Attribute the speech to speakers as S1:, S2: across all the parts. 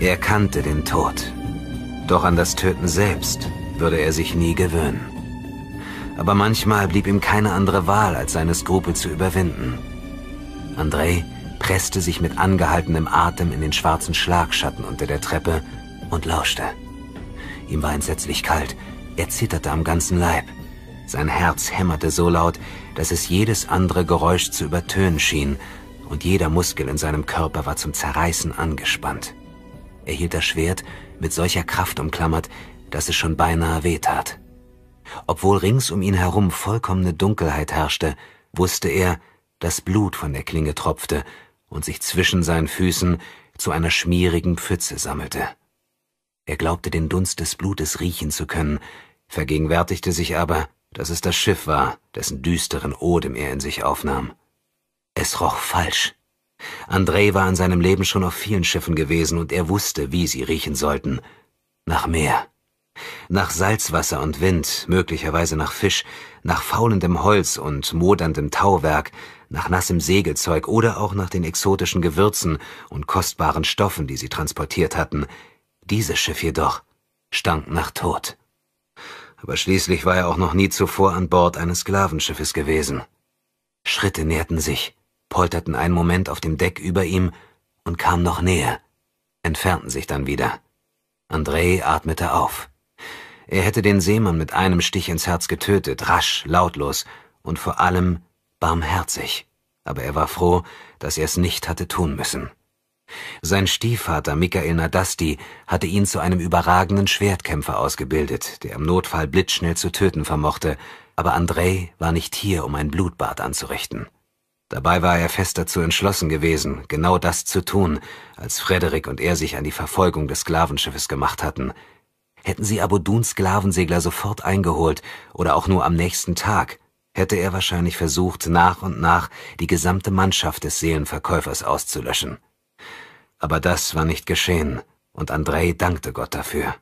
S1: Er kannte den Tod. Doch an das Töten selbst würde er sich nie gewöhnen. Aber manchmal blieb ihm keine andere Wahl, als seine Skrupel zu überwinden. Andrei presste sich mit angehaltenem Atem in den schwarzen Schlagschatten unter der Treppe und lauschte. Ihm war entsetzlich kalt, er zitterte am ganzen Leib. Sein Herz hämmerte so laut, dass es jedes andere Geräusch zu übertönen schien, und jeder Muskel in seinem Körper war zum Zerreißen angespannt. Er hielt das Schwert mit solcher Kraft umklammert, dass es schon beinahe wehtat. Obwohl rings um ihn herum vollkommene Dunkelheit herrschte, wusste er, dass Blut von der Klinge tropfte und sich zwischen seinen Füßen zu einer schmierigen Pfütze sammelte. Er glaubte den Dunst des Blutes riechen zu können, vergegenwärtigte sich aber, dass es das Schiff war, dessen düsteren Odem er in sich aufnahm. Es roch falsch. Andrei war in seinem Leben schon auf vielen Schiffen gewesen und er wusste, wie sie riechen sollten. Nach Meer. Nach Salzwasser und Wind, möglicherweise nach Fisch, nach faulendem Holz und moderndem Tauwerk, nach nassem Segelzeug oder auch nach den exotischen Gewürzen und kostbaren Stoffen, die sie transportiert hatten. Dieses Schiff jedoch stank nach Tod. Aber schließlich war er auch noch nie zuvor an Bord eines Sklavenschiffes gewesen. Schritte näherten sich polterten einen Moment auf dem Deck über ihm und kamen noch näher, entfernten sich dann wieder. Andrei atmete auf. Er hätte den Seemann mit einem Stich ins Herz getötet, rasch, lautlos und vor allem barmherzig. Aber er war froh, dass er es nicht hatte tun müssen. Sein Stiefvater Michael Nadasti hatte ihn zu einem überragenden Schwertkämpfer ausgebildet, der im Notfall blitzschnell zu töten vermochte, aber Andrei war nicht hier, um ein Blutbad anzurichten. Dabei war er fest dazu entschlossen gewesen, genau das zu tun, als Frederik und er sich an die Verfolgung des Sklavenschiffes gemacht hatten. Hätten sie Abuduns Sklavensegler sofort eingeholt oder auch nur am nächsten Tag, hätte er wahrscheinlich versucht, nach und nach die gesamte Mannschaft des Seelenverkäufers auszulöschen. Aber das war nicht geschehen, und Andrei dankte Gott dafür.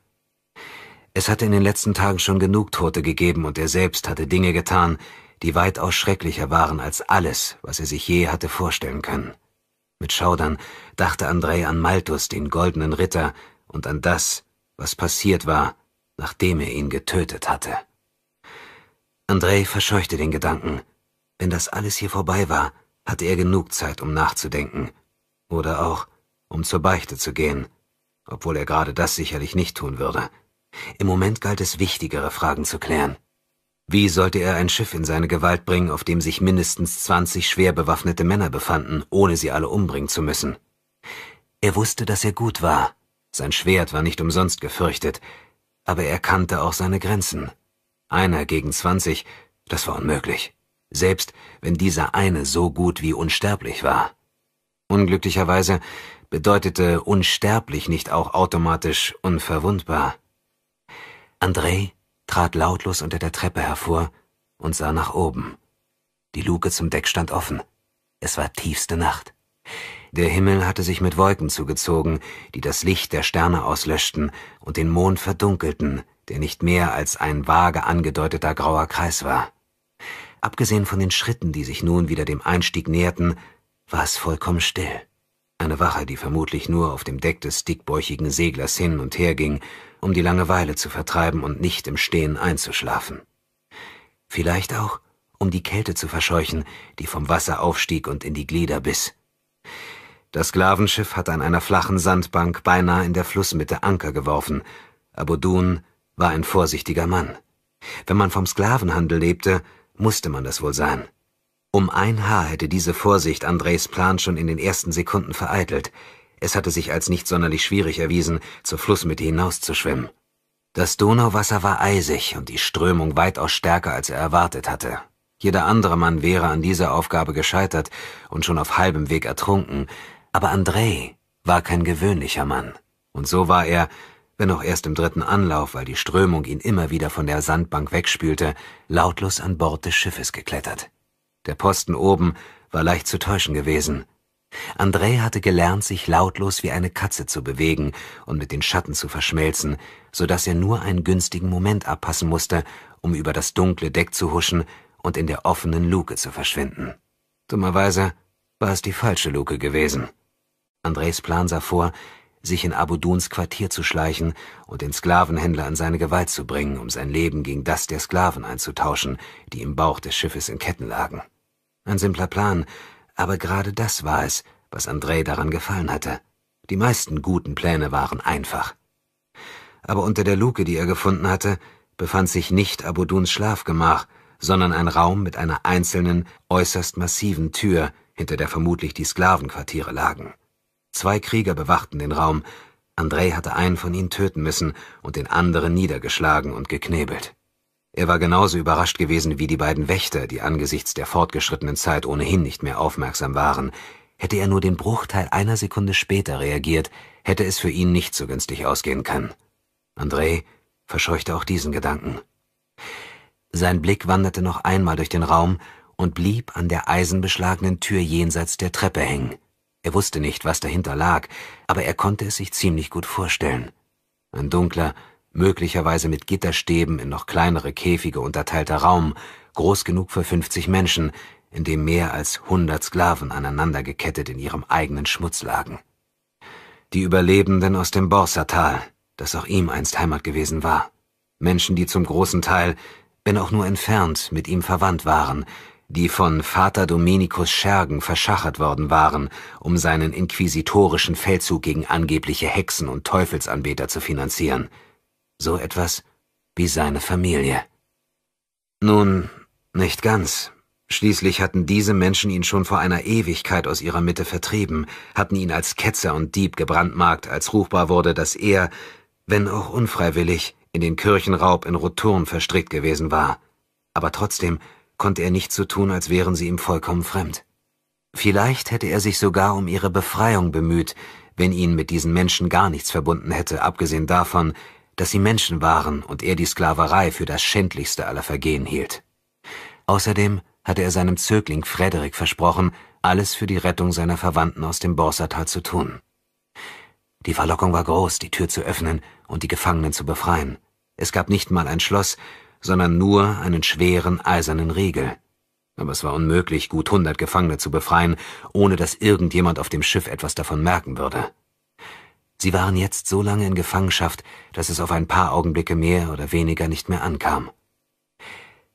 S1: Es hatte in den letzten Tagen schon genug Tote gegeben und er selbst hatte Dinge getan, die weitaus schrecklicher waren als alles, was er sich je hatte vorstellen können. Mit Schaudern dachte Andrei an Malthus, den goldenen Ritter, und an das, was passiert war, nachdem er ihn getötet hatte. Andrei verscheuchte den Gedanken. Wenn das alles hier vorbei war, hatte er genug Zeit, um nachzudenken. Oder auch, um zur Beichte zu gehen, obwohl er gerade das sicherlich nicht tun würde. Im Moment galt es, wichtigere Fragen zu klären. Wie sollte er ein Schiff in seine Gewalt bringen, auf dem sich mindestens 20 schwer bewaffnete Männer befanden, ohne sie alle umbringen zu müssen? Er wusste, dass er gut war. Sein Schwert war nicht umsonst gefürchtet, aber er kannte auch seine Grenzen. Einer gegen 20, das war unmöglich. Selbst wenn dieser eine so gut wie unsterblich war. Unglücklicherweise bedeutete unsterblich nicht auch automatisch unverwundbar. Andrei trat lautlos unter der Treppe hervor und sah nach oben. Die Luke zum Deck stand offen. Es war tiefste Nacht. Der Himmel hatte sich mit Wolken zugezogen, die das Licht der Sterne auslöschten und den Mond verdunkelten, der nicht mehr als ein vage angedeuteter grauer Kreis war. Abgesehen von den Schritten, die sich nun wieder dem Einstieg näherten, war es vollkommen still. Eine Wache, die vermutlich nur auf dem Deck des dickbäuchigen Seglers hin und her ging um die Langeweile zu vertreiben und nicht im Stehen einzuschlafen. Vielleicht auch, um die Kälte zu verscheuchen, die vom Wasser aufstieg und in die Glieder biss. Das Sklavenschiff hat an einer flachen Sandbank beinahe in der Flussmitte Anker geworfen. Abudun war ein vorsichtiger Mann. Wenn man vom Sklavenhandel lebte, musste man das wohl sein. Um ein Haar hätte diese Vorsicht Andres Plan schon in den ersten Sekunden vereitelt. Es hatte sich als nicht sonderlich schwierig erwiesen, zur Flussmitte hinauszuschwimmen. Das Donauwasser war eisig und die Strömung weitaus stärker, als er erwartet hatte. Jeder andere Mann wäre an dieser Aufgabe gescheitert und schon auf halbem Weg ertrunken, aber Andrei war kein gewöhnlicher Mann. Und so war er, wenn auch erst im dritten Anlauf, weil die Strömung ihn immer wieder von der Sandbank wegspülte, lautlos an Bord des Schiffes geklettert. Der Posten oben war leicht zu täuschen gewesen, André hatte gelernt, sich lautlos wie eine Katze zu bewegen und mit den Schatten zu verschmelzen, so dass er nur einen günstigen Moment abpassen musste, um über das dunkle Deck zu huschen und in der offenen Luke zu verschwinden. Dummerweise war es die falsche Luke gewesen. Andres Plan sah vor, sich in Abuduns Quartier zu schleichen und den Sklavenhändler in seine Gewalt zu bringen, um sein Leben gegen das der Sklaven einzutauschen, die im Bauch des Schiffes in Ketten lagen. Ein simpler Plan, aber gerade das war es, was André daran gefallen hatte. Die meisten guten Pläne waren einfach. Aber unter der Luke, die er gefunden hatte, befand sich nicht Abuduns Schlafgemach, sondern ein Raum mit einer einzelnen, äußerst massiven Tür, hinter der vermutlich die Sklavenquartiere lagen. Zwei Krieger bewachten den Raum. André hatte einen von ihnen töten müssen und den anderen niedergeschlagen und geknebelt. Er war genauso überrascht gewesen wie die beiden Wächter, die angesichts der fortgeschrittenen Zeit ohnehin nicht mehr aufmerksam waren. Hätte er nur den Bruchteil einer Sekunde später reagiert, hätte es für ihn nicht so günstig ausgehen können. André verscheuchte auch diesen Gedanken. Sein Blick wanderte noch einmal durch den Raum und blieb an der eisenbeschlagenen Tür jenseits der Treppe hängen. Er wusste nicht, was dahinter lag, aber er konnte es sich ziemlich gut vorstellen. Ein dunkler, möglicherweise mit Gitterstäben in noch kleinere Käfige unterteilter Raum, groß genug für 50 Menschen, in dem mehr als 100 Sklaven aneinander gekettet in ihrem eigenen Schmutz lagen. Die Überlebenden aus dem Borsatal, das auch ihm einst Heimat gewesen war. Menschen, die zum großen Teil, wenn auch nur entfernt, mit ihm verwandt waren, die von Vater Dominikus Schergen verschachert worden waren, um seinen inquisitorischen Feldzug gegen angebliche Hexen und Teufelsanbeter zu finanzieren – so etwas wie seine Familie. Nun, nicht ganz. Schließlich hatten diese Menschen ihn schon vor einer Ewigkeit aus ihrer Mitte vertrieben, hatten ihn als Ketzer und Dieb gebrandmarkt, als ruchbar wurde, dass er, wenn auch unfreiwillig, in den Kirchenraub in Roturn verstrickt gewesen war. Aber trotzdem konnte er nicht so tun, als wären sie ihm vollkommen fremd. Vielleicht hätte er sich sogar um ihre Befreiung bemüht, wenn ihn mit diesen Menschen gar nichts verbunden hätte, abgesehen davon, dass sie Menschen waren und er die Sklaverei für das schändlichste aller Vergehen hielt. Außerdem hatte er seinem Zögling Frederik versprochen, alles für die Rettung seiner Verwandten aus dem Borsatal zu tun. Die Verlockung war groß, die Tür zu öffnen und die Gefangenen zu befreien. Es gab nicht mal ein Schloss, sondern nur einen schweren eisernen Riegel. Aber es war unmöglich, gut hundert Gefangene zu befreien, ohne dass irgendjemand auf dem Schiff etwas davon merken würde. Sie waren jetzt so lange in Gefangenschaft, dass es auf ein paar Augenblicke mehr oder weniger nicht mehr ankam.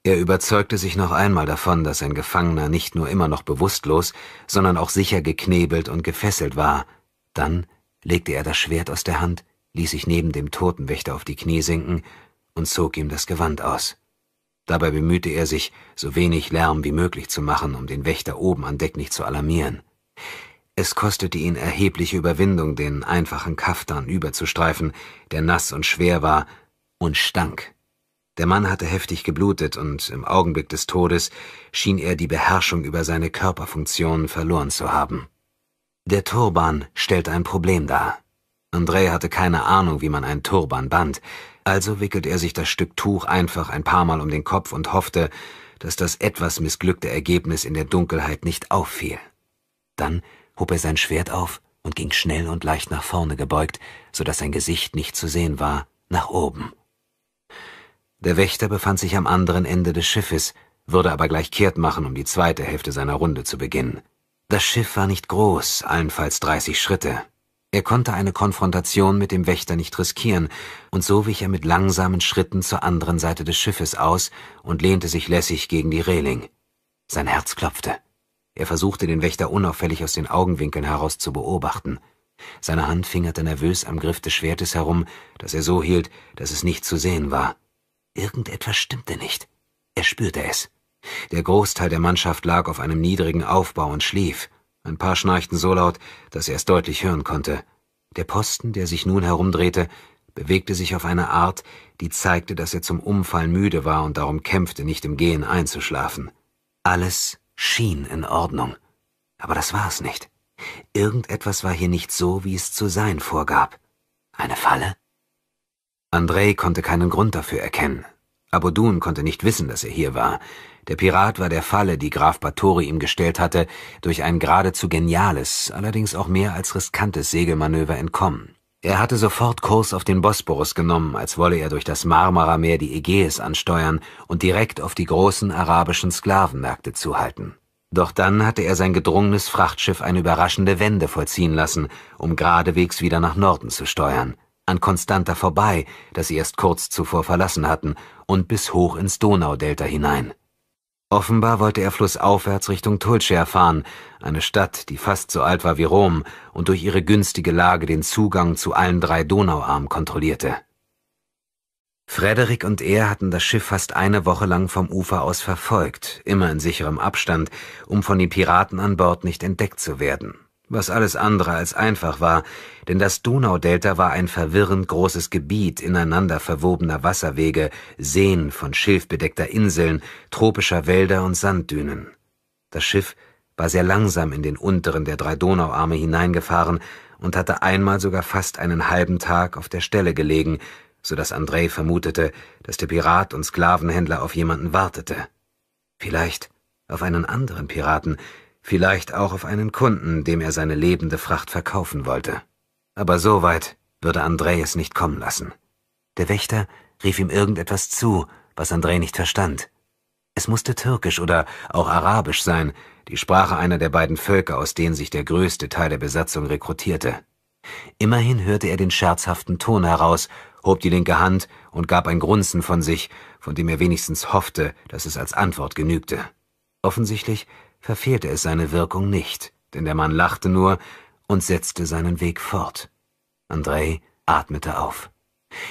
S1: Er überzeugte sich noch einmal davon, dass ein Gefangener nicht nur immer noch bewusstlos, sondern auch sicher geknebelt und gefesselt war. Dann legte er das Schwert aus der Hand, ließ sich neben dem Totenwächter auf die Knie sinken und zog ihm das Gewand aus. Dabei bemühte er sich, so wenig Lärm wie möglich zu machen, um den Wächter oben an Deck nicht zu alarmieren. Es kostete ihn erhebliche Überwindung, den einfachen Kaftan überzustreifen, der nass und schwer war und stank. Der Mann hatte heftig geblutet und im Augenblick des Todes schien er die Beherrschung über seine Körperfunktionen verloren zu haben. Der Turban stellt ein Problem dar. André hatte keine Ahnung, wie man einen Turban band, also wickelte er sich das Stück Tuch einfach ein paar Mal um den Kopf und hoffte, dass das etwas missglückte Ergebnis in der Dunkelheit nicht auffiel. Dann hob er sein Schwert auf und ging schnell und leicht nach vorne gebeugt, so dass sein Gesicht nicht zu sehen war, nach oben. Der Wächter befand sich am anderen Ende des Schiffes, würde aber gleich kehrt machen, um die zweite Hälfte seiner Runde zu beginnen. Das Schiff war nicht groß, allenfalls 30 Schritte. Er konnte eine Konfrontation mit dem Wächter nicht riskieren, und so wich er mit langsamen Schritten zur anderen Seite des Schiffes aus und lehnte sich lässig gegen die Reling. Sein Herz klopfte. Er versuchte, den Wächter unauffällig aus den Augenwinkeln heraus zu beobachten. Seine Hand fingerte nervös am Griff des Schwertes herum, das er so hielt, dass es nicht zu sehen war. Irgendetwas stimmte nicht. Er spürte es. Der Großteil der Mannschaft lag auf einem niedrigen Aufbau und schlief. Ein paar schnarchten so laut, dass er es deutlich hören konnte. Der Posten, der sich nun herumdrehte, bewegte sich auf eine Art, die zeigte, dass er zum Umfallen müde war und darum kämpfte, nicht im Gehen einzuschlafen. Alles schien in Ordnung. Aber das war es nicht. Irgendetwas war hier nicht so, wie es zu sein vorgab. Eine Falle? Andrei konnte keinen Grund dafür erkennen. Abodun konnte nicht wissen, dass er hier war. Der Pirat war der Falle, die Graf Batori ihm gestellt hatte, durch ein geradezu geniales, allerdings auch mehr als riskantes Segelmanöver entkommen. Er hatte sofort Kurs auf den Bosporus genommen, als wolle er durch das Marmarameer die Ägäis ansteuern und direkt auf die großen arabischen Sklavenmärkte zuhalten. Doch dann hatte er sein gedrungenes Frachtschiff eine überraschende Wende vollziehen lassen, um geradewegs wieder nach Norden zu steuern, an Konstanta vorbei, das sie erst kurz zuvor verlassen hatten, und bis hoch ins Donaudelta hinein. Offenbar wollte er flussaufwärts Richtung Tulcea fahren, eine Stadt, die fast so alt war wie Rom und durch ihre günstige Lage den Zugang zu allen drei Donauarmen kontrollierte. Frederick und er hatten das Schiff fast eine Woche lang vom Ufer aus verfolgt, immer in sicherem Abstand, um von den Piraten an Bord nicht entdeckt zu werden was alles andere als einfach war, denn das Donaudelta war ein verwirrend großes Gebiet ineinander verwobener Wasserwege, Seen von schilfbedeckter Inseln, tropischer Wälder und Sanddünen. Das Schiff war sehr langsam in den unteren der drei Donauarme hineingefahren und hatte einmal sogar fast einen halben Tag auf der Stelle gelegen, so dass Andrei vermutete, dass der Pirat und Sklavenhändler auf jemanden wartete. Vielleicht auf einen anderen Piraten, vielleicht auch auf einen Kunden, dem er seine lebende Fracht verkaufen wollte. Aber so weit würde Andrei es nicht kommen lassen. Der Wächter rief ihm irgendetwas zu, was Andrei nicht verstand. Es musste türkisch oder auch arabisch sein, die Sprache einer der beiden Völker, aus denen sich der größte Teil der Besatzung rekrutierte. Immerhin hörte er den scherzhaften Ton heraus, hob die linke Hand und gab ein Grunzen von sich, von dem er wenigstens hoffte, dass es als Antwort genügte. Offensichtlich verfehlte es seine Wirkung nicht, denn der Mann lachte nur und setzte seinen Weg fort. Andrei atmete auf.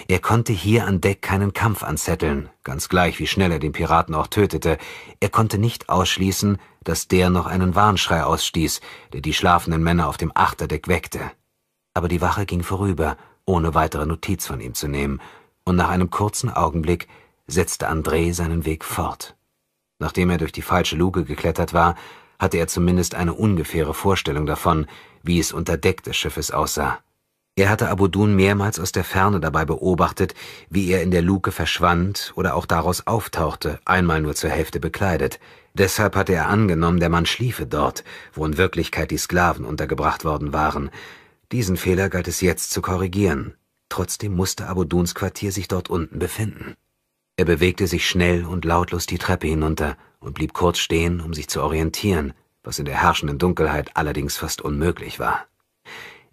S1: Er konnte hier an Deck keinen Kampf anzetteln, ganz gleich wie schnell er den Piraten auch tötete. Er konnte nicht ausschließen, dass der noch einen Warnschrei ausstieß, der die schlafenden Männer auf dem Achterdeck weckte. Aber die Wache ging vorüber, ohne weitere Notiz von ihm zu nehmen, und nach einem kurzen Augenblick setzte André seinen Weg fort. Nachdem er durch die falsche Luke geklettert war, hatte er zumindest eine ungefähre Vorstellung davon, wie es unter Deck des Schiffes aussah. Er hatte Abudun mehrmals aus der Ferne dabei beobachtet, wie er in der Luke verschwand oder auch daraus auftauchte, einmal nur zur Hälfte bekleidet. Deshalb hatte er angenommen, der Mann schliefe dort, wo in Wirklichkeit die Sklaven untergebracht worden waren. Diesen Fehler galt es jetzt zu korrigieren. Trotzdem musste Abuduns Quartier sich dort unten befinden. Er bewegte sich schnell und lautlos die Treppe hinunter und blieb kurz stehen, um sich zu orientieren, was in der herrschenden Dunkelheit allerdings fast unmöglich war.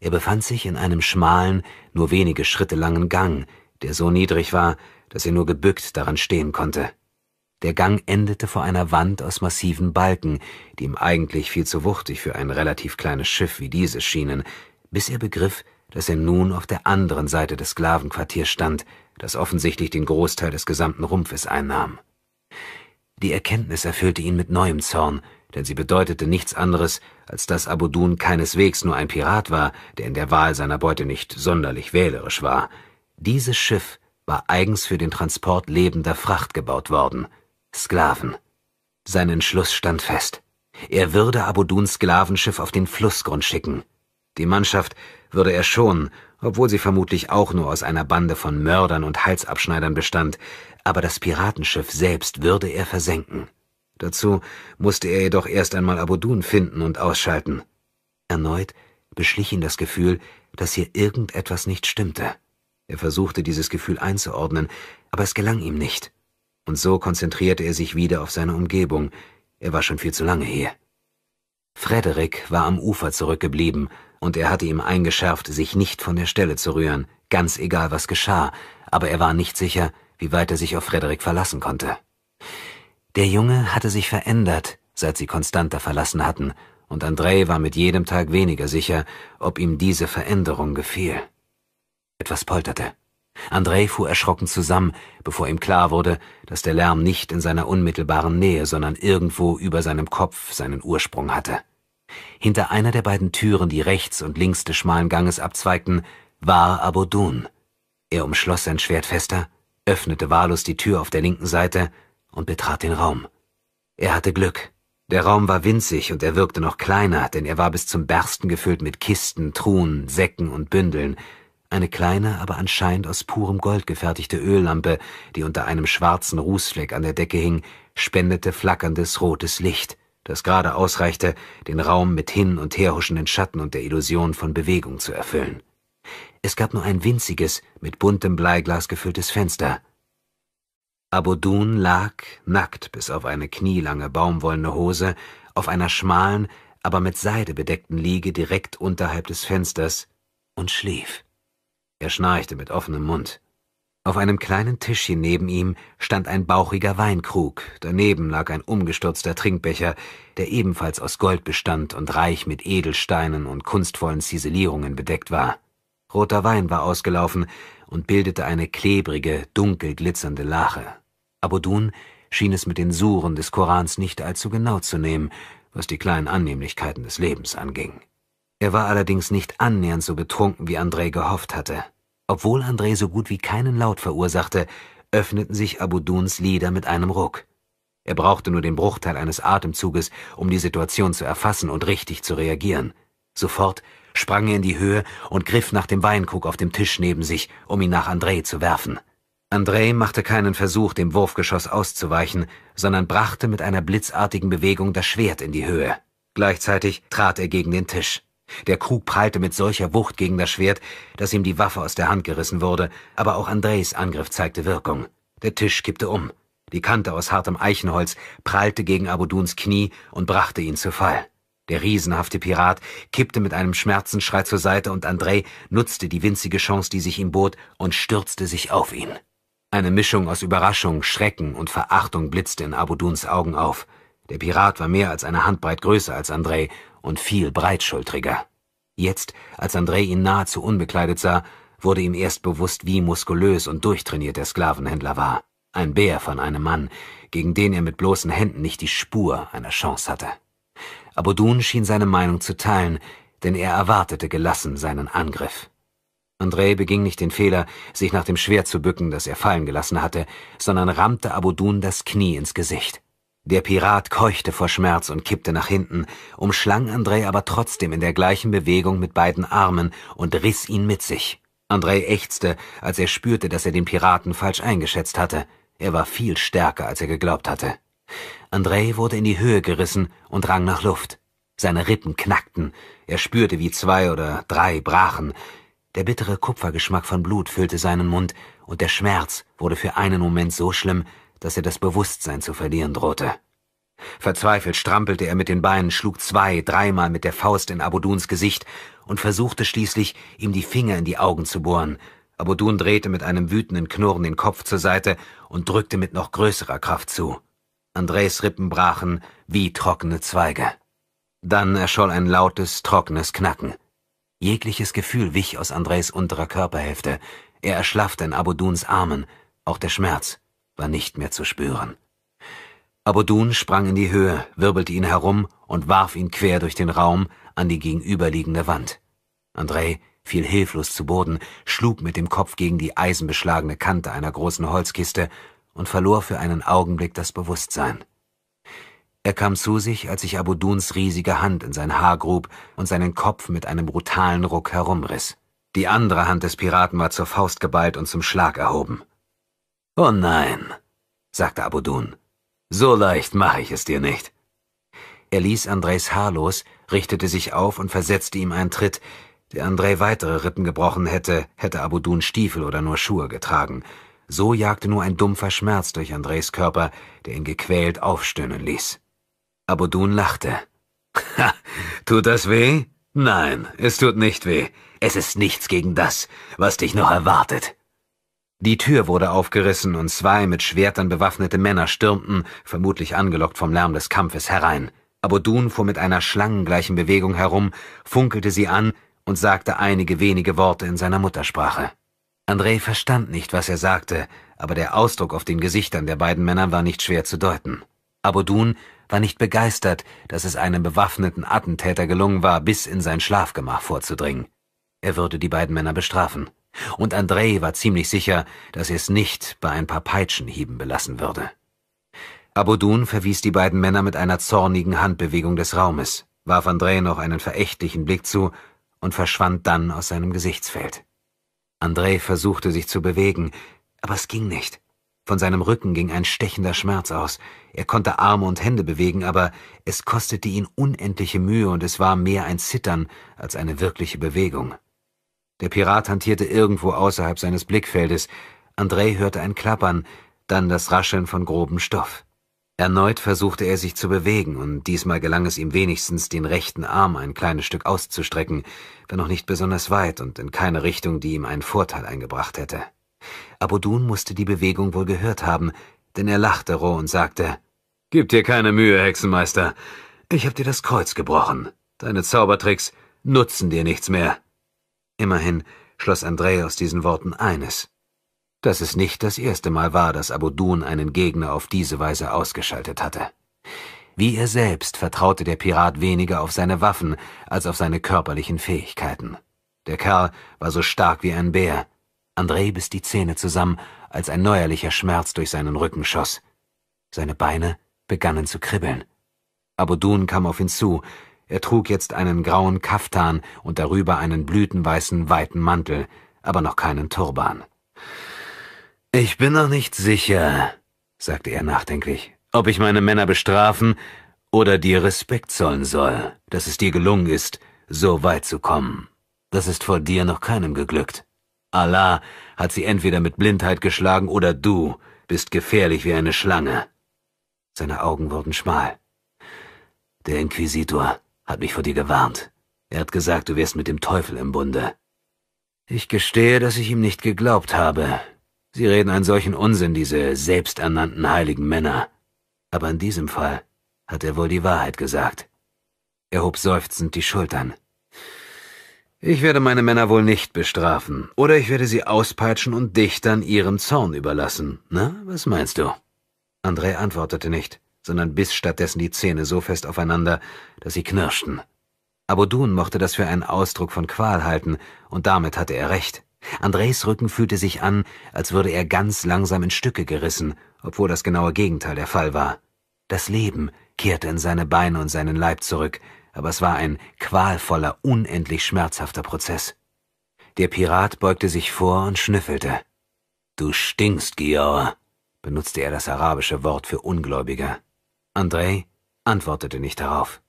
S1: Er befand sich in einem schmalen, nur wenige Schritte langen Gang, der so niedrig war, dass er nur gebückt daran stehen konnte. Der Gang endete vor einer Wand aus massiven Balken, die ihm eigentlich viel zu wuchtig für ein relativ kleines Schiff wie dieses schienen, bis er begriff, dass er nun auf der anderen Seite des Sklavenquartiers stand, das offensichtlich den Großteil des gesamten Rumpfes einnahm. Die Erkenntnis erfüllte ihn mit neuem Zorn, denn sie bedeutete nichts anderes, als dass Abudun keineswegs nur ein Pirat war, der in der Wahl seiner Beute nicht sonderlich wählerisch war. Dieses Schiff war eigens für den Transport lebender Fracht gebaut worden. Sklaven. Sein Entschluss stand fest. Er würde Abuduns Sklavenschiff auf den Flussgrund schicken. Die Mannschaft würde er schonen obwohl sie vermutlich auch nur aus einer Bande von Mördern und Halsabschneidern bestand, aber das Piratenschiff selbst würde er versenken. Dazu musste er jedoch erst einmal Abudun finden und ausschalten. Erneut beschlich ihn das Gefühl, dass hier irgendetwas nicht stimmte. Er versuchte, dieses Gefühl einzuordnen, aber es gelang ihm nicht. Und so konzentrierte er sich wieder auf seine Umgebung. Er war schon viel zu lange hier. Frederick war am Ufer zurückgeblieben und er hatte ihm eingeschärft, sich nicht von der Stelle zu rühren, ganz egal was geschah, aber er war nicht sicher, wie weit er sich auf Frederik verlassen konnte. Der Junge hatte sich verändert, seit sie Konstanta verlassen hatten, und Andrei war mit jedem Tag weniger sicher, ob ihm diese Veränderung gefiel. Etwas polterte. Andrei fuhr erschrocken zusammen, bevor ihm klar wurde, dass der Lärm nicht in seiner unmittelbaren Nähe, sondern irgendwo über seinem Kopf seinen Ursprung hatte. Hinter einer der beiden Türen, die rechts und links des schmalen Ganges abzweigten, war Abodun. Er umschloss sein Schwert fester, öffnete wahllos die Tür auf der linken Seite und betrat den Raum. Er hatte Glück. Der Raum war winzig und er wirkte noch kleiner, denn er war bis zum Bersten gefüllt mit Kisten, Truhen, Säcken und Bündeln. Eine kleine, aber anscheinend aus purem Gold gefertigte Öllampe, die unter einem schwarzen Rußfleck an der Decke hing, spendete flackerndes rotes Licht das gerade ausreichte, den Raum mit hin und her huschenden Schatten und der Illusion von Bewegung zu erfüllen. Es gab nur ein winziges, mit buntem Bleiglas gefülltes Fenster. Abodun lag, nackt bis auf eine knielange baumwollene Hose, auf einer schmalen, aber mit Seide bedeckten Liege direkt unterhalb des Fensters und schlief. Er schnarchte mit offenem Mund. Auf einem kleinen Tischchen neben ihm stand ein bauchiger Weinkrug, daneben lag ein umgestürzter Trinkbecher, der ebenfalls aus Gold bestand und reich mit Edelsteinen und kunstvollen Ziselierungen bedeckt war. Roter Wein war ausgelaufen und bildete eine klebrige, dunkel glitzernde Lache. Abudun schien es mit den Suren des Korans nicht allzu genau zu nehmen, was die kleinen Annehmlichkeiten des Lebens anging. Er war allerdings nicht annähernd so betrunken, wie André gehofft hatte. Obwohl André so gut wie keinen Laut verursachte, öffneten sich Abuduns Lieder mit einem Ruck. Er brauchte nur den Bruchteil eines Atemzuges, um die Situation zu erfassen und richtig zu reagieren. Sofort sprang er in die Höhe und griff nach dem Weinkrug auf dem Tisch neben sich, um ihn nach André zu werfen. André machte keinen Versuch, dem Wurfgeschoss auszuweichen, sondern brachte mit einer blitzartigen Bewegung das Schwert in die Höhe. Gleichzeitig trat er gegen den Tisch. Der Krug prallte mit solcher Wucht gegen das Schwert, dass ihm die Waffe aus der Hand gerissen wurde, aber auch Andres Angriff zeigte Wirkung. Der Tisch kippte um. Die Kante aus hartem Eichenholz prallte gegen Abuduns Knie und brachte ihn zu Fall. Der riesenhafte Pirat kippte mit einem Schmerzensschrei zur Seite und Andrei nutzte die winzige Chance, die sich ihm bot, und stürzte sich auf ihn. Eine Mischung aus Überraschung, Schrecken und Verachtung blitzte in Abuduns Augen auf. Der Pirat war mehr als eine Handbreit größer als Andrei und viel breitschultriger. Jetzt, als André ihn nahezu unbekleidet sah, wurde ihm erst bewusst, wie muskulös und durchtrainiert der Sklavenhändler war. Ein Bär von einem Mann, gegen den er mit bloßen Händen nicht die Spur einer Chance hatte. Abodun schien seine Meinung zu teilen, denn er erwartete gelassen seinen Angriff. André beging nicht den Fehler, sich nach dem Schwert zu bücken, das er fallen gelassen hatte, sondern rammte Abodun das Knie ins Gesicht. Der Pirat keuchte vor Schmerz und kippte nach hinten, umschlang Andrei aber trotzdem in der gleichen Bewegung mit beiden Armen und riss ihn mit sich. Andrei ächzte, als er spürte, dass er den Piraten falsch eingeschätzt hatte. Er war viel stärker, als er geglaubt hatte. Andrei wurde in die Höhe gerissen und rang nach Luft. Seine Rippen knackten, er spürte, wie zwei oder drei brachen. Der bittere Kupfergeschmack von Blut füllte seinen Mund, und der Schmerz wurde für einen Moment so schlimm, dass er das Bewusstsein zu verlieren drohte. Verzweifelt strampelte er mit den Beinen, schlug zwei, dreimal mit der Faust in Abuduns Gesicht und versuchte schließlich, ihm die Finger in die Augen zu bohren. Abudun drehte mit einem wütenden Knurren den Kopf zur Seite und drückte mit noch größerer Kraft zu. Andres Rippen brachen wie trockene Zweige. Dann erscholl ein lautes, trockenes Knacken. Jegliches Gefühl wich aus Andres unterer Körperhälfte. Er erschlaffte in Abuduns Armen, auch der Schmerz war nicht mehr zu spüren. Abodun sprang in die Höhe, wirbelte ihn herum und warf ihn quer durch den Raum an die gegenüberliegende Wand. Andrei fiel hilflos zu Boden, schlug mit dem Kopf gegen die eisenbeschlagene Kante einer großen Holzkiste und verlor für einen Augenblick das Bewusstsein. Er kam zu sich, als sich Abuduns riesige Hand in sein Haar grub und seinen Kopf mit einem brutalen Ruck herumriss. Die andere Hand des Piraten war zur Faust geballt und zum Schlag erhoben. Oh nein, sagte Abudun, so leicht mache ich es dir nicht. Er ließ Andres Haar los, richtete sich auf und versetzte ihm einen Tritt, der Andrei weitere Rippen gebrochen hätte, hätte Abudun Stiefel oder nur Schuhe getragen. So jagte nur ein dumpfer Schmerz durch Andres Körper, der ihn gequält aufstöhnen ließ. Abudun lachte. Ha, tut das weh? Nein, es tut nicht weh. Es ist nichts gegen das, was dich noch erwartet. Die Tür wurde aufgerissen und zwei mit Schwertern bewaffnete Männer stürmten, vermutlich angelockt vom Lärm des Kampfes, herein. Abodun fuhr mit einer schlangengleichen Bewegung herum, funkelte sie an und sagte einige wenige Worte in seiner Muttersprache. André verstand nicht, was er sagte, aber der Ausdruck auf den Gesichtern der beiden Männer war nicht schwer zu deuten. Abodun war nicht begeistert, dass es einem bewaffneten Attentäter gelungen war, bis in sein Schlafgemach vorzudringen. Er würde die beiden Männer bestrafen. Und Andrei war ziemlich sicher, dass es nicht bei ein paar Peitschenhieben belassen würde. Abodun verwies die beiden Männer mit einer zornigen Handbewegung des Raumes, warf Andrei noch einen verächtlichen Blick zu und verschwand dann aus seinem Gesichtsfeld. Andrei versuchte sich zu bewegen, aber es ging nicht. Von seinem Rücken ging ein stechender Schmerz aus. Er konnte Arme und Hände bewegen, aber es kostete ihn unendliche Mühe und es war mehr ein Zittern als eine wirkliche Bewegung. Der Pirat hantierte irgendwo außerhalb seines Blickfeldes. André hörte ein Klappern, dann das Rascheln von grobem Stoff. Erneut versuchte er sich zu bewegen, und diesmal gelang es ihm wenigstens, den rechten Arm ein kleines Stück auszustrecken, wenn auch nicht besonders weit und in keine Richtung, die ihm einen Vorteil eingebracht hätte. Abudun musste die Bewegung wohl gehört haben, denn er lachte roh und sagte, »Gib dir keine Mühe, Hexenmeister. Ich hab dir das Kreuz gebrochen. Deine Zaubertricks nutzen dir nichts mehr.« Immerhin schloss André aus diesen Worten eines, dass es nicht das erste Mal war, dass Abudun einen Gegner auf diese Weise ausgeschaltet hatte. Wie er selbst vertraute der Pirat weniger auf seine Waffen als auf seine körperlichen Fähigkeiten. Der Kerl war so stark wie ein Bär. André biss die Zähne zusammen, als ein neuerlicher Schmerz durch seinen Rücken schoss. Seine Beine begannen zu kribbeln. Abudun kam auf ihn zu, er trug jetzt einen grauen Kaftan und darüber einen blütenweißen weiten Mantel, aber noch keinen Turban. Ich bin noch nicht sicher, sagte er nachdenklich, ob ich meine Männer bestrafen oder dir Respekt zollen soll, dass es dir gelungen ist, so weit zu kommen. Das ist vor dir noch keinem geglückt. Allah hat sie entweder mit Blindheit geschlagen oder du bist gefährlich wie eine Schlange. Seine Augen wurden schmal. Der Inquisitor, hat mich vor dir gewarnt. Er hat gesagt, du wärst mit dem Teufel im Bunde. Ich gestehe, dass ich ihm nicht geglaubt habe. Sie reden einen solchen Unsinn, diese selbsternannten heiligen Männer. Aber in diesem Fall hat er wohl die Wahrheit gesagt. Er hob seufzend die Schultern. Ich werde meine Männer wohl nicht bestrafen, oder ich werde sie auspeitschen und dich dann ihrem Zorn überlassen. Na, was meinst du? André antwortete nicht sondern biss stattdessen die Zähne so fest aufeinander, dass sie knirschten. Abodun mochte das für einen Ausdruck von Qual halten, und damit hatte er recht. Andres Rücken fühlte sich an, als würde er ganz langsam in Stücke gerissen, obwohl das genaue Gegenteil der Fall war. Das Leben kehrte in seine Beine und seinen Leib zurück, aber es war ein qualvoller, unendlich schmerzhafter Prozess. Der Pirat beugte sich vor und schnüffelte. Du stinkst, Gior, benutzte er das arabische Wort für Ungläubiger. Andrei antwortete nicht darauf.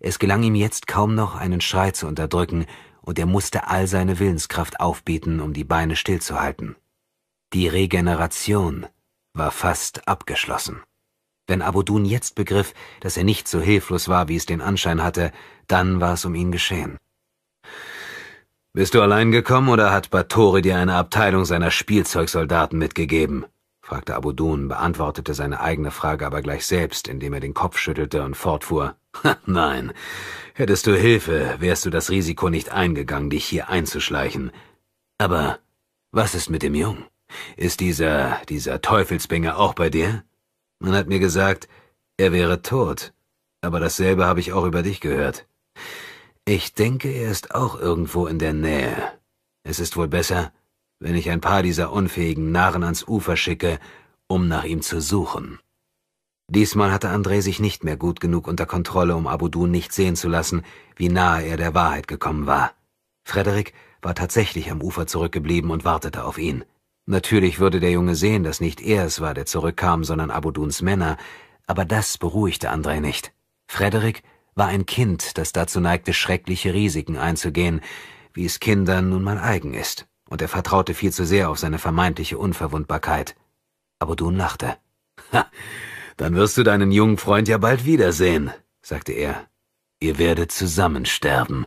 S1: Es gelang ihm jetzt kaum noch, einen Schrei zu unterdrücken, und er musste all seine Willenskraft aufbieten, um die Beine stillzuhalten. Die Regeneration war fast abgeschlossen. Wenn Abudun jetzt begriff, dass er nicht so hilflos war, wie es den Anschein hatte, dann war es um ihn geschehen. Bist du allein gekommen oder hat Batore dir eine Abteilung seiner Spielzeugsoldaten mitgegeben? fragte Abudun, beantwortete seine eigene Frage aber gleich selbst, indem er den Kopf schüttelte und fortfuhr. Nein, hättest du Hilfe, wärst du das Risiko nicht eingegangen, dich hier einzuschleichen. Aber was ist mit dem Jungen? Ist dieser, dieser Teufelsbinger auch bei dir? Man hat mir gesagt, er wäre tot, aber dasselbe habe ich auch über dich gehört. Ich denke, er ist auch irgendwo in der Nähe. Es ist wohl besser, wenn ich ein paar dieser unfähigen Narren ans Ufer schicke, um nach ihm zu suchen. Diesmal hatte André sich nicht mehr gut genug unter Kontrolle, um Abudun nicht sehen zu lassen, wie nahe er der Wahrheit gekommen war. Frederik war tatsächlich am Ufer zurückgeblieben und wartete auf ihn. Natürlich würde der Junge sehen, dass nicht er es war, der zurückkam, sondern Abuduns Männer, aber das beruhigte André nicht. Frederik war ein Kind, das dazu neigte, schreckliche Risiken einzugehen, wie es Kindern nun mal eigen ist und er vertraute viel zu sehr auf seine vermeintliche Unverwundbarkeit. Abudun lachte. Ha, dann wirst du deinen jungen Freund ja bald wiedersehen, sagte er. Ihr werdet zusammen sterben.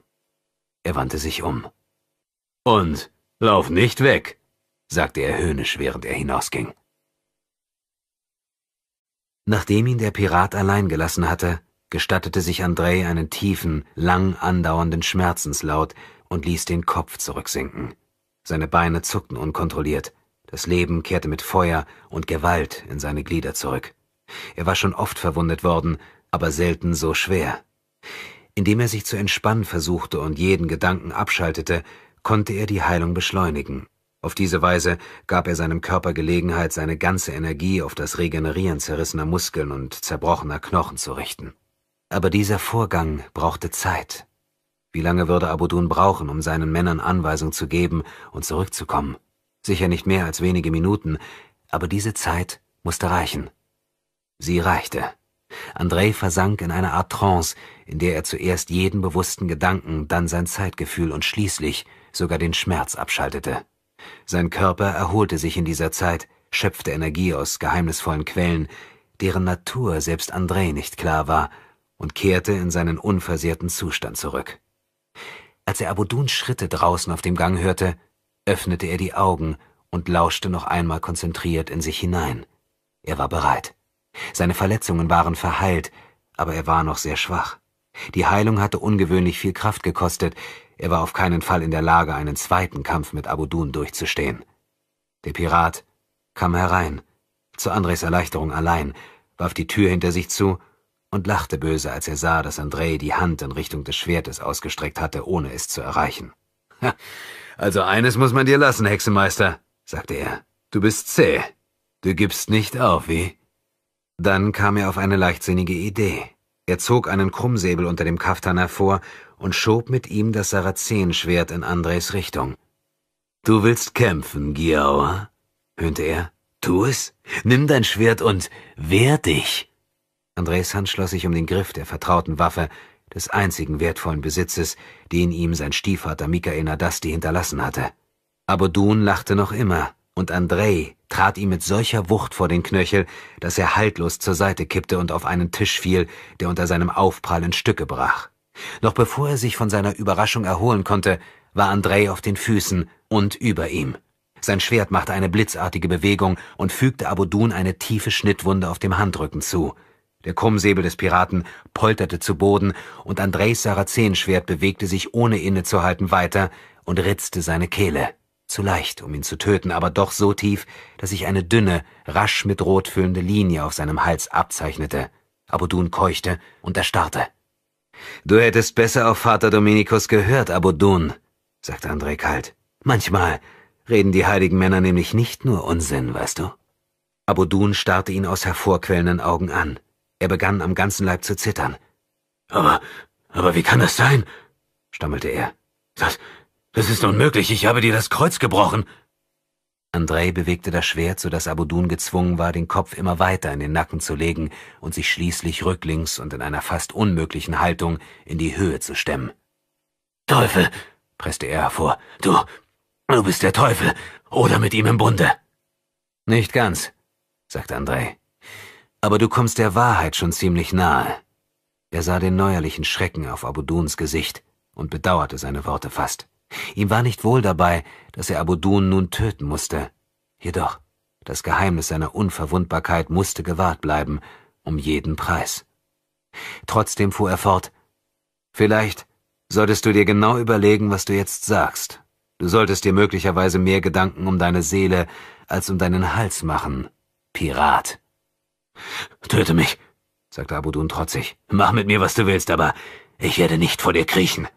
S1: Er wandte sich um. Und lauf nicht weg, sagte er höhnisch, während er hinausging. Nachdem ihn der Pirat allein gelassen hatte, gestattete sich Andrei einen tiefen, lang andauernden Schmerzenslaut und ließ den Kopf zurücksinken. Seine Beine zuckten unkontrolliert. Das Leben kehrte mit Feuer und Gewalt in seine Glieder zurück. Er war schon oft verwundet worden, aber selten so schwer. Indem er sich zu entspannen versuchte und jeden Gedanken abschaltete, konnte er die Heilung beschleunigen. Auf diese Weise gab er seinem Körper Gelegenheit, seine ganze Energie auf das Regenerieren zerrissener Muskeln und zerbrochener Knochen zu richten. Aber dieser Vorgang brauchte Zeit. Wie lange würde Abudun brauchen, um seinen Männern Anweisung zu geben und zurückzukommen? Sicher nicht mehr als wenige Minuten, aber diese Zeit musste reichen. Sie reichte. Andrei versank in eine Art Trance, in der er zuerst jeden bewussten Gedanken, dann sein Zeitgefühl und schließlich sogar den Schmerz abschaltete. Sein Körper erholte sich in dieser Zeit, schöpfte Energie aus geheimnisvollen Quellen, deren Natur selbst Andrei nicht klar war, und kehrte in seinen unversehrten Zustand zurück. Als er Abuduns Schritte draußen auf dem Gang hörte, öffnete er die Augen und lauschte noch einmal konzentriert in sich hinein. Er war bereit. Seine Verletzungen waren verheilt, aber er war noch sehr schwach. Die Heilung hatte ungewöhnlich viel Kraft gekostet, er war auf keinen Fall in der Lage, einen zweiten Kampf mit Abudun durchzustehen. Der Pirat kam herein, zu Andres Erleichterung allein, warf die Tür hinter sich zu und lachte böse, als er sah, dass Andrei die Hand in Richtung des Schwertes ausgestreckt hatte, ohne es zu erreichen. Ha, also eines muss man dir lassen, Hexenmeister, sagte er. Du bist zäh. Du gibst nicht auf, wie? Dann kam er auf eine leichtsinnige Idee. Er zog einen Krummsäbel unter dem Kaftan hervor und schob mit ihm das Sarazenschwert in Andres Richtung. Du willst kämpfen, Giaoa? höhnte er. Tu es, nimm dein Schwert und wehr dich. Andres Hand schloss sich um den Griff der vertrauten Waffe, des einzigen wertvollen Besitzes, den ihm sein Stiefvater Michael Nadasti hinterlassen hatte. Aber Dun lachte noch immer, und Andrei trat ihm mit solcher Wucht vor den Knöchel, dass er haltlos zur Seite kippte und auf einen Tisch fiel, der unter seinem Aufprall in Stücke brach. Noch bevor er sich von seiner Überraschung erholen konnte, war Andrei auf den Füßen und über ihm. Sein Schwert machte eine blitzartige Bewegung und fügte Abudun eine tiefe Schnittwunde auf dem Handrücken zu. Der Krummsäbel des Piraten polterte zu Boden, und Andrejs Sarazenschwert bewegte sich ohne innezuhalten weiter und ritzte seine Kehle. Zu leicht, um ihn zu töten, aber doch so tief, dass sich eine dünne, rasch mit Rot füllende Linie auf seinem Hals abzeichnete. Abudun keuchte und erstarrte. Du hättest besser auf Vater Dominikus gehört, Abudun, sagte Andrej kalt. Manchmal reden die heiligen Männer nämlich nicht nur Unsinn, weißt du? Abudun starrte ihn aus hervorquellenden Augen an. Er begann am ganzen Leib zu zittern. Aber, aber wie kann das sein? stammelte er. Das, das ist unmöglich, ich habe dir das Kreuz gebrochen. Andrei bewegte das Schwert, so dass Abudun gezwungen war, den Kopf immer weiter in den Nacken zu legen und sich schließlich rücklings und in einer fast unmöglichen Haltung in die Höhe zu stemmen. Teufel, presste er hervor, du, du bist der Teufel oder mit ihm im Bunde. Nicht ganz, sagte Andrei. Aber du kommst der Wahrheit schon ziemlich nahe. Er sah den neuerlichen Schrecken auf Abuduns Gesicht und bedauerte seine Worte fast. Ihm war nicht wohl dabei, dass er Abudun nun töten musste. Jedoch, das Geheimnis seiner Unverwundbarkeit musste gewahrt bleiben, um jeden Preis. Trotzdem fuhr er fort. Vielleicht solltest du dir genau überlegen, was du jetzt sagst. Du solltest dir möglicherweise mehr Gedanken um deine Seele als um deinen Hals machen, Pirat. Töte mich, sagte Abudun trotzig. Mach mit mir, was du willst, aber ich werde nicht vor dir kriechen.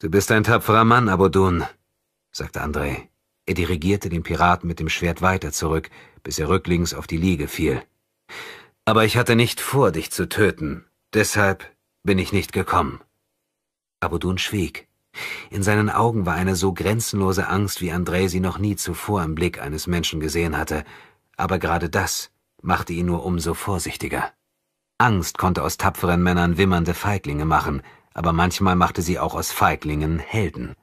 S1: Du bist ein tapferer Mann, Abudun, sagte André. Er dirigierte den Piraten mit dem Schwert weiter zurück, bis er rücklings auf die Liege fiel. Aber ich hatte nicht vor, dich zu töten. Deshalb bin ich nicht gekommen. Abudun schwieg. In seinen Augen war eine so grenzenlose Angst, wie André sie noch nie zuvor im Blick eines Menschen gesehen hatte. Aber gerade das machte ihn nur umso vorsichtiger. Angst konnte aus tapferen Männern wimmernde Feiglinge machen, aber manchmal machte sie auch aus Feiglingen Helden.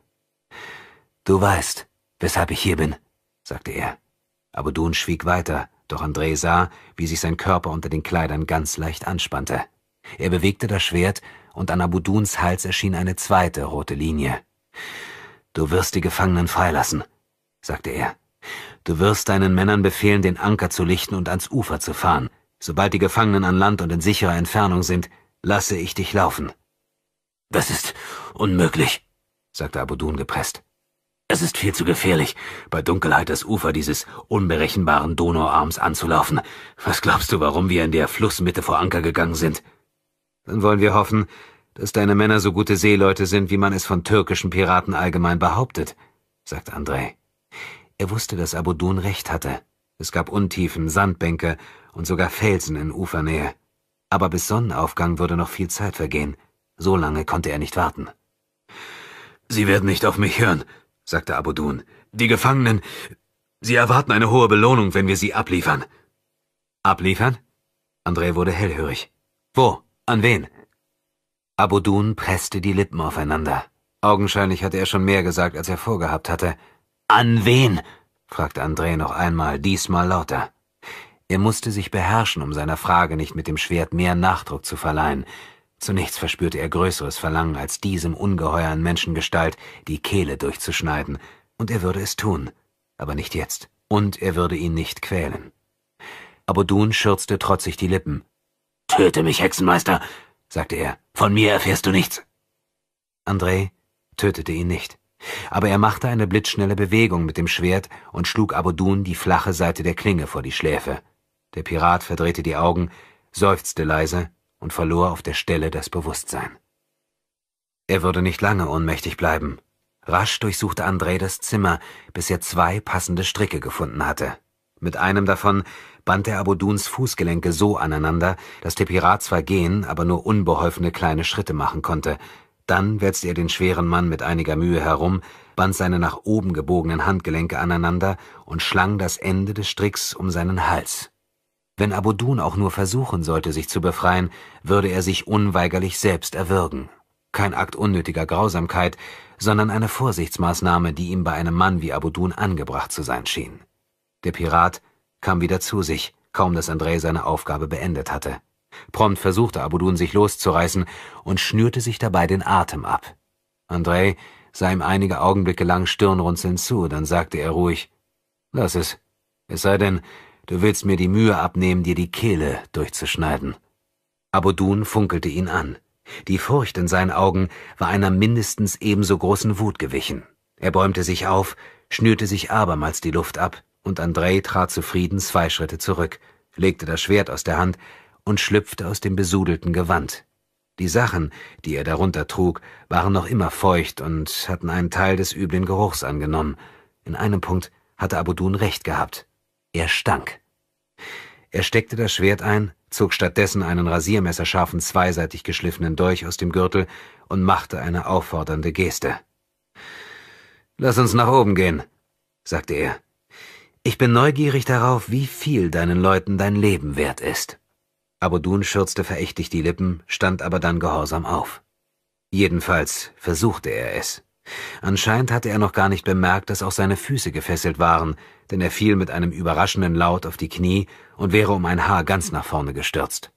S1: Du weißt, weshalb ich hier bin, sagte er. Aber Dun schwieg weiter, doch André sah, wie sich sein Körper unter den Kleidern ganz leicht anspannte. Er bewegte das Schwert, und an Abuduns Hals erschien eine zweite rote Linie. Du wirst die Gefangenen freilassen, sagte er. Du wirst deinen Männern befehlen, den Anker zu lichten und ans Ufer zu fahren. Sobald die Gefangenen an Land und in sicherer Entfernung sind, lasse ich dich laufen. Das ist unmöglich, sagte Abudun gepresst. Es ist viel zu gefährlich, bei Dunkelheit das Ufer dieses unberechenbaren Donauarms anzulaufen. Was glaubst du, warum wir in der Flussmitte vor Anker gegangen sind? Dann wollen wir hoffen, dass deine Männer so gute Seeleute sind, wie man es von türkischen Piraten allgemein behauptet, sagt Andrei. Er wusste, dass Abudun recht hatte. Es gab Untiefen, Sandbänke und sogar Felsen in Ufernähe. Aber bis Sonnenaufgang würde noch viel Zeit vergehen. So lange konnte er nicht warten. Sie werden nicht auf mich hören, sagte Abudun. Die Gefangenen, sie erwarten eine hohe Belohnung, wenn wir sie abliefern. Abliefern? André wurde hellhörig. Wo? An wen? Abudun presste die Lippen aufeinander. Augenscheinlich hatte er schon mehr gesagt, als er vorgehabt hatte. An wen? fragte André noch einmal, diesmal lauter. Er musste sich beherrschen, um seiner Frage nicht mit dem Schwert mehr Nachdruck zu verleihen. Zu nichts verspürte er größeres Verlangen, als diesem Ungeheuer in Menschengestalt die Kehle durchzuschneiden, und er würde es tun, aber nicht jetzt, und er würde ihn nicht quälen. Abodun schürzte trotzig die Lippen. Töte mich, Hexenmeister, sagte er, von mir erfährst du nichts. André tötete ihn nicht. Aber er machte eine blitzschnelle Bewegung mit dem Schwert und schlug Abodun die flache Seite der Klinge vor die Schläfe. Der Pirat verdrehte die Augen, seufzte leise und verlor auf der Stelle das Bewusstsein. Er würde nicht lange ohnmächtig bleiben. Rasch durchsuchte André das Zimmer, bis er zwei passende Stricke gefunden hatte. Mit einem davon band er Abuduns Fußgelenke so aneinander, dass der Pirat zwar gehen, aber nur unbeholfene kleine Schritte machen konnte, dann wälzte er den schweren Mann mit einiger Mühe herum, band seine nach oben gebogenen Handgelenke aneinander und schlang das Ende des Stricks um seinen Hals. Wenn Abudun auch nur versuchen sollte, sich zu befreien, würde er sich unweigerlich selbst erwürgen. Kein Akt unnötiger Grausamkeit, sondern eine Vorsichtsmaßnahme, die ihm bei einem Mann wie Abudun angebracht zu sein schien. Der Pirat kam wieder zu sich, kaum dass André seine Aufgabe beendet hatte. Prompt versuchte Abudun sich loszureißen und schnürte sich dabei den Atem ab. Andrei sah ihm einige Augenblicke lang stirnrunzelnd zu, dann sagte er ruhig, Lass es, es sei denn, du willst mir die Mühe abnehmen, dir die Kehle durchzuschneiden. Abudun funkelte ihn an. Die Furcht in seinen Augen war einer mindestens ebenso großen Wut gewichen. Er bäumte sich auf, schnürte sich abermals die Luft ab, und Andrei trat zufrieden zwei Schritte zurück, legte das Schwert aus der Hand, und schlüpfte aus dem besudelten Gewand. Die Sachen, die er darunter trug, waren noch immer feucht und hatten einen Teil des üblen Geruchs angenommen. In einem Punkt hatte Abudun recht gehabt. Er stank. Er steckte das Schwert ein, zog stattdessen einen rasiermesserscharfen zweiseitig geschliffenen Dolch aus dem Gürtel und machte eine auffordernde Geste. Lass uns nach oben gehen, sagte er. Ich bin neugierig darauf, wie viel deinen Leuten dein Leben wert ist. Abudun schürzte verächtlich die Lippen, stand aber dann gehorsam auf. Jedenfalls versuchte er es. Anscheinend hatte er noch gar nicht bemerkt, dass auch seine Füße gefesselt waren, denn er fiel mit einem überraschenden Laut auf die Knie und wäre um ein Haar ganz nach vorne gestürzt.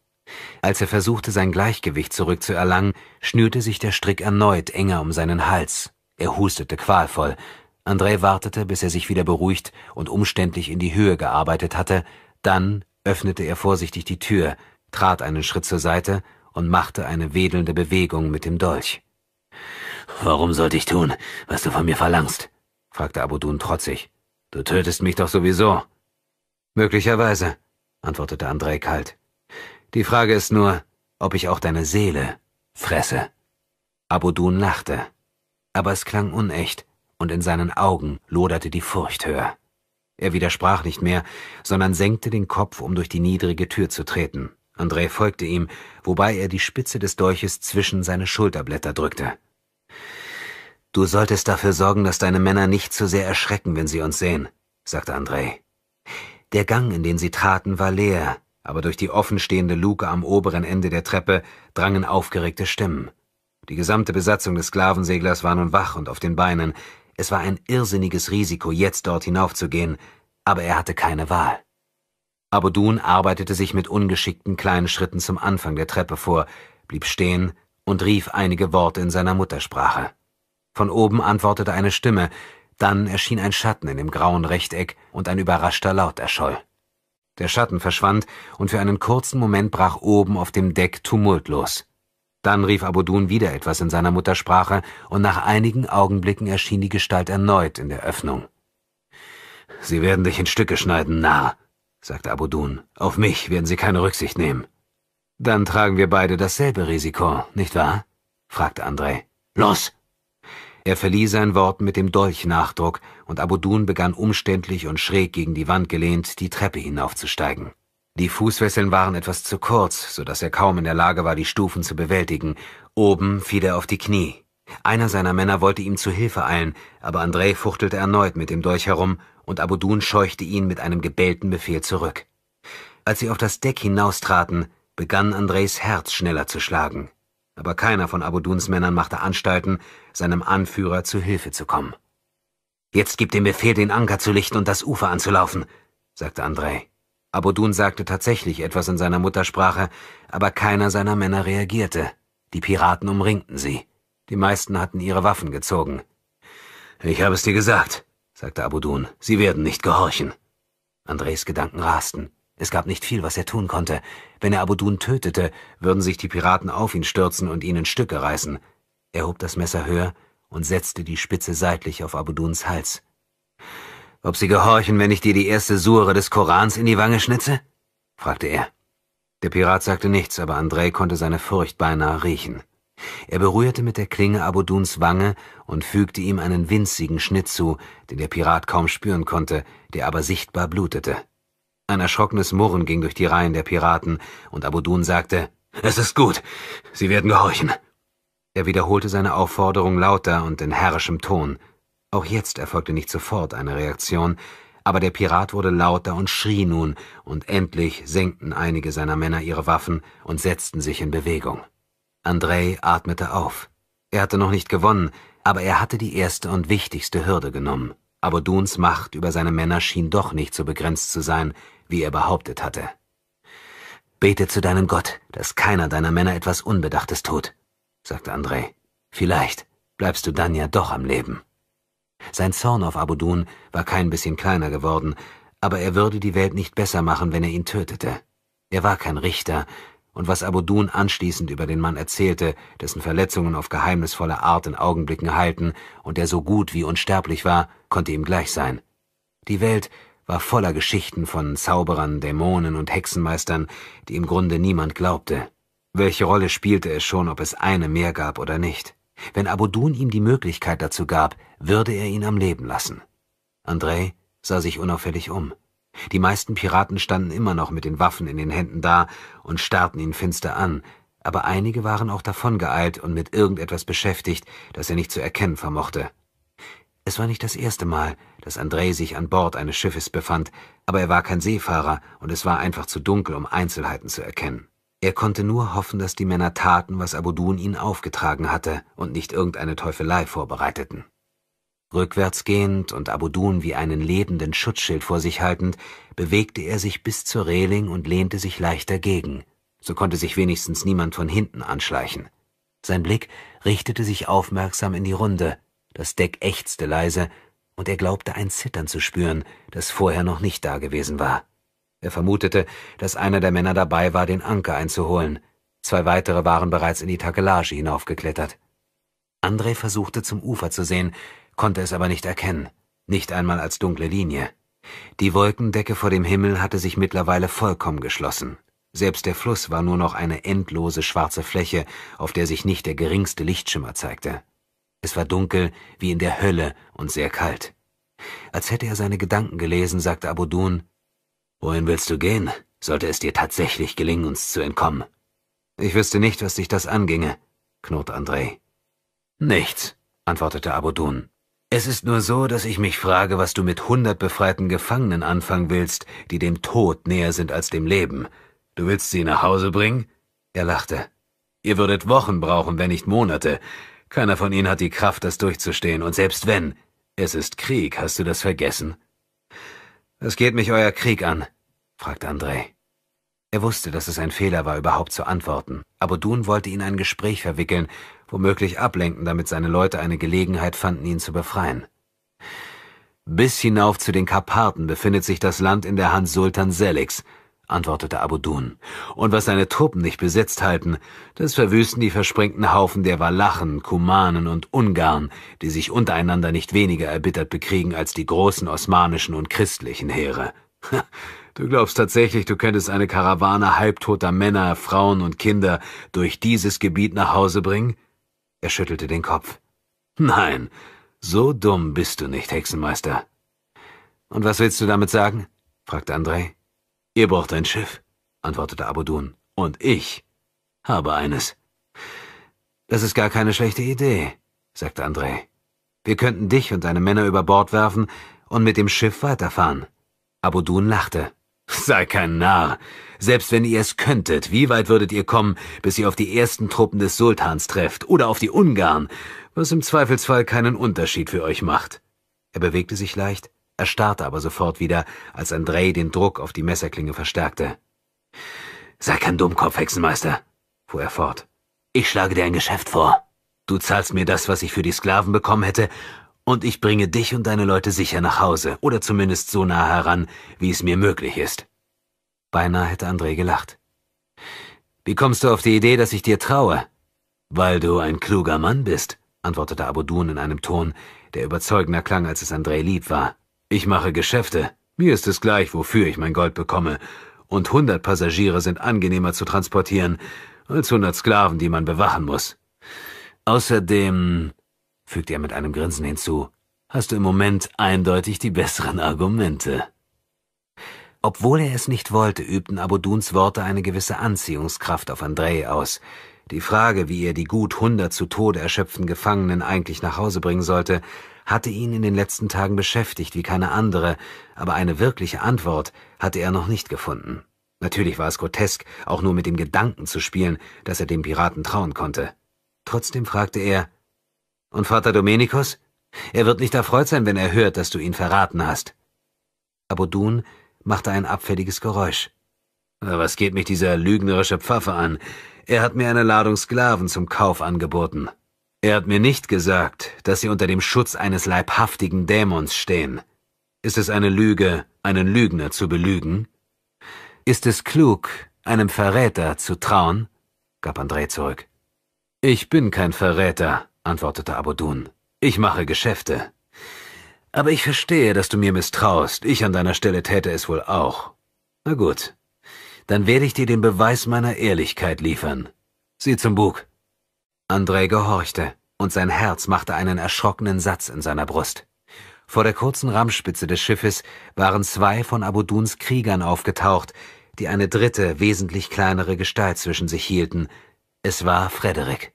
S1: Als er versuchte, sein Gleichgewicht zurückzuerlangen, schnürte sich der Strick erneut enger um seinen Hals. Er hustete qualvoll. André wartete, bis er sich wieder beruhigt und umständlich in die Höhe gearbeitet hatte, dann öffnete er vorsichtig die Tür, trat einen Schritt zur Seite und machte eine wedelnde Bewegung mit dem Dolch. Warum sollte ich tun, was du von mir verlangst? fragte Abudun trotzig. Du tötest mich doch sowieso. Möglicherweise, antwortete Andrei kalt. Die Frage ist nur, ob ich auch deine Seele fresse. Abudun lachte, aber es klang unecht, und in seinen Augen loderte die Furcht höher. Er widersprach nicht mehr, sondern senkte den Kopf, um durch die niedrige Tür zu treten. André folgte ihm, wobei er die Spitze des Dolches zwischen seine Schulterblätter drückte. Du solltest dafür sorgen, dass deine Männer nicht zu sehr erschrecken, wenn sie uns sehen, sagte André. Der Gang, in den sie traten, war leer, aber durch die offenstehende Luke am oberen Ende der Treppe drangen aufgeregte Stimmen. Die gesamte Besatzung des Sklavenseglers war nun wach und auf den Beinen. Es war ein irrsinniges Risiko, jetzt dort hinaufzugehen, aber er hatte keine Wahl. Abudun arbeitete sich mit ungeschickten kleinen Schritten zum Anfang der Treppe vor, blieb stehen und rief einige Worte in seiner Muttersprache. Von oben antwortete eine Stimme, dann erschien ein Schatten in dem grauen Rechteck und ein überraschter Laut erscholl. Der Schatten verschwand und für einen kurzen Moment brach oben auf dem Deck Tumult los. Dann rief Abudun wieder etwas in seiner Muttersprache und nach einigen Augenblicken erschien die Gestalt erneut in der Öffnung. Sie werden dich in Stücke schneiden, Narr, sagte Abudun. Auf mich werden Sie keine Rücksicht nehmen. Dann tragen wir beide dasselbe Risiko, nicht wahr? fragte André. Los! Er verlieh sein Wort mit dem Dolchnachdruck, und Abudun begann umständlich und schräg gegen die Wand gelehnt, die Treppe hinaufzusteigen. Die Fußfesseln waren etwas zu kurz, so dass er kaum in der Lage war, die Stufen zu bewältigen. Oben fiel er auf die Knie. Einer seiner Männer wollte ihm zu Hilfe eilen, aber Andrei fuchtelte erneut mit dem Dolch herum und Abudun scheuchte ihn mit einem gebellten Befehl zurück. Als sie auf das Deck hinaustraten, begann Andrejs Herz schneller zu schlagen. Aber keiner von Abuduns Männern machte Anstalten, seinem Anführer zu Hilfe zu kommen. Jetzt gib den Befehl, den Anker zu lichten und das Ufer anzulaufen, sagte Andrei. Abudun sagte tatsächlich etwas in seiner Muttersprache, aber keiner seiner Männer reagierte. Die Piraten umringten sie. Die meisten hatten ihre Waffen gezogen. Ich habe es dir gesagt, sagte Abudun. Sie werden nicht gehorchen. Andres Gedanken rasten. Es gab nicht viel, was er tun konnte. Wenn er Abudun tötete, würden sich die Piraten auf ihn stürzen und ihn in Stücke reißen. Er hob das Messer höher und setzte die Spitze seitlich auf Abuduns Hals. Ob sie gehorchen, wenn ich dir die erste Sure des Korans in die Wange schnitze? fragte er. Der Pirat sagte nichts, aber Andrei konnte seine Furcht beinahe riechen. Er berührte mit der Klinge Abuduns Wange und fügte ihm einen winzigen Schnitt zu, den der Pirat kaum spüren konnte, der aber sichtbar blutete. Ein erschrockenes Murren ging durch die Reihen der Piraten, und Abudun sagte, »Es ist gut, sie werden gehorchen.« Er wiederholte seine Aufforderung lauter und in herrischem Ton. Auch jetzt erfolgte nicht sofort eine Reaktion, aber der Pirat wurde lauter und schrie nun, und endlich senkten einige seiner Männer ihre Waffen und setzten sich in Bewegung. Andrei atmete auf. Er hatte noch nicht gewonnen, aber er hatte die erste und wichtigste Hürde genommen. Aber Duns Macht über seine Männer schien doch nicht so begrenzt zu sein, wie er behauptet hatte. Bete zu deinem Gott, dass keiner deiner Männer etwas Unbedachtes tut, sagte Andrei. Vielleicht bleibst du dann ja doch am Leben. Sein Zorn auf Abudun war kein bisschen kleiner geworden, aber er würde die Welt nicht besser machen, wenn er ihn tötete. Er war kein Richter, und was Abudun anschließend über den Mann erzählte, dessen Verletzungen auf geheimnisvolle Art in Augenblicken halten und der so gut wie unsterblich war, konnte ihm gleich sein. Die Welt war voller Geschichten von Zauberern, Dämonen und Hexenmeistern, die im Grunde niemand glaubte. Welche Rolle spielte es schon, ob es eine mehr gab oder nicht? Wenn Abudun ihm die Möglichkeit dazu gab, würde er ihn am Leben lassen. Andrei sah sich unauffällig um. Die meisten Piraten standen immer noch mit den Waffen in den Händen da und starrten ihn finster an, aber einige waren auch davongeeilt und mit irgendetwas beschäftigt, das er nicht zu erkennen vermochte. Es war nicht das erste Mal, dass André sich an Bord eines Schiffes befand, aber er war kein Seefahrer und es war einfach zu dunkel, um Einzelheiten zu erkennen. Er konnte nur hoffen, dass die Männer taten, was Abudun ihnen aufgetragen hatte und nicht irgendeine Teufelei vorbereiteten. Rückwärtsgehend und Abudun wie einen lebenden Schutzschild vor sich haltend, bewegte er sich bis zur Reling und lehnte sich leicht dagegen. So konnte sich wenigstens niemand von hinten anschleichen. Sein Blick richtete sich aufmerksam in die Runde, das Deck ächzte leise, und er glaubte ein Zittern zu spüren, das vorher noch nicht da gewesen war. Er vermutete, dass einer der Männer dabei war, den Anker einzuholen. Zwei weitere waren bereits in die Takelage hinaufgeklettert. André versuchte zum Ufer zu sehen, konnte es aber nicht erkennen, nicht einmal als dunkle Linie. Die Wolkendecke vor dem Himmel hatte sich mittlerweile vollkommen geschlossen. Selbst der Fluss war nur noch eine endlose schwarze Fläche, auf der sich nicht der geringste Lichtschimmer zeigte. Es war dunkel wie in der Hölle und sehr kalt. Als hätte er seine Gedanken gelesen, sagte Abudun, Wohin willst du gehen? Sollte es dir tatsächlich gelingen, uns zu entkommen? Ich wüsste nicht, was dich das anginge, knurrte Andrei. Nichts, antwortete Abudun. Es ist nur so, dass ich mich frage, was du mit hundert befreiten Gefangenen anfangen willst, die dem Tod näher sind als dem Leben. Du willst sie nach Hause bringen? Er lachte. Ihr würdet Wochen brauchen, wenn nicht Monate. Keiner von ihnen hat die Kraft, das durchzustehen, und selbst wenn, es ist Krieg, hast du das vergessen? Was geht mich euer Krieg an? fragte André. Er wusste, dass es ein Fehler war, überhaupt zu antworten, aber Dun wollte ihn ein Gespräch verwickeln, womöglich ablenken, damit seine Leute eine Gelegenheit fanden, ihn zu befreien. Bis hinauf zu den Karpaten befindet sich das Land in der Hand Sultan Seligs, antwortete Abu Abudun. Und was seine Truppen nicht besetzt halten, das verwüsten die versprengten Haufen der Walachen, Kumanen und Ungarn, die sich untereinander nicht weniger erbittert bekriegen als die großen osmanischen und christlichen Heere. Du glaubst tatsächlich, du könntest eine Karawane halbtoter Männer, Frauen und Kinder durch dieses Gebiet nach Hause bringen? Er schüttelte den Kopf. Nein, so dumm bist du nicht, Hexenmeister. Und was willst du damit sagen? fragte Andrei. Ihr braucht ein Schiff, antwortete Abudun. Und ich habe eines. Das ist gar keine schlechte Idee, sagte Andrei. Wir könnten dich und deine Männer über Bord werfen und mit dem Schiff weiterfahren. Abudun lachte. Sei kein Narr. Selbst wenn ihr es könntet, wie weit würdet ihr kommen, bis ihr auf die ersten Truppen des Sultans trefft oder auf die Ungarn, was im Zweifelsfall keinen Unterschied für euch macht. Er bewegte sich leicht, erstarrte aber sofort wieder, als Andrei den Druck auf die Messerklinge verstärkte. Sei kein Dummkopf, Hexenmeister, fuhr er fort. Ich schlage dir ein Geschäft vor. Du zahlst mir das, was ich für die Sklaven bekommen hätte, und ich bringe dich und deine Leute sicher nach Hause oder zumindest so nah heran, wie es mir möglich ist. Beinahe hätte André gelacht. Wie kommst du auf die Idee, dass ich dir traue? Weil du ein kluger Mann bist, antwortete Abudun in einem Ton, der überzeugender klang, als es André lieb war. Ich mache Geschäfte. Mir ist es gleich, wofür ich mein Gold bekomme. Und hundert Passagiere sind angenehmer zu transportieren als hundert Sklaven, die man bewachen muss. Außerdem fügte er mit einem Grinsen hinzu, hast du im Moment eindeutig die besseren Argumente. Obwohl er es nicht wollte, übten Abuduns Worte eine gewisse Anziehungskraft auf Andrei aus. Die Frage, wie er die gut hundert zu Tode erschöpften Gefangenen eigentlich nach Hause bringen sollte, hatte ihn in den letzten Tagen beschäftigt wie keine andere, aber eine wirkliche Antwort hatte er noch nicht gefunden. Natürlich war es grotesk, auch nur mit dem Gedanken zu spielen, dass er dem Piraten trauen konnte. Trotzdem fragte er, und Vater Domenikus? Er wird nicht erfreut sein, wenn er hört, dass du ihn verraten hast. Abodun machte ein abfälliges Geräusch. Was geht mich dieser lügnerische Pfaffe an? Er hat mir eine Ladung Sklaven zum Kauf angeboten. Er hat mir nicht gesagt, dass sie unter dem Schutz eines leibhaftigen Dämons stehen. Ist es eine Lüge, einen Lügner zu belügen? Ist es klug, einem Verräter zu trauen? gab André zurück. Ich bin kein Verräter, antwortete Abudun. Ich mache Geschäfte. Aber ich verstehe, dass du mir misstraust. Ich an deiner Stelle täte es wohl auch. Na gut. Dann werde ich dir den Beweis meiner Ehrlichkeit liefern. Sieh zum Bug. Andrei gehorchte, und sein Herz machte einen erschrockenen Satz in seiner Brust. Vor der kurzen Rammspitze des Schiffes waren zwei von Abuduns Kriegern aufgetaucht, die eine dritte, wesentlich kleinere Gestalt zwischen sich hielten. Es war Frederik.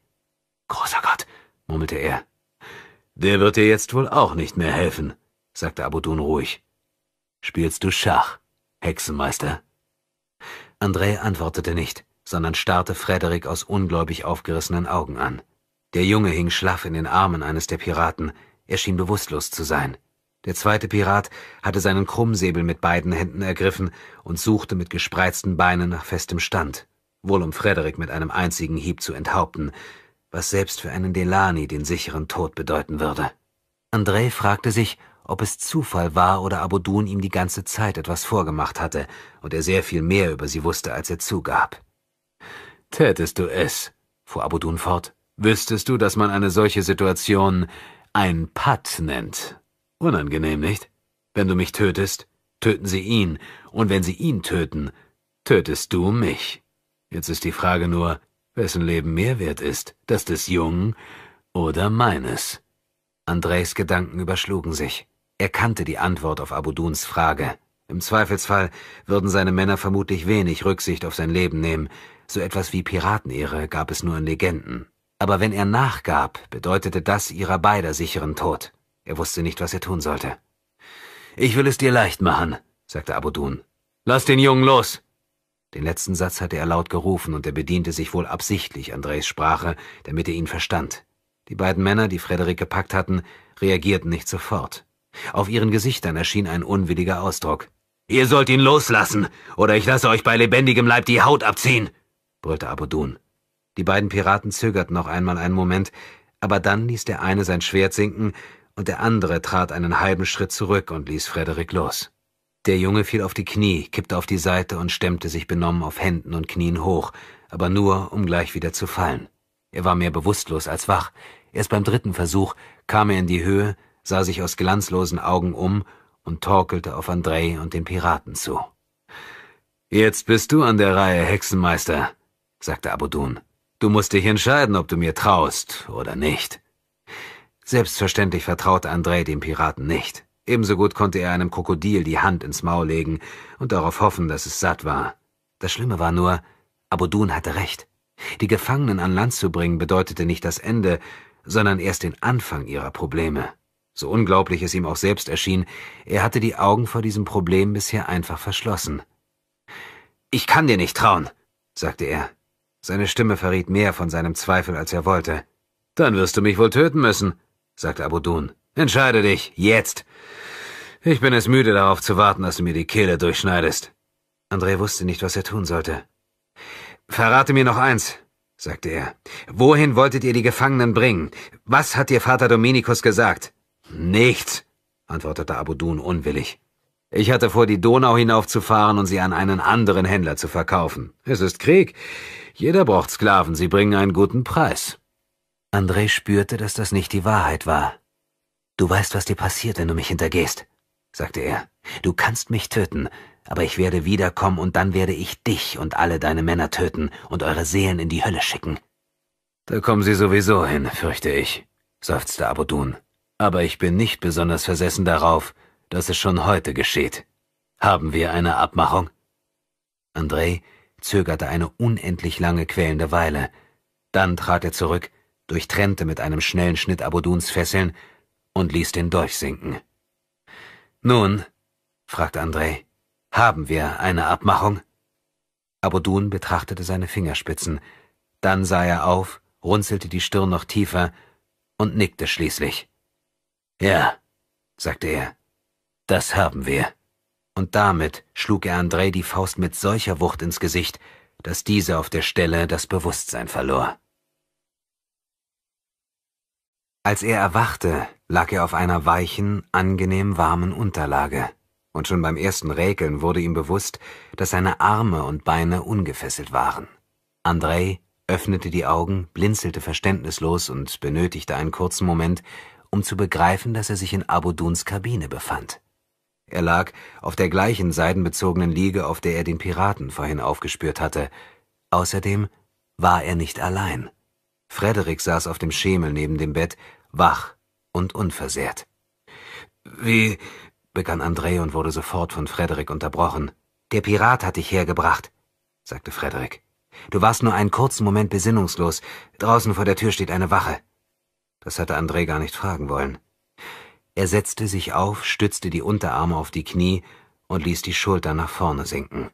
S1: Großer Gott, murmelte er. Der wird dir jetzt wohl auch nicht mehr helfen, sagte Abudun ruhig. Spielst du Schach, Hexenmeister? André antwortete nicht, sondern starrte Frederik aus ungläubig aufgerissenen Augen an. Der Junge hing schlaff in den Armen eines der Piraten, er schien bewusstlos zu sein. Der zweite Pirat hatte seinen Krummsäbel mit beiden Händen ergriffen und suchte mit gespreizten Beinen nach festem Stand, wohl um Frederik mit einem einzigen Hieb zu enthaupten, was selbst für einen Delani den sicheren Tod bedeuten würde. Andrei fragte sich, ob es Zufall war oder Abudun ihm die ganze Zeit etwas vorgemacht hatte und er sehr viel mehr über sie wusste, als er zugab. Tätest du es, fuhr Abudun fort, wüsstest du, dass man eine solche Situation ein Patt nennt. Unangenehm, nicht? Wenn du mich tötest, töten sie ihn, und wenn sie ihn töten, tötest du mich. Jetzt ist die Frage nur, wessen Leben mehr wert ist, das des Jungen oder meines? Andrejs Gedanken überschlugen sich. Er kannte die Antwort auf Abuduns Frage. Im Zweifelsfall würden seine Männer vermutlich wenig Rücksicht auf sein Leben nehmen. So etwas wie Piratenehre gab es nur in Legenden. Aber wenn er nachgab, bedeutete das ihrer beider sicheren Tod. Er wusste nicht, was er tun sollte. Ich will es dir leicht machen, sagte Abudun. Lass den Jungen los. Den letzten Satz hatte er laut gerufen und er bediente sich wohl absichtlich Andres Sprache, damit er ihn verstand. Die beiden Männer, die Frederik gepackt hatten, reagierten nicht sofort. Auf ihren Gesichtern erschien ein unwilliger Ausdruck. Ihr sollt ihn loslassen, oder ich lasse euch bei lebendigem Leib die Haut abziehen, brüllte Abudun. Die beiden Piraten zögerten noch einmal einen Moment, aber dann ließ der eine sein Schwert sinken und der andere trat einen halben Schritt zurück und ließ Frederik los. Der Junge fiel auf die Knie, kippte auf die Seite und stemmte sich benommen auf Händen und Knien hoch, aber nur, um gleich wieder zu fallen. Er war mehr bewusstlos als wach. Erst beim dritten Versuch kam er in die Höhe, sah sich aus glanzlosen Augen um und torkelte auf Andrei und den Piraten zu. Jetzt bist du an der Reihe, Hexenmeister, sagte Abudun. Du musst dich entscheiden, ob du mir traust oder nicht. Selbstverständlich vertraute Andrei dem Piraten nicht. Ebenso gut konnte er einem Krokodil die Hand ins Maul legen und darauf hoffen, dass es satt war. Das Schlimme war nur, Abudun hatte recht. Die Gefangenen an Land zu bringen bedeutete nicht das Ende, sondern erst den Anfang ihrer Probleme. So unglaublich es ihm auch selbst erschien, er hatte die Augen vor diesem Problem bisher einfach verschlossen. Ich kann dir nicht trauen, sagte er. Seine Stimme verriet mehr von seinem Zweifel, als er wollte. Dann wirst du mich wohl töten müssen, sagte Abudun. Entscheide dich, jetzt. Ich bin es müde, darauf zu warten, dass du mir die Kehle durchschneidest. André wusste nicht, was er tun sollte. Verrate mir noch eins, sagte er. Wohin wolltet ihr die Gefangenen bringen? Was hat dir Vater Dominikus gesagt? Nichts, antwortete Abudun unwillig. Ich hatte vor, die Donau hinaufzufahren und sie an einen anderen Händler zu verkaufen. Es ist Krieg. Jeder braucht Sklaven, sie bringen einen guten Preis. André spürte, dass das nicht die Wahrheit war. Du weißt, was dir passiert, wenn du mich hintergehst sagte er, du kannst mich töten, aber ich werde wiederkommen und dann werde ich dich und alle deine Männer töten und eure Seelen in die Hölle schicken. Da kommen sie sowieso hin, fürchte ich, seufzte Abudun. Aber ich bin nicht besonders versessen darauf, dass es schon heute geschieht. Haben wir eine Abmachung? Andrei zögerte eine unendlich lange quälende Weile. Dann trat er zurück, durchtrennte mit einem schnellen Schnitt Abuduns Fesseln und ließ den Dolch sinken. Nun, fragt André, haben wir eine Abmachung? Abodun betrachtete seine Fingerspitzen, dann sah er auf, runzelte die Stirn noch tiefer und nickte schließlich. Ja, sagte er, das haben wir. Und damit schlug er André die Faust mit solcher Wucht ins Gesicht, dass dieser auf der Stelle das Bewusstsein verlor. Als er erwachte, lag er auf einer weichen, angenehm warmen Unterlage, und schon beim ersten Räkeln wurde ihm bewusst, dass seine Arme und Beine ungefesselt waren. Andrei öffnete die Augen, blinzelte verständnislos und benötigte einen kurzen Moment, um zu begreifen, dass er sich in Abuduns Kabine befand. Er lag auf der gleichen seidenbezogenen Liege, auf der er den Piraten vorhin aufgespürt hatte. Außerdem war er nicht allein. Frederik saß auf dem Schemel neben dem Bett, wach und unversehrt. Wie, begann André und wurde sofort von Frederik unterbrochen. Der Pirat hat dich hergebracht, sagte Frederik. Du warst nur einen kurzen Moment besinnungslos. Draußen vor der Tür steht eine Wache. Das hatte André gar nicht fragen wollen. Er setzte sich auf, stützte die Unterarme auf die Knie und ließ die Schulter nach vorne sinken.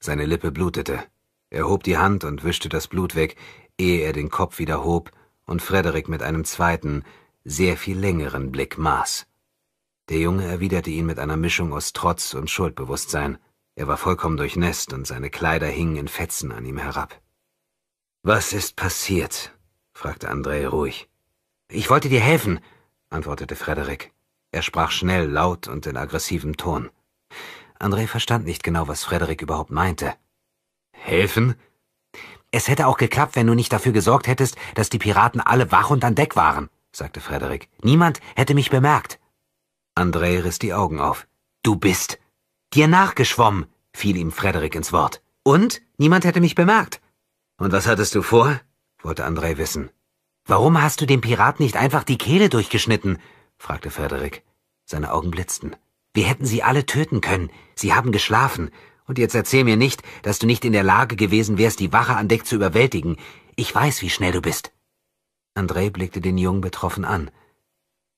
S1: Seine Lippe blutete. Er hob die Hand und wischte das Blut weg, ehe er den Kopf wieder hob und Frederik mit einem zweiten, sehr viel längeren Blick maß. Der Junge erwiderte ihn mit einer Mischung aus Trotz und Schuldbewusstsein. Er war vollkommen durchnässt und seine Kleider hingen in Fetzen an ihm herab. Was ist passiert? fragte André ruhig. Ich wollte dir helfen, antwortete Frederik. Er sprach schnell, laut und in aggressivem Ton. André verstand nicht genau, was Frederik überhaupt meinte. Helfen? Es hätte auch geklappt, wenn du nicht dafür gesorgt hättest, dass die Piraten alle wach und an Deck waren, sagte Frederik. Niemand hätte mich bemerkt. André riss die Augen auf. Du bist dir nachgeschwommen, fiel ihm Frederik ins Wort. Und niemand hätte mich bemerkt. Und was hattest du vor? wollte André wissen. Warum hast du dem Piraten nicht einfach die Kehle durchgeschnitten? fragte Frederik. Seine Augen blitzten. Wir hätten sie alle töten können. Sie haben geschlafen. Und jetzt erzähl mir nicht, dass du nicht in der Lage gewesen wärst, die Wache an Deck zu überwältigen. Ich weiß, wie schnell du bist. André blickte den Jungen betroffen an.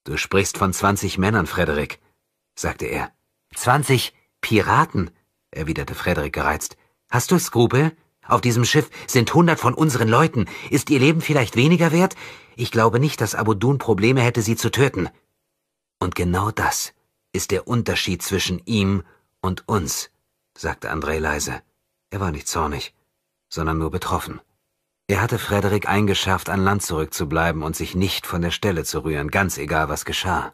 S1: Du sprichst von zwanzig Männern, Frederik, sagte er. Zwanzig Piraten, erwiderte Frederik gereizt. Hast du Skrupel? Auf diesem Schiff sind hundert von unseren Leuten. Ist ihr Leben vielleicht weniger wert? Ich glaube nicht, dass Abu Abudun Probleme hätte, sie zu töten. Und genau das ist der Unterschied zwischen ihm und uns sagte André leise. Er war nicht zornig, sondern nur betroffen. Er hatte Frederik eingeschärft, an Land zurückzubleiben und sich nicht von der Stelle zu rühren, ganz egal was geschah.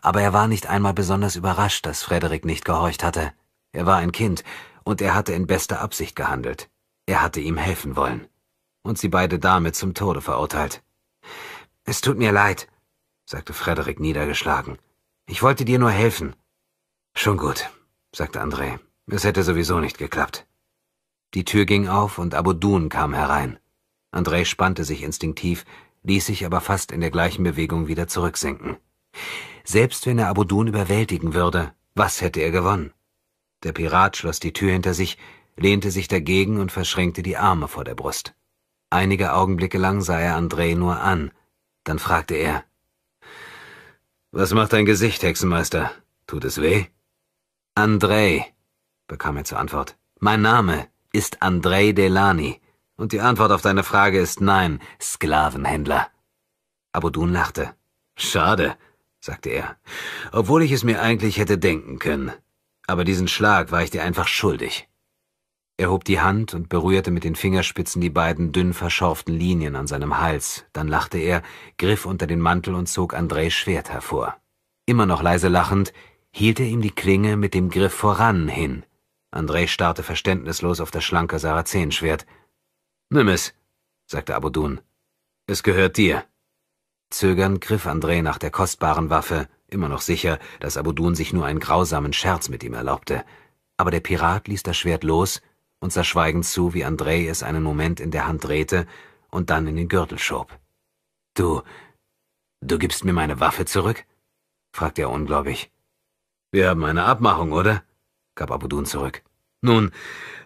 S1: Aber er war nicht einmal besonders überrascht, dass Frederik nicht gehorcht hatte. Er war ein Kind, und er hatte in bester Absicht gehandelt. Er hatte ihm helfen wollen. Und sie beide damit zum Tode verurteilt. Es tut mir leid, sagte Frederik niedergeschlagen. Ich wollte dir nur helfen. Schon gut, sagte André. Es hätte sowieso nicht geklappt. Die Tür ging auf und Abudun kam herein. André spannte sich instinktiv, ließ sich aber fast in der gleichen Bewegung wieder zurücksinken. Selbst wenn er Abudun überwältigen würde, was hätte er gewonnen? Der Pirat schloss die Tür hinter sich, lehnte sich dagegen und verschränkte die Arme vor der Brust. Einige Augenblicke lang sah er André nur an. Dann fragte er, »Was macht dein Gesicht, Hexenmeister? Tut es weh?« »André«, bekam er zur Antwort. Mein Name ist Andrei Delani. Und die Antwort auf deine Frage ist nein, Sklavenhändler. Abudun lachte. Schade, sagte er, obwohl ich es mir eigentlich hätte denken können. Aber diesen Schlag war ich dir einfach schuldig. Er hob die Hand und berührte mit den Fingerspitzen die beiden dünn verschorften Linien an seinem Hals. Dann lachte er, griff unter den Mantel und zog Andrejs Schwert hervor. Immer noch leise lachend, hielt er ihm die Klinge mit dem Griff voran hin. André starrte verständnislos auf das schlanke Sarazenenschwert. Nimm es, sagte Abudun. Es gehört dir. Zögernd griff André nach der kostbaren Waffe, immer noch sicher, dass Abudun sich nur einen grausamen Scherz mit ihm erlaubte. Aber der Pirat ließ das Schwert los und sah schweigend zu, wie André es einen Moment in der Hand drehte und dann in den Gürtel schob. Du, du gibst mir meine Waffe zurück? fragte er ungläubig. Wir haben eine Abmachung, oder? gab Abudun zurück. Nun,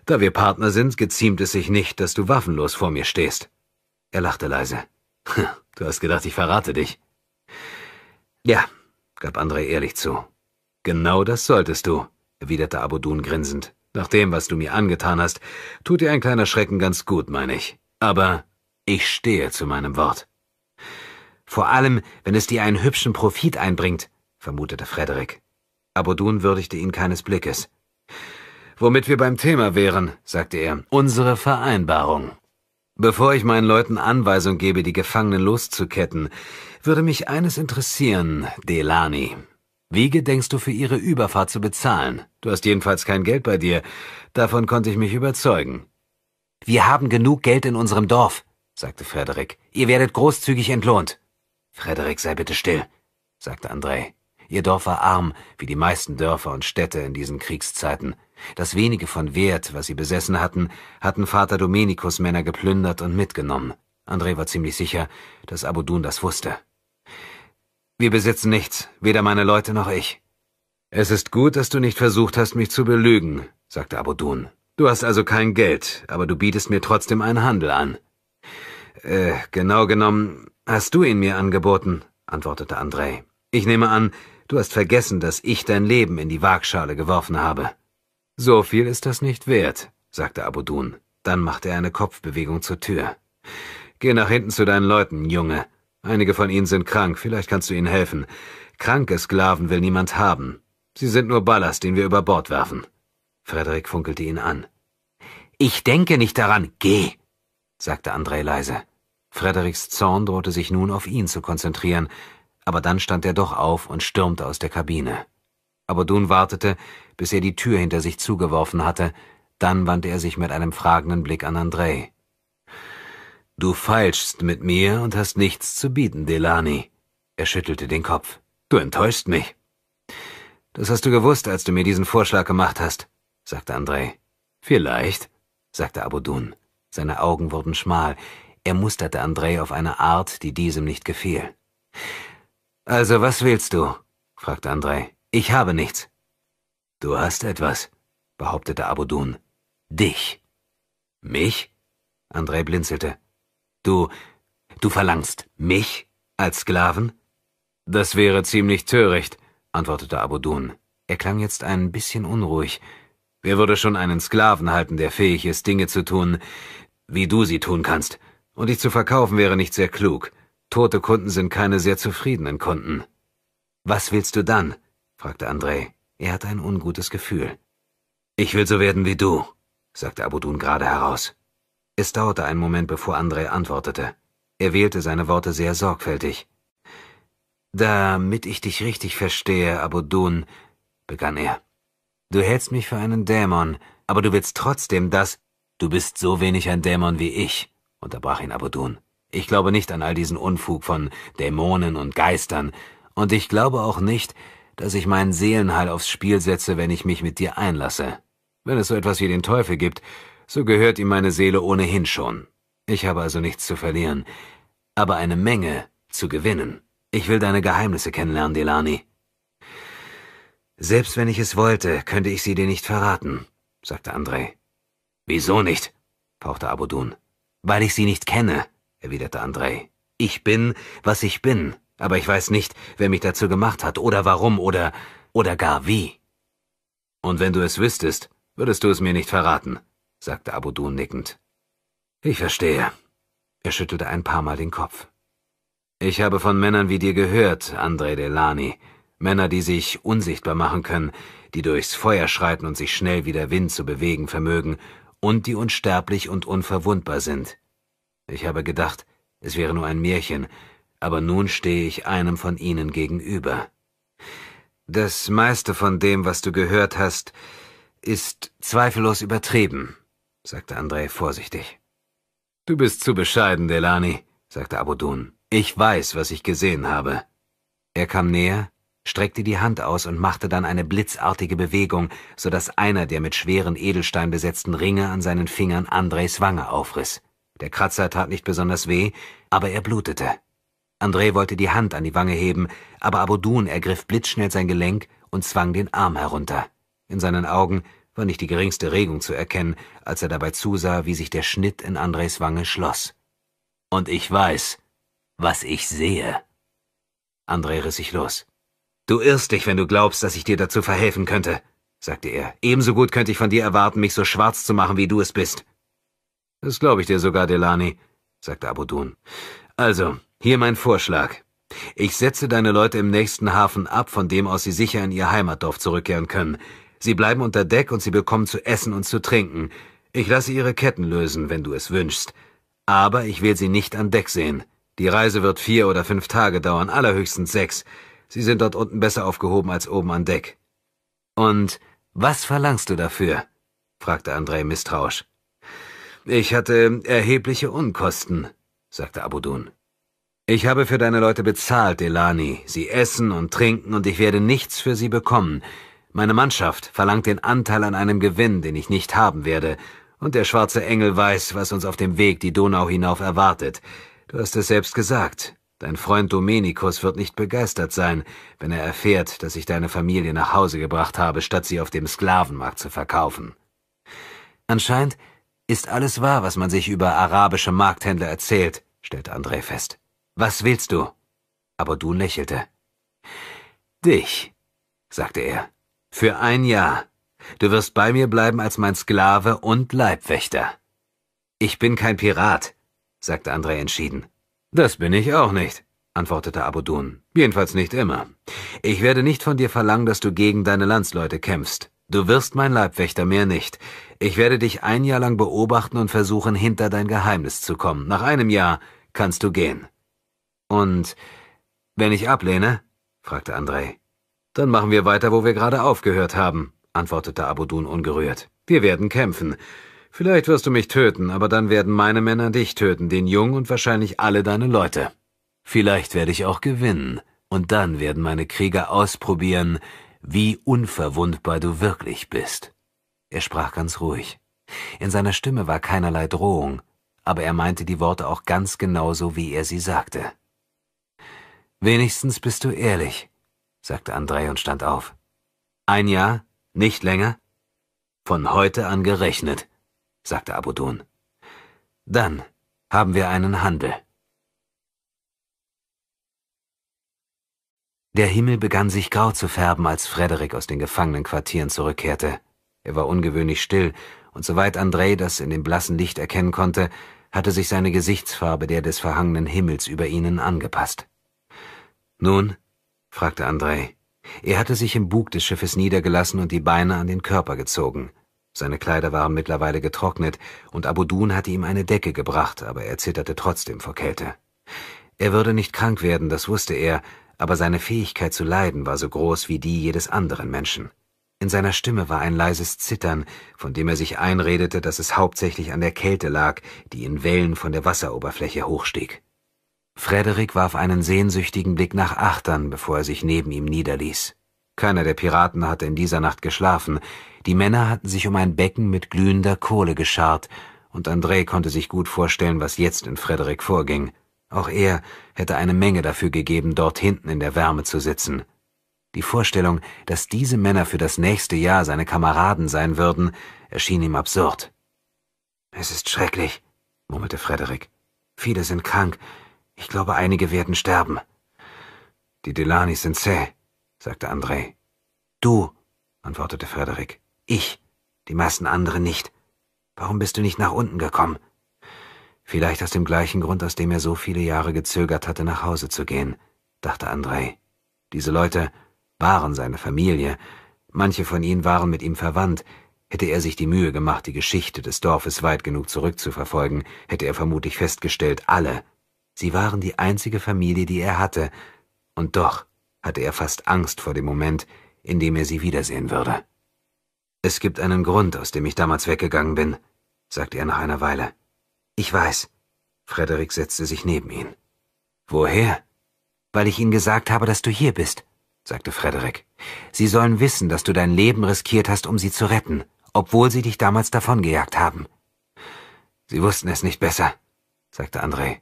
S1: da wir Partner sind, geziemt es sich nicht, dass du waffenlos vor mir stehst. Er lachte leise. Du hast gedacht, ich verrate dich. Ja, gab André ehrlich zu. Genau das solltest du, erwiderte Abudun grinsend. Nach dem, was du mir angetan hast, tut dir ein kleiner Schrecken ganz gut, meine ich. Aber ich stehe zu meinem Wort. Vor allem, wenn es dir einen hübschen Profit einbringt, vermutete Frederik. Abudun würdigte ihn keines Blickes. Womit wir beim Thema wären, sagte er, unsere Vereinbarung. Bevor ich meinen Leuten Anweisung gebe, die Gefangenen loszuketten, würde mich eines interessieren, Delani. Wie gedenkst du für ihre Überfahrt zu bezahlen? Du hast jedenfalls kein Geld bei dir. Davon konnte ich mich überzeugen. Wir haben genug Geld in unserem Dorf, sagte Frederik. Ihr werdet großzügig entlohnt. Frederik, sei bitte still, sagte André. Ihr Dorf war arm, wie die meisten Dörfer und Städte in diesen Kriegszeiten. Das wenige von Wert, was sie besessen hatten, hatten Vater Domenikus Männer geplündert und mitgenommen. André war ziemlich sicher, dass Abudun das wusste. Wir besitzen nichts, weder meine Leute noch ich. Es ist gut, dass du nicht versucht hast, mich zu belügen, sagte Abudun. Du hast also kein Geld, aber du bietest mir trotzdem einen Handel an. Äh, genau genommen, hast du ihn mir angeboten, antwortete André. Ich nehme an, du hast vergessen, dass ich dein Leben in die Waagschale geworfen habe. So viel ist das nicht wert, sagte Abudun. Dann machte er eine Kopfbewegung zur Tür. Geh nach hinten zu deinen Leuten, Junge. Einige von ihnen sind krank, vielleicht kannst du ihnen helfen. Kranke Sklaven will niemand haben. Sie sind nur Ballast, den wir über Bord werfen. Frederik funkelte ihn an. Ich denke nicht daran, geh, sagte André leise. Frederiks Zorn drohte sich nun auf ihn zu konzentrieren, aber dann stand er doch auf und stürmte aus der Kabine. Aber Dun wartete, bis er die Tür hinter sich zugeworfen hatte, dann wandte er sich mit einem fragenden Blick an Andrei. Du feilschst mit mir und hast nichts zu bieten, Delani. Er schüttelte den Kopf. Du enttäuschst mich. Das hast du gewusst, als du mir diesen Vorschlag gemacht hast, sagte Andrei. Vielleicht, sagte Abudun. Seine Augen wurden schmal. Er musterte Andrei auf eine Art, die diesem nicht gefiel. Also, was willst du? fragte Andrei. Ich habe nichts. Du hast etwas, behauptete Abudun. Dich. Mich? André blinzelte. Du, du verlangst mich als Sklaven? Das wäre ziemlich töricht, antwortete Abudun. Er klang jetzt ein bisschen unruhig. Wer würde schon einen Sklaven halten, der fähig ist, Dinge zu tun, wie du sie tun kannst? Und dich zu verkaufen wäre nicht sehr klug. Tote Kunden sind keine sehr zufriedenen Kunden. Was willst du dann? fragte André. Er hat ein ungutes Gefühl. Ich will so werden wie du, sagte Abudun gerade heraus. Es dauerte einen Moment, bevor Andrei antwortete. Er wählte seine Worte sehr sorgfältig. Damit ich dich richtig verstehe, Abudun, begann er. Du hältst mich für einen Dämon, aber du willst trotzdem das. Du bist so wenig ein Dämon wie ich, unterbrach ihn Abudun. Ich glaube nicht an all diesen Unfug von Dämonen und Geistern, und ich glaube auch nicht, dass ich meinen Seelenheil aufs Spiel setze, wenn ich mich mit dir einlasse. Wenn es so etwas wie den Teufel gibt, so gehört ihm meine Seele ohnehin schon. Ich habe also nichts zu verlieren, aber eine Menge zu gewinnen. Ich will deine Geheimnisse kennenlernen, Delani. Selbst wenn ich es wollte, könnte ich sie dir nicht verraten, sagte Andrei. Wieso nicht? pauchte Abudun. Weil ich sie nicht kenne, erwiderte Andrei. Ich bin, was ich bin. Aber ich weiß nicht, wer mich dazu gemacht hat oder warum oder oder gar wie. Und wenn du es wüsstest, würdest du es mir nicht verraten, sagte Abudun nickend. Ich verstehe. Er schüttelte ein paar Mal den Kopf. Ich habe von Männern wie dir gehört, Andrei Delani. Männer, die sich unsichtbar machen können, die durchs Feuer schreiten und sich schnell wie der Wind zu bewegen vermögen und die unsterblich und unverwundbar sind. Ich habe gedacht, es wäre nur ein Märchen, aber nun stehe ich einem von ihnen gegenüber. Das meiste von dem, was du gehört hast, ist zweifellos übertrieben, sagte Andrei vorsichtig. Du bist zu bescheiden, Delani, sagte Abudun. Ich weiß, was ich gesehen habe. Er kam näher, streckte die Hand aus und machte dann eine blitzartige Bewegung, so dass einer der mit schweren Edelstein besetzten Ringe an seinen Fingern Andres Wange aufriss. Der Kratzer tat nicht besonders weh, aber er blutete. André wollte die Hand an die Wange heben, aber Abudun ergriff blitzschnell sein Gelenk und zwang den Arm herunter. In seinen Augen war nicht die geringste Regung zu erkennen, als er dabei zusah, wie sich der Schnitt in Andres Wange schloss. Und ich weiß, was ich sehe. André riss sich los. Du irrst dich, wenn du glaubst, dass ich dir dazu verhelfen könnte, sagte er. Ebenso gut könnte ich von dir erwarten, mich so schwarz zu machen, wie du es bist. Das glaube ich dir sogar, Delani, sagte Abudun. Also, hier mein Vorschlag. Ich setze deine Leute im nächsten Hafen ab, von dem aus sie sicher in ihr Heimatdorf zurückkehren können. Sie bleiben unter Deck und sie bekommen zu essen und zu trinken. Ich lasse ihre Ketten lösen, wenn du es wünschst. Aber ich will sie nicht an Deck sehen. Die Reise wird vier oder fünf Tage dauern, allerhöchstens sechs. Sie sind dort unten besser aufgehoben als oben an Deck. Und was verlangst du dafür? fragte Andrei misstrauisch. Ich hatte erhebliche Unkosten, sagte Abudun. Ich habe für deine Leute bezahlt, Delani. Sie essen und trinken und ich werde nichts für sie bekommen. Meine Mannschaft verlangt den Anteil an einem Gewinn, den ich nicht haben werde. Und der schwarze Engel weiß, was uns auf dem Weg die Donau hinauf erwartet. Du hast es selbst gesagt. Dein Freund Domenikus wird nicht begeistert sein, wenn er erfährt, dass ich deine Familie nach Hause gebracht habe, statt sie auf dem Sklavenmarkt zu verkaufen. Anscheinend ist alles wahr, was man sich über arabische Markthändler erzählt, stellte André fest. Was willst du? Aber du lächelte. Dich, sagte er. Für ein Jahr. Du wirst bei mir bleiben als mein Sklave und Leibwächter. Ich bin kein Pirat, sagte André entschieden. Das bin ich auch nicht, antwortete Abudun. Jedenfalls nicht immer. Ich werde nicht von dir verlangen, dass du gegen deine Landsleute kämpfst. Du wirst mein Leibwächter, mehr nicht. Ich werde dich ein Jahr lang beobachten und versuchen, hinter dein Geheimnis zu kommen. Nach einem Jahr kannst du gehen. Und wenn ich ablehne? fragte Andrei. Dann machen wir weiter, wo wir gerade aufgehört haben, antwortete Abudun ungerührt. Wir werden kämpfen. Vielleicht wirst du mich töten, aber dann werden meine Männer dich töten, den Jungen und wahrscheinlich alle deine Leute. Vielleicht werde ich auch gewinnen, und dann werden meine Krieger ausprobieren, wie unverwundbar du wirklich bist. Er sprach ganz ruhig. In seiner Stimme war keinerlei Drohung, aber er meinte die Worte auch ganz genauso, wie er sie sagte. Wenigstens bist du ehrlich, sagte Andrei und stand auf. Ein Jahr, nicht länger? Von heute an gerechnet, sagte Abudun. Dann haben wir einen Handel. Der Himmel begann sich grau zu färben, als Frederik aus den Gefangenenquartieren zurückkehrte. Er war ungewöhnlich still, und soweit Andrei das in dem blassen Licht erkennen konnte, hatte sich seine Gesichtsfarbe der des verhangenen Himmels über ihnen angepasst. Nun? fragte Andrei. Er hatte sich im Bug des Schiffes niedergelassen und die Beine an den Körper gezogen. Seine Kleider waren mittlerweile getrocknet, und Abudun hatte ihm eine Decke gebracht, aber er zitterte trotzdem vor Kälte. Er würde nicht krank werden, das wusste er, aber seine Fähigkeit zu leiden war so groß wie die jedes anderen Menschen. In seiner Stimme war ein leises Zittern, von dem er sich einredete, dass es hauptsächlich an der Kälte lag, die in Wellen von der Wasseroberfläche hochstieg. Frederik warf einen sehnsüchtigen Blick nach Achtern, bevor er sich neben ihm niederließ. Keiner der Piraten hatte in dieser Nacht geschlafen. Die Männer hatten sich um ein Becken mit glühender Kohle geschart, und André konnte sich gut vorstellen, was jetzt in Frederik vorging. Auch er hätte eine Menge dafür gegeben, dort hinten in der Wärme zu sitzen. Die Vorstellung, dass diese Männer für das nächste Jahr seine Kameraden sein würden, erschien ihm absurd. Es ist schrecklich, murmelte Frederik. Viele sind krank, ich glaube, einige werden sterben. Die Delanis sind zäh, sagte André. Du, antwortete Frederik. Ich, die meisten anderen nicht. Warum bist du nicht nach unten gekommen? Vielleicht aus dem gleichen Grund, aus dem er so viele Jahre gezögert hatte, nach Hause zu gehen, dachte André. Diese Leute waren seine Familie, manche von ihnen waren mit ihm verwandt, Hätte er sich die Mühe gemacht, die Geschichte des Dorfes weit genug zurückzuverfolgen, hätte er vermutlich festgestellt, alle Sie waren die einzige Familie, die er hatte, und doch hatte er fast Angst vor dem Moment, in dem er sie wiedersehen würde. Es gibt einen Grund, aus dem ich damals weggegangen bin, sagte er nach einer Weile. Ich weiß. Frederik setzte sich neben ihn. Woher? Weil ich ihnen gesagt habe, dass du hier bist, sagte Frederik. Sie sollen wissen, dass du dein Leben riskiert hast, um sie zu retten, obwohl sie dich damals davongejagt haben. Sie wussten es nicht besser, sagte André.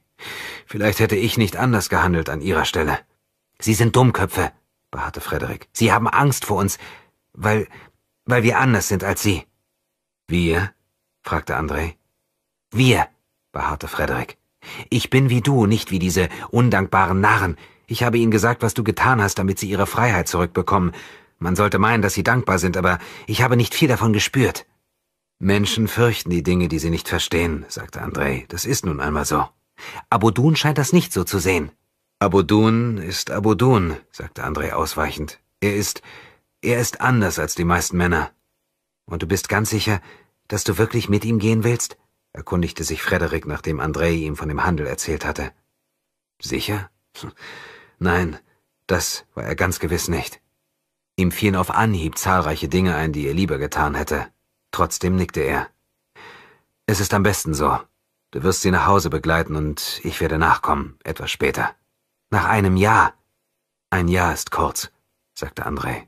S1: Vielleicht hätte ich nicht anders gehandelt an Ihrer Stelle. Sie sind Dummköpfe, beharrte Frederik. Sie haben Angst vor uns, weil, weil wir anders sind als Sie. Wir? fragte André. Wir, beharrte Frederik. Ich bin wie du, nicht wie diese undankbaren Narren. Ich habe ihnen gesagt, was du getan hast, damit sie ihre Freiheit zurückbekommen. Man sollte meinen, dass sie dankbar sind, aber ich habe nicht viel davon gespürt. Menschen fürchten die Dinge, die sie nicht verstehen, sagte André. Das ist nun einmal so. Abodun scheint das nicht so zu sehen. Abodun ist Abodun, sagte André ausweichend. Er ist, er ist anders als die meisten Männer. Und du bist ganz sicher, dass du wirklich mit ihm gehen willst? erkundigte sich Frederik, nachdem André ihm von dem Handel erzählt hatte. Sicher? Hm. Nein, das war er ganz gewiss nicht. Ihm fielen auf Anhieb zahlreiche Dinge ein, die er lieber getan hätte. Trotzdem nickte er. Es ist am besten so. Du wirst sie nach Hause begleiten und ich werde nachkommen, etwas später. Nach einem Jahr. Ein Jahr ist kurz, sagte André.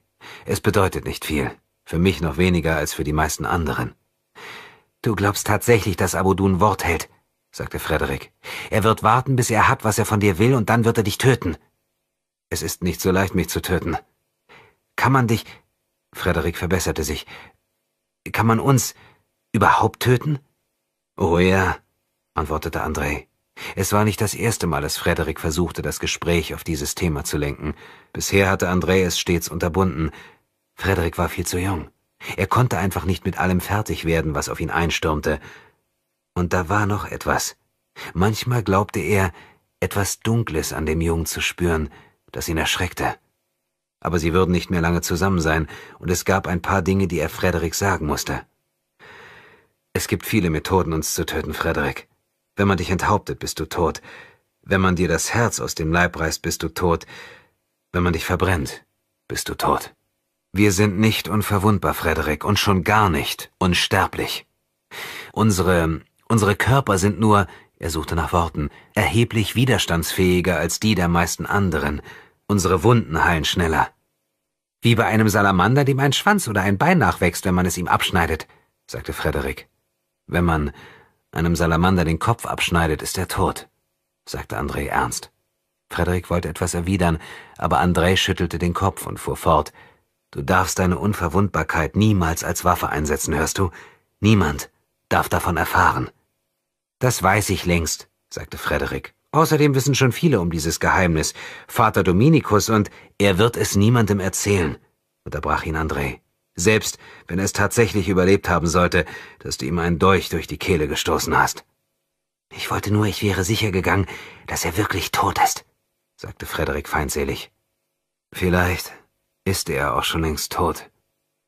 S1: Es bedeutet nicht viel. Für mich noch weniger als für die meisten anderen. Du glaubst tatsächlich, dass Abudun Wort hält, sagte Frederik. Er wird warten, bis er hat, was er von dir will, und dann wird er dich töten. Es ist nicht so leicht, mich zu töten. Kann man dich. Frederik verbesserte sich. Kann man uns überhaupt töten? Oh ja, antwortete André. Es war nicht das erste Mal, dass Frederik versuchte, das Gespräch auf dieses Thema zu lenken. Bisher hatte André es stets unterbunden. Frederik war viel zu jung. Er konnte einfach nicht mit allem fertig werden, was auf ihn einstürmte. Und da war noch etwas. Manchmal glaubte er, etwas Dunkles an dem Jungen zu spüren, das ihn erschreckte. Aber sie würden nicht mehr lange zusammen sein, und es gab ein paar Dinge, die er Frederik sagen musste. Es gibt viele Methoden, uns zu töten, Frederik. Wenn man dich enthauptet, bist du tot. Wenn man dir das Herz aus dem Leib reißt, bist du tot. Wenn man dich verbrennt, bist du tot. Wir sind nicht unverwundbar, Frederik, und schon gar nicht unsterblich. Unsere, unsere Körper sind nur, er suchte nach Worten, erheblich widerstandsfähiger als die der meisten anderen. Unsere Wunden heilen schneller. Wie bei einem Salamander, dem ein Schwanz oder ein Bein nachwächst, wenn man es ihm abschneidet, sagte Frederik. Wenn man einem Salamander den Kopf abschneidet, ist er tot, sagte André ernst. Frederik wollte etwas erwidern, aber André schüttelte den Kopf und fuhr fort. Du darfst deine Unverwundbarkeit niemals als Waffe einsetzen, hörst du? Niemand darf davon erfahren. Das weiß ich längst, sagte Frederik. Außerdem wissen schon viele um dieses Geheimnis. Vater Dominikus und er wird es niemandem erzählen, unterbrach ihn André selbst wenn er es tatsächlich überlebt haben sollte, dass du ihm einen Dolch durch die Kehle gestoßen hast. Ich wollte nur, ich wäre sicher gegangen, dass er wirklich tot ist, sagte Frederik feindselig. Vielleicht ist er auch schon längst tot,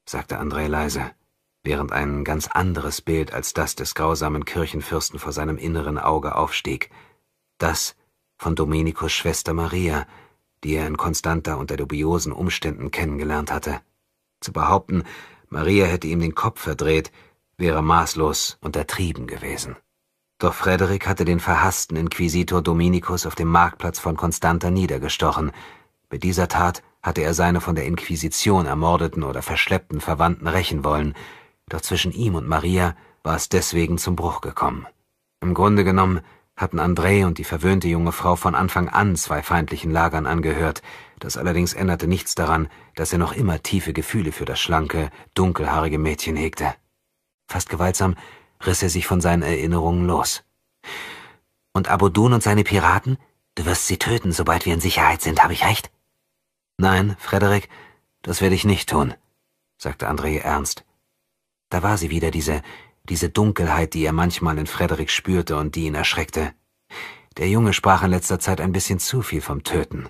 S1: sagte André leise, während ein ganz anderes Bild als das des grausamen Kirchenfürsten vor seinem inneren Auge aufstieg. Das von Domenicos Schwester Maria, die er in Konstanta unter dubiosen Umständen kennengelernt hatte. Zu behaupten, Maria hätte ihm den Kopf verdreht, wäre maßlos untertrieben gewesen. Doch Frederik hatte den verhassten Inquisitor Dominikus auf dem Marktplatz von Constanta niedergestochen. Mit dieser Tat hatte er seine von der Inquisition ermordeten oder verschleppten Verwandten rächen wollen, doch zwischen ihm und Maria war es deswegen zum Bruch gekommen. Im Grunde genommen hatten André und die verwöhnte junge Frau von Anfang an zwei feindlichen Lagern angehört, das allerdings änderte nichts daran, dass er noch immer tiefe Gefühle für das schlanke, dunkelhaarige Mädchen hegte. Fast gewaltsam riss er sich von seinen Erinnerungen los. Und Abudun und seine Piraten? Du wirst sie töten, sobald wir in Sicherheit sind, habe ich recht? Nein, Frederik, das werde ich nicht tun, sagte André ernst. Da war sie wieder, diese diese Dunkelheit, die er manchmal in Frederik spürte und die ihn erschreckte. Der Junge sprach in letzter Zeit ein bisschen zu viel vom Töten.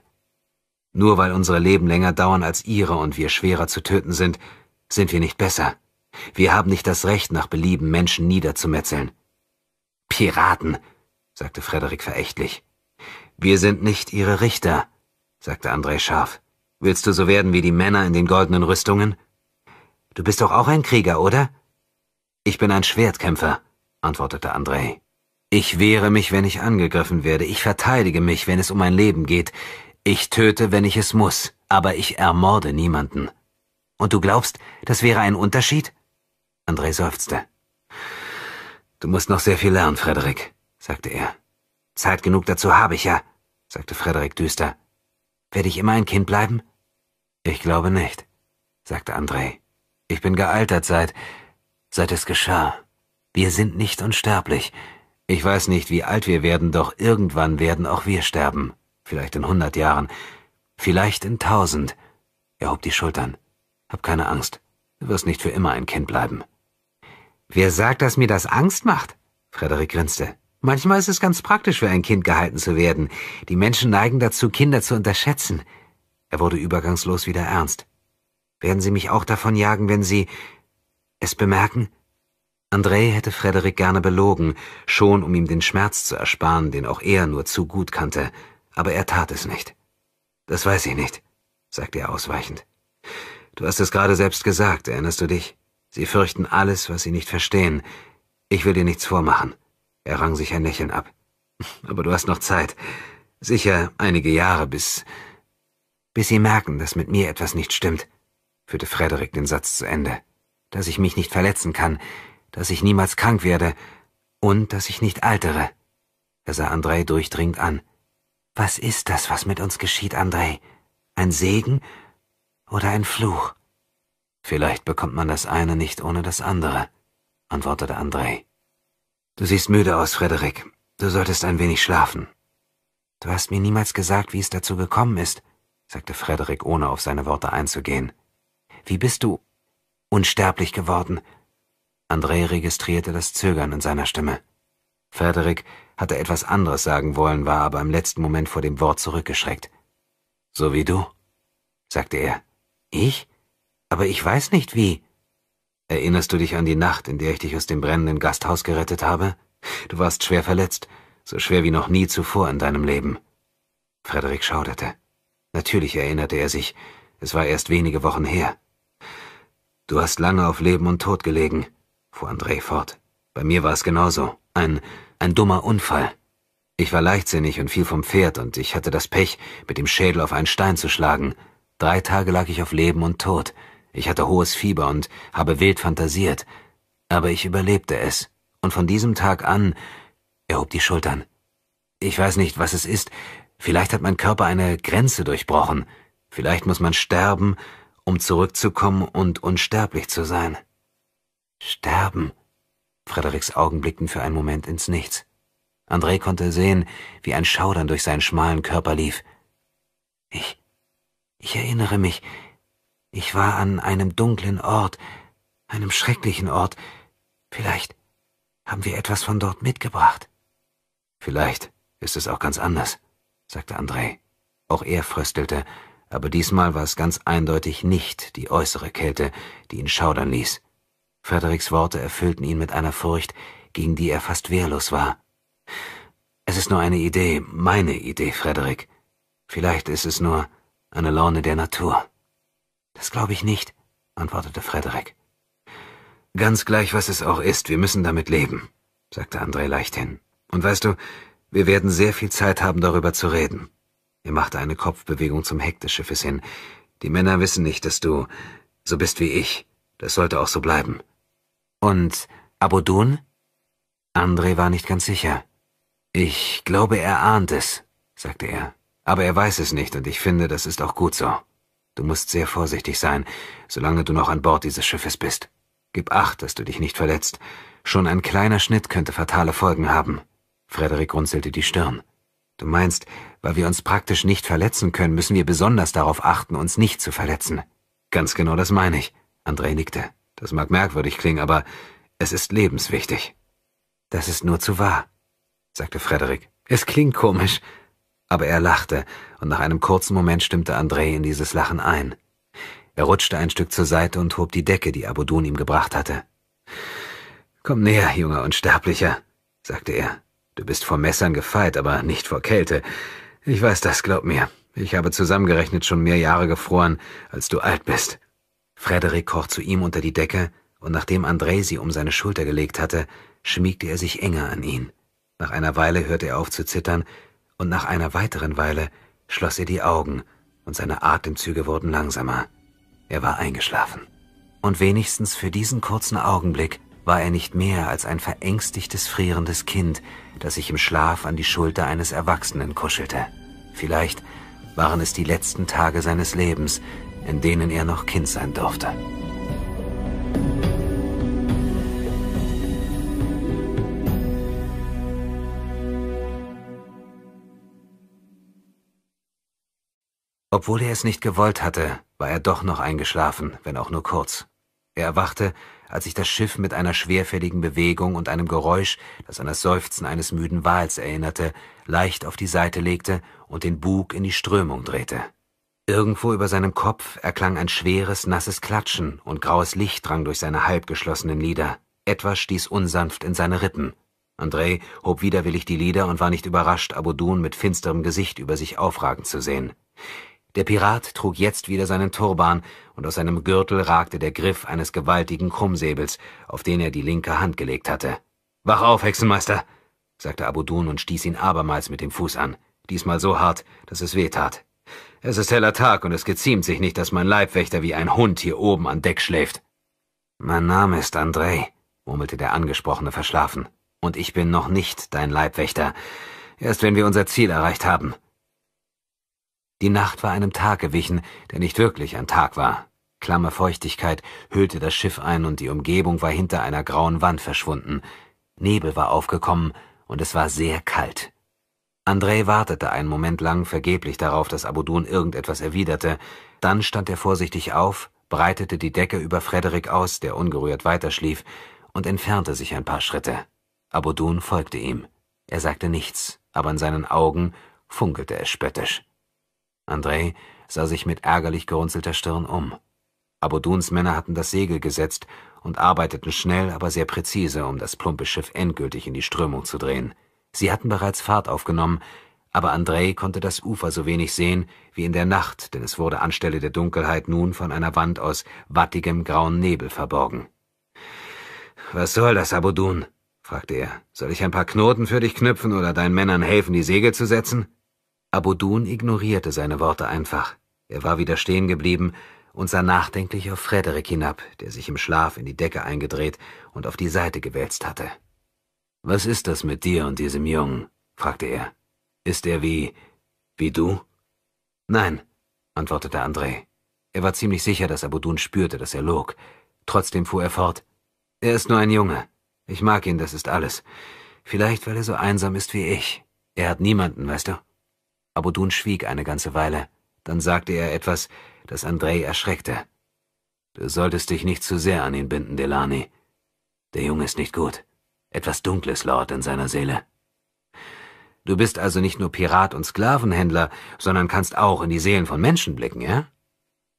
S1: Nur weil unsere Leben länger dauern als ihre und wir schwerer zu töten sind, sind wir nicht besser. Wir haben nicht das Recht, nach Belieben Menschen niederzumetzeln. Piraten, sagte Frederik verächtlich. Wir sind nicht ihre Richter, sagte André scharf. Willst du so werden wie die Männer in den goldenen Rüstungen? Du bist doch auch ein Krieger, oder? Ich bin ein Schwertkämpfer, antwortete Andrei. Ich wehre mich, wenn ich angegriffen werde. Ich verteidige mich, wenn es um mein Leben geht. Ich töte, wenn ich es muss. Aber ich ermorde niemanden. Und du glaubst, das wäre ein Unterschied? Andrei seufzte. Du musst noch sehr viel lernen, Frederik, sagte er. Zeit genug dazu habe ich ja, sagte Frederik düster. Werde ich immer ein Kind bleiben? Ich glaube nicht, sagte Andrei. Ich bin gealtert seit, seit es geschah. Wir sind nicht unsterblich. Ich weiß nicht, wie alt wir werden, doch irgendwann werden auch wir sterben. Vielleicht in hundert Jahren. Vielleicht in tausend. Er hob die Schultern. Hab keine Angst. Du wirst nicht für immer ein Kind bleiben. Wer sagt, dass mir das Angst macht? Frederik grinste. Manchmal ist es ganz praktisch, für ein Kind gehalten zu werden. Die Menschen neigen dazu, Kinder zu unterschätzen. Er wurde übergangslos wieder ernst. Werden Sie mich auch davon jagen, wenn Sie es bemerken? André hätte Frederik gerne belogen, schon um ihm den Schmerz zu ersparen, den auch er nur zu gut kannte, aber er tat es nicht. Das weiß ich nicht, sagte er ausweichend. Du hast es gerade selbst gesagt, erinnerst du dich? Sie fürchten alles, was sie nicht verstehen. Ich will dir nichts vormachen. Er rang sich ein Lächeln ab. Aber du hast noch Zeit. Sicher einige Jahre bis. bis sie merken, dass mit mir etwas nicht stimmt, führte Frederik den Satz zu Ende dass ich mich nicht verletzen kann, dass ich niemals krank werde und dass ich nicht altere. Er sah Andrei durchdringend an. Was ist das, was mit uns geschieht, Andrei? Ein Segen oder ein Fluch? Vielleicht bekommt man das eine nicht ohne das andere, antwortete Andrei. Du siehst müde aus, Frederik. Du solltest ein wenig schlafen. Du hast mir niemals gesagt, wie es dazu gekommen ist, sagte Frederik, ohne auf seine Worte einzugehen. Wie bist du unsterblich geworden. André registrierte das Zögern in seiner Stimme. Frederik hatte etwas anderes sagen wollen, war aber im letzten Moment vor dem Wort zurückgeschreckt. So wie du, sagte er. Ich? Aber ich weiß nicht wie. Erinnerst du dich an die Nacht, in der ich dich aus dem brennenden Gasthaus gerettet habe? Du warst schwer verletzt, so schwer wie noch nie zuvor in deinem Leben. Frederik schauderte. Natürlich erinnerte er sich, es war erst wenige Wochen her. Du hast lange auf Leben und Tod gelegen, fuhr André fort. Bei mir war es genauso. Ein, ein dummer Unfall. Ich war leichtsinnig und fiel vom Pferd und ich hatte das Pech, mit dem Schädel auf einen Stein zu schlagen. Drei Tage lag ich auf Leben und Tod. Ich hatte hohes Fieber und habe wild fantasiert. Aber ich überlebte es. Und von diesem Tag an, er hob die Schultern. Ich weiß nicht, was es ist. Vielleicht hat mein Körper eine Grenze durchbrochen. Vielleicht muss man sterben, um zurückzukommen und unsterblich zu sein. Sterben. Frederiks Augen blickten für einen Moment ins Nichts. André konnte sehen, wie ein Schaudern durch seinen schmalen Körper lief. Ich, ich erinnere mich, ich war an einem dunklen Ort, einem schrecklichen Ort. Vielleicht haben wir etwas von dort mitgebracht. Vielleicht ist es auch ganz anders, sagte André. Auch er fröstelte, aber diesmal war es ganz eindeutig nicht die äußere Kälte, die ihn schaudern ließ. Fredericks Worte erfüllten ihn mit einer Furcht, gegen die er fast wehrlos war. Es ist nur eine Idee, meine Idee, Frederick. Vielleicht ist es nur eine Laune der Natur. Das glaube ich nicht, antwortete Frederick. Ganz gleich, was es auch ist, wir müssen damit leben, sagte André leichthin. Und weißt du, wir werden sehr viel Zeit haben, darüber zu reden. Er machte eine Kopfbewegung zum Heck des Schiffes hin. Die Männer wissen nicht, dass du so bist wie ich. Das sollte auch so bleiben. Und Abodun? André war nicht ganz sicher. Ich glaube, er ahnt es, sagte er. Aber er weiß es nicht, und ich finde, das ist auch gut so. Du musst sehr vorsichtig sein, solange du noch an Bord dieses Schiffes bist. Gib acht, dass du dich nicht verletzt. Schon ein kleiner Schnitt könnte fatale Folgen haben. Frederik runzelte die Stirn. Du meinst, weil wir uns praktisch nicht verletzen können, müssen wir besonders darauf achten, uns nicht zu verletzen. Ganz genau das meine ich. André nickte. Das mag merkwürdig klingen, aber es ist lebenswichtig. Das ist nur zu wahr, sagte Frederik. Es klingt komisch. Aber er lachte, und nach einem kurzen Moment stimmte André in dieses Lachen ein. Er rutschte ein Stück zur Seite und hob die Decke, die Abudun ihm gebracht hatte. Komm näher, junger Unsterblicher, sagte er. Du bist vor Messern gefeit, aber nicht vor Kälte. Ich weiß das, glaub mir. Ich habe zusammengerechnet schon mehr Jahre gefroren, als du alt bist. Frederik kroch zu ihm unter die Decke, und nachdem André sie um seine Schulter gelegt hatte, schmiegte er sich enger an ihn. Nach einer Weile hörte er auf zu zittern, und nach einer weiteren Weile schloss er die Augen, und seine Atemzüge wurden langsamer. Er war eingeschlafen. Und wenigstens für diesen kurzen Augenblick war er nicht mehr als ein verängstigtes, frierendes Kind, das ich im Schlaf an die Schulter eines Erwachsenen kuschelte. Vielleicht waren es die letzten Tage seines Lebens, in denen er noch Kind sein durfte. Obwohl er es nicht gewollt hatte, war er doch noch eingeschlafen, wenn auch nur kurz. Er erwachte, als sich das Schiff mit einer schwerfälligen Bewegung und einem Geräusch, das an das Seufzen eines müden Wals erinnerte, leicht auf die Seite legte und den Bug in die Strömung drehte. Irgendwo über seinem Kopf erklang ein schweres, nasses Klatschen und graues Licht drang durch seine halbgeschlossenen Lieder. Etwas stieß unsanft in seine Rippen. André hob widerwillig die Lieder und war nicht überrascht, Abudun mit finsterem Gesicht über sich aufragen zu sehen. Der Pirat trug jetzt wieder seinen Turban und aus seinem Gürtel ragte der Griff eines gewaltigen Krummsäbels, auf den er die linke Hand gelegt hatte. Wach auf, Hexenmeister, sagte Abudun und stieß ihn abermals mit dem Fuß an, diesmal so hart, dass es weh tat. Es ist heller Tag und es geziemt sich nicht, dass mein Leibwächter wie ein Hund hier oben an Deck schläft. Mein Name ist Andrei, murmelte der Angesprochene verschlafen, und ich bin noch nicht dein Leibwächter, erst wenn wir unser Ziel erreicht haben. Die Nacht war einem Tag gewichen, der nicht wirklich ein Tag war, Klamme Feuchtigkeit hüllte das Schiff ein und die Umgebung war hinter einer grauen Wand verschwunden. Nebel war aufgekommen und es war sehr kalt. Andrei wartete einen Moment lang vergeblich darauf, dass Abudun irgendetwas erwiderte. Dann stand er vorsichtig auf, breitete die Decke über Frederik aus, der ungerührt weiterschlief, und entfernte sich ein paar Schritte. Abudun folgte ihm. Er sagte nichts, aber in seinen Augen funkelte es spöttisch. Andrei sah sich mit ärgerlich gerunzelter Stirn um. Abuduns Männer hatten das Segel gesetzt und arbeiteten schnell, aber sehr präzise, um das plumpe Schiff endgültig in die Strömung zu drehen. Sie hatten bereits Fahrt aufgenommen, aber Andrei konnte das Ufer so wenig sehen wie in der Nacht, denn es wurde anstelle der Dunkelheit nun von einer Wand aus wattigem grauen Nebel verborgen. Was soll das, Abudun? fragte er. Soll ich ein paar Knoten für dich knüpfen oder deinen Männern helfen, die Segel zu setzen? Abudun ignorierte seine Worte einfach. Er war wieder stehen geblieben, und sah nachdenklich auf Frederik hinab, der sich im Schlaf in die Decke eingedreht und auf die Seite gewälzt hatte. Was ist das mit dir und diesem Jungen? fragte er. Ist er wie. wie du? Nein, antwortete André. Er war ziemlich sicher, dass Abudun spürte, dass er log. Trotzdem fuhr er fort. Er ist nur ein Junge. Ich mag ihn, das ist alles. Vielleicht, weil er so einsam ist wie ich. Er hat niemanden, weißt du? Abudun schwieg eine ganze Weile. Dann sagte er etwas, das Andrei erschreckte. Du solltest dich nicht zu sehr an ihn binden, Delani. Der Junge ist nicht gut. Etwas Dunkles lauert in seiner Seele. Du bist also nicht nur Pirat und Sklavenhändler, sondern kannst auch in die Seelen von Menschen blicken, ja?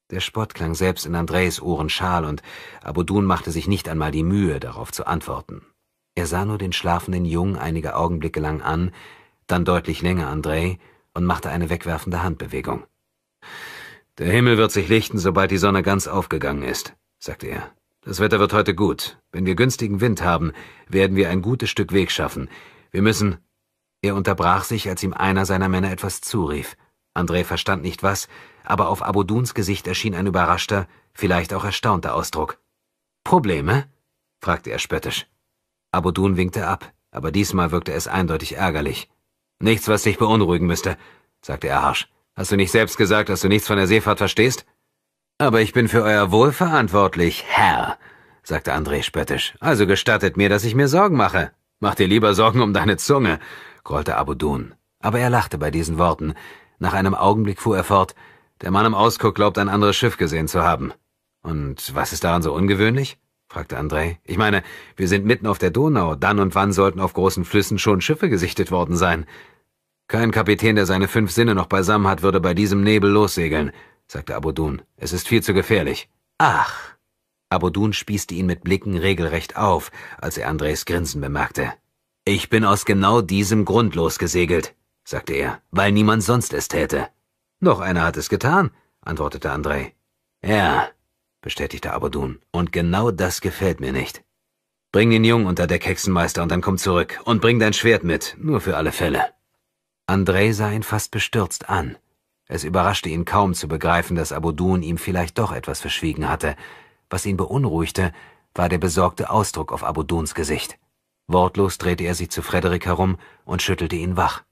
S1: Der Spott klang selbst in Andres Ohren schal, und Abudun machte sich nicht einmal die Mühe, darauf zu antworten. Er sah nur den schlafenden Jungen einige Augenblicke lang an, dann deutlich länger Andrei und machte eine wegwerfende Handbewegung. Der Himmel wird sich lichten, sobald die Sonne ganz aufgegangen ist, sagte er. Das Wetter wird heute gut. Wenn wir günstigen Wind haben, werden wir ein gutes Stück Weg schaffen. Wir müssen. Er unterbrach sich, als ihm einer seiner Männer etwas zurief. André verstand nicht was, aber auf Abuduns Gesicht erschien ein überraschter, vielleicht auch erstaunter Ausdruck. Probleme? fragte er spöttisch. Abudun winkte ab, aber diesmal wirkte es eindeutig ärgerlich. Nichts, was dich beunruhigen müsste, sagte er harsch. Hast du nicht selbst gesagt, dass du nichts von der Seefahrt verstehst? Aber ich bin für euer Wohl verantwortlich, Herr, sagte André spöttisch. Also gestattet mir, dass ich mir Sorgen mache. Mach dir lieber Sorgen um deine Zunge, grollte Abudun. Aber er lachte bei diesen Worten. Nach einem Augenblick fuhr er fort. Der Mann im Ausguck glaubt, ein anderes Schiff gesehen zu haben. Und was ist daran so ungewöhnlich? fragte André. Ich meine, wir sind mitten auf der Donau. Dann und wann sollten auf großen Flüssen schon Schiffe gesichtet worden sein. Kein Kapitän, der seine fünf Sinne noch beisammen hat, würde bei diesem Nebel lossegeln, sagte Abudun. Es ist viel zu gefährlich. Ach. Abudun spießte ihn mit Blicken regelrecht auf, als er Andres Grinsen bemerkte. Ich bin aus genau diesem Grund losgesegelt, sagte er, weil niemand sonst es täte. Noch einer hat es getan, antwortete Andrei. Ja, bestätigte Abudun, Und genau das gefällt mir nicht. Bring den Jungen unter Deck, Hexenmeister, und dann komm zurück. Und bring dein Schwert mit, nur für alle Fälle. André sah ihn fast bestürzt an. Es überraschte ihn kaum zu begreifen, dass Abudun ihm vielleicht doch etwas verschwiegen hatte. Was ihn beunruhigte, war der besorgte Ausdruck auf Abuduns Gesicht. Wortlos drehte er sich zu Frederik herum und schüttelte ihn wach.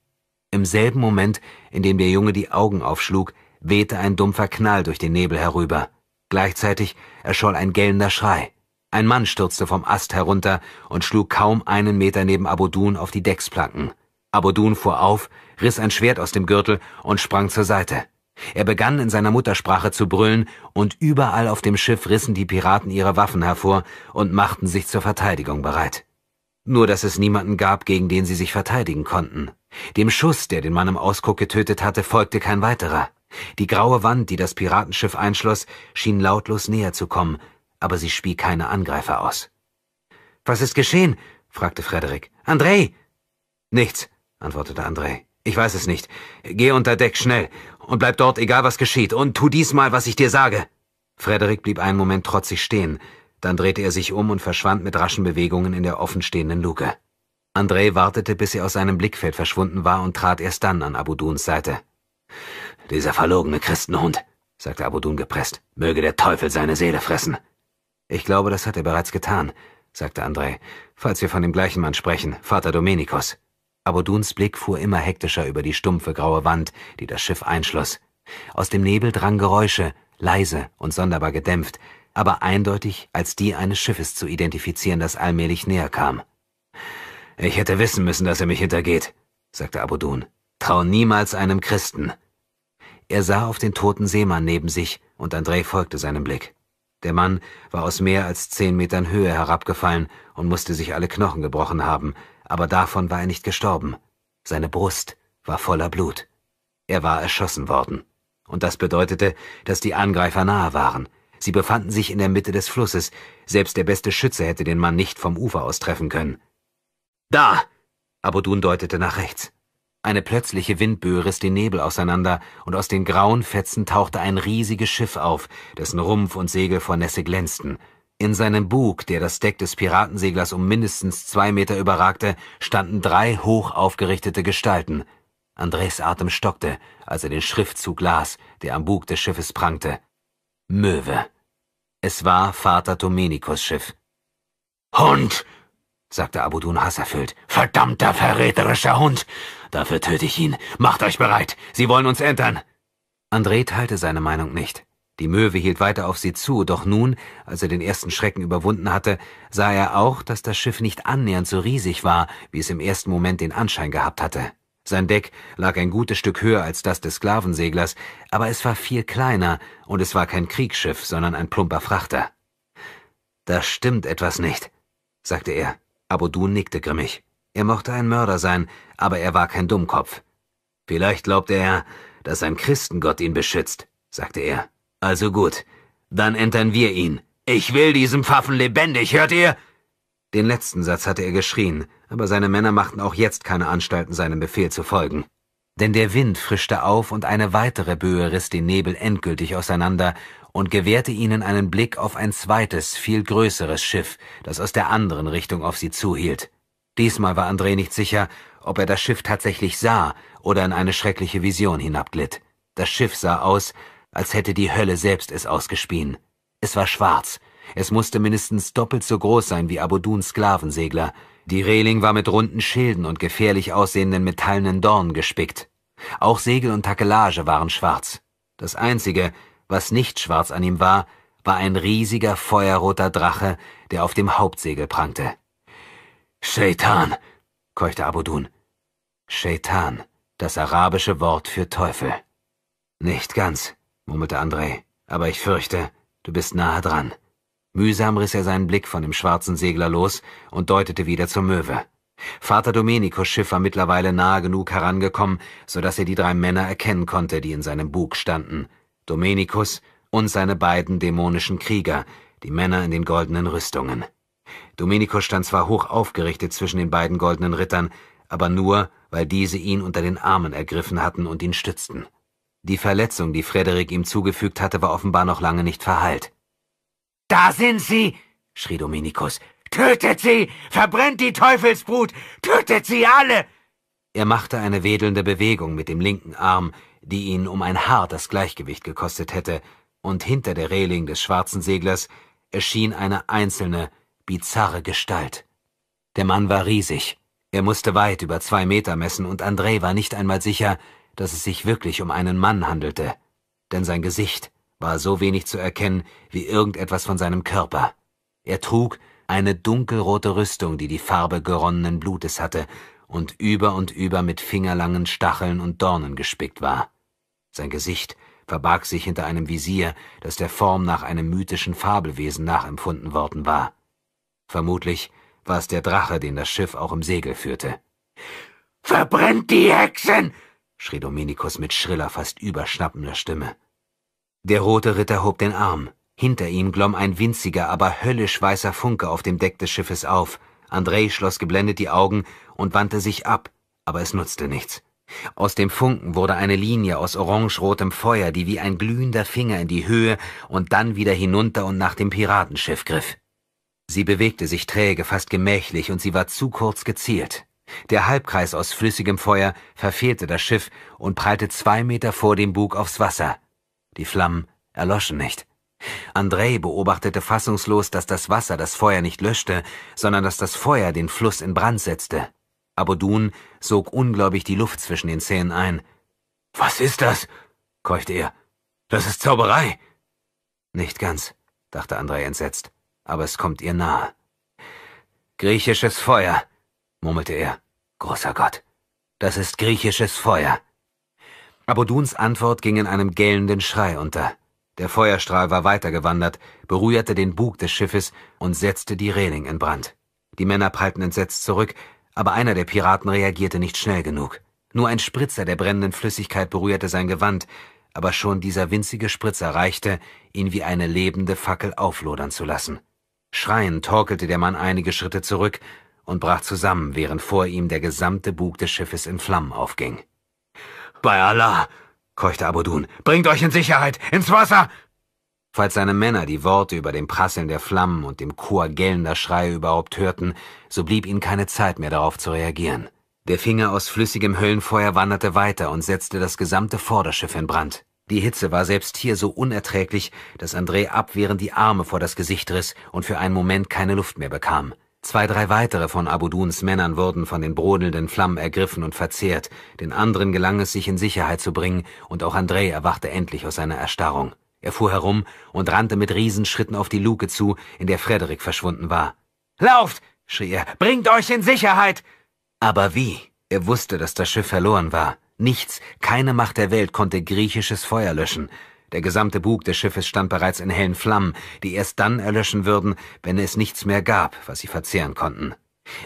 S1: Im selben Moment, in dem der Junge die Augen aufschlug, wehte ein dumpfer Knall durch den Nebel herüber. Gleichzeitig erscholl ein gellender Schrei. Ein Mann stürzte vom Ast herunter und schlug kaum einen Meter neben Abudun auf die Decksplanken. Abudun fuhr auf, riss ein Schwert aus dem Gürtel und sprang zur Seite. Er begann in seiner Muttersprache zu brüllen, und überall auf dem Schiff rissen die Piraten ihre Waffen hervor und machten sich zur Verteidigung bereit. Nur dass es niemanden gab, gegen den sie sich verteidigen konnten. Dem Schuss, der den Mann im Ausguck getötet hatte, folgte kein weiterer. Die graue Wand, die das Piratenschiff einschloss, schien lautlos näher zu kommen, aber sie spie keine Angreifer aus. Was ist geschehen? fragte Frederik. André! Nichts, antwortete André. Ich weiß es nicht. Geh unter Deck schnell und bleib dort, egal was geschieht, und tu diesmal, was ich dir sage. Frederik blieb einen Moment trotzig stehen, dann drehte er sich um und verschwand mit raschen Bewegungen in der offenstehenden Luke. André wartete, bis er aus seinem Blickfeld verschwunden war und trat erst dann an Abuduns Seite. Dieser verlogene Christenhund, sagte Abudun gepresst, möge der Teufel seine Seele fressen. Ich glaube, das hat er bereits getan, sagte André, falls wir von dem gleichen Mann sprechen, Vater Dominikus. Aber Duns Blick fuhr immer hektischer über die stumpfe graue Wand, die das Schiff einschloss. Aus dem Nebel drangen Geräusche, leise und sonderbar gedämpft, aber eindeutig als die eines Schiffes zu identifizieren, das allmählich näher kam. Ich hätte wissen müssen, dass er mich hintergeht, sagte Abudun. Trau niemals einem Christen. Er sah auf den toten Seemann neben sich und André folgte seinem Blick. Der Mann war aus mehr als zehn Metern Höhe herabgefallen und musste sich alle Knochen gebrochen haben, aber davon war er nicht gestorben. Seine Brust war voller Blut. Er war erschossen worden. Und das bedeutete, dass die Angreifer nahe waren. Sie befanden sich in der Mitte des Flusses. Selbst der beste Schütze hätte den Mann nicht vom Ufer aus treffen können. Da! Abudun deutete nach rechts. Eine plötzliche Windböe riss den Nebel auseinander, und aus den grauen Fetzen tauchte ein riesiges Schiff auf, dessen Rumpf und Segel vor Nässe glänzten. In seinem Bug, der das Deck des Piratenseglers um mindestens zwei Meter überragte, standen drei hoch aufgerichtete Gestalten. Andres Atem stockte, als er den Schriftzug las, der am Bug des Schiffes prangte. Möwe. Es war Vater Domenikus Schiff. Hund! sagte Abudun hasserfüllt. Verdammter, verräterischer Hund! Dafür töte ich ihn. Macht euch bereit. Sie wollen uns entern. André teilte seine Meinung nicht. Die Möwe hielt weiter auf sie zu, doch nun, als er den ersten Schrecken überwunden hatte, sah er auch, dass das Schiff nicht annähernd so riesig war, wie es im ersten Moment den Anschein gehabt hatte. Sein Deck lag ein gutes Stück höher als das des Sklavenseglers, aber es war viel kleiner, und es war kein Kriegsschiff, sondern ein plumper Frachter. Da stimmt etwas nicht, sagte er. Abodun nickte grimmig. Er mochte ein Mörder sein, aber er war kein Dummkopf. Vielleicht glaubte er, dass ein Christengott ihn beschützt, sagte er. Also gut, dann entern wir ihn. Ich will diesen Pfaffen lebendig, hört ihr? Den letzten Satz hatte er geschrien, aber seine Männer machten auch jetzt keine Anstalten, seinem Befehl zu folgen. Denn der Wind frischte auf und eine weitere Böe riss den Nebel endgültig auseinander und gewährte ihnen einen Blick auf ein zweites, viel größeres Schiff, das aus der anderen Richtung auf sie zuhielt. Diesmal war André nicht sicher, ob er das Schiff tatsächlich sah oder in eine schreckliche Vision hinabglitt. Das Schiff sah aus, als hätte die Hölle selbst es ausgespien. Es war schwarz. Es musste mindestens doppelt so groß sein wie Abuduns Sklavensegler. Die Reling war mit runden Schilden und gefährlich aussehenden metallenen Dornen gespickt. Auch Segel und Takelage waren schwarz. Das Einzige, was nicht schwarz an ihm war, war ein riesiger feuerroter Drache, der auf dem Hauptsegel prangte. Shaitan, keuchte Abudun. Shaitan, das arabische Wort für Teufel. Nicht ganz murmelte André, aber ich fürchte, du bist nahe dran. Mühsam riss er seinen Blick von dem schwarzen Segler los und deutete wieder zur Möwe. Vater Domenicos Schiff war mittlerweile nahe genug herangekommen, so dass er die drei Männer erkennen konnte, die in seinem Bug standen. Domenicus und seine beiden dämonischen Krieger, die Männer in den goldenen Rüstungen. Domenicus stand zwar hoch aufgerichtet zwischen den beiden goldenen Rittern, aber nur, weil diese ihn unter den Armen ergriffen hatten und ihn stützten. Die Verletzung, die Frederik ihm zugefügt hatte, war offenbar noch lange nicht verheilt. Da sind sie! schrie Dominikus. Tötet sie! Verbrennt die Teufelsbrut! Tötet sie alle! Er machte eine wedelnde Bewegung mit dem linken Arm, die ihn um ein Haar das Gleichgewicht gekostet hätte, und hinter der Reling des schwarzen Seglers erschien eine einzelne, bizarre Gestalt. Der Mann war riesig. Er musste weit über zwei Meter messen, und André war nicht einmal sicher, dass es sich wirklich um einen Mann handelte, denn sein Gesicht war so wenig zu erkennen wie irgendetwas von seinem Körper. Er trug eine dunkelrote Rüstung, die die Farbe geronnenen Blutes hatte und über und über mit fingerlangen Stacheln und Dornen gespickt war. Sein Gesicht verbarg sich hinter einem Visier, das der Form nach einem mythischen Fabelwesen nachempfunden worden war. Vermutlich war es der Drache, den das Schiff auch im Segel führte. Verbrennt die Hexen! schrie Dominikus mit schriller, fast überschnappender Stimme. Der rote Ritter hob den Arm. Hinter ihm glomm ein winziger, aber höllisch weißer Funke auf dem Deck des Schiffes auf. Andrei schloss geblendet die Augen und wandte sich ab, aber es nutzte nichts. Aus dem Funken wurde eine Linie aus orangerotem Feuer, die wie ein glühender Finger in die Höhe und dann wieder hinunter und nach dem Piratenschiff griff. Sie bewegte sich träge, fast gemächlich, und sie war zu kurz gezielt. Der Halbkreis aus flüssigem Feuer verfehlte das Schiff und prallte zwei Meter vor dem Bug aufs Wasser. Die Flammen erloschen nicht. Andrei beobachtete fassungslos, dass das Wasser das Feuer nicht löschte, sondern dass das Feuer den Fluss in Brand setzte. Abodun sog ungläubig die Luft zwischen den Zähnen ein. Was ist das? keuchte er. Das ist Zauberei. Nicht ganz, dachte Andrei entsetzt, aber es kommt ihr nahe. Griechisches Feuer, murmelte er. Großer Gott, das ist griechisches Feuer. Abuduns Antwort ging in einem gellenden Schrei unter. Der Feuerstrahl war weitergewandert, berührte den Bug des Schiffes und setzte die Reling in Brand. Die Männer prallten entsetzt zurück, aber einer der Piraten reagierte nicht schnell genug. Nur ein Spritzer der brennenden Flüssigkeit berührte sein Gewand, aber schon dieser winzige Spritzer reichte, ihn wie eine lebende Fackel auflodern zu lassen. Schreiend torkelte der Mann einige Schritte zurück und brach zusammen, während vor ihm der gesamte Bug des Schiffes in Flammen aufging. Bei Allah, keuchte Abudun, bringt euch in Sicherheit, ins Wasser! Falls seine Männer die Worte über dem Prasseln der Flammen und dem Chor gellender Schreie überhaupt hörten, so blieb ihnen keine Zeit mehr darauf zu reagieren. Der Finger aus flüssigem Höllenfeuer wanderte weiter und setzte das gesamte Vorderschiff in Brand. Die Hitze war selbst hier so unerträglich, dass André abwehrend die Arme vor das Gesicht riss und für einen Moment keine Luft mehr bekam. Zwei, drei weitere von Abuduns Männern wurden von den brodelnden Flammen ergriffen und verzehrt, den anderen gelang es, sich in Sicherheit zu bringen, und auch André erwachte endlich aus seiner Erstarrung. Er fuhr herum und rannte mit Riesenschritten auf die Luke zu, in der Frederik verschwunden war. Lauft! schrie er. Bringt euch in Sicherheit! Aber wie? Er wusste, dass das Schiff verloren war. Nichts, keine Macht der Welt konnte griechisches Feuer löschen. Der gesamte Bug des Schiffes stand bereits in hellen Flammen, die erst dann erlöschen würden, wenn es nichts mehr gab, was sie verzehren konnten.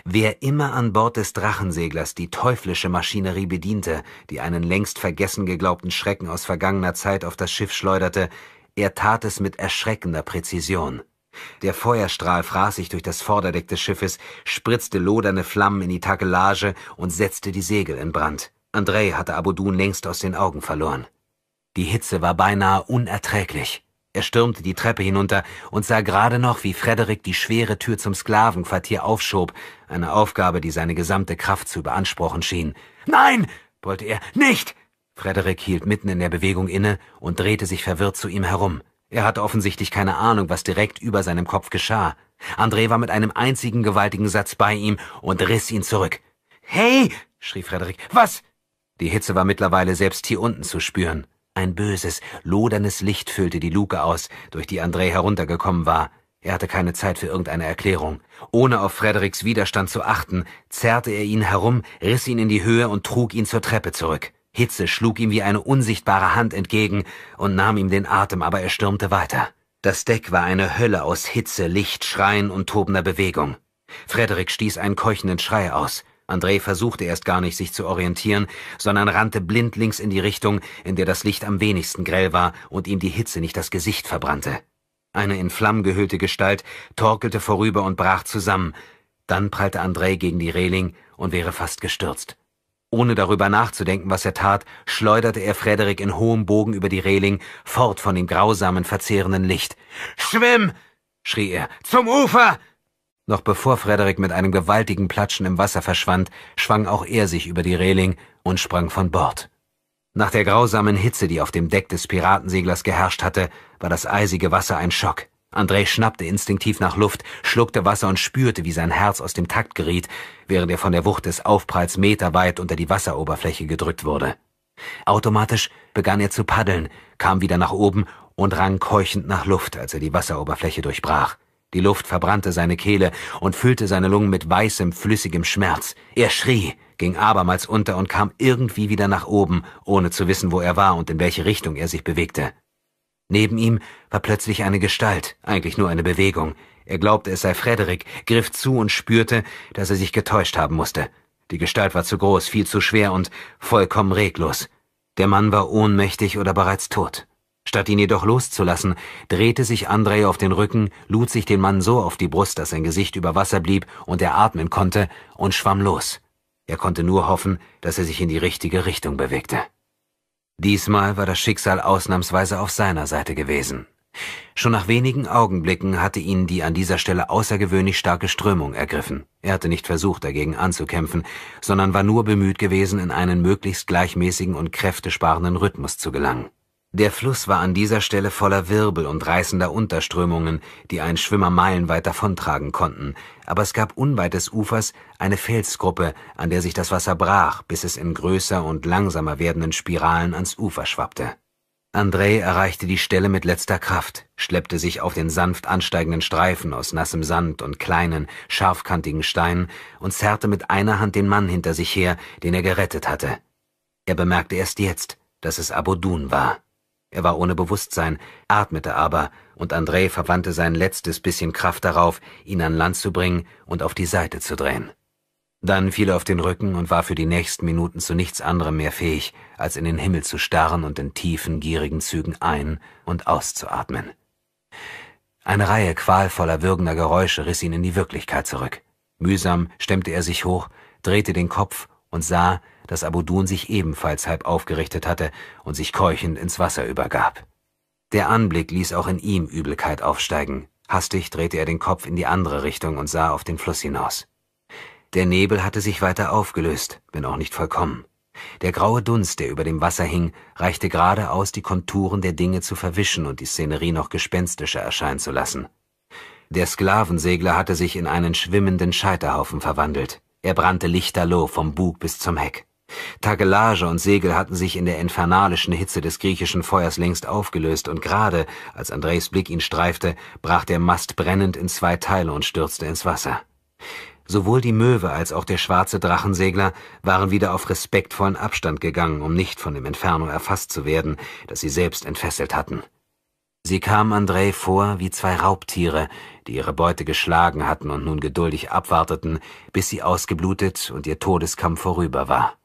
S1: Wer immer an Bord des Drachenseglers die teuflische Maschinerie bediente, die einen längst vergessen geglaubten Schrecken aus vergangener Zeit auf das Schiff schleuderte, er tat es mit erschreckender Präzision. Der Feuerstrahl fraß sich durch das Vorderdeck des Schiffes, spritzte loderne Flammen in die Takelage und setzte die Segel in Brand. Andrei hatte Abudun längst aus den Augen verloren. Die Hitze war beinahe unerträglich. Er stürmte die Treppe hinunter und sah gerade noch, wie Frederik die schwere Tür zum Sklavenquartier aufschob, eine Aufgabe, die seine gesamte Kraft zu beanspruchen schien. Nein, brüllte er, nicht! Frederik hielt mitten in der Bewegung inne und drehte sich verwirrt zu ihm herum. Er hatte offensichtlich keine Ahnung, was direkt über seinem Kopf geschah. André war mit einem einzigen gewaltigen Satz bei ihm und riss ihn zurück. Hey! schrie Frederik. Was? Die Hitze war mittlerweile selbst hier unten zu spüren. Ein böses, lodernes Licht füllte die Luke aus, durch die André heruntergekommen war. Er hatte keine Zeit für irgendeine Erklärung. Ohne auf Frederiks Widerstand zu achten, zerrte er ihn herum, riss ihn in die Höhe und trug ihn zur Treppe zurück. Hitze schlug ihm wie eine unsichtbare Hand entgegen und nahm ihm den Atem, aber er stürmte weiter. Das Deck war eine Hölle aus Hitze, Licht, Schreien und tobender Bewegung. Frederik stieß einen keuchenden Schrei aus. André versuchte erst gar nicht, sich zu orientieren, sondern rannte blindlings in die Richtung, in der das Licht am wenigsten grell war und ihm die Hitze nicht das Gesicht verbrannte. Eine in Flammen gehüllte Gestalt torkelte vorüber und brach zusammen. Dann prallte André gegen die Reling und wäre fast gestürzt. Ohne darüber nachzudenken, was er tat, schleuderte er Frederik in hohem Bogen über die Reling, fort von dem grausamen, verzehrenden Licht. Schwimm! schrie er. Zum Ufer! Noch bevor Frederick mit einem gewaltigen Platschen im Wasser verschwand, schwang auch er sich über die Reling und sprang von Bord. Nach der grausamen Hitze, die auf dem Deck des Piratenseglers geherrscht hatte, war das eisige Wasser ein Schock. André schnappte instinktiv nach Luft, schluckte Wasser und spürte, wie sein Herz aus dem Takt geriet, während er von der Wucht des Aufpralls meterweit unter die Wasseroberfläche gedrückt wurde. Automatisch begann er zu paddeln, kam wieder nach oben und rang keuchend nach Luft, als er die Wasseroberfläche durchbrach. Die Luft verbrannte seine Kehle und füllte seine Lungen mit weißem, flüssigem Schmerz. Er schrie, ging abermals unter und kam irgendwie wieder nach oben, ohne zu wissen, wo er war und in welche Richtung er sich bewegte. Neben ihm war plötzlich eine Gestalt, eigentlich nur eine Bewegung. Er glaubte, es sei Frederik, griff zu und spürte, dass er sich getäuscht haben musste. Die Gestalt war zu groß, viel zu schwer und vollkommen reglos. Der Mann war ohnmächtig oder bereits tot. Statt ihn jedoch loszulassen, drehte sich Andrei auf den Rücken, lud sich den Mann so auf die Brust, dass sein Gesicht über Wasser blieb und er atmen konnte, und schwamm los. Er konnte nur hoffen, dass er sich in die richtige Richtung bewegte. Diesmal war das Schicksal ausnahmsweise auf seiner Seite gewesen. Schon nach wenigen Augenblicken hatte ihn die an dieser Stelle außergewöhnlich starke Strömung ergriffen. Er hatte nicht versucht, dagegen anzukämpfen, sondern war nur bemüht gewesen, in einen möglichst gleichmäßigen und kräftesparenden Rhythmus zu gelangen. Der Fluss war an dieser Stelle voller Wirbel und reißender Unterströmungen, die einen Schwimmer meilenweit davontragen konnten, aber es gab unweit des Ufers eine Felsgruppe, an der sich das Wasser brach, bis es in größer und langsamer werdenden Spiralen ans Ufer schwappte. Andrei erreichte die Stelle mit letzter Kraft, schleppte sich auf den sanft ansteigenden Streifen aus nassem Sand und kleinen, scharfkantigen Steinen und zerrte mit einer Hand den Mann hinter sich her, den er gerettet hatte. Er bemerkte erst jetzt, dass es Abodun war. Er war ohne Bewusstsein, atmete aber, und André verwandte sein letztes bisschen Kraft darauf, ihn an Land zu bringen und auf die Seite zu drehen. Dann fiel er auf den Rücken und war für die nächsten Minuten zu nichts anderem mehr fähig, als in den Himmel zu starren und in tiefen, gierigen Zügen ein- und auszuatmen. Eine Reihe qualvoller, würgender Geräusche riss ihn in die Wirklichkeit zurück. Mühsam stemmte er sich hoch, drehte den Kopf und sah, dass Abudun sich ebenfalls halb aufgerichtet hatte und sich keuchend ins Wasser übergab. Der Anblick ließ auch in ihm Übelkeit aufsteigen. Hastig drehte er den Kopf in die andere Richtung und sah auf den Fluss hinaus. Der Nebel hatte sich weiter aufgelöst, wenn auch nicht vollkommen. Der graue Dunst, der über dem Wasser hing, reichte geradeaus, die Konturen der Dinge zu verwischen und die Szenerie noch gespenstischer erscheinen zu lassen. Der Sklavensegler hatte sich in einen schwimmenden Scheiterhaufen verwandelt. Er brannte lichterloh vom Bug bis zum Heck. Takelage und Segel hatten sich in der infernalischen Hitze des griechischen Feuers längst aufgelöst, und gerade als Andrejs Blick ihn streifte, brach der Mast brennend in zwei Teile und stürzte ins Wasser. Sowohl die Möwe als auch der schwarze Drachensegler waren wieder auf respektvollen Abstand gegangen, um nicht von dem Inferno erfasst zu werden, das sie selbst entfesselt hatten. Sie kamen Andrej vor wie zwei Raubtiere, die ihre Beute geschlagen hatten und nun geduldig abwarteten, bis sie ausgeblutet und ihr Todeskampf vorüber war.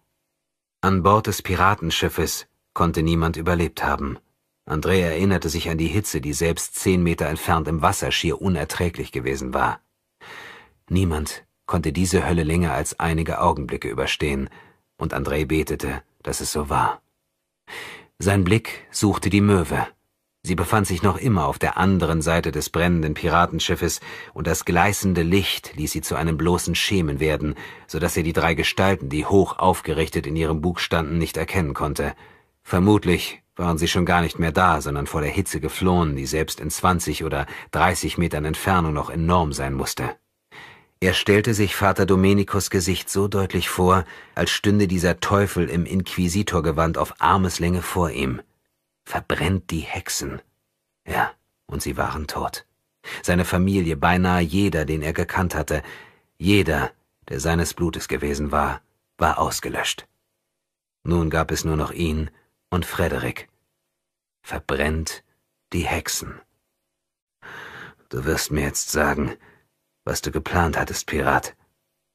S1: An Bord des Piratenschiffes konnte niemand überlebt haben. André erinnerte sich an die Hitze, die selbst zehn Meter entfernt im Wasser schier unerträglich gewesen war. Niemand konnte diese Hölle länger als einige Augenblicke überstehen, und André betete, dass es so war. Sein Blick suchte die Möwe. Sie befand sich noch immer auf der anderen Seite des brennenden Piratenschiffes, und das gleißende Licht ließ sie zu einem bloßen Schemen werden, so dass er die drei Gestalten, die hoch aufgerichtet in ihrem Bug standen, nicht erkennen konnte. Vermutlich waren sie schon gar nicht mehr da, sondern vor der Hitze geflohen, die selbst in 20 oder 30 Metern Entfernung noch enorm sein musste. Er stellte sich Vater Domenikus Gesicht so deutlich vor, als stünde dieser Teufel im Inquisitorgewand auf Armeslänge vor ihm verbrennt die Hexen. Ja, und sie waren tot. Seine Familie, beinahe jeder, den er gekannt hatte, jeder, der seines Blutes gewesen war, war ausgelöscht. Nun gab es nur noch ihn und Frederik. Verbrennt die Hexen. Du wirst mir jetzt sagen, was du geplant hattest, Pirat,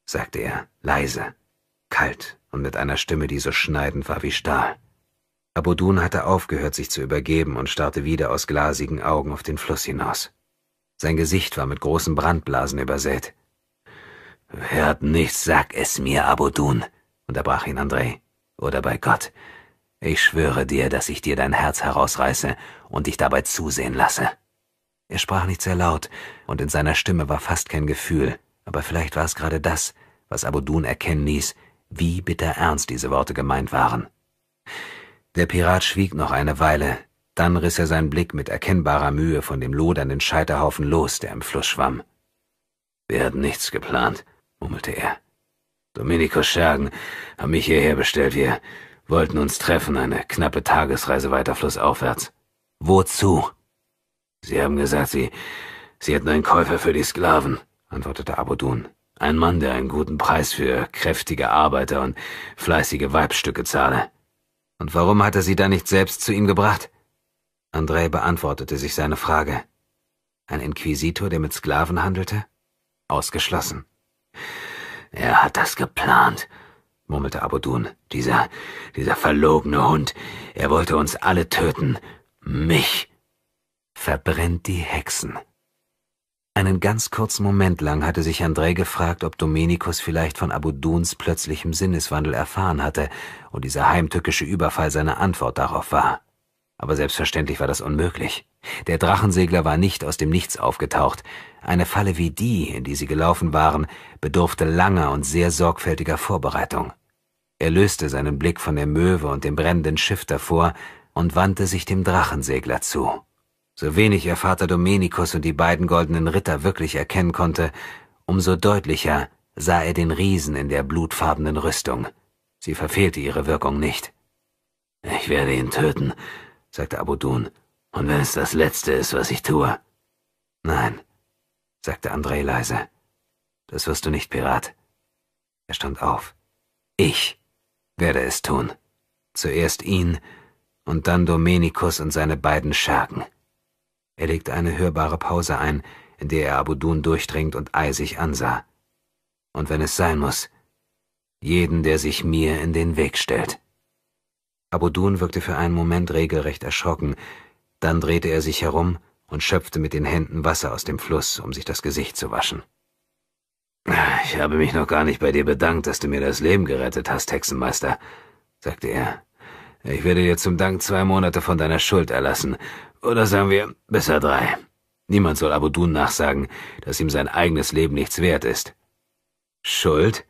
S1: sagte er leise, kalt und mit einer Stimme, die so schneidend war wie Stahl. Abudun hatte aufgehört, sich zu übergeben und starrte wieder aus glasigen Augen auf den Fluss hinaus. Sein Gesicht war mit großen Brandblasen übersät. Hört nichts, sag es mir, Abudun, unterbrach ihn André. Oder bei Gott, ich schwöre dir, dass ich dir dein Herz herausreiße und dich dabei zusehen lasse. Er sprach nicht sehr laut, und in seiner Stimme war fast kein Gefühl, aber vielleicht war es gerade das, was Abudun erkennen ließ, wie bitter ernst diese Worte gemeint waren. Der Pirat schwieg noch eine Weile, dann riss er seinen Blick mit erkennbarer Mühe von dem lodernden Scheiterhaufen los, der im Fluss schwamm. Wir hatten nichts geplant, murmelte er. Domenico Schergen haben mich hierher bestellt. Wir wollten uns treffen, eine knappe Tagesreise weiter flussaufwärts. Wozu? Sie haben gesagt, Sie, Sie hätten einen Käufer für die Sklaven, antwortete Abudun. Ein Mann, der einen guten Preis für kräftige Arbeiter und fleißige Weibstücke zahle. Und warum hat er sie dann nicht selbst zu ihm gebracht? Andrei beantwortete sich seine Frage. Ein Inquisitor, der mit Sklaven handelte? Ausgeschlossen. Er hat das geplant, murmelte Abudun. Dieser, dieser verlogene Hund. Er wollte uns alle töten. Mich. Verbrennt die Hexen. Einen ganz kurzen Moment lang hatte sich André gefragt, ob Domenikus vielleicht von Abuduns plötzlichem Sinneswandel erfahren hatte und dieser heimtückische Überfall seine Antwort darauf war. Aber selbstverständlich war das unmöglich. Der Drachensegler war nicht aus dem Nichts aufgetaucht. Eine Falle wie die, in die sie gelaufen waren, bedurfte langer und sehr sorgfältiger Vorbereitung. Er löste seinen Blick von der Möwe und dem brennenden Schiff davor und wandte sich dem Drachensegler zu. So wenig ihr Vater Domenikus und die beiden goldenen Ritter wirklich erkennen konnte, umso deutlicher sah er den Riesen in der blutfarbenen Rüstung. Sie verfehlte ihre Wirkung nicht. Ich werde ihn töten, sagte Abudun, und wenn es das Letzte ist, was ich tue. Nein, sagte Andrei leise. Das wirst du nicht, Pirat. Er stand auf. Ich werde es tun. Zuerst ihn und dann Domenikus und seine beiden Schergen. Er legte eine hörbare Pause ein, in der er Abudun durchdringt und eisig ansah. Und wenn es sein muss, jeden, der sich mir in den Weg stellt. Abudun wirkte für einen Moment regelrecht erschrocken, dann drehte er sich herum und schöpfte mit den Händen Wasser aus dem Fluss, um sich das Gesicht zu waschen. Ich habe mich noch gar nicht bei dir bedankt, dass du mir das Leben gerettet hast, Hexenmeister, sagte er. Ich werde dir zum Dank zwei Monate von deiner Schuld erlassen oder sagen wir, besser drei. Niemand soll Abudun nachsagen, dass ihm sein eigenes Leben nichts wert ist. Schuld?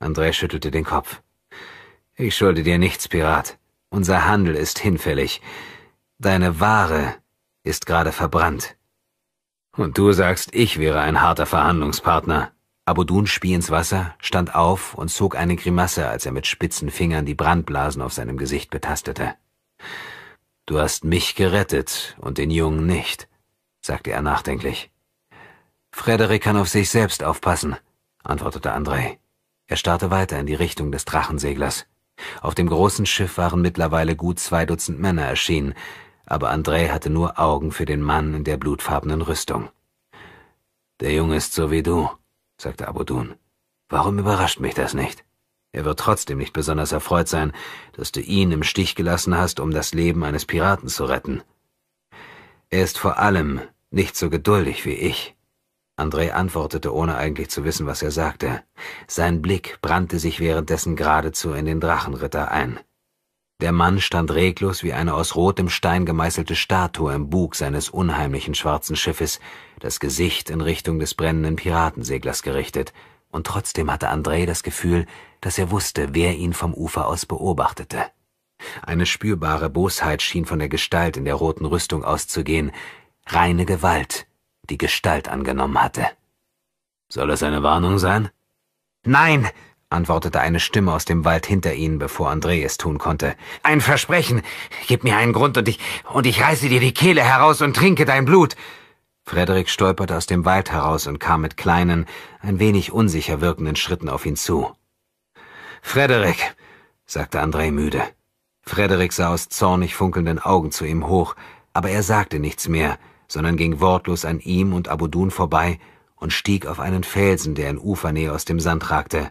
S1: André schüttelte den Kopf. Ich schulde dir nichts, Pirat. Unser Handel ist hinfällig. Deine Ware ist gerade verbrannt. Und du sagst, ich wäre ein harter Verhandlungspartner. Abudun spie ins Wasser, stand auf und zog eine Grimasse, als er mit spitzen Fingern die Brandblasen auf seinem Gesicht betastete. Du hast mich gerettet und den Jungen nicht, sagte er nachdenklich. Frederik kann auf sich selbst aufpassen, antwortete Andrei. Er starrte weiter in die Richtung des Drachenseglers. Auf dem großen Schiff waren mittlerweile gut zwei Dutzend Männer erschienen, aber Andrei hatte nur Augen für den Mann in der blutfarbenen Rüstung. Der Junge ist so wie du, sagte Abudun. Warum überrascht mich das nicht? Er wird trotzdem nicht besonders erfreut sein, dass du ihn im Stich gelassen hast, um das Leben eines Piraten zu retten. Er ist vor allem nicht so geduldig wie ich. André antwortete, ohne eigentlich zu wissen, was er sagte. Sein Blick brannte sich währenddessen geradezu in den Drachenritter ein. Der Mann stand reglos wie eine aus rotem Stein gemeißelte Statue im Bug seines unheimlichen schwarzen Schiffes, das Gesicht in Richtung des brennenden Piratenseglers gerichtet, und trotzdem hatte André das Gefühl, dass er wusste, wer ihn vom Ufer aus beobachtete. Eine spürbare Bosheit schien von der Gestalt in der roten Rüstung auszugehen, reine Gewalt, die Gestalt angenommen hatte. Soll es eine Warnung sein? Nein, antwortete eine Stimme aus dem Wald hinter ihnen, bevor André es tun konnte. Ein Versprechen. Gib mir einen Grund und ich, und ich reiße dir die Kehle heraus und trinke dein Blut. Frederik stolperte aus dem Wald heraus und kam mit kleinen, ein wenig unsicher wirkenden Schritten auf ihn zu. Frederik, sagte Andrei müde. Frederik sah aus zornig funkelnden Augen zu ihm hoch, aber er sagte nichts mehr, sondern ging wortlos an ihm und Abudun vorbei und stieg auf einen Felsen, der in Ufernähe aus dem Sand ragte.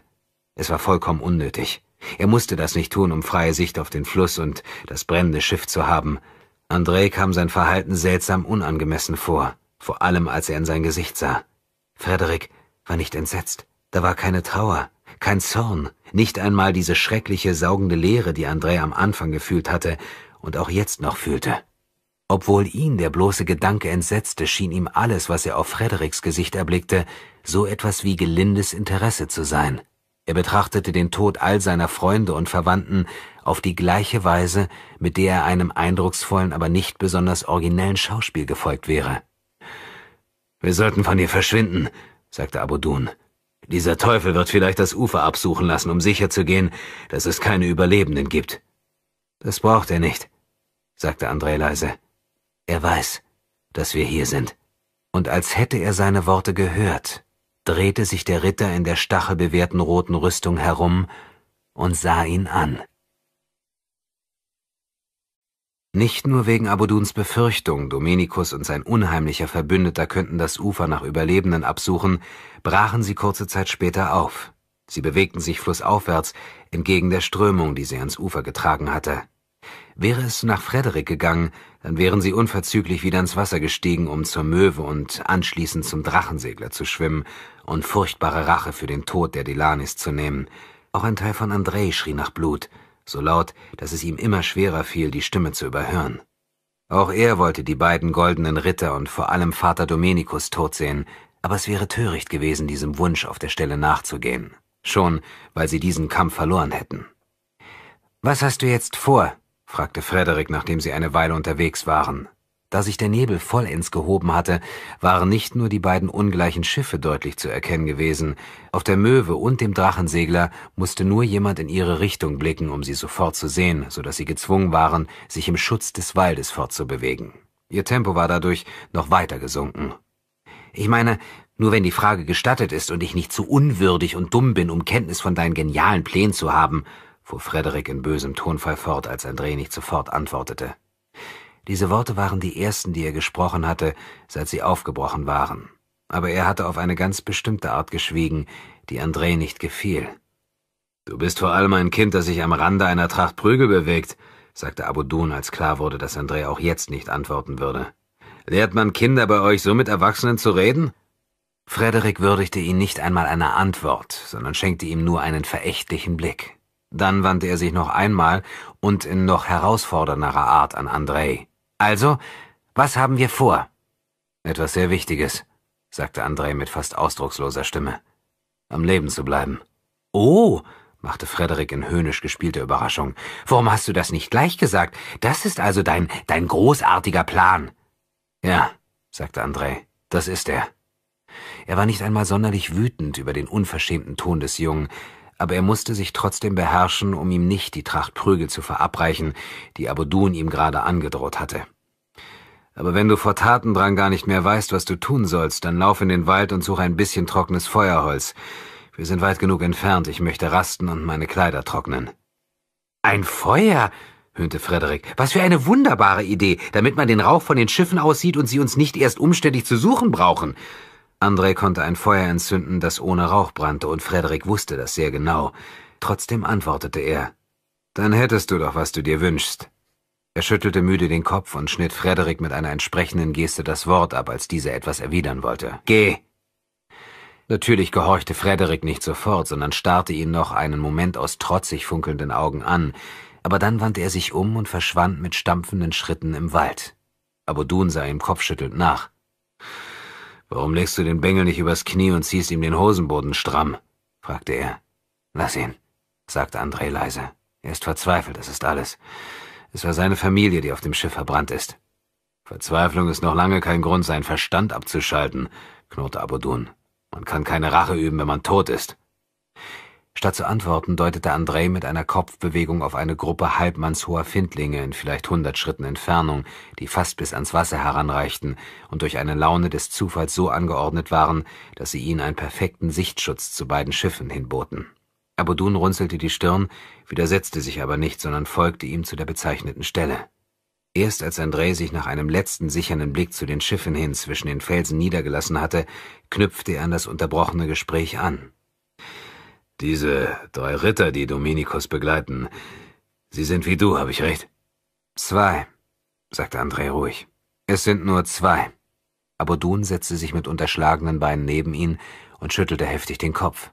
S1: Es war vollkommen unnötig. Er musste das nicht tun, um freie Sicht auf den Fluss und das brennende Schiff zu haben. Andrei kam sein Verhalten seltsam unangemessen vor, vor allem als er in sein Gesicht sah. Frederik war nicht entsetzt. Da war keine Trauer, kein Zorn, nicht einmal diese schreckliche, saugende Leere, die André am Anfang gefühlt hatte und auch jetzt noch fühlte. Obwohl ihn der bloße Gedanke entsetzte, schien ihm alles, was er auf Frederiks Gesicht erblickte, so etwas wie gelindes Interesse zu sein. Er betrachtete den Tod all seiner Freunde und Verwandten auf die gleiche Weise, mit der er einem eindrucksvollen, aber nicht besonders originellen Schauspiel gefolgt wäre. Wir sollten von hier verschwinden, sagte Abudun. Dieser Teufel wird vielleicht das Ufer absuchen lassen, um sicherzugehen, dass es keine Überlebenden gibt. Das braucht er nicht, sagte André leise. Er weiß, dass wir hier sind. Und als hätte er seine Worte gehört, drehte sich der Ritter in der stachelbewehrten roten Rüstung herum und sah ihn an. Nicht nur wegen Abuduns Befürchtung, Dominikus und sein unheimlicher Verbündeter könnten das Ufer nach Überlebenden absuchen, brachen sie kurze Zeit später auf. Sie bewegten sich flussaufwärts, entgegen der Strömung, die sie ans Ufer getragen hatte. Wäre es nach Frederick gegangen, dann wären sie unverzüglich wieder ins Wasser gestiegen, um zur Möwe und anschließend zum Drachensegler zu schwimmen und furchtbare Rache für den Tod der Delanis zu nehmen. Auch ein Teil von Andrei schrie nach Blut, so laut, dass es ihm immer schwerer fiel, die Stimme zu überhören. Auch er wollte die beiden goldenen Ritter und vor allem Vater Domenikus tot sehen, aber es wäre töricht gewesen, diesem Wunsch auf der Stelle nachzugehen, schon weil sie diesen Kampf verloren hätten. Was hast du jetzt vor? fragte Frederik, nachdem sie eine Weile unterwegs waren. Da sich der Nebel vollends gehoben hatte, waren nicht nur die beiden ungleichen Schiffe deutlich zu erkennen gewesen, auf der Möwe und dem Drachensegler musste nur jemand in ihre Richtung blicken, um sie sofort zu sehen, so dass sie gezwungen waren, sich im Schutz des Waldes fortzubewegen. Ihr Tempo war dadurch noch weiter gesunken, ich meine, nur wenn die Frage gestattet ist und ich nicht zu unwürdig und dumm bin, um Kenntnis von deinen genialen Plänen zu haben, fuhr Frederik in bösem Tonfall fort, als André nicht sofort antwortete. Diese Worte waren die ersten, die er gesprochen hatte, seit sie aufgebrochen waren. Aber er hatte auf eine ganz bestimmte Art geschwiegen, die André nicht gefiel. Du bist vor allem ein Kind, das sich am Rande einer Tracht Prügel bewegt, sagte Abudun, als klar wurde, dass André auch jetzt nicht antworten würde. Lehrt man Kinder bei euch so mit Erwachsenen zu reden? Frederik würdigte ihn nicht einmal einer Antwort, sondern schenkte ihm nur einen verächtlichen Blick. Dann wandte er sich noch einmal und in noch herausfordernderer Art an Andrei. Also, was haben wir vor? Etwas sehr Wichtiges, sagte Andrei mit fast ausdrucksloser Stimme. Am Leben zu bleiben. Oh, machte Frederik in höhnisch gespielter Überraschung. Warum hast du das nicht gleich gesagt? Das ist also dein, dein großartiger Plan. Ja, sagte Andrei, das ist er. Er war nicht einmal sonderlich wütend über den unverschämten Ton des Jungen, aber er musste sich trotzdem beherrschen, um ihm nicht die Tracht Prügel zu verabreichen, die Abudun ihm gerade angedroht hatte. Aber wenn du vor Tatendrang gar nicht mehr weißt, was du tun sollst, dann lauf in den Wald und such ein bisschen trockenes Feuerholz. Wir sind weit genug entfernt, ich möchte rasten und meine Kleider trocknen. Ein Feuer? höhnte Frederik. Was für eine wunderbare Idee, damit man den Rauch von den Schiffen aussieht und sie uns nicht erst umständlich zu suchen brauchen. André konnte ein Feuer entzünden, das ohne Rauch brannte, und Frederik wusste das sehr genau. Trotzdem antwortete er. Dann hättest du doch, was du dir wünschst. Er schüttelte müde den Kopf und schnitt Frederik mit einer entsprechenden Geste das Wort ab, als dieser etwas erwidern wollte. Geh! Natürlich gehorchte Frederik nicht sofort, sondern starrte ihn noch einen Moment aus trotzig funkelnden Augen an, aber dann wandte er sich um und verschwand mit stampfenden Schritten im Wald. Abudun sah ihm kopfschüttelnd nach. Warum legst du den Bengel nicht übers Knie und ziehst ihm den Hosenboden stramm? fragte er. Lass ihn, sagte André leise. Er ist verzweifelt, das ist alles. Es war seine Familie, die auf dem Schiff verbrannt ist. Verzweiflung ist noch lange kein Grund, seinen Verstand abzuschalten, knurrte Abudun. Man kann keine Rache üben, wenn man tot ist. Statt zu antworten, deutete Andrei mit einer Kopfbewegung auf eine Gruppe halbmannshoher Findlinge in vielleicht hundert Schritten Entfernung, die fast bis ans Wasser heranreichten und durch eine Laune des Zufalls so angeordnet waren, dass sie ihnen einen perfekten Sichtschutz zu beiden Schiffen hinboten. Abudun runzelte die Stirn, widersetzte sich aber nicht, sondern folgte ihm zu der bezeichneten Stelle. Erst als André sich nach einem letzten sichernden Blick zu den Schiffen hin zwischen den Felsen niedergelassen hatte, knüpfte er an das unterbrochene Gespräch an. Diese drei Ritter, die Dominikus begleiten, sie sind wie du, habe ich recht? Zwei, sagte André ruhig. Es sind nur zwei. Aber Dun setzte sich mit unterschlagenen Beinen neben ihn und schüttelte heftig den Kopf.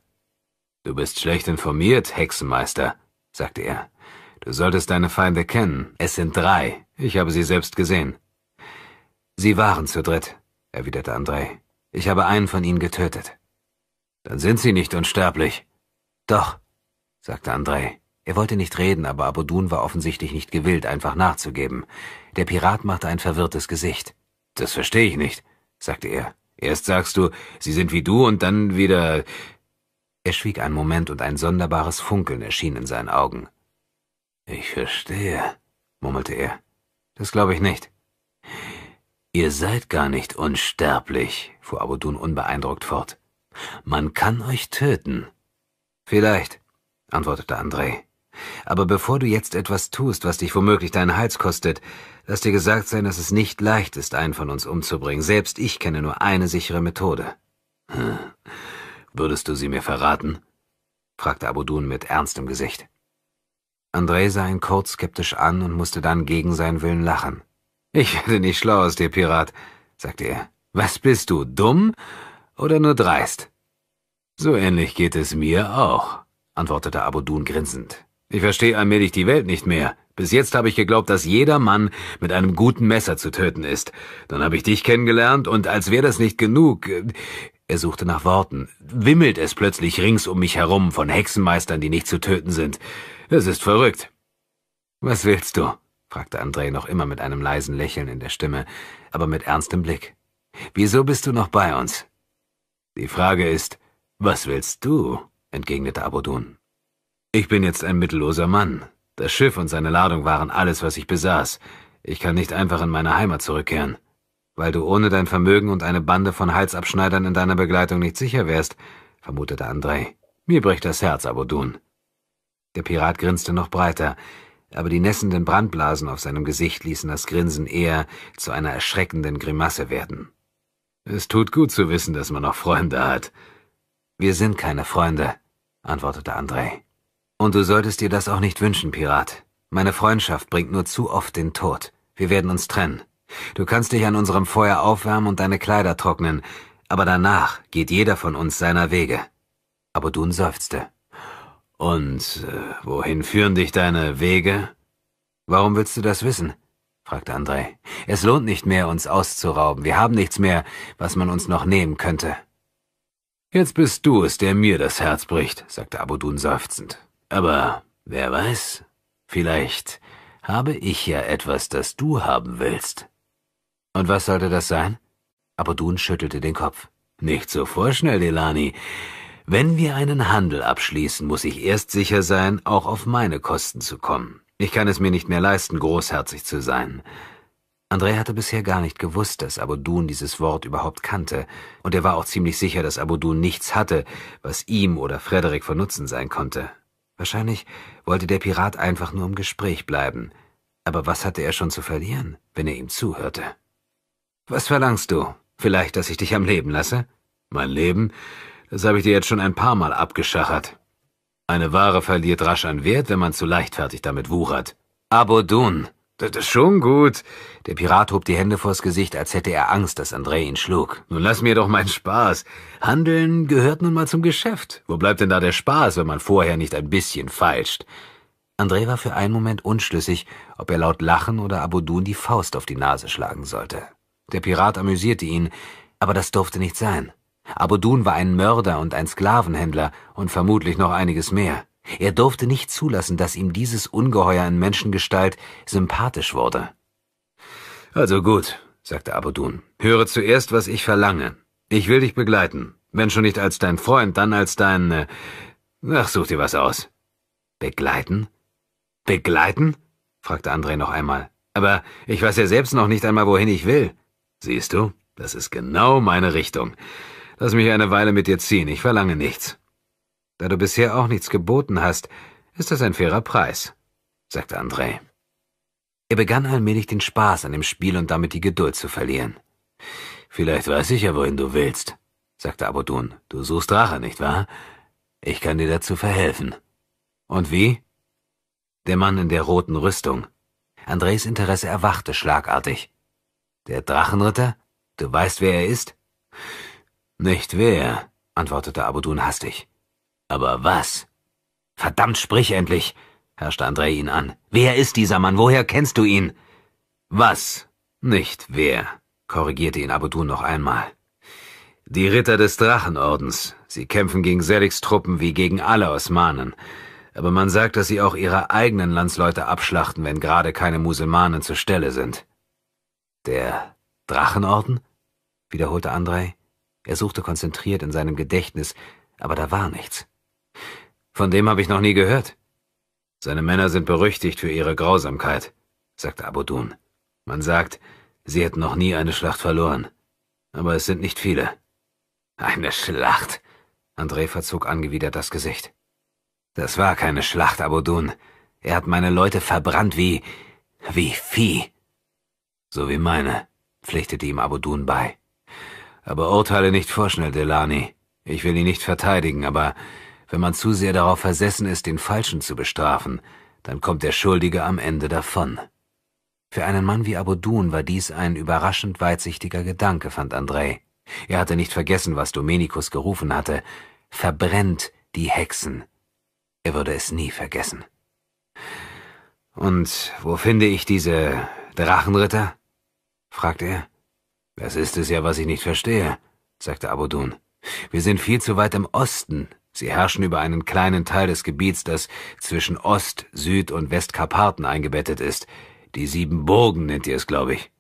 S1: Du bist schlecht informiert, Hexenmeister, sagte er. Du solltest deine Feinde kennen. Es sind drei. Ich habe sie selbst gesehen. Sie waren zu dritt, erwiderte André. Ich habe einen von ihnen getötet. Dann sind sie nicht unsterblich, doch, sagte Andrei. Er wollte nicht reden, aber Abodun war offensichtlich nicht gewillt, einfach nachzugeben. Der Pirat machte ein verwirrtes Gesicht. Das verstehe ich nicht, sagte er. Erst sagst du, sie sind wie du, und dann wieder. Er schwieg einen Moment, und ein sonderbares Funkeln erschien in seinen Augen. Ich verstehe, murmelte er. Das glaube ich nicht. Ihr seid gar nicht unsterblich, fuhr Abodun unbeeindruckt fort. Man kann euch töten. Vielleicht, antwortete André. Aber bevor du jetzt etwas tust, was dich womöglich deinen Hals kostet, lass dir gesagt sein, dass es nicht leicht ist, einen von uns umzubringen. Selbst ich kenne nur eine sichere Methode. Hm. Würdest du sie mir verraten? fragte Abudun mit ernstem Gesicht. André sah ihn kurz skeptisch an und musste dann gegen seinen Willen lachen. Ich werde nicht schlau aus dir, Pirat, sagte er. Was bist du, dumm oder nur dreist? So ähnlich geht es mir auch, antwortete Abudun grinsend. Ich verstehe allmählich die Welt nicht mehr. Bis jetzt habe ich geglaubt, dass jeder Mann mit einem guten Messer zu töten ist. Dann habe ich dich kennengelernt und als wäre das nicht genug, äh, er suchte nach Worten, wimmelt es plötzlich rings um mich herum von Hexenmeistern, die nicht zu töten sind. Es ist verrückt. Was willst du? fragte Andrei noch immer mit einem leisen Lächeln in der Stimme, aber mit ernstem Blick. Wieso bist du noch bei uns? Die Frage ist, was willst du? entgegnete Abodun. Ich bin jetzt ein mittelloser Mann. Das Schiff und seine Ladung waren alles, was ich besaß. Ich kann nicht einfach in meine Heimat zurückkehren. Weil du ohne dein Vermögen und eine Bande von Halsabschneidern in deiner Begleitung nicht sicher wärst, vermutete Andrei. Mir bricht das Herz, Abodun. Der Pirat grinste noch breiter, aber die nässenden Brandblasen auf seinem Gesicht ließen das Grinsen eher zu einer erschreckenden Grimasse werden. Es tut gut zu wissen, dass man noch Freunde hat, wir sind keine Freunde, antwortete Andrei. Und du solltest dir das auch nicht wünschen, Pirat. Meine Freundschaft bringt nur zu oft den Tod. Wir werden uns trennen. Du kannst dich an unserem Feuer aufwärmen und deine Kleider trocknen, aber danach geht jeder von uns seiner Wege. Aber Dun seufzte. Und äh, wohin führen dich deine Wege? Warum willst du das wissen? fragte Andrei. Es lohnt nicht mehr, uns auszurauben. Wir haben nichts mehr, was man uns noch nehmen könnte. Jetzt bist du es, der mir das Herz bricht, sagte Abudun seufzend. Aber wer weiß, vielleicht habe ich ja etwas, das du haben willst. Und was sollte das sein? Abudun schüttelte den Kopf. Nicht so vorschnell, Delani. Wenn wir einen Handel abschließen, muss ich erst sicher sein, auch auf meine Kosten zu kommen. Ich kann es mir nicht mehr leisten, großherzig zu sein. André hatte bisher gar nicht gewusst, dass Abudun dieses Wort überhaupt kannte, und er war auch ziemlich sicher, dass Abudun nichts hatte, was ihm oder Frederik von Nutzen sein konnte. Wahrscheinlich wollte der Pirat einfach nur im Gespräch bleiben, aber was hatte er schon zu verlieren, wenn er ihm zuhörte? Was verlangst du? Vielleicht, dass ich dich am Leben lasse? Mein Leben? Das habe ich dir jetzt schon ein paar Mal abgeschachert. Eine Ware verliert rasch an Wert, wenn man zu leichtfertig damit wuchert. Abudun, das ist schon gut. Der Pirat hob die Hände vors Gesicht, als hätte er Angst, dass André ihn schlug. Nun lass mir doch meinen Spaß. Handeln gehört nun mal zum Geschäft. Wo bleibt denn da der Spaß, wenn man vorher nicht ein bisschen feilscht? André war für einen Moment unschlüssig, ob er laut lachen oder Abodun die Faust auf die Nase schlagen sollte. Der Pirat amüsierte ihn, aber das durfte nicht sein. Abodun war ein Mörder und ein Sklavenhändler und vermutlich noch einiges mehr. Er durfte nicht zulassen, dass ihm dieses Ungeheuer in Menschengestalt sympathisch wurde. Also gut, sagte Abudun, höre zuerst, was ich verlange. Ich will dich begleiten. Wenn schon nicht als dein Freund, dann als dein... Äh Ach, such dir was aus. Begleiten? Begleiten? fragte André noch einmal. Aber ich weiß ja selbst noch nicht einmal, wohin ich will. Siehst du, das ist genau meine Richtung. Lass mich eine Weile mit dir ziehen, ich verlange nichts. Da du bisher auch nichts geboten hast, ist das ein fairer Preis, sagte André. Er begann allmählich den Spaß an dem Spiel und damit die Geduld zu verlieren. Vielleicht weiß ich ja, wohin du willst, sagte Abodun. Du suchst Rache, nicht wahr? Ich kann dir dazu verhelfen. Und wie? Der Mann in der roten Rüstung. Andres Interesse erwachte schlagartig. Der Drachenritter? Du weißt, wer er ist? Nicht wer, antwortete Abodun hastig. Aber was? Verdammt, sprich endlich, herrschte Andrei ihn an. Wer ist dieser Mann? Woher kennst du ihn? Was? Nicht wer, korrigierte ihn Abudun noch einmal. Die Ritter des Drachenordens. Sie kämpfen gegen Seligs Truppen wie gegen alle Osmanen. Aber man sagt, dass sie auch ihre eigenen Landsleute abschlachten, wenn gerade keine Muselmanen zur Stelle sind. Der Drachenorden? wiederholte Andrei. Er suchte konzentriert in seinem Gedächtnis, aber da war nichts. Von dem habe ich noch nie gehört. Seine Männer sind berüchtigt für ihre Grausamkeit, sagte Abudun. Man sagt, sie hätten noch nie eine Schlacht verloren. Aber es sind nicht viele. Eine Schlacht? André verzog angewidert das Gesicht. Das war keine Schlacht, Abudun. Er hat meine Leute verbrannt wie... wie Vieh. So wie meine, pflichtete ihm Abudun bei. Aber urteile nicht vorschnell, Delani. Ich will ihn nicht verteidigen, aber wenn man zu sehr darauf versessen ist, den Falschen zu bestrafen, dann kommt der Schuldige am Ende davon. Für einen Mann wie Dun war dies ein überraschend weitsichtiger Gedanke, fand Andrei. Er hatte nicht vergessen, was Domenikus gerufen hatte. Verbrennt die Hexen. Er würde es nie vergessen. Und wo finde ich diese Drachenritter? fragte er. Das ist es ja, was ich nicht verstehe, sagte Dun. Wir sind viel zu weit im Osten, Sie herrschen über einen kleinen Teil des Gebiets, das zwischen Ost-, Süd- und Westkarpaten eingebettet ist. Die Siebenburgen nennt ihr es, glaube ich.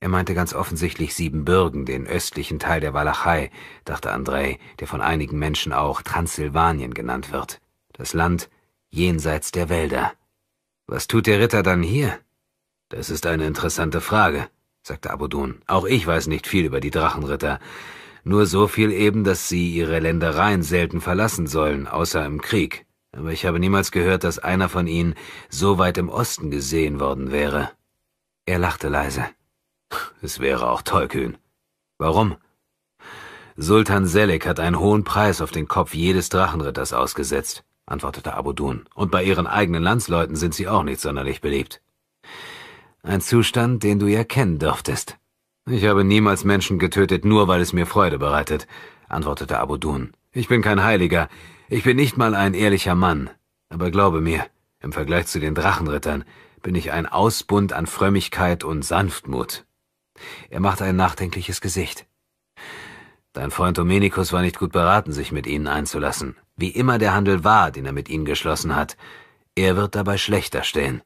S1: Er meinte ganz offensichtlich Siebenbürgen, den östlichen Teil der Walachei, dachte Andrei, der von einigen Menschen auch Transsilvanien genannt wird. Das Land jenseits der Wälder. Was tut der Ritter dann hier? Das ist eine interessante Frage, sagte Abudun. Auch ich weiß nicht viel über die Drachenritter. Nur so viel eben, dass sie ihre Ländereien selten verlassen sollen, außer im Krieg. Aber ich habe niemals gehört, dass einer von ihnen so weit im Osten gesehen worden wäre. Er lachte leise. Es wäre auch tollkühn. Warum? Sultan Selek hat einen hohen Preis auf den Kopf jedes Drachenritters ausgesetzt, antwortete Abudun. Und bei ihren eigenen Landsleuten sind sie auch nicht sonderlich beliebt. Ein Zustand, den du ja kennen dürftest. Ich habe niemals Menschen getötet, nur weil es mir Freude bereitet, antwortete Abu Abudun. Ich bin kein Heiliger, ich bin nicht mal ein ehrlicher Mann. Aber glaube mir, im Vergleich zu den Drachenrittern bin ich ein Ausbund an Frömmigkeit und Sanftmut. Er machte ein nachdenkliches Gesicht. Dein Freund Dominikus war nicht gut beraten, sich mit ihnen einzulassen. Wie immer der Handel war, den er mit ihnen geschlossen hat, er wird dabei schlechter stehen.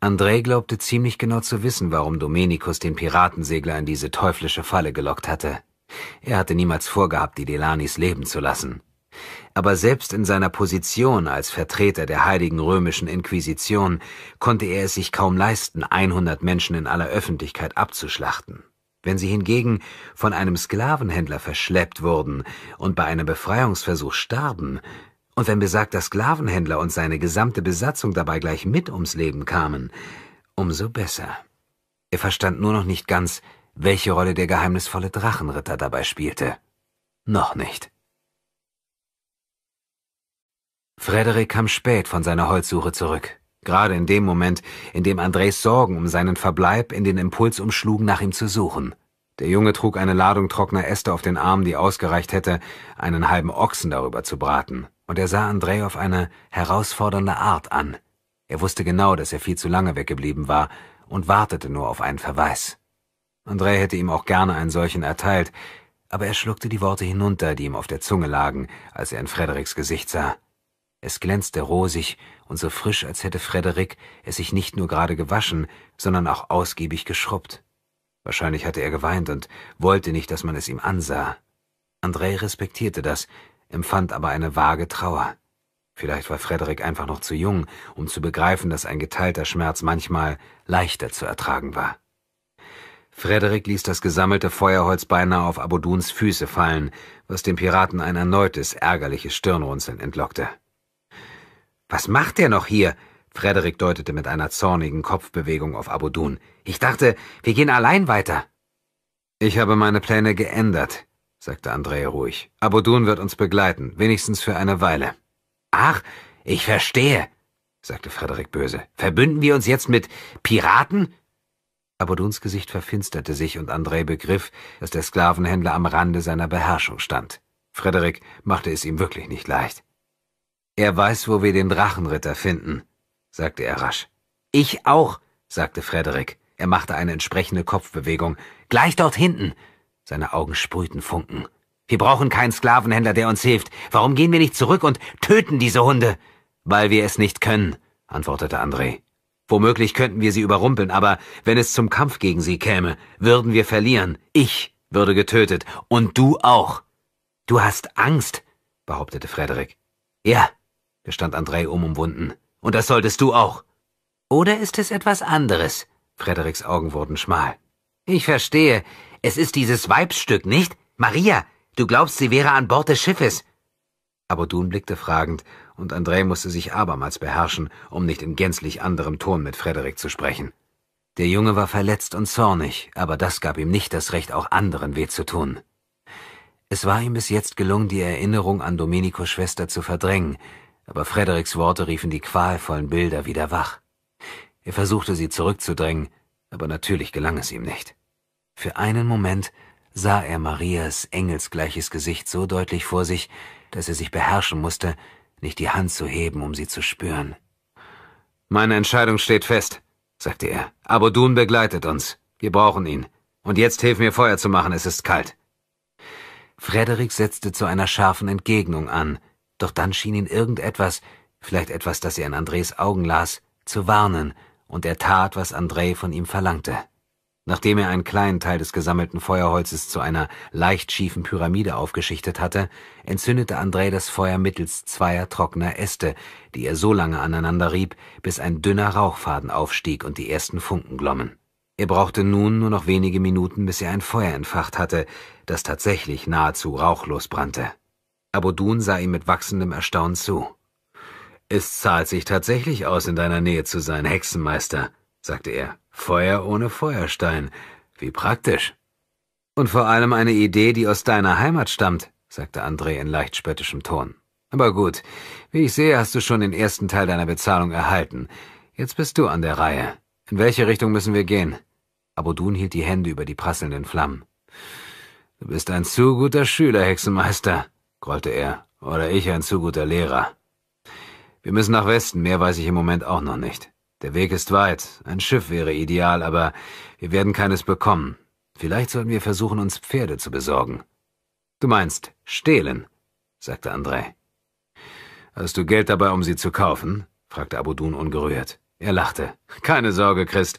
S1: André glaubte ziemlich genau zu wissen, warum Domenikus den Piratensegler in diese teuflische Falle gelockt hatte. Er hatte niemals vorgehabt, die Delanis leben zu lassen. Aber selbst in seiner Position als Vertreter der heiligen römischen Inquisition konnte er es sich kaum leisten, 100 Menschen in aller Öffentlichkeit abzuschlachten. Wenn sie hingegen von einem Sklavenhändler verschleppt wurden und bei einem Befreiungsversuch starben, und wenn besagter Sklavenhändler und seine gesamte Besatzung dabei gleich mit ums Leben kamen, umso besser. Er verstand nur noch nicht ganz, welche Rolle der geheimnisvolle Drachenritter dabei spielte. Noch nicht. Frederik kam spät von seiner Holzsuche zurück, gerade in dem Moment, in dem Andres Sorgen um seinen Verbleib in den Impuls umschlugen, nach ihm zu suchen. Der Junge trug eine Ladung trockener Äste auf den Arm, die ausgereicht hätte, einen halben Ochsen darüber zu braten und er sah André auf eine herausfordernde Art an. Er wusste genau, dass er viel zu lange weggeblieben war und wartete nur auf einen Verweis. André hätte ihm auch gerne einen solchen erteilt, aber er schluckte die Worte hinunter, die ihm auf der Zunge lagen, als er in Frederiks Gesicht sah. Es glänzte rosig und so frisch, als hätte Frederik es sich nicht nur gerade gewaschen, sondern auch ausgiebig geschrubbt. Wahrscheinlich hatte er geweint und wollte nicht, dass man es ihm ansah. André respektierte das, empfand aber eine vage Trauer. Vielleicht war Frederik einfach noch zu jung, um zu begreifen, dass ein geteilter Schmerz manchmal leichter zu ertragen war. Frederik ließ das gesammelte Feuerholz beinahe auf Abuduns Füße fallen, was dem Piraten ein erneutes, ärgerliches Stirnrunzeln entlockte. Was macht der noch hier? Frederik deutete mit einer zornigen Kopfbewegung auf Abudun. Ich dachte, wir gehen allein weiter. Ich habe meine Pläne geändert, sagte André ruhig. Abodun wird uns begleiten, wenigstens für eine Weile. Ach, ich verstehe, sagte Frederik böse. Verbünden wir uns jetzt mit Piraten? Aboduns Gesicht verfinsterte sich und André begriff, dass der Sklavenhändler am Rande seiner Beherrschung stand. Frederik machte es ihm wirklich nicht leicht. Er weiß, wo wir den Drachenritter finden, sagte er rasch. Ich auch, sagte Frederik. Er machte eine entsprechende Kopfbewegung. Gleich dort hinten. Seine Augen sprühten Funken. Wir brauchen keinen Sklavenhändler, der uns hilft. Warum gehen wir nicht zurück und töten diese Hunde? Weil wir es nicht können, antwortete André. Womöglich könnten wir sie überrumpeln, aber wenn es zum Kampf gegen sie käme, würden wir verlieren. Ich würde getötet und du auch. Du hast Angst, behauptete Frederik. Ja, gestand André umumwunden. Und das solltest du auch. Oder ist es etwas anderes? Frederiks Augen wurden schmal. Ich verstehe. Es ist dieses Weibsstück, nicht? Maria, du glaubst, sie wäre an Bord des Schiffes. Aber Dun blickte fragend, und André musste sich abermals beherrschen, um nicht in gänzlich anderem Ton mit Frederik zu sprechen. Der Junge war verletzt und zornig, aber das gab ihm nicht das Recht, auch anderen weh zu tun. Es war ihm bis jetzt gelungen, die Erinnerung an Domenicos Schwester zu verdrängen, aber Frederiks Worte riefen die qualvollen Bilder wieder wach. Er versuchte sie zurückzudrängen, aber natürlich gelang es ihm nicht. Für einen Moment sah er Marias engelsgleiches Gesicht so deutlich vor sich, dass er sich beherrschen musste, nicht die Hand zu heben, um sie zu spüren. Meine Entscheidung steht fest, sagte er. Abodun begleitet uns. Wir brauchen ihn. Und jetzt hilf mir Feuer zu machen, es ist kalt. Frederik setzte zu einer scharfen Entgegnung an, doch dann schien ihn irgendetwas, vielleicht etwas, das er in Andres Augen las, zu warnen, und er tat, was André von ihm verlangte. Nachdem er einen kleinen Teil des gesammelten Feuerholzes zu einer leicht schiefen Pyramide aufgeschichtet hatte, entzündete Andrei das Feuer mittels zweier trockener Äste, die er so lange aneinander rieb, bis ein dünner Rauchfaden aufstieg und die ersten Funken glommen. Er brauchte nun nur noch wenige Minuten, bis er ein Feuer entfacht hatte, das tatsächlich nahezu rauchlos brannte. Abodun sah ihm mit wachsendem Erstaunen zu. Es zahlt sich tatsächlich aus, in deiner Nähe zu sein, Hexenmeister, sagte er. Feuer ohne Feuerstein. Wie praktisch. Und vor allem eine Idee, die aus deiner Heimat stammt, sagte André in leicht spöttischem Ton. Aber gut, wie ich sehe, hast du schon den ersten Teil deiner Bezahlung erhalten. Jetzt bist du an der Reihe. In welche Richtung müssen wir gehen? Abodun hielt die Hände über die prasselnden Flammen. Du bist ein zu guter Schüler, Hexenmeister, grollte er, oder ich ein zu guter Lehrer. Wir müssen nach Westen, mehr weiß ich im Moment auch noch nicht. Der Weg ist weit. Ein Schiff wäre ideal, aber wir werden keines bekommen. Vielleicht sollten wir versuchen, uns Pferde zu besorgen. Du meinst stehlen, sagte André. Hast du Geld dabei, um sie zu kaufen? fragte Abudun ungerührt. Er lachte. Keine Sorge, Christ.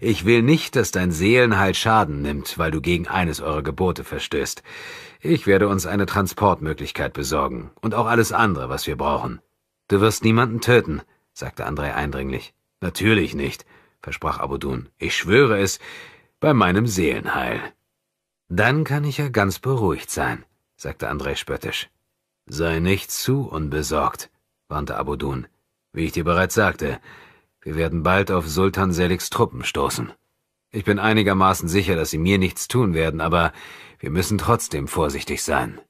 S1: Ich will nicht, dass dein Seelenheil Schaden nimmt, weil du gegen eines eurer Gebote verstößt. Ich werde uns eine Transportmöglichkeit besorgen und auch alles andere, was wir brauchen. Du wirst niemanden töten, sagte André eindringlich. Natürlich nicht, versprach Abudun. Ich schwöre es, bei meinem Seelenheil. Dann kann ich ja ganz beruhigt sein, sagte Andrei spöttisch. Sei nicht zu unbesorgt, warnte Abudun. Wie ich dir bereits sagte, wir werden bald auf Sultan Seligs Truppen stoßen. Ich bin einigermaßen sicher, dass sie mir nichts tun werden, aber wir müssen trotzdem vorsichtig sein.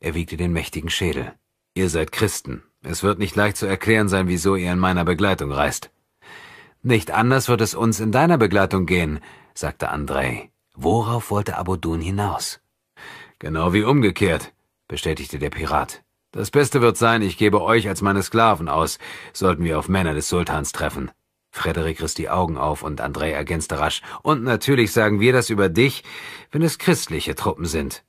S1: Er wiegte den mächtigen Schädel. Ihr seid Christen. Es wird nicht leicht zu erklären sein, wieso ihr in meiner Begleitung reist. Nicht anders wird es uns in deiner Begleitung gehen, sagte Andrei. Worauf wollte Abodun hinaus? Genau wie umgekehrt, bestätigte der Pirat. Das Beste wird sein, ich gebe euch als meine Sklaven aus, sollten wir auf Männer des Sultans treffen. Frederik riss die Augen auf und Andrei ergänzte rasch. Und natürlich sagen wir das über dich, wenn es christliche Truppen sind.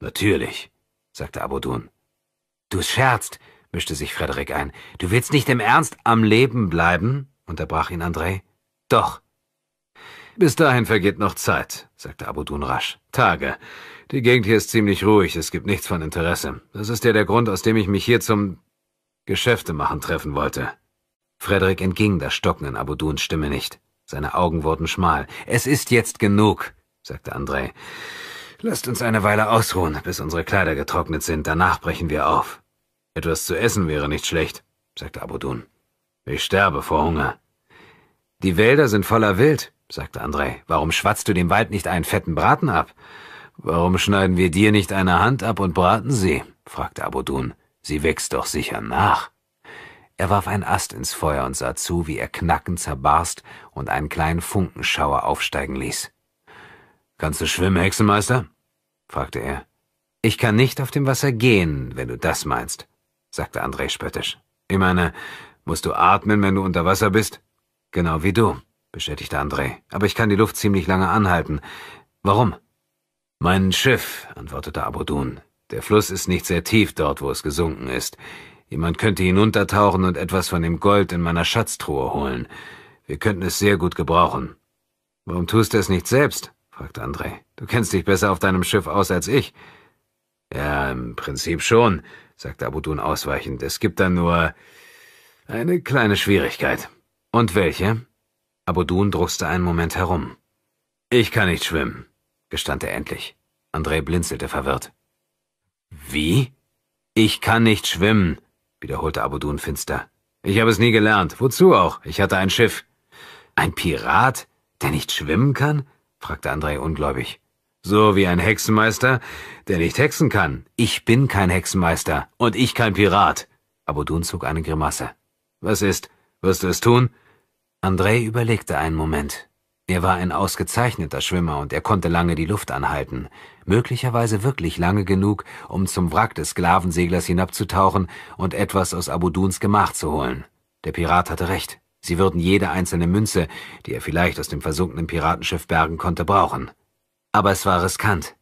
S1: Natürlich, sagte Abodun. Du scherzt, mischte sich Frederik ein. Du willst nicht im Ernst am Leben bleiben? unterbrach ihn André. Doch. Bis dahin vergeht noch Zeit, sagte Abudun rasch. Tage. Die Gegend hier ist ziemlich ruhig, es gibt nichts von Interesse. Das ist ja der Grund, aus dem ich mich hier zum Geschäfte machen treffen wollte. Frederik entging das Stocken in Abuduns Stimme nicht. Seine Augen wurden schmal. Es ist jetzt genug, sagte André. Lasst uns eine Weile ausruhen, bis unsere Kleider getrocknet sind, danach brechen wir auf. Etwas zu essen wäre nicht schlecht, sagte Abudun. Ich sterbe vor Hunger. Die Wälder sind voller Wild, sagte André. Warum schwatzt du dem Wald nicht einen fetten Braten ab? Warum schneiden wir dir nicht eine Hand ab und braten sie? fragte Abodun. Sie wächst doch sicher nach. Er warf einen Ast ins Feuer und sah zu, wie er knackend zerbarst und einen kleinen Funkenschauer aufsteigen ließ. Kannst du schwimmen, Hexenmeister? fragte er. Ich kann nicht auf dem Wasser gehen, wenn du das meinst, sagte André spöttisch. Ich meine, Musst du atmen, wenn du unter Wasser bist? Genau wie du, bestätigte André. Aber ich kann die Luft ziemlich lange anhalten. Warum? Mein Schiff, antwortete Abudun. Der Fluss ist nicht sehr tief dort, wo es gesunken ist. Jemand könnte hinuntertauchen und etwas von dem Gold in meiner Schatztruhe holen. Wir könnten es sehr gut gebrauchen. Warum tust du es nicht selbst? fragte André. Du kennst dich besser auf deinem Schiff aus als ich. Ja, im Prinzip schon, sagte Abudun ausweichend. Es gibt da nur eine kleine Schwierigkeit. Und welche? Abudun druckste einen Moment herum. Ich kann nicht schwimmen, gestand er endlich. André blinzelte verwirrt. Wie? Ich kann nicht schwimmen, wiederholte Abudun finster. Ich habe es nie gelernt. Wozu auch? Ich hatte ein Schiff. Ein Pirat, der nicht schwimmen kann? fragte André ungläubig. So wie ein Hexenmeister, der nicht hexen kann. Ich bin kein Hexenmeister und ich kein Pirat. Abudun zog eine Grimasse. Was ist? Wirst du es tun? Andrei überlegte einen Moment. Er war ein ausgezeichneter Schwimmer und er konnte lange die Luft anhalten, möglicherweise wirklich lange genug, um zum Wrack des Sklavenseglers hinabzutauchen und etwas aus Abuduns Gemach zu holen. Der Pirat hatte recht. Sie würden jede einzelne Münze, die er vielleicht aus dem versunkenen Piratenschiff bergen konnte, brauchen. Aber es war riskant.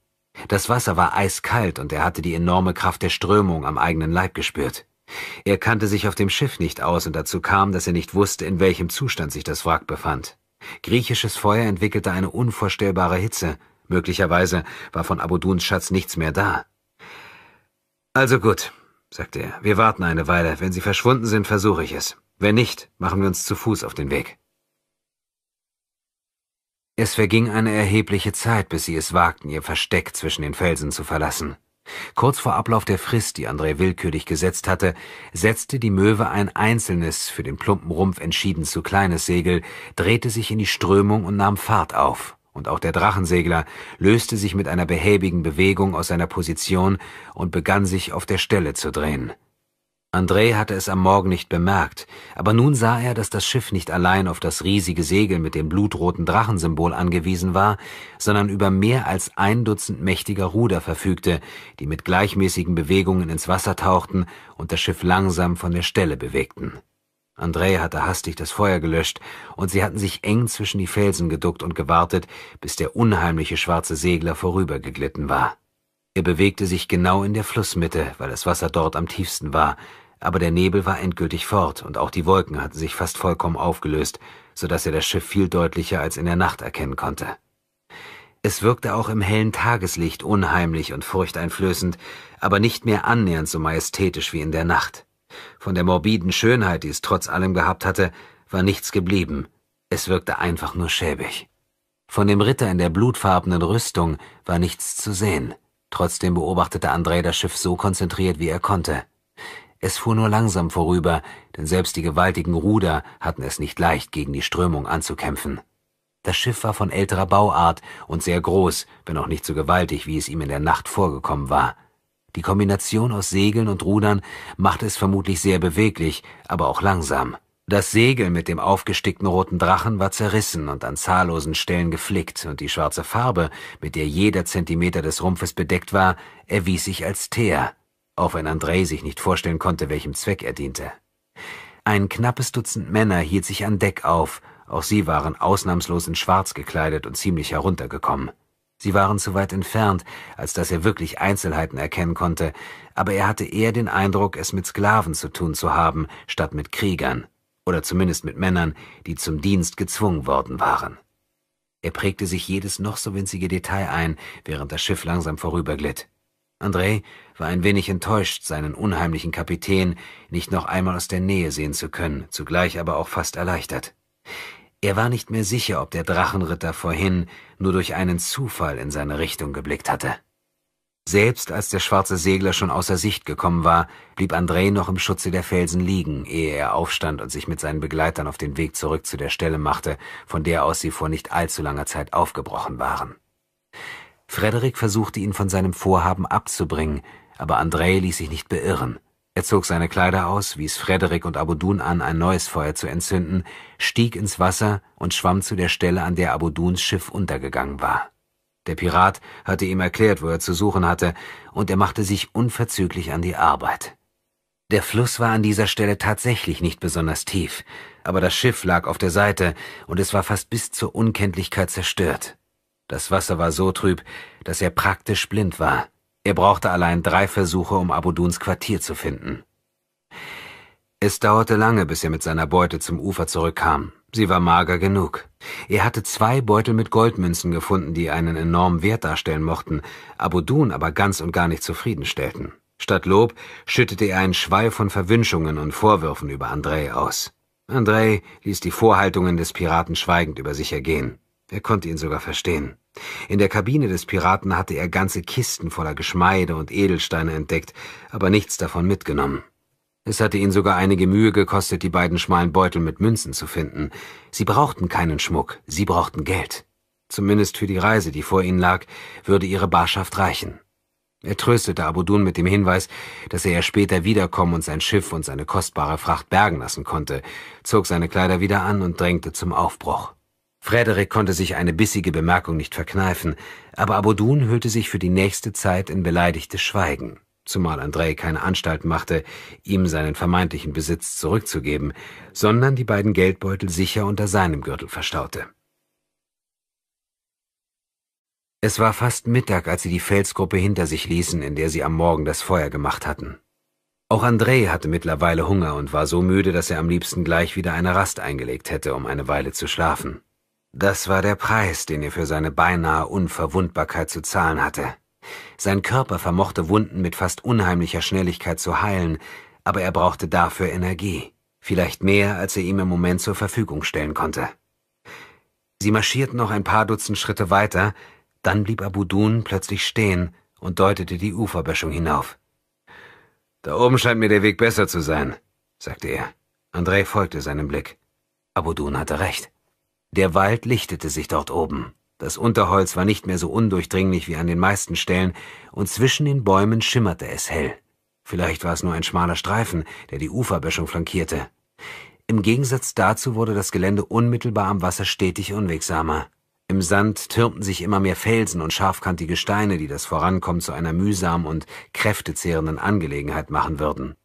S1: Das Wasser war eiskalt und er hatte die enorme Kraft der Strömung am eigenen Leib gespürt. Er kannte sich auf dem Schiff nicht aus und dazu kam, dass er nicht wusste, in welchem Zustand sich das Wrack befand. Griechisches Feuer entwickelte eine unvorstellbare Hitze. Möglicherweise war von Abuduns Schatz nichts mehr da. Also gut, sagte er. Wir warten eine Weile. Wenn sie verschwunden sind, versuche ich es. Wenn nicht, machen wir uns zu Fuß auf den Weg. Es verging eine erhebliche Zeit, bis sie es wagten, ihr Versteck zwischen den Felsen zu verlassen. Kurz vor Ablauf der Frist, die André willkürlich gesetzt hatte, setzte die Möwe ein einzelnes, für den plumpen Rumpf entschieden zu kleines Segel, drehte sich in die Strömung und nahm Fahrt auf. Und auch der Drachensegler löste sich mit einer behäbigen Bewegung aus seiner Position und begann sich auf der Stelle zu drehen. André hatte es am Morgen nicht bemerkt, aber nun sah er, dass das Schiff nicht allein auf das riesige Segel mit dem blutroten Drachensymbol angewiesen war, sondern über mehr als ein Dutzend mächtiger Ruder verfügte, die mit gleichmäßigen Bewegungen ins Wasser tauchten und das Schiff langsam von der Stelle bewegten. André hatte hastig das Feuer gelöscht, und sie hatten sich eng zwischen die Felsen geduckt und gewartet, bis der unheimliche schwarze Segler vorübergeglitten war. Er bewegte sich genau in der Flussmitte, weil das Wasser dort am tiefsten war, aber der Nebel war endgültig fort und auch die Wolken hatten sich fast vollkommen aufgelöst, so dass er das Schiff viel deutlicher als in der Nacht erkennen konnte. Es wirkte auch im hellen Tageslicht unheimlich und furchteinflößend, aber nicht mehr annähernd so majestätisch wie in der Nacht. Von der morbiden Schönheit, die es trotz allem gehabt hatte, war nichts geblieben. Es wirkte einfach nur schäbig. Von dem Ritter in der blutfarbenen Rüstung war nichts zu sehen. Trotzdem beobachtete André das Schiff so konzentriert, wie er konnte. Es fuhr nur langsam vorüber, denn selbst die gewaltigen Ruder hatten es nicht leicht, gegen die Strömung anzukämpfen. Das Schiff war von älterer Bauart und sehr groß, wenn auch nicht so gewaltig, wie es ihm in der Nacht vorgekommen war. Die Kombination aus Segeln und Rudern machte es vermutlich sehr beweglich, aber auch langsam. Das Segel mit dem aufgestickten roten Drachen war zerrissen und an zahllosen Stellen geflickt, und die schwarze Farbe, mit der jeder Zentimeter des Rumpfes bedeckt war, erwies sich als Teer auch wenn Andrei sich nicht vorstellen konnte, welchem Zweck er diente. Ein knappes Dutzend Männer hielt sich an Deck auf, auch sie waren ausnahmslos in Schwarz gekleidet und ziemlich heruntergekommen. Sie waren zu weit entfernt, als dass er wirklich Einzelheiten erkennen konnte, aber er hatte eher den Eindruck, es mit Sklaven zu tun zu haben, statt mit Kriegern, oder zumindest mit Männern, die zum Dienst gezwungen worden waren. Er prägte sich jedes noch so winzige Detail ein, während das Schiff langsam vorüberglitt. André war ein wenig enttäuscht, seinen unheimlichen Kapitän nicht noch einmal aus der Nähe sehen zu können, zugleich aber auch fast erleichtert. Er war nicht mehr sicher, ob der Drachenritter vorhin nur durch einen Zufall in seine Richtung geblickt hatte. Selbst als der schwarze Segler schon außer Sicht gekommen war, blieb André noch im Schutze der Felsen liegen, ehe er aufstand und sich mit seinen Begleitern auf den Weg zurück zu der Stelle machte, von der aus sie vor nicht allzu langer Zeit aufgebrochen waren. Frederik versuchte ihn von seinem Vorhaben abzubringen, aber Andrei ließ sich nicht beirren. Er zog seine Kleider aus, wies Frederik und Abudun an, ein neues Feuer zu entzünden, stieg ins Wasser und schwamm zu der Stelle, an der Abuduns Schiff untergegangen war. Der Pirat hatte ihm erklärt, wo er zu suchen hatte, und er machte sich unverzüglich an die Arbeit. Der Fluss war an dieser Stelle tatsächlich nicht besonders tief, aber das Schiff lag auf der Seite und es war fast bis zur Unkenntlichkeit zerstört. Das Wasser war so trüb, dass er praktisch blind war. Er brauchte allein drei Versuche, um Abuduns Quartier zu finden. Es dauerte lange, bis er mit seiner Beute zum Ufer zurückkam. Sie war mager genug. Er hatte zwei Beutel mit Goldmünzen gefunden, die einen enormen Wert darstellen mochten, Abudun aber ganz und gar nicht zufriedenstellten. Statt Lob schüttete er einen Schwall von Verwünschungen und Vorwürfen über Andrei aus. Andrei ließ die Vorhaltungen des Piraten schweigend über sich ergehen. Er konnte ihn sogar verstehen. In der Kabine des Piraten hatte er ganze Kisten voller Geschmeide und Edelsteine entdeckt, aber nichts davon mitgenommen. Es hatte ihn sogar einige Mühe gekostet, die beiden schmalen Beutel mit Münzen zu finden. Sie brauchten keinen Schmuck, sie brauchten Geld. Zumindest für die Reise, die vor ihnen lag, würde ihre Barschaft reichen. Er tröstete Abudun mit dem Hinweis, dass er ja später wiederkommen und sein Schiff und seine kostbare Fracht bergen lassen konnte, zog seine Kleider wieder an und drängte zum Aufbruch. Frederick konnte sich eine bissige Bemerkung nicht verkneifen, aber Abodun hüllte sich für die nächste Zeit in beleidigtes Schweigen, zumal Andrei keine Anstalt machte, ihm seinen vermeintlichen Besitz zurückzugeben, sondern die beiden Geldbeutel sicher unter seinem Gürtel verstaute. Es war fast Mittag, als sie die Felsgruppe hinter sich ließen, in der sie am Morgen das Feuer gemacht hatten. Auch Andrei hatte mittlerweile Hunger und war so müde, dass er am liebsten gleich wieder eine Rast eingelegt hätte, um eine Weile zu schlafen. Das war der Preis, den er für seine beinahe Unverwundbarkeit zu zahlen hatte. Sein Körper vermochte Wunden mit fast unheimlicher Schnelligkeit zu heilen, aber er brauchte dafür Energie, vielleicht mehr, als er ihm im Moment zur Verfügung stellen konnte. Sie marschierten noch ein paar Dutzend Schritte weiter, dann blieb Abu Abudun plötzlich stehen und deutete die Uferböschung hinauf. Da oben scheint mir der Weg besser zu sein, sagte er. André folgte seinem Blick. Abu Abudun hatte recht. Der Wald lichtete sich dort oben. Das Unterholz war nicht mehr so undurchdringlich wie an den meisten Stellen, und zwischen den Bäumen schimmerte es hell. Vielleicht war es nur ein schmaler Streifen, der die Uferböschung flankierte. Im Gegensatz dazu wurde das Gelände unmittelbar am Wasser stetig unwegsamer. Im Sand türmten sich immer mehr Felsen und scharfkantige Steine, die das Vorankommen zu einer mühsamen und kräftezehrenden Angelegenheit machen würden.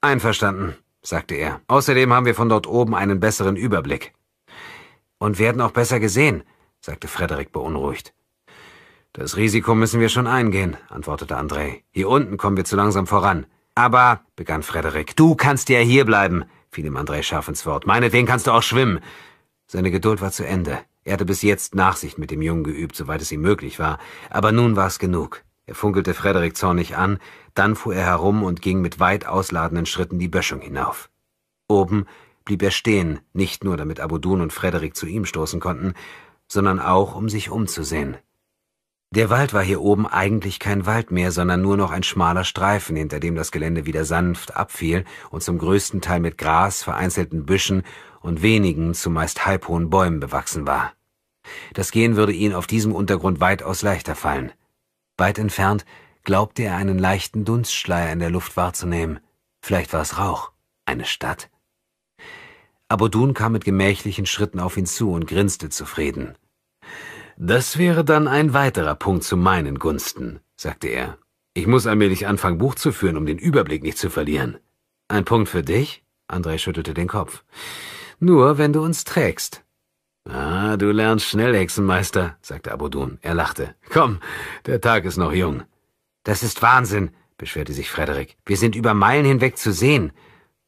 S1: Einverstanden, sagte er. Außerdem haben wir von dort oben einen besseren Überblick und werden auch besser gesehen, sagte Frederik beunruhigt. Das Risiko müssen wir schon eingehen, antwortete André. Hier unten kommen wir zu langsam voran. Aber, begann Frederik, du kannst ja hier bleiben, fiel ihm André scharf ins Wort. Meinetwegen kannst du auch schwimmen. Seine Geduld war zu Ende. Er hatte bis jetzt Nachsicht mit dem Jungen geübt, soweit es ihm möglich war, aber nun war es genug. Er funkelte Frederik zornig an, dann fuhr er herum und ging mit weit ausladenden Schritten die Böschung hinauf. Oben blieb er stehen, nicht nur damit Abudun und Frederik zu ihm stoßen konnten, sondern auch, um sich umzusehen. Der Wald war hier oben eigentlich kein Wald mehr, sondern nur noch ein schmaler Streifen, hinter dem das Gelände wieder sanft abfiel und zum größten Teil mit Gras, vereinzelten Büschen und wenigen, zumeist halbhohen Bäumen bewachsen war. Das Gehen würde ihn auf diesem Untergrund weitaus leichter fallen. Weit entfernt glaubte er einen leichten Dunstschleier in der Luft wahrzunehmen. Vielleicht war es Rauch. Eine Stadt? Abodun kam mit gemächlichen Schritten auf ihn zu und grinste zufrieden. Das wäre dann ein weiterer Punkt zu meinen Gunsten, sagte er. Ich muss allmählich anfangen, Buch zu führen, um den Überblick nicht zu verlieren. Ein Punkt für dich? André schüttelte den Kopf. Nur, wenn du uns trägst. Ah, du lernst schnell, Hexenmeister, sagte Abodun. Er lachte. Komm, der Tag ist noch jung. Das ist Wahnsinn, beschwerte sich Frederik. Wir sind über Meilen hinweg zu sehen.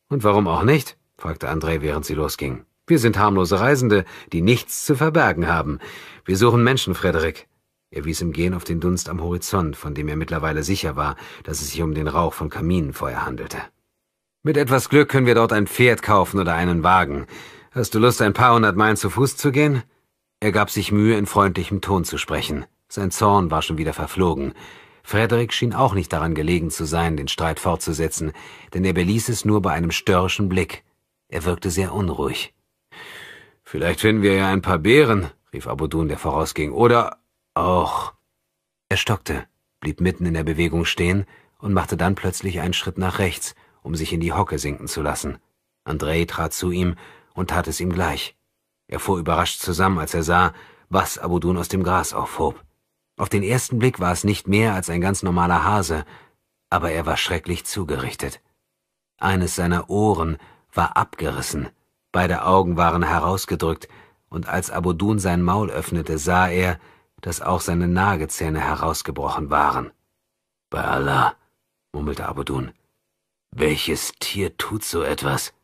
S1: Und warum auch nicht? fragte André, während sie losging. Wir sind harmlose Reisende, die nichts zu verbergen haben. Wir suchen Menschen, Frederik. Er wies im Gehen auf den Dunst am Horizont, von dem er mittlerweile sicher war, dass es sich um den Rauch von Kaminenfeuer handelte. Mit etwas Glück können wir dort ein Pferd kaufen oder einen Wagen. Hast du Lust, ein paar hundert Meilen zu Fuß zu gehen? Er gab sich Mühe, in freundlichem Ton zu sprechen. Sein Zorn war schon wieder verflogen. Frederik schien auch nicht daran gelegen zu sein, den Streit fortzusetzen, denn er beließ es nur bei einem störrischen Blick, er wirkte sehr unruhig. Vielleicht finden wir ja ein paar Beeren, rief Abudun, der vorausging. Oder auch. Er stockte, blieb mitten in der Bewegung stehen und machte dann plötzlich einen Schritt nach rechts, um sich in die Hocke sinken zu lassen. Andrei trat zu ihm und tat es ihm gleich. Er fuhr überrascht zusammen, als er sah, was Abudun aus dem Gras aufhob. Auf den ersten Blick war es nicht mehr als ein ganz normaler Hase, aber er war schrecklich zugerichtet. Eines seiner Ohren war abgerissen, beide Augen waren herausgedrückt, und als Abudun sein Maul öffnete, sah er, dass auch seine Nagezähne herausgebrochen waren. Bei Allah, murmelte Abudun, welches Tier tut so etwas?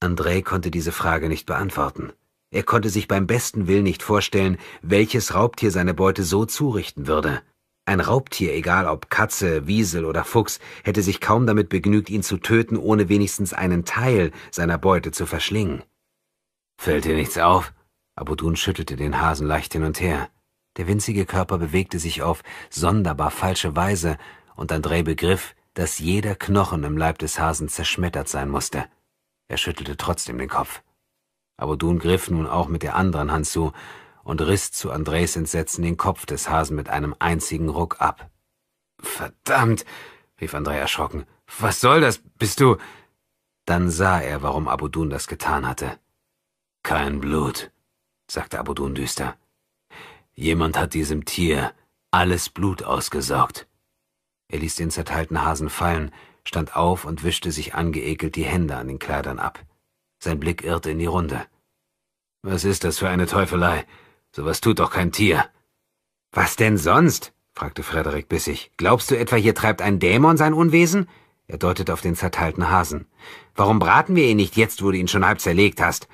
S1: Andrei konnte diese Frage nicht beantworten. Er konnte sich beim besten Willen nicht vorstellen, welches Raubtier seine Beute so zurichten würde. Ein Raubtier, egal ob Katze, Wiesel oder Fuchs, hätte sich kaum damit begnügt, ihn zu töten, ohne wenigstens einen Teil seiner Beute zu verschlingen. Fällt dir nichts auf? Abudun schüttelte den Hasen leicht hin und her. Der winzige Körper bewegte sich auf sonderbar falsche Weise, und André begriff, dass jeder Knochen im Leib des Hasen zerschmettert sein musste. Er schüttelte trotzdem den Kopf. Abudun griff nun auch mit der anderen Hand zu, und riss zu Andres Entsetzen den Kopf des Hasen mit einem einzigen Ruck ab. Verdammt, rief André erschrocken. Was soll das? Bist du. Dann sah er, warum Abudun das getan hatte. Kein Blut, sagte Abudun düster. Jemand hat diesem Tier alles Blut ausgesaugt. Er ließ den zerteilten Hasen fallen, stand auf und wischte sich angeekelt die Hände an den Kleidern ab. Sein Blick irrte in die Runde. Was ist das für eine Teufelei? Sowas tut doch kein Tier. Was denn sonst? fragte Frederik bissig. Glaubst du etwa, hier treibt ein Dämon sein Unwesen? Er deutet auf den zerteilten Hasen. Warum braten wir ihn nicht jetzt, wo du ihn schon halb zerlegt hast?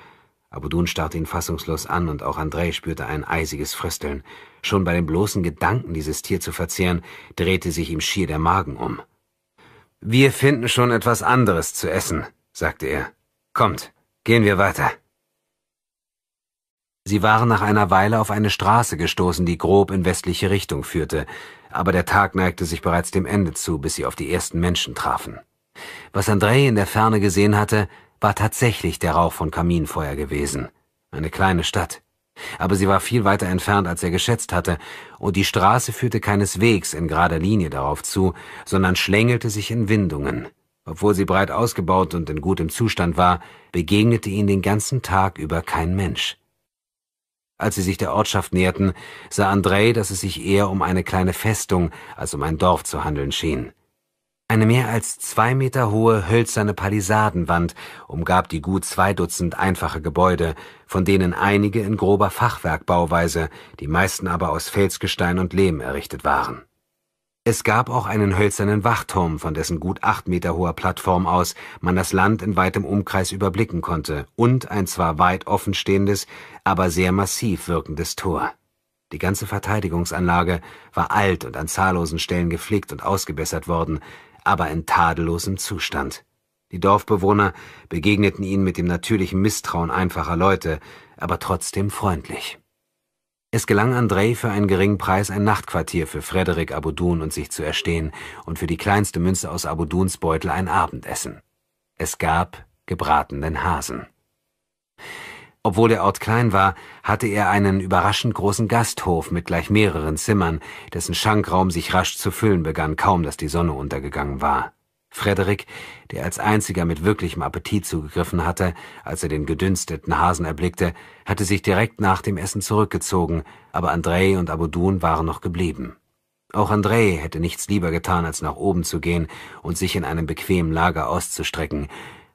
S1: Abudun starrte ihn fassungslos an und auch Andrei spürte ein eisiges Frösteln. Schon bei dem bloßen Gedanken, dieses Tier zu verzehren, drehte sich ihm schier der Magen um. Wir finden schon etwas anderes zu essen, sagte er. Kommt, gehen wir weiter. Sie waren nach einer Weile auf eine Straße gestoßen, die grob in westliche Richtung führte, aber der Tag neigte sich bereits dem Ende zu, bis sie auf die ersten Menschen trafen. Was Andrei in der Ferne gesehen hatte, war tatsächlich der Rauch von Kaminfeuer gewesen. Eine kleine Stadt. Aber sie war viel weiter entfernt, als er geschätzt hatte, und die Straße führte keineswegs in gerader Linie darauf zu, sondern schlängelte sich in Windungen. Obwohl sie breit ausgebaut und in gutem Zustand war, begegnete ihn den ganzen Tag über kein Mensch. Als sie sich der Ortschaft näherten, sah Andrei, dass es sich eher um eine kleine Festung als um ein Dorf zu handeln schien. Eine mehr als zwei Meter hohe hölzerne Palisadenwand umgab die gut zwei Dutzend einfache Gebäude, von denen einige in grober Fachwerkbauweise, die meisten aber aus Felsgestein und Lehm errichtet waren. Es gab auch einen hölzernen Wachturm, von dessen gut acht Meter hoher Plattform aus man das Land in weitem Umkreis überblicken konnte, und ein zwar weit offenstehendes, aber sehr massiv wirkendes Tor. Die ganze Verteidigungsanlage war alt und an zahllosen Stellen gepflegt und ausgebessert worden, aber in tadellosem Zustand. Die Dorfbewohner begegneten ihnen mit dem natürlichen Misstrauen einfacher Leute, aber trotzdem freundlich. Es gelang Andrei für einen geringen Preis ein Nachtquartier für Frederik Abudun und sich zu erstehen und für die kleinste Münze aus Abuduns Beutel ein Abendessen. Es gab gebratenen Hasen. Obwohl der Ort klein war, hatte er einen überraschend großen Gasthof mit gleich mehreren Zimmern, dessen Schankraum sich rasch zu füllen begann, kaum dass die Sonne untergegangen war. Frederik, der als einziger mit wirklichem Appetit zugegriffen hatte, als er den gedünsteten Hasen erblickte, hatte sich direkt nach dem Essen zurückgezogen, aber Andrei und Abudun waren noch geblieben. Auch Andrei hätte nichts lieber getan, als nach oben zu gehen und sich in einem bequemen Lager auszustrecken.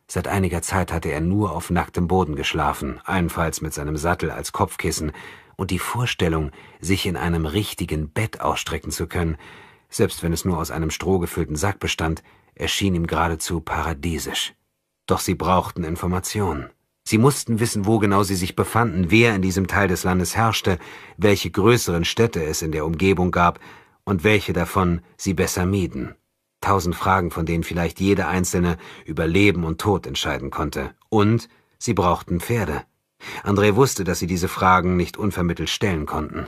S1: Seit einiger Zeit hatte er nur auf nacktem Boden geschlafen, allenfalls mit seinem Sattel als Kopfkissen, und die Vorstellung, sich in einem richtigen Bett ausstrecken zu können, selbst wenn es nur aus einem strohgefüllten Sack bestand, erschien ihm geradezu paradiesisch. Doch sie brauchten Informationen. Sie mussten wissen, wo genau sie sich befanden, wer in diesem Teil des Landes herrschte, welche größeren Städte es in der Umgebung gab und welche davon sie besser mieden. Tausend Fragen, von denen vielleicht jede einzelne über Leben und Tod entscheiden konnte. Und sie brauchten Pferde. André wusste, dass sie diese Fragen nicht unvermittelt stellen konnten.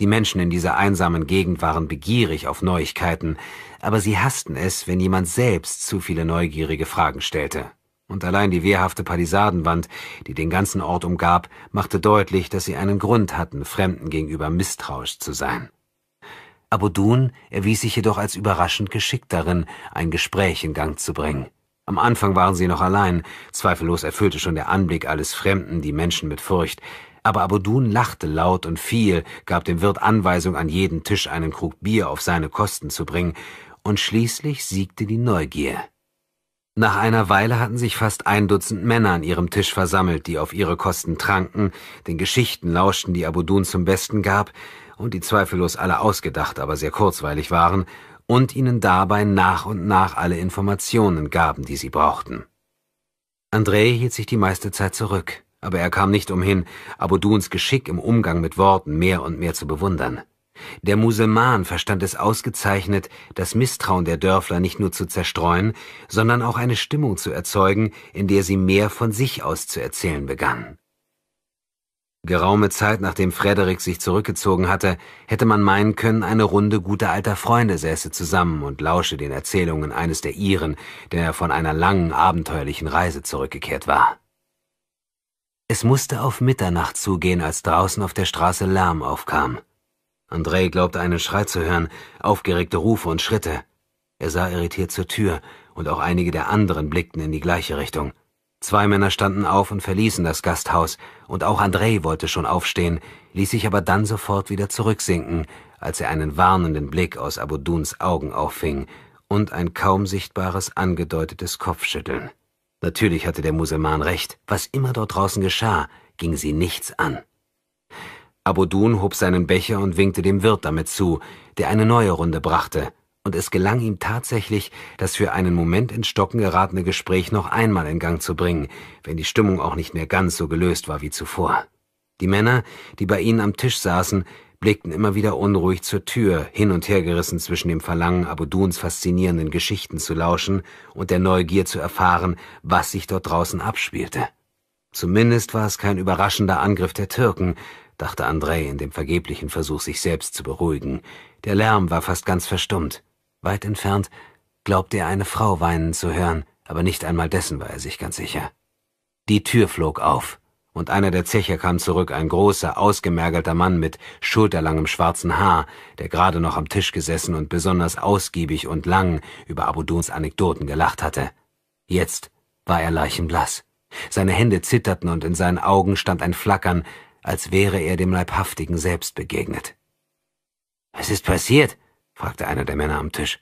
S1: Die Menschen in dieser einsamen Gegend waren begierig auf Neuigkeiten aber sie hassten es, wenn jemand selbst zu viele neugierige Fragen stellte. Und allein die wehrhafte Palisadenwand, die den ganzen Ort umgab, machte deutlich, dass sie einen Grund hatten, Fremden gegenüber misstrauisch zu sein. Abudun erwies sich jedoch als überraschend geschickt darin, ein Gespräch in Gang zu bringen. Am Anfang waren sie noch allein, zweifellos erfüllte schon der Anblick alles Fremden die Menschen mit Furcht, aber Abudun lachte laut und viel, gab dem Wirt Anweisung, an jeden Tisch einen Krug Bier auf seine Kosten zu bringen, und schließlich siegte die Neugier. Nach einer Weile hatten sich fast ein Dutzend Männer an ihrem Tisch versammelt, die auf ihre Kosten tranken, den Geschichten lauschten, die Abudun zum Besten gab, und die zweifellos alle ausgedacht, aber sehr kurzweilig waren, und ihnen dabei nach und nach alle Informationen gaben, die sie brauchten. André hielt sich die meiste Zeit zurück, aber er kam nicht umhin, Abuduns Geschick im Umgang mit Worten mehr und mehr zu bewundern. Der Muselman verstand es ausgezeichnet, das Misstrauen der Dörfler nicht nur zu zerstreuen, sondern auch eine Stimmung zu erzeugen, in der sie mehr von sich aus zu erzählen begannen. Geraume Zeit nachdem Frederik sich zurückgezogen hatte, hätte man meinen können, eine Runde guter alter Freunde säße zusammen und lausche den Erzählungen eines der ihren, der von einer langen, abenteuerlichen Reise zurückgekehrt war. Es musste auf Mitternacht zugehen, als draußen auf der Straße Lärm aufkam. Andrei glaubte einen Schrei zu hören, aufgeregte Rufe und Schritte. Er sah irritiert zur Tür, und auch einige der anderen blickten in die gleiche Richtung. Zwei Männer standen auf und verließen das Gasthaus, und auch Andrei wollte schon aufstehen, ließ sich aber dann sofort wieder zurücksinken, als er einen warnenden Blick aus Abuduns Augen auffing und ein kaum sichtbares angedeutetes Kopfschütteln. Natürlich hatte der Muselmann recht, was immer dort draußen geschah, ging sie nichts an. Abodun hob seinen Becher und winkte dem Wirt damit zu, der eine neue Runde brachte, und es gelang ihm tatsächlich, das für einen Moment in Stocken geratene Gespräch noch einmal in Gang zu bringen, wenn die Stimmung auch nicht mehr ganz so gelöst war wie zuvor. Die Männer, die bei ihnen am Tisch saßen, blickten immer wieder unruhig zur Tür, hin und her gerissen zwischen dem Verlangen, Abuduns faszinierenden Geschichten zu lauschen und der Neugier zu erfahren, was sich dort draußen abspielte. Zumindest war es kein überraschender Angriff der Türken, dachte Andrei in dem vergeblichen Versuch, sich selbst zu beruhigen. Der Lärm war fast ganz verstummt. Weit entfernt glaubte er eine Frau weinen zu hören, aber nicht einmal dessen war er sich ganz sicher. Die Tür flog auf, und einer der Zecher kam zurück, ein großer, ausgemergelter Mann mit schulterlangem schwarzen Haar, der gerade noch am Tisch gesessen und besonders ausgiebig und lang über Abuduns Anekdoten gelacht hatte. Jetzt war er leichenblass. Seine Hände zitterten und in seinen Augen stand ein Flackern, als wäre er dem Leibhaftigen selbst begegnet. Was ist passiert? fragte einer der Männer am Tisch.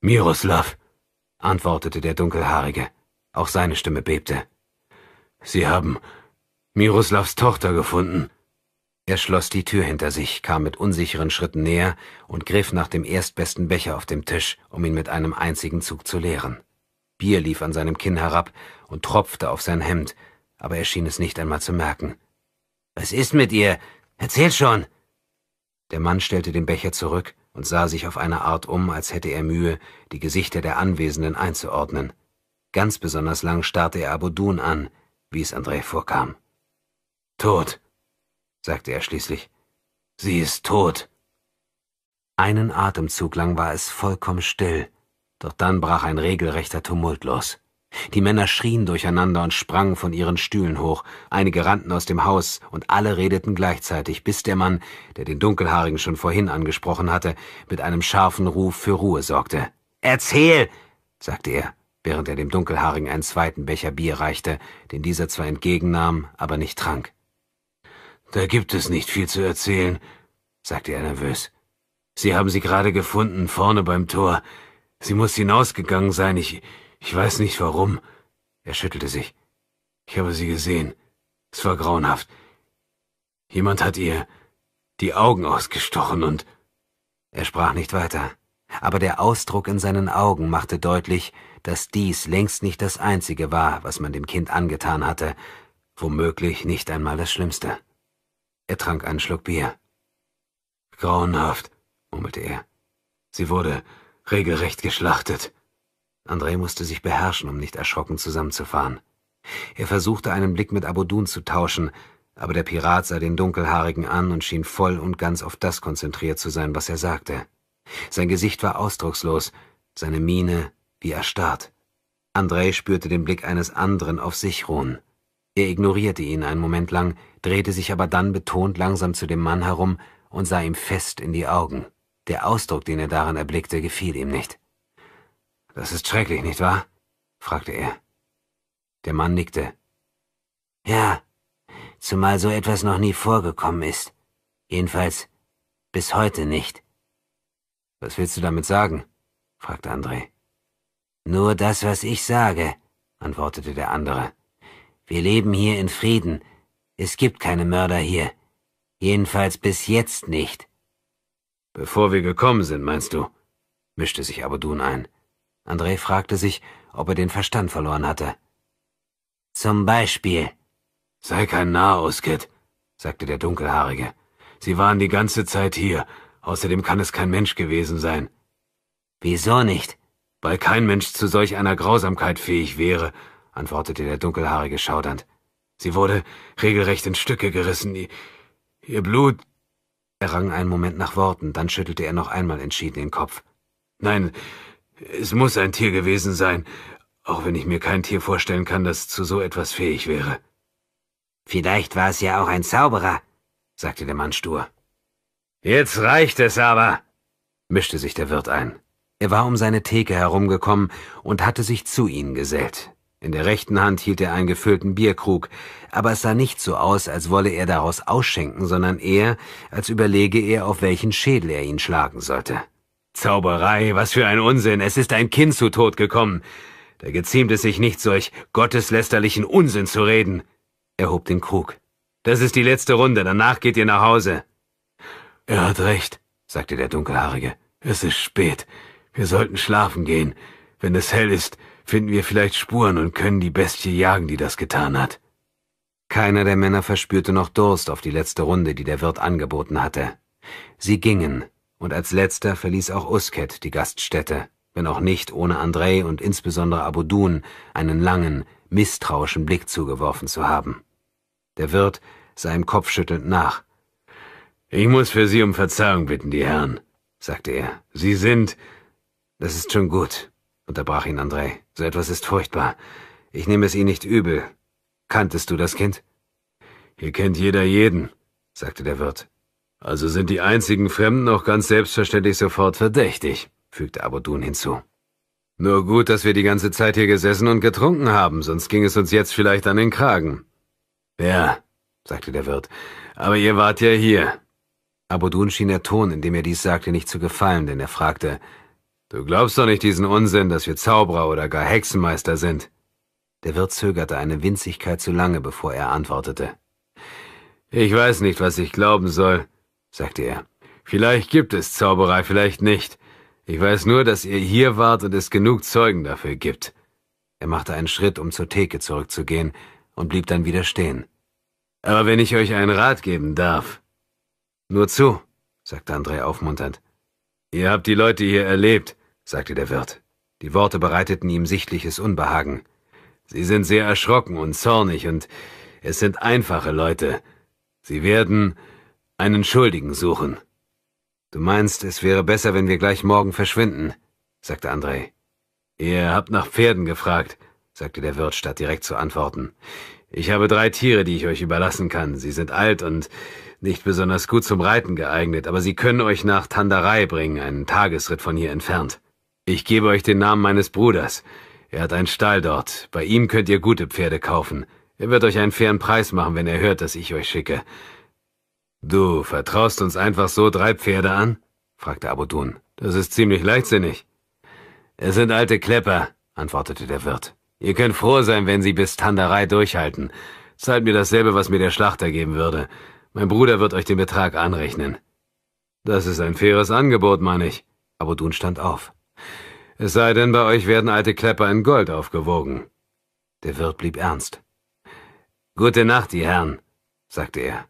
S1: Miroslav, antwortete der Dunkelhaarige. Auch seine Stimme bebte. Sie haben Miroslavs Tochter gefunden. Er schloss die Tür hinter sich, kam mit unsicheren Schritten näher und griff nach dem erstbesten Becher auf dem Tisch, um ihn mit einem einzigen Zug zu leeren. Bier lief an seinem Kinn herab und tropfte auf sein Hemd, aber er schien es nicht einmal zu merken. Was ist mit ihr? Erzähl schon! Der Mann stellte den Becher zurück und sah sich auf eine Art um, als hätte er Mühe, die Gesichter der Anwesenden einzuordnen. Ganz besonders lang starrte er Abodun an, wie es André vorkam. Tot, sagte er schließlich. Sie ist tot. Einen Atemzug lang war es vollkommen still, doch dann brach ein regelrechter Tumult los. Die Männer schrien durcheinander und sprangen von ihren Stühlen hoch, einige rannten aus dem Haus, und alle redeten gleichzeitig, bis der Mann, der den Dunkelhaarigen schon vorhin angesprochen hatte, mit einem scharfen Ruf für Ruhe sorgte. Erzähl, sagte er, während er dem Dunkelhaarigen einen zweiten Becher Bier reichte, den dieser zwar entgegennahm, aber nicht trank. Da gibt es nicht viel zu erzählen, sagte er nervös. Sie haben sie gerade gefunden, vorne beim Tor. Sie muss hinausgegangen sein, ich, ich weiß nicht warum. Er schüttelte sich. Ich habe sie gesehen. Es war grauenhaft. Jemand hat ihr die Augen ausgestochen und... Er sprach nicht weiter, aber der Ausdruck in seinen Augen machte deutlich, dass dies längst nicht das Einzige war, was man dem Kind angetan hatte, womöglich nicht einmal das Schlimmste. Er trank einen Schluck Bier. Grauenhaft, murmelte er. Sie wurde regelrecht geschlachtet. André musste sich beherrschen, um nicht erschrocken zusammenzufahren. Er versuchte, einen Blick mit Abodun zu tauschen, aber der Pirat sah den Dunkelhaarigen an und schien voll und ganz auf das konzentriert zu sein, was er sagte. Sein Gesicht war ausdruckslos, seine Miene wie erstarrt. André spürte den Blick eines anderen auf sich ruhen. Er ignorierte ihn einen Moment lang, drehte sich aber dann betont langsam zu dem Mann herum und sah ihm fest in die Augen. Der Ausdruck, den er daran erblickte, gefiel ihm nicht. Das ist schrecklich, nicht wahr? fragte er. Der Mann nickte. Ja, zumal so etwas noch nie vorgekommen ist. Jedenfalls bis heute nicht. Was willst du damit sagen? fragte André. Nur das, was ich sage, antwortete der andere. Wir leben hier in Frieden. Es gibt keine Mörder hier. Jedenfalls bis jetzt nicht. Bevor wir gekommen sind, meinst du? mischte sich Abudun ein. André fragte sich, ob er den Verstand verloren hatte. Zum Beispiel. Sei kein Naos, Kid, sagte der Dunkelhaarige. Sie waren die ganze Zeit hier. Außerdem kann es kein Mensch gewesen sein. Wieso nicht? Weil kein Mensch zu solch einer Grausamkeit fähig wäre, antwortete der Dunkelhaarige schaudernd. Sie wurde regelrecht in Stücke gerissen. Ihr Blut. Er rang einen Moment nach Worten, dann schüttelte er noch einmal entschieden den Kopf. Nein, es muss ein Tier gewesen sein, auch wenn ich mir kein Tier vorstellen kann, das zu so etwas fähig wäre. Vielleicht war es ja auch ein Zauberer, sagte der Mann stur. Jetzt reicht es aber, mischte sich der Wirt ein. Er war um seine Theke herumgekommen und hatte sich zu ihnen gesellt. In der rechten Hand hielt er einen gefüllten Bierkrug, aber es sah nicht so aus, als wolle er daraus ausschenken, sondern eher, als überlege er, auf welchen Schädel er ihn schlagen sollte. Zauberei, was für ein Unsinn, es ist ein Kind zu Tod gekommen. Da geziemt es sich nicht, solch gotteslästerlichen Unsinn zu reden. Er hob den Krug. Das ist die letzte Runde, danach geht ihr nach Hause. Er hat recht, sagte der Dunkelhaarige. Es ist spät. Wir sollten schlafen gehen. Wenn es hell ist, finden wir vielleicht Spuren und können die Bestie jagen, die das getan hat. Keiner der Männer verspürte noch Durst auf die letzte Runde, die der Wirt angeboten hatte. Sie gingen, und als letzter verließ auch Usket die Gaststätte, wenn auch nicht ohne Andrei und insbesondere Abudun einen langen, misstrauischen Blick zugeworfen zu haben. Der Wirt sah ihm kopfschüttelnd nach. Ich muss für Sie um Verzeihung bitten, die Herren, sagte er. Sie sind. Das ist schon gut, unterbrach ihn Andrei. So etwas ist furchtbar. Ich nehme es Ihnen nicht übel. Kanntest du das Kind? Hier kennt jeder jeden, sagte der Wirt. Also sind die einzigen Fremden auch ganz selbstverständlich sofort verdächtig, fügte Abodun hinzu. Nur gut, dass wir die ganze Zeit hier gesessen und getrunken haben, sonst ging es uns jetzt vielleicht an den Kragen. Ja, sagte der Wirt, aber ihr wart ja hier. Abodun schien der Ton, in dem er dies sagte, nicht zu gefallen, denn er fragte, Du glaubst doch nicht diesen Unsinn, dass wir Zauberer oder gar Hexenmeister sind. Der Wirt zögerte eine Winzigkeit zu lange, bevor er antwortete. Ich weiß nicht, was ich glauben soll sagte er. Vielleicht gibt es Zauberei, vielleicht nicht. Ich weiß nur, dass ihr hier wart und es genug Zeugen dafür gibt. Er machte einen Schritt, um zur Theke zurückzugehen, und blieb dann wieder stehen. Aber wenn ich euch einen Rat geben darf. Nur zu, sagte André aufmunternd. Ihr habt die Leute hier erlebt, sagte der Wirt. Die Worte bereiteten ihm sichtliches Unbehagen. Sie sind sehr erschrocken und zornig, und es sind einfache Leute. Sie werden einen Schuldigen suchen. Du meinst, es wäre besser, wenn wir gleich morgen verschwinden, sagte Andrei. Ihr habt nach Pferden gefragt, sagte der Wirt, statt direkt zu antworten. Ich habe drei Tiere, die ich euch überlassen kann. Sie sind alt und nicht besonders gut zum Reiten geeignet, aber sie können euch nach Tandarei bringen, einen Tagesritt von hier entfernt. Ich gebe euch den Namen meines Bruders. Er hat einen Stall dort. Bei ihm könnt ihr gute Pferde kaufen. Er wird euch einen fairen Preis machen, wenn er hört, dass ich euch schicke. Du vertraust uns einfach so drei Pferde an? fragte Abutun. Das ist ziemlich leichtsinnig. Es sind alte Klepper, antwortete der Wirt. Ihr könnt froh sein, wenn sie bis Tanderei durchhalten. Zahlt mir dasselbe, was mir der Schlachter geben würde. Mein Bruder wird euch den Betrag anrechnen. Das ist ein faires Angebot, meine ich. Abudun stand auf. Es sei denn, bei euch werden alte Klepper in Gold aufgewogen. Der Wirt blieb ernst. Gute Nacht, die Herren, sagte er.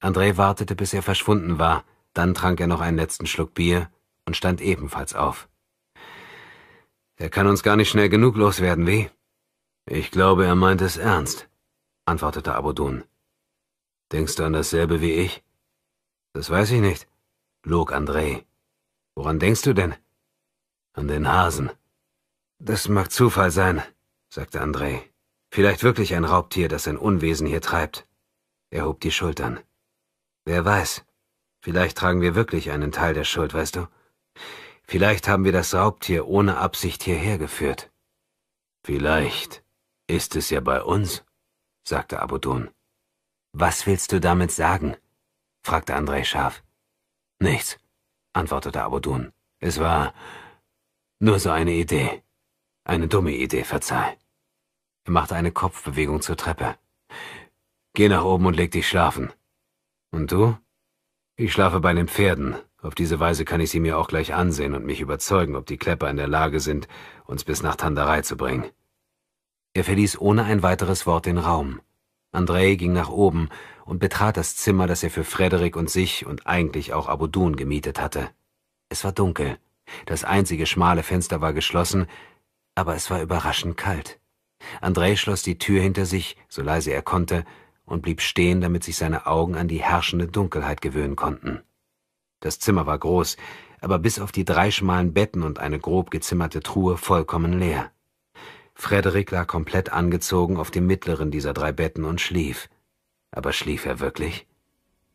S1: André wartete, bis er verschwunden war, dann trank er noch einen letzten Schluck Bier und stand ebenfalls auf. Er kann uns gar nicht schnell genug loswerden, wie? Ich glaube, er meint es ernst, antwortete Abodun. Denkst du an dasselbe wie ich? Das weiß ich nicht, log André. Woran denkst du denn? An den Hasen. Das mag Zufall sein, sagte André. Vielleicht wirklich ein Raubtier, das sein Unwesen hier treibt. Er hob die Schultern. Wer weiß. Vielleicht tragen wir wirklich einen Teil der Schuld, weißt du? Vielleicht haben wir das Raubtier ohne Absicht hierher geführt. Vielleicht ist es ja bei uns, sagte Abudun. Was willst du damit sagen? fragte Andrei scharf. Nichts, antwortete Abudun. Es war nur so eine Idee. Eine dumme Idee, verzeih. Er machte eine Kopfbewegung zur Treppe. Geh nach oben und leg dich schlafen. Und du? Ich schlafe bei den Pferden. Auf diese Weise kann ich sie mir auch gleich ansehen und mich überzeugen, ob die Klepper in der Lage sind, uns bis nach Tandarei zu bringen. Er verließ ohne ein weiteres Wort den Raum. Andrei ging nach oben und betrat das Zimmer, das er für Frederik und sich und eigentlich auch Abudun gemietet hatte. Es war dunkel. Das einzige schmale Fenster war geschlossen, aber es war überraschend kalt. Andrei schloss die Tür hinter sich, so leise er konnte, und blieb stehen, damit sich seine Augen an die herrschende Dunkelheit gewöhnen konnten. Das Zimmer war groß, aber bis auf die drei schmalen Betten und eine grob gezimmerte Truhe vollkommen leer. Frederik lag komplett angezogen auf dem mittleren dieser drei Betten und schlief. Aber schlief er wirklich?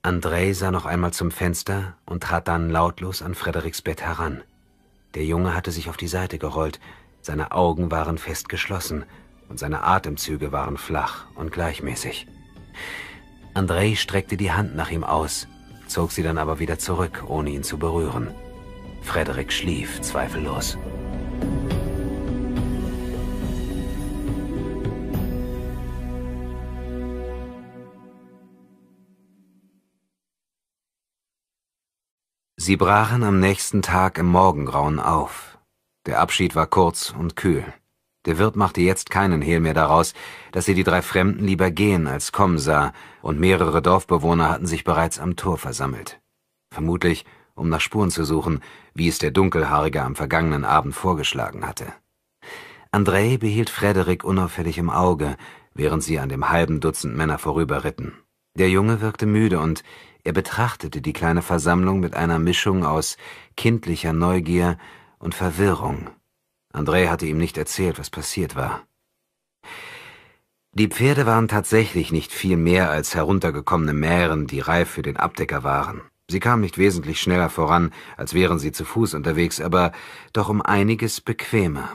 S1: André sah noch einmal zum Fenster und trat dann lautlos an Frederiks Bett heran. Der Junge hatte sich auf die Seite gerollt, seine Augen waren fest geschlossen und seine Atemzüge waren flach und gleichmäßig. Andrei streckte die Hand nach ihm aus, zog sie dann aber wieder zurück, ohne ihn zu berühren. Frederik schlief zweifellos. Sie brachen am nächsten Tag im Morgengrauen auf. Der Abschied war kurz und kühl. Der Wirt machte jetzt keinen Hehl mehr daraus, dass er die drei Fremden lieber gehen als kommen sah, und mehrere Dorfbewohner hatten sich bereits am Tor versammelt. Vermutlich, um nach Spuren zu suchen, wie es der Dunkelhaarige am vergangenen Abend vorgeschlagen hatte. Andrei behielt Frederik unauffällig im Auge, während sie an dem halben Dutzend Männer vorüberritten. Der Junge wirkte müde und er betrachtete die kleine Versammlung mit einer Mischung aus kindlicher Neugier und Verwirrung. André hatte ihm nicht erzählt, was passiert war. Die Pferde waren tatsächlich nicht viel mehr als heruntergekommene Mähren, die reif für den Abdecker waren. Sie kamen nicht wesentlich schneller voran, als wären sie zu Fuß unterwegs, aber doch um einiges bequemer.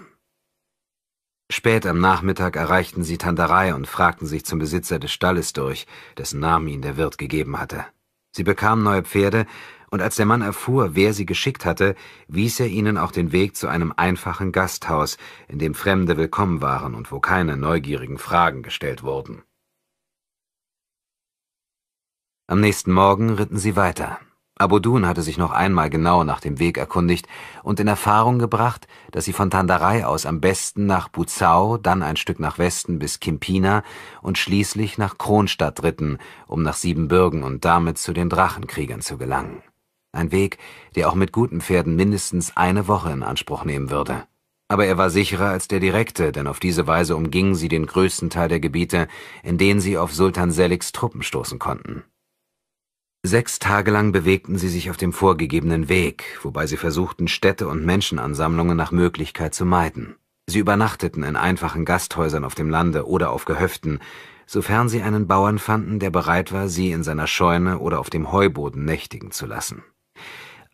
S1: Spät am Nachmittag erreichten sie Tandarei und fragten sich zum Besitzer des Stalles durch, dessen Namen ihnen der Wirt gegeben hatte. Sie bekamen neue Pferde, und als der Mann erfuhr, wer sie geschickt hatte, wies er ihnen auch den Weg zu einem einfachen Gasthaus, in dem Fremde willkommen waren und wo keine neugierigen Fragen gestellt wurden. Am nächsten Morgen ritten sie weiter. Abudun hatte sich noch einmal genau nach dem Weg erkundigt und in Erfahrung gebracht, dass sie von Tandarei aus am besten nach Buzau, dann ein Stück nach Westen bis Kimpina und schließlich nach Kronstadt ritten, um nach Siebenbürgen und damit zu den Drachenkriegern zu gelangen. Ein Weg, der auch mit guten Pferden mindestens eine Woche in Anspruch nehmen würde. Aber er war sicherer als der direkte, denn auf diese Weise umgingen sie den größten Teil der Gebiete, in denen sie auf Sultan Seliks Truppen stoßen konnten. Sechs Tage lang bewegten sie sich auf dem vorgegebenen Weg, wobei sie versuchten, Städte und Menschenansammlungen nach Möglichkeit zu meiden. Sie übernachteten in einfachen Gasthäusern auf dem Lande oder auf Gehöften, sofern sie einen Bauern fanden, der bereit war, sie in seiner Scheune oder auf dem Heuboden nächtigen zu lassen.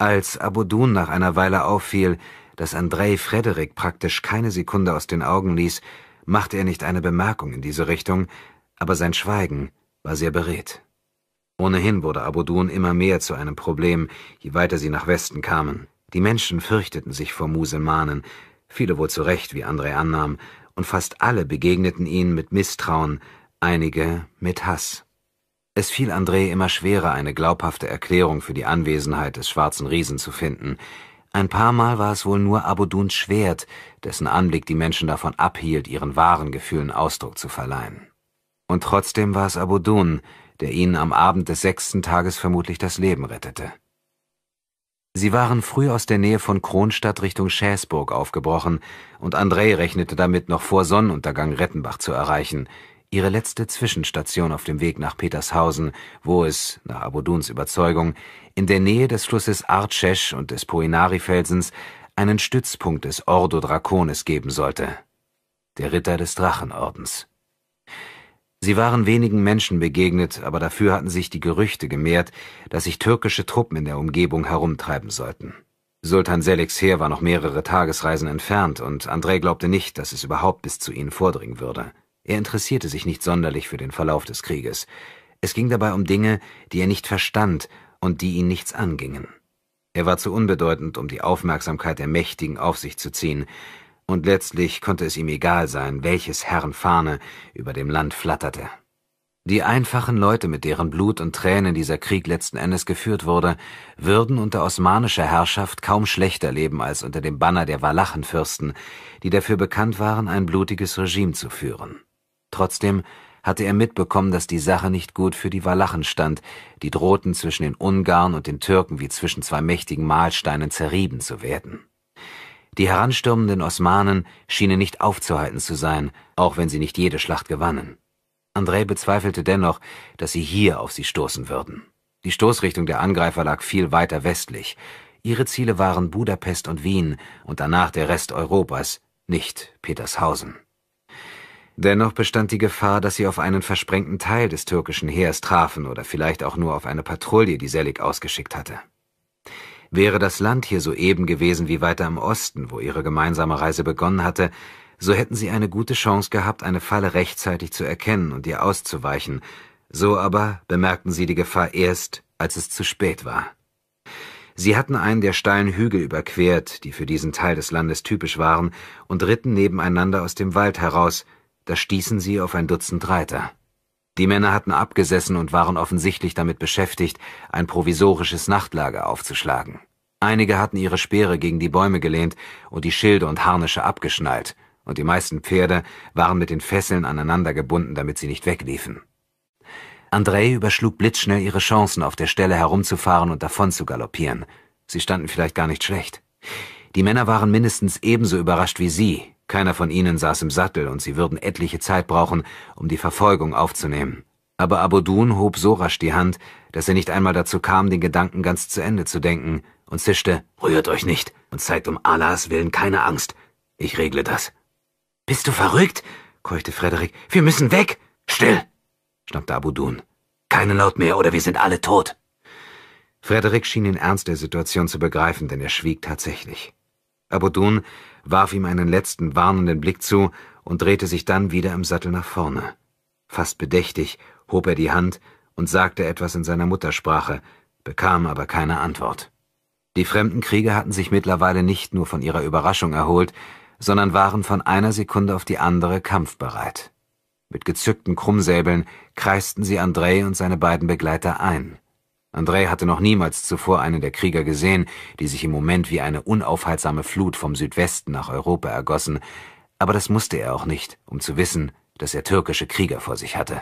S1: Als Abudun nach einer Weile auffiel, dass Andrei Frederik praktisch keine Sekunde aus den Augen ließ, machte er nicht eine Bemerkung in diese Richtung, aber sein Schweigen war sehr beredt. Ohnehin wurde Abudun immer mehr zu einem Problem, je weiter sie nach Westen kamen. Die Menschen fürchteten sich vor Muselmanen, viele wohl zu Recht, wie Andrei annahm, und fast alle begegneten ihnen mit Misstrauen, einige mit Hass. Es fiel André immer schwerer, eine glaubhafte Erklärung für die Anwesenheit des schwarzen Riesen zu finden. Ein paar Mal war es wohl nur Abuduns Schwert, dessen Anblick die Menschen davon abhielt, ihren wahren Gefühlen Ausdruck zu verleihen. Und trotzdem war es Abudun, der ihnen am Abend des sechsten Tages vermutlich das Leben rettete. Sie waren früh aus der Nähe von Kronstadt Richtung Schäßburg aufgebrochen, und André rechnete damit, noch vor Sonnenuntergang Rettenbach zu erreichen – ihre letzte Zwischenstation auf dem Weg nach Petershausen, wo es, nach Abuduns Überzeugung, in der Nähe des Flusses Artschesch und des poinari felsens einen Stützpunkt des Ordo Draconis geben sollte, der Ritter des Drachenordens. Sie waren wenigen Menschen begegnet, aber dafür hatten sich die Gerüchte gemehrt, dass sich türkische Truppen in der Umgebung herumtreiben sollten. Sultan Seliks Heer war noch mehrere Tagesreisen entfernt und André glaubte nicht, dass es überhaupt bis zu ihnen vordringen würde. Er interessierte sich nicht sonderlich für den Verlauf des Krieges. Es ging dabei um Dinge, die er nicht verstand und die ihn nichts angingen. Er war zu unbedeutend, um die Aufmerksamkeit der Mächtigen auf sich zu ziehen, und letztlich konnte es ihm egal sein, welches Herrenfahne über dem Land flatterte. Die einfachen Leute, mit deren Blut und Tränen dieser Krieg letzten Endes geführt wurde, würden unter osmanischer Herrschaft kaum schlechter leben als unter dem Banner der Walachenfürsten, die dafür bekannt waren, ein blutiges Regime zu führen. Trotzdem hatte er mitbekommen, dass die Sache nicht gut für die Walachen stand, die drohten zwischen den Ungarn und den Türken wie zwischen zwei mächtigen Mahlsteinen zerrieben zu werden. Die heranstürmenden Osmanen schienen nicht aufzuhalten zu sein, auch wenn sie nicht jede Schlacht gewannen. André bezweifelte dennoch, dass sie hier auf sie stoßen würden. Die Stoßrichtung der Angreifer lag viel weiter westlich. Ihre Ziele waren Budapest und Wien und danach der Rest Europas, nicht Petershausen. Dennoch bestand die Gefahr, dass sie auf einen versprengten Teil des türkischen Heers trafen oder vielleicht auch nur auf eine Patrouille, die Selig ausgeschickt hatte. Wäre das Land hier so eben gewesen wie weiter im Osten, wo ihre gemeinsame Reise begonnen hatte, so hätten sie eine gute Chance gehabt, eine Falle rechtzeitig zu erkennen und ihr auszuweichen. So aber bemerkten sie die Gefahr erst, als es zu spät war. Sie hatten einen der steilen Hügel überquert, die für diesen Teil des Landes typisch waren, und ritten nebeneinander aus dem Wald heraus, da stießen sie auf ein Dutzend Reiter. Die Männer hatten abgesessen und waren offensichtlich damit beschäftigt, ein provisorisches Nachtlager aufzuschlagen. Einige hatten ihre Speere gegen die Bäume gelehnt und die Schilde und Harnische abgeschnallt, und die meisten Pferde waren mit den Fesseln aneinander gebunden, damit sie nicht wegliefen. Andrei überschlug blitzschnell ihre Chancen, auf der Stelle herumzufahren und davon zu galoppieren. Sie standen vielleicht gar nicht schlecht. Die Männer waren mindestens ebenso überrascht wie sie, keiner von ihnen saß im Sattel und sie würden etliche Zeit brauchen, um die Verfolgung aufzunehmen. Aber Abudun hob so rasch die Hand, dass er nicht einmal dazu kam, den Gedanken ganz zu Ende zu denken und zischte, rührt euch nicht und zeigt um Allahs Willen keine Angst. Ich regle das. Bist du verrückt? keuchte Frederik. Wir müssen weg! Still! schnappte Abudun. Keinen Laut mehr oder wir sind alle tot! Frederik schien den Ernst der Situation zu begreifen, denn er schwieg tatsächlich. Abudun warf ihm einen letzten warnenden Blick zu und drehte sich dann wieder im Sattel nach vorne. Fast bedächtig hob er die Hand und sagte etwas in seiner Muttersprache, bekam aber keine Antwort. Die fremden Krieger hatten sich mittlerweile nicht nur von ihrer Überraschung erholt, sondern waren von einer Sekunde auf die andere kampfbereit. Mit gezückten Krummsäbeln kreisten sie Andrei und seine beiden Begleiter ein. Andrei hatte noch niemals zuvor einen der Krieger gesehen, die sich im Moment wie eine unaufhaltsame Flut vom Südwesten nach Europa ergossen, aber das musste er auch nicht, um zu wissen, dass er türkische Krieger vor sich hatte.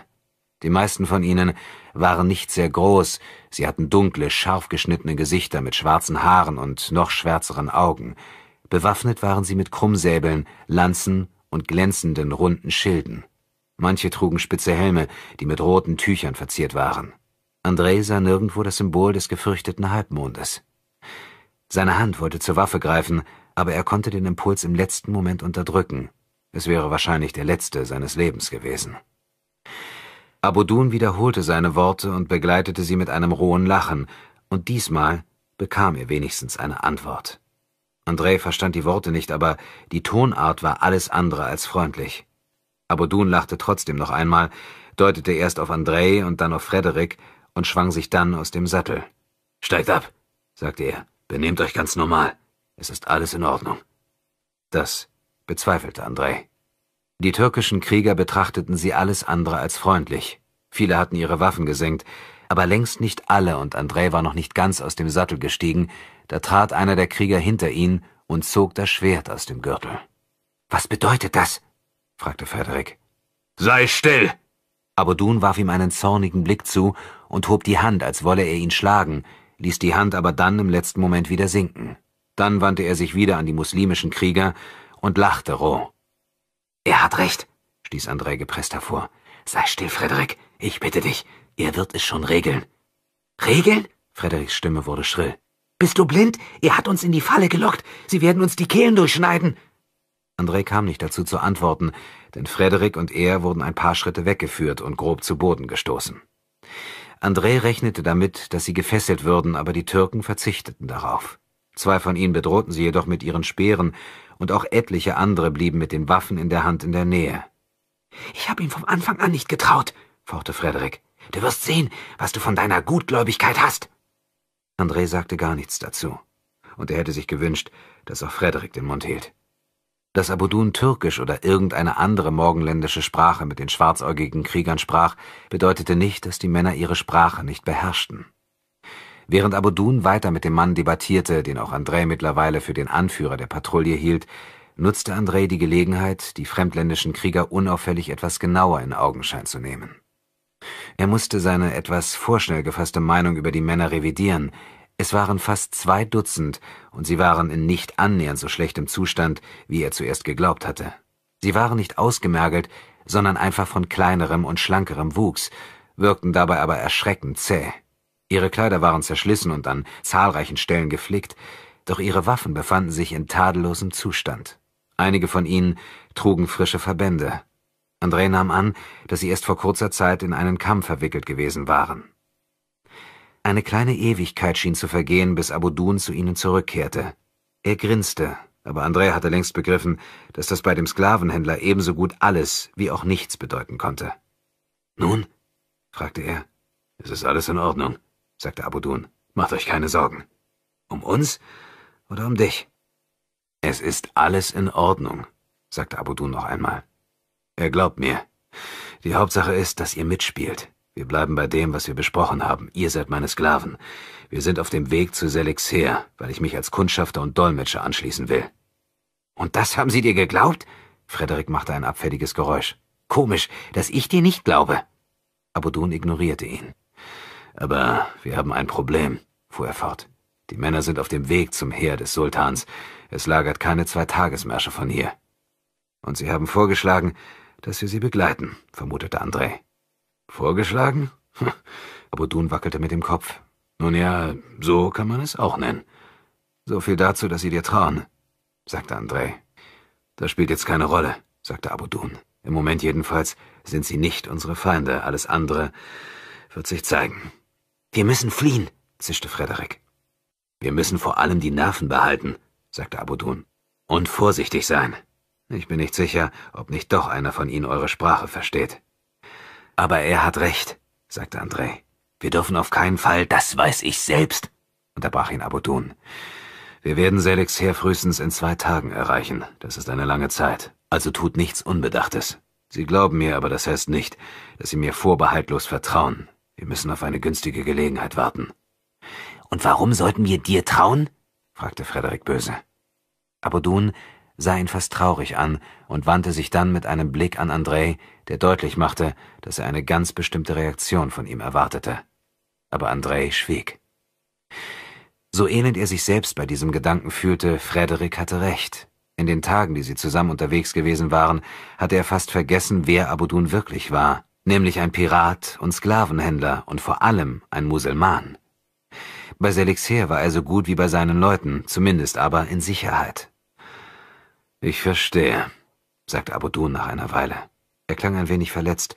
S1: Die meisten von ihnen waren nicht sehr groß, sie hatten dunkle, scharf geschnittene Gesichter mit schwarzen Haaren und noch schwärzeren Augen. Bewaffnet waren sie mit Krummsäbeln, Lanzen und glänzenden, runden Schilden. Manche trugen spitze Helme, die mit roten Tüchern verziert waren. Andrei sah nirgendwo das Symbol des gefürchteten Halbmondes. Seine Hand wollte zur Waffe greifen, aber er konnte den Impuls im letzten Moment unterdrücken. Es wäre wahrscheinlich der letzte seines Lebens gewesen. Abudun wiederholte seine Worte und begleitete sie mit einem rohen Lachen, und diesmal bekam er wenigstens eine Antwort. Andrei verstand die Worte nicht, aber die Tonart war alles andere als freundlich. Abudun lachte trotzdem noch einmal, deutete erst auf Andrei und dann auf Frederik und schwang sich dann aus dem Sattel. Steigt ab, sagte er. Benehmt euch ganz normal. Es ist alles in Ordnung. Das bezweifelte Andrei. Die türkischen Krieger betrachteten sie alles andere als freundlich. Viele hatten ihre Waffen gesenkt, aber längst nicht alle und Andrei war noch nicht ganz aus dem Sattel gestiegen, da trat einer der Krieger hinter ihn und zog das Schwert aus dem Gürtel. Was bedeutet das? fragte Frederik. Sei still! Aber Dun warf ihm einen zornigen Blick zu und hob die Hand, als wolle er ihn schlagen, ließ die Hand aber dann im letzten Moment wieder sinken. Dann wandte er sich wieder an die muslimischen Krieger und lachte roh. Er hat recht, stieß André gepresst hervor. Sei still, Frederik, ich bitte dich, er wird es schon regeln. Regeln? Frederiks Stimme wurde schrill. Bist du blind? Er hat uns in die Falle gelockt. Sie werden uns die Kehlen durchschneiden. André kam nicht dazu zu antworten, denn Frederik und er wurden ein paar Schritte weggeführt und grob zu Boden gestoßen. André rechnete damit, dass sie gefesselt würden, aber die Türken verzichteten darauf. Zwei von ihnen bedrohten sie jedoch mit ihren Speeren, und auch etliche andere blieben mit den Waffen in der Hand in der Nähe. Ich habe ihm vom Anfang an nicht getraut, fauchte Frederik. Du wirst sehen, was du von deiner Gutgläubigkeit hast. André sagte gar nichts dazu, und er hätte sich gewünscht, dass auch Frederik den Mund hielt. Dass Abudun türkisch oder irgendeine andere morgenländische Sprache mit den schwarzäugigen Kriegern sprach, bedeutete nicht, dass die Männer ihre Sprache nicht beherrschten. Während Abudun weiter mit dem Mann debattierte, den auch André mittlerweile für den Anführer der Patrouille hielt, nutzte André die Gelegenheit, die fremdländischen Krieger unauffällig etwas genauer in Augenschein zu nehmen. Er musste seine etwas vorschnell gefasste Meinung über die Männer revidieren, es waren fast zwei Dutzend, und sie waren in nicht annähernd so schlechtem Zustand, wie er zuerst geglaubt hatte. Sie waren nicht ausgemergelt, sondern einfach von kleinerem und schlankerem Wuchs, wirkten dabei aber erschreckend zäh. Ihre Kleider waren zerschlissen und an zahlreichen Stellen geflickt, doch ihre Waffen befanden sich in tadellosem Zustand. Einige von ihnen trugen frische Verbände. André nahm an, dass sie erst vor kurzer Zeit in einen Kampf verwickelt gewesen waren. Eine kleine Ewigkeit schien zu vergehen, bis Abudun zu ihnen zurückkehrte. Er grinste, aber André hatte längst begriffen, dass das bei dem Sklavenhändler ebenso gut alles wie auch nichts bedeuten konnte. Nun? fragte er. Es ist alles in Ordnung, sagte Abudun. Macht euch keine Sorgen. Um uns oder um dich? Es ist alles in Ordnung, sagte Abudun noch einmal. Er glaubt mir. Die Hauptsache ist, dass ihr mitspielt. Wir bleiben bei dem, was wir besprochen haben. Ihr seid meine Sklaven. Wir sind auf dem Weg zu Selixer, weil ich mich als Kundschafter und Dolmetscher anschließen will. Und das haben sie dir geglaubt? Frederik machte ein abfälliges Geräusch. Komisch, dass ich dir nicht glaube. Abudun ignorierte ihn. Aber wir haben ein Problem, fuhr er fort. Die Männer sind auf dem Weg zum Heer des Sultans. Es lagert keine zwei Tagesmärsche von hier. Und sie haben vorgeschlagen, dass wir sie begleiten, vermutete André. Vorgeschlagen? Abudun wackelte mit dem Kopf. Nun ja, so kann man es auch nennen. So viel dazu, dass sie dir trauen, sagte André. Das spielt jetzt keine Rolle, sagte Abudun. Im Moment jedenfalls sind sie nicht unsere Feinde. Alles andere wird sich zeigen. Wir müssen fliehen, zischte Frederik. Wir müssen vor allem die Nerven behalten, sagte Abudun. Und vorsichtig sein. Ich bin nicht sicher, ob nicht doch einer von ihnen eure Sprache versteht. Aber er hat recht, sagte André. Wir dürfen auf keinen Fall, das weiß ich selbst, unterbrach ihn Abudun. Wir werden Selex Heer frühestens in zwei Tagen erreichen. Das ist eine lange Zeit. Also tut nichts Unbedachtes. Sie glauben mir, aber das heißt nicht, dass Sie mir vorbehaltlos vertrauen. Wir müssen auf eine günstige Gelegenheit warten. Und warum sollten wir dir trauen? fragte Frederik böse. Abudun sah ihn fast traurig an und wandte sich dann mit einem Blick an André, der deutlich machte, dass er eine ganz bestimmte Reaktion von ihm erwartete. Aber Andrei schwieg. So elend er sich selbst bei diesem Gedanken fühlte, Frederik hatte recht. In den Tagen, die sie zusammen unterwegs gewesen waren, hatte er fast vergessen, wer Abudun wirklich war, nämlich ein Pirat und Sklavenhändler und vor allem ein Musulman. Bei Selixer war er so gut wie bei seinen Leuten, zumindest aber in Sicherheit. Ich verstehe, sagte Abudun nach einer Weile. Er klang ein wenig verletzt,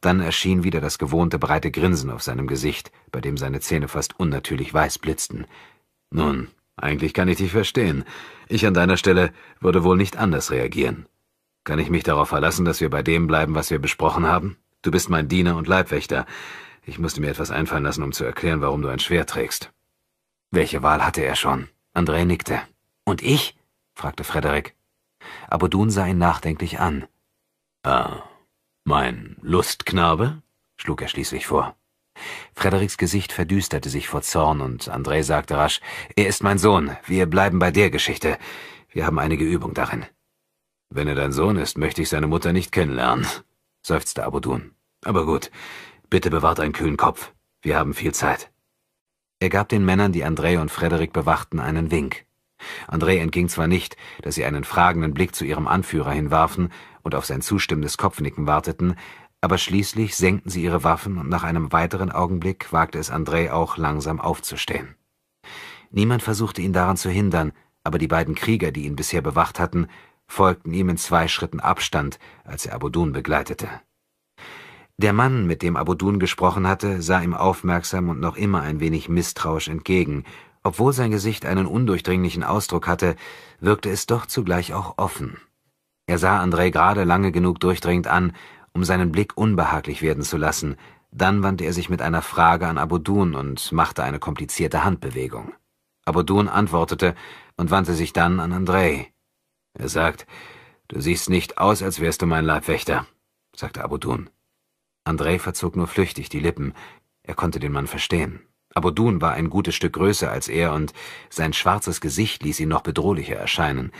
S1: dann erschien wieder das gewohnte breite Grinsen auf seinem Gesicht, bei dem seine Zähne fast unnatürlich weiß blitzten. Nun, eigentlich kann ich dich verstehen. Ich an deiner Stelle würde wohl nicht anders reagieren. Kann ich mich darauf verlassen, dass wir bei dem bleiben, was wir besprochen haben? Du bist mein Diener und Leibwächter. Ich musste mir etwas einfallen lassen, um zu erklären, warum du ein Schwert trägst. Welche Wahl hatte er schon? André nickte. Und ich? fragte Frederik. Aber Dun sah ihn nachdenklich an. Ah, mein Lustknabe? schlug er schließlich vor. Frederiks Gesicht verdüsterte sich vor Zorn und André sagte rasch, er ist mein Sohn, wir bleiben bei der Geschichte. Wir haben einige Übung darin. Wenn er dein Sohn ist, möchte ich seine Mutter nicht kennenlernen, seufzte Abudun. Aber gut, bitte bewahrt einen kühlen Kopf. Wir haben viel Zeit. Er gab den Männern, die André und Frederik bewachten, einen Wink. André entging zwar nicht, dass sie einen fragenden Blick zu ihrem Anführer hinwarfen, und auf sein zustimmendes Kopfnicken warteten, aber schließlich senkten sie ihre Waffen und nach einem weiteren Augenblick wagte es André auch, langsam aufzustehen. Niemand versuchte ihn daran zu hindern, aber die beiden Krieger, die ihn bisher bewacht hatten, folgten ihm in zwei Schritten Abstand, als er Abudun begleitete. Der Mann, mit dem Abudun gesprochen hatte, sah ihm aufmerksam und noch immer ein wenig misstrauisch entgegen. Obwohl sein Gesicht einen undurchdringlichen Ausdruck hatte, wirkte es doch zugleich auch offen. Er sah Andrei gerade lange genug durchdringend an, um seinen Blick unbehaglich werden zu lassen. Dann wandte er sich mit einer Frage an Abudun und machte eine komplizierte Handbewegung. Abudun antwortete und wandte sich dann an Andrei. Er sagt, du siehst nicht aus, als wärst du mein Leibwächter, sagte Abudun. Andrei verzog nur flüchtig die Lippen. Er konnte den Mann verstehen. Abudun war ein gutes Stück größer als er und sein schwarzes Gesicht ließ ihn noch bedrohlicher erscheinen.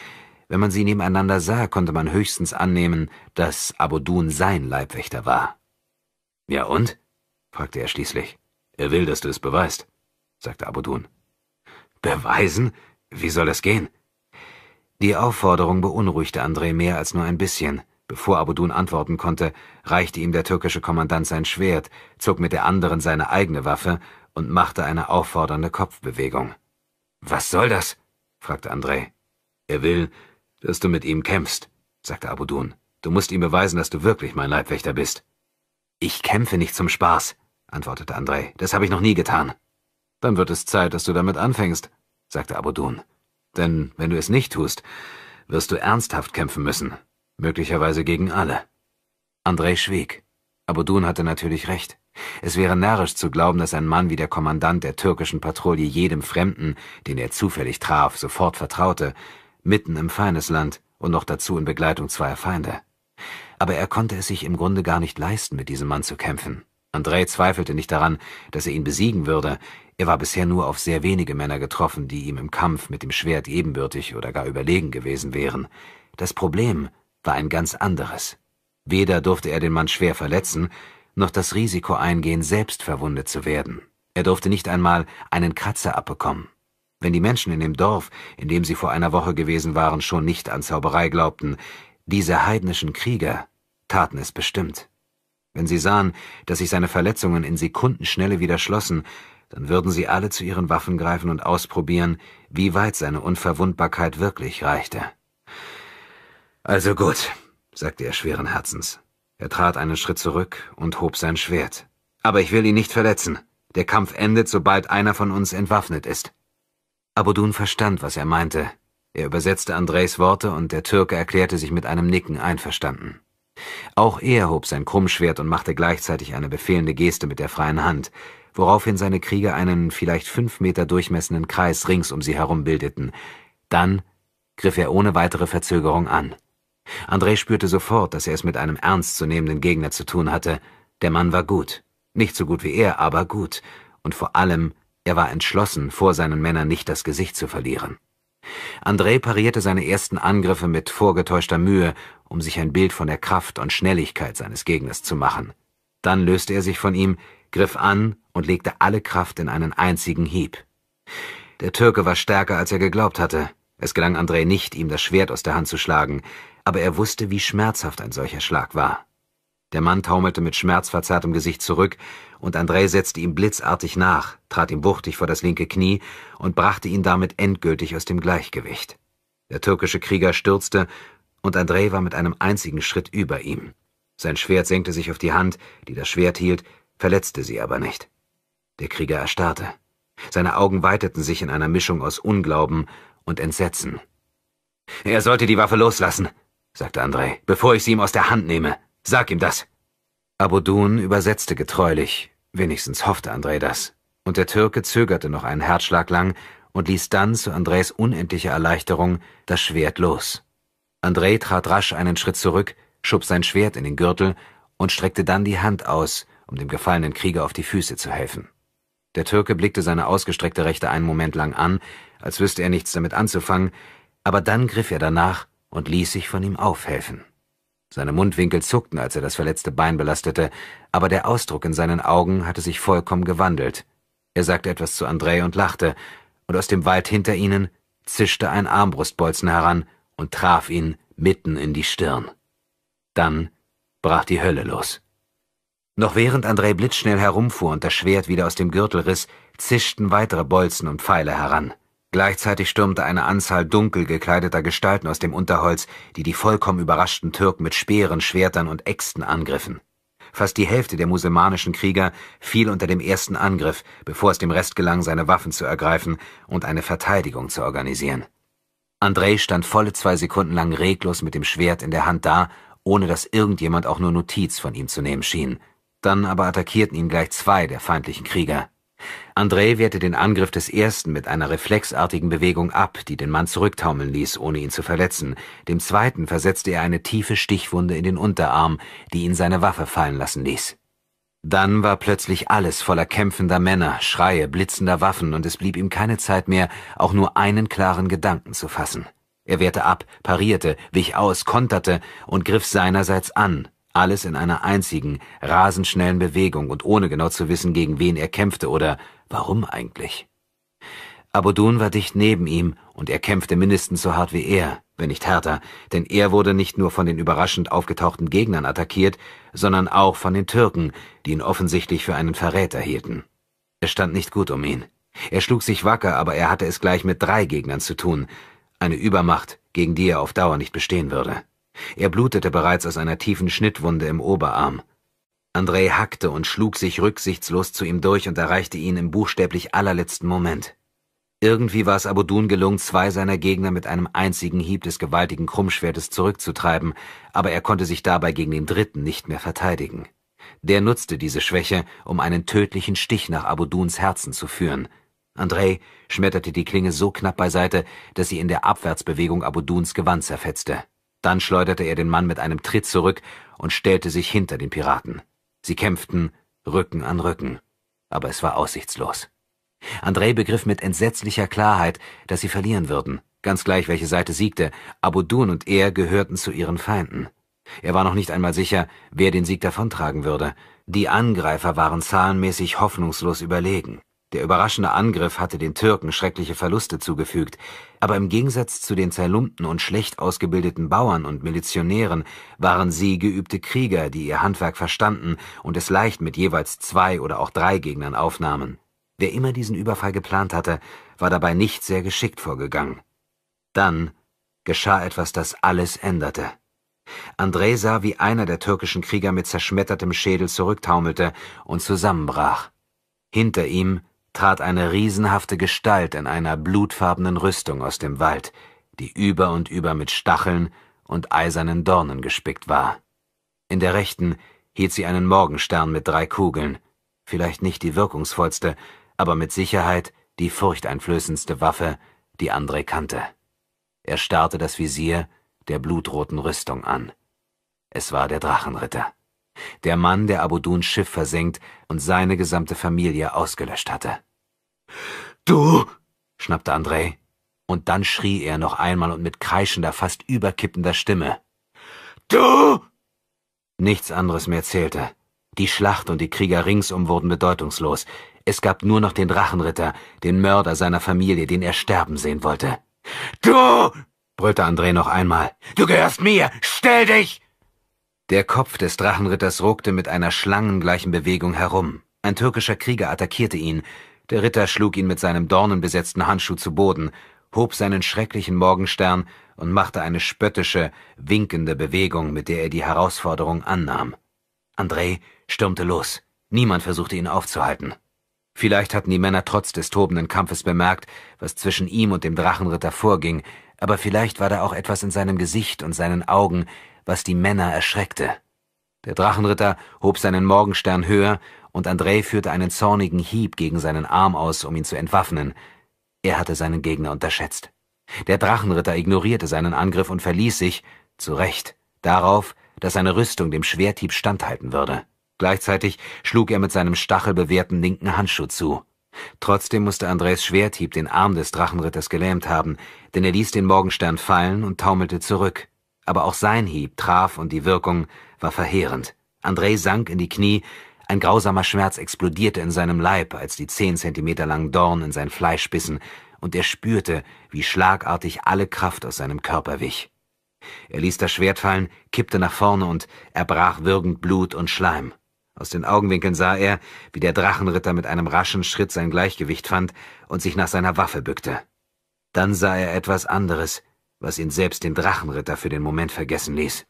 S1: Wenn man sie nebeneinander sah, konnte man höchstens annehmen, dass Abodun sein Leibwächter war. Ja und? fragte er schließlich. Er will, dass du es beweist, sagte Abodun. Beweisen? Wie soll das gehen? Die Aufforderung beunruhigte André mehr als nur ein bisschen. Bevor Abudun antworten konnte, reichte ihm der türkische Kommandant sein Schwert, zog mit der anderen seine eigene Waffe und machte eine auffordernde Kopfbewegung. Was soll das? fragte André. Er will, dass du mit ihm kämpfst, sagte Abudun. Du musst ihm beweisen, dass du wirklich mein Leibwächter bist. Ich kämpfe nicht zum Spaß, antwortete Andrei. Das habe ich noch nie getan. Dann wird es Zeit, dass du damit anfängst, sagte Abudun. Denn wenn du es nicht tust, wirst du ernsthaft kämpfen müssen, möglicherweise gegen alle. Andrei schwieg. Abudun hatte natürlich recht. Es wäre närrisch zu glauben, dass ein Mann wie der Kommandant der türkischen Patrouille jedem Fremden, den er zufällig traf, sofort vertraute, mitten im Feindesland und noch dazu in Begleitung zweier Feinde. Aber er konnte es sich im Grunde gar nicht leisten, mit diesem Mann zu kämpfen. Andrei zweifelte nicht daran, dass er ihn besiegen würde, er war bisher nur auf sehr wenige Männer getroffen, die ihm im Kampf mit dem Schwert ebenbürtig oder gar überlegen gewesen wären. Das Problem war ein ganz anderes. Weder durfte er den Mann schwer verletzen, noch das Risiko eingehen, selbst verwundet zu werden. Er durfte nicht einmal einen Kratzer abbekommen. Wenn die Menschen in dem Dorf, in dem sie vor einer Woche gewesen waren, schon nicht an Zauberei glaubten, diese heidnischen Krieger taten es bestimmt. Wenn sie sahen, dass sich seine Verletzungen in Sekundenschnelle wieder schlossen, dann würden sie alle zu ihren Waffen greifen und ausprobieren, wie weit seine Unverwundbarkeit wirklich reichte. Also gut, sagte er schweren Herzens. Er trat einen Schritt zurück und hob sein Schwert. Aber ich will ihn nicht verletzen. Der Kampf endet, sobald einer von uns entwaffnet ist. Abudun verstand, was er meinte. Er übersetzte Andrejs Worte und der Türke erklärte sich mit einem Nicken einverstanden. Auch er hob sein Krummschwert und machte gleichzeitig eine befehlende Geste mit der freien Hand, woraufhin seine Krieger einen vielleicht fünf Meter durchmessenden Kreis rings um sie herum bildeten. Dann griff er ohne weitere Verzögerung an. Andrei spürte sofort, dass er es mit einem ernstzunehmenden Gegner zu tun hatte. Der Mann war gut. Nicht so gut wie er, aber gut. Und vor allem er war entschlossen, vor seinen Männern nicht das Gesicht zu verlieren. André parierte seine ersten Angriffe mit vorgetäuschter Mühe, um sich ein Bild von der Kraft und Schnelligkeit seines Gegners zu machen. Dann löste er sich von ihm, griff an und legte alle Kraft in einen einzigen Hieb. Der Türke war stärker, als er geglaubt hatte. Es gelang André nicht, ihm das Schwert aus der Hand zu schlagen, aber er wusste, wie schmerzhaft ein solcher Schlag war. Der Mann taumelte mit schmerzverzerrtem Gesicht zurück, und Andrei setzte ihm blitzartig nach, trat ihm wuchtig vor das linke Knie und brachte ihn damit endgültig aus dem Gleichgewicht. Der türkische Krieger stürzte, und Andrei war mit einem einzigen Schritt über ihm. Sein Schwert senkte sich auf die Hand, die das Schwert hielt, verletzte sie aber nicht. Der Krieger erstarrte. Seine Augen weiteten sich in einer Mischung aus Unglauben und Entsetzen. Er sollte die Waffe loslassen, sagte Andrei, bevor ich sie ihm aus der Hand nehme. Sag ihm das. Abudun übersetzte getreulich, wenigstens hoffte André das, und der Türke zögerte noch einen Herzschlag lang und ließ dann zu Andrés unendlicher Erleichterung das Schwert los. André trat rasch einen Schritt zurück, schob sein Schwert in den Gürtel und streckte dann die Hand aus, um dem gefallenen Krieger auf die Füße zu helfen. Der Türke blickte seine ausgestreckte Rechte einen Moment lang an, als wüsste er nichts damit anzufangen, aber dann griff er danach und ließ sich von ihm aufhelfen. Seine Mundwinkel zuckten, als er das verletzte Bein belastete, aber der Ausdruck in seinen Augen hatte sich vollkommen gewandelt. Er sagte etwas zu Andrei und lachte, und aus dem Wald hinter ihnen zischte ein Armbrustbolzen heran und traf ihn mitten in die Stirn. Dann brach die Hölle los. Noch während Andrei blitzschnell herumfuhr und das Schwert wieder aus dem Gürtel riss, zischten weitere Bolzen und Pfeile heran. Gleichzeitig stürmte eine Anzahl dunkel gekleideter Gestalten aus dem Unterholz, die die vollkommen überraschten Türken mit Speeren, Schwertern und Äxten angriffen. Fast die Hälfte der muselmanischen Krieger fiel unter dem ersten Angriff, bevor es dem Rest gelang, seine Waffen zu ergreifen und eine Verteidigung zu organisieren. Andrei stand volle zwei Sekunden lang reglos mit dem Schwert in der Hand da, ohne dass irgendjemand auch nur Notiz von ihm zu nehmen schien. Dann aber attackierten ihn gleich zwei der feindlichen Krieger. André wehrte den Angriff des ersten mit einer reflexartigen Bewegung ab, die den Mann zurücktaumeln ließ, ohne ihn zu verletzen. Dem zweiten versetzte er eine tiefe Stichwunde in den Unterarm, die ihn seine Waffe fallen lassen ließ. Dann war plötzlich alles voller kämpfender Männer, Schreie, blitzender Waffen, und es blieb ihm keine Zeit mehr, auch nur einen klaren Gedanken zu fassen. Er wehrte ab, parierte, wich aus, konterte und griff seinerseits an, alles in einer einzigen, rasend schnellen Bewegung und ohne genau zu wissen, gegen wen er kämpfte oder warum eigentlich. Abudun war dicht neben ihm und er kämpfte mindestens so hart wie er, wenn nicht härter, denn er wurde nicht nur von den überraschend aufgetauchten Gegnern attackiert, sondern auch von den Türken, die ihn offensichtlich für einen Verräter hielten. Es stand nicht gut um ihn. Er schlug sich wacker, aber er hatte es gleich mit drei Gegnern zu tun, eine Übermacht, gegen die er auf Dauer nicht bestehen würde. Er blutete bereits aus einer tiefen Schnittwunde im Oberarm. Andrei hackte und schlug sich rücksichtslos zu ihm durch und erreichte ihn im buchstäblich allerletzten Moment. Irgendwie war es Abudun gelungen, zwei seiner Gegner mit einem einzigen Hieb des gewaltigen Krummschwertes zurückzutreiben, aber er konnte sich dabei gegen den dritten nicht mehr verteidigen. Der nutzte diese Schwäche, um einen tödlichen Stich nach Abuduns Herzen zu führen. Andrei schmetterte die Klinge so knapp beiseite, dass sie in der Abwärtsbewegung Abuduns Gewand zerfetzte. Dann schleuderte er den Mann mit einem Tritt zurück und stellte sich hinter den Piraten. Sie kämpften Rücken an Rücken, aber es war aussichtslos. Andrei begriff mit entsetzlicher Klarheit, dass sie verlieren würden, ganz gleich welche Seite siegte. Dun und er gehörten zu ihren Feinden. Er war noch nicht einmal sicher, wer den Sieg davontragen würde. Die Angreifer waren zahlenmäßig hoffnungslos überlegen. Der überraschende Angriff hatte den Türken schreckliche Verluste zugefügt, aber im Gegensatz zu den zerlumpten und schlecht ausgebildeten Bauern und Milizionären waren sie geübte Krieger, die ihr Handwerk verstanden und es leicht mit jeweils zwei oder auch drei Gegnern aufnahmen. Wer immer diesen Überfall geplant hatte, war dabei nicht sehr geschickt vorgegangen. Dann geschah etwas, das alles änderte. Andrei sah, wie einer der türkischen Krieger mit zerschmettertem Schädel zurücktaumelte und zusammenbrach. Hinter ihm trat eine riesenhafte Gestalt in einer blutfarbenen Rüstung aus dem Wald, die über und über mit Stacheln und eisernen Dornen gespickt war. In der rechten hielt sie einen Morgenstern mit drei Kugeln, vielleicht nicht die wirkungsvollste, aber mit Sicherheit die furchteinflößendste Waffe, die André kannte. Er starrte das Visier der blutroten Rüstung an. Es war der Drachenritter. Der Mann, der Abuduns Schiff versenkt und seine gesamte Familie ausgelöscht hatte. Du! schnappte Andrei. Und dann schrie er noch einmal und mit kreischender, fast überkippender Stimme. Du! Nichts anderes mehr zählte. Die Schlacht und die Krieger ringsum wurden bedeutungslos. Es gab nur noch den Drachenritter, den Mörder seiner Familie, den er sterben sehen wollte. Du! brüllte André noch einmal. Du gehörst mir! Stell dich! Der Kopf des Drachenritters ruckte mit einer schlangengleichen Bewegung herum. Ein türkischer Krieger attackierte ihn, der Ritter schlug ihn mit seinem dornenbesetzten Handschuh zu Boden, hob seinen schrecklichen Morgenstern und machte eine spöttische, winkende Bewegung, mit der er die Herausforderung annahm. André stürmte los. Niemand versuchte ihn aufzuhalten. Vielleicht hatten die Männer trotz des tobenden Kampfes bemerkt, was zwischen ihm und dem Drachenritter vorging, aber vielleicht war da auch etwas in seinem Gesicht und seinen Augen, was die Männer erschreckte. Der Drachenritter hob seinen Morgenstern höher und André führte einen zornigen Hieb gegen seinen Arm aus, um ihn zu entwaffnen. Er hatte seinen Gegner unterschätzt. Der Drachenritter ignorierte seinen Angriff und verließ sich, zu Recht, darauf, dass seine Rüstung dem Schwerthieb standhalten würde. Gleichzeitig schlug er mit seinem stachelbewehrten linken Handschuh zu. Trotzdem musste Andres Schwerthieb den Arm des Drachenritters gelähmt haben, denn er ließ den Morgenstern fallen und taumelte zurück. Aber auch sein Hieb traf und die Wirkung war verheerend. André sank in die Knie, ein grausamer Schmerz explodierte in seinem Leib, als die zehn Zentimeter langen Dorn in sein Fleisch bissen, und er spürte, wie schlagartig alle Kraft aus seinem Körper wich. Er ließ das Schwert fallen, kippte nach vorne und erbrach würgend Blut und Schleim. Aus den Augenwinkeln sah er, wie der Drachenritter mit einem raschen Schritt sein Gleichgewicht fand und sich nach seiner Waffe bückte. Dann sah er etwas anderes, was ihn selbst den Drachenritter für den Moment vergessen ließ.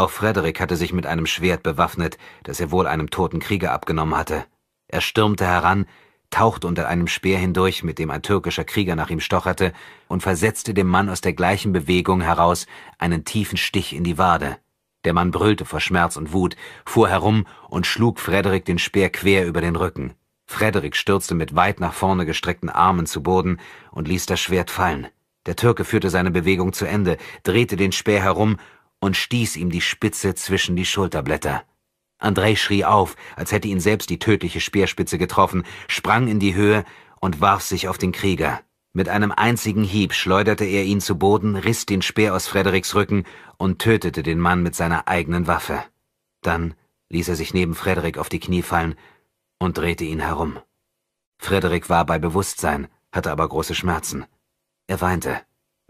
S1: Auch Frederick hatte sich mit einem Schwert bewaffnet, das er wohl einem toten Krieger abgenommen hatte. Er stürmte heran, tauchte unter einem Speer hindurch, mit dem ein türkischer Krieger nach ihm stocherte, und versetzte dem Mann aus der gleichen Bewegung heraus einen tiefen Stich in die Wade. Der Mann brüllte vor Schmerz und Wut, fuhr herum und schlug Frederick den Speer quer über den Rücken. Frederick stürzte mit weit nach vorne gestreckten Armen zu Boden und ließ das Schwert fallen. Der Türke führte seine Bewegung zu Ende, drehte den Speer herum und stieß ihm die Spitze zwischen die Schulterblätter. Andrei schrie auf, als hätte ihn selbst die tödliche Speerspitze getroffen, sprang in die Höhe und warf sich auf den Krieger. Mit einem einzigen Hieb schleuderte er ihn zu Boden, riss den Speer aus Frederiks Rücken und tötete den Mann mit seiner eigenen Waffe. Dann ließ er sich neben Frederik auf die Knie fallen und drehte ihn herum. Frederik war bei Bewusstsein, hatte aber große Schmerzen. Er weinte.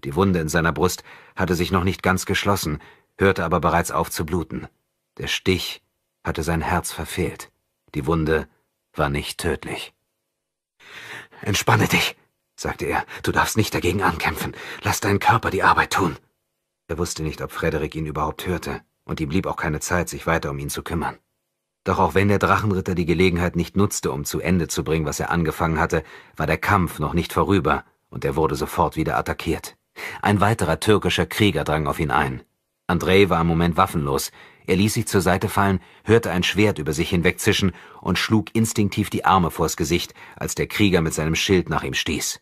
S1: Die Wunde in seiner Brust hatte sich noch nicht ganz geschlossen, hörte aber bereits auf zu bluten. Der Stich hatte sein Herz verfehlt. Die Wunde war nicht tödlich. Entspanne dich, sagte er. Du darfst nicht dagegen ankämpfen. Lass deinen Körper die Arbeit tun. Er wusste nicht, ob Frederik ihn überhaupt hörte, und ihm blieb auch keine Zeit, sich weiter um ihn zu kümmern. Doch auch wenn der Drachenritter die Gelegenheit nicht nutzte, um zu Ende zu bringen, was er angefangen hatte, war der Kampf noch nicht vorüber, und er wurde sofort wieder attackiert. Ein weiterer türkischer Krieger drang auf ihn ein. Andrei war im Moment waffenlos. Er ließ sich zur Seite fallen, hörte ein Schwert über sich hinwegzischen und schlug instinktiv die Arme vors Gesicht, als der Krieger mit seinem Schild nach ihm stieß.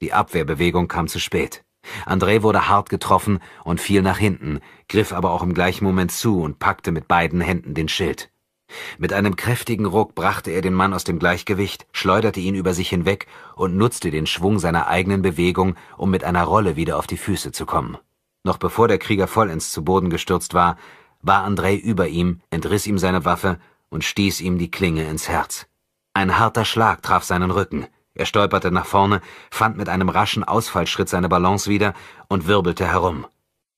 S1: Die Abwehrbewegung kam zu spät. Andrei wurde hart getroffen und fiel nach hinten, griff aber auch im gleichen Moment zu und packte mit beiden Händen den Schild. Mit einem kräftigen Ruck brachte er den Mann aus dem Gleichgewicht, schleuderte ihn über sich hinweg und nutzte den Schwung seiner eigenen Bewegung, um mit einer Rolle wieder auf die Füße zu kommen. Noch bevor der Krieger vollends zu Boden gestürzt war, war Andrei über ihm, entriss ihm seine Waffe und stieß ihm die Klinge ins Herz. Ein harter Schlag traf seinen Rücken. Er stolperte nach vorne, fand mit einem raschen Ausfallschritt seine Balance wieder und wirbelte herum.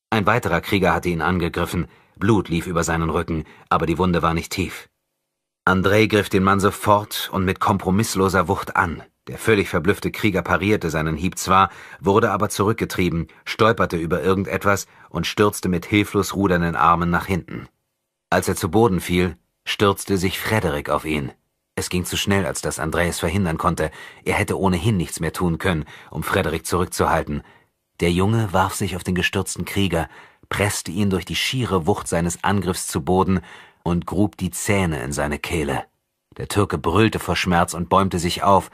S1: Ein weiterer Krieger hatte ihn angegriffen. Blut lief über seinen Rücken, aber die Wunde war nicht tief. Andrei griff den Mann sofort und mit kompromissloser Wucht an. Der völlig verblüffte Krieger parierte seinen Hieb zwar, wurde aber zurückgetrieben, stolperte über irgendetwas und stürzte mit hilflos rudernden Armen nach hinten. Als er zu Boden fiel, stürzte sich Frederik auf ihn. Es ging zu schnell, als dass Andreas verhindern konnte. Er hätte ohnehin nichts mehr tun können, um Frederik zurückzuhalten. Der Junge warf sich auf den gestürzten Krieger, presste ihn durch die schiere Wucht seines Angriffs zu Boden und grub die Zähne in seine Kehle. Der Türke brüllte vor Schmerz und bäumte sich auf,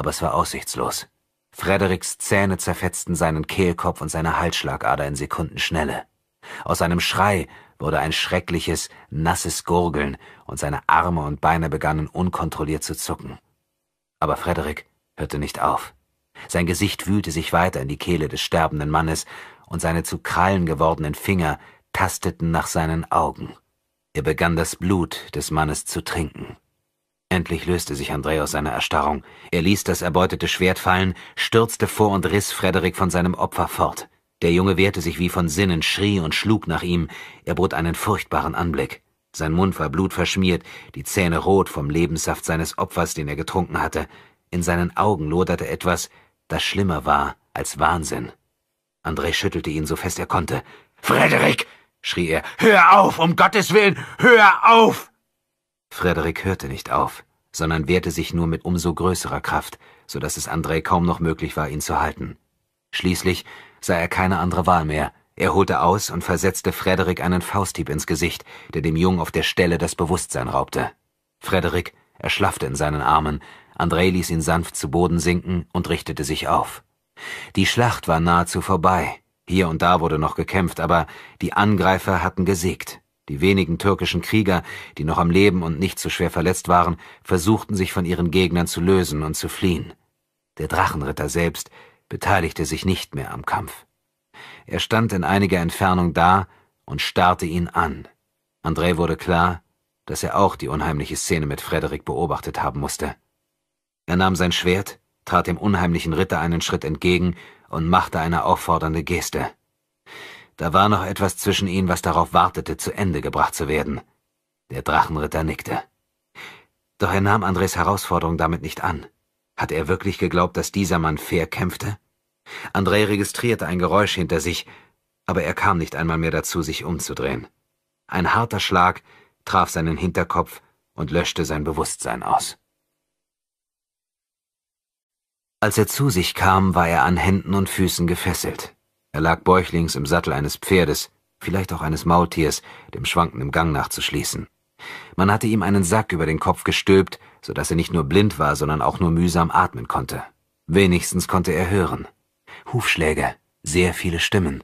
S1: aber es war aussichtslos. Fredericks Zähne zerfetzten seinen Kehlkopf und seine Halsschlagader in Sekundenschnelle. Aus einem Schrei wurde ein schreckliches, nasses Gurgeln und seine Arme und Beine begannen unkontrolliert zu zucken. Aber Frederick hörte nicht auf. Sein Gesicht wühlte sich weiter in die Kehle des sterbenden Mannes und seine zu Krallen gewordenen Finger tasteten nach seinen Augen. Er begann das Blut des Mannes zu trinken. Endlich löste sich André aus seiner Erstarrung. Er ließ das erbeutete Schwert fallen, stürzte vor und riss Frederik von seinem Opfer fort. Der Junge wehrte sich wie von Sinnen, schrie und schlug nach ihm. Er bot einen furchtbaren Anblick. Sein Mund war blutverschmiert, die Zähne rot vom Lebenssaft seines Opfers, den er getrunken hatte. In seinen Augen loderte etwas, das schlimmer war als Wahnsinn. André schüttelte ihn so fest er konnte. Frederik! schrie er. Hör auf, um Gottes Willen, hör auf! Frederik hörte nicht auf, sondern wehrte sich nur mit umso größerer Kraft, so dass es André kaum noch möglich war, ihn zu halten. Schließlich sah er keine andere Wahl mehr. Er holte aus und versetzte Frederik einen Fausthieb ins Gesicht, der dem Jungen auf der Stelle das Bewusstsein raubte. Frederik erschlaffte in seinen Armen, André ließ ihn sanft zu Boden sinken und richtete sich auf. Die Schlacht war nahezu vorbei. Hier und da wurde noch gekämpft, aber die Angreifer hatten gesiegt. Die wenigen türkischen Krieger, die noch am Leben und nicht so schwer verletzt waren, versuchten sich von ihren Gegnern zu lösen und zu fliehen. Der Drachenritter selbst beteiligte sich nicht mehr am Kampf. Er stand in einiger Entfernung da und starrte ihn an. André wurde klar, dass er auch die unheimliche Szene mit Frederik beobachtet haben musste. Er nahm sein Schwert, trat dem unheimlichen Ritter einen Schritt entgegen und machte eine auffordernde Geste. Da war noch etwas zwischen ihnen, was darauf wartete, zu Ende gebracht zu werden. Der Drachenritter nickte. Doch er nahm Andres Herausforderung damit nicht an. Hatte er wirklich geglaubt, dass dieser Mann fair kämpfte? André registrierte ein Geräusch hinter sich, aber er kam nicht einmal mehr dazu, sich umzudrehen. Ein harter Schlag traf seinen Hinterkopf und löschte sein Bewusstsein aus. Als er zu sich kam, war er an Händen und Füßen gefesselt. Er lag bäuchlings im Sattel eines Pferdes, vielleicht auch eines Maultiers, dem schwankenden Gang nachzuschließen. Man hatte ihm einen Sack über den Kopf gestülpt, so dass er nicht nur blind war, sondern auch nur mühsam atmen konnte. Wenigstens konnte er hören. Hufschläge, sehr viele Stimmen,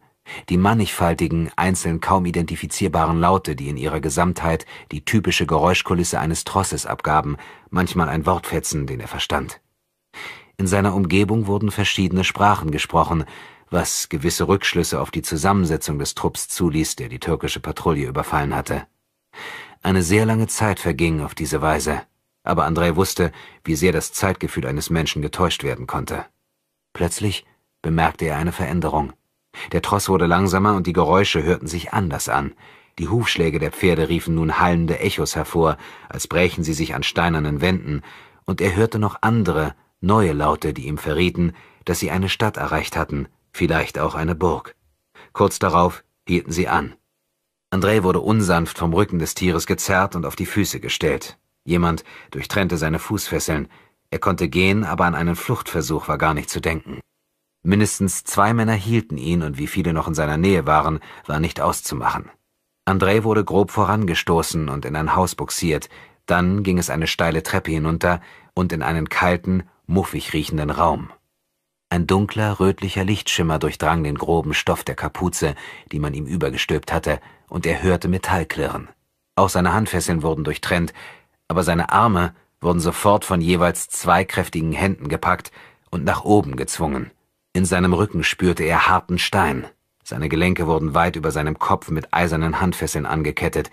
S1: die mannigfaltigen, einzeln kaum identifizierbaren Laute, die in ihrer Gesamtheit die typische Geräuschkulisse eines Trosses abgaben, manchmal ein Wortfetzen, den er verstand. In seiner Umgebung wurden verschiedene Sprachen gesprochen, was gewisse Rückschlüsse auf die Zusammensetzung des Trupps zuließ, der die türkische Patrouille überfallen hatte. Eine sehr lange Zeit verging auf diese Weise, aber Andrei wusste, wie sehr das Zeitgefühl eines Menschen getäuscht werden konnte. Plötzlich bemerkte er eine Veränderung. Der Tross wurde langsamer und die Geräusche hörten sich anders an. Die Hufschläge der Pferde riefen nun hallende Echos hervor, als brächen sie sich an steinernen Wänden, und er hörte noch andere, neue Laute, die ihm verrieten, dass sie eine Stadt erreicht hatten, vielleicht auch eine Burg. Kurz darauf hielten sie an. André wurde unsanft vom Rücken des Tieres gezerrt und auf die Füße gestellt. Jemand durchtrennte seine Fußfesseln. Er konnte gehen, aber an einen Fluchtversuch war gar nicht zu denken. Mindestens zwei Männer hielten ihn und wie viele noch in seiner Nähe waren, war nicht auszumachen. André wurde grob vorangestoßen und in ein Haus buxiert, dann ging es eine steile Treppe hinunter und in einen kalten, muffig riechenden Raum. Ein dunkler, rötlicher Lichtschimmer durchdrang den groben Stoff der Kapuze, die man ihm übergestülpt hatte, und er hörte Metall klirren. Auch seine Handfesseln wurden durchtrennt, aber seine Arme wurden sofort von jeweils zwei kräftigen Händen gepackt und nach oben gezwungen. In seinem Rücken spürte er harten Stein. Seine Gelenke wurden weit über seinem Kopf mit eisernen Handfesseln angekettet.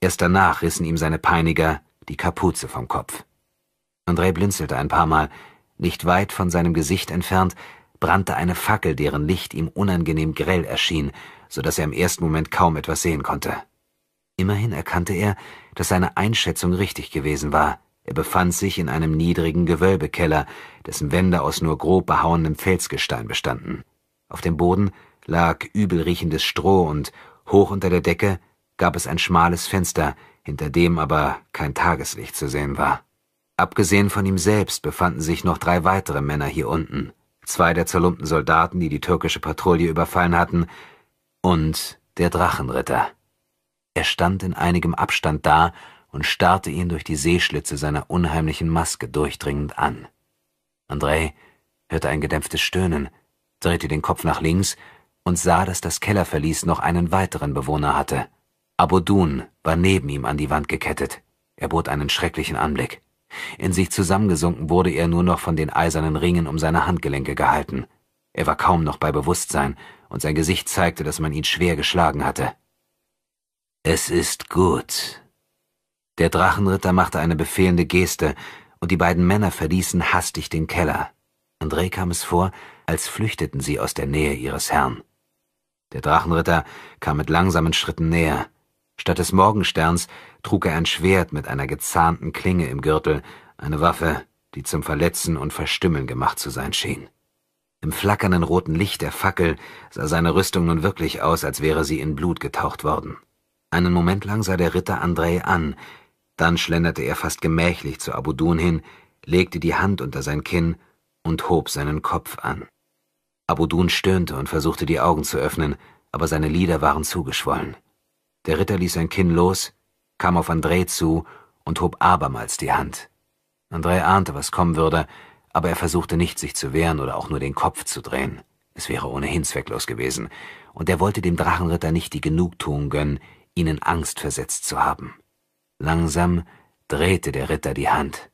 S1: Erst danach rissen ihm seine Peiniger die Kapuze vom Kopf. André blinzelte ein paar Mal, nicht weit von seinem Gesicht entfernt brannte eine Fackel, deren Licht ihm unangenehm grell erschien, so dass er im ersten Moment kaum etwas sehen konnte. Immerhin erkannte er, dass seine Einschätzung richtig gewesen war. Er befand sich in einem niedrigen Gewölbekeller, dessen Wände aus nur grob behauenem Felsgestein bestanden. Auf dem Boden lag übelriechendes Stroh und hoch unter der Decke gab es ein schmales Fenster, hinter dem aber kein Tageslicht zu sehen war. Abgesehen von ihm selbst befanden sich noch drei weitere Männer hier unten, zwei der zerlumpten Soldaten, die die türkische Patrouille überfallen hatten, und der Drachenritter. Er stand in einigem Abstand da und starrte ihn durch die Sehschlitze seiner unheimlichen Maske durchdringend an. Andrei hörte ein gedämpftes Stöhnen, drehte den Kopf nach links und sah, dass das Kellerverlies noch einen weiteren Bewohner hatte. Abodun war neben ihm an die Wand gekettet. Er bot einen schrecklichen Anblick. In sich zusammengesunken wurde er nur noch von den eisernen Ringen um seine Handgelenke gehalten. Er war kaum noch bei Bewusstsein, und sein Gesicht zeigte, dass man ihn schwer geschlagen hatte. Es ist gut. Der Drachenritter machte eine befehlende Geste, und die beiden Männer verließen hastig den Keller. André kam es vor, als flüchteten sie aus der Nähe ihres Herrn. Der Drachenritter kam mit langsamen Schritten näher. Statt des Morgensterns trug er ein Schwert mit einer gezahnten Klinge im Gürtel, eine Waffe, die zum Verletzen und Verstümmeln gemacht zu sein schien. Im flackernden roten Licht der Fackel sah seine Rüstung nun wirklich aus, als wäre sie in Blut getaucht worden. Einen Moment lang sah der Ritter Andrei an, dann schlenderte er fast gemächlich zu Abudun hin, legte die Hand unter sein Kinn und hob seinen Kopf an. Abudun stöhnte und versuchte die Augen zu öffnen, aber seine Lider waren zugeschwollen. Der Ritter ließ sein Kinn los, kam auf André zu und hob abermals die Hand. André ahnte, was kommen würde, aber er versuchte nicht, sich zu wehren oder auch nur den Kopf zu drehen. Es wäre ohnehin zwecklos gewesen, und er wollte dem Drachenritter nicht die Genugtuung gönnen, ihn in Angst versetzt zu haben. Langsam drehte der Ritter die Hand.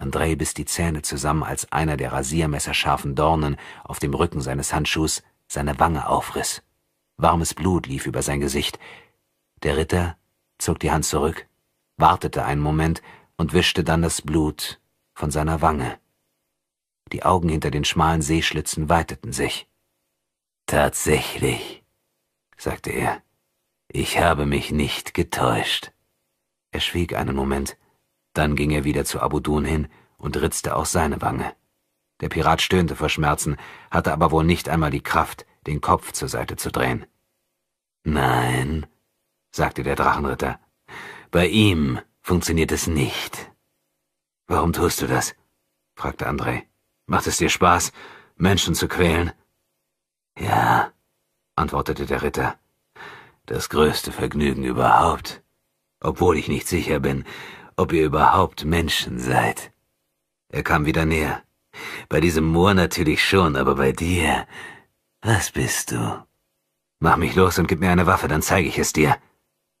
S1: André biss die Zähne zusammen, als einer der rasiermesserscharfen Dornen auf dem Rücken seines Handschuhs seine Wange aufriss. Warmes Blut lief über sein Gesicht. Der Ritter zog die Hand zurück, wartete einen Moment und wischte dann das Blut von seiner Wange. Die Augen hinter den schmalen Seeschlitzen weiteten sich. Tatsächlich, sagte er, ich habe mich nicht getäuscht. Er schwieg einen Moment, dann ging er wieder zu Abudun hin und ritzte auch seine Wange. Der Pirat stöhnte vor Schmerzen, hatte aber wohl nicht einmal die Kraft, den Kopf zur Seite zu drehen. Nein, sagte der Drachenritter. Bei ihm funktioniert es nicht. Warum tust du das? fragte Andrei. Macht es dir Spaß, Menschen zu quälen? Ja, antwortete der Ritter. Das größte Vergnügen überhaupt, obwohl ich nicht sicher bin, ob ihr überhaupt Menschen seid. Er kam wieder näher. Bei diesem Moor natürlich schon, aber bei dir. Was bist du? Mach mich los und gib mir eine Waffe, dann zeige ich es dir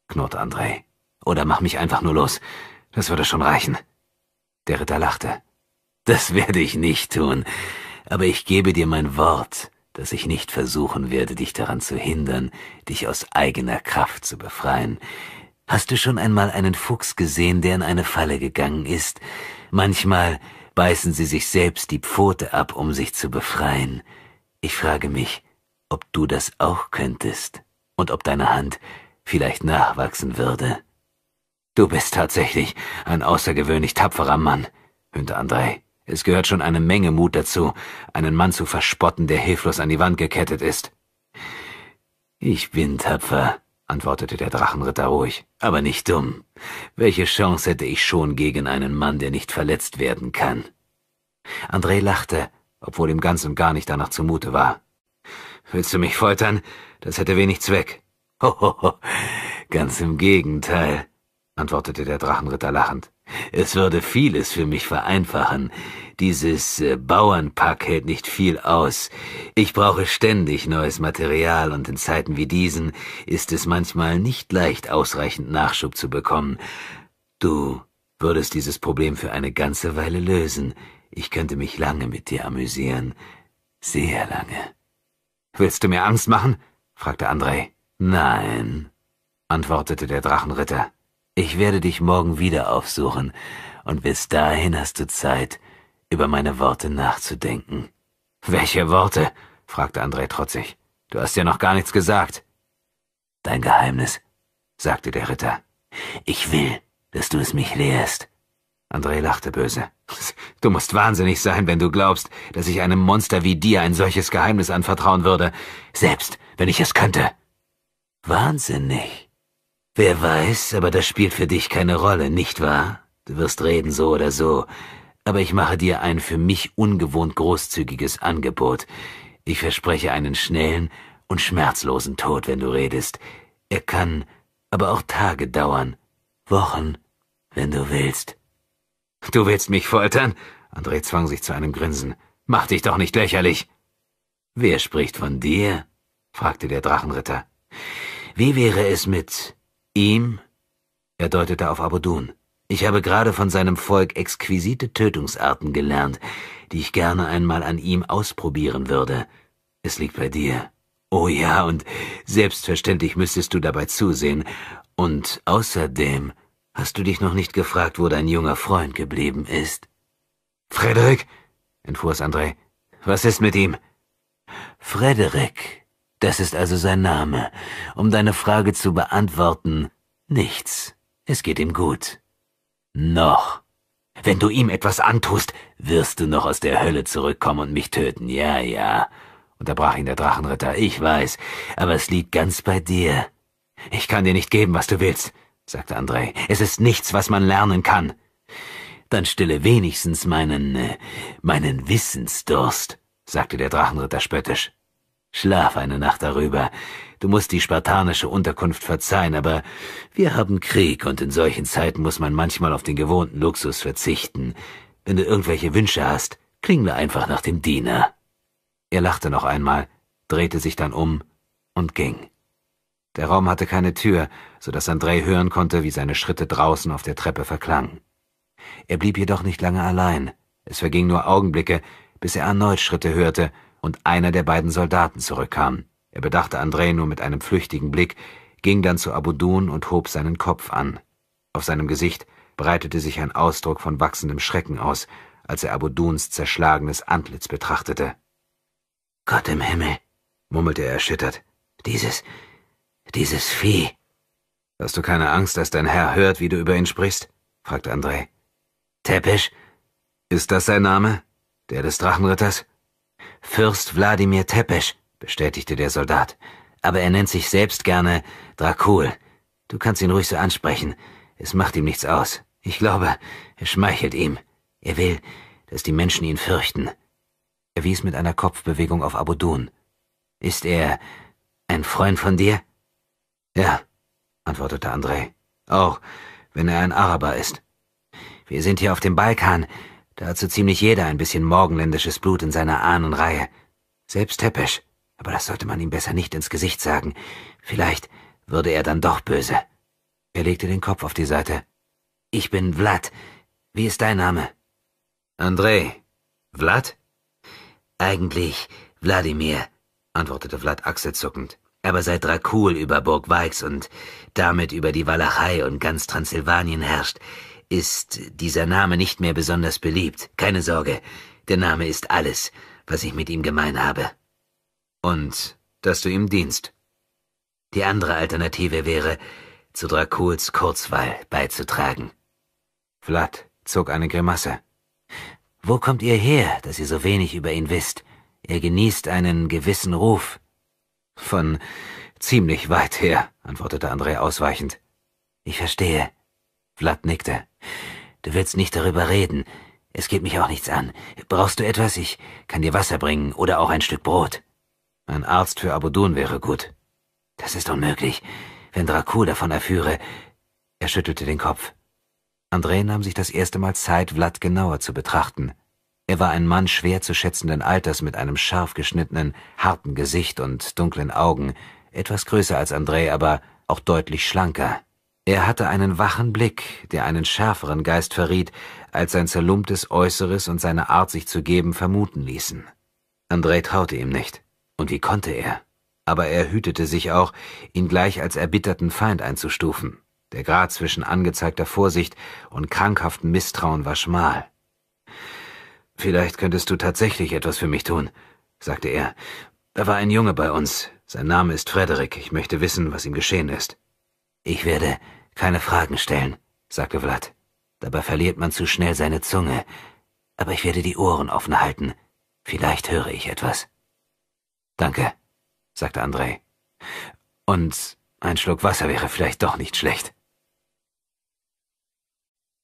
S1: knurrt Andrei. Oder mach mich einfach nur los. Das würde schon reichen. Der Ritter lachte. Das werde ich nicht tun. Aber ich gebe dir mein Wort, dass ich nicht versuchen werde, dich daran zu hindern, dich aus eigener Kraft zu befreien. Hast du schon einmal einen Fuchs gesehen, der in eine Falle gegangen ist? Manchmal beißen sie sich selbst die Pfote ab, um sich zu befreien. Ich frage mich, ob du das auch könntest und ob deine Hand vielleicht nachwachsen würde. Du bist tatsächlich ein außergewöhnlich tapferer Mann, höhnte Andrei. Es gehört schon eine Menge Mut dazu, einen Mann zu verspotten, der hilflos an die Wand gekettet ist. Ich bin tapfer, antwortete der Drachenritter ruhig, aber nicht dumm. Welche Chance hätte ich schon gegen einen Mann, der nicht verletzt werden kann? Andrei lachte, obwohl ihm ganz und gar nicht danach zumute war. Willst du mich foltern? Das hätte wenig Zweck. Ganz im Gegenteil, antwortete der Drachenritter lachend. Es würde vieles für mich vereinfachen. Dieses äh, Bauernpack hält nicht viel aus. Ich brauche ständig neues Material und in Zeiten wie diesen ist es manchmal nicht leicht, ausreichend Nachschub zu bekommen. Du würdest dieses Problem für eine ganze Weile lösen. Ich könnte mich lange mit dir amüsieren. Sehr lange. Willst du mir Angst machen? fragte Andrei. Nein, antwortete der Drachenritter. Ich werde dich morgen wieder aufsuchen, und bis dahin hast du Zeit, über meine Worte nachzudenken. Welche Worte? fragte André trotzig. Du hast ja noch gar nichts gesagt. Dein Geheimnis, sagte der Ritter. Ich will, dass du es mich lehrst. André lachte böse. Du musst wahnsinnig sein, wenn du glaubst, dass ich einem Monster wie dir ein solches Geheimnis anvertrauen würde, selbst wenn ich es könnte. Wahnsinnig. Wer weiß, aber das spielt für dich keine Rolle, nicht wahr? Du wirst reden so oder so, aber ich mache dir ein für mich ungewohnt großzügiges Angebot. Ich verspreche einen schnellen und schmerzlosen Tod, wenn du redest. Er kann aber auch Tage dauern, Wochen, wenn du willst. Du willst mich foltern? André zwang sich zu einem Grinsen. Mach dich doch nicht lächerlich. Wer spricht von dir? fragte der Drachenritter. Wie wäre es mit ihm? Er deutete auf Abudun. Ich habe gerade von seinem Volk exquisite Tötungsarten gelernt, die ich gerne einmal an ihm ausprobieren würde. Es liegt bei dir. Oh ja, und selbstverständlich müsstest du dabei zusehen. Und außerdem hast du dich noch nicht gefragt, wo dein junger Freund geblieben ist. Frederik, entfuhr es André. Was ist mit ihm? Frederik, das ist also sein Name. Um deine Frage zu beantworten, nichts. Es geht ihm gut. Noch. Wenn du ihm etwas antust, wirst du noch aus der Hölle zurückkommen und mich töten. Ja, ja, unterbrach ihn der Drachenritter. Ich weiß, aber es liegt ganz bei dir. Ich kann dir nicht geben, was du willst, sagte Andrei. Es ist nichts, was man lernen kann. Dann stille wenigstens meinen, äh, meinen Wissensdurst, sagte der Drachenritter spöttisch. Schlaf eine Nacht darüber. Du musst die spartanische Unterkunft verzeihen, aber wir haben Krieg und in solchen Zeiten muss man manchmal auf den gewohnten Luxus verzichten. Wenn du irgendwelche Wünsche hast, klingle einfach nach dem Diener. Er lachte noch einmal, drehte sich dann um und ging. Der Raum hatte keine Tür, so dass Andrei hören konnte, wie seine Schritte draußen auf der Treppe verklangen. Er blieb jedoch nicht lange allein. Es verging nur Augenblicke, bis er erneut Schritte hörte und einer der beiden Soldaten zurückkam. Er bedachte Andrej nur mit einem flüchtigen Blick, ging dann zu Abudun und hob seinen Kopf an. Auf seinem Gesicht breitete sich ein Ausdruck von wachsendem Schrecken aus, als er Abuduns zerschlagenes Antlitz betrachtete. Gott im Himmel, murmelte er erschüttert. Dieses, dieses Vieh. Hast du keine Angst, dass dein Herr hört, wie du über ihn sprichst? fragte André. Teppich? Ist das sein Name? Der des Drachenritters? Fürst Wladimir Tepesch, bestätigte der Soldat. Aber er nennt sich selbst gerne Dracul. Du kannst ihn ruhig so ansprechen. Es macht ihm nichts aus. Ich glaube, es schmeichelt ihm. Er will, dass die Menschen ihn fürchten. Er wies mit einer Kopfbewegung auf Abudun. Ist er ein Freund von dir? Ja, antwortete Andrei. Auch wenn er ein Araber ist. Wir sind hier auf dem Balkan. Da hat so ziemlich jeder ein bisschen morgenländisches Blut in seiner Ahnenreihe. Selbst Teppisch. Aber das sollte man ihm besser nicht ins Gesicht sagen. Vielleicht würde er dann doch böse. Er legte den Kopf auf die Seite. Ich bin Vlad. Wie ist dein Name? André. Vlad? Eigentlich Wladimir, antwortete Vlad achselzuckend. Aber seit Dracul über Burg Weix und damit über die Walachei und ganz Transsilvanien herrscht, ist dieser Name nicht mehr besonders beliebt. Keine Sorge, der Name ist alles, was ich mit ihm gemein habe. Und dass du ihm dienst. Die andere Alternative wäre, zu Draculs Kurzwahl beizutragen. Vlad zog eine Grimasse. Wo kommt ihr her, dass ihr so wenig über ihn wisst? Er genießt einen gewissen Ruf. Von ziemlich weit her, antwortete Andrea ausweichend. Ich verstehe. Vlad nickte. Du willst nicht darüber reden. Es geht mich auch nichts an. Brauchst du etwas? Ich kann dir Wasser bringen oder auch ein Stück Brot. Ein Arzt für Abudun wäre gut. Das ist unmöglich. Wenn Dracul davon erführe. Er schüttelte den Kopf. André nahm sich das erste Mal Zeit, Vlad genauer zu betrachten. Er war ein Mann schwer zu schätzenden Alters mit einem scharf geschnittenen, harten Gesicht und dunklen Augen, etwas größer als André, aber auch deutlich schlanker. Er hatte einen wachen Blick, der einen schärferen Geist verriet, als sein zerlumptes Äußeres und seine Art, sich zu geben, vermuten ließen. André traute ihm nicht. Und wie konnte er? Aber er hütete sich auch, ihn gleich als erbitterten Feind einzustufen. Der Grad zwischen angezeigter Vorsicht und krankhaftem Misstrauen war schmal. Vielleicht könntest du tatsächlich etwas für mich tun, sagte er. Da war ein Junge bei uns. Sein Name ist Frederik. Ich möchte wissen, was ihm geschehen ist. Ich werde keine Fragen stellen, sagte Vlad. Dabei verliert man zu schnell seine Zunge. Aber ich werde die Ohren offen halten. Vielleicht höre ich etwas. Danke, sagte Andrei. Und ein Schluck Wasser wäre vielleicht doch nicht schlecht.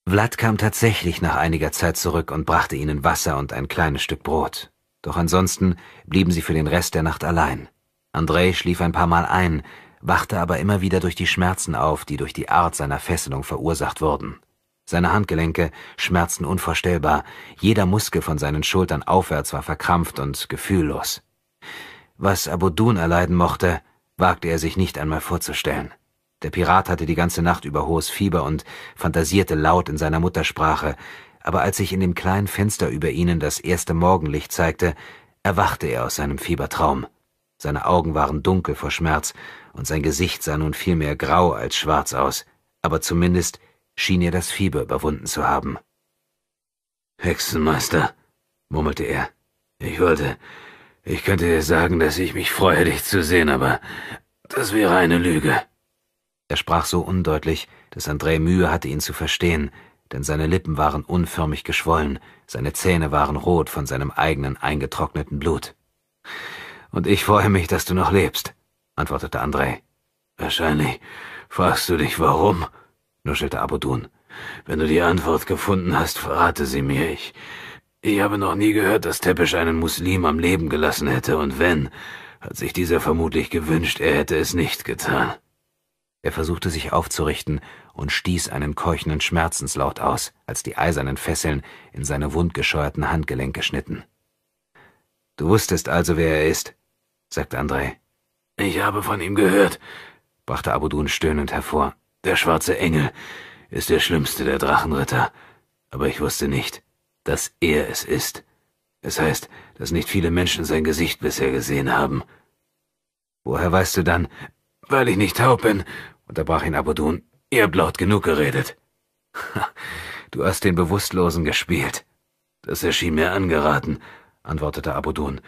S1: Vlad kam tatsächlich nach einiger Zeit zurück und brachte ihnen Wasser und ein kleines Stück Brot. Doch ansonsten blieben sie für den Rest der Nacht allein. Andrei schlief ein paar Mal ein, wachte aber immer wieder durch die Schmerzen auf, die durch die Art seiner Fesselung verursacht wurden. Seine Handgelenke schmerzten unvorstellbar, jeder Muskel von seinen Schultern aufwärts war verkrampft und gefühllos. Was Abudun erleiden mochte, wagte er sich nicht einmal vorzustellen. Der Pirat hatte die ganze Nacht über hohes Fieber und fantasierte laut in seiner Muttersprache, aber als sich in dem kleinen Fenster über ihnen das erste Morgenlicht zeigte, erwachte er aus seinem Fiebertraum. Seine Augen waren dunkel vor Schmerz und sein Gesicht sah nun viel mehr grau als schwarz aus, aber zumindest schien er das Fieber überwunden zu haben. Hexenmeister, murmelte er, ich wollte, ich könnte dir sagen, dass ich mich freue, dich zu sehen, aber das wäre eine Lüge. Er sprach so undeutlich, dass André Mühe hatte, ihn zu verstehen, denn seine Lippen waren unförmig geschwollen, seine Zähne waren rot von seinem eigenen eingetrockneten Blut. Und ich freue mich, dass du noch lebst, antwortete Andrei. Wahrscheinlich fragst du dich warum, nuschelte Abudun. Wenn du die Antwort gefunden hast, verrate sie mir. Ich, ich habe noch nie gehört, dass Tepisch einen Muslim am Leben gelassen hätte, und wenn, hat sich dieser vermutlich gewünscht, er hätte es nicht getan. Er versuchte sich aufzurichten und stieß einen keuchenden Schmerzenslaut aus, als die eisernen Fesseln in seine wundgescheuerten Handgelenke schnitten. Du wusstest also, wer er ist, sagte Andrei. Ich habe von ihm gehört, brachte Abudun stöhnend hervor. Der schwarze Engel ist der schlimmste der Drachenritter. Aber ich wusste nicht, dass er es ist. Es heißt, dass nicht viele Menschen sein Gesicht bisher gesehen haben. Woher weißt du dann? Weil ich nicht taub bin, unterbrach ihn Abudun. Ihr habt laut genug geredet. Du hast den Bewusstlosen gespielt. Das erschien mir angeraten, antwortete Abudun.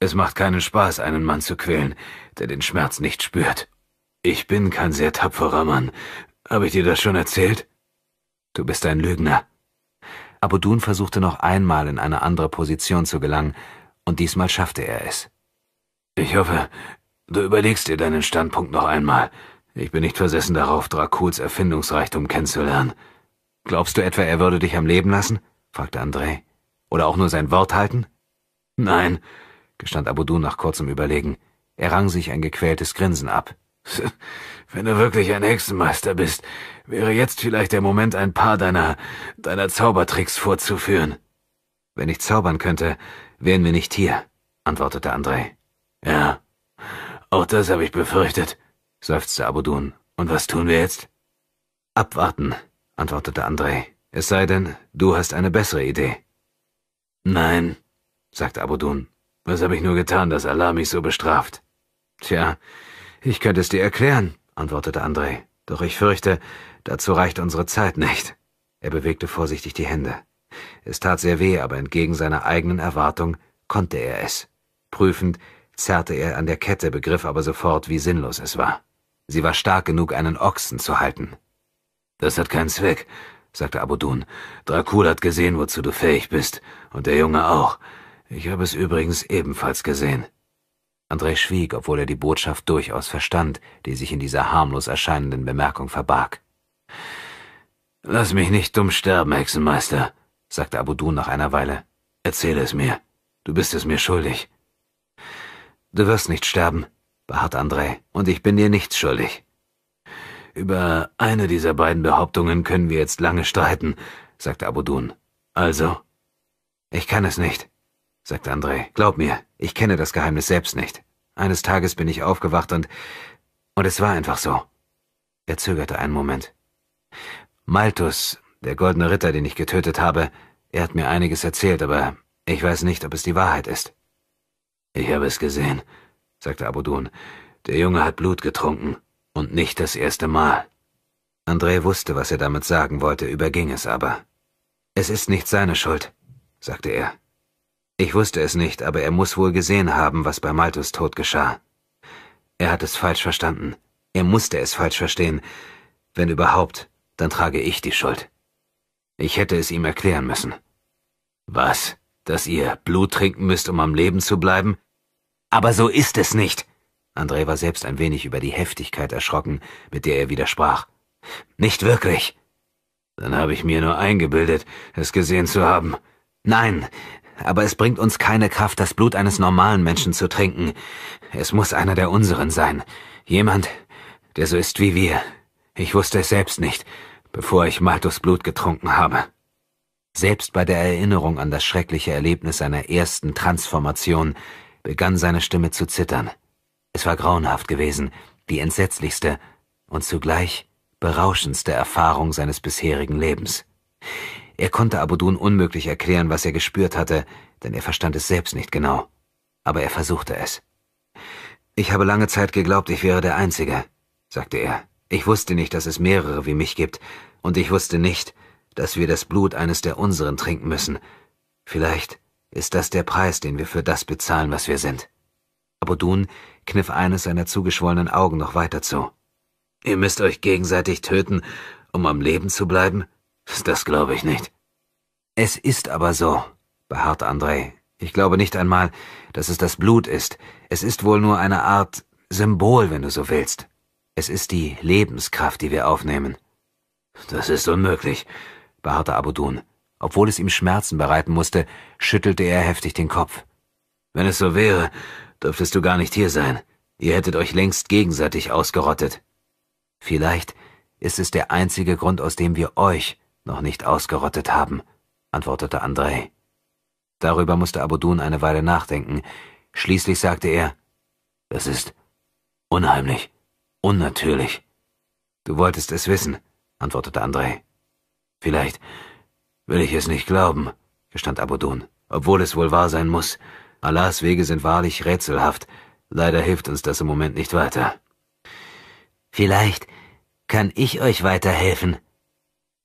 S1: Es macht keinen Spaß, einen Mann zu quälen, der den Schmerz nicht spürt. Ich bin kein sehr tapferer Mann. Habe ich dir das schon erzählt? Du bist ein Lügner. Abudun versuchte noch einmal in eine andere Position zu gelangen, und diesmal schaffte er es. Ich hoffe, du überlegst dir deinen Standpunkt noch einmal. Ich bin nicht versessen darauf, Drakuls Erfindungsreichtum kennenzulernen. Glaubst du etwa, er würde dich am Leben lassen? fragte André. Oder auch nur sein Wort halten? Nein, gestand Abudun nach kurzem Überlegen. Er rang sich ein gequältes Grinsen ab. Wenn du wirklich ein Hexenmeister bist, wäre jetzt vielleicht der Moment, ein paar deiner, deiner Zaubertricks vorzuführen. Wenn ich zaubern könnte, wären wir nicht hier, antwortete André. Ja, auch das habe ich befürchtet, seufzte Abudun. Und was tun wir jetzt? Abwarten, antwortete André. Es sei denn, du hast eine bessere Idee. Nein, sagte Abudun. Was habe ich nur getan, dass Allah mich so bestraft? Tja, ich könnte es dir erklären, antwortete André. Doch ich fürchte, dazu reicht unsere Zeit nicht. Er bewegte vorsichtig die Hände. Es tat sehr weh, aber entgegen seiner eigenen Erwartung konnte er es. Prüfend zerrte er an der Kette, begriff aber sofort, wie sinnlos es war. Sie war stark genug, einen Ochsen zu halten. Das hat keinen Zweck, sagte Abudun. Dracul hat gesehen, wozu du fähig bist, und der Junge auch. Ich habe es übrigens ebenfalls gesehen. André schwieg, obwohl er die Botschaft durchaus verstand, die sich in dieser harmlos erscheinenden Bemerkung verbarg. Lass mich nicht dumm sterben, Hexenmeister, sagte Abudun nach einer Weile. Erzähle es mir. Du bist es mir schuldig. Du wirst nicht sterben, beharrt André, und ich bin dir nichts schuldig. Über eine dieser beiden Behauptungen können wir jetzt lange streiten, sagte Abudun. Also? Ich kann es nicht, sagte André. Glaub mir, ich kenne das Geheimnis selbst nicht. Eines Tages bin ich aufgewacht und... Und es war einfach so. Er zögerte einen Moment. Malthus, der goldene Ritter, den ich getötet habe, er hat mir einiges erzählt, aber ich weiß nicht, ob es die Wahrheit ist. Ich habe es gesehen, sagte Abudun. Der Junge hat Blut getrunken. Und nicht das erste Mal. André wusste, was er damit sagen wollte, überging es aber. Es ist nicht seine Schuld, sagte er. Ich wusste es nicht, aber er muss wohl gesehen haben, was bei Malthus Tod geschah. Er hat es falsch verstanden. Er musste es falsch verstehen. Wenn überhaupt, dann trage ich die Schuld. Ich hätte es ihm erklären müssen. Was? Dass ihr Blut trinken müsst, um am Leben zu bleiben? Aber so ist es nicht! André war selbst ein wenig über die Heftigkeit erschrocken, mit der er widersprach. Nicht wirklich! Dann habe ich mir nur eingebildet, es gesehen zu haben. Nein, aber es bringt uns keine Kraft, das Blut eines normalen Menschen zu trinken. Es muss einer der unseren sein. Jemand, der so ist wie wir. Ich wusste es selbst nicht, bevor ich Malthus Blut getrunken habe. Selbst bei der Erinnerung an das schreckliche Erlebnis seiner ersten Transformation begann seine Stimme zu zittern. Es war grauenhaft gewesen, die entsetzlichste und zugleich berauschendste Erfahrung seines bisherigen Lebens. Er konnte Abudun unmöglich erklären, was er gespürt hatte, denn er verstand es selbst nicht genau. Aber er versuchte es. Ich habe lange Zeit geglaubt, ich wäre der Einzige, sagte er. Ich wusste nicht, dass es mehrere wie mich gibt, und ich wusste nicht, dass wir das Blut eines der unseren trinken müssen. Vielleicht ist das der Preis, den wir für das bezahlen, was wir sind. Abudun kniff eines seiner zugeschwollenen Augen noch weiter zu. Ihr müsst euch gegenseitig töten, um am Leben zu bleiben? Das glaube ich nicht. Es ist aber so, beharrt Andrei. Ich glaube nicht einmal, dass es das Blut ist. Es ist wohl nur eine Art Symbol, wenn du so willst. Es ist die Lebenskraft, die wir aufnehmen. Das ist unmöglich, beharrte Abudun. Obwohl es ihm Schmerzen bereiten musste, schüttelte er heftig den Kopf. Wenn es so wäre, dürftest du gar nicht hier sein. Ihr hättet euch längst gegenseitig ausgerottet. Vielleicht ist es der einzige Grund, aus dem wir euch noch nicht ausgerottet haben, antwortete Andrei. Darüber musste Abudun eine Weile nachdenken. Schließlich sagte er, das ist unheimlich, unnatürlich. Du wolltest es wissen, antwortete Andrei. Vielleicht will ich es nicht glauben, gestand Abudun, obwohl es wohl wahr sein muss. Allahs Wege sind wahrlich rätselhaft. Leider hilft uns das im Moment nicht weiter. Vielleicht kann ich euch weiterhelfen,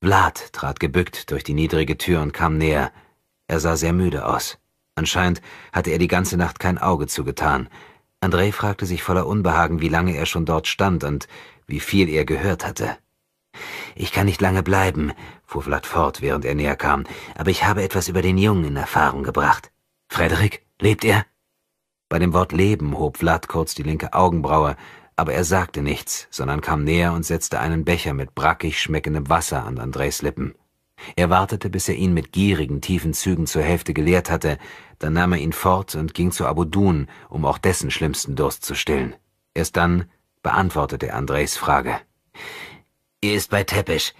S1: Vlad trat gebückt durch die niedrige Tür und kam näher. Er sah sehr müde aus. Anscheinend hatte er die ganze Nacht kein Auge zugetan. Andrei fragte sich voller Unbehagen, wie lange er schon dort stand und wie viel er gehört hatte. Ich kann nicht lange bleiben, fuhr Vlad fort, während er näher kam, aber ich habe etwas über den Jungen in Erfahrung gebracht. Frederik, lebt er? Bei dem Wort Leben hob Vlad kurz die linke Augenbraue, aber er sagte nichts, sondern kam näher und setzte einen Becher mit brackig schmeckendem Wasser an Andres Lippen. Er wartete, bis er ihn mit gierigen, tiefen Zügen zur Hälfte geleert hatte, dann nahm er ihn fort und ging zu Abudun, um auch dessen schlimmsten Durst zu stillen. Erst dann beantwortete er Andres Frage. Er ist bei Teppisch,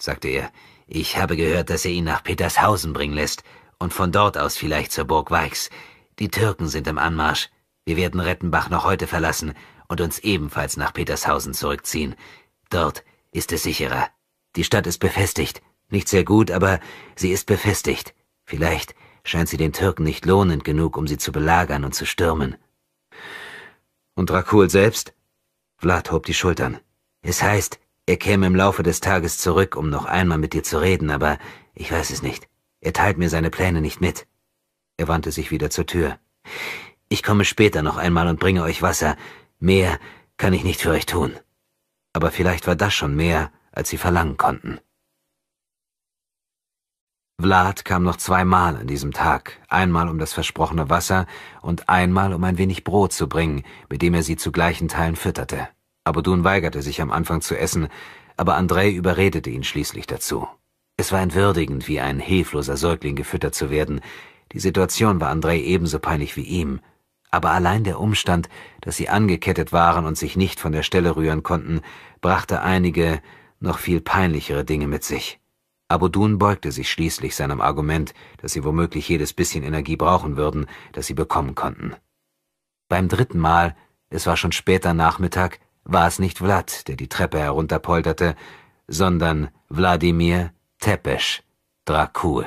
S1: sagte er. Ich habe gehört, dass er ihn nach Petershausen bringen lässt und von dort aus vielleicht zur Burg Weix. Die Türken sind im Anmarsch. Wir werden Rettenbach noch heute verlassen und uns ebenfalls nach Petershausen zurückziehen. Dort ist es sicherer. Die Stadt ist befestigt. Nicht sehr gut, aber sie ist befestigt. Vielleicht scheint sie den Türken nicht lohnend genug, um sie zu belagern und zu stürmen. Und Dracul selbst? Vlad hob die Schultern. Es heißt, er käme im Laufe des Tages zurück, um noch einmal mit dir zu reden, aber ich weiß es nicht. Er teilt mir seine Pläne nicht mit. Er wandte sich wieder zur Tür. Ich komme später noch einmal und bringe euch Wasser, Mehr kann ich nicht für euch tun. Aber vielleicht war das schon mehr, als sie verlangen konnten. Vlad kam noch zweimal an diesem Tag, einmal um das versprochene Wasser und einmal um ein wenig Brot zu bringen, mit dem er sie zu gleichen Teilen fütterte. Abudun weigerte sich am Anfang zu essen, aber Andrei überredete ihn schließlich dazu. Es war entwürdigend, wie ein hilfloser Säugling gefüttert zu werden. Die Situation war Andrei ebenso peinlich wie ihm, aber allein der Umstand, dass sie angekettet waren und sich nicht von der Stelle rühren konnten, brachte einige, noch viel peinlichere Dinge mit sich. Abudun beugte sich schließlich seinem Argument, dass sie womöglich jedes bisschen Energie brauchen würden, das sie bekommen konnten. Beim dritten Mal, es war schon später Nachmittag, war es nicht Vlad, der die Treppe herunterpolterte, sondern Wladimir Tepesch, Dracul.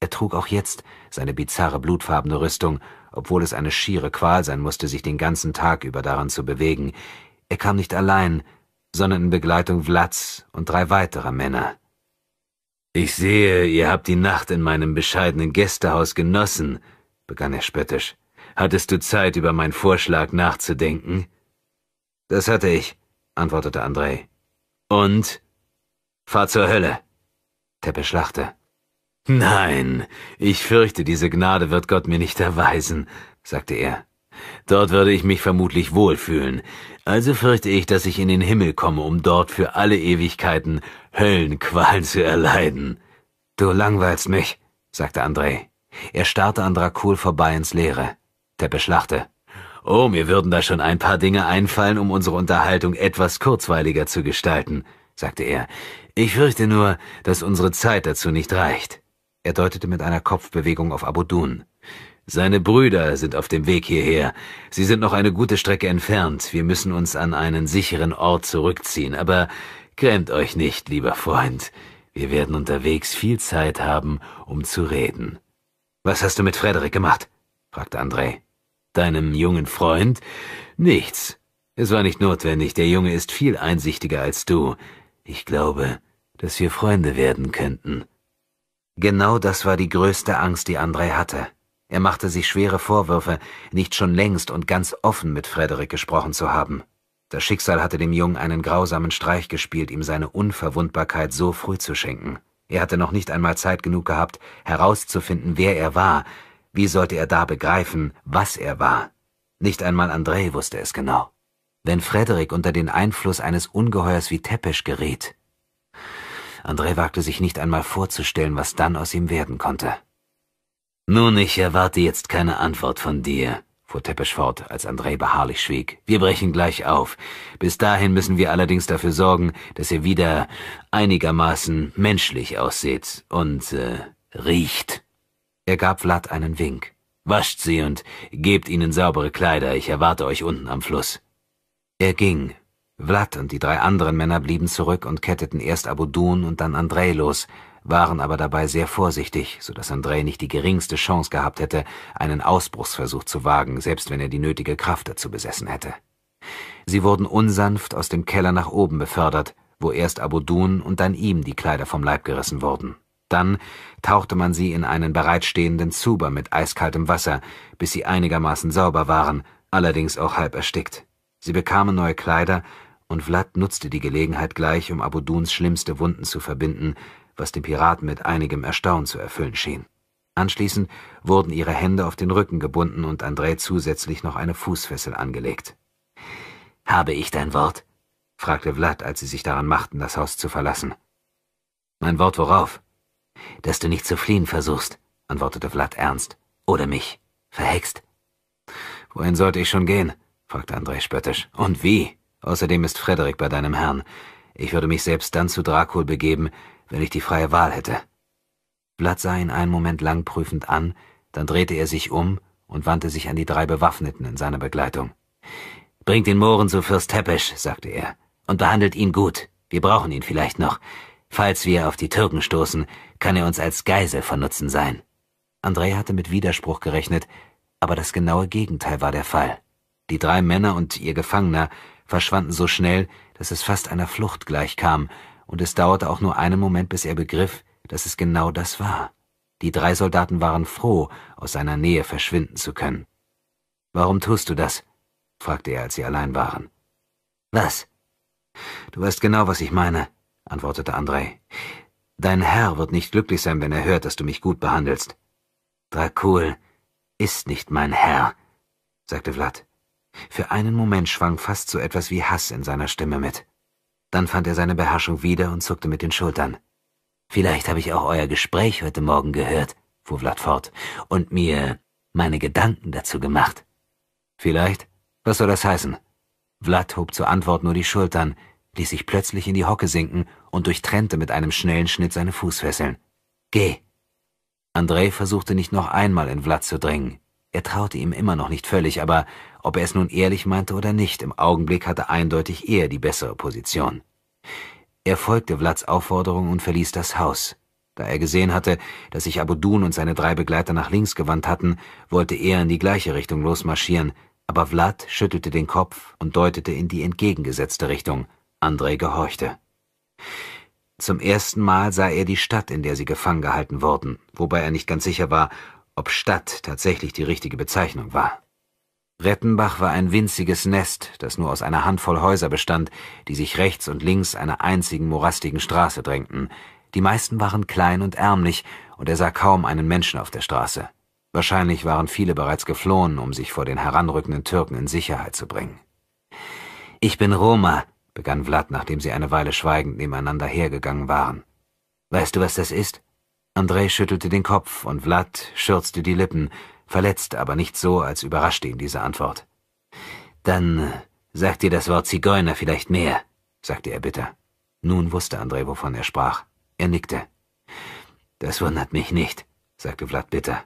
S1: Er trug auch jetzt seine bizarre blutfarbene Rüstung obwohl es eine schiere Qual sein musste, sich den ganzen Tag über daran zu bewegen. Er kam nicht allein, sondern in Begleitung Vlads und drei weiterer Männer. Ich sehe, ihr habt die Nacht in meinem bescheidenen Gästehaus genossen, begann er spöttisch. Hattest du Zeit, über meinen Vorschlag nachzudenken? Das hatte ich, antwortete Andrei. Und? Fahr zur Hölle! Teppe schlachte. Nein, ich fürchte, diese Gnade wird Gott mir nicht erweisen, sagte er. Dort würde ich mich vermutlich wohlfühlen. Also fürchte ich, dass ich in den Himmel komme, um dort für alle Ewigkeiten Höllenqualen zu erleiden. Du langweilst mich, sagte André. Er starrte an Dracul vorbei ins Leere. Der beschlachte. Oh, mir würden da schon ein paar Dinge einfallen, um unsere Unterhaltung etwas kurzweiliger zu gestalten, sagte er. Ich fürchte nur, dass unsere Zeit dazu nicht reicht. Er deutete mit einer Kopfbewegung auf Abudun. Seine Brüder sind auf dem Weg hierher. Sie sind noch eine gute Strecke entfernt. Wir müssen uns an einen sicheren Ort zurückziehen. Aber grämt euch nicht, lieber Freund. Wir werden unterwegs viel Zeit haben, um zu reden. Was hast du mit Frederik gemacht? fragte André. Deinem jungen Freund? Nichts. Es war nicht notwendig. Der Junge ist viel einsichtiger als du. Ich glaube, dass wir Freunde werden könnten. Genau das war die größte Angst, die Andrei hatte. Er machte sich schwere Vorwürfe, nicht schon längst und ganz offen mit Frederik gesprochen zu haben. Das Schicksal hatte dem Jungen einen grausamen Streich gespielt, ihm seine Unverwundbarkeit so früh zu schenken. Er hatte noch nicht einmal Zeit genug gehabt, herauszufinden, wer er war. Wie sollte er da begreifen, was er war? Nicht einmal Andrei wusste es genau. Wenn Frederik unter den Einfluss eines Ungeheuers wie Teppich geriet, André wagte sich nicht einmal vorzustellen, was dann aus ihm werden konnte. Nun, ich erwarte jetzt keine Antwort von dir, fuhr Teppisch fort, als André beharrlich schwieg. Wir brechen gleich auf. Bis dahin müssen wir allerdings dafür sorgen, dass ihr wieder einigermaßen menschlich aussieht und äh, riecht. Er gab Vlad einen Wink. Wascht sie und gebt ihnen saubere Kleider, ich erwarte euch unten am Fluss. Er ging, Vlad und die drei anderen Männer blieben zurück und ketteten erst Abudun und dann Andrei los, waren aber dabei sehr vorsichtig, so dass Andrei nicht die geringste Chance gehabt hätte, einen Ausbruchsversuch zu wagen, selbst wenn er die nötige Kraft dazu besessen hätte. Sie wurden unsanft aus dem Keller nach oben befördert, wo erst Abudun und dann ihm die Kleider vom Leib gerissen wurden. Dann tauchte man sie in einen bereitstehenden Zuber mit eiskaltem Wasser, bis sie einigermaßen sauber waren, allerdings auch halb erstickt. Sie bekamen neue Kleider, und Vlad nutzte die Gelegenheit gleich, um Abuduns schlimmste Wunden zu verbinden, was den Piraten mit einigem Erstaunen zu erfüllen schien. Anschließend wurden ihre Hände auf den Rücken gebunden und André zusätzlich noch eine Fußfessel angelegt. Habe ich dein Wort? fragte Vlad, als sie sich daran machten, das Haus zu verlassen. Mein Wort worauf? Dass du nicht zu fliehen versuchst, antwortete Vlad ernst. Oder mich. Verhext. Wohin sollte ich schon gehen? fragte André spöttisch. Und wie? Außerdem ist Frederik bei deinem Herrn. Ich würde mich selbst dann zu Dracul begeben, wenn ich die freie Wahl hätte. Blatt sah ihn einen Moment lang prüfend an, dann drehte er sich um und wandte sich an die drei Bewaffneten in seiner Begleitung. Bringt den Mohren zu Fürst Tepesch, sagte er, und behandelt ihn gut. Wir brauchen ihn vielleicht noch. Falls wir auf die Türken stoßen, kann er uns als Geisel von Nutzen sein. Andrea hatte mit Widerspruch gerechnet, aber das genaue Gegenteil war der Fall. Die drei Männer und ihr Gefangener verschwanden so schnell, dass es fast einer Flucht gleichkam, und es dauerte auch nur einen Moment, bis er begriff, dass es genau das war. Die drei Soldaten waren froh, aus seiner Nähe verschwinden zu können. Warum tust du das? fragte er, als sie allein waren. Was? Du weißt genau, was ich meine, antwortete Andrei. Dein Herr wird nicht glücklich sein, wenn er hört, dass du mich gut behandelst. Dracul ist nicht mein Herr, sagte Vlad. Für einen Moment schwang fast so etwas wie Hass in seiner Stimme mit. Dann fand er seine Beherrschung wieder und zuckte mit den Schultern. Vielleicht habe ich auch euer Gespräch heute Morgen gehört, fuhr Vlad fort, und mir meine Gedanken dazu gemacht. Vielleicht? Was soll das heißen? Vlad hob zur Antwort nur die Schultern, ließ sich plötzlich in die Hocke sinken und durchtrennte mit einem schnellen Schnitt seine Fußfesseln. Geh! Andrei versuchte nicht noch einmal in Vlad zu dringen. Er traute ihm immer noch nicht völlig, aber ob er es nun ehrlich meinte oder nicht, im Augenblick hatte eindeutig er die bessere Position. Er folgte Vlads Aufforderung und verließ das Haus. Da er gesehen hatte, dass sich Abudun und seine drei Begleiter nach links gewandt hatten, wollte er in die gleiche Richtung losmarschieren, aber Vlad schüttelte den Kopf und deutete in die entgegengesetzte Richtung. Andrei gehorchte. Zum ersten Mal sah er die Stadt, in der sie gefangen gehalten wurden, wobei er nicht ganz sicher war, ob Stadt tatsächlich die richtige Bezeichnung war. Rettenbach war ein winziges Nest, das nur aus einer Handvoll Häuser bestand, die sich rechts und links einer einzigen morastigen Straße drängten. Die meisten waren klein und ärmlich, und er sah kaum einen Menschen auf der Straße. Wahrscheinlich waren viele bereits geflohen, um sich vor den heranrückenden Türken in Sicherheit zu bringen. Ich bin Roma, begann Vlad, nachdem sie eine Weile schweigend nebeneinander hergegangen waren. Weißt du, was das ist? Andrei schüttelte den Kopf und Vlad schürzte die Lippen, verletzt aber nicht so, als überraschte ihn diese Antwort. Dann äh, sagt dir das Wort Zigeuner vielleicht mehr, sagte er bitter. Nun wusste Andrei, wovon er sprach. Er nickte. Das wundert mich nicht, sagte Vlad bitter.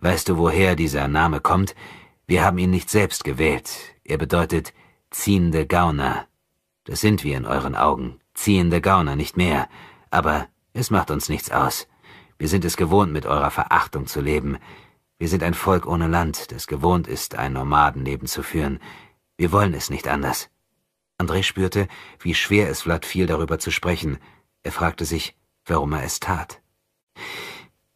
S1: Weißt du, woher dieser Name kommt? Wir haben ihn nicht selbst gewählt. Er bedeutet ziehende Gauner. Das sind wir in euren Augen, ziehende Gauner, nicht mehr. Aber es macht uns nichts aus. Wir sind es gewohnt, mit eurer Verachtung zu leben. Wir sind ein Volk ohne Land, das gewohnt ist, ein Nomadenleben zu führen. Wir wollen es nicht anders. André spürte, wie schwer es Vlad fiel, darüber zu sprechen. Er fragte sich, warum er es tat.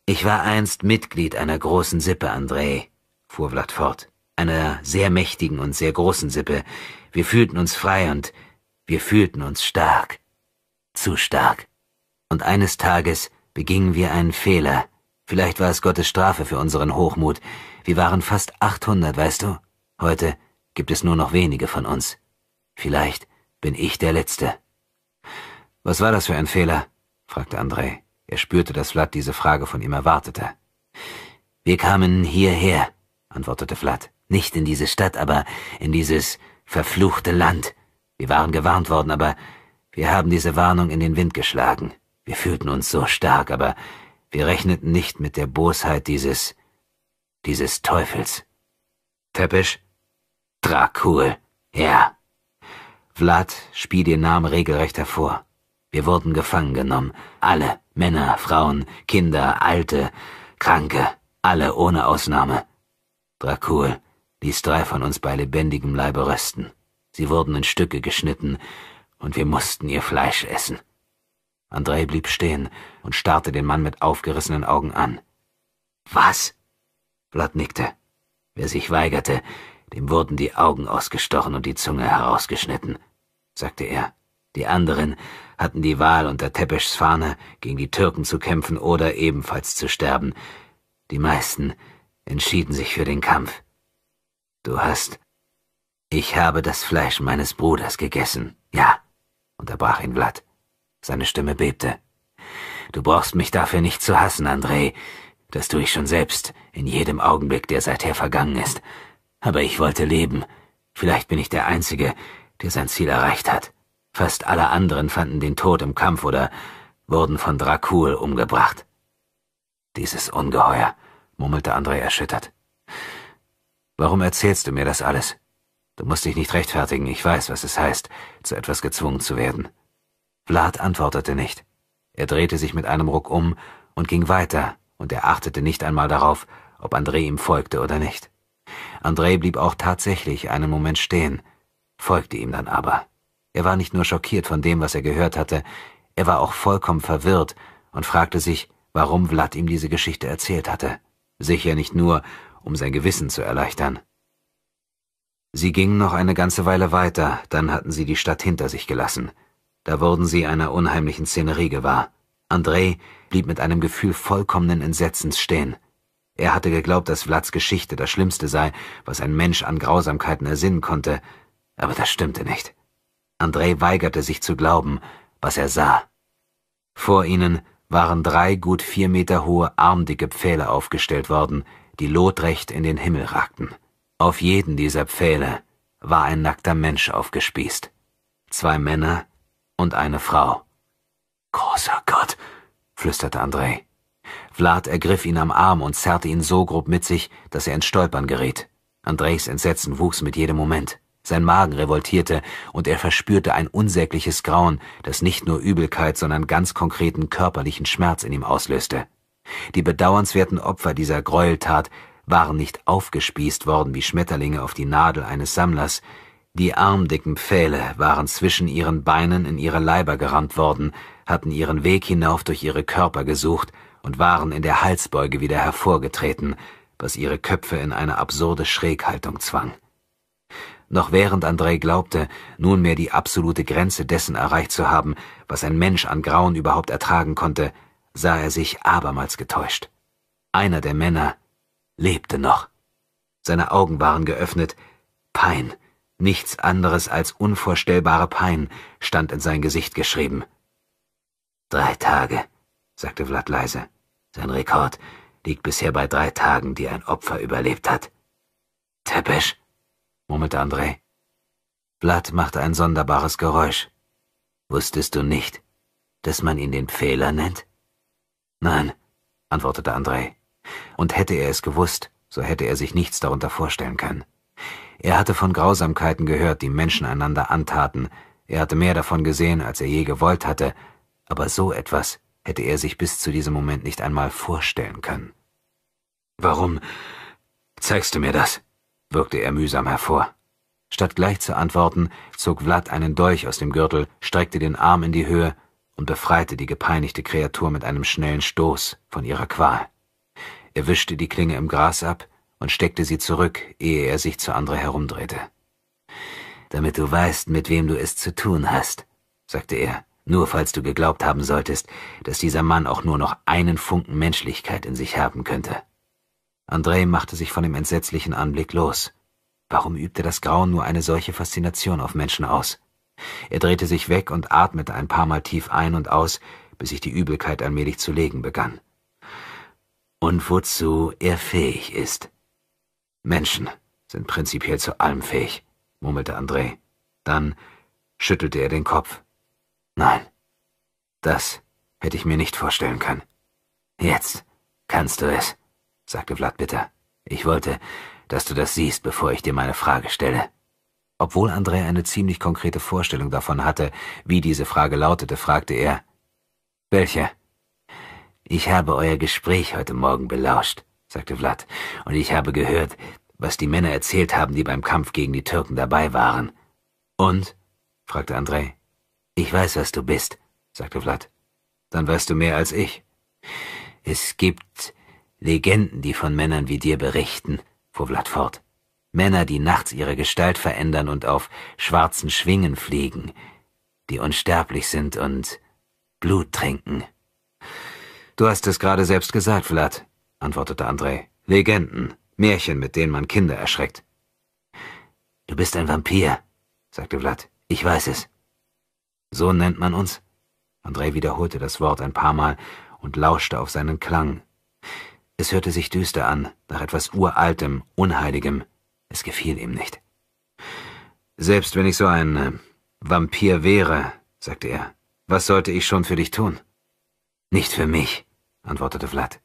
S1: Ich war einst Mitglied einer großen Sippe, André, fuhr Vlad fort, einer sehr mächtigen und sehr großen Sippe. Wir fühlten uns frei und wir fühlten uns stark. Zu stark. Und eines Tages begingen wir einen Fehler. Vielleicht war es Gottes Strafe für unseren Hochmut. Wir waren fast 800, weißt du? Heute gibt es nur noch wenige von uns. Vielleicht bin ich der Letzte. Was war das für ein Fehler? fragte André. Er spürte, dass Vlad diese Frage von ihm erwartete. Wir kamen hierher, antwortete Vlad. Nicht in diese Stadt, aber in dieses verfluchte Land. Wir waren gewarnt worden, aber wir haben diese Warnung in den Wind geschlagen. Wir fühlten uns so stark, aber wir rechneten nicht mit der Bosheit dieses, dieses Teufels. Teppich? Dracul, ja. Vlad spie den Namen regelrecht hervor. Wir wurden gefangen genommen. Alle, Männer, Frauen, Kinder, Alte, Kranke, alle ohne Ausnahme. Dracul ließ drei von uns bei lebendigem Leibe rösten. Sie wurden in Stücke geschnitten, und wir mussten ihr Fleisch essen. Andrei blieb stehen und starrte den Mann mit aufgerissenen Augen an. Was? Vlad nickte. Wer sich weigerte, dem wurden die Augen ausgestochen und die Zunge herausgeschnitten, sagte er. Die anderen hatten die Wahl, unter Tepeschs Fahne gegen die Türken zu kämpfen oder ebenfalls zu sterben. Die meisten entschieden sich für den Kampf. Du hast. Ich habe das Fleisch meines Bruders gegessen, ja, unterbrach ihn Vlad. Seine Stimme bebte. Du brauchst mich dafür nicht zu hassen, André. Das tue ich schon selbst, in jedem Augenblick, der seither vergangen ist. Aber ich wollte leben. Vielleicht bin ich der Einzige, der sein Ziel erreicht hat. Fast alle anderen fanden den Tod im Kampf oder wurden von Dracul umgebracht. Dieses Ungeheuer, murmelte André erschüttert. Warum erzählst du mir das alles? Du musst dich nicht rechtfertigen, ich weiß, was es heißt, zu etwas gezwungen zu werden. Vlad antwortete nicht. Er drehte sich mit einem Ruck um und ging weiter, und er achtete nicht einmal darauf, ob André ihm folgte oder nicht. André blieb auch tatsächlich einen Moment stehen, folgte ihm dann aber. Er war nicht nur schockiert von dem, was er gehört hatte, er war auch vollkommen verwirrt und fragte sich, warum Vlad ihm diese Geschichte erzählt hatte. Sicher nicht nur, um sein Gewissen zu erleichtern. Sie gingen noch eine ganze Weile weiter, dann hatten sie die Stadt hinter sich gelassen. Da wurden sie einer unheimlichen Szenerie gewahr. Andrei blieb mit einem Gefühl vollkommenen Entsetzens stehen. Er hatte geglaubt, dass Vlads Geschichte das Schlimmste sei, was ein Mensch an Grausamkeiten ersinnen konnte, aber das stimmte nicht. Andrei weigerte sich zu glauben, was er sah. Vor ihnen waren drei gut vier Meter hohe armdicke Pfähle aufgestellt worden, die lotrecht in den Himmel ragten. Auf jeden dieser Pfähle war ein nackter Mensch aufgespießt. Zwei Männer, und eine Frau. Großer Gott, flüsterte Andrei. Vlad ergriff ihn am Arm und zerrte ihn so grob mit sich, dass er ins Stolpern geriet. Andrejs Entsetzen wuchs mit jedem Moment. Sein Magen revoltierte und er verspürte ein unsägliches Grauen, das nicht nur Übelkeit, sondern ganz konkreten körperlichen Schmerz in ihm auslöste. Die bedauernswerten Opfer dieser Gräueltat waren nicht aufgespießt worden wie Schmetterlinge auf die Nadel eines Sammlers, die armdicken Pfähle waren zwischen ihren Beinen in ihre Leiber gerammt worden, hatten ihren Weg hinauf durch ihre Körper gesucht und waren in der Halsbeuge wieder hervorgetreten, was ihre Köpfe in eine absurde Schräghaltung zwang. Noch während André glaubte, nunmehr die absolute Grenze dessen erreicht zu haben, was ein Mensch an Grauen überhaupt ertragen konnte, sah er sich abermals getäuscht. Einer der Männer lebte noch. Seine Augen waren geöffnet, Pein Nichts anderes als unvorstellbare Pein stand in sein Gesicht geschrieben. Drei Tage, sagte Vlad leise. Sein Rekord liegt bisher bei drei Tagen, die ein Opfer überlebt hat. Tepesch, murmelte André. Vlad machte ein sonderbares Geräusch. Wusstest du nicht, dass man ihn den Fehler nennt? Nein, antwortete André. Und hätte er es gewusst, so hätte er sich nichts darunter vorstellen können. Er hatte von Grausamkeiten gehört, die Menschen einander antaten, er hatte mehr davon gesehen, als er je gewollt hatte, aber so etwas hätte er sich bis zu diesem Moment nicht einmal vorstellen können. Warum zeigst du mir das? wirkte er mühsam hervor. Statt gleich zu antworten, zog Vlad einen Dolch aus dem Gürtel, streckte den Arm in die Höhe und befreite die gepeinigte Kreatur mit einem schnellen Stoß von ihrer Qual. Er wischte die Klinge im Gras ab, und steckte sie zurück, ehe er sich zu anderen herumdrehte. Damit du weißt, mit wem du es zu tun hast, sagte er, nur falls du geglaubt haben solltest, dass dieser Mann auch nur noch einen Funken Menschlichkeit in sich haben könnte. Andrei machte sich von dem entsetzlichen Anblick los. Warum übte das Grauen nur eine solche Faszination auf Menschen aus? Er drehte sich weg und atmete ein paar Mal tief ein und aus, bis sich die Übelkeit allmählich zu legen begann. Und wozu er fähig ist. Menschen sind prinzipiell zu allem fähig, murmelte André. Dann schüttelte er den Kopf. Nein, das hätte ich mir nicht vorstellen können. Jetzt kannst du es, sagte Vlad bitter. Ich wollte, dass du das siehst, bevor ich dir meine Frage stelle. Obwohl André eine ziemlich konkrete Vorstellung davon hatte, wie diese Frage lautete, fragte er, welche? Ich habe euer Gespräch heute Morgen belauscht sagte Vlad, und ich habe gehört, was die Männer erzählt haben, die beim Kampf gegen die Türken dabei waren. Und? fragte Andrei. Ich weiß, was du bist, sagte Vlad. Dann weißt du mehr als ich. Es gibt Legenden, die von Männern wie dir berichten, fuhr Vlad fort. Männer, die nachts ihre Gestalt verändern und auf schwarzen Schwingen fliegen, die unsterblich sind und Blut trinken. Du hast es gerade selbst gesagt, Vlad antwortete André. Legenden, Märchen, mit denen man Kinder erschreckt. Du bist ein Vampir, sagte Vlad. Ich weiß es. So nennt man uns. André wiederholte das Wort ein paar Mal und lauschte auf seinen Klang. Es hörte sich düster an, nach etwas Uraltem, Unheiligem. Es gefiel ihm nicht. Selbst wenn ich so ein äh, Vampir wäre, sagte er, was sollte ich schon für dich tun? Nicht für mich, antwortete Vlad.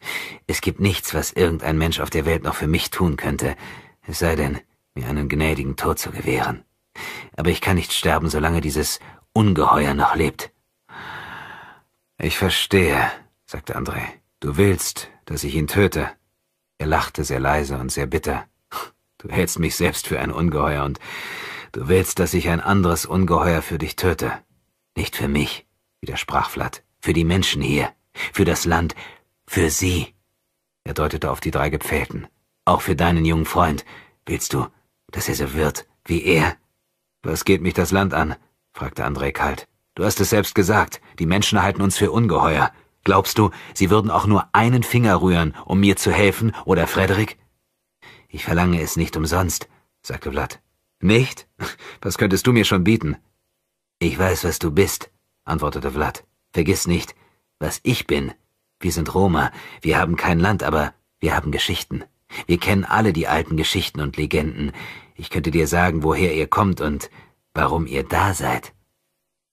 S1: Es gibt nichts, was irgendein Mensch auf der Welt noch für mich tun könnte, es sei denn, mir einen gnädigen Tod zu gewähren. Aber ich kann nicht sterben, solange dieses Ungeheuer noch lebt. Ich verstehe, sagte André. Du willst, dass ich ihn töte. Er lachte sehr leise und sehr bitter. Du hältst mich selbst für ein Ungeheuer und du willst, dass ich ein anderes Ungeheuer für dich töte. Nicht für mich, widersprach Vlad, für die Menschen hier für das Land, für sie. Er deutete auf die drei Gepfählten. Auch für deinen jungen Freund. Willst du, dass er so wird wie er? Was geht mich das Land an? fragte André kalt. Du hast es selbst gesagt, die Menschen halten uns für ungeheuer. Glaubst du, sie würden auch nur einen Finger rühren, um mir zu helfen, oder Frederik? Ich verlange es nicht umsonst, sagte Vlad. Nicht? Was könntest du mir schon bieten? Ich weiß, was du bist, antwortete Vlad. Vergiss nicht, was ich bin. Wir sind Roma, wir haben kein Land, aber wir haben Geschichten. Wir kennen alle die alten Geschichten und Legenden. Ich könnte dir sagen, woher ihr kommt und warum ihr da seid.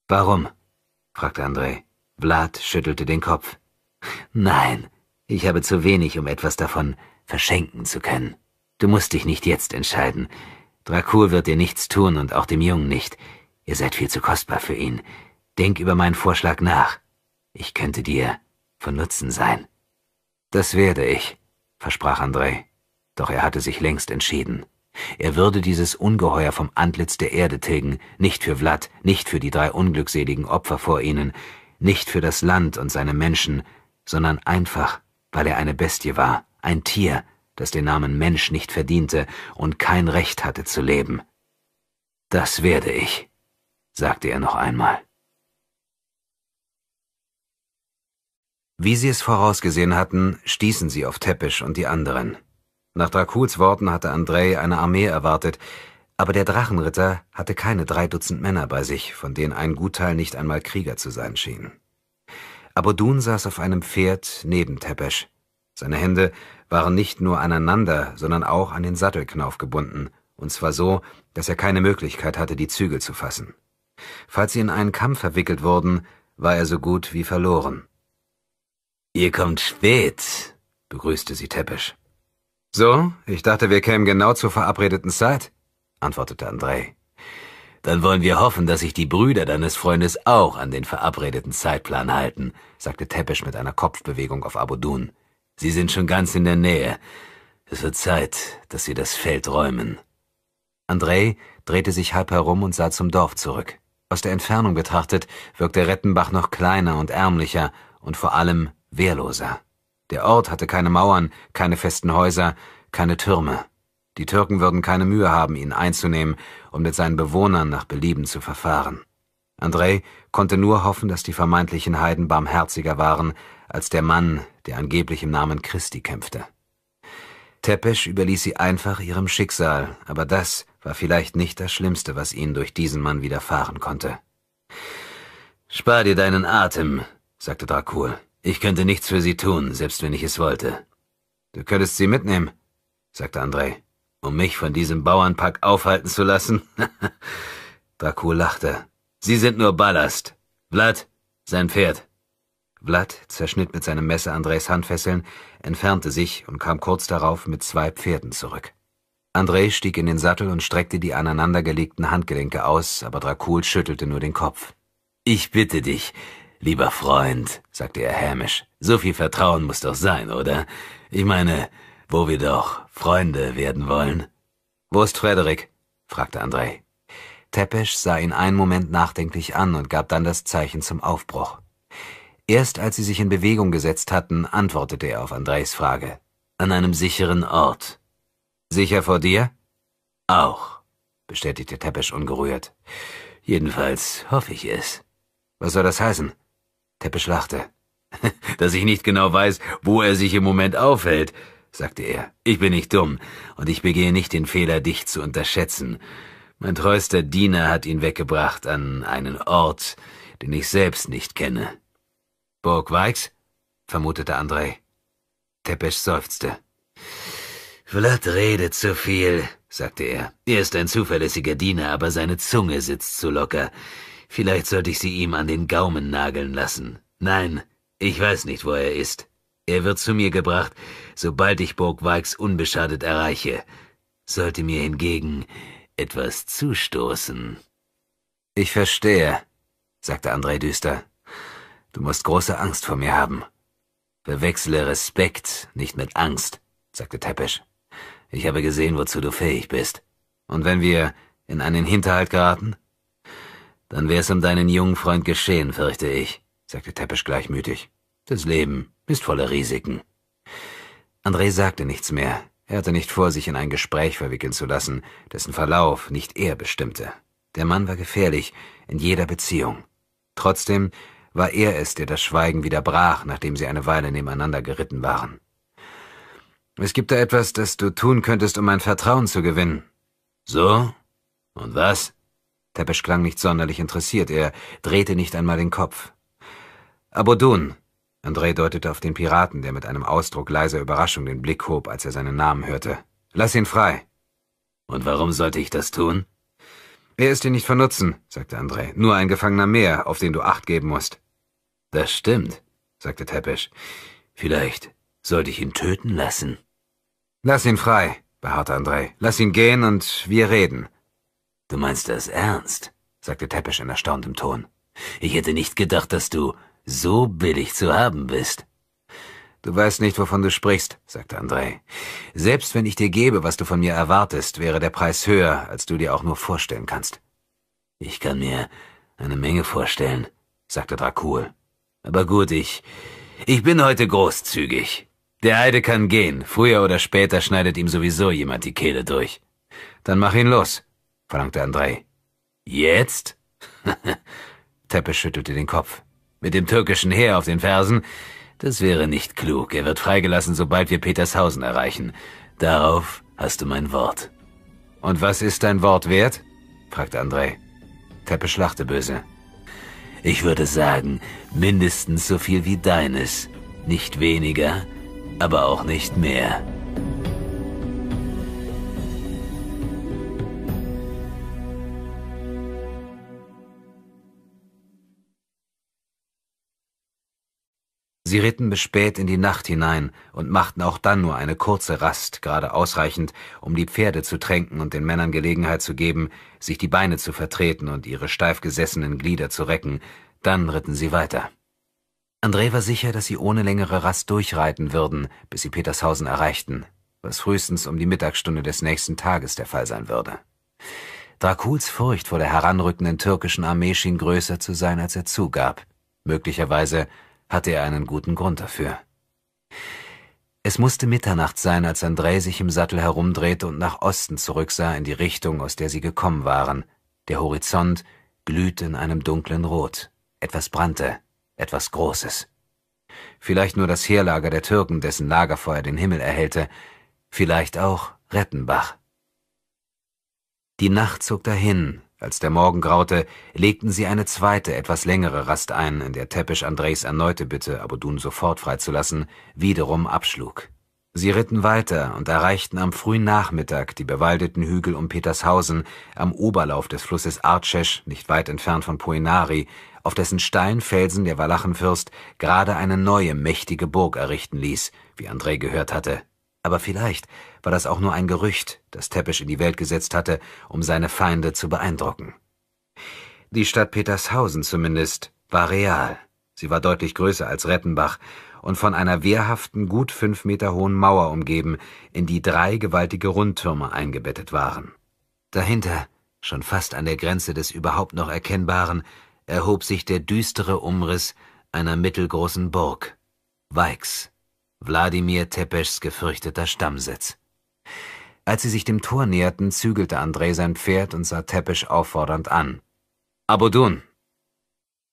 S1: Warum? fragte André. Vlad schüttelte den Kopf. Nein, ich habe zu wenig, um etwas davon verschenken zu können. Du musst dich nicht jetzt entscheiden. Drakur wird dir nichts tun und auch dem Jungen nicht. Ihr seid viel zu kostbar für ihn. Denk über meinen Vorschlag nach. Ich könnte dir von Nutzen sein. Das werde ich, versprach Andrei. Doch er hatte sich längst entschieden. Er würde dieses Ungeheuer vom Antlitz der Erde tilgen, nicht für Vlad, nicht für die drei unglückseligen Opfer vor ihnen, nicht für das Land und seine Menschen, sondern einfach, weil er eine Bestie war, ein Tier, das den Namen Mensch nicht verdiente und kein Recht hatte zu leben. Das werde ich, sagte er noch einmal. Wie sie es vorausgesehen hatten, stießen sie auf Teppisch und die anderen. Nach Drakuls Worten hatte Andrei eine Armee erwartet, aber der Drachenritter hatte keine drei Dutzend Männer bei sich, von denen ein Gutteil nicht einmal Krieger zu sein schienen. Abodun saß auf einem Pferd neben Tepesch. Seine Hände waren nicht nur aneinander, sondern auch an den Sattelknauf gebunden, und zwar so, dass er keine Möglichkeit hatte, die Zügel zu fassen. Falls sie in einen Kampf verwickelt wurden, war er so gut wie verloren. Ihr kommt spät, begrüßte sie täppisch. So, ich dachte, wir kämen genau zur verabredeten Zeit, antwortete Andrei. Dann wollen wir hoffen, dass sich die Brüder deines Freundes auch an den verabredeten Zeitplan halten, sagte Teppisch mit einer Kopfbewegung auf Abudun. Sie sind schon ganz in der Nähe. Es wird Zeit, dass sie das Feld räumen. Andrei drehte sich halb herum und sah zum Dorf zurück. Aus der Entfernung betrachtet wirkte Rettenbach noch kleiner und ärmlicher und vor allem wehrloser. Der Ort hatte keine Mauern, keine festen Häuser, keine Türme. Die Türken würden keine Mühe haben, ihn einzunehmen um mit seinen Bewohnern nach Belieben zu verfahren. Andrei konnte nur hoffen, dass die vermeintlichen Heiden barmherziger waren als der Mann, der angeblich im Namen Christi kämpfte. Tepesch überließ sie einfach ihrem Schicksal, aber das war vielleicht nicht das Schlimmste, was ihnen durch diesen Mann widerfahren konnte. Spar dir deinen Atem, sagte Dracul. Ich könnte nichts für sie tun, selbst wenn ich es wollte. Du könntest sie mitnehmen, sagte André, um mich von diesem Bauernpack aufhalten zu lassen. Dracul lachte. Sie sind nur Ballast. Vlad, sein Pferd. Vlad zerschnitt mit seinem Messer Andres Handfesseln, entfernte sich und kam kurz darauf mit zwei Pferden zurück. André stieg in den Sattel und streckte die aneinandergelegten Handgelenke aus, aber Dracul schüttelte nur den Kopf. Ich bitte dich, Lieber Freund, sagte er hämisch, so viel Vertrauen muss doch sein, oder? Ich meine, wo wir doch Freunde werden wollen. Wo ist Frederik? fragte Andrei. Tepesch sah ihn einen Moment nachdenklich an und gab dann das Zeichen zum Aufbruch. Erst als sie sich in Bewegung gesetzt hatten, antwortete er auf Andreis Frage. An einem sicheren Ort. Sicher vor dir? Auch, bestätigte Tepesch ungerührt. Jedenfalls hoffe ich es. Was soll das heißen? Teppich lachte. Dass ich nicht genau weiß, wo er sich im Moment aufhält, sagte er. Ich bin nicht dumm, und ich begehe nicht den Fehler, dich zu unterschätzen. Mein treuster Diener hat ihn weggebracht an einen Ort, den ich selbst nicht kenne. Burg Weix? vermutete Andrei. Tepesch seufzte. Vlad redet zu viel, sagte er. Er ist ein zuverlässiger Diener, aber seine Zunge sitzt zu locker. Vielleicht sollte ich sie ihm an den Gaumen nageln lassen. Nein, ich weiß nicht, wo er ist. Er wird zu mir gebracht, sobald ich Burg Weix unbeschadet erreiche. Sollte mir hingegen etwas zustoßen. Ich verstehe, sagte Andrei düster. Du musst große Angst vor mir haben. Verwechsle Respekt nicht mit Angst, sagte Teppisch. Ich habe gesehen, wozu du fähig bist. Und wenn wir in einen Hinterhalt geraten, dann wär's um deinen jungen Freund geschehen, fürchte ich, sagte Teppisch gleichmütig. Das Leben ist voller Risiken. André sagte nichts mehr. Er hatte nicht vor, sich in ein Gespräch verwickeln zu lassen, dessen Verlauf nicht er bestimmte. Der Mann war gefährlich in jeder Beziehung. Trotzdem war er es, der das Schweigen wieder brach, nachdem sie eine Weile nebeneinander geritten waren. Es gibt da etwas, das du tun könntest, um mein Vertrauen zu gewinnen. So? Und was? Tepesch klang nicht sonderlich interessiert, er drehte nicht einmal den Kopf. Abodun! André deutete auf den Piraten, der mit einem Ausdruck leiser Überraschung den Blick hob, als er seinen Namen hörte. Lass ihn frei! Und warum sollte ich das tun? Er ist dir nicht von Nutzen, sagte André. Nur ein Gefangener mehr, auf den du Acht geben musst. Das stimmt, sagte Tepesch. Vielleicht sollte ich ihn töten lassen. Lass ihn frei, beharrte André. Lass ihn gehen und wir reden. Du meinst das ernst? sagte Teppisch in erstauntem Ton. Ich hätte nicht gedacht, dass du so billig zu haben bist. Du weißt nicht, wovon du sprichst, sagte Andrei. Selbst wenn ich dir gebe, was du von mir erwartest, wäre der Preis höher, als du dir auch nur vorstellen kannst. Ich kann mir eine Menge vorstellen, sagte Dracul. Aber gut, ich, ich bin heute großzügig. Der Eide kann gehen, früher oder später schneidet ihm sowieso jemand die Kehle durch. Dann mach ihn los verlangte Andrei. Jetzt? Teppe schüttelte den Kopf. Mit dem türkischen Heer auf den Fersen? Das wäre nicht klug. Er wird freigelassen, sobald wir Petershausen erreichen. Darauf hast du mein Wort. Und was ist dein Wort wert? fragte Andrei. Teppe schlachte böse. Ich würde sagen, mindestens so viel wie deines. Nicht weniger, aber auch nicht mehr. Sie ritten bis spät in die Nacht hinein und machten auch dann nur eine kurze Rast, gerade ausreichend, um die Pferde zu tränken und den Männern Gelegenheit zu geben, sich die Beine zu vertreten und ihre steif gesessenen Glieder zu recken, dann ritten sie weiter. André war sicher, dass sie ohne längere Rast durchreiten würden, bis sie Petershausen erreichten, was frühestens um die Mittagsstunde des nächsten Tages der Fall sein würde. Drakuls Furcht vor der heranrückenden türkischen Armee schien größer zu sein, als er zugab. Möglicherweise hatte er einen guten Grund dafür. Es musste Mitternacht sein, als André sich im Sattel herumdrehte und nach Osten zurücksah in die Richtung, aus der sie gekommen waren. Der Horizont glühte in einem dunklen Rot. Etwas brannte, etwas Großes. Vielleicht nur das Heerlager der Türken, dessen Lagerfeuer den Himmel erhellte, vielleicht auch Rettenbach. Die Nacht zog dahin, als der Morgen graute, legten sie eine zweite, etwas längere Rast ein, in der Tepisch Andres erneute Bitte, Abudun sofort freizulassen, wiederum abschlug. Sie ritten weiter und erreichten am frühen Nachmittag die bewaldeten Hügel um Petershausen am Oberlauf des Flusses Artschesch, nicht weit entfernt von Poenari, auf dessen Steinfelsen der Walachenfürst gerade eine neue mächtige Burg errichten ließ, wie André gehört hatte. Aber vielleicht war das auch nur ein Gerücht, das Tepisch in die Welt gesetzt hatte, um seine Feinde zu beeindrucken. Die Stadt Petershausen zumindest war real. Sie war deutlich größer als Rettenbach und von einer wehrhaften, gut fünf Meter hohen Mauer umgeben, in die drei gewaltige Rundtürme eingebettet waren. Dahinter, schon fast an der Grenze des überhaupt noch Erkennbaren, erhob sich der düstere Umriss einer mittelgroßen Burg, Weix. Wladimir Tepeschs gefürchteter Stammsitz. Als sie sich dem Tor näherten, zügelte Andrei sein Pferd und sah Tepesch auffordernd an. Abodun!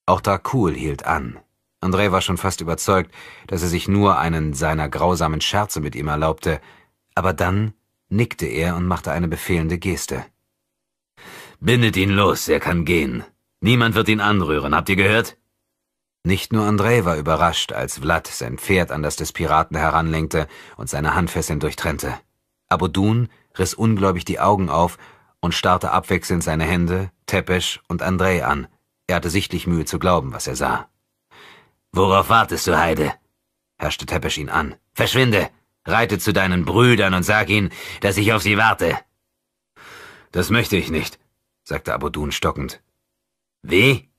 S1: Auch Darkul hielt an. Andrei war schon fast überzeugt, dass er sich nur einen seiner grausamen Scherze mit ihm erlaubte, aber dann nickte er und machte eine befehlende Geste. Bindet ihn los, er kann gehen. Niemand wird ihn anrühren, habt ihr gehört? Nicht nur Andrei war überrascht, als Vlad sein Pferd an das des Piraten heranlenkte und seine Handfesseln durchtrennte. Abodun riss ungläubig die Augen auf und starrte abwechselnd seine Hände, Tepesch und Andrei an. Er hatte sichtlich Mühe zu glauben, was er sah. Worauf wartest du, Heide? herrschte Tepesch ihn an. Verschwinde! Reite zu deinen Brüdern und sag ihnen, dass ich auf sie warte. Das möchte ich nicht, sagte Abodun stockend. Wie?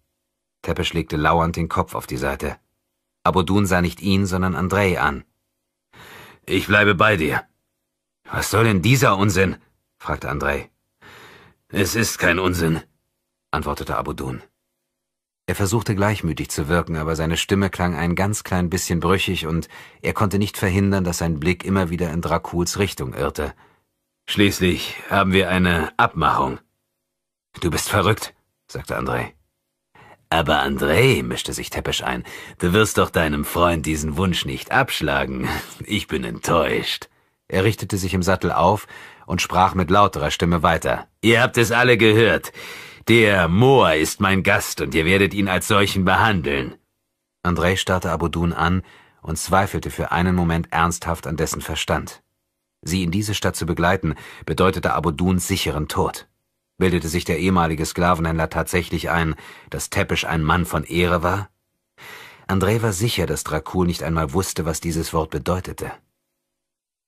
S1: Tepesch legte lauernd den Kopf auf die Seite. Abodun sah nicht ihn, sondern Andrei an. Ich bleibe bei dir. Was soll denn dieser Unsinn? fragte Andrei. Es ist kein Unsinn, antwortete Abudun. Er versuchte gleichmütig zu wirken, aber seine Stimme klang ein ganz klein bisschen brüchig und er konnte nicht verhindern, dass sein Blick immer wieder in Drakuls Richtung irrte. Schließlich haben wir eine Abmachung. Du bist verrückt, sagte Andrei. Aber André, mischte sich Teppisch ein, du wirst doch deinem Freund diesen Wunsch nicht abschlagen. Ich bin enttäuscht. Er richtete sich im Sattel auf und sprach mit lauterer Stimme weiter. Ihr habt es alle gehört. Der Moor ist mein Gast und ihr werdet ihn als solchen behandeln. André starrte Abudun an und zweifelte für einen Moment ernsthaft an dessen Verstand. Sie in diese Stadt zu begleiten, bedeutete Abuduns sicheren Tod. Bildete sich der ehemalige Sklavenhändler tatsächlich ein, dass Teppisch ein Mann von Ehre war? André war sicher, dass Dracul nicht einmal wusste, was dieses Wort bedeutete.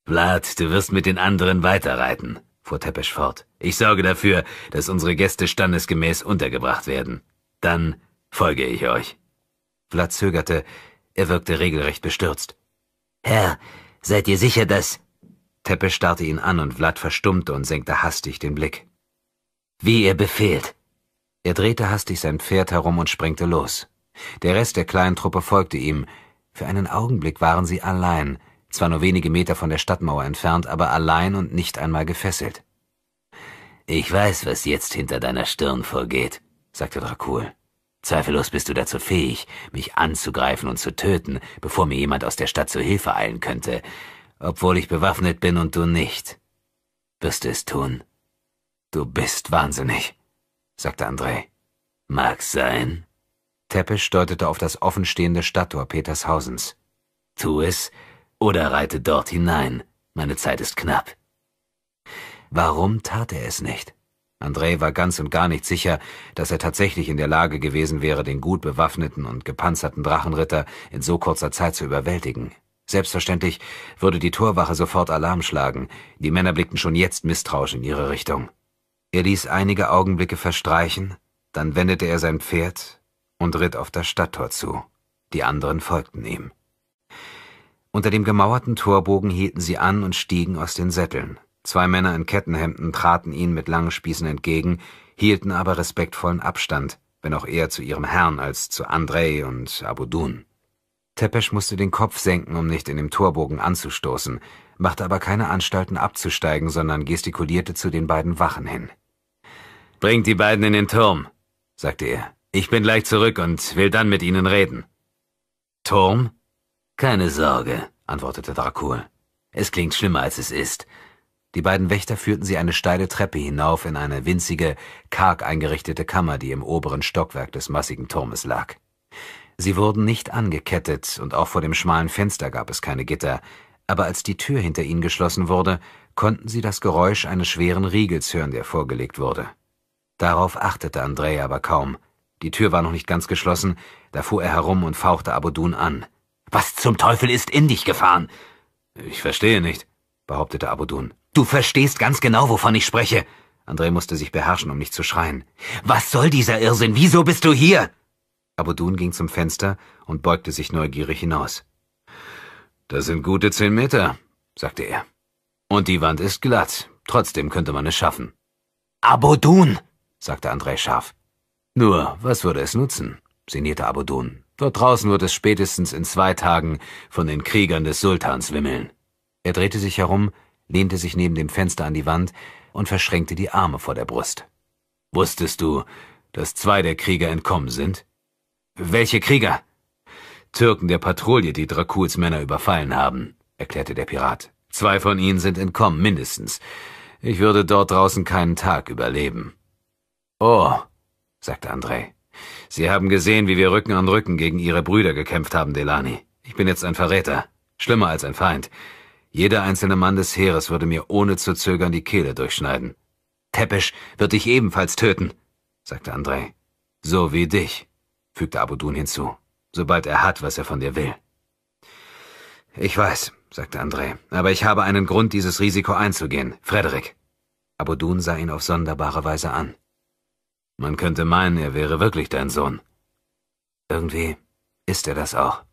S1: Vlad, du wirst mit den anderen weiterreiten, fuhr Teppisch fort. Ich sorge dafür, dass unsere Gäste standesgemäß untergebracht werden. Dann folge ich euch. Vlad zögerte, er wirkte regelrecht bestürzt. Herr, seid ihr sicher, dass... Teppe starrte ihn an und Vlad verstummte und senkte hastig den Blick. Wie ihr befehlt. Er drehte hastig sein Pferd herum und sprengte los. Der Rest der kleinen Truppe folgte ihm. Für einen Augenblick waren sie allein, zwar nur wenige Meter von der Stadtmauer entfernt, aber allein und nicht einmal gefesselt. Ich weiß, was jetzt hinter deiner Stirn vorgeht, sagte Dracul. Zweifellos bist du dazu fähig, mich anzugreifen und zu töten, bevor mir jemand aus der Stadt zu Hilfe eilen könnte, obwohl ich bewaffnet bin und du nicht. Wirst du es tun? Du bist wahnsinnig, sagte Andrei. Mag sein. Teppisch deutete auf das offenstehende Stadttor Petershausens. Tu es oder reite dort hinein. Meine Zeit ist knapp. Warum tat er es nicht? Andrei war ganz und gar nicht sicher, dass er tatsächlich in der Lage gewesen wäre, den gut bewaffneten und gepanzerten Drachenritter in so kurzer Zeit zu überwältigen. Selbstverständlich würde die Torwache sofort Alarm schlagen. Die Männer blickten schon jetzt misstrauisch in ihre Richtung. Er ließ einige Augenblicke verstreichen, dann wendete er sein Pferd und ritt auf das Stadttor zu. Die anderen folgten ihm. Unter dem gemauerten Torbogen hielten sie an und stiegen aus den Sätteln. Zwei Männer in Kettenhemden traten ihnen mit langen Spießen entgegen, hielten aber respektvollen Abstand, wenn auch eher zu ihrem Herrn als zu Andrei und Abudun. Tepesch musste den Kopf senken, um nicht in dem Torbogen anzustoßen, machte aber keine Anstalten abzusteigen, sondern gestikulierte zu den beiden Wachen hin. Bringt die beiden in den Turm, sagte er. Ich bin gleich zurück und will dann mit ihnen reden. Turm? Keine Sorge, antwortete Dracul. Es klingt schlimmer, als es ist. Die beiden Wächter führten sie eine steile Treppe hinauf in eine winzige, karg eingerichtete Kammer, die im oberen Stockwerk des massigen Turmes lag. Sie wurden nicht angekettet, und auch vor dem schmalen Fenster gab es keine Gitter, aber als die Tür hinter ihnen geschlossen wurde, konnten sie das Geräusch eines schweren Riegels hören, der vorgelegt wurde. Darauf achtete Andrei aber kaum. Die Tür war noch nicht ganz geschlossen, da fuhr er herum und fauchte Abudun an. Was zum Teufel ist in dich gefahren? Ich verstehe nicht, behauptete Abudun. Du verstehst ganz genau, wovon ich spreche. Andrei musste sich beherrschen, um nicht zu schreien. Was soll dieser Irrsinn? Wieso bist du hier? Abudun ging zum Fenster und beugte sich neugierig hinaus. Das sind gute zehn Meter, sagte er. Und die Wand ist glatt. Trotzdem könnte man es schaffen. Abudun! sagte André scharf. Nur, was würde es nutzen? sinnierte Abodun. Dort draußen wird es spätestens in zwei Tagen von den Kriegern des Sultans wimmeln. Er drehte sich herum, lehnte sich neben dem Fenster an die Wand und verschränkte die Arme vor der Brust. Wusstest du, dass zwei der Krieger entkommen sind? Welche Krieger? Türken der Patrouille, die Drakuls Männer überfallen haben, erklärte der Pirat. Zwei von ihnen sind entkommen, mindestens. Ich würde dort draußen keinen Tag überleben. Oh, sagte Andrei. Sie haben gesehen, wie wir Rücken an Rücken gegen Ihre Brüder gekämpft haben, Delani. Ich bin jetzt ein Verräter. Schlimmer als ein Feind. Jeder einzelne Mann des Heeres würde mir ohne zu zögern die Kehle durchschneiden. Tepesch wird dich ebenfalls töten, sagte Andrei. So wie dich, fügte Abudun hinzu, sobald er hat, was er von dir will. Ich weiß, sagte Andrei, aber ich habe einen Grund, dieses Risiko einzugehen, Frederik. Abudun sah ihn auf sonderbare Weise an. Man könnte meinen, er wäre wirklich dein Sohn. Irgendwie ist er das auch,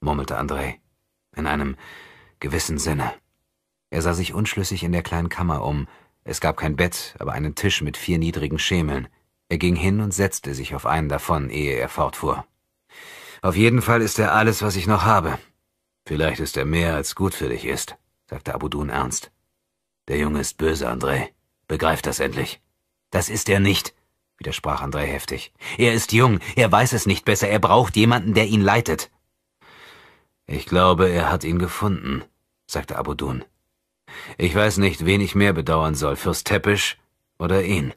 S1: murmelte Andrei. in einem gewissen Sinne. Er sah sich unschlüssig in der kleinen Kammer um. Es gab kein Bett, aber einen Tisch mit vier niedrigen Schemeln. Er ging hin und setzte sich auf einen davon, ehe er fortfuhr. Auf jeden Fall ist er alles, was ich noch habe. Vielleicht ist er mehr, als gut für dich ist, sagte Abudun ernst. Der Junge ist böse, Andrei. Begreif das endlich. Das ist er nicht, widersprach André heftig. Er ist jung, er weiß es nicht besser, er braucht jemanden, der ihn leitet. Ich glaube, er hat ihn gefunden, sagte Abudun. Ich weiß nicht, wen ich mehr bedauern soll, Fürst Teppisch oder ihn.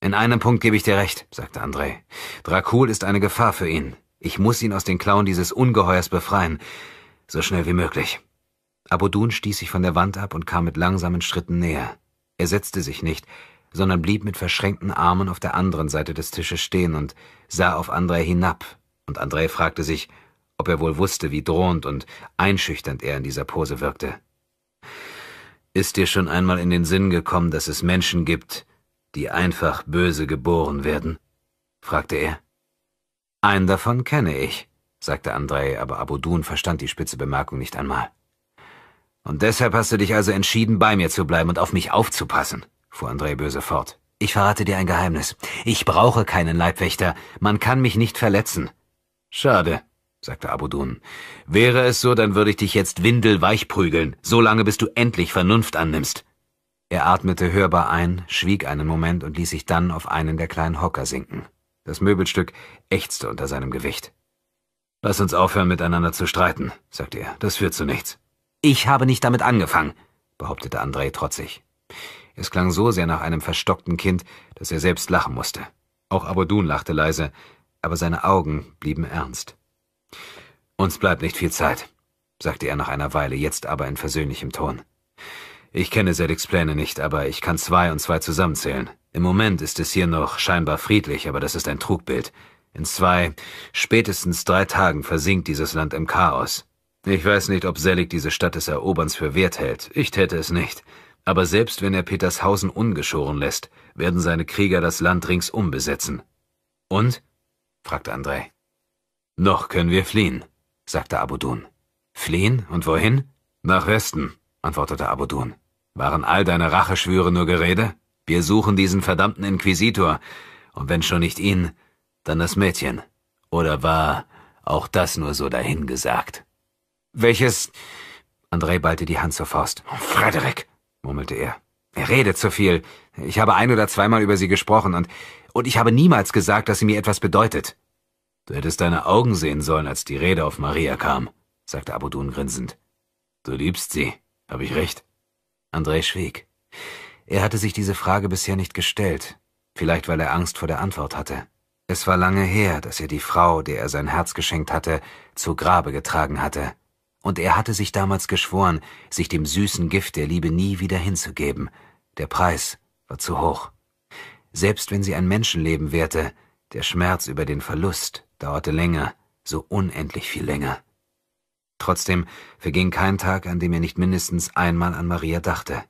S1: In einem Punkt gebe ich dir recht, sagte André. Dracul ist eine Gefahr für ihn. Ich muss ihn aus den Klauen dieses Ungeheuers befreien, so schnell wie möglich. Abudun stieß sich von der Wand ab und kam mit langsamen Schritten näher. Er setzte sich nicht, sondern blieb mit verschränkten Armen auf der anderen Seite des Tisches stehen und sah auf Andrei hinab, und Andrei fragte sich, ob er wohl wusste, wie drohend und einschüchternd er in dieser Pose wirkte. Ist dir schon einmal in den Sinn gekommen, dass es Menschen gibt, die einfach böse geboren werden? fragte er. Einen davon kenne ich, sagte Andrei, aber Abudun verstand die spitze Bemerkung nicht einmal. Und deshalb hast du dich also entschieden, bei mir zu bleiben und auf mich aufzupassen fuhr André böse fort. Ich verrate dir ein Geheimnis. Ich brauche keinen Leibwächter. Man kann mich nicht verletzen. Schade, sagte Abudun. Wäre es so, dann würde ich dich jetzt windelweich prügeln, solange bis du endlich Vernunft annimmst. Er atmete hörbar ein, schwieg einen Moment und ließ sich dann auf einen der kleinen Hocker sinken. Das Möbelstück ächzte unter seinem Gewicht. Lass uns aufhören, miteinander zu streiten, sagte er. Das führt zu nichts. Ich habe nicht damit angefangen, behauptete André trotzig. Es klang so sehr nach einem verstockten Kind, dass er selbst lachen musste. Auch Abodun lachte leise, aber seine Augen blieben ernst. Uns bleibt nicht viel Zeit, sagte er nach einer Weile, jetzt aber in versöhnlichem Ton. Ich kenne Seligs Pläne nicht, aber ich kann zwei und zwei zusammenzählen. Im Moment ist es hier noch scheinbar friedlich, aber das ist ein Trugbild. In zwei, spätestens drei Tagen versinkt dieses Land im Chaos. Ich weiß nicht, ob Selig diese Stadt des Eroberns für wert hält. Ich täte es nicht. Aber selbst wenn er Petershausen ungeschoren lässt, werden seine Krieger das Land ringsum besetzen. Und? fragte Andrei. Noch können wir fliehen, sagte Abudun. Fliehen und wohin? Nach Westen, antwortete Abudun. Waren all deine Racheschwüre nur Gerede? Wir suchen diesen verdammten Inquisitor, und wenn schon nicht ihn, dann das Mädchen. Oder war auch das nur so dahingesagt? Welches? Andrei ballte die Hand zur Faust. Frederik, murmelte er. Er redet zu viel. Ich habe ein oder zweimal über sie gesprochen und, und ich habe niemals gesagt, dass sie mir etwas bedeutet. Du hättest deine Augen sehen sollen, als die Rede auf Maria kam, sagte Abudun grinsend. Du liebst sie, habe ich recht? André schwieg. Er hatte sich diese Frage bisher nicht gestellt, vielleicht weil er Angst vor der Antwort hatte. Es war lange her, dass er die Frau, der er sein Herz geschenkt hatte, zu Grabe getragen hatte und er hatte sich damals geschworen, sich dem süßen Gift der Liebe nie wieder hinzugeben. Der Preis war zu hoch. Selbst wenn sie ein Menschenleben währte, der Schmerz über den Verlust dauerte länger, so unendlich viel länger. Trotzdem verging kein Tag, an dem er nicht mindestens einmal an Maria dachte.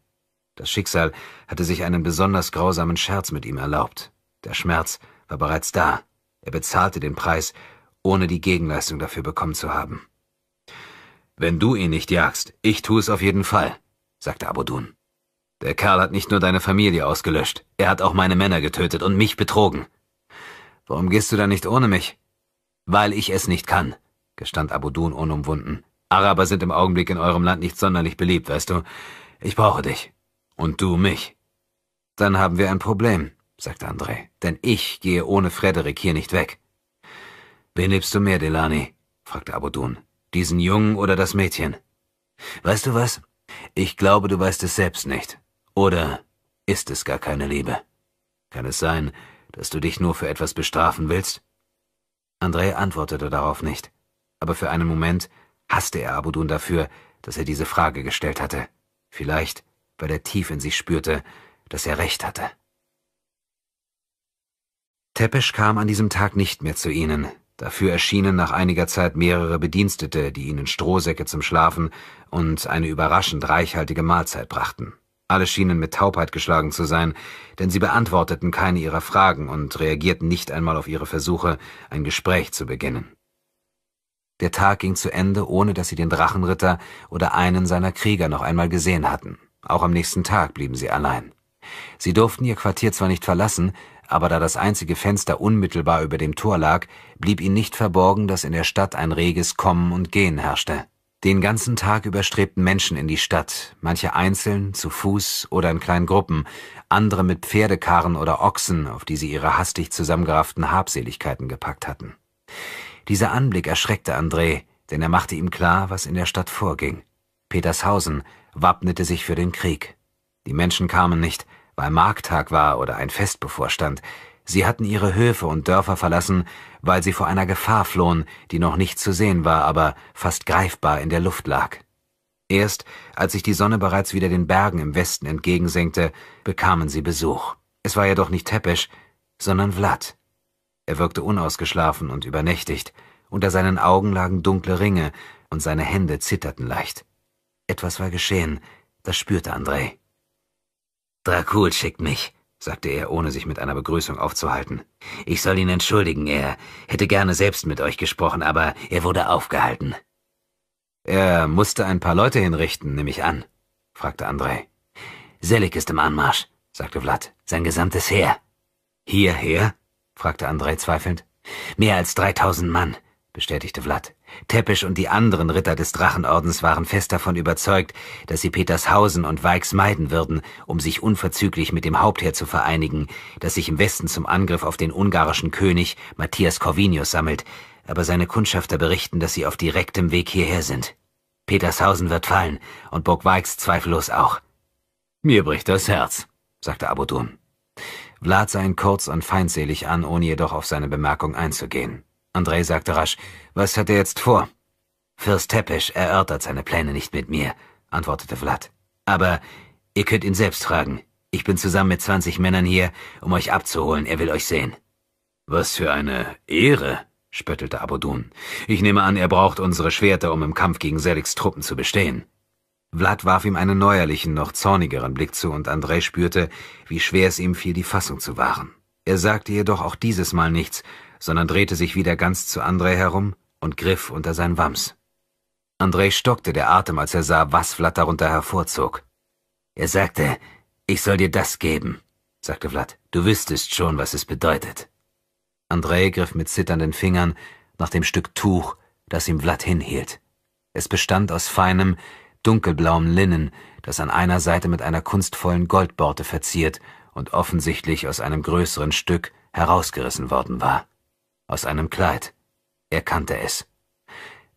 S1: Das Schicksal hatte sich einen besonders grausamen Scherz mit ihm erlaubt. Der Schmerz war bereits da. Er bezahlte den Preis, ohne die Gegenleistung dafür bekommen zu haben. Wenn du ihn nicht jagst, ich tue es auf jeden Fall, sagte Abudun. Der Kerl hat nicht nur deine Familie ausgelöscht, er hat auch meine Männer getötet und mich betrogen. Warum gehst du dann nicht ohne mich? Weil ich es nicht kann, gestand Abudun unumwunden. Araber sind im Augenblick in eurem Land nicht sonderlich beliebt, weißt du. Ich brauche dich. Und du mich. Dann haben wir ein Problem, sagte André, denn ich gehe ohne Frederik hier nicht weg. Wen liebst du mehr, Delani? fragte Abudun. Diesen Jungen oder das Mädchen. Weißt du was? Ich glaube, du weißt es selbst nicht. Oder ist es gar keine Liebe? Kann es sein, dass du dich nur für etwas bestrafen willst? Andrei antwortete darauf nicht, aber für einen Moment hasste er Abudun dafür, dass er diese Frage gestellt hatte. Vielleicht, weil er tief in sich spürte, dass er recht hatte. Tepesch kam an diesem Tag nicht mehr zu ihnen, Dafür erschienen nach einiger Zeit mehrere Bedienstete, die ihnen Strohsäcke zum Schlafen und eine überraschend reichhaltige Mahlzeit brachten. Alle schienen mit Taubheit geschlagen zu sein, denn sie beantworteten keine ihrer Fragen und reagierten nicht einmal auf ihre Versuche, ein Gespräch zu beginnen. Der Tag ging zu Ende, ohne dass sie den Drachenritter oder einen seiner Krieger noch einmal gesehen hatten. Auch am nächsten Tag blieben sie allein. Sie durften ihr Quartier zwar nicht verlassen, aber da das einzige Fenster unmittelbar über dem Tor lag, blieb ihnen nicht verborgen, dass in der Stadt ein reges Kommen und Gehen herrschte. Den ganzen Tag über strebten Menschen in die Stadt, manche einzeln, zu Fuß oder in kleinen Gruppen, andere mit Pferdekarren oder Ochsen, auf die sie ihre hastig zusammengerafften Habseligkeiten gepackt hatten. Dieser Anblick erschreckte André, denn er machte ihm klar, was in der Stadt vorging. Petershausen wappnete sich für den Krieg. Die Menschen kamen nicht, weil Markttag war oder ein Fest bevorstand. Sie hatten ihre Höfe und Dörfer verlassen, weil sie vor einer Gefahr flohen, die noch nicht zu sehen war, aber fast greifbar in der Luft lag. Erst als sich die Sonne bereits wieder den Bergen im Westen entgegensenkte, bekamen sie Besuch. Es war jedoch nicht Teppisch, sondern Vlad. Er wirkte unausgeschlafen und übernächtigt, unter seinen Augen lagen dunkle Ringe und seine Hände zitterten leicht. Etwas war geschehen, das spürte Andrei. Dracul schickt mich, sagte er, ohne sich mit einer Begrüßung aufzuhalten. Ich soll ihn entschuldigen, er hätte gerne selbst mit euch gesprochen, aber er wurde aufgehalten. Er musste ein paar Leute hinrichten, nehme ich an, fragte Andrei. Selig ist im Anmarsch, sagte Vlad, sein gesamtes Heer. Hierher? fragte Andrei zweifelnd. Mehr als dreitausend Mann, bestätigte Vlad. Teppisch und die anderen Ritter des Drachenordens waren fest davon überzeugt, dass sie Petershausen und Weixs meiden würden, um sich unverzüglich mit dem Hauptheer zu vereinigen, das sich im Westen zum Angriff auf den ungarischen König Matthias Corvinius sammelt, aber seine Kundschafter berichten, dass sie auf direktem Weg hierher sind. Petershausen wird fallen und Burg Weixs zweifellos auch. Mir bricht das Herz, sagte Abudum. Vlad sah ihn kurz und feindselig an, ohne jedoch auf seine Bemerkung einzugehen. Andrei sagte rasch. Was hat er jetzt vor? Fürst Tepisch erörtert seine Pläne nicht mit mir, antwortete Vlad. Aber ihr könnt ihn selbst fragen. Ich bin zusammen mit zwanzig Männern hier, um euch abzuholen. Er will euch sehen. Was für eine Ehre, spöttelte Abodun. Ich nehme an, er braucht unsere Schwerter, um im Kampf gegen Seligs Truppen zu bestehen. Vlad warf ihm einen neuerlichen, noch zornigeren Blick zu, und Andrei spürte, wie schwer es ihm fiel, die Fassung zu wahren. Er sagte jedoch auch dieses Mal nichts, sondern drehte sich wieder ganz zu André herum und griff unter sein Wams. André stockte der Atem, als er sah, was Vlad darunter hervorzog. Er sagte, ich soll dir das geben, sagte Vlad. Du wüsstest schon, was es bedeutet. André griff mit zitternden Fingern nach dem Stück Tuch, das ihm Vlad hinhielt. Es bestand aus feinem, dunkelblauem Linnen, das an einer Seite mit einer kunstvollen Goldborte verziert und offensichtlich aus einem größeren Stück herausgerissen worden war aus einem Kleid. Er kannte es.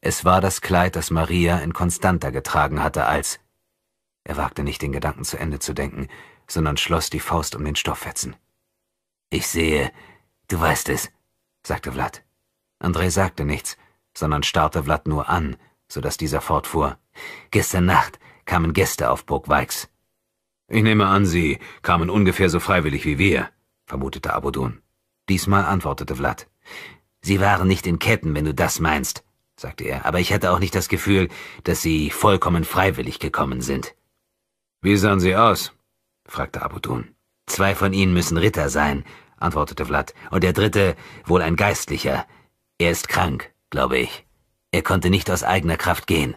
S1: Es war das Kleid, das Maria in Constanta getragen hatte, als er wagte nicht den Gedanken zu Ende zu denken, sondern schloss die Faust um den Stofffetzen. Ich sehe, du weißt es, sagte Vlad. André sagte nichts, sondern starrte Vlad nur an, so dass dieser fortfuhr. Gestern Nacht kamen Gäste auf Burg Weix. Ich nehme an, sie kamen ungefähr so freiwillig wie wir, vermutete Abodun. Diesmal antwortete Vlad. Sie waren nicht in Ketten, wenn du das meinst, sagte er, aber ich hatte auch nicht das Gefühl, dass Sie vollkommen freiwillig gekommen sind. Wie sahen Sie aus? fragte Abutun. Zwei von Ihnen müssen Ritter sein, antwortete Vlad, und der dritte wohl ein Geistlicher. Er ist krank, glaube ich. Er konnte nicht aus eigener Kraft gehen.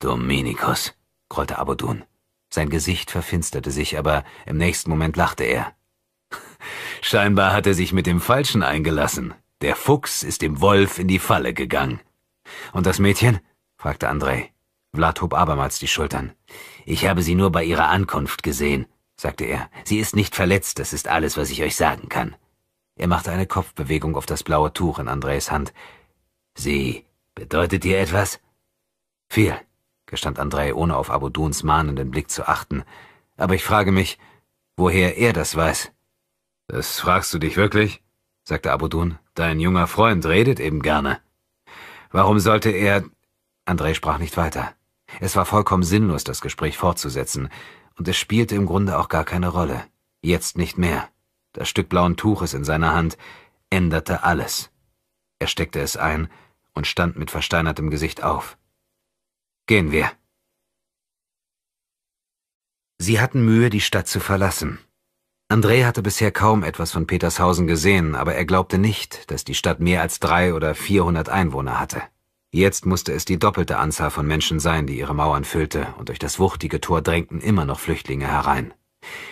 S1: Dominikus, grollte Abudun. Sein Gesicht verfinsterte sich, aber im nächsten Moment lachte er. Scheinbar hat er sich mit dem Falschen eingelassen, der Fuchs ist dem Wolf in die Falle gegangen. Und das Mädchen? fragte Andrei. Vlad hob abermals die Schultern. Ich habe sie nur bei ihrer Ankunft gesehen, sagte er. Sie ist nicht verletzt, das ist alles, was ich euch sagen kann. Er machte eine Kopfbewegung auf das blaue Tuch in Andreis Hand. Sie bedeutet dir etwas? Viel, gestand Andrei, ohne auf Abuduns mahnenden Blick zu achten. Aber ich frage mich, woher er das weiß. Das fragst du dich wirklich? sagte Abudun, Dein junger Freund redet eben gerne. Warum sollte er... André sprach nicht weiter. Es war vollkommen sinnlos, das Gespräch fortzusetzen, und es spielte im Grunde auch gar keine Rolle. Jetzt nicht mehr. Das Stück blauen Tuches in seiner Hand änderte alles. Er steckte es ein und stand mit versteinertem Gesicht auf. Gehen wir. Sie hatten Mühe, die Stadt zu verlassen. André hatte bisher kaum etwas von Petershausen gesehen, aber er glaubte nicht, dass die Stadt mehr als drei oder vierhundert Einwohner hatte. Jetzt musste es die doppelte Anzahl von Menschen sein, die ihre Mauern füllte, und durch das wuchtige Tor drängten immer noch Flüchtlinge herein.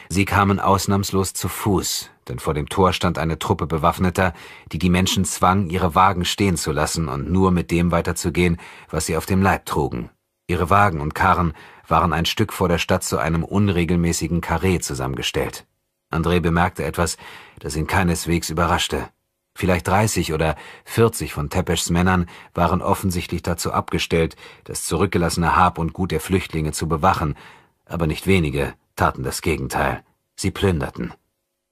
S1: Sie kamen ausnahmslos zu Fuß, denn vor dem Tor stand eine Truppe Bewaffneter, die die Menschen zwang, ihre Wagen stehen zu lassen und nur mit dem weiterzugehen, was sie auf dem Leib trugen. Ihre Wagen und Karren waren ein Stück vor der Stadt zu einem unregelmäßigen Karree zusammengestellt. André bemerkte etwas, das ihn keineswegs überraschte. Vielleicht dreißig oder vierzig von Tepeschs Männern waren offensichtlich dazu abgestellt, das zurückgelassene Hab und Gut der Flüchtlinge zu bewachen, aber nicht wenige taten das Gegenteil. Sie plünderten.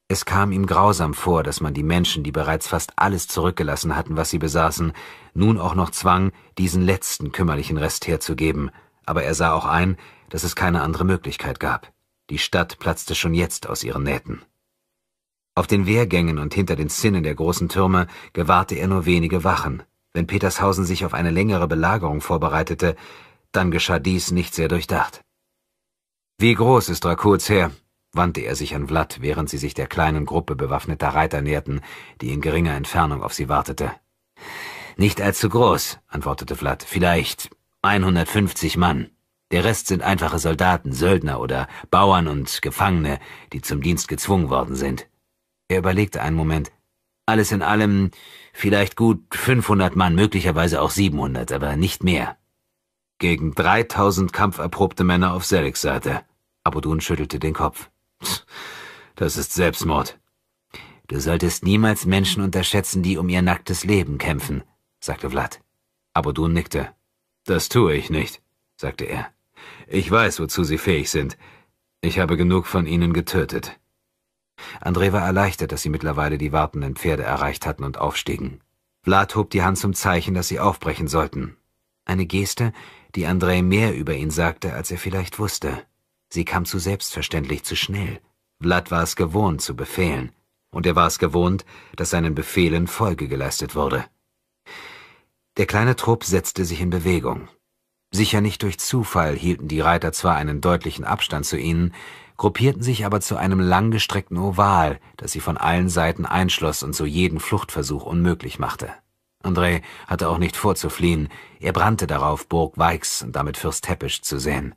S1: Es kam ihm grausam vor, dass man die Menschen, die bereits fast alles zurückgelassen hatten, was sie besaßen, nun auch noch zwang, diesen letzten kümmerlichen Rest herzugeben, aber er sah auch ein, dass es keine andere Möglichkeit gab. Die Stadt platzte schon jetzt aus ihren Nähten. Auf den Wehrgängen und hinter den Zinnen der großen Türme gewahrte er nur wenige Wachen. Wenn Petershausen sich auf eine längere Belagerung vorbereitete, dann geschah dies nicht sehr durchdacht. Wie groß ist Drakuts Heer? wandte er sich an Vlad, während sie sich der kleinen Gruppe bewaffneter Reiter näherten, die in geringer Entfernung auf sie wartete. Nicht allzu groß, antwortete Vlad, vielleicht 150 Mann. Der Rest sind einfache Soldaten, Söldner oder Bauern und Gefangene, die zum Dienst gezwungen worden sind. Er überlegte einen Moment. Alles in allem vielleicht gut 500 Mann, möglicherweise auch 700, aber nicht mehr. Gegen 3000 kampferprobte Männer auf Seligs Seite. Abudun schüttelte den Kopf. Das ist Selbstmord. Du solltest niemals Menschen unterschätzen, die um ihr nacktes Leben kämpfen, sagte Vlad. Abudun nickte. Das tue ich nicht sagte er. Ich weiß, wozu Sie fähig sind. Ich habe genug von Ihnen getötet. André war erleichtert, dass sie mittlerweile die wartenden Pferde erreicht hatten und aufstiegen. Vlad hob die Hand zum Zeichen, dass sie aufbrechen sollten. Eine Geste, die André mehr über ihn sagte, als er vielleicht wusste. Sie kam zu selbstverständlich zu schnell. Vlad war es gewohnt, zu befehlen. Und er war es gewohnt, dass seinen Befehlen Folge geleistet wurde. Der kleine Trupp setzte sich in Bewegung. Sicher nicht durch Zufall hielten die Reiter zwar einen deutlichen Abstand zu ihnen, gruppierten sich aber zu einem langgestreckten Oval, das sie von allen Seiten einschloss und so jeden Fluchtversuch unmöglich machte. André hatte auch nicht vor zu fliehen, er brannte darauf, Burg Weix und damit Fürst Teppisch zu sehen.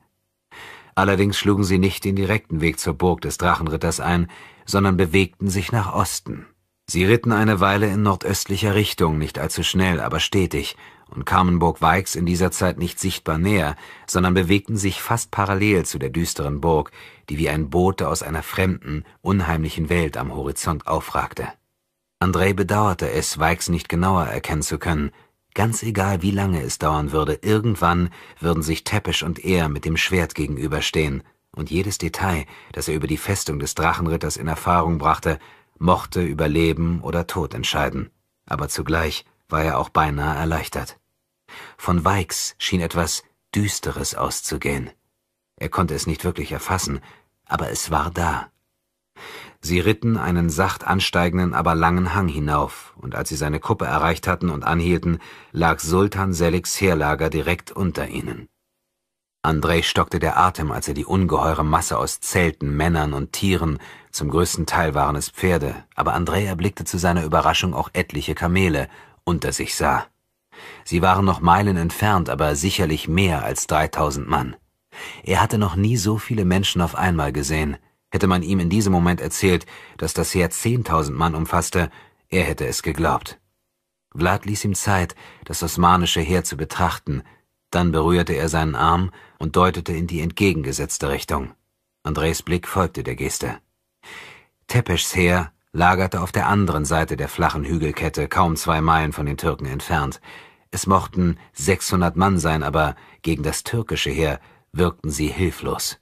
S1: Allerdings schlugen sie nicht den direkten Weg zur Burg des Drachenritters ein, sondern bewegten sich nach Osten. Sie ritten eine Weile in nordöstlicher Richtung, nicht allzu schnell, aber stetig, und kamen Burg Weix in dieser Zeit nicht sichtbar näher, sondern bewegten sich fast parallel zu der düsteren Burg, die wie ein Bote aus einer fremden, unheimlichen Welt am Horizont aufragte. André bedauerte es, Weix nicht genauer erkennen zu können. Ganz egal, wie lange es dauern würde, irgendwann würden sich Teppisch und er mit dem Schwert gegenüberstehen, und jedes Detail, das er über die Festung des Drachenritters in Erfahrung brachte, mochte über Leben oder Tod entscheiden. Aber zugleich war er auch beinahe erleichtert. Von Weix schien etwas Düsteres auszugehen. Er konnte es nicht wirklich erfassen, aber es war da. Sie ritten einen sacht ansteigenden, aber langen Hang hinauf, und als sie seine Kuppe erreicht hatten und anhielten, lag Sultan Seliks Heerlager direkt unter ihnen. Andrei stockte der Atem, als er die ungeheure Masse aus Zelten, Männern und Tieren, zum größten Teil waren es Pferde, aber Andrei erblickte zu seiner Überraschung auch etliche Kamele unter sich sah. Sie waren noch Meilen entfernt, aber sicherlich mehr als 3000 Mann. Er hatte noch nie so viele Menschen auf einmal gesehen. Hätte man ihm in diesem Moment erzählt, dass das Heer 10.000 Mann umfasste, er hätte es geglaubt. Vlad ließ ihm Zeit, das osmanische Heer zu betrachten, dann berührte er seinen Arm und deutete in die entgegengesetzte Richtung. Andres Blick folgte der Geste. Tepeschs Heer lagerte auf der anderen Seite der flachen Hügelkette, kaum zwei Meilen von den Türken entfernt. Es mochten 600 Mann sein, aber gegen das türkische Heer wirkten sie hilflos.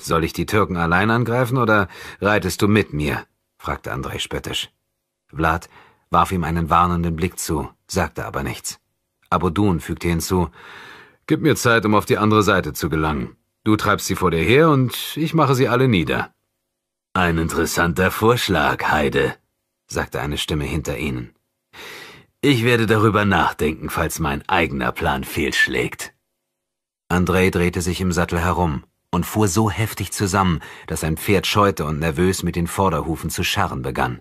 S1: Soll ich die Türken allein angreifen oder reitest du mit mir? fragte Andrei spöttisch. Vlad warf ihm einen warnenden Blick zu, sagte aber nichts. Abodun fügte hinzu, Gib mir Zeit, um auf die andere Seite zu gelangen. Du treibst sie vor dir her und ich mache sie alle nieder. Ein interessanter Vorschlag, Heide, sagte eine Stimme hinter ihnen. Ich werde darüber nachdenken, falls mein eigener Plan fehlschlägt. Andrei drehte sich im Sattel herum und fuhr so heftig zusammen, dass sein Pferd scheute und nervös mit den Vorderhufen zu scharren begann.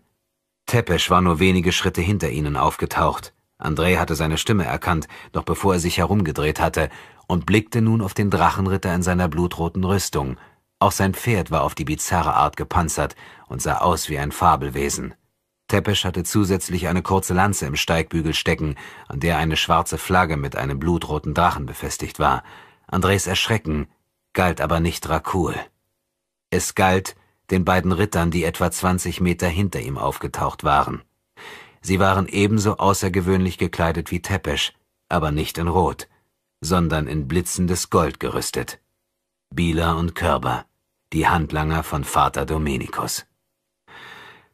S1: Tepesch war nur wenige Schritte hinter ihnen aufgetaucht. Andrei hatte seine Stimme erkannt, noch bevor er sich herumgedreht hatte, und blickte nun auf den Drachenritter in seiner blutroten Rüstung, auch sein Pferd war auf die bizarre Art gepanzert und sah aus wie ein Fabelwesen. Tepesch hatte zusätzlich eine kurze Lanze im Steigbügel stecken, an der eine schwarze Flagge mit einem blutroten Drachen befestigt war. Andres Erschrecken galt aber nicht Rakul. Es galt den beiden Rittern, die etwa 20 Meter hinter ihm aufgetaucht waren. Sie waren ebenso außergewöhnlich gekleidet wie Tepesch, aber nicht in Rot, sondern in blitzendes Gold gerüstet. Bieler und Körber die Handlanger von Vater Dominikus.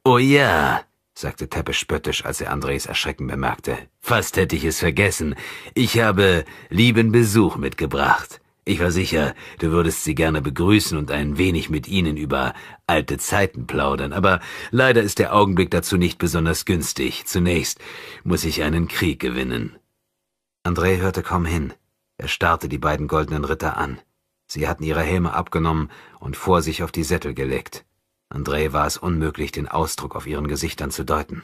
S1: Oh ja, sagte Teppe spöttisch, als er Andres Erschrecken bemerkte. Fast hätte ich es vergessen. Ich habe lieben Besuch mitgebracht. Ich war sicher, du würdest sie gerne begrüßen und ein wenig mit ihnen über alte Zeiten plaudern, aber leider ist der Augenblick dazu nicht besonders günstig. Zunächst muss ich einen Krieg gewinnen. André hörte kaum hin. Er starrte die beiden goldenen Ritter an. Sie hatten ihre Helme abgenommen und vor sich auf die Sättel gelegt. Andrei war es unmöglich, den Ausdruck auf ihren Gesichtern zu deuten.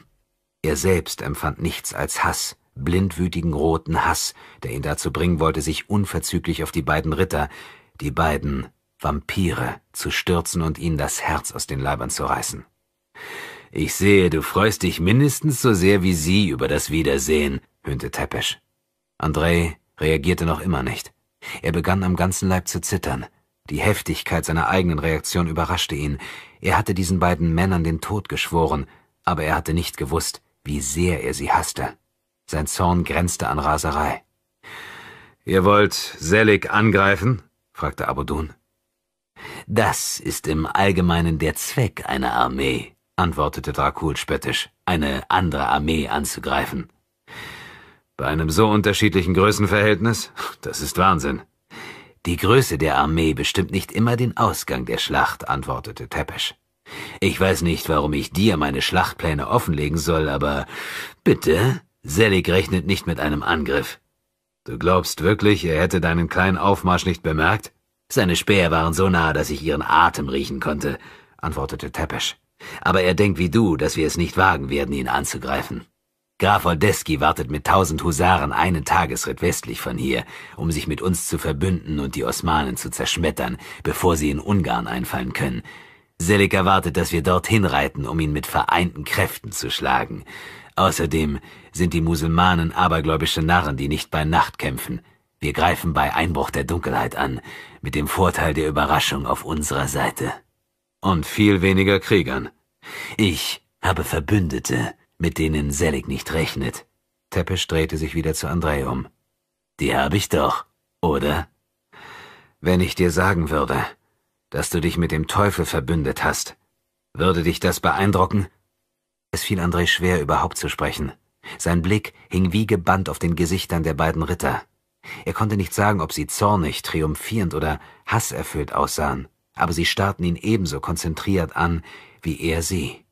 S1: Er selbst empfand nichts als Hass, blindwütigen roten Hass, der ihn dazu bringen wollte, sich unverzüglich auf die beiden Ritter, die beiden Vampire, zu stürzen und ihnen das Herz aus den Leibern zu reißen. Ich sehe, du freust dich mindestens so sehr wie sie über das Wiedersehen, höhnte Tepesch. Andrei reagierte noch immer nicht. Er begann am ganzen Leib zu zittern. Die Heftigkeit seiner eigenen Reaktion überraschte ihn. Er hatte diesen beiden Männern den Tod geschworen, aber er hatte nicht gewusst, wie sehr er sie hasste. Sein Zorn grenzte an Raserei. Ihr wollt Selig angreifen? fragte Abudun. Das ist im Allgemeinen der Zweck einer Armee, antwortete Dracul spöttisch, eine andere Armee anzugreifen. Bei einem so unterschiedlichen Größenverhältnis? Das ist Wahnsinn. Die Größe der Armee bestimmt nicht immer den Ausgang der Schlacht, antwortete Tepesch. Ich weiß nicht, warum ich dir meine Schlachtpläne offenlegen soll, aber bitte, Selig rechnet nicht mit einem Angriff. Du glaubst wirklich, er hätte deinen kleinen Aufmarsch nicht bemerkt? Seine Speer waren so nah, dass ich ihren Atem riechen konnte, antwortete Tepesch. Aber er denkt wie du, dass wir es nicht wagen werden, ihn anzugreifen. Graf Odeski wartet mit tausend Husaren einen Tagesritt westlich von hier, um sich mit uns zu verbünden und die Osmanen zu zerschmettern, bevor sie in Ungarn einfallen können. Selik erwartet, dass wir dorthin reiten, um ihn mit vereinten Kräften zu schlagen. Außerdem sind die Musulmanen abergläubische Narren, die nicht bei Nacht kämpfen. Wir greifen bei Einbruch der Dunkelheit an, mit dem Vorteil der Überraschung auf unserer Seite. Und viel weniger Kriegern. Ich habe Verbündete, mit denen Selig nicht rechnet. Teppisch drehte sich wieder zu Andrei um. Die hab ich doch, oder? Wenn ich dir sagen würde, dass du dich mit dem Teufel verbündet hast, würde dich das beeindrucken? Es fiel Andrei schwer, überhaupt zu sprechen. Sein Blick hing wie gebannt auf den Gesichtern der beiden Ritter. Er konnte nicht sagen, ob sie zornig, triumphierend oder hasserfüllt aussahen, aber sie starrten ihn ebenso konzentriert an wie er sie.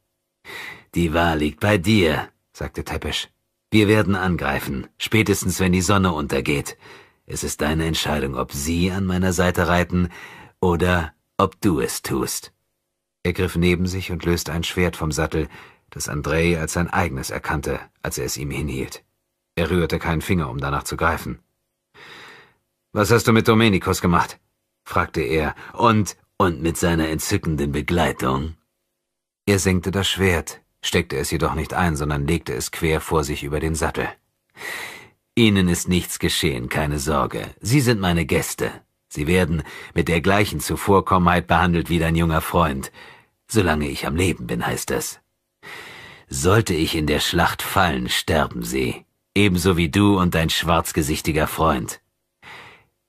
S1: Die Wahl liegt bei dir, sagte Teppisch. Wir werden angreifen, spätestens wenn die Sonne untergeht. Es ist deine Entscheidung, ob sie an meiner Seite reiten oder ob du es tust. Er griff neben sich und löste ein Schwert vom Sattel, das Andrei als sein eigenes erkannte, als er es ihm hinhielt. Er rührte keinen Finger, um danach zu greifen. Was hast du mit Domenikus gemacht? fragte er. Und, und mit seiner entzückenden Begleitung? Er senkte das Schwert, steckte es jedoch nicht ein, sondern legte es quer vor sich über den Sattel. Ihnen ist nichts geschehen, keine Sorge. Sie sind meine Gäste. Sie werden mit der gleichen Zuvorkommenheit behandelt wie dein junger Freund. Solange ich am Leben bin, heißt es. Sollte ich in der Schlacht fallen, sterben sie. Ebenso wie du und dein schwarzgesichtiger Freund.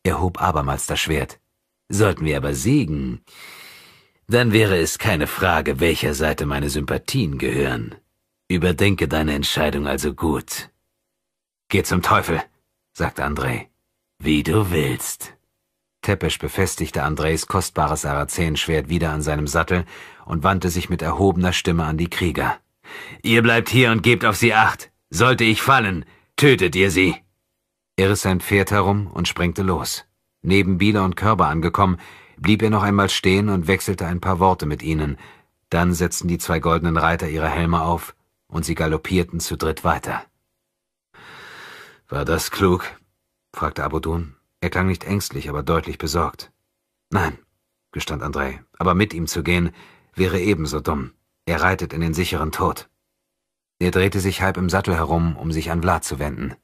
S1: Er hob abermals das Schwert. Sollten wir aber siegen, dann wäre es keine Frage, welcher Seite meine Sympathien gehören. Überdenke deine Entscheidung also gut. Geh zum Teufel, sagt Andrei. Wie du willst. Tepesch befestigte Andrejs kostbares Sarazenenschwert wieder an seinem Sattel und wandte sich mit erhobener Stimme an die Krieger. Ihr bleibt hier und gebt auf sie acht. Sollte ich fallen, tötet ihr sie. Er riss sein Pferd herum und sprengte los. Neben Bieler und Körber angekommen, blieb er noch einmal stehen und wechselte ein paar Worte mit ihnen. Dann setzten die zwei goldenen Reiter ihre Helme auf und sie galoppierten zu dritt weiter. War das klug? fragte Abodun. Er klang nicht ängstlich, aber deutlich besorgt. Nein, gestand Andrei, aber mit ihm zu gehen wäre ebenso dumm. Er reitet in den sicheren Tod. Er drehte sich halb im Sattel herum, um sich an Vlad zu wenden.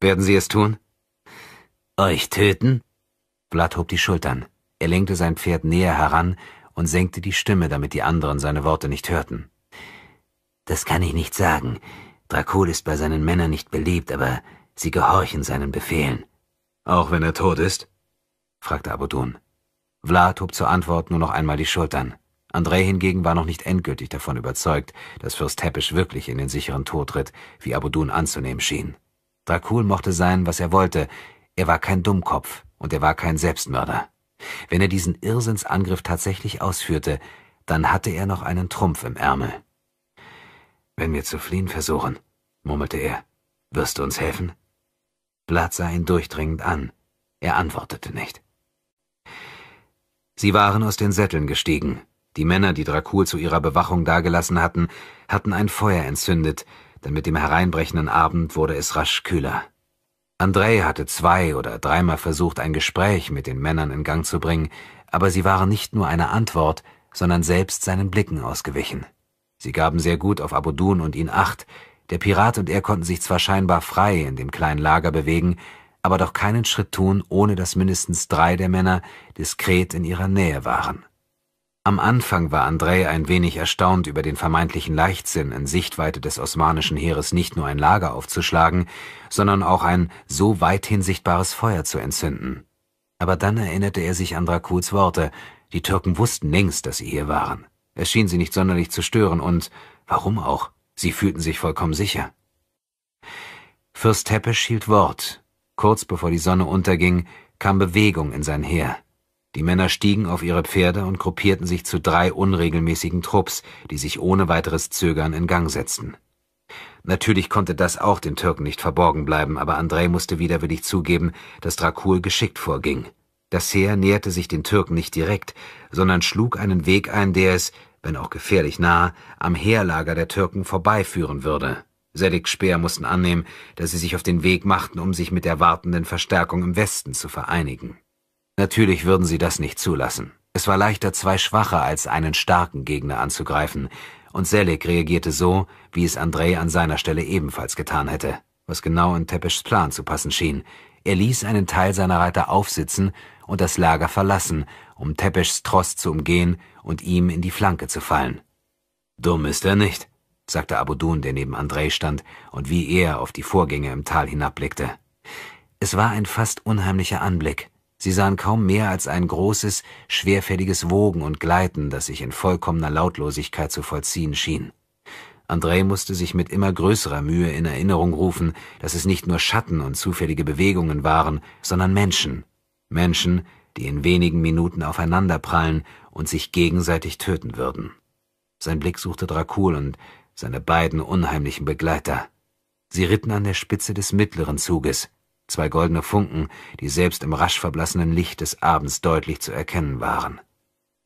S1: Werden Sie es tun? Euch töten? Vlad hob die Schultern. Er lenkte sein Pferd näher heran und senkte die Stimme, damit die anderen seine Worte nicht hörten. Das kann ich nicht sagen. Dracul ist bei seinen Männern nicht beliebt, aber sie gehorchen seinen Befehlen. Auch wenn er tot ist? fragte Abudun. Vlad hob zur Antwort nur noch einmal die Schultern. Andrei hingegen war noch nicht endgültig davon überzeugt, dass Fürst Teppisch wirklich in den sicheren Tod ritt, wie Abudun anzunehmen schien. Dracul mochte sein, was er wollte. Er war kein Dummkopf und er war kein Selbstmörder. Wenn er diesen Irrsinnsangriff tatsächlich ausführte, dann hatte er noch einen Trumpf im Ärmel. Wenn wir zu fliehen versuchen, murmelte er, wirst du uns helfen? Blatt sah ihn durchdringend an. Er antwortete nicht. Sie waren aus den Sätteln gestiegen. Die Männer, die Dracul zu ihrer Bewachung dagelassen hatten, hatten ein Feuer entzündet, denn mit dem hereinbrechenden Abend wurde es rasch kühler. Andrei hatte zwei oder dreimal versucht, ein Gespräch mit den Männern in Gang zu bringen, aber sie waren nicht nur eine Antwort, sondern selbst seinen Blicken ausgewichen. Sie gaben sehr gut auf Abudun und ihn acht, der Pirat und er konnten sich zwar scheinbar frei in dem kleinen Lager bewegen, aber doch keinen Schritt tun, ohne dass mindestens drei der Männer diskret in ihrer Nähe waren. Am Anfang war Andrei ein wenig erstaunt über den vermeintlichen Leichtsinn, in Sichtweite des osmanischen Heeres nicht nur ein Lager aufzuschlagen, sondern auch ein so weithin sichtbares Feuer zu entzünden. Aber dann erinnerte er sich an Drakuls Worte, die Türken wussten längst, dass sie hier waren. Es schien sie nicht sonderlich zu stören und, warum auch, sie fühlten sich vollkommen sicher. Fürst Teppes hielt Wort. Kurz bevor die Sonne unterging, kam Bewegung in sein Heer. Die Männer stiegen auf ihre Pferde und gruppierten sich zu drei unregelmäßigen Trupps, die sich ohne weiteres Zögern in Gang setzten. Natürlich konnte das auch den Türken nicht verborgen bleiben, aber Andrei musste widerwillig zugeben, dass Drakul geschickt vorging. Das Heer näherte sich den Türken nicht direkt, sondern schlug einen Weg ein, der es, wenn auch gefährlich nahe, am Heerlager der Türken vorbeiführen würde. Sediks Speer mussten annehmen, dass sie sich auf den Weg machten, um sich mit der wartenden Verstärkung im Westen zu vereinigen. Natürlich würden sie das nicht zulassen. Es war leichter, zwei Schwache als einen starken Gegner anzugreifen, und Selig reagierte so, wie es Andrei an seiner Stelle ebenfalls getan hätte, was genau in Tepeschs Plan zu passen schien. Er ließ einen Teil seiner Reiter aufsitzen und das Lager verlassen, um Tepeschs Tross zu umgehen und ihm in die Flanke zu fallen. Dumm ist er nicht, sagte Abudun, der neben Andrei stand und wie er auf die Vorgänge im Tal hinabblickte. Es war ein fast unheimlicher Anblick. Sie sahen kaum mehr als ein großes, schwerfälliges Wogen und Gleiten, das sich in vollkommener Lautlosigkeit zu vollziehen schien. André musste sich mit immer größerer Mühe in Erinnerung rufen, dass es nicht nur Schatten und zufällige Bewegungen waren, sondern Menschen. Menschen, die in wenigen Minuten aufeinanderprallen und sich gegenseitig töten würden. Sein Blick suchte Dracul und seine beiden unheimlichen Begleiter. Sie ritten an der Spitze des mittleren Zuges, zwei goldene Funken, die selbst im rasch verblassenen Licht des Abends deutlich zu erkennen waren.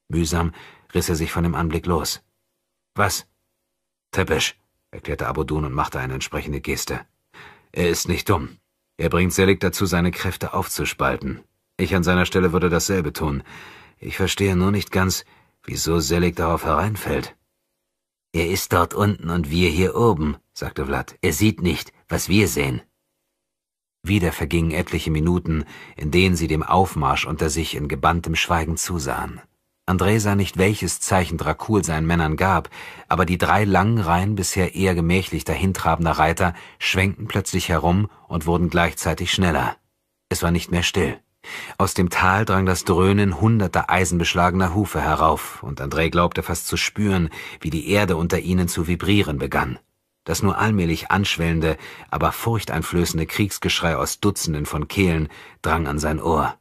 S1: Mühsam riss er sich von dem Anblick los. Was? Teppisch, erklärte Abudun und machte eine entsprechende Geste. Er ist nicht dumm. Er bringt Selig dazu, seine Kräfte aufzuspalten. Ich an seiner Stelle würde dasselbe tun. Ich verstehe nur nicht ganz, wieso Selig darauf hereinfällt. Er ist dort unten und wir hier oben, sagte Vlad. Er sieht nicht, was wir sehen. Wieder vergingen etliche Minuten, in denen sie dem Aufmarsch unter sich in gebanntem Schweigen zusahen. André sah nicht, welches Zeichen Dracul seinen Männern gab, aber die drei langen Reihen bisher eher gemächlich dahintrabender Reiter schwenkten plötzlich herum und wurden gleichzeitig schneller. Es war nicht mehr still. Aus dem Tal drang das Dröhnen hunderter eisenbeschlagener Hufe herauf, und André glaubte fast zu spüren, wie die Erde unter ihnen zu vibrieren begann. Das nur allmählich anschwellende, aber furchteinflößende Kriegsgeschrei aus Dutzenden von Kehlen drang an sein Ohr.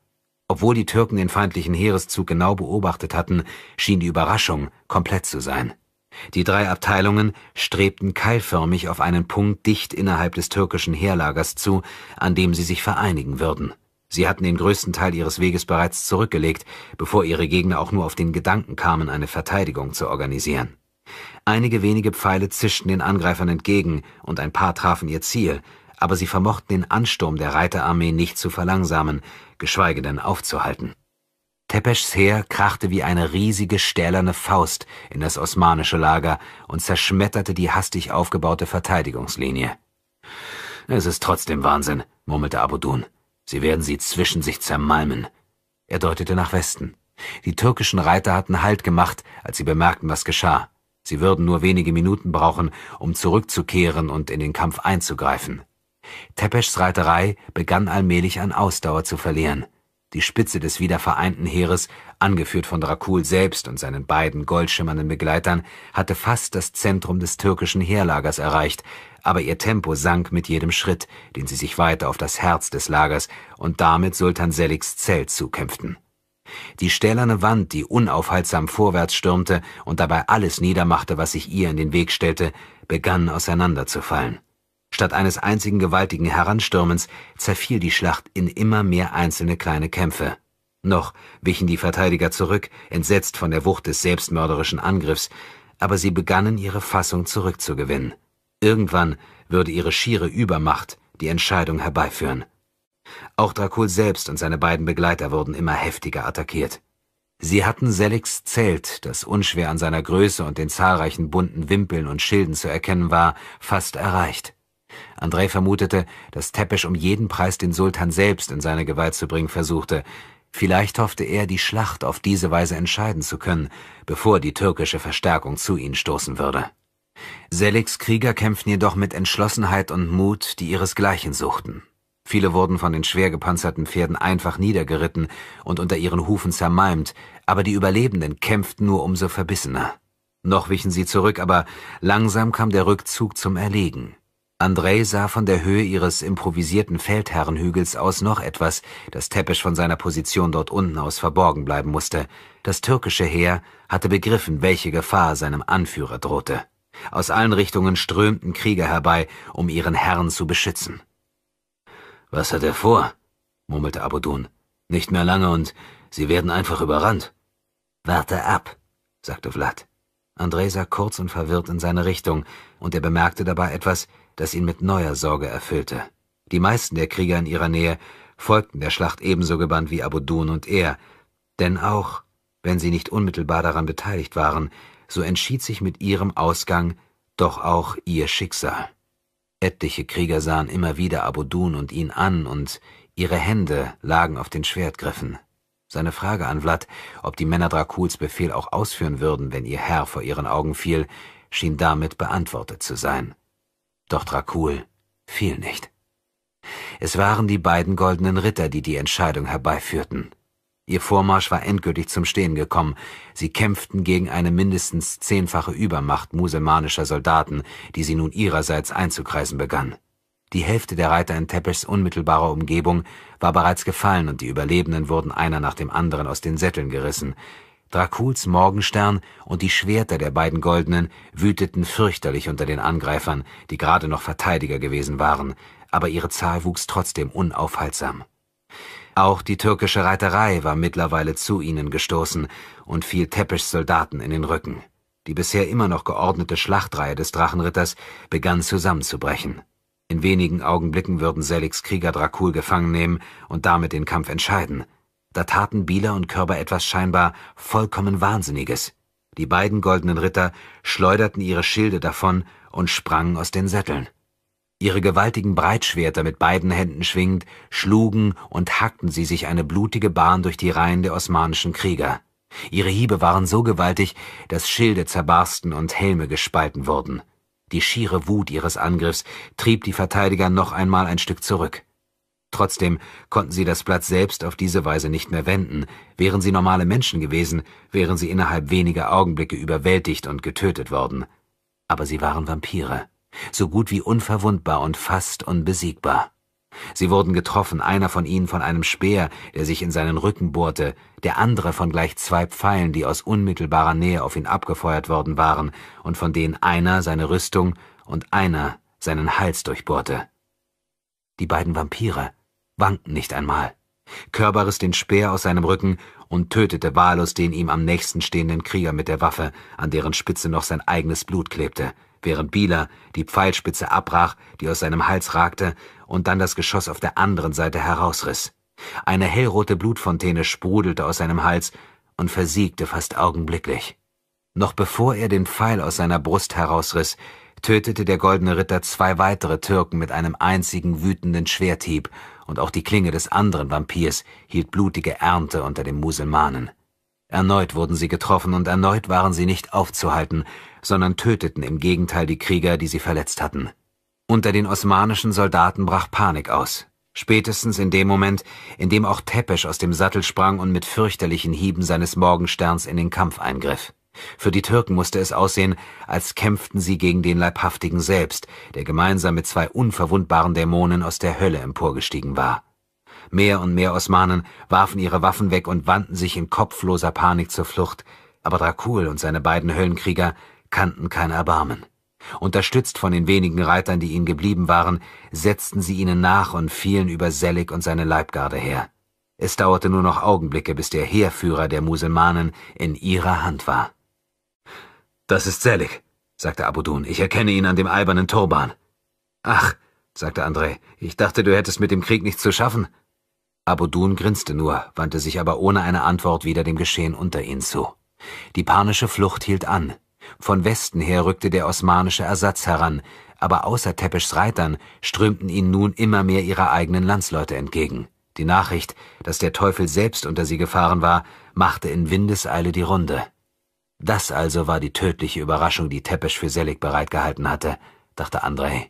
S1: Obwohl die Türken den feindlichen Heereszug genau beobachtet hatten, schien die Überraschung komplett zu sein. Die drei Abteilungen strebten keilförmig auf einen Punkt dicht innerhalb des türkischen Heerlagers zu, an dem sie sich vereinigen würden. Sie hatten den größten Teil ihres Weges bereits zurückgelegt, bevor ihre Gegner auch nur auf den Gedanken kamen, eine Verteidigung zu organisieren. Einige wenige Pfeile zischten den Angreifern entgegen und ein paar trafen ihr Ziel, aber sie vermochten den Ansturm der Reiterarmee nicht zu verlangsamen, geschweige denn aufzuhalten. Tepeschs Heer krachte wie eine riesige stählerne Faust in das osmanische Lager und zerschmetterte die hastig aufgebaute Verteidigungslinie. Es ist trotzdem Wahnsinn, murmelte Abudun. Sie werden sie zwischen sich zermalmen. Er deutete nach Westen. Die türkischen Reiter hatten Halt gemacht, als sie bemerkten, was geschah. Sie würden nur wenige Minuten brauchen, um zurückzukehren und in den Kampf einzugreifen. Tepeschs Reiterei begann allmählich an Ausdauer zu verlieren. Die Spitze des wiedervereinten Heeres, angeführt von Dracul selbst und seinen beiden goldschimmernden Begleitern, hatte fast das Zentrum des türkischen Heerlagers erreicht, aber ihr Tempo sank mit jedem Schritt, den sie sich weiter auf das Herz des Lagers und damit Sultan Seligs Zelt zukämpften. Die stählerne Wand, die unaufhaltsam vorwärts stürmte und dabei alles niedermachte, was sich ihr in den Weg stellte, begann auseinanderzufallen. Statt eines einzigen gewaltigen Heranstürmens zerfiel die Schlacht in immer mehr einzelne kleine Kämpfe. Noch wichen die Verteidiger zurück, entsetzt von der Wucht des selbstmörderischen Angriffs, aber sie begannen ihre Fassung zurückzugewinnen. Irgendwann würde ihre schiere Übermacht die Entscheidung herbeiführen. Auch Dracul selbst und seine beiden Begleiter wurden immer heftiger attackiert. Sie hatten Seligs Zelt, das unschwer an seiner Größe und den zahlreichen bunten Wimpeln und Schilden zu erkennen war, fast erreicht. Andrei vermutete, dass Tepesch um jeden Preis den Sultan selbst in seine Gewalt zu bringen versuchte. Vielleicht hoffte er, die Schlacht auf diese Weise entscheiden zu können, bevor die türkische Verstärkung zu ihnen stoßen würde. Seligs Krieger kämpften jedoch mit Entschlossenheit und Mut, die ihresgleichen suchten. Viele wurden von den schwer gepanzerten Pferden einfach niedergeritten und unter ihren Hufen zermalmt, aber die Überlebenden kämpften nur umso verbissener. Noch wichen sie zurück, aber langsam kam der Rückzug zum Erlegen. Andrei sah von der Höhe ihres improvisierten Feldherrenhügels aus noch etwas, das Tepisch von seiner Position dort unten aus verborgen bleiben musste. Das türkische Heer hatte begriffen, welche Gefahr seinem Anführer drohte. Aus allen Richtungen strömten Krieger herbei, um ihren Herrn zu beschützen. Was hat er vor? murmelte Abudun. Nicht mehr lange und sie werden einfach überrannt. Warte ab, sagte Vlad. Andrei sah kurz und verwirrt in seine Richtung, und er bemerkte dabei etwas, das ihn mit neuer Sorge erfüllte. Die meisten der Krieger in ihrer Nähe folgten der Schlacht ebenso gebannt wie Abudun und er, denn auch, wenn sie nicht unmittelbar daran beteiligt waren, so entschied sich mit ihrem Ausgang doch auch ihr Schicksal. Etliche Krieger sahen immer wieder Abudun und ihn an, und ihre Hände lagen auf den Schwertgriffen. Seine Frage an Vlad, ob die Männer Drakuls Befehl auch ausführen würden, wenn ihr Herr vor ihren Augen fiel, schien damit beantwortet zu sein. Doch Drakul fiel nicht. Es waren die beiden goldenen Ritter, die die Entscheidung herbeiführten. Ihr Vormarsch war endgültig zum Stehen gekommen. Sie kämpften gegen eine mindestens zehnfache Übermacht muselmanischer Soldaten, die sie nun ihrerseits einzukreisen begann. Die Hälfte der Reiter in Teppes unmittelbarer Umgebung war bereits gefallen und die Überlebenden wurden einer nach dem anderen aus den Sätteln gerissen. Draculs Morgenstern und die Schwerter der beiden Goldenen wüteten fürchterlich unter den Angreifern, die gerade noch Verteidiger gewesen waren, aber ihre Zahl wuchs trotzdem unaufhaltsam. Auch die türkische Reiterei war mittlerweile zu ihnen gestoßen und fiel Teppichs Soldaten in den Rücken. Die bisher immer noch geordnete Schlachtreihe des Drachenritters begann zusammenzubrechen. In wenigen Augenblicken würden Seligs Krieger Dracul gefangen nehmen und damit den Kampf entscheiden. Da taten Bieler und Körber etwas scheinbar vollkommen Wahnsinniges. Die beiden goldenen Ritter schleuderten ihre Schilde davon und sprangen aus den Sätteln. Ihre gewaltigen Breitschwerter mit beiden Händen schwingend, schlugen und hackten sie sich eine blutige Bahn durch die Reihen der osmanischen Krieger. Ihre Hiebe waren so gewaltig, dass Schilde zerbarsten und Helme gespalten wurden. Die schiere Wut ihres Angriffs trieb die Verteidiger noch einmal ein Stück zurück. Trotzdem konnten sie das Blatt selbst auf diese Weise nicht mehr wenden. Wären sie normale Menschen gewesen, wären sie innerhalb weniger Augenblicke überwältigt und getötet worden. Aber sie waren Vampire so gut wie unverwundbar und fast unbesiegbar. Sie wurden getroffen, einer von ihnen von einem Speer, der sich in seinen Rücken bohrte, der andere von gleich zwei Pfeilen, die aus unmittelbarer Nähe auf ihn abgefeuert worden waren und von denen einer seine Rüstung und einer seinen Hals durchbohrte. Die beiden Vampire wankten nicht einmal. Körber riss den Speer aus seinem Rücken und tötete wahllos den ihm am nächsten stehenden Krieger mit der Waffe, an deren Spitze noch sein eigenes Blut klebte während Bieler die Pfeilspitze abbrach, die aus seinem Hals ragte, und dann das Geschoss auf der anderen Seite herausriss. Eine hellrote Blutfontäne sprudelte aus seinem Hals und versiegte fast augenblicklich. Noch bevor er den Pfeil aus seiner Brust herausriss, tötete der goldene Ritter zwei weitere Türken mit einem einzigen wütenden Schwerthieb, und auch die Klinge des anderen Vampirs hielt blutige Ernte unter den Muselmanen. Erneut wurden sie getroffen und erneut waren sie nicht aufzuhalten, sondern töteten im Gegenteil die Krieger, die sie verletzt hatten. Unter den osmanischen Soldaten brach Panik aus. Spätestens in dem Moment, in dem auch Tepesch aus dem Sattel sprang und mit fürchterlichen Hieben seines Morgensterns in den Kampf eingriff. Für die Türken musste es aussehen, als kämpften sie gegen den Leibhaftigen selbst, der gemeinsam mit zwei unverwundbaren Dämonen aus der Hölle emporgestiegen war. Mehr und mehr Osmanen warfen ihre Waffen weg und wandten sich in kopfloser Panik zur Flucht, aber Dracul und seine beiden Höllenkrieger kannten kein Erbarmen. Unterstützt von den wenigen Reitern, die ihnen geblieben waren, setzten sie ihnen nach und fielen über Sellig und seine Leibgarde her. Es dauerte nur noch Augenblicke, bis der Heerführer der Muselmanen in ihrer Hand war. Das ist Selig, sagte Abudun. Ich erkenne ihn an dem albernen Turban. Ach, sagte André, ich dachte, du hättest mit dem Krieg nichts zu schaffen. Abudun grinste nur, wandte sich aber ohne eine Antwort wieder dem Geschehen unter ihnen zu. Die panische Flucht hielt an. Von Westen her rückte der osmanische Ersatz heran, aber außer Tepeschs Reitern strömten ihnen nun immer mehr ihre eigenen Landsleute entgegen. Die Nachricht, dass der Teufel selbst unter sie gefahren war, machte in Windeseile die Runde. Das also war die tödliche Überraschung, die Tepesch für Selig bereitgehalten hatte, dachte Andrei.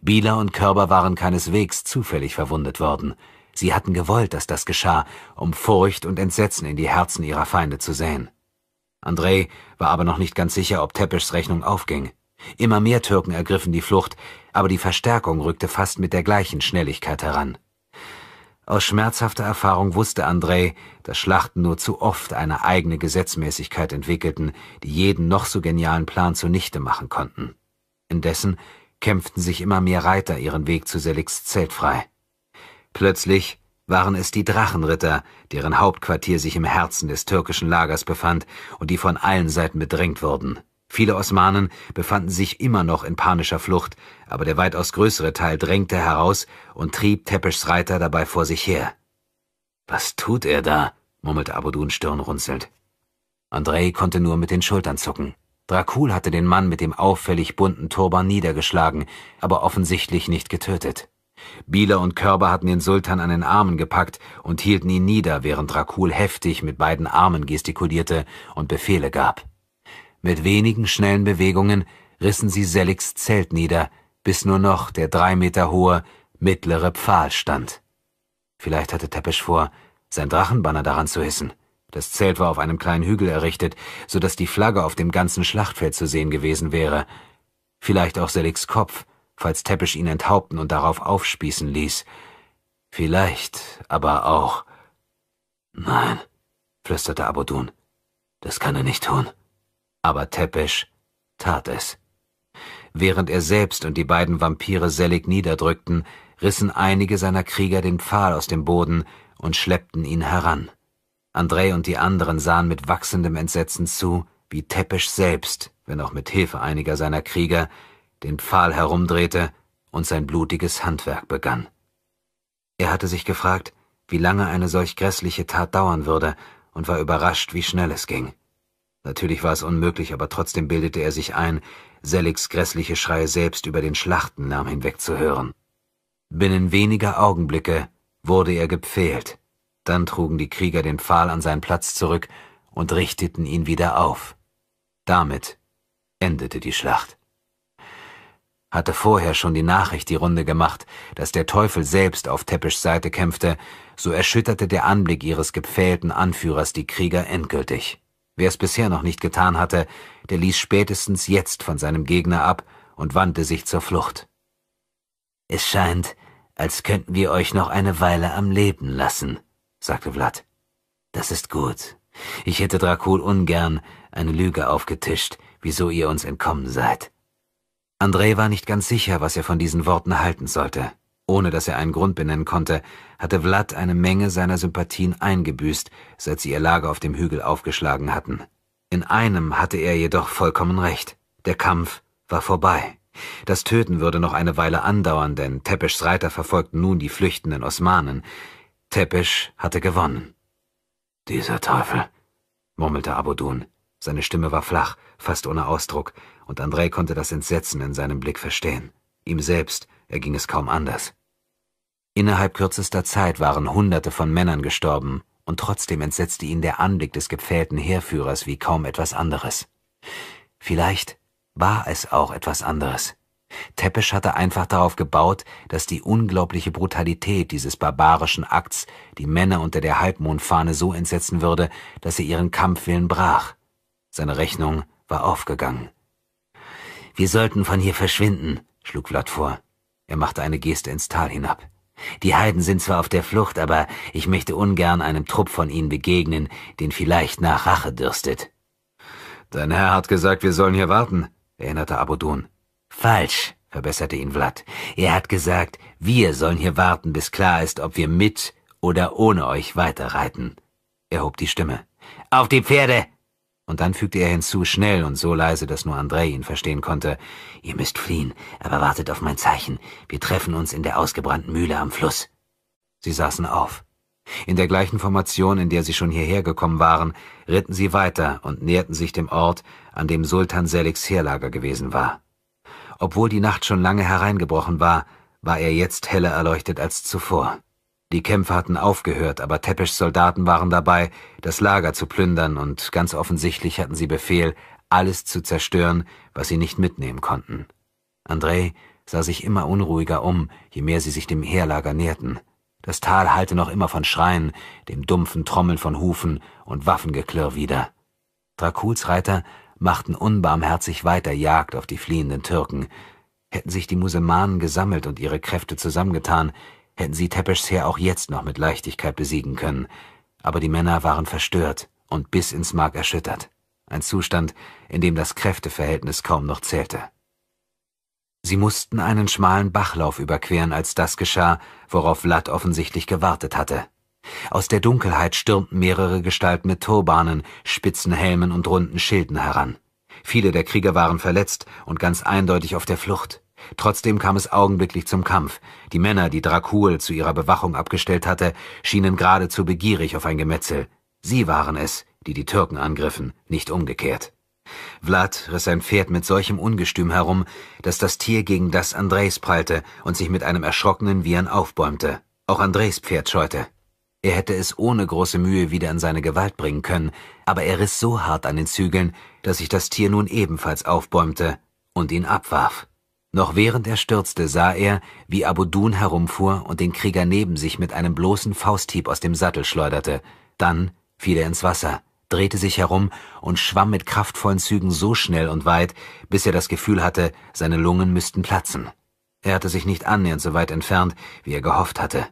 S1: Bieler und Körber waren keineswegs zufällig verwundet worden. Sie hatten gewollt, dass das geschah, um Furcht und Entsetzen in die Herzen ihrer Feinde zu säen. Andrei war aber noch nicht ganz sicher, ob Teppischs Rechnung aufging. Immer mehr Türken ergriffen die Flucht, aber die Verstärkung rückte fast mit der gleichen Schnelligkeit heran. Aus schmerzhafter Erfahrung wusste Andrei, dass Schlachten nur zu oft eine eigene Gesetzmäßigkeit entwickelten, die jeden noch so genialen Plan zunichte machen konnten. Indessen kämpften sich immer mehr Reiter ihren Weg zu Seliks Zelt frei. Plötzlich waren es die Drachenritter, deren Hauptquartier sich im Herzen des türkischen Lagers befand und die von allen Seiten bedrängt wurden. Viele Osmanen befanden sich immer noch in panischer Flucht, aber der weitaus größere Teil drängte heraus und trieb Teppischs Reiter dabei vor sich her. Was tut er da? murmelte Abudun stirnrunzelnd. Andrei konnte nur mit den Schultern zucken. Dracul hatte den Mann mit dem auffällig bunten Turban niedergeschlagen, aber offensichtlich nicht getötet. Bieler und Körber hatten den Sultan an den Armen gepackt und hielten ihn nieder, während Rakul heftig mit beiden Armen gestikulierte und Befehle gab. Mit wenigen schnellen Bewegungen rissen sie Seligs Zelt nieder, bis nur noch der drei Meter hohe, mittlere Pfahl stand. Vielleicht hatte Tepesch vor, sein Drachenbanner daran zu hissen. Das Zelt war auf einem kleinen Hügel errichtet, so dass die Flagge auf dem ganzen Schlachtfeld zu sehen gewesen wäre. Vielleicht auch Seligs Kopf, falls Teppisch ihn enthaupten und darauf aufspießen ließ. Vielleicht, aber auch. Nein, flüsterte Abodun. Das kann er nicht tun. Aber Teppisch tat es. Während er selbst und die beiden Vampire sellig niederdrückten, rissen einige seiner Krieger den Pfahl aus dem Boden und schleppten ihn heran. Andrei und die anderen sahen mit wachsendem Entsetzen zu, wie Teppisch selbst, wenn auch mit Hilfe einiger seiner Krieger, den Pfahl herumdrehte und sein blutiges Handwerk begann. Er hatte sich gefragt, wie lange eine solch grässliche Tat dauern würde, und war überrascht, wie schnell es ging. Natürlich war es unmöglich, aber trotzdem bildete er sich ein, Seligs grässliche Schreie selbst über den Schlachtennamen hinweg zu hören. Binnen weniger Augenblicke wurde er gepfählt. Dann trugen die Krieger den Pfahl an seinen Platz zurück und richteten ihn wieder auf. Damit endete die Schlacht hatte vorher schon die Nachricht die Runde gemacht, dass der Teufel selbst auf Teppichs Seite kämpfte, so erschütterte der Anblick ihres gepfählten Anführers die Krieger endgültig. Wer es bisher noch nicht getan hatte, der ließ spätestens jetzt von seinem Gegner ab und wandte sich zur Flucht. Es scheint, als könnten wir euch noch eine Weile am Leben lassen, sagte Vlad. Das ist gut. Ich hätte Dracul ungern eine Lüge aufgetischt, wieso ihr uns entkommen seid. André war nicht ganz sicher, was er von diesen Worten halten sollte. Ohne dass er einen Grund benennen konnte, hatte Vlad eine Menge seiner Sympathien eingebüßt, seit sie ihr Lager auf dem Hügel aufgeschlagen hatten. In einem hatte er jedoch vollkommen recht. Der Kampf war vorbei. Das Töten würde noch eine Weile andauern, denn Tepeschs Reiter verfolgten nun die flüchtenden Osmanen. Tepesch hatte gewonnen. Dieser Teufel, murmelte Abudun. Seine Stimme war flach, fast ohne Ausdruck, und André konnte das Entsetzen in seinem Blick verstehen. Ihm selbst erging es kaum anders. Innerhalb kürzester Zeit waren Hunderte von Männern gestorben, und trotzdem entsetzte ihn der Anblick des gepfählten Heerführers wie kaum etwas anderes. Vielleicht war es auch etwas anderes. Teppich hatte einfach darauf gebaut, dass die unglaubliche Brutalität dieses barbarischen Akts die Männer unter der Halbmondfahne so entsetzen würde, dass sie ihren Kampfwillen brach. Seine Rechnung war aufgegangen. Wir sollten von hier verschwinden, schlug Vlad vor. Er machte eine Geste ins Tal hinab. Die Heiden sind zwar auf der Flucht, aber ich möchte ungern einem Trupp von ihnen begegnen, den vielleicht nach Rache dürstet. Dein Herr hat gesagt, wir sollen hier warten, erinnerte Abodun. Falsch, verbesserte ihn Vlad. Er hat gesagt, wir sollen hier warten, bis klar ist, ob wir mit oder ohne euch weiterreiten. Er hob die Stimme. Auf die Pferde! Und dann fügte er hinzu, schnell und so leise, dass nur Andrei ihn verstehen konnte. Ihr müsst fliehen, aber wartet auf mein Zeichen. Wir treffen uns in der ausgebrannten Mühle am Fluss. Sie saßen auf. In der gleichen Formation, in der sie schon hierher gekommen waren, ritten sie weiter und näherten sich dem Ort, an dem Sultan Seliks Heerlager gewesen war. Obwohl die Nacht schon lange hereingebrochen war, war er jetzt heller erleuchtet als zuvor. Die Kämpfe hatten aufgehört, aber Teppes Soldaten waren dabei, das Lager zu plündern und ganz offensichtlich hatten sie Befehl, alles zu zerstören, was sie nicht mitnehmen konnten. Andrei sah sich immer unruhiger um, je mehr sie sich dem Heerlager näherten. Das Tal hallte noch immer von Schreien, dem dumpfen Trommeln von Hufen und Waffengeklirr wieder. Drakuls Reiter machten unbarmherzig weiter Jagd auf die fliehenden Türken. Hätten sich die Muselmanen gesammelt und ihre Kräfte zusammengetan, hätten sie Heer auch jetzt noch mit Leichtigkeit besiegen können, aber die Männer waren verstört und bis ins Mark erschüttert, ein Zustand, in dem das Kräfteverhältnis kaum noch zählte. Sie mussten einen schmalen Bachlauf überqueren, als das geschah, worauf Vlad offensichtlich gewartet hatte. Aus der Dunkelheit stürmten mehrere Gestalten mit Turbanen, spitzen Helmen und runden Schilden heran. Viele der Krieger waren verletzt und ganz eindeutig auf der Flucht. Trotzdem kam es augenblicklich zum Kampf. Die Männer, die Dracul zu ihrer Bewachung abgestellt hatte, schienen geradezu begierig auf ein Gemetzel. Sie waren es, die die Türken angriffen, nicht umgekehrt. Vlad riss sein Pferd mit solchem Ungestüm herum, dass das Tier gegen das Andres prallte und sich mit einem erschrockenen Wiehern aufbäumte. Auch Andres Pferd scheute. Er hätte es ohne große Mühe wieder in seine Gewalt bringen können, aber er riss so hart an den Zügeln, dass sich das Tier nun ebenfalls aufbäumte und ihn abwarf. Noch während er stürzte, sah er, wie Abu Abudun herumfuhr und den Krieger neben sich mit einem bloßen Fausthieb aus dem Sattel schleuderte. Dann fiel er ins Wasser, drehte sich herum und schwamm mit kraftvollen Zügen so schnell und weit, bis er das Gefühl hatte, seine Lungen müssten platzen. Er hatte sich nicht annähernd so weit entfernt, wie er gehofft hatte.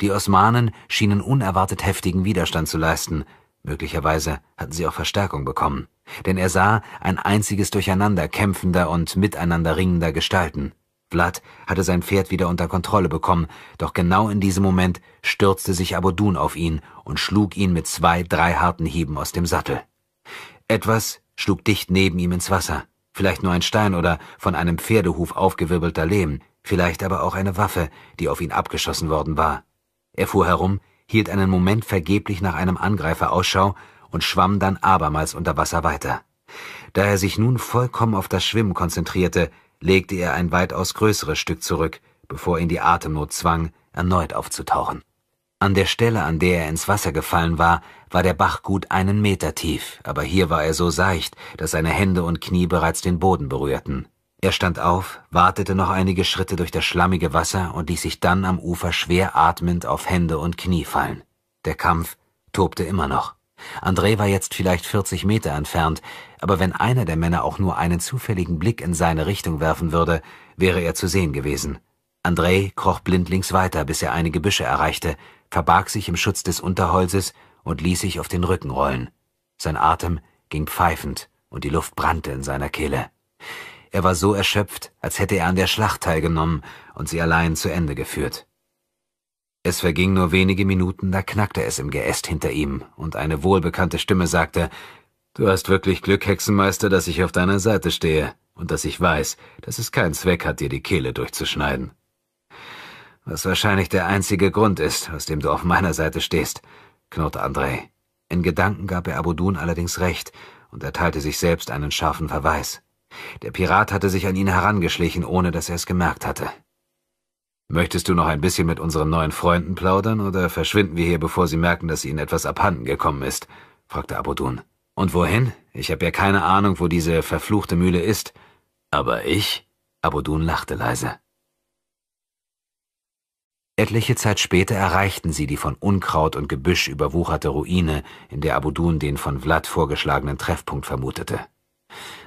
S1: Die Osmanen schienen unerwartet heftigen Widerstand zu leisten, Möglicherweise hatten sie auch Verstärkung bekommen, denn er sah ein einziges Durcheinander kämpfender und miteinander ringender Gestalten. Vlad hatte sein Pferd wieder unter Kontrolle bekommen, doch genau in diesem Moment stürzte sich Abodun auf ihn und schlug ihn mit zwei, drei harten Hieben aus dem Sattel. Etwas schlug dicht neben ihm ins Wasser, vielleicht nur ein Stein oder von einem Pferdehuf aufgewirbelter Lehm, vielleicht aber auch eine Waffe, die auf ihn abgeschossen worden war. Er fuhr herum, hielt einen Moment vergeblich nach einem Angreifer Ausschau und schwamm dann abermals unter Wasser weiter. Da er sich nun vollkommen auf das Schwimmen konzentrierte, legte er ein weitaus größeres Stück zurück, bevor ihn die Atemnot zwang, erneut aufzutauchen. An der Stelle, an der er ins Wasser gefallen war, war der Bach gut einen Meter tief, aber hier war er so seicht, dass seine Hände und Knie bereits den Boden berührten. Er stand auf, wartete noch einige Schritte durch das schlammige Wasser und ließ sich dann am Ufer schwer atmend auf Hände und Knie fallen. Der Kampf tobte immer noch. André war jetzt vielleicht 40 Meter entfernt, aber wenn einer der Männer auch nur einen zufälligen Blick in seine Richtung werfen würde, wäre er zu sehen gewesen. André kroch blindlings weiter, bis er einige Büsche erreichte, verbarg sich im Schutz des Unterholzes und ließ sich auf den Rücken rollen. Sein Atem ging pfeifend und die Luft brannte in seiner Kehle. Er war so erschöpft, als hätte er an der Schlacht teilgenommen und sie allein zu Ende geführt. Es verging nur wenige Minuten, da knackte es im Geäst hinter ihm, und eine wohlbekannte Stimme sagte, Du hast wirklich Glück, Hexenmeister, dass ich auf deiner Seite stehe und dass ich weiß, dass es keinen Zweck hat, dir die Kehle durchzuschneiden. Was wahrscheinlich der einzige Grund ist, aus dem du auf meiner Seite stehst, knurrte Andrei. In Gedanken gab er Abudun allerdings recht und erteilte sich selbst einen scharfen Verweis. Der Pirat hatte sich an ihn herangeschlichen, ohne dass er es gemerkt hatte. Möchtest du noch ein bisschen mit unseren neuen Freunden plaudern oder verschwinden wir hier, bevor sie merken, dass ihnen etwas abhanden gekommen ist? fragte Abudun. Und wohin? Ich habe ja keine Ahnung, wo diese verfluchte Mühle ist. Aber ich? Abudun lachte leise. Etliche Zeit später erreichten sie die von Unkraut und Gebüsch überwucherte Ruine, in der Abudun den von Vlad vorgeschlagenen Treffpunkt vermutete.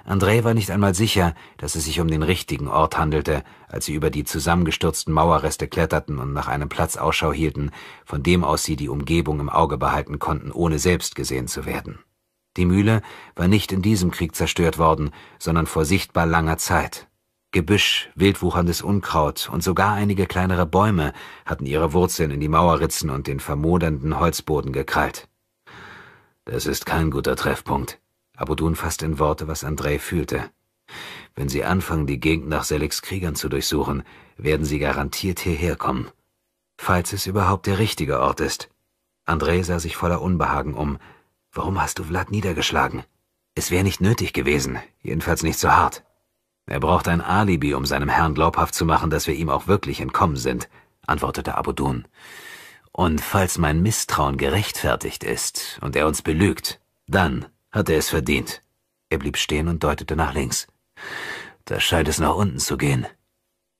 S1: André war nicht einmal sicher, dass es sich um den richtigen Ort handelte, als sie über die zusammengestürzten Mauerreste kletterten und nach einem Platz Ausschau hielten, von dem aus sie die Umgebung im Auge behalten konnten, ohne selbst gesehen zu werden. Die Mühle war nicht in diesem Krieg zerstört worden, sondern vor sichtbar langer Zeit. Gebüsch, wildwucherndes Unkraut und sogar einige kleinere Bäume hatten ihre Wurzeln in die Mauerritzen und den vermodernden Holzboden gekrallt. Das ist kein guter Treffpunkt, Abudun fasste in Worte, was Andrei fühlte. Wenn sie anfangen, die Gegend nach Seliks Kriegern zu durchsuchen, werden sie garantiert hierher kommen. Falls es überhaupt der richtige Ort ist. Andrei sah sich voller Unbehagen um. Warum hast du Vlad niedergeschlagen? Es wäre nicht nötig gewesen, jedenfalls nicht so hart. Er braucht ein Alibi, um seinem Herrn glaubhaft zu machen, dass wir ihm auch wirklich entkommen sind, antwortete Abudun. Und falls mein Misstrauen gerechtfertigt ist und er uns belügt, dann hat er es verdient. Er blieb stehen und deutete nach links. Da scheint es nach unten zu gehen.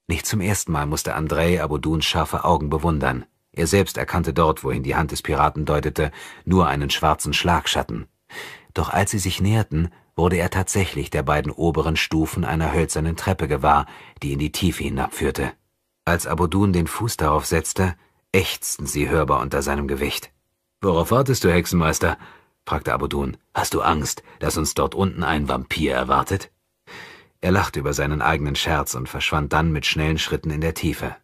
S1: Nicht zum ersten Mal musste Andrei Abuduns scharfe Augen bewundern. Er selbst erkannte dort, wohin die Hand des Piraten deutete, nur einen schwarzen Schlagschatten. Doch als sie sich näherten, wurde er tatsächlich der beiden oberen Stufen einer hölzernen Treppe gewahr, die in die Tiefe hinabführte. Als Abudun den Fuß darauf setzte, ächzten sie hörbar unter seinem Gewicht. Worauf wartest du, Hexenmeister? fragte Abudun. Hast du Angst, dass uns dort unten ein Vampir erwartet? Er lachte über seinen eigenen Scherz und verschwand dann mit schnellen Schritten in der Tiefe.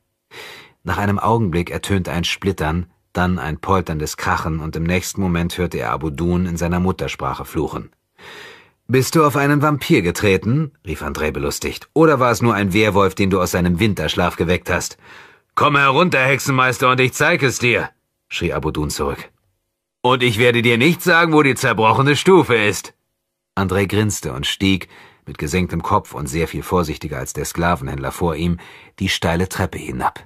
S1: Nach einem Augenblick ertönte ein Splittern, dann ein polterndes Krachen und im nächsten Moment hörte er Abudun in seiner Muttersprache fluchen. Bist du auf einen Vampir getreten? rief André belustigt. Oder war es nur ein Werwolf, den du aus seinem Winterschlaf geweckt hast? Komm herunter, Hexenmeister, und ich zeig es dir! schrie Abudun zurück. Und ich werde dir nicht sagen, wo die zerbrochene Stufe ist. André grinste und stieg, mit gesenktem Kopf und sehr viel vorsichtiger als der Sklavenhändler vor ihm, die steile Treppe hinab.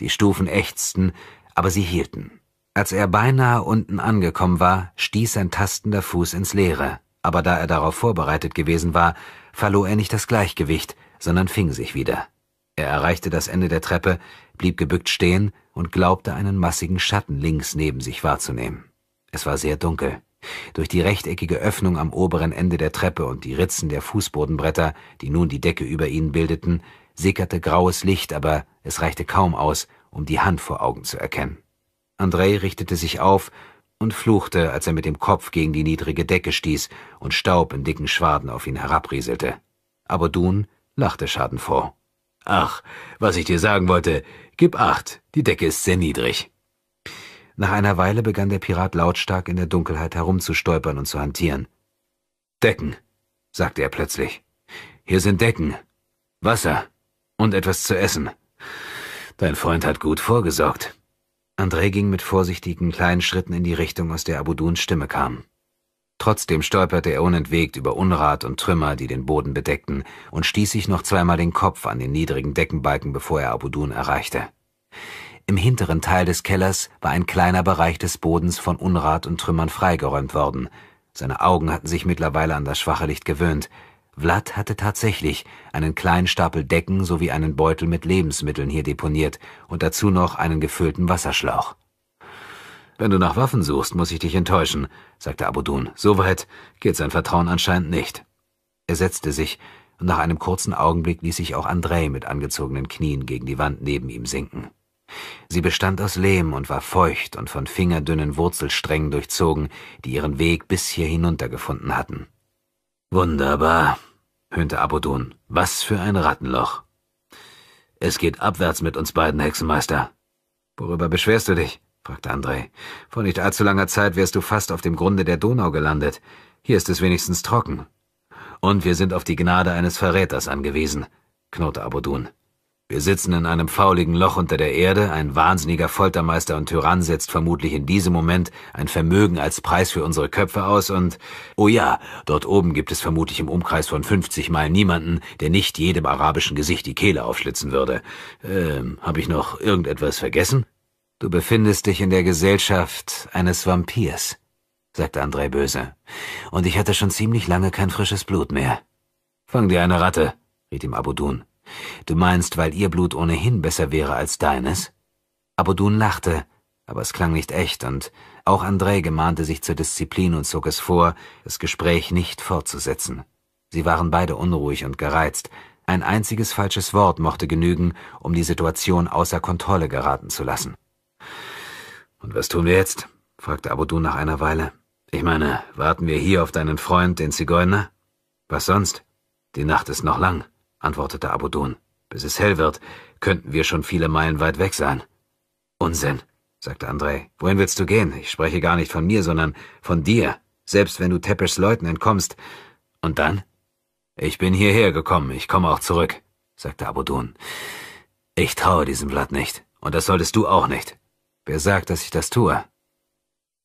S1: Die Stufen ächzten, aber sie hielten. Als er beinahe unten angekommen war, stieß sein tastender Fuß ins Leere, aber da er darauf vorbereitet gewesen war, verlor er nicht das Gleichgewicht, sondern fing sich wieder. Er erreichte das Ende der Treppe, blieb gebückt stehen und glaubte einen massigen Schatten links neben sich wahrzunehmen. Es war sehr dunkel. Durch die rechteckige Öffnung am oberen Ende der Treppe und die Ritzen der Fußbodenbretter, die nun die Decke über ihnen bildeten, sickerte graues Licht, aber es reichte kaum aus, um die Hand vor Augen zu erkennen. Andrei richtete sich auf und fluchte, als er mit dem Kopf gegen die niedrige Decke stieß und Staub in dicken Schwaden auf ihn herabrieselte. Aber Dun lachte schadenfroh. Ach, was ich dir sagen wollte, gib acht, die Decke ist sehr niedrig. Nach einer Weile begann der Pirat lautstark in der Dunkelheit herumzustolpern und zu hantieren. Decken, sagte er plötzlich. Hier sind Decken, Wasser und etwas zu essen. Dein Freund hat gut vorgesorgt. André ging mit vorsichtigen kleinen Schritten in die Richtung, aus der Abuduns Stimme kam. Trotzdem stolperte er unentwegt über Unrat und Trümmer, die den Boden bedeckten, und stieß sich noch zweimal den Kopf an den niedrigen Deckenbalken, bevor er Abudun erreichte. Im hinteren Teil des Kellers war ein kleiner Bereich des Bodens von Unrat und Trümmern freigeräumt worden. Seine Augen hatten sich mittlerweile an das schwache Licht gewöhnt. Vlad hatte tatsächlich einen kleinen Stapel Decken sowie einen Beutel mit Lebensmitteln hier deponiert und dazu noch einen gefüllten Wasserschlauch. Wenn du nach Waffen suchst, muss ich dich enttäuschen, sagte Abudun. Soweit geht sein Vertrauen anscheinend nicht. Er setzte sich, und nach einem kurzen Augenblick ließ sich auch Andrei mit angezogenen Knien gegen die Wand neben ihm sinken. Sie bestand aus Lehm und war feucht und von fingerdünnen Wurzelsträngen durchzogen, die ihren Weg bis hier hinuntergefunden hatten. Wunderbar, höhnte Abodun. Was für ein Rattenloch. Es geht abwärts mit uns beiden, Hexenmeister. Worüber beschwerst du dich? fragte André. Vor nicht allzu langer Zeit wärst du fast auf dem Grunde der Donau gelandet. Hier ist es wenigstens trocken. Und wir sind auf die Gnade eines Verräters angewiesen, knurrte Abodun. Wir sitzen in einem fauligen Loch unter der Erde, ein wahnsinniger Foltermeister und Tyrann setzt vermutlich in diesem Moment ein Vermögen als Preis für unsere Köpfe aus und, oh ja, dort oben gibt es vermutlich im Umkreis von 50 Meilen niemanden, der nicht jedem arabischen Gesicht die Kehle aufschlitzen würde. Ähm, hab ich noch irgendetwas vergessen? Du befindest dich in der Gesellschaft eines Vampirs, sagte André böse. Und ich hatte schon ziemlich lange kein frisches Blut mehr. Fang dir eine Ratte, riet ihm Abudun. Du meinst, weil ihr Blut ohnehin besser wäre als deines? Abudun lachte, aber es klang nicht echt, und auch Andrei gemahnte sich zur Disziplin und zog es vor, das Gespräch nicht fortzusetzen. Sie waren beide unruhig und gereizt. Ein einziges falsches Wort mochte genügen, um die Situation außer Kontrolle geraten zu lassen. Und was tun wir jetzt? fragte Abudun nach einer Weile. Ich meine, warten wir hier auf deinen Freund, den Zigeuner? Was sonst? Die Nacht ist noch lang antwortete Abudun. Bis es hell wird, könnten wir schon viele Meilen weit weg sein. Unsinn, sagte Andrei. Wohin willst du gehen? Ich spreche gar nicht von mir, sondern von dir, selbst wenn du Teppes Leuten entkommst. Und dann? Ich bin hierher gekommen, ich komme auch zurück, sagte Abudun. Ich traue diesem Blatt nicht, und das solltest du auch nicht. Wer sagt, dass ich das tue?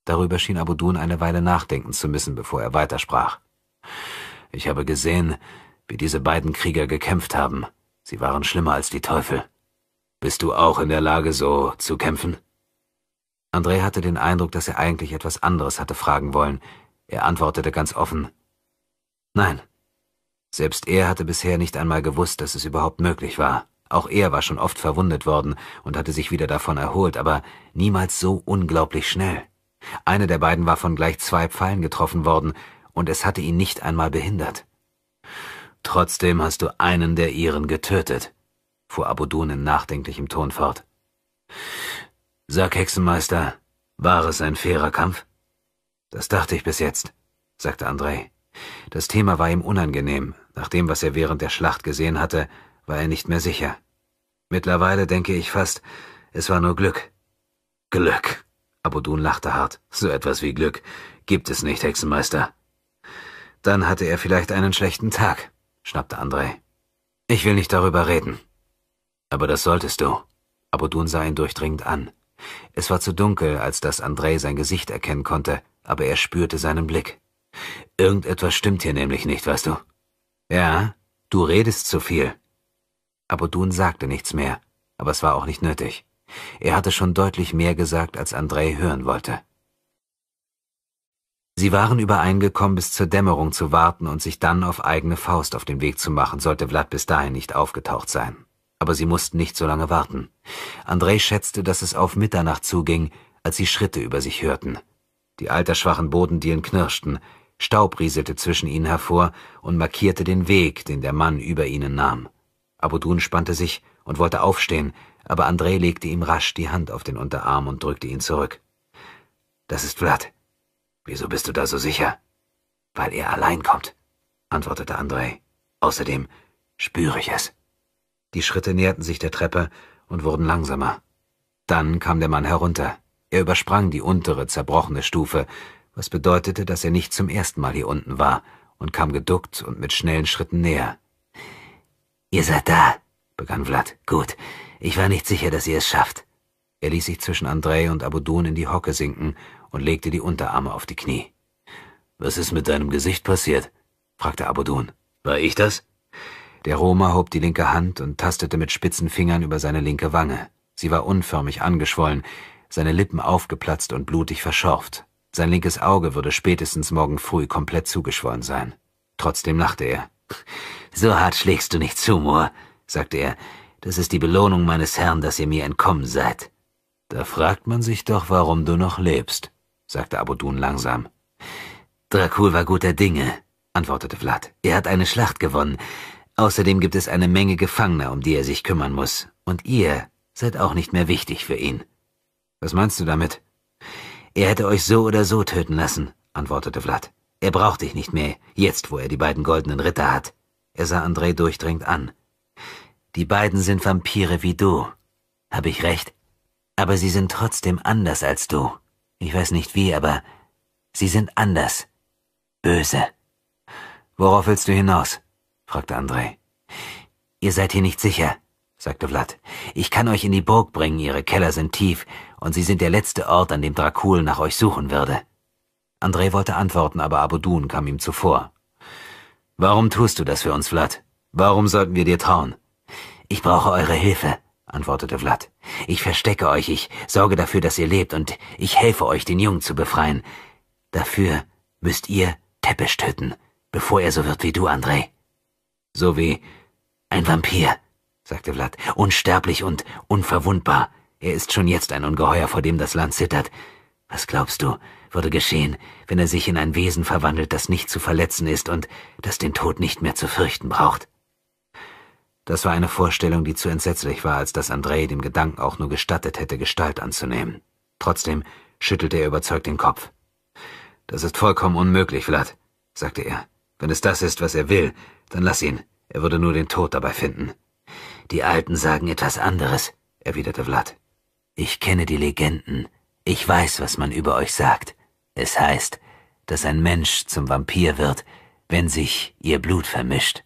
S1: Darüber schien Abudun eine Weile nachdenken zu müssen, bevor er weitersprach. Ich habe gesehen, wie diese beiden Krieger gekämpft haben. Sie waren schlimmer als die Teufel. Bist du auch in der Lage, so zu kämpfen? André hatte den Eindruck, dass er eigentlich etwas anderes hatte fragen wollen. Er antwortete ganz offen. Nein. Selbst er hatte bisher nicht einmal gewusst, dass es überhaupt möglich war. Auch er war schon oft verwundet worden und hatte sich wieder davon erholt, aber niemals so unglaublich schnell. Eine der beiden war von gleich zwei Pfeilen getroffen worden, und es hatte ihn nicht einmal behindert. Trotzdem hast du einen der ihren getötet, fuhr Abudun in nachdenklichem Ton fort. Sag, Hexenmeister, war es ein fairer Kampf? Das dachte ich bis jetzt, sagte Andrei. Das Thema war ihm unangenehm. Nach dem, was er während der Schlacht gesehen hatte, war er nicht mehr sicher. Mittlerweile denke ich fast, es war nur Glück. Glück. Abudun lachte hart. So etwas wie Glück gibt es nicht, Hexenmeister. Dann hatte er vielleicht einen schlechten Tag schnappte André. Ich will nicht darüber reden. Aber das solltest du. Abudun sah ihn durchdringend an. Es war zu dunkel, als dass André sein Gesicht erkennen konnte, aber er spürte seinen Blick. Irgendetwas stimmt hier nämlich nicht, weißt du? Ja, du redest zu viel. Abudun sagte nichts mehr, aber es war auch nicht nötig. Er hatte schon deutlich mehr gesagt, als André hören wollte. Sie waren übereingekommen, bis zur Dämmerung zu warten und sich dann auf eigene Faust auf den Weg zu machen, sollte Vlad bis dahin nicht aufgetaucht sein. Aber sie mussten nicht so lange warten. Andrei schätzte, dass es auf Mitternacht zuging, als sie Schritte über sich hörten. Die altersschwachen Bodendielen knirschten, Staub rieselte zwischen ihnen hervor und markierte den Weg, den der Mann über ihnen nahm. Abudun spannte sich und wollte aufstehen, aber Andrei legte ihm rasch die Hand auf den Unterarm und drückte ihn zurück. Das ist Vlad, Wieso bist du da so sicher? Weil er allein kommt, antwortete Andrei. Außerdem spüre ich es. Die Schritte näherten sich der Treppe und wurden langsamer. Dann kam der Mann herunter. Er übersprang die untere, zerbrochene Stufe, was bedeutete, dass er nicht zum ersten Mal hier unten war, und kam geduckt und mit schnellen Schritten näher. Ihr seid da, begann Vlad. Gut, ich war nicht sicher, dass ihr es schafft. Er ließ sich zwischen Andrei und Abudun in die Hocke sinken und legte die Unterarme auf die Knie. Was ist mit deinem Gesicht passiert? fragte Abudun. War ich das? Der Roma hob die linke Hand und tastete mit spitzen Fingern über seine linke Wange. Sie war unförmig angeschwollen, seine Lippen aufgeplatzt und blutig verschorft. Sein linkes Auge würde spätestens morgen früh komplett zugeschwollen sein. Trotzdem lachte er. So hart schlägst du nicht zu, Moor, sagte er. Das ist die Belohnung meines Herrn, dass ihr mir entkommen seid. Da fragt man sich doch, warum du noch lebst sagte Abudun langsam. Dracul war guter Dinge, antwortete Vlad. Er hat eine Schlacht gewonnen. Außerdem gibt es eine Menge Gefangener, um die er sich kümmern muss. Und ihr seid auch nicht mehr wichtig für ihn. Was meinst du damit? Er hätte euch so oder so töten lassen, antwortete Vlad. Er braucht dich nicht mehr, jetzt wo er die beiden goldenen Ritter hat. Er sah André durchdringend an. Die beiden sind Vampire wie du. Hab ich recht? Aber sie sind trotzdem anders als du. Ich weiß nicht wie, aber sie sind anders. Böse. Worauf willst du hinaus? fragte Andrei. Ihr seid hier nicht sicher, sagte Vlad. Ich kann euch in die Burg bringen, ihre Keller sind tief, und sie sind der letzte Ort, an dem Dracul nach euch suchen würde. Andrei wollte antworten, aber Abudun kam ihm zuvor. Warum tust du das für uns, Vlad? Warum sollten wir dir trauen? Ich brauche eure Hilfe, antwortete Vlad. Ich verstecke euch, ich sorge dafür, dass ihr lebt, und ich helfe euch, den Jungen zu befreien. Dafür müsst ihr Teppisch töten, bevor er so wird wie du, Andrei. So wie ein Vampir, sagte Vlad, unsterblich und unverwundbar. Er ist schon jetzt ein Ungeheuer, vor dem das Land zittert. Was glaubst du, würde geschehen, wenn er sich in ein Wesen verwandelt, das nicht zu verletzen ist und das den Tod nicht mehr zu fürchten braucht? Das war eine Vorstellung, die zu entsetzlich war, als dass Andrei dem Gedanken auch nur gestattet hätte, Gestalt anzunehmen. Trotzdem schüttelte er überzeugt den Kopf. Das ist vollkommen unmöglich, Vlad, sagte er. Wenn es das ist, was er will, dann lass ihn. Er würde nur den Tod dabei finden. Die Alten sagen etwas anderes, erwiderte Vlad. Ich kenne die Legenden. Ich weiß, was man über euch sagt. Es heißt, dass ein Mensch zum Vampir wird, wenn sich ihr Blut vermischt.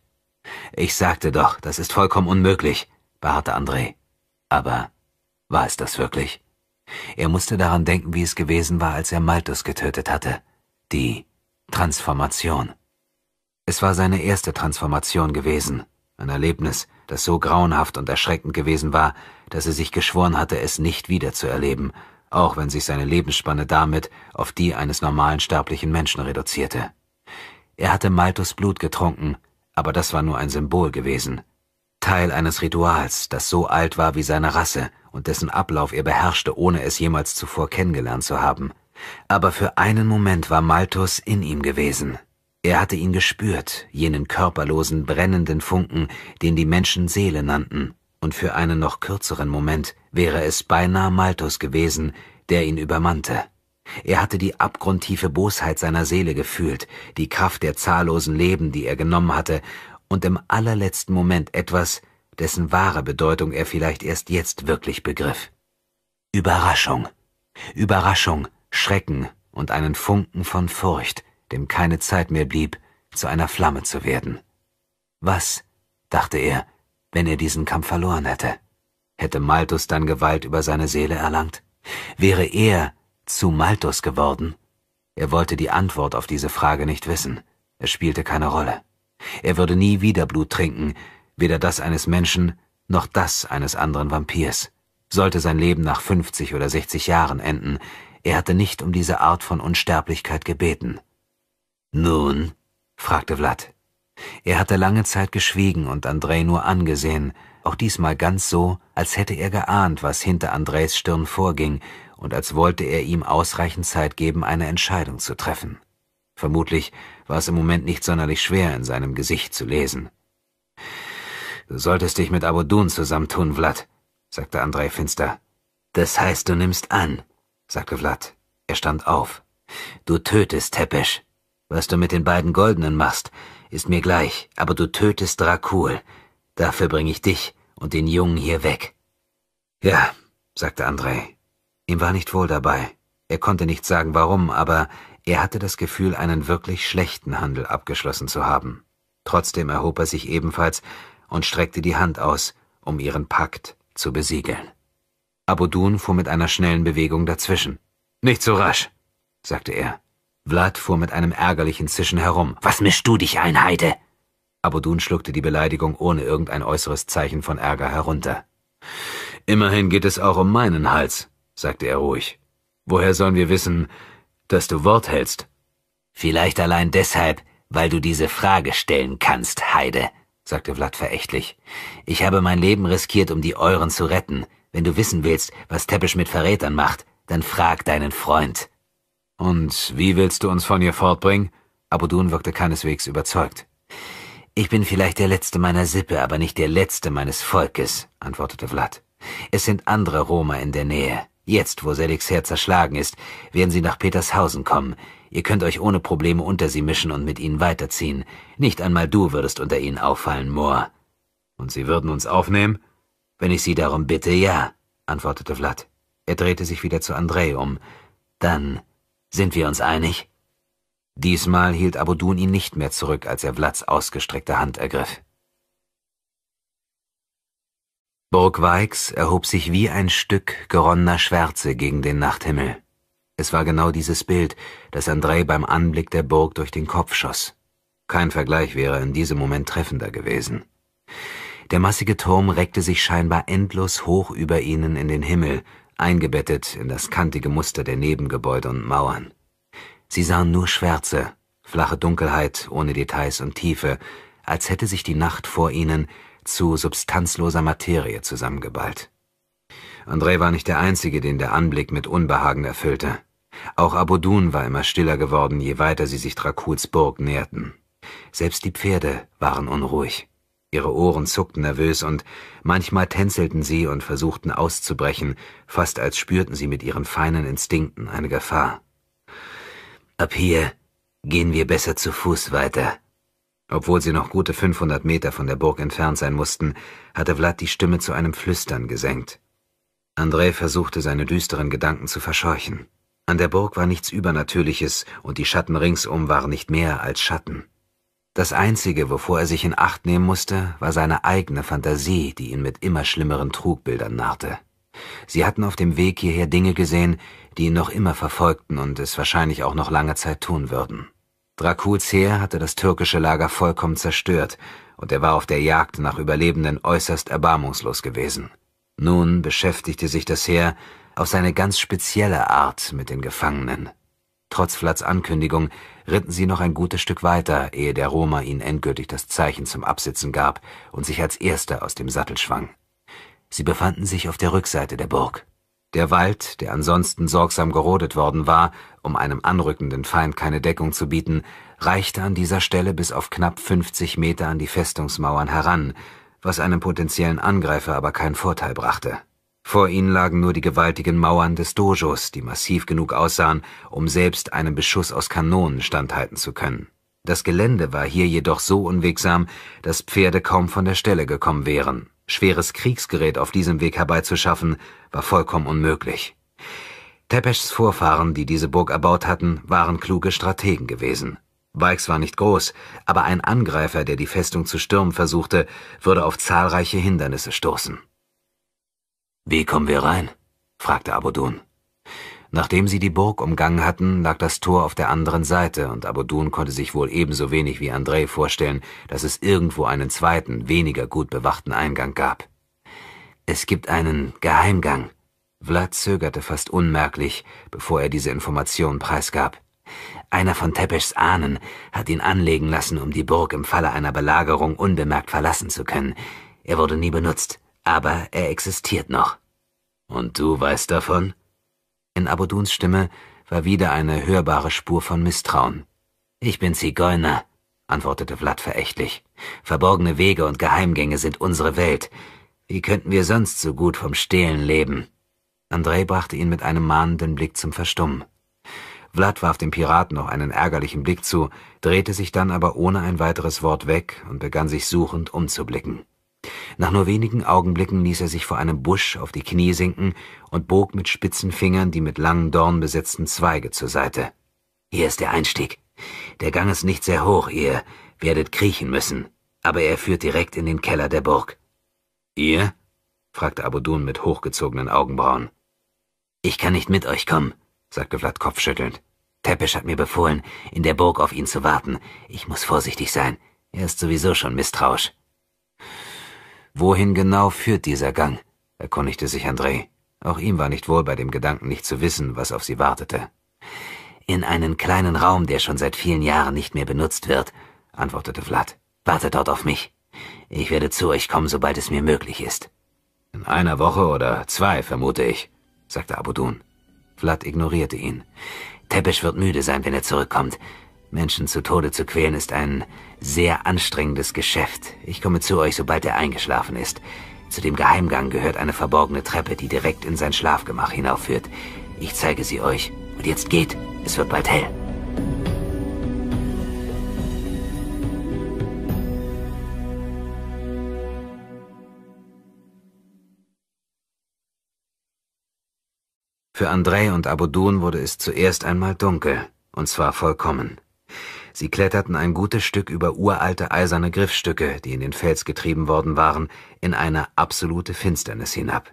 S1: Ich sagte doch, das ist vollkommen unmöglich, beharrte André. Aber war es das wirklich? Er musste daran denken, wie es gewesen war, als er Malthus getötet hatte. Die Transformation. Es war seine erste Transformation gewesen, ein Erlebnis, das so grauenhaft und erschreckend gewesen war, dass er sich geschworen hatte, es nicht wieder zu erleben, auch wenn sich seine Lebensspanne damit auf die eines normalen sterblichen Menschen reduzierte. Er hatte Malthus Blut getrunken aber das war nur ein Symbol gewesen. Teil eines Rituals, das so alt war wie seine Rasse und dessen Ablauf er beherrschte, ohne es jemals zuvor kennengelernt zu haben. Aber für einen Moment war Malthus in ihm gewesen. Er hatte ihn gespürt, jenen körperlosen, brennenden Funken, den die Menschen Seele nannten, und für einen noch kürzeren Moment wäre es beinahe Malthus gewesen, der ihn übermannte. Er hatte die abgrundtiefe Bosheit seiner Seele gefühlt, die Kraft der zahllosen Leben, die er genommen hatte, und im allerletzten Moment etwas, dessen wahre Bedeutung er vielleicht erst jetzt wirklich begriff. Überraschung. Überraschung, Schrecken und einen Funken von Furcht, dem keine Zeit mehr blieb, zu einer Flamme zu werden. Was, dachte er, wenn er diesen Kampf verloren hätte? Hätte Malthus dann Gewalt über seine Seele erlangt? Wäre er zu Malthus geworden? Er wollte die Antwort auf diese Frage nicht wissen. Es spielte keine Rolle. Er würde nie wieder Blut trinken, weder das eines Menschen noch das eines anderen Vampirs. Sollte sein Leben nach 50 oder 60 Jahren enden, er hatte nicht um diese Art von Unsterblichkeit gebeten. Nun? fragte Vlad. Er hatte lange Zeit geschwiegen und Andrei nur angesehen, auch diesmal ganz so, als hätte er geahnt, was hinter Andrejs Stirn vorging und als wollte er ihm ausreichend Zeit geben, eine Entscheidung zu treffen. Vermutlich war es im Moment nicht sonderlich schwer, in seinem Gesicht zu lesen. Du solltest dich mit Abodun zusammentun, Vlad, sagte Andrei finster. Das heißt, du nimmst an, sagte Vlad. Er stand auf. Du tötest Teppisch. Was du mit den beiden Goldenen machst, ist mir gleich, aber du tötest Dracul. Dafür bringe ich dich und den Jungen hier weg. Ja, sagte Andrei. Ihm war nicht wohl dabei. Er konnte nicht sagen warum, aber er hatte das Gefühl, einen wirklich schlechten Handel abgeschlossen zu haben. Trotzdem erhob er sich ebenfalls und streckte die Hand aus, um ihren Pakt zu besiegeln. Abudun fuhr mit einer schnellen Bewegung dazwischen. Nicht so rasch, sagte er. Vlad fuhr mit einem ärgerlichen Zischen herum. Was mischst du dich ein, Heide? Abudun schluckte die Beleidigung ohne irgendein äußeres Zeichen von Ärger herunter. Immerhin geht es auch um meinen Hals, sagte er ruhig. Woher sollen wir wissen, dass du Wort hältst? Vielleicht allein deshalb, weil du diese Frage stellen kannst, Heide, sagte Vlad verächtlich. Ich habe mein Leben riskiert, um die euren zu retten. Wenn du wissen willst, was Teppisch mit Verrätern macht, dann frag deinen Freund. Und wie willst du uns von ihr fortbringen? Abudun wirkte keineswegs überzeugt. Ich bin vielleicht der Letzte meiner Sippe, aber nicht der Letzte meines Volkes, antwortete Vlad. Es sind andere Roma in der Nähe. Jetzt, wo Seligs Herr zerschlagen ist, werden sie nach Petershausen kommen. Ihr könnt euch ohne Probleme unter sie mischen und mit ihnen weiterziehen. Nicht einmal du würdest unter ihnen auffallen, Moore. Und sie würden uns aufnehmen? Wenn ich sie darum bitte, ja, antwortete Vlad. Er drehte sich wieder zu Andrei um. Dann sind wir uns einig? Diesmal hielt Abudun ihn nicht mehr zurück, als er Vlads ausgestreckte Hand ergriff. Burg Weix erhob sich wie ein Stück geronnener Schwärze gegen den Nachthimmel. Es war genau dieses Bild, das Andrei beim Anblick der Burg durch den Kopf schoss. Kein Vergleich wäre in diesem Moment treffender gewesen. Der massige Turm reckte sich scheinbar endlos hoch über ihnen in den Himmel, eingebettet in das kantige Muster der Nebengebäude und Mauern. Sie sahen nur Schwärze, flache Dunkelheit ohne Details und Tiefe, als hätte sich die Nacht vor ihnen zu substanzloser Materie zusammengeballt. André war nicht der Einzige, den der Anblick mit Unbehagen erfüllte. Auch Abodun war immer stiller geworden, je weiter sie sich Drakuls Burg näherten. Selbst die Pferde waren unruhig. Ihre Ohren zuckten nervös und manchmal tänzelten sie und versuchten auszubrechen, fast als spürten sie mit ihren feinen Instinkten eine Gefahr. Ab hier gehen wir besser zu Fuß weiter, obwohl sie noch gute 500 Meter von der Burg entfernt sein mussten, hatte Vlad die Stimme zu einem Flüstern gesenkt. André versuchte, seine düsteren Gedanken zu verscheuchen. An der Burg war nichts Übernatürliches und die Schatten ringsum waren nicht mehr als Schatten. Das Einzige, wovor er sich in Acht nehmen musste, war seine eigene Fantasie, die ihn mit immer schlimmeren Trugbildern nahte. Sie hatten auf dem Weg hierher Dinge gesehen, die ihn noch immer verfolgten und es wahrscheinlich auch noch lange Zeit tun würden. Drakuls Heer hatte das türkische Lager vollkommen zerstört, und er war auf der Jagd nach Überlebenden äußerst erbarmungslos gewesen. Nun beschäftigte sich das Heer auf seine ganz spezielle Art mit den Gefangenen. Trotz Flats Ankündigung ritten sie noch ein gutes Stück weiter, ehe der Roma ihnen endgültig das Zeichen zum Absitzen gab und sich als Erster aus dem Sattel schwang. Sie befanden sich auf der Rückseite der Burg. Der Wald, der ansonsten sorgsam gerodet worden war, um einem anrückenden Feind keine Deckung zu bieten, reichte an dieser Stelle bis auf knapp 50 Meter an die Festungsmauern heran, was einem potenziellen Angreifer aber keinen Vorteil brachte. Vor ihnen lagen nur die gewaltigen Mauern des Dojos, die massiv genug aussahen, um selbst einem Beschuss aus Kanonen standhalten zu können. Das Gelände war hier jedoch so unwegsam, dass Pferde kaum von der Stelle gekommen wären. Schweres Kriegsgerät auf diesem Weg herbeizuschaffen, war vollkommen unmöglich. Tepeschs Vorfahren, die diese Burg erbaut hatten, waren kluge Strategen gewesen. Bikes war nicht groß, aber ein Angreifer, der die Festung zu stürmen versuchte, würde auf zahlreiche Hindernisse stoßen. Wie kommen wir rein? fragte Abodun. Nachdem sie die Burg umgangen hatten, lag das Tor auf der anderen Seite, und Abodun konnte sich wohl ebenso wenig wie Andrei vorstellen, dass es irgendwo einen zweiten, weniger gut bewachten Eingang gab. Es gibt einen Geheimgang. Vlad zögerte fast unmerklich, bevor er diese Information preisgab. Einer von Tepeschs Ahnen hat ihn anlegen lassen, um die Burg im Falle einer Belagerung unbemerkt verlassen zu können. Er wurde nie benutzt, aber er existiert noch. Und du weißt davon? In Abuduns Stimme war wieder eine hörbare Spur von Misstrauen. Ich bin Zigeuner, antwortete Vlad verächtlich. Verborgene Wege und Geheimgänge sind unsere Welt. Wie könnten wir sonst so gut vom Stehlen leben? Andrei brachte ihn mit einem mahnenden Blick zum Verstummen. Vlad warf dem Piraten noch einen ärgerlichen Blick zu, drehte sich dann aber ohne ein weiteres Wort weg und begann sich suchend umzublicken. Nach nur wenigen Augenblicken ließ er sich vor einem Busch auf die Knie sinken und bog mit spitzen Fingern die mit langen Dorn besetzten Zweige zur Seite. Hier ist der Einstieg. Der Gang ist nicht sehr hoch, ihr werdet kriechen müssen, aber er führt direkt in den Keller der Burg. Ihr? fragte Abudun mit hochgezogenen Augenbrauen. Ich kann nicht mit euch kommen, sagte Vlad kopfschüttelnd. Tepisch hat mir befohlen, in der Burg auf ihn zu warten. Ich muss vorsichtig sein. Er ist sowieso schon misstrauisch. Wohin genau führt dieser Gang? erkundigte sich André. Auch ihm war nicht wohl bei dem Gedanken, nicht zu wissen, was auf sie wartete. In einen kleinen Raum, der schon seit vielen Jahren nicht mehr benutzt wird, antwortete Vlad. Wartet dort auf mich. Ich werde zu euch kommen, sobald es mir möglich ist. In einer Woche oder zwei, vermute ich, sagte Abudun. Vlad ignorierte ihn. Teppisch wird müde sein, wenn er zurückkommt. Menschen zu Tode zu quälen ist ein sehr anstrengendes Geschäft. Ich komme zu euch, sobald er eingeschlafen ist. Zu dem Geheimgang gehört eine verborgene Treppe, die direkt in sein Schlafgemach hinaufführt. Ich zeige sie euch. Und jetzt geht. Es wird bald hell. Für Andrei und Abudun wurde es zuerst einmal dunkel, und zwar vollkommen. Sie kletterten ein gutes Stück über uralte eiserne Griffstücke, die in den Fels getrieben worden waren, in eine absolute Finsternis hinab.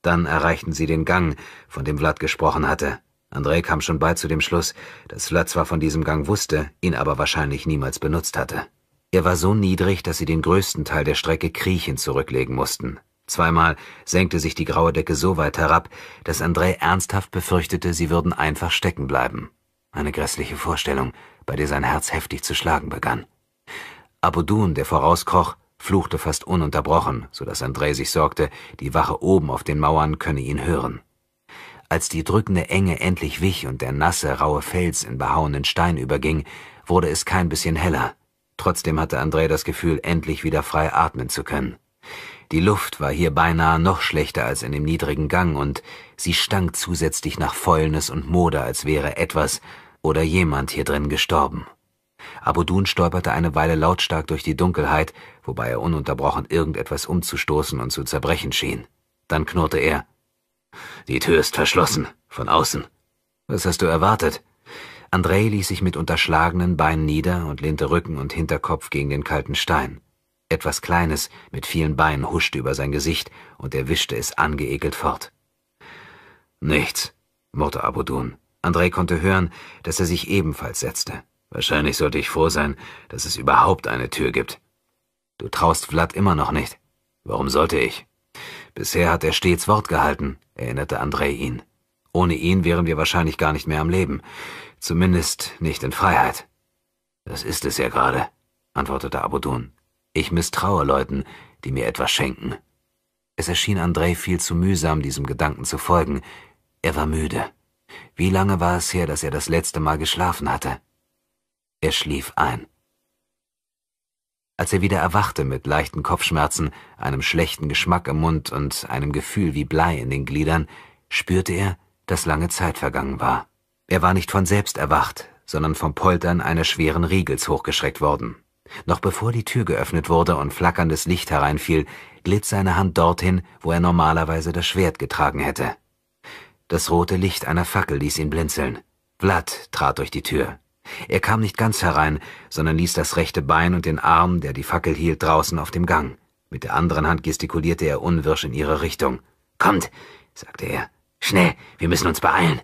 S1: Dann erreichten sie den Gang, von dem Vlad gesprochen hatte. Andrei kam schon bald zu dem Schluss, dass Vlad zwar von diesem Gang wusste, ihn aber wahrscheinlich niemals benutzt hatte. Er war so niedrig, dass sie den größten Teil der Strecke kriechend zurücklegen mussten. Zweimal senkte sich die graue Decke so weit herab, dass Andrei ernsthaft befürchtete, sie würden einfach stecken bleiben. Eine grässliche Vorstellung, bei der sein Herz heftig zu schlagen begann. Abudun, der vorauskroch, fluchte fast ununterbrochen, so dass André sich sorgte, die Wache oben auf den Mauern könne ihn hören. Als die drückende Enge endlich wich und der nasse, raue Fels in behauenen Stein überging, wurde es kein bisschen heller. Trotzdem hatte André das Gefühl, endlich wieder frei atmen zu können. Die Luft war hier beinahe noch schlechter als in dem niedrigen Gang und sie stank zusätzlich nach Fäulnis und Mode, als wäre etwas, oder jemand hier drin gestorben. Abudun stolperte eine Weile lautstark durch die Dunkelheit, wobei er ununterbrochen irgendetwas umzustoßen und zu zerbrechen schien. Dann knurrte er. Die Tür ist verschlossen, von außen. Was hast du erwartet? Andrei ließ sich mit unterschlagenen Beinen nieder und lehnte Rücken und Hinterkopf gegen den kalten Stein. Etwas Kleines mit vielen Beinen huschte über sein Gesicht und er wischte es angeekelt fort. Nichts, murrte Abudun. André konnte hören, dass er sich ebenfalls setzte. Wahrscheinlich sollte ich froh sein, dass es überhaupt eine Tür gibt. Du traust Vlad immer noch nicht. Warum sollte ich? Bisher hat er stets Wort gehalten, erinnerte André ihn. Ohne ihn wären wir wahrscheinlich gar nicht mehr am Leben. Zumindest nicht in Freiheit. Das ist es ja gerade, antwortete Abudun. Ich misstraue Leuten, die mir etwas schenken. Es erschien André viel zu mühsam, diesem Gedanken zu folgen. Er war müde. Wie lange war es her, dass er das letzte Mal geschlafen hatte? Er schlief ein. Als er wieder erwachte mit leichten Kopfschmerzen, einem schlechten Geschmack im Mund und einem Gefühl wie Blei in den Gliedern, spürte er, dass lange Zeit vergangen war. Er war nicht von selbst erwacht, sondern vom Poltern eines schweren Riegels hochgeschreckt worden. Noch bevor die Tür geöffnet wurde und flackerndes Licht hereinfiel, glitt seine Hand dorthin, wo er normalerweise das Schwert getragen hätte. Das rote Licht einer Fackel ließ ihn blinzeln. Vlad trat durch die Tür. Er kam nicht ganz herein, sondern ließ das rechte Bein und den Arm, der die Fackel hielt, draußen auf dem Gang. Mit der anderen Hand gestikulierte er unwirsch in ihre Richtung. Kommt, sagte er. Schnell, wir müssen uns beeilen.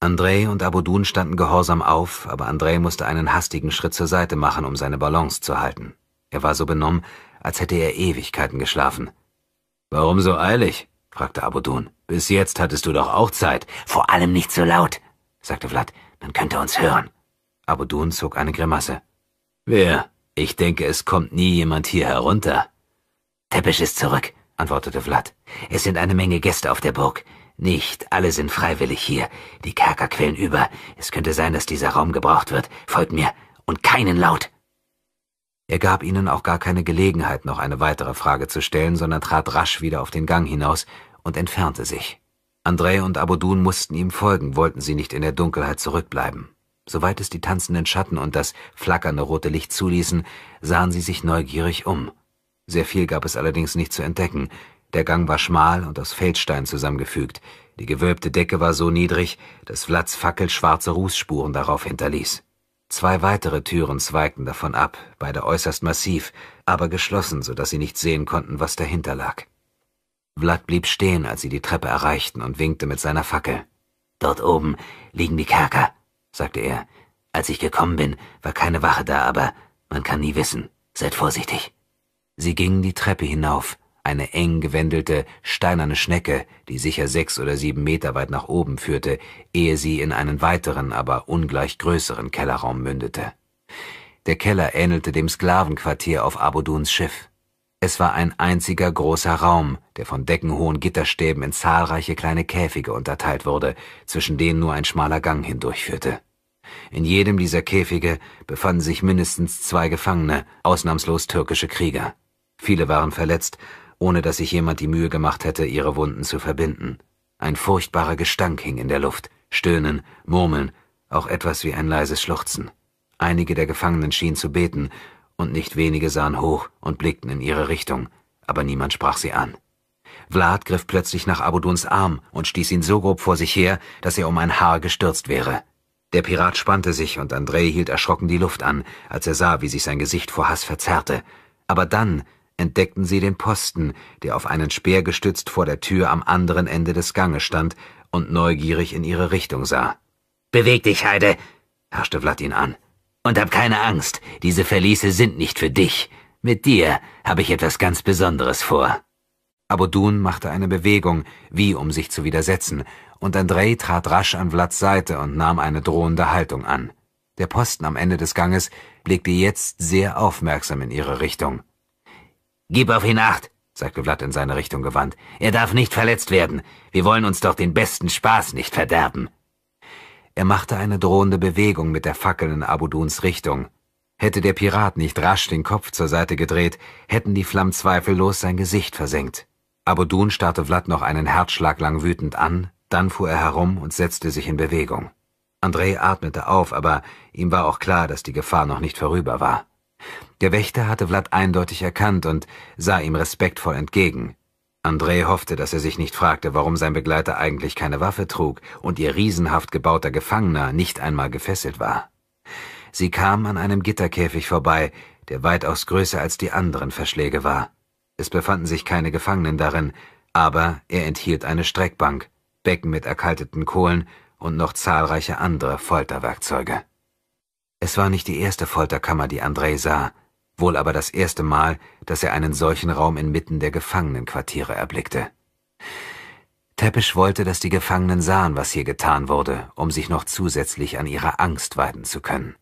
S1: Andrei und Abudun standen gehorsam auf, aber Andrei musste einen hastigen Schritt zur Seite machen, um seine Balance zu halten. Er war so benommen, als hätte er Ewigkeiten geschlafen. Warum so eilig? fragte Abudun. Bis jetzt hattest du doch auch Zeit. Vor allem nicht so laut, sagte Vlad. Man könnte uns hören. Abudun zog eine Grimasse. Wer? Ich denke, es kommt nie jemand hier herunter. Teppich ist zurück, antwortete Vlad. Es sind eine Menge Gäste auf der Burg. Nicht alle sind freiwillig hier. Die Kerker quellen über. Es könnte sein, dass dieser Raum gebraucht wird. Folgt mir. Und keinen Laut. Er gab ihnen auch gar keine Gelegenheit, noch eine weitere Frage zu stellen, sondern trat rasch wieder auf den Gang hinaus, und entfernte sich. André und Abodun mussten ihm folgen, wollten sie nicht in der Dunkelheit zurückbleiben. Soweit es die tanzenden Schatten und das flackernde rote Licht zuließen, sahen sie sich neugierig um. Sehr viel gab es allerdings nicht zu entdecken. Der Gang war schmal und aus Feldstein zusammengefügt. Die gewölbte Decke war so niedrig, dass Vlatz Fackel schwarze Rußspuren darauf hinterließ. Zwei weitere Türen zweigten davon ab, beide äußerst massiv, aber geschlossen, so dass sie nicht sehen konnten, was dahinter lag. Vlad blieb stehen, als sie die Treppe erreichten und winkte mit seiner Fackel. Dort oben liegen die Kerker, sagte er. Als ich gekommen bin, war keine Wache da, aber man kann nie wissen. Seid vorsichtig. Sie gingen die Treppe hinauf, eine eng gewendelte, steinerne Schnecke, die sicher sechs oder sieben Meter weit nach oben führte, ehe sie in einen weiteren, aber ungleich größeren Kellerraum mündete. Der Keller ähnelte dem Sklavenquartier auf Abuduns Schiff. Es war ein einziger großer Raum, der von deckenhohen Gitterstäben in zahlreiche kleine Käfige unterteilt wurde, zwischen denen nur ein schmaler Gang hindurchführte. In jedem dieser Käfige befanden sich mindestens zwei Gefangene, ausnahmslos türkische Krieger. Viele waren verletzt, ohne dass sich jemand die Mühe gemacht hätte, ihre Wunden zu verbinden. Ein furchtbarer Gestank hing in der Luft, Stöhnen, Murmeln, auch etwas wie ein leises Schluchzen. Einige der Gefangenen schienen zu beten, und nicht wenige sahen hoch und blickten in ihre Richtung, aber niemand sprach sie an. Vlad griff plötzlich nach Abuduns Arm und stieß ihn so grob vor sich her, dass er um ein Haar gestürzt wäre. Der Pirat spannte sich und Andrei hielt erschrocken die Luft an, als er sah, wie sich sein Gesicht vor Hass verzerrte. Aber dann entdeckten sie den Posten, der auf einen Speer gestützt vor der Tür am anderen Ende des Ganges stand und neugierig in ihre Richtung sah. Beweg dich, Heide! herrschte Vlad ihn an. Und hab keine Angst, diese Verliese sind nicht für dich. Mit dir habe ich etwas ganz Besonderes vor. Abodun machte eine Bewegung, wie um sich zu widersetzen, und Andrei trat rasch an Vlads Seite und nahm eine drohende Haltung an. Der Posten am Ende des Ganges blickte jetzt sehr aufmerksam in ihre Richtung. Gib auf ihn acht, sagte Vlad in seine Richtung gewandt. Er darf nicht verletzt werden. Wir wollen uns doch den besten Spaß nicht verderben. Er machte eine drohende Bewegung mit der Fackel in Abuduns Richtung. Hätte der Pirat nicht rasch den Kopf zur Seite gedreht, hätten die Flammen zweifellos sein Gesicht versenkt. Abudun starrte Vlad noch einen Herzschlag lang wütend an, dann fuhr er herum und setzte sich in Bewegung. André atmete auf, aber ihm war auch klar, dass die Gefahr noch nicht vorüber war. Der Wächter hatte Vlad eindeutig erkannt und sah ihm respektvoll entgegen. André hoffte, dass er sich nicht fragte, warum sein Begleiter eigentlich keine Waffe trug und ihr riesenhaft gebauter Gefangener nicht einmal gefesselt war. Sie kam an einem Gitterkäfig vorbei, der weitaus größer als die anderen Verschläge war. Es befanden sich keine Gefangenen darin, aber er enthielt eine Streckbank, Becken mit erkalteten Kohlen und noch zahlreiche andere Folterwerkzeuge. Es war nicht die erste Folterkammer, die André sah, wohl aber das erste Mal, dass er einen solchen Raum inmitten der Gefangenenquartiere erblickte. Teppisch wollte, dass die Gefangenen sahen, was hier getan wurde, um sich noch zusätzlich an ihrer Angst weiden zu können.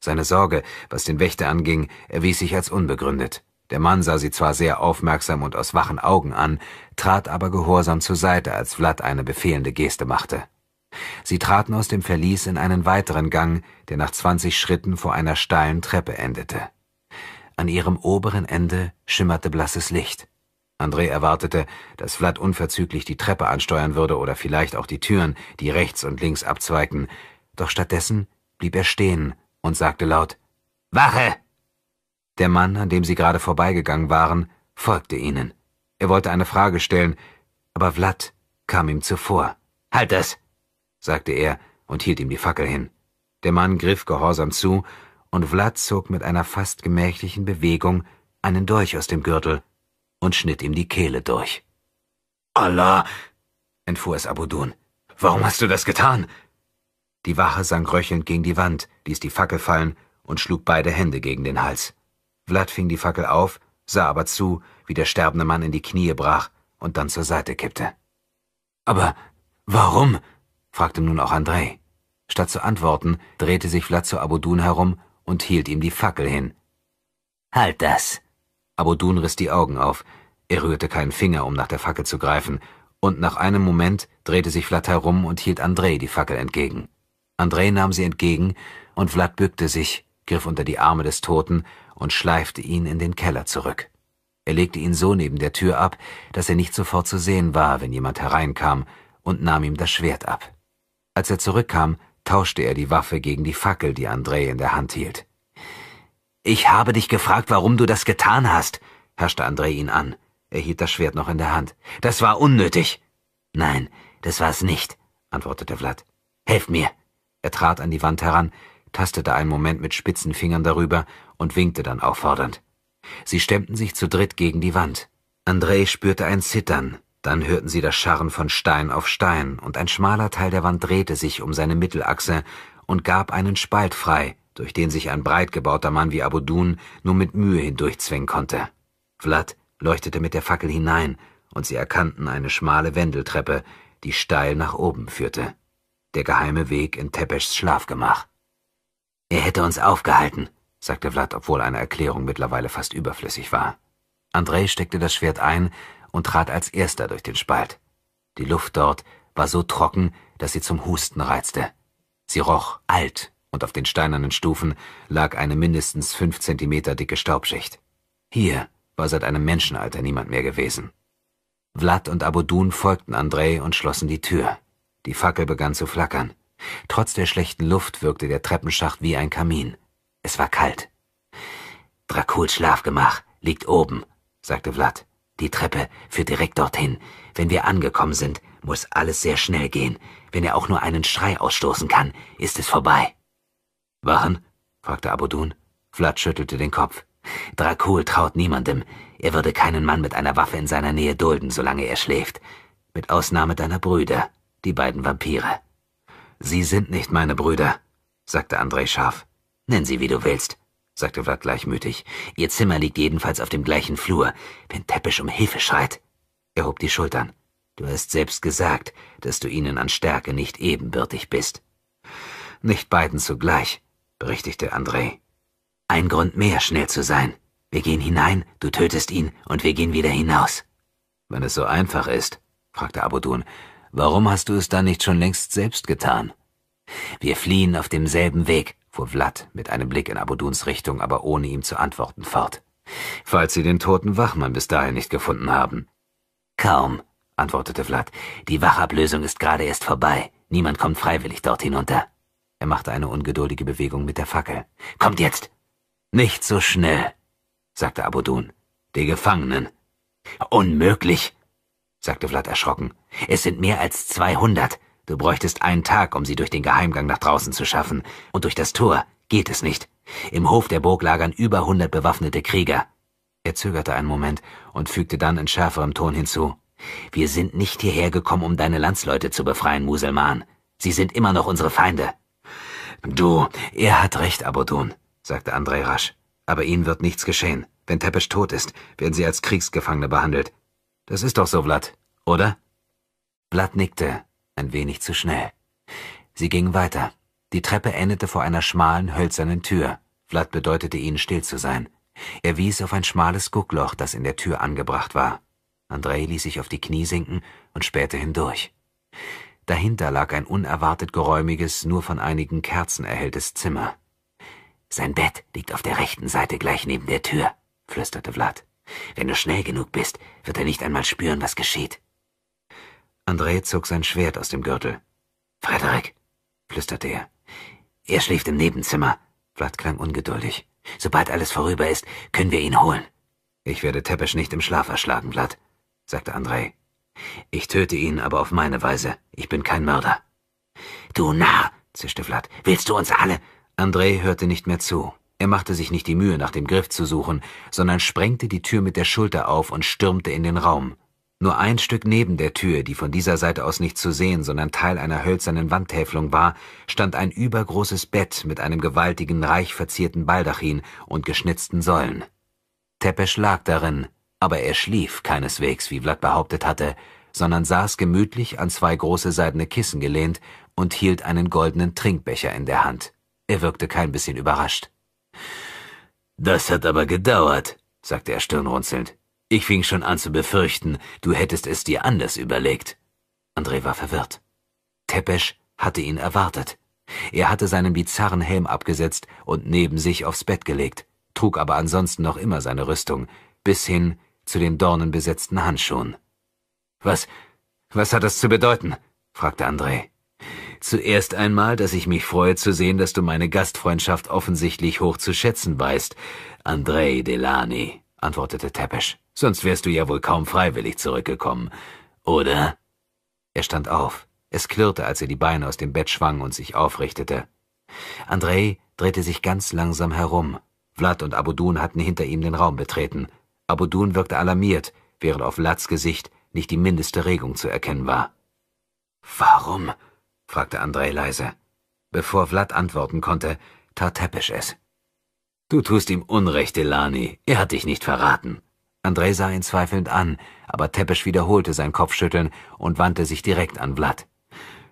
S1: Seine Sorge, was den Wächter anging, erwies sich als unbegründet. Der Mann sah sie zwar sehr aufmerksam und aus wachen Augen an, trat aber gehorsam zur Seite, als Vlad eine befehlende Geste machte. Sie traten aus dem Verlies in einen weiteren Gang, der nach zwanzig Schritten vor einer steilen Treppe endete. An ihrem oberen Ende schimmerte blasses Licht. André erwartete, dass Vlad unverzüglich die Treppe ansteuern würde oder vielleicht auch die Türen, die rechts und links abzweigten, doch stattdessen blieb er stehen und sagte laut Wache. Der Mann, an dem sie gerade vorbeigegangen waren, folgte ihnen. Er wollte eine Frage stellen, aber Vlad kam ihm zuvor. Halt das, sagte er und hielt ihm die Fackel hin. Der Mann griff gehorsam zu und Vlad zog mit einer fast gemächlichen Bewegung einen Dolch aus dem Gürtel und schnitt ihm die Kehle durch. Allah! entfuhr es Abudun. Warum hast du das getan? Die Wache sank röchelnd gegen die Wand, ließ die Fackel fallen und schlug beide Hände gegen den Hals. Vlad fing die Fackel auf, sah aber zu, wie der sterbende Mann in die Knie brach und dann zur Seite kippte. Aber warum? fragte nun auch Andrei. Statt zu antworten, drehte sich Vlad zu Abudun herum und hielt ihm die Fackel hin. Halt das! Abodun riss die Augen auf. Er rührte keinen Finger, um nach der Fackel zu greifen, und nach einem Moment drehte sich Vlad herum und hielt André die Fackel entgegen. André nahm sie entgegen, und Vlad bückte sich, griff unter die Arme des Toten und schleifte ihn in den Keller zurück. Er legte ihn so neben der Tür ab, dass er nicht sofort zu sehen war, wenn jemand hereinkam, und nahm ihm das Schwert ab. Als er zurückkam, tauschte er die Waffe gegen die Fackel, die Andrei in der Hand hielt. Ich habe dich gefragt, warum du das getan hast, herrschte Andrei ihn an. Er hielt das Schwert noch in der Hand. Das war unnötig. Nein, das war es nicht, antwortete Vlad. Helf mir. Er trat an die Wand heran, tastete einen Moment mit spitzen Fingern darüber und winkte dann auffordernd. Sie stemmten sich zu dritt gegen die Wand. Andrei spürte ein Zittern, dann hörten sie das Scharren von Stein auf Stein, und ein schmaler Teil der Wand drehte sich um seine Mittelachse und gab einen Spalt frei, durch den sich ein breitgebauter Mann wie Abudun nur mit Mühe hindurchzwingen konnte. Vlad leuchtete mit der Fackel hinein, und sie erkannten eine schmale Wendeltreppe, die steil nach oben führte. Der geheime Weg in Tepeschs Schlafgemach. Er hätte uns aufgehalten, sagte Vlad, obwohl eine Erklärung mittlerweile fast überflüssig war. Andrei steckte das Schwert ein und trat als erster durch den Spalt. Die Luft dort war so trocken, dass sie zum Husten reizte. Sie roch alt, und auf den steinernen Stufen lag eine mindestens fünf Zentimeter dicke Staubschicht. Hier war seit einem Menschenalter niemand mehr gewesen. Vlad und Abudun folgten Andrei und schlossen die Tür. Die Fackel begann zu flackern. Trotz der schlechten Luft wirkte der Treppenschacht wie ein Kamin. Es war kalt. Drakuls Schlafgemach liegt oben, sagte Vlad. Die Treppe führt direkt dorthin. Wenn wir angekommen sind, muss alles sehr schnell gehen. Wenn er auch nur einen Schrei ausstoßen kann, ist es vorbei. Wachen? fragte Abudun. Vlad schüttelte den Kopf. Dracul traut niemandem. Er würde keinen Mann mit einer Waffe in seiner Nähe dulden, solange er schläft. Mit Ausnahme deiner Brüder, die beiden Vampire. Sie sind nicht meine Brüder, sagte André scharf. Nenn sie, wie du willst sagte Vlad gleichmütig. Ihr Zimmer liegt jedenfalls auf dem gleichen Flur. Wenn Teppisch um Hilfe schreit. Er hob die Schultern. Du hast selbst gesagt, dass du ihnen an Stärke nicht ebenbürtig bist. Nicht beiden zugleich, berichtigte Andrei. Ein Grund mehr, schnell zu sein. Wir gehen hinein, du tötest ihn, und wir gehen wieder hinaus. Wenn es so einfach ist, fragte Abudun, warum hast du es dann nicht schon längst selbst getan? Wir fliehen auf demselben Weg, fuhr Vlad mit einem Blick in Abuduns Richtung, aber ohne ihm zu antworten, fort. Falls Sie den toten Wachmann bis dahin nicht gefunden haben. Kaum, antwortete Vlad. Die Wachablösung ist gerade erst vorbei. Niemand kommt freiwillig dort hinunter. Er machte eine ungeduldige Bewegung mit der Fackel. Kommt jetzt! Nicht so schnell, sagte Abudun. Die Gefangenen. Unmöglich, sagte Vlad erschrocken. Es sind mehr als zweihundert. Du bräuchtest einen Tag, um sie durch den Geheimgang nach draußen zu schaffen. Und durch das Tor geht es nicht. Im Hof der Burg lagern über hundert bewaffnete Krieger. Er zögerte einen Moment und fügte dann in schärferem Ton hinzu. Wir sind nicht hierher gekommen, um deine Landsleute zu befreien, Muselman. Sie sind immer noch unsere Feinde. Du, er hat recht, Abodun, sagte Andrei rasch. Aber ihnen wird nichts geschehen. Wenn Teppisch tot ist, werden sie als Kriegsgefangene behandelt. Das ist doch so, Vlad, oder? Vlad nickte ein wenig zu schnell. Sie gingen weiter. Die Treppe endete vor einer schmalen, hölzernen Tür. Vlad bedeutete ihnen, still zu sein. Er wies auf ein schmales Guckloch, das in der Tür angebracht war. Andrei ließ sich auf die Knie sinken und spähte hindurch. Dahinter lag ein unerwartet geräumiges, nur von einigen Kerzen erhelltes Zimmer. Sein Bett liegt auf der rechten Seite gleich neben der Tür, flüsterte Vlad. Wenn du schnell genug bist, wird er nicht einmal spüren, was geschieht. André zog sein Schwert aus dem Gürtel. Frederik, flüsterte er. Er schläft im Nebenzimmer. Vlad klang ungeduldig. Sobald alles vorüber ist, können wir ihn holen. Ich werde Teppisch nicht im Schlaf erschlagen, Vlad, sagte André. Ich töte ihn, aber auf meine Weise. Ich bin kein Mörder. Du Narr, zischte Vlad. Willst du uns alle? André hörte nicht mehr zu. Er machte sich nicht die Mühe, nach dem Griff zu suchen, sondern sprengte die Tür mit der Schulter auf und stürmte in den Raum. Nur ein Stück neben der Tür, die von dieser Seite aus nicht zu sehen, sondern Teil einer hölzernen Wandtäfelung war, stand ein übergroßes Bett mit einem gewaltigen, reich verzierten Baldachin und geschnitzten Säulen. Tepesch lag darin, aber er schlief keineswegs, wie Vlad behauptet hatte, sondern saß gemütlich an zwei große seidene Kissen gelehnt und hielt einen goldenen Trinkbecher in der Hand. Er wirkte kein bisschen überrascht. Das hat aber gedauert, sagte er stirnrunzelnd. Ich fing schon an zu befürchten, du hättest es dir anders überlegt. André war verwirrt. Tepesch hatte ihn erwartet. Er hatte seinen bizarren Helm abgesetzt und neben sich aufs Bett gelegt, trug aber ansonsten noch immer seine Rüstung, bis hin zu den dornenbesetzten Handschuhen. Was, was hat das zu bedeuten? fragte André. Zuerst einmal, dass ich mich freue zu sehen, dass du meine Gastfreundschaft offensichtlich hoch zu schätzen weißt, André Delany antwortete Tepesch. Sonst wärst du ja wohl kaum freiwillig zurückgekommen, oder? Er stand auf. Es klirrte, als er die Beine aus dem Bett schwang und sich aufrichtete. Andrei drehte sich ganz langsam herum. Vlad und Abudun hatten hinter ihm den Raum betreten. Abudun wirkte alarmiert, während auf Vlads Gesicht nicht die mindeste Regung zu erkennen war. Warum? fragte Andrei leise. Bevor Vlad antworten konnte, tat Tepesch es. Du tust ihm Unrecht, Elani. Er hat dich nicht verraten. Andrei sah ihn zweifelnd an, aber Teppisch wiederholte sein Kopfschütteln und wandte sich direkt an Vlad.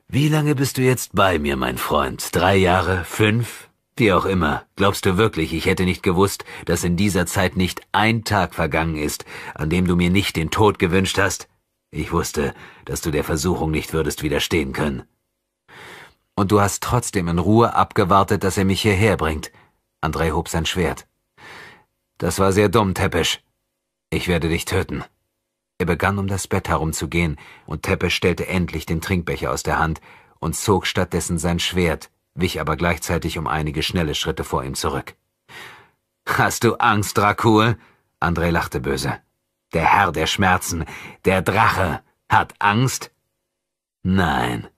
S1: Wie lange bist du jetzt bei mir, mein Freund? Drei Jahre? Fünf? Wie auch immer. Glaubst du wirklich, ich hätte nicht gewusst, dass in dieser Zeit nicht ein Tag vergangen ist, an dem du mir nicht den Tod gewünscht hast? Ich wusste, dass du der Versuchung nicht würdest widerstehen können. Und du hast trotzdem in Ruhe abgewartet, dass er mich hierher bringt, André hob sein Schwert. Das war sehr dumm, Teppisch. Ich werde dich töten. Er begann, um das Bett herumzugehen, und Teppisch stellte endlich den Trinkbecher aus der Hand und zog stattdessen sein Schwert, wich aber gleichzeitig um einige schnelle Schritte vor ihm zurück. Hast du Angst, Dracul? André lachte böse. Der Herr der Schmerzen, der Drache, hat Angst? Nein,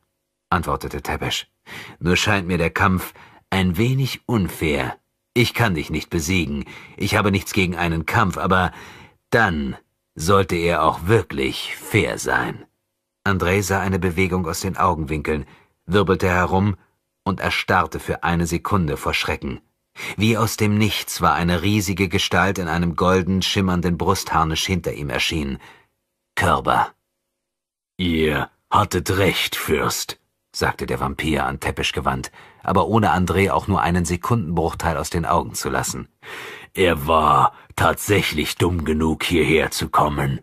S1: antwortete Teppisch. Nur scheint mir der Kampf ein wenig unfair. Ich kann dich nicht besiegen, ich habe nichts gegen einen Kampf, aber dann sollte er auch wirklich fair sein. Andrei sah eine Bewegung aus den Augenwinkeln, wirbelte herum und erstarrte für eine Sekunde vor Schrecken. Wie aus dem Nichts war eine riesige Gestalt in einem golden, schimmernden Brustharnisch hinter ihm erschienen. Körber. Ihr hattet recht, Fürst, sagte der Vampir an Teppisch gewandt aber ohne André auch nur einen Sekundenbruchteil aus den Augen zu lassen. Er war tatsächlich dumm genug, hierher zu kommen.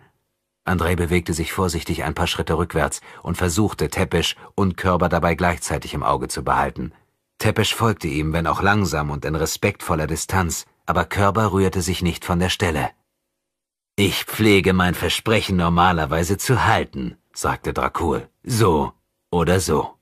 S1: André bewegte sich vorsichtig ein paar Schritte rückwärts und versuchte, Teppisch und Körber dabei gleichzeitig im Auge zu behalten. Teppisch folgte ihm, wenn auch langsam und in respektvoller Distanz, aber Körber rührte sich nicht von der Stelle. Ich pflege mein Versprechen normalerweise zu halten, sagte Dracul. So oder so.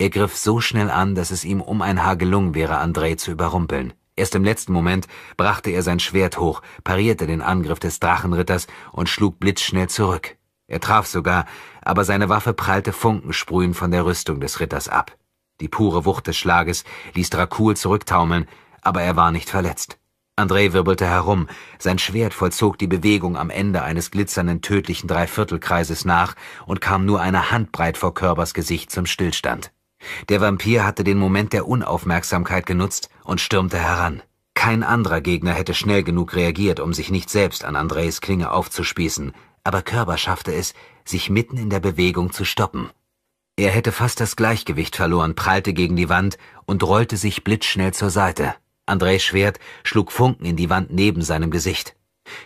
S1: Er griff so schnell an, dass es ihm um ein Haar gelungen wäre, Andrei zu überrumpeln. Erst im letzten Moment brachte er sein Schwert hoch, parierte den Angriff des Drachenritters und schlug blitzschnell zurück. Er traf sogar, aber seine Waffe prallte Funkensprühen von der Rüstung des Ritters ab. Die pure Wucht des Schlages ließ Dracul zurücktaumeln, aber er war nicht verletzt. André wirbelte herum, sein Schwert vollzog die Bewegung am Ende eines glitzernden tödlichen Dreiviertelkreises nach und kam nur eine Handbreit vor Körbers Gesicht zum Stillstand. Der Vampir hatte den Moment der Unaufmerksamkeit genutzt und stürmte heran. Kein anderer Gegner hätte schnell genug reagiert, um sich nicht selbst an Andres Klinge aufzuspießen, aber Körber schaffte es, sich mitten in der Bewegung zu stoppen. Er hätte fast das Gleichgewicht verloren, prallte gegen die Wand und rollte sich blitzschnell zur Seite. Andres Schwert schlug Funken in die Wand neben seinem Gesicht.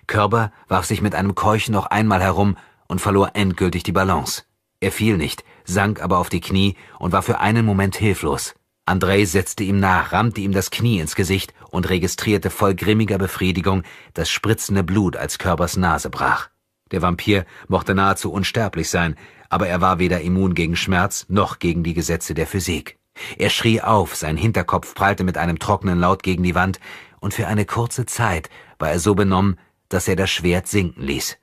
S1: Körber warf sich mit einem Keuchen noch einmal herum und verlor endgültig die Balance. Er fiel nicht, sank aber auf die Knie und war für einen Moment hilflos. Andrei setzte ihm nach, rammte ihm das Knie ins Gesicht und registrierte voll grimmiger Befriedigung das spritzende Blut, als Körpers Nase brach. Der Vampir mochte nahezu unsterblich sein, aber er war weder immun gegen Schmerz noch gegen die Gesetze der Physik. Er schrie auf, sein Hinterkopf prallte mit einem trockenen Laut gegen die Wand, und für eine kurze Zeit war er so benommen, dass er das Schwert sinken ließ.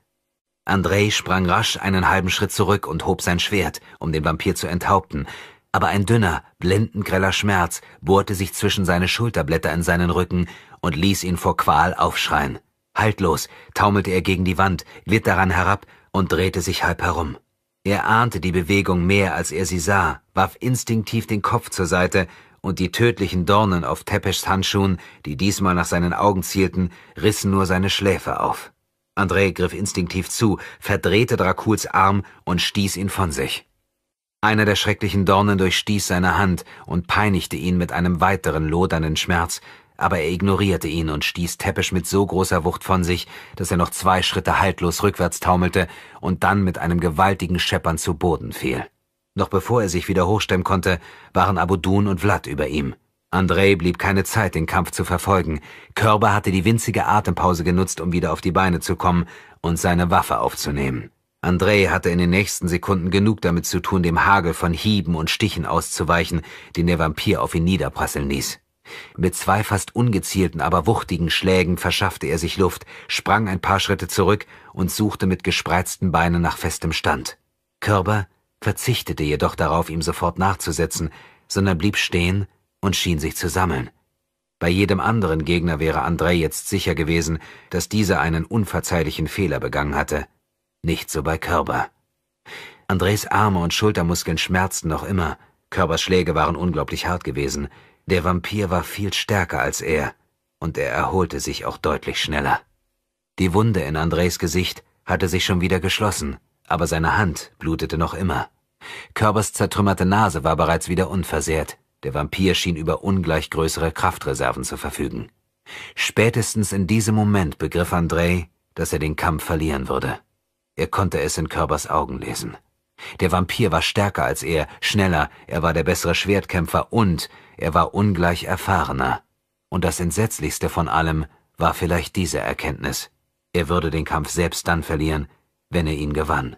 S1: Andrei sprang rasch einen halben Schritt zurück und hob sein Schwert, um den Vampir zu enthaupten, aber ein dünner, blendend Schmerz bohrte sich zwischen seine Schulterblätter in seinen Rücken und ließ ihn vor Qual aufschreien. Haltlos taumelte er gegen die Wand, glitt daran herab und drehte sich halb herum. Er ahnte die Bewegung mehr, als er sie sah, warf instinktiv den Kopf zur Seite, und die tödlichen Dornen auf Tepeschs Handschuhen, die diesmal nach seinen Augen zielten, rissen nur seine Schläfe auf. André griff instinktiv zu, verdrehte Drakuls Arm und stieß ihn von sich. Einer der schrecklichen Dornen durchstieß seine Hand und peinigte ihn mit einem weiteren lodernden Schmerz, aber er ignorierte ihn und stieß Teppisch mit so großer Wucht von sich, dass er noch zwei Schritte haltlos rückwärts taumelte und dann mit einem gewaltigen Scheppern zu Boden fiel. Noch bevor er sich wieder hochstemmen konnte, waren Abudun und Vlad über ihm. Andrei blieb keine Zeit, den Kampf zu verfolgen. Körber hatte die winzige Atempause genutzt, um wieder auf die Beine zu kommen und seine Waffe aufzunehmen. Andrei hatte in den nächsten Sekunden genug damit zu tun, dem Hagel von Hieben und Stichen auszuweichen, den der Vampir auf ihn niederprasseln ließ. Mit zwei fast ungezielten, aber wuchtigen Schlägen verschaffte er sich Luft, sprang ein paar Schritte zurück und suchte mit gespreizten Beinen nach festem Stand. Körber verzichtete jedoch darauf, ihm sofort nachzusetzen, sondern blieb stehen und schien sich zu sammeln. Bei jedem anderen Gegner wäre Andrei jetzt sicher gewesen, dass dieser einen unverzeihlichen Fehler begangen hatte. Nicht so bei Körber. Andrejs Arme und Schultermuskeln schmerzten noch immer. Körbers Schläge waren unglaublich hart gewesen. Der Vampir war viel stärker als er. Und er erholte sich auch deutlich schneller. Die Wunde in Andrejs Gesicht hatte sich schon wieder geschlossen, aber seine Hand blutete noch immer. Körbers zertrümmerte Nase war bereits wieder unversehrt. Der Vampir schien über ungleich größere Kraftreserven zu verfügen. Spätestens in diesem Moment begriff Andrei, dass er den Kampf verlieren würde. Er konnte es in Körbers Augen lesen. Der Vampir war stärker als er, schneller, er war der bessere Schwertkämpfer und er war ungleich erfahrener. Und das Entsetzlichste von allem war vielleicht diese Erkenntnis. Er würde den Kampf selbst dann verlieren, wenn er ihn gewann.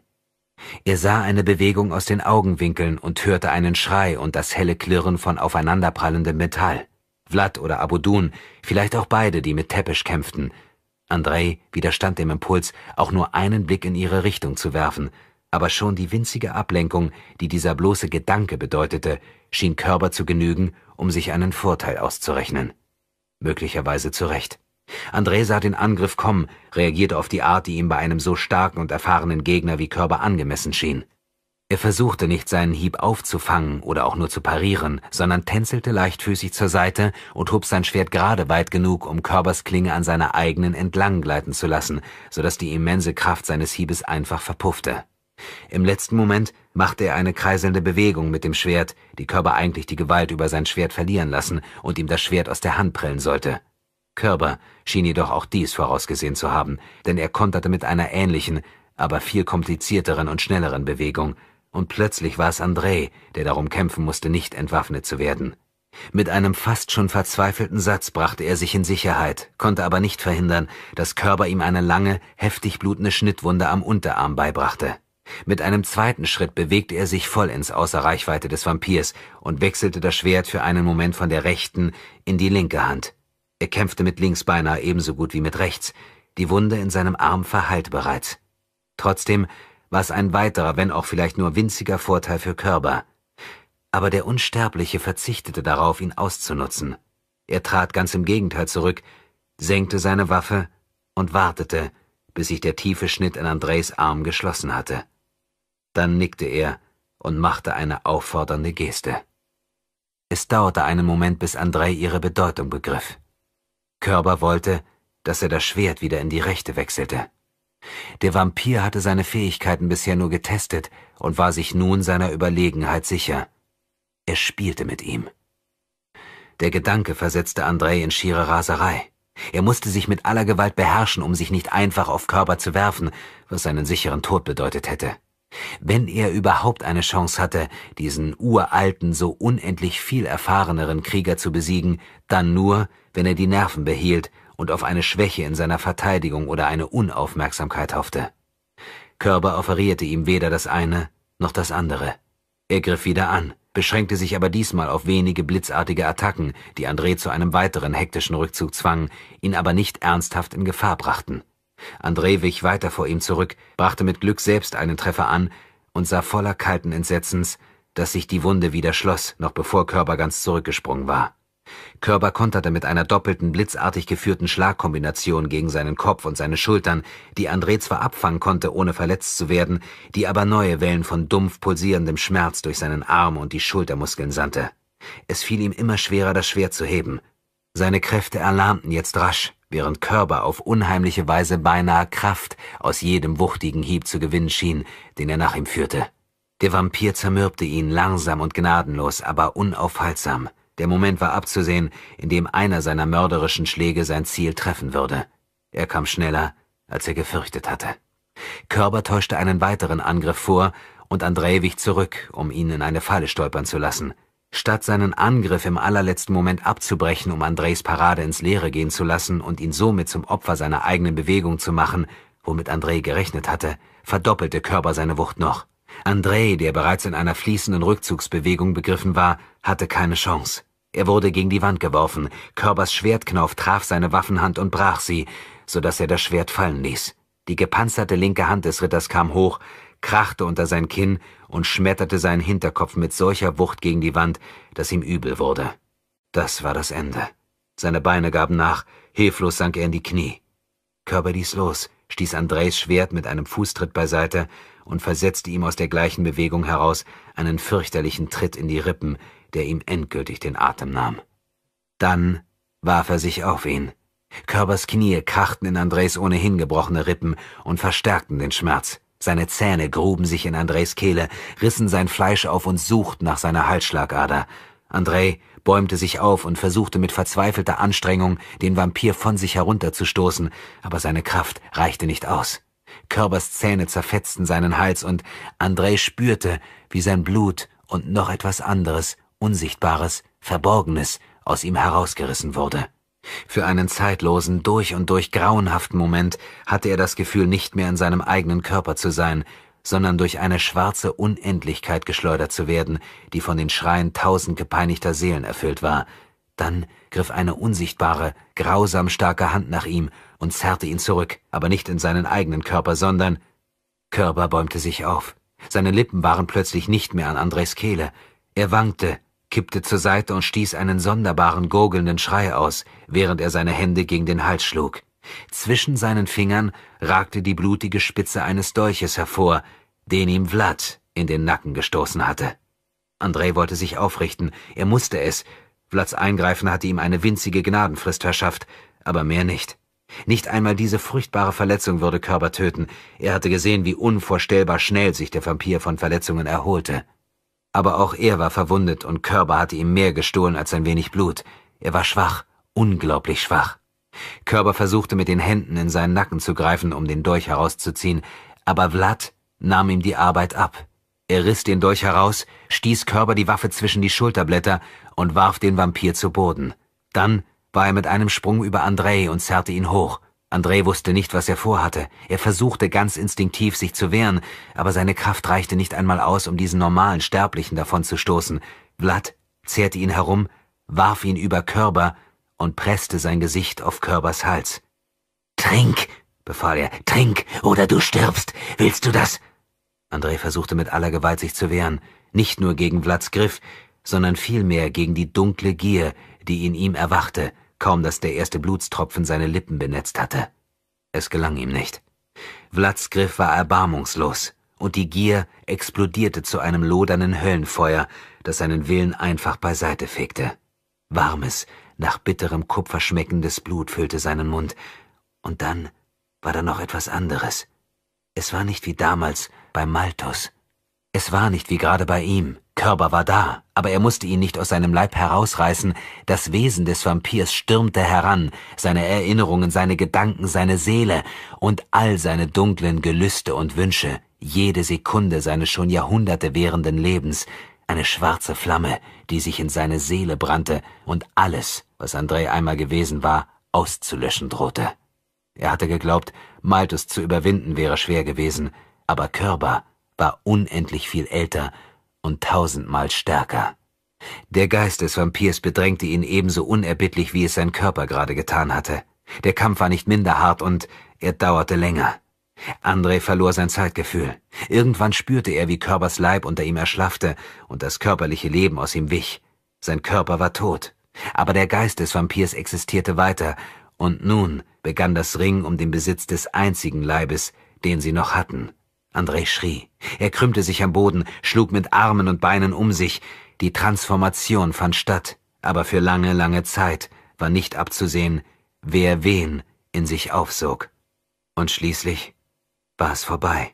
S1: Er sah eine Bewegung aus den Augenwinkeln und hörte einen Schrei und das helle Klirren von aufeinanderprallendem Metall. Vlad oder Abudun, vielleicht auch beide, die mit Teppich kämpften. Andrei widerstand dem Impuls, auch nur einen Blick in ihre Richtung zu werfen, aber schon die winzige Ablenkung, die dieser bloße Gedanke bedeutete, schien Körber zu genügen, um sich einen Vorteil auszurechnen. Möglicherweise zu Recht. André sah den Angriff kommen, reagierte auf die Art, die ihm bei einem so starken und erfahrenen Gegner wie Körber angemessen schien. Er versuchte nicht, seinen Hieb aufzufangen oder auch nur zu parieren, sondern tänzelte leichtfüßig zur Seite und hob sein Schwert gerade weit genug, um Körbers Klinge an seiner eigenen entlang gleiten zu lassen, sodass die immense Kraft seines Hiebes einfach verpuffte. Im letzten Moment machte er eine kreiselnde Bewegung mit dem Schwert, die Körber eigentlich die Gewalt über sein Schwert verlieren lassen und ihm das Schwert aus der Hand prellen sollte. Körber schien jedoch auch dies vorausgesehen zu haben, denn er konterte mit einer ähnlichen, aber viel komplizierteren und schnelleren Bewegung, und plötzlich war es André, der darum kämpfen musste, nicht entwaffnet zu werden. Mit einem fast schon verzweifelten Satz brachte er sich in Sicherheit, konnte aber nicht verhindern, dass Körber ihm eine lange, heftig blutende Schnittwunde am Unterarm beibrachte. Mit einem zweiten Schritt bewegte er sich vollends außer Reichweite des Vampirs und wechselte das Schwert für einen Moment von der rechten in die linke Hand. Er kämpfte mit links beinahe ebenso gut wie mit rechts. Die Wunde in seinem Arm verheilt bereits. Trotzdem war es ein weiterer, wenn auch vielleicht nur winziger Vorteil für Körber. Aber der Unsterbliche verzichtete darauf, ihn auszunutzen. Er trat ganz im Gegenteil zurück, senkte seine Waffe und wartete, bis sich der tiefe Schnitt in Andres Arm geschlossen hatte. Dann nickte er und machte eine auffordernde Geste. Es dauerte einen Moment, bis Andrei ihre Bedeutung begriff. Körber wollte, dass er das Schwert wieder in die rechte wechselte. Der Vampir hatte seine Fähigkeiten bisher nur getestet und war sich nun seiner Überlegenheit sicher. Er spielte mit ihm. Der Gedanke versetzte Andrei in schiere Raserei. Er musste sich mit aller Gewalt beherrschen, um sich nicht einfach auf Körper zu werfen, was seinen sicheren Tod bedeutet hätte. Wenn er überhaupt eine Chance hatte, diesen uralten, so unendlich viel erfahreneren Krieger zu besiegen, dann nur, wenn er die Nerven behielt und auf eine Schwäche in seiner Verteidigung oder eine Unaufmerksamkeit hoffte. Körber offerierte ihm weder das eine noch das andere. Er griff wieder an, beschränkte sich aber diesmal auf wenige blitzartige Attacken, die André zu einem weiteren hektischen Rückzug zwangen, ihn aber nicht ernsthaft in Gefahr brachten. André wich weiter vor ihm zurück, brachte mit Glück selbst einen Treffer an und sah voller kalten Entsetzens, dass sich die Wunde wieder schloss, noch bevor Körber ganz zurückgesprungen war. Körber konterte mit einer doppelten blitzartig geführten Schlagkombination gegen seinen Kopf und seine Schultern, die André zwar abfangen konnte, ohne verletzt zu werden, die aber neue Wellen von dumpf pulsierendem Schmerz durch seinen Arm und die Schultermuskeln sandte. Es fiel ihm immer schwerer, das Schwert zu heben. Seine Kräfte erlahmten jetzt rasch, während Körber auf unheimliche Weise beinahe Kraft aus jedem wuchtigen Hieb zu gewinnen schien, den er nach ihm führte. Der Vampir zermürbte ihn langsam und gnadenlos, aber unaufhaltsam. Der Moment war abzusehen, in dem einer seiner mörderischen Schläge sein Ziel treffen würde. Er kam schneller, als er gefürchtet hatte. Körber täuschte einen weiteren Angriff vor und Andrei wich zurück, um ihn in eine Falle stolpern zu lassen. Statt seinen Angriff im allerletzten Moment abzubrechen, um Andrejs Parade ins Leere gehen zu lassen und ihn somit zum Opfer seiner eigenen Bewegung zu machen, womit Andrei gerechnet hatte, verdoppelte Körber seine Wucht noch. Andrei, der bereits in einer fließenden Rückzugsbewegung begriffen war, hatte keine Chance. Er wurde gegen die Wand geworfen, Körbers Schwertknauf traf seine Waffenhand und brach sie, so dass er das Schwert fallen ließ. Die gepanzerte linke Hand des Ritters kam hoch, krachte unter sein Kinn und schmetterte seinen Hinterkopf mit solcher Wucht gegen die Wand, dass ihm übel wurde. Das war das Ende. Seine Beine gaben nach, hilflos sank er in die Knie. Körber ließ los, stieß Andres Schwert mit einem Fußtritt beiseite und versetzte ihm aus der gleichen Bewegung heraus einen fürchterlichen Tritt in die Rippen, der ihm endgültig den Atem nahm. Dann warf er sich auf ihn. Körbers Knie krachten in Andres ohnehin gebrochene Rippen und verstärkten den Schmerz. Seine Zähne gruben sich in Andres Kehle, rissen sein Fleisch auf und suchten nach seiner Halsschlagader. Andrei bäumte sich auf und versuchte mit verzweifelter Anstrengung, den Vampir von sich herunterzustoßen, aber seine Kraft reichte nicht aus. Körbers Zähne zerfetzten seinen Hals und Andrei spürte, wie sein Blut und noch etwas anderes Unsichtbares, Verborgenes aus ihm herausgerissen wurde. Für einen zeitlosen, durch und durch grauenhaften Moment hatte er das Gefühl, nicht mehr in seinem eigenen Körper zu sein, sondern durch eine schwarze Unendlichkeit geschleudert zu werden, die von den Schreien tausend gepeinigter Seelen erfüllt war. Dann griff eine unsichtbare, grausam starke Hand nach ihm und zerrte ihn zurück, aber nicht in seinen eigenen Körper, sondern Körper bäumte sich auf. Seine Lippen waren plötzlich nicht mehr an Andres Kehle. Er wankte, kippte zur Seite und stieß einen sonderbaren gurgelnden Schrei aus, während er seine Hände gegen den Hals schlug. Zwischen seinen Fingern ragte die blutige Spitze eines Dolches hervor, den ihm Vlad in den Nacken gestoßen hatte. Andrei wollte sich aufrichten, er musste es. Vlads Eingreifen hatte ihm eine winzige Gnadenfrist verschafft, aber mehr nicht. Nicht einmal diese furchtbare Verletzung würde Körper töten. Er hatte gesehen, wie unvorstellbar schnell sich der Vampir von Verletzungen erholte. Aber auch er war verwundet und Körber hatte ihm mehr gestohlen als ein wenig Blut. Er war schwach, unglaublich schwach. Körber versuchte mit den Händen in seinen Nacken zu greifen, um den Dolch herauszuziehen, aber Vlad nahm ihm die Arbeit ab. Er riss den Dolch heraus, stieß Körber die Waffe zwischen die Schulterblätter und warf den Vampir zu Boden. Dann war er mit einem Sprung über Andrei und zerrte ihn hoch. André wusste nicht, was er vorhatte. Er versuchte ganz instinktiv, sich zu wehren, aber seine Kraft reichte nicht einmal aus, um diesen normalen Sterblichen davonzustoßen. Vlad zerrte ihn herum, warf ihn über Körber und presste sein Gesicht auf Körbers Hals. Trink, befahl er, trink, oder du stirbst. Willst du das? André versuchte mit aller Gewalt sich zu wehren, nicht nur gegen Vlads Griff, sondern vielmehr gegen die dunkle Gier, die in ihm erwachte kaum dass der erste Blutstropfen seine Lippen benetzt hatte. Es gelang ihm nicht. Vlads Griff war erbarmungslos, und die Gier explodierte zu einem lodernden Höllenfeuer, das seinen Willen einfach beiseite fegte. Warmes, nach bitterem Kupfer schmeckendes Blut füllte seinen Mund, und dann war da noch etwas anderes. Es war nicht wie damals bei Malthus. Es war nicht wie gerade bei ihm. Körper war da, aber er musste ihn nicht aus seinem Leib herausreißen. Das Wesen des Vampirs stürmte heran, seine Erinnerungen, seine Gedanken, seine Seele und all seine dunklen Gelüste und Wünsche, jede Sekunde seines schon Jahrhunderte währenden Lebens, eine schwarze Flamme, die sich in seine Seele brannte und alles, was Andrei einmal gewesen war, auszulöschen drohte. Er hatte geglaubt, Malthus zu überwinden wäre schwer gewesen, aber Körber war unendlich viel älter und tausendmal stärker. Der Geist des Vampirs bedrängte ihn ebenso unerbittlich, wie es sein Körper gerade getan hatte. Der Kampf war nicht minder hart und er dauerte länger. André verlor sein Zeitgefühl. Irgendwann spürte er, wie Körpers Leib unter ihm erschlaffte und das körperliche Leben aus ihm wich. Sein Körper war tot. Aber der Geist des Vampirs existierte weiter, und nun begann das Ring um den Besitz des einzigen Leibes, den sie noch hatten. André schrie. Er krümmte sich am Boden, schlug mit Armen und Beinen um sich. Die Transformation fand statt, aber für lange, lange Zeit war nicht abzusehen, wer wen in sich aufsog. Und schließlich war es vorbei.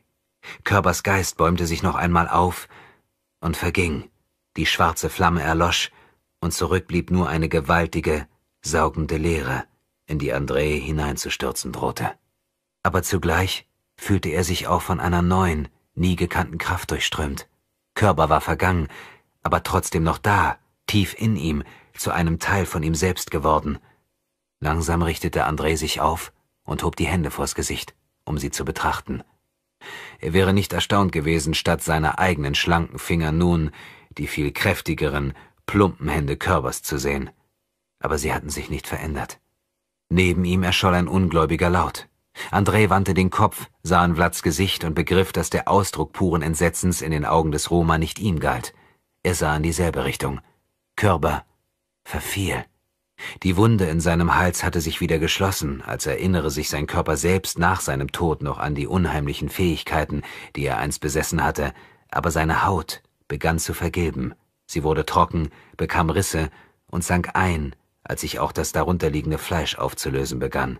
S1: Körpers Geist bäumte sich noch einmal auf und verging. Die schwarze Flamme erlosch, und zurück blieb nur eine gewaltige, saugende Leere, in die André hineinzustürzen drohte. Aber zugleich fühlte er sich auch von einer neuen, nie gekannten Kraft durchströmt. Körper war vergangen, aber trotzdem noch da, tief in ihm, zu einem Teil von ihm selbst geworden. Langsam richtete André sich auf und hob die Hände vors Gesicht, um sie zu betrachten. Er wäre nicht erstaunt gewesen, statt seiner eigenen schlanken Finger nun die viel kräftigeren, plumpen Hände Körbers zu sehen. Aber sie hatten sich nicht verändert. Neben ihm erscholl ein ungläubiger Laut. Andrei wandte den Kopf, sah in Vlads Gesicht und begriff, dass der Ausdruck puren Entsetzens in den Augen des Roma nicht ihm galt. Er sah in dieselbe Richtung. Körper verfiel. Die Wunde in seinem Hals hatte sich wieder geschlossen, als erinnere sich sein Körper selbst nach seinem Tod noch an die unheimlichen Fähigkeiten, die er einst besessen hatte, aber seine Haut begann zu vergilben. Sie wurde trocken, bekam Risse und sank ein, als sich auch das darunterliegende Fleisch aufzulösen begann.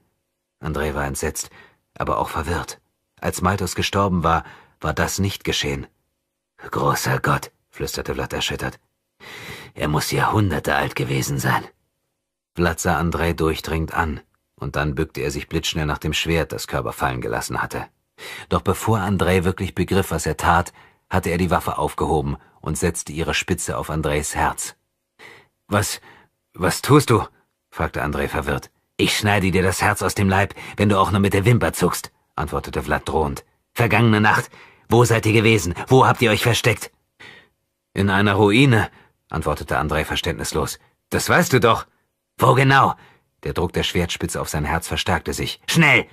S1: André war entsetzt, aber auch verwirrt. Als Malthus gestorben war, war das nicht geschehen. Großer Gott, flüsterte Vlad erschüttert. Er muss Jahrhunderte alt gewesen sein. Vlad sah André durchdringend an, und dann bückte er sich blitzschnell nach dem Schwert, das Körper fallen gelassen hatte. Doch bevor André wirklich begriff, was er tat, hatte er die Waffe aufgehoben und setzte ihre Spitze auf Andres Herz. Was, was tust du? fragte André verwirrt. Ich schneide dir das Herz aus dem Leib, wenn du auch nur mit der Wimper zuckst, antwortete Vlad drohend. Vergangene Nacht. Wo seid ihr gewesen? Wo habt ihr euch versteckt? In einer Ruine, antwortete Andrei verständnislos. Das weißt du doch. Wo genau? Der Druck der Schwertspitze auf sein Herz verstärkte sich. Schnell!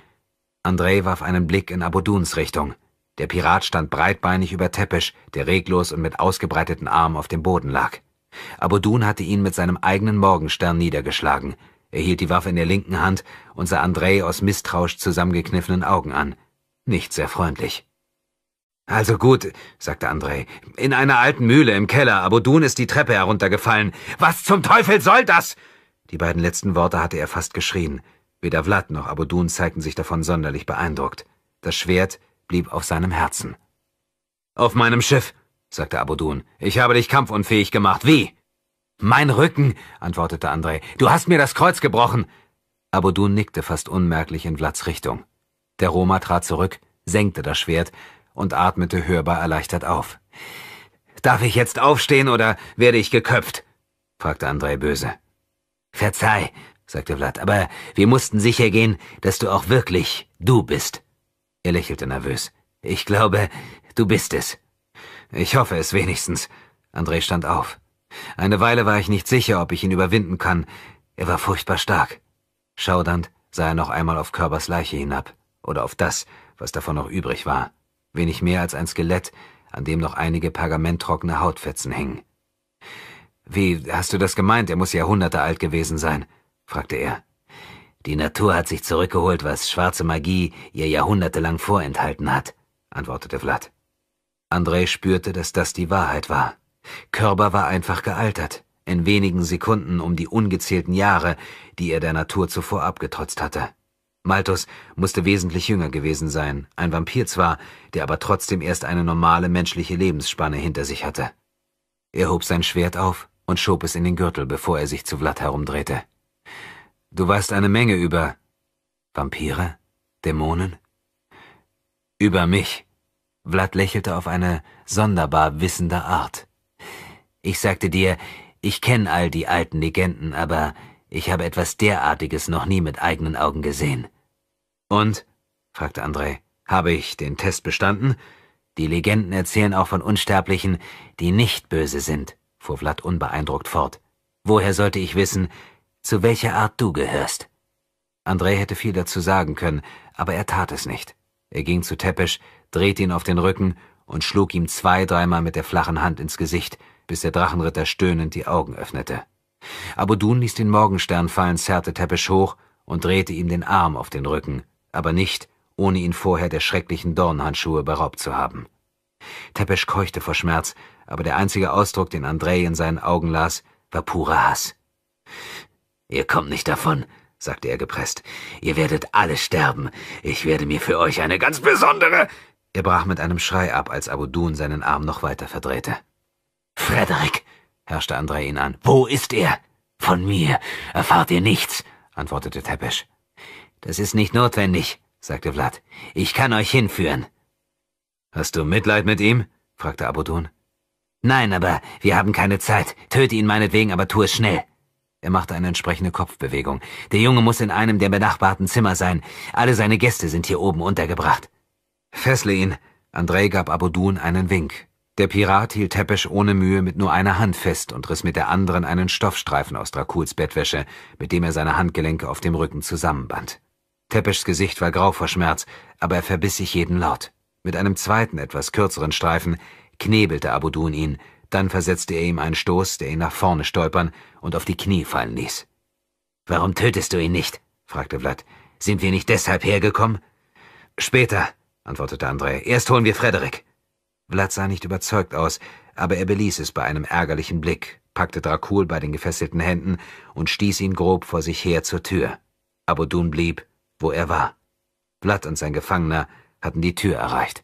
S1: Andrei warf einen Blick in Abuduns Richtung. Der Pirat stand breitbeinig über Teppich, der reglos und mit ausgebreiteten Armen auf dem Boden lag. Abudun hatte ihn mit seinem eigenen Morgenstern niedergeschlagen. Er hielt die Waffe in der linken Hand und sah Andrei aus misstrauisch zusammengekniffenen Augen an. Nicht sehr freundlich. Also gut, sagte Andrei. In einer alten Mühle im Keller. Abodun ist die Treppe heruntergefallen. Was zum Teufel soll das? Die beiden letzten Worte hatte er fast geschrien. Weder Vlad noch Abudun zeigten sich davon sonderlich beeindruckt. Das Schwert blieb auf seinem Herzen. Auf meinem Schiff, sagte Abudun, Ich habe dich kampfunfähig gemacht. Wie? Mein Rücken, antwortete Andrei. Du hast mir das Kreuz gebrochen. Aber du nickte fast unmerklich in Vlads Richtung. Der Roma trat zurück, senkte das Schwert und atmete hörbar erleichtert auf. Darf ich jetzt aufstehen oder werde ich geköpft? fragte Andrei böse. Verzeih, sagte Vlad, aber wir mussten sicher gehen, dass du auch wirklich du bist. Er lächelte nervös. Ich glaube, du bist es. Ich hoffe es wenigstens. André stand auf. Eine Weile war ich nicht sicher, ob ich ihn überwinden kann. Er war furchtbar stark. Schaudernd sah er noch einmal auf Körbers Leiche hinab, oder auf das, was davon noch übrig war. Wenig mehr als ein Skelett, an dem noch einige pergamenttrockene Hautfetzen hingen. Wie hast du das gemeint? Er muss Jahrhunderte alt gewesen sein, fragte er. Die Natur hat sich zurückgeholt, was schwarze Magie ihr jahrhundertelang vorenthalten hat, antwortete Vlad. Andrei spürte, dass das die Wahrheit war. Körber war einfach gealtert, in wenigen Sekunden um die ungezählten Jahre, die er der Natur zuvor abgetrotzt hatte. Malthus musste wesentlich jünger gewesen sein, ein Vampir zwar, der aber trotzdem erst eine normale menschliche Lebensspanne hinter sich hatte. Er hob sein Schwert auf und schob es in den Gürtel, bevor er sich zu Vlad herumdrehte. Du weißt eine Menge über Vampire? Dämonen? Über mich. Vlad lächelte auf eine sonderbar wissende Art. Ich sagte dir, ich kenne all die alten Legenden, aber ich habe etwas derartiges noch nie mit eigenen Augen gesehen. Und? fragte Andrei. Habe ich den Test bestanden? Die Legenden erzählen auch von Unsterblichen, die nicht böse sind, fuhr Vlad unbeeindruckt fort. Woher sollte ich wissen, zu welcher Art du gehörst? Andrei hätte viel dazu sagen können, aber er tat es nicht. Er ging zu Teppisch, drehte ihn auf den Rücken und schlug ihm zwei, dreimal mit der flachen Hand ins Gesicht, bis der Drachenritter stöhnend die Augen öffnete. Abudun ließ den Morgenstern fallen, zerrte Teppich hoch und drehte ihm den Arm auf den Rücken, aber nicht, ohne ihn vorher der schrecklichen Dornhandschuhe beraubt zu haben. Teppich keuchte vor Schmerz, aber der einzige Ausdruck, den Andrei in seinen Augen las, war purer Hass. Ihr kommt nicht davon, sagte er gepresst. Ihr werdet alle sterben. Ich werde mir für euch eine ganz besondere. Er brach mit einem Schrei ab, als Abudun seinen Arm noch weiter verdrehte. Frederik, herrschte Andrei ihn an. Wo ist er? Von mir erfahrt ihr nichts, antwortete Tepesch. Das ist nicht notwendig, sagte Vlad. Ich kann euch hinführen. Hast du Mitleid mit ihm? fragte Abudun. Nein, aber wir haben keine Zeit. Töte ihn meinetwegen, aber tu es schnell. Er machte eine entsprechende Kopfbewegung. Der Junge muss in einem der benachbarten Zimmer sein. Alle seine Gäste sind hier oben untergebracht. Fessle ihn. Andrei gab Abudun einen Wink. Der Pirat hielt Tepesch ohne Mühe mit nur einer Hand fest und riss mit der anderen einen Stoffstreifen aus Drakuls Bettwäsche, mit dem er seine Handgelenke auf dem Rücken zusammenband. Tepeschs Gesicht war grau vor Schmerz, aber er verbiss sich jeden Laut. Mit einem zweiten, etwas kürzeren Streifen knebelte Abudun ihn, dann versetzte er ihm einen Stoß, der ihn nach vorne stolpern und auf die Knie fallen ließ. Warum tötest du ihn nicht? fragte Vlad. Sind wir nicht deshalb hergekommen? Später, antwortete André. Erst holen wir Frederik. Vlad sah nicht überzeugt aus, aber er beließ es bei einem ärgerlichen Blick, packte Dracul bei den gefesselten Händen und stieß ihn grob vor sich her zur Tür. Abodun blieb, wo er war. Vlad und sein Gefangener hatten die Tür erreicht.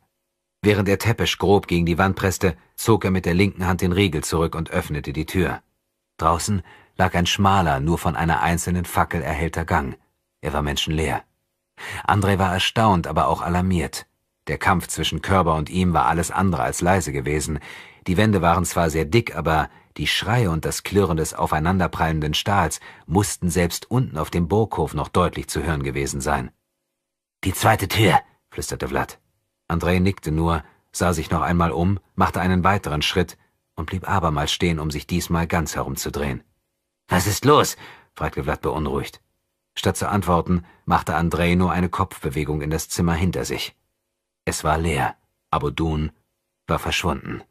S1: Während er Tepesch grob gegen die Wand presste, zog er mit der linken Hand den Riegel zurück und öffnete die Tür. Draußen lag ein schmaler, nur von einer einzelnen Fackel erhellter Gang. Er war menschenleer. Andrei war erstaunt, aber auch alarmiert. Der Kampf zwischen Körber und ihm war alles andere als leise gewesen. Die Wände waren zwar sehr dick, aber die Schreie und das Klirren des aufeinanderprallenden Stahls mussten selbst unten auf dem Burghof noch deutlich zu hören gewesen sein. Die zweite Tür, flüsterte Vlad. Andrei nickte nur, sah sich noch einmal um, machte einen weiteren Schritt und blieb abermals stehen, um sich diesmal ganz herumzudrehen. Was ist los? fragte Vlad beunruhigt. Statt zu antworten, machte Andrei nur eine Kopfbewegung in das Zimmer hinter sich. Es war leer, aber Dun war verschwunden.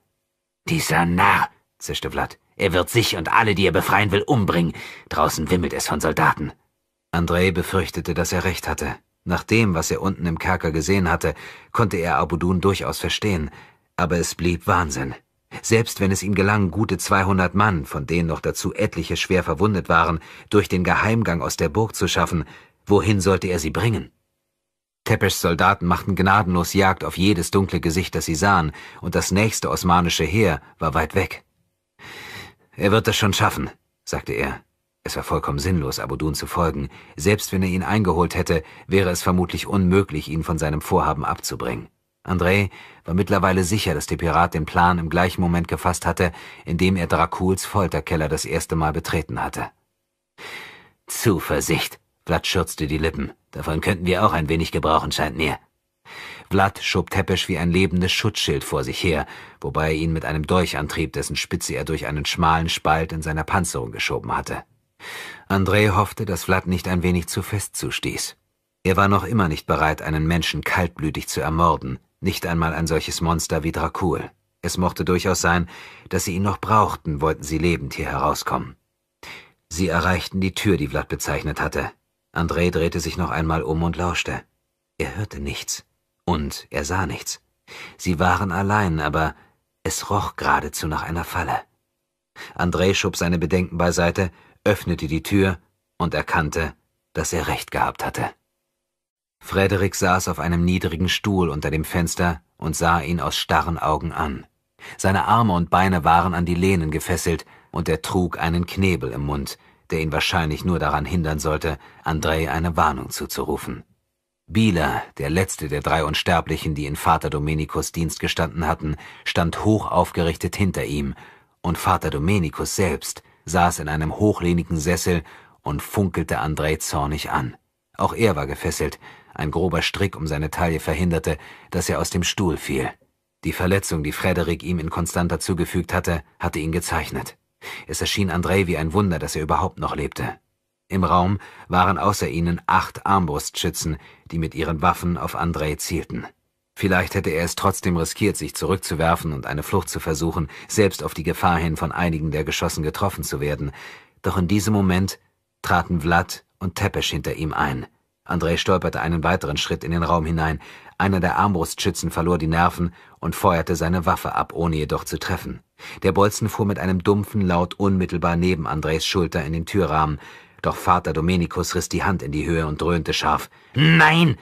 S1: Dieser Narr, zischte Vlad. Er wird sich und alle, die er befreien will, umbringen. Draußen wimmelt es von Soldaten. Andrei befürchtete, dass er recht hatte. Nach dem, was er unten im Kerker gesehen hatte, konnte er Abudun durchaus verstehen, aber es blieb Wahnsinn. Selbst wenn es ihm gelang, gute 200 Mann, von denen noch dazu etliche schwer verwundet waren, durch den Geheimgang aus der Burg zu schaffen, wohin sollte er sie bringen? Teppes Soldaten machten gnadenlos Jagd auf jedes dunkle Gesicht, das sie sahen, und das nächste osmanische Heer war weit weg. Er wird das schon schaffen, sagte er. Es war vollkommen sinnlos, Abudun zu folgen. Selbst wenn er ihn eingeholt hätte, wäre es vermutlich unmöglich, ihn von seinem Vorhaben abzubringen. André war mittlerweile sicher, dass der Pirat den Plan im gleichen Moment gefasst hatte, in dem er Draculs Folterkeller das erste Mal betreten hatte. Zuversicht, Vlad schürzte die Lippen. Davon könnten wir auch ein wenig gebrauchen, scheint mir. Vlad schob Tepesch wie ein lebendes Schutzschild vor sich her, wobei er ihn mit einem Dolch antrieb, dessen Spitze er durch einen schmalen Spalt in seiner Panzerung geschoben hatte. Andrei hoffte, dass Vlad nicht ein wenig zu fest zustieß. Er war noch immer nicht bereit, einen Menschen kaltblütig zu ermorden, nicht einmal ein solches Monster wie Dracul. Es mochte durchaus sein, dass sie ihn noch brauchten, wollten sie lebend hier herauskommen. Sie erreichten die Tür, die Vlad bezeichnet hatte. André drehte sich noch einmal um und lauschte. Er hörte nichts. Und er sah nichts. Sie waren allein, aber es roch geradezu nach einer Falle. André schob seine Bedenken beiseite, öffnete die Tür und erkannte, dass er recht gehabt hatte. Frederik saß auf einem niedrigen Stuhl unter dem Fenster und sah ihn aus starren Augen an. Seine Arme und Beine waren an die Lehnen gefesselt, und er trug einen Knebel im Mund, der ihn wahrscheinlich nur daran hindern sollte, Andrei eine Warnung zuzurufen. Bieler, der letzte der drei Unsterblichen, die in Vater Domenikus Dienst gestanden hatten, stand hoch aufgerichtet hinter ihm, und Vater Domenikus selbst saß in einem hochlehnigen Sessel und funkelte Andrei zornig an. Auch er war gefesselt, ein grober Strick um seine Taille verhinderte, dass er aus dem Stuhl fiel. Die Verletzung, die Frederik ihm in Konstanta zugefügt hatte, hatte ihn gezeichnet. Es erschien Andrei wie ein Wunder, dass er überhaupt noch lebte. Im Raum waren außer ihnen acht Armbrustschützen, die mit ihren Waffen auf Andrei zielten. Vielleicht hätte er es trotzdem riskiert, sich zurückzuwerfen und eine Flucht zu versuchen, selbst auf die Gefahr hin, von einigen der Geschossen getroffen zu werden. Doch in diesem Moment traten Vlad und Tepesch hinter ihm ein. Andrei stolperte einen weiteren Schritt in den Raum hinein. Einer der Armbrustschützen verlor die Nerven und feuerte seine Waffe ab, ohne jedoch zu treffen. Der Bolzen fuhr mit einem dumpfen Laut unmittelbar neben Andres Schulter in den Türrahmen, doch Vater Domenikus riss die Hand in die Höhe und dröhnte scharf. Nein!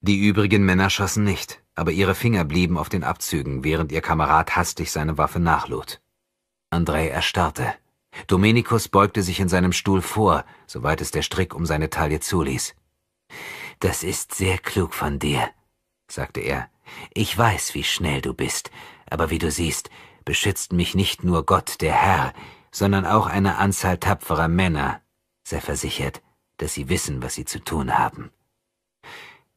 S1: Die übrigen Männer schossen nicht, aber ihre Finger blieben auf den Abzügen, während ihr Kamerad hastig seine Waffe nachlud. Andrei erstarrte. Domenikus beugte sich in seinem Stuhl vor, soweit es der Strick um seine Taille zuließ. Das ist sehr klug von dir, sagte er. Ich weiß, wie schnell du bist, aber wie du siehst, beschützt mich nicht nur Gott, der Herr, sondern auch eine Anzahl tapferer Männer. Sei versichert, dass sie wissen, was sie zu tun haben.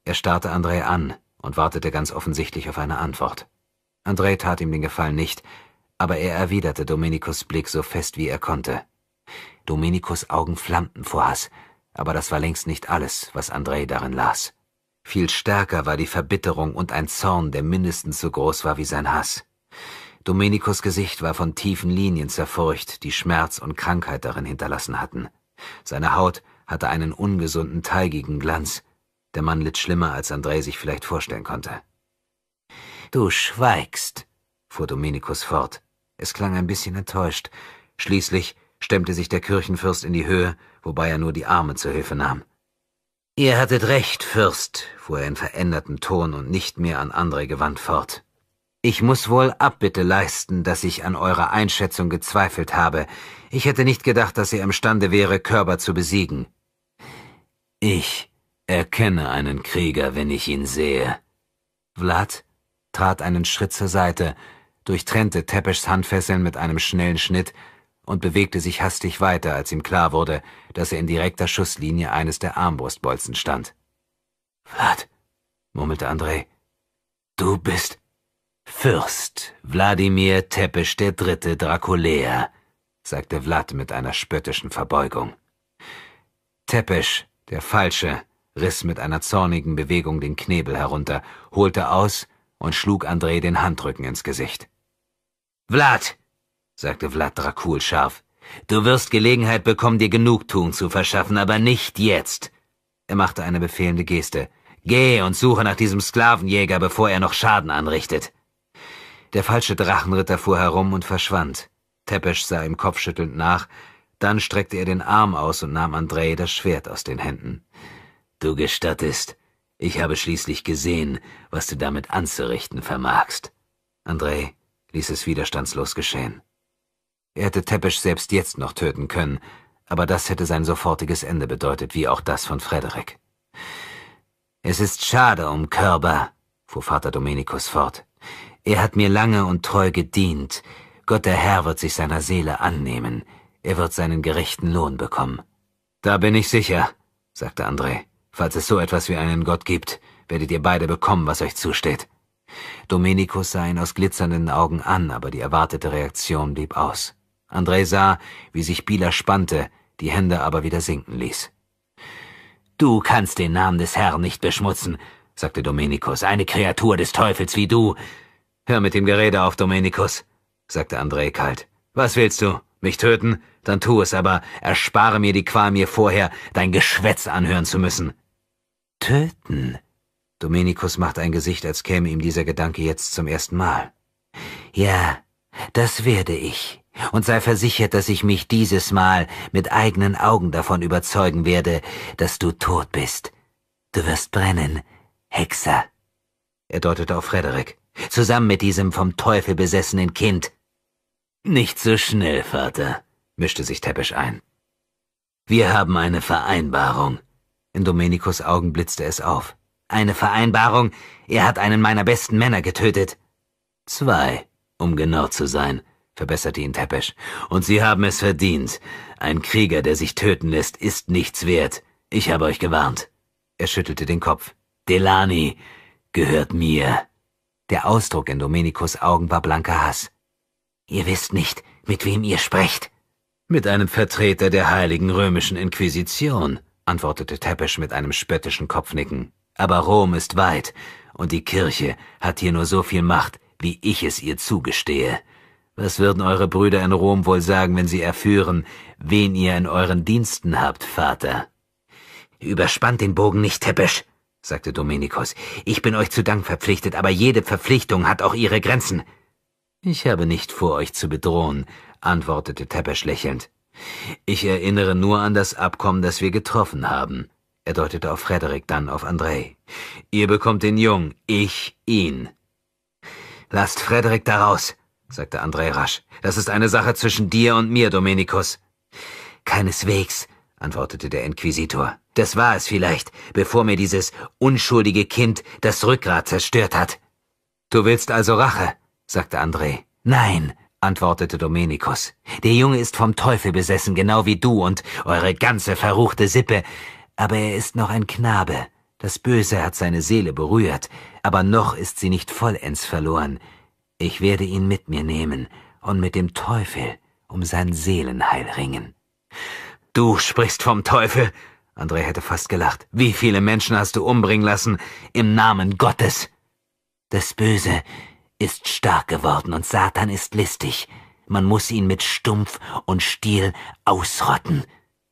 S1: Er starrte André an und wartete ganz offensichtlich auf eine Antwort. André tat ihm den Gefallen nicht, aber er erwiderte Dominikus Blick so fest, wie er konnte. Dominikus Augen flammten vor Hass, aber das war längst nicht alles, was André darin las. Viel stärker war die Verbitterung und ein Zorn, der mindestens so groß war wie sein Hass. Domenicos Gesicht war von tiefen Linien zerfurcht, die Schmerz und Krankheit darin hinterlassen hatten. Seine Haut hatte einen ungesunden, teigigen Glanz. Der Mann litt schlimmer, als André sich vielleicht vorstellen konnte. Du schweigst, fuhr Dominikus fort. Es klang ein bisschen enttäuscht. Schließlich stemmte sich der Kirchenfürst in die Höhe, wobei er nur die Arme zur Hilfe nahm. Ihr hattet recht, Fürst, fuhr er in verändertem Ton und nicht mehr an André gewandt fort. Ich muss wohl Abbitte leisten, dass ich an eurer Einschätzung gezweifelt habe. Ich hätte nicht gedacht, dass ihr imstande wäre, Körber zu besiegen. Ich erkenne einen Krieger, wenn ich ihn sehe. Vlad trat einen Schritt zur Seite, durchtrennte Tepeschs Handfesseln mit einem schnellen Schnitt und bewegte sich hastig weiter, als ihm klar wurde, dass er in direkter Schusslinie eines der Armbrustbolzen stand. Vlad, murmelte Andrei, du bist Fürst Wladimir Teppich III. Draculea, sagte Vlad mit einer spöttischen Verbeugung. Teppich, der Falsche, riss mit einer zornigen Bewegung den Knebel herunter, holte aus und schlug André den Handrücken ins Gesicht. Vlad, sagte Vlad Dracul scharf, du wirst Gelegenheit bekommen, dir Genugtuung zu verschaffen, aber nicht jetzt. Er machte eine befehlende Geste. Geh und suche nach diesem Sklavenjäger, bevor er noch Schaden anrichtet. Der falsche Drachenritter fuhr herum und verschwand. Tepesch sah ihm kopfschüttelnd nach, dann streckte er den Arm aus und nahm Andrei das Schwert aus den Händen. Du gestattest. Ich habe schließlich gesehen, was du damit anzurichten vermagst. Andrei ließ es widerstandslos geschehen. Er hätte Tepesch selbst jetzt noch töten können, aber das hätte sein sofortiges Ende bedeutet, wie auch das von Frederik. Es ist schade um Körber, fuhr Vater Dominikus fort. Er hat mir lange und treu gedient. Gott der Herr wird sich seiner Seele annehmen. Er wird seinen gerechten Lohn bekommen. Da bin ich sicher, sagte André. Falls es so etwas wie einen Gott gibt, werdet ihr beide bekommen, was euch zusteht. Dominikus sah ihn aus glitzernden Augen an, aber die erwartete Reaktion blieb aus. André sah, wie sich Bieler spannte, die Hände aber wieder sinken ließ. Du kannst den Namen des Herrn nicht beschmutzen, sagte Dominikus, eine Kreatur des Teufels wie du. Hör mit dem Gerede auf, Domenikus, sagte André kalt. Was willst du? Mich töten? Dann tu es, aber erspare mir die Qual, mir vorher dein Geschwätz anhören zu müssen. Töten? Domenikus macht ein Gesicht, als käme ihm dieser Gedanke jetzt zum ersten Mal. Ja, das werde ich. Und sei versichert, dass ich mich dieses Mal mit eigenen Augen davon überzeugen werde, dass du tot bist. Du wirst brennen, Hexer. Er deutete auf Frederik zusammen mit diesem vom Teufel besessenen Kind. Nicht so schnell, Vater, mischte sich Teppisch ein. Wir haben eine Vereinbarung. In Domenicos Augen blitzte es auf. Eine Vereinbarung, er hat einen meiner besten Männer getötet. Zwei, um genau zu sein, verbesserte ihn Teppisch. Und Sie haben es verdient. Ein Krieger, der sich töten lässt, ist nichts wert. Ich habe euch gewarnt. Er schüttelte den Kopf. Delani gehört mir. Der Ausdruck in Domenicos Augen war blanker Hass. Ihr wisst nicht, mit wem ihr sprecht. Mit einem Vertreter der heiligen römischen Inquisition, antwortete Teppisch mit einem spöttischen Kopfnicken. Aber Rom ist weit, und die Kirche hat hier nur so viel Macht, wie ich es ihr zugestehe. Was würden eure Brüder in Rom wohl sagen, wenn sie erführen, wen ihr in euren Diensten habt, Vater? Überspannt den Bogen nicht, Teppisch, sagte Dominikus. Ich bin euch zu Dank verpflichtet, aber jede Verpflichtung hat auch ihre Grenzen. Ich habe nicht vor, euch zu bedrohen, antwortete Teppesch lächelnd. Ich erinnere nur an das Abkommen, das wir getroffen haben. Er deutete auf Frederik, dann auf Andrei. Ihr bekommt den Jungen, ich ihn. Lasst Frederik raus, sagte Andrei rasch. Das ist eine Sache zwischen dir und mir, Dominikus. Keineswegs, antwortete der Inquisitor. Das war es vielleicht, bevor mir dieses unschuldige Kind das Rückgrat zerstört hat. Du willst also Rache, sagte André. Nein, antwortete Domenikus. Der Junge ist vom Teufel besessen, genau wie du und eure ganze verruchte Sippe. Aber er ist noch ein Knabe. Das Böse hat seine Seele berührt, aber noch ist sie nicht vollends verloren. Ich werde ihn mit mir nehmen und mit dem Teufel um sein Seelenheil ringen. Du sprichst vom Teufel, André hätte fast gelacht. Wie viele Menschen hast du umbringen lassen im Namen Gottes? Das Böse ist stark geworden und Satan ist listig. Man muss ihn mit Stumpf und Stiel ausrotten.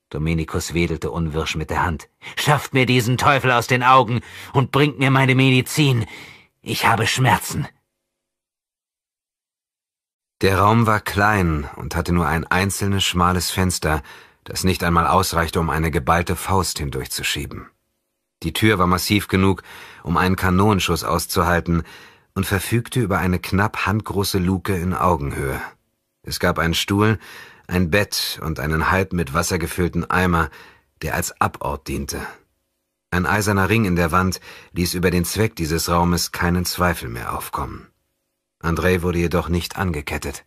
S1: Dominikus wedelte unwirsch mit der Hand. Schafft mir diesen Teufel aus den Augen und bringt mir meine Medizin. Ich habe Schmerzen. Der Raum war klein und hatte nur ein einzelnes schmales Fenster, das nicht einmal ausreichte, um eine geballte Faust hindurchzuschieben. Die Tür war massiv genug, um einen Kanonenschuss auszuhalten, und verfügte über eine knapp handgroße Luke in Augenhöhe. Es gab einen Stuhl, ein Bett und einen halb mit Wasser gefüllten Eimer, der als Abort diente. Ein eiserner Ring in der Wand ließ über den Zweck dieses Raumes keinen Zweifel mehr aufkommen. Andrei wurde jedoch nicht angekettet.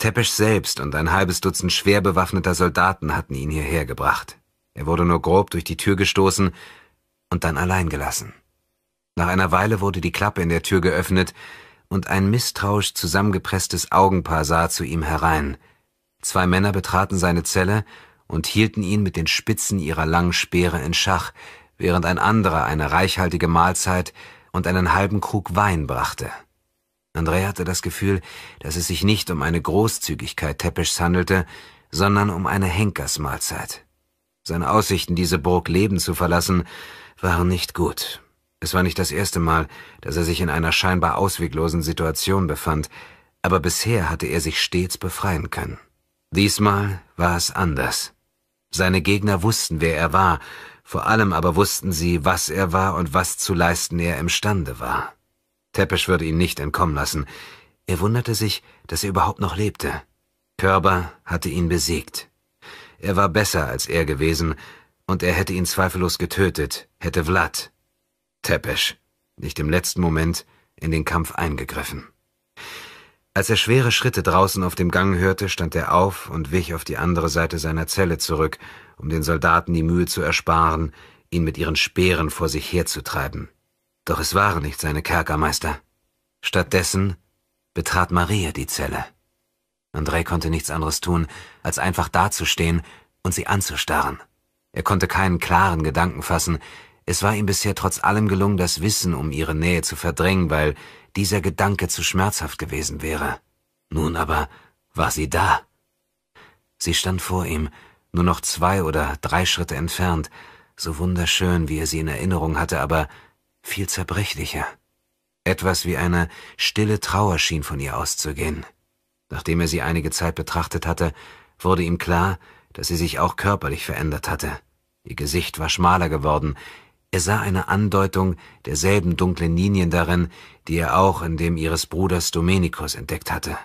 S1: Tepesch selbst und ein halbes Dutzend schwer bewaffneter Soldaten hatten ihn hierher gebracht. Er wurde nur grob durch die Tür gestoßen und dann allein gelassen. Nach einer Weile wurde die Klappe in der Tür geöffnet und ein misstrauisch zusammengepresstes Augenpaar sah zu ihm herein. Zwei Männer betraten seine Zelle und hielten ihn mit den Spitzen ihrer langen Speere in Schach, während ein anderer eine reichhaltige Mahlzeit und einen halben Krug Wein brachte. André hatte das Gefühl, dass es sich nicht um eine Großzügigkeit Teppischs handelte, sondern um eine Henkersmahlzeit. Seine Aussichten, diese Burg leben zu verlassen, waren nicht gut. Es war nicht das erste Mal, dass er sich in einer scheinbar ausweglosen Situation befand, aber bisher hatte er sich stets befreien können. Diesmal war es anders. Seine Gegner wussten, wer er war, vor allem aber wussten sie, was er war und was zu leisten er imstande war. Teppisch würde ihn nicht entkommen lassen. Er wunderte sich, dass er überhaupt noch lebte. Körber hatte ihn besiegt. Er war besser als er gewesen, und er hätte ihn zweifellos getötet, hätte Vlad, Tepes, nicht im letzten Moment, in den Kampf eingegriffen. Als er schwere Schritte draußen auf dem Gang hörte, stand er auf und wich auf die andere Seite seiner Zelle zurück, um den Soldaten die Mühe zu ersparen, ihn mit ihren Speeren vor sich herzutreiben. Doch es waren nicht seine Kerkermeister. Stattdessen betrat Maria die Zelle. André konnte nichts anderes tun, als einfach dazustehen und sie anzustarren. Er konnte keinen klaren Gedanken fassen. Es war ihm bisher trotz allem gelungen, das Wissen um ihre Nähe zu verdrängen, weil dieser Gedanke zu schmerzhaft gewesen wäre. Nun aber war sie da. Sie stand vor ihm, nur noch zwei oder drei Schritte entfernt, so wunderschön, wie er sie in Erinnerung hatte, aber viel zerbrechlicher. Etwas wie eine stille Trauer schien von ihr auszugehen. Nachdem er sie einige Zeit betrachtet hatte, wurde ihm klar, dass sie sich auch körperlich verändert hatte. Ihr Gesicht war schmaler geworden. Er sah eine Andeutung derselben dunklen Linien darin, die er auch in dem ihres Bruders Domenikus entdeckt hatte.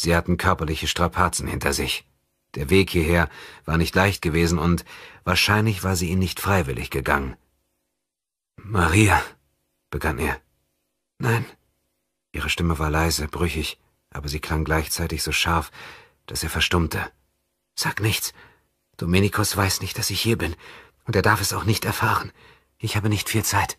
S1: Sie hatten körperliche Strapazen hinter sich. Der Weg hierher war nicht leicht gewesen und wahrscheinlich war sie ihn nicht freiwillig gegangen. Maria, begann er. Nein. Ihre Stimme war leise, brüchig, aber sie klang gleichzeitig so scharf, dass er verstummte. Sag nichts. Domenikus weiß nicht, dass ich hier bin, und er darf es auch nicht erfahren. Ich habe nicht viel Zeit.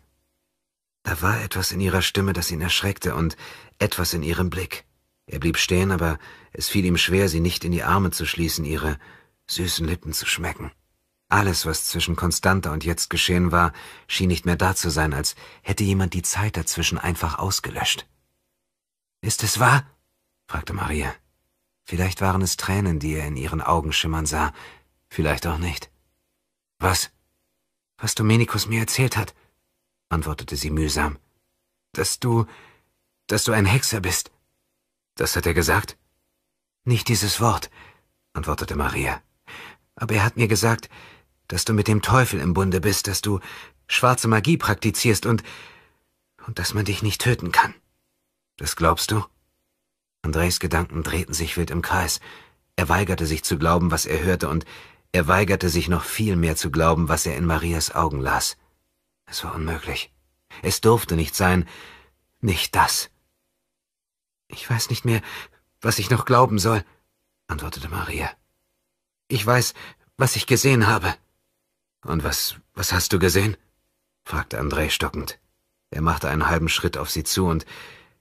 S1: Da war etwas in ihrer Stimme, das ihn erschreckte, und etwas in ihrem Blick. Er blieb stehen, aber es fiel ihm schwer, sie nicht in die Arme zu schließen, ihre süßen Lippen zu schmecken. Alles, was zwischen Constanta und jetzt geschehen war, schien nicht mehr da zu sein, als hätte jemand die Zeit dazwischen einfach ausgelöscht. Ist es wahr? fragte Maria. Vielleicht waren es Tränen, die er in ihren Augen schimmern sah, vielleicht auch nicht. Was? Was Domenikus mir erzählt hat, antwortete sie mühsam. Dass du, dass du ein Hexer bist. Das hat er gesagt? Nicht dieses Wort, antwortete Maria. Aber er hat mir gesagt, dass du mit dem Teufel im Bunde bist, dass du schwarze Magie praktizierst und, und dass man dich nicht töten kann. Das glaubst du? Andres Gedanken drehten sich wild im Kreis. Er weigerte sich zu glauben, was er hörte, und er weigerte sich noch viel mehr zu glauben, was er in Marias Augen las. Es war unmöglich. Es durfte nicht sein, nicht das. Ich weiß nicht mehr, was ich noch glauben soll, antwortete Maria. Ich weiß, was ich gesehen habe. Und was, was hast du gesehen? fragte André stockend. Er machte einen halben Schritt auf sie zu und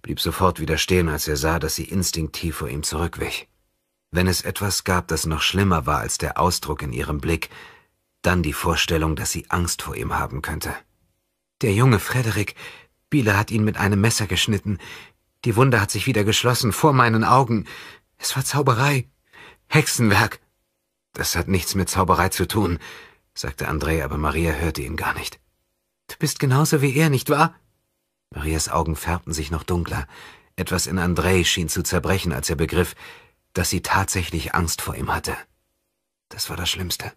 S1: blieb sofort wieder stehen, als er sah, dass sie instinktiv vor ihm zurückwich. Wenn es etwas gab, das noch schlimmer war als der Ausdruck in ihrem Blick, dann die Vorstellung, dass sie Angst vor ihm haben könnte. Der junge Frederik, Biele hat ihn mit einem Messer geschnitten. Die Wunde hat sich wieder geschlossen, vor meinen Augen. Es war Zauberei. Hexenwerk. Das hat nichts mit Zauberei zu tun sagte André, aber Maria hörte ihn gar nicht. Du bist genauso wie er, nicht wahr? Marias Augen färbten sich noch dunkler. Etwas in André schien zu zerbrechen, als er begriff, dass sie tatsächlich Angst vor ihm hatte. Das war das Schlimmste.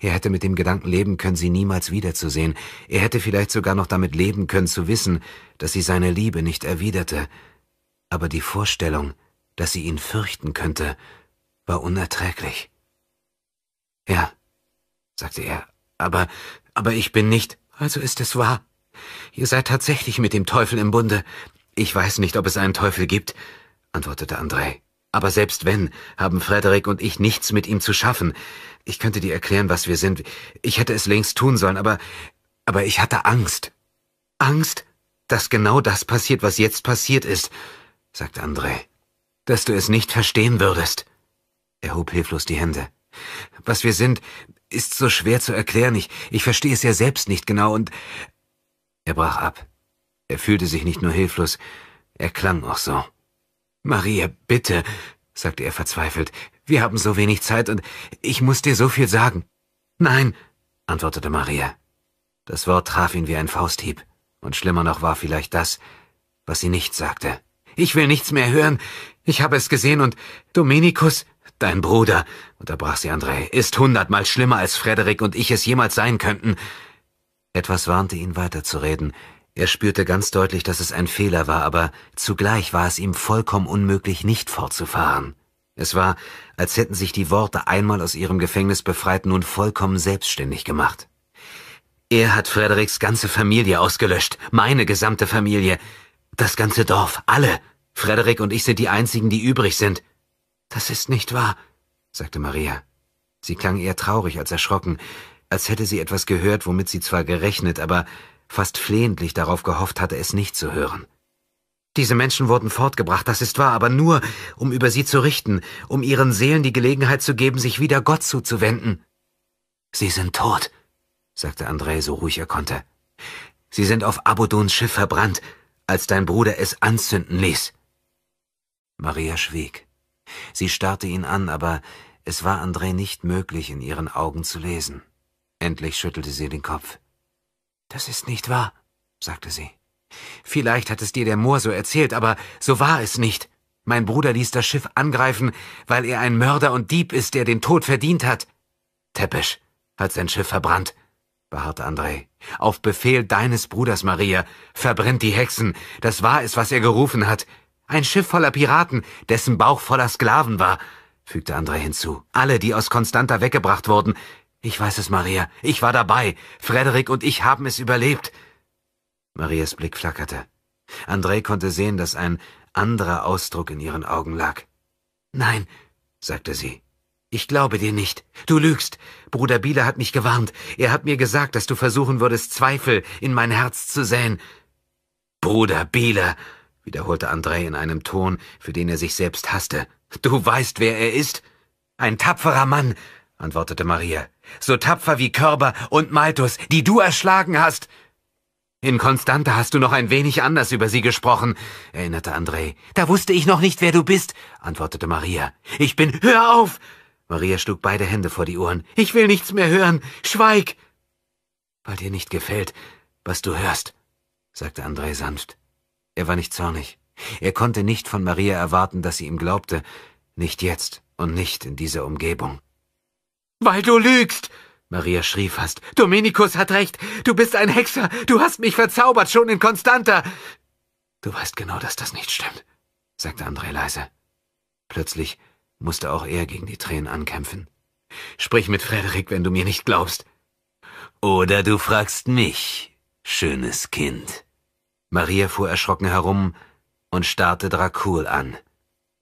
S1: Er hätte mit dem Gedanken leben können, sie niemals wiederzusehen. Er hätte vielleicht sogar noch damit leben können, zu wissen, dass sie seine Liebe nicht erwiderte. Aber die Vorstellung, dass sie ihn fürchten könnte, war unerträglich. Ja, sagte er. Aber, aber ich bin nicht. Also ist es wahr. Ihr seid tatsächlich mit dem Teufel im Bunde. Ich weiß nicht, ob es einen Teufel gibt, antwortete Andrei. Aber selbst wenn, haben Frederik und ich nichts mit ihm zu schaffen. Ich könnte dir erklären, was wir sind. Ich hätte es längst tun sollen, aber, aber ich hatte Angst. Angst, dass genau das passiert, was jetzt passiert ist, sagte André. Dass du es nicht verstehen würdest. Er hob hilflos die Hände. Was wir sind, ist so schwer zu erklären. Ich, ich verstehe es ja selbst nicht genau und... Er brach ab. Er fühlte sich nicht nur hilflos, er klang auch so. Maria, bitte, sagte er verzweifelt, wir haben so wenig Zeit und ich muss dir so viel sagen. Nein, antwortete Maria. Das Wort traf ihn wie ein Fausthieb, und schlimmer noch war vielleicht das, was sie nicht sagte. Ich will nichts mehr hören. Ich habe es gesehen und Dominikus, Dein Bruder, unterbrach sie André, ist hundertmal schlimmer, als Frederik und ich es jemals sein könnten. Etwas warnte ihn weiterzureden. Er spürte ganz deutlich, dass es ein Fehler war, aber zugleich war es ihm vollkommen unmöglich, nicht fortzufahren. Es war, als hätten sich die Worte einmal aus ihrem Gefängnis befreit nun vollkommen selbstständig gemacht. Er hat Frederiks ganze Familie ausgelöscht, meine gesamte Familie, das ganze Dorf, alle. Frederik und ich sind die einzigen, die übrig sind. Das ist nicht wahr, sagte Maria. Sie klang eher traurig als erschrocken, als hätte sie etwas gehört, womit sie zwar gerechnet, aber fast flehentlich darauf gehofft hatte, es nicht zu hören. Diese Menschen wurden fortgebracht, das ist wahr, aber nur, um über sie zu richten, um ihren Seelen die Gelegenheit zu geben, sich wieder Gott zuzuwenden. Sie sind tot, sagte André so ruhig er konnte. Sie sind auf Abuduns Schiff verbrannt, als dein Bruder es anzünden ließ. Maria schwieg. Sie starrte ihn an, aber es war André nicht möglich, in ihren Augen zu lesen. Endlich schüttelte sie den Kopf. Das ist nicht wahr, sagte sie. Vielleicht hat es dir der Moor so erzählt, aber so war es nicht. Mein Bruder ließ das Schiff angreifen, weil er ein Mörder und Dieb ist, der den Tod verdient hat. Teppisch hat sein Schiff verbrannt, beharrte André. Auf Befehl deines Bruders, Maria, verbrennt die Hexen. Das war es, was er gerufen hat. Ein Schiff voller Piraten, dessen Bauch voller Sklaven war, fügte André hinzu. Alle, die aus Konstanta weggebracht wurden. Ich weiß es, Maria. Ich war dabei. Frederik und ich haben es überlebt. Marias Blick flackerte. André konnte sehen, dass ein anderer Ausdruck in ihren Augen lag. Nein, sagte sie. Ich glaube dir nicht. Du lügst. Bruder Biele hat mich gewarnt. Er hat mir gesagt, dass du versuchen würdest, Zweifel in mein Herz zu säen. Bruder Biele, wiederholte Andrei in einem Ton, für den er sich selbst hasste. Du weißt, wer er ist? Ein tapferer Mann, antwortete Maria. So tapfer wie Körber und Malthus, die du erschlagen hast. In Konstanta hast du noch ein wenig anders über sie gesprochen, erinnerte Andrei. Da wusste ich noch nicht, wer du bist, antwortete Maria. Ich bin. Hör auf! Maria schlug beide Hände vor die Ohren. Ich will nichts mehr hören. Schweig! Weil dir nicht gefällt, was du hörst, sagte Andrei sanft. Er war nicht zornig. Er konnte nicht von Maria erwarten, dass sie ihm glaubte. Nicht jetzt und nicht in dieser Umgebung. Weil du lügst! Maria schrie fast. Dominikus hat recht! Du bist ein Hexer! Du hast mich verzaubert, schon in Konstanta! Du weißt genau, dass das nicht stimmt, sagte André leise. Plötzlich musste auch er gegen die Tränen ankämpfen. Sprich mit Frederik, wenn du mir nicht glaubst. Oder du fragst mich, schönes Kind. Maria fuhr erschrocken herum und starrte Dracul an.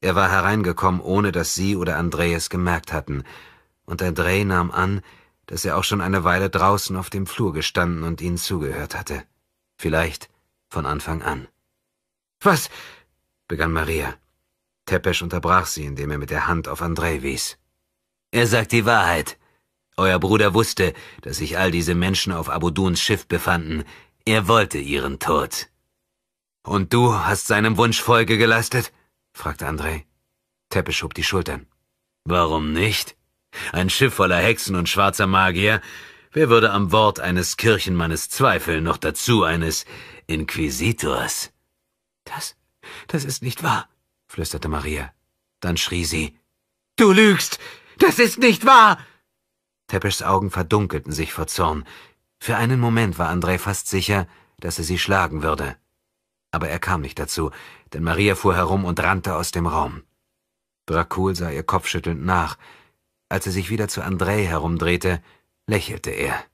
S1: Er war hereingekommen, ohne dass sie oder André es gemerkt hatten, und André nahm an, dass er auch schon eine Weile draußen auf dem Flur gestanden und ihnen zugehört hatte. Vielleicht von Anfang an. Was? begann Maria. Tepesch unterbrach sie, indem er mit der Hand auf André wies. Er sagt die Wahrheit. Euer Bruder wusste, dass sich all diese Menschen auf Abuduns Schiff befanden. Er wollte ihren Tod. Und du hast seinem Wunsch Folge geleistet? fragte André. Teppe schob die Schultern. Warum nicht? Ein Schiff voller Hexen und schwarzer Magier. Wer würde am Wort eines Kirchenmannes zweifeln, noch dazu eines Inquisitors? Das, das ist nicht wahr, flüsterte Maria. Dann schrie sie. Du lügst! Das ist nicht wahr! Teppes Augen verdunkelten sich vor Zorn. Für einen Moment war André fast sicher, dass er sie schlagen würde. Aber er kam nicht dazu, denn Maria fuhr herum und rannte aus dem Raum. Dracul sah ihr kopfschüttelnd nach. Als er sich wieder zu Andrei herumdrehte, lächelte er.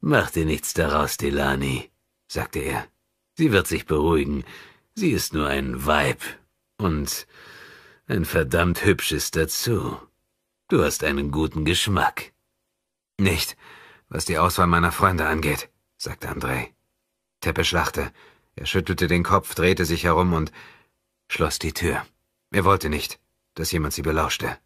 S1: Mach dir nichts daraus, Delani, sagte er. Sie wird sich beruhigen. Sie ist nur ein Weib. Und ein verdammt hübsches dazu. Du hast einen guten Geschmack. Nicht, was die Auswahl meiner Freunde angeht, sagte Andrei. Teppisch lachte. Er schüttelte den Kopf, drehte sich herum und schloss die Tür. Er wollte nicht, dass jemand sie belauschte.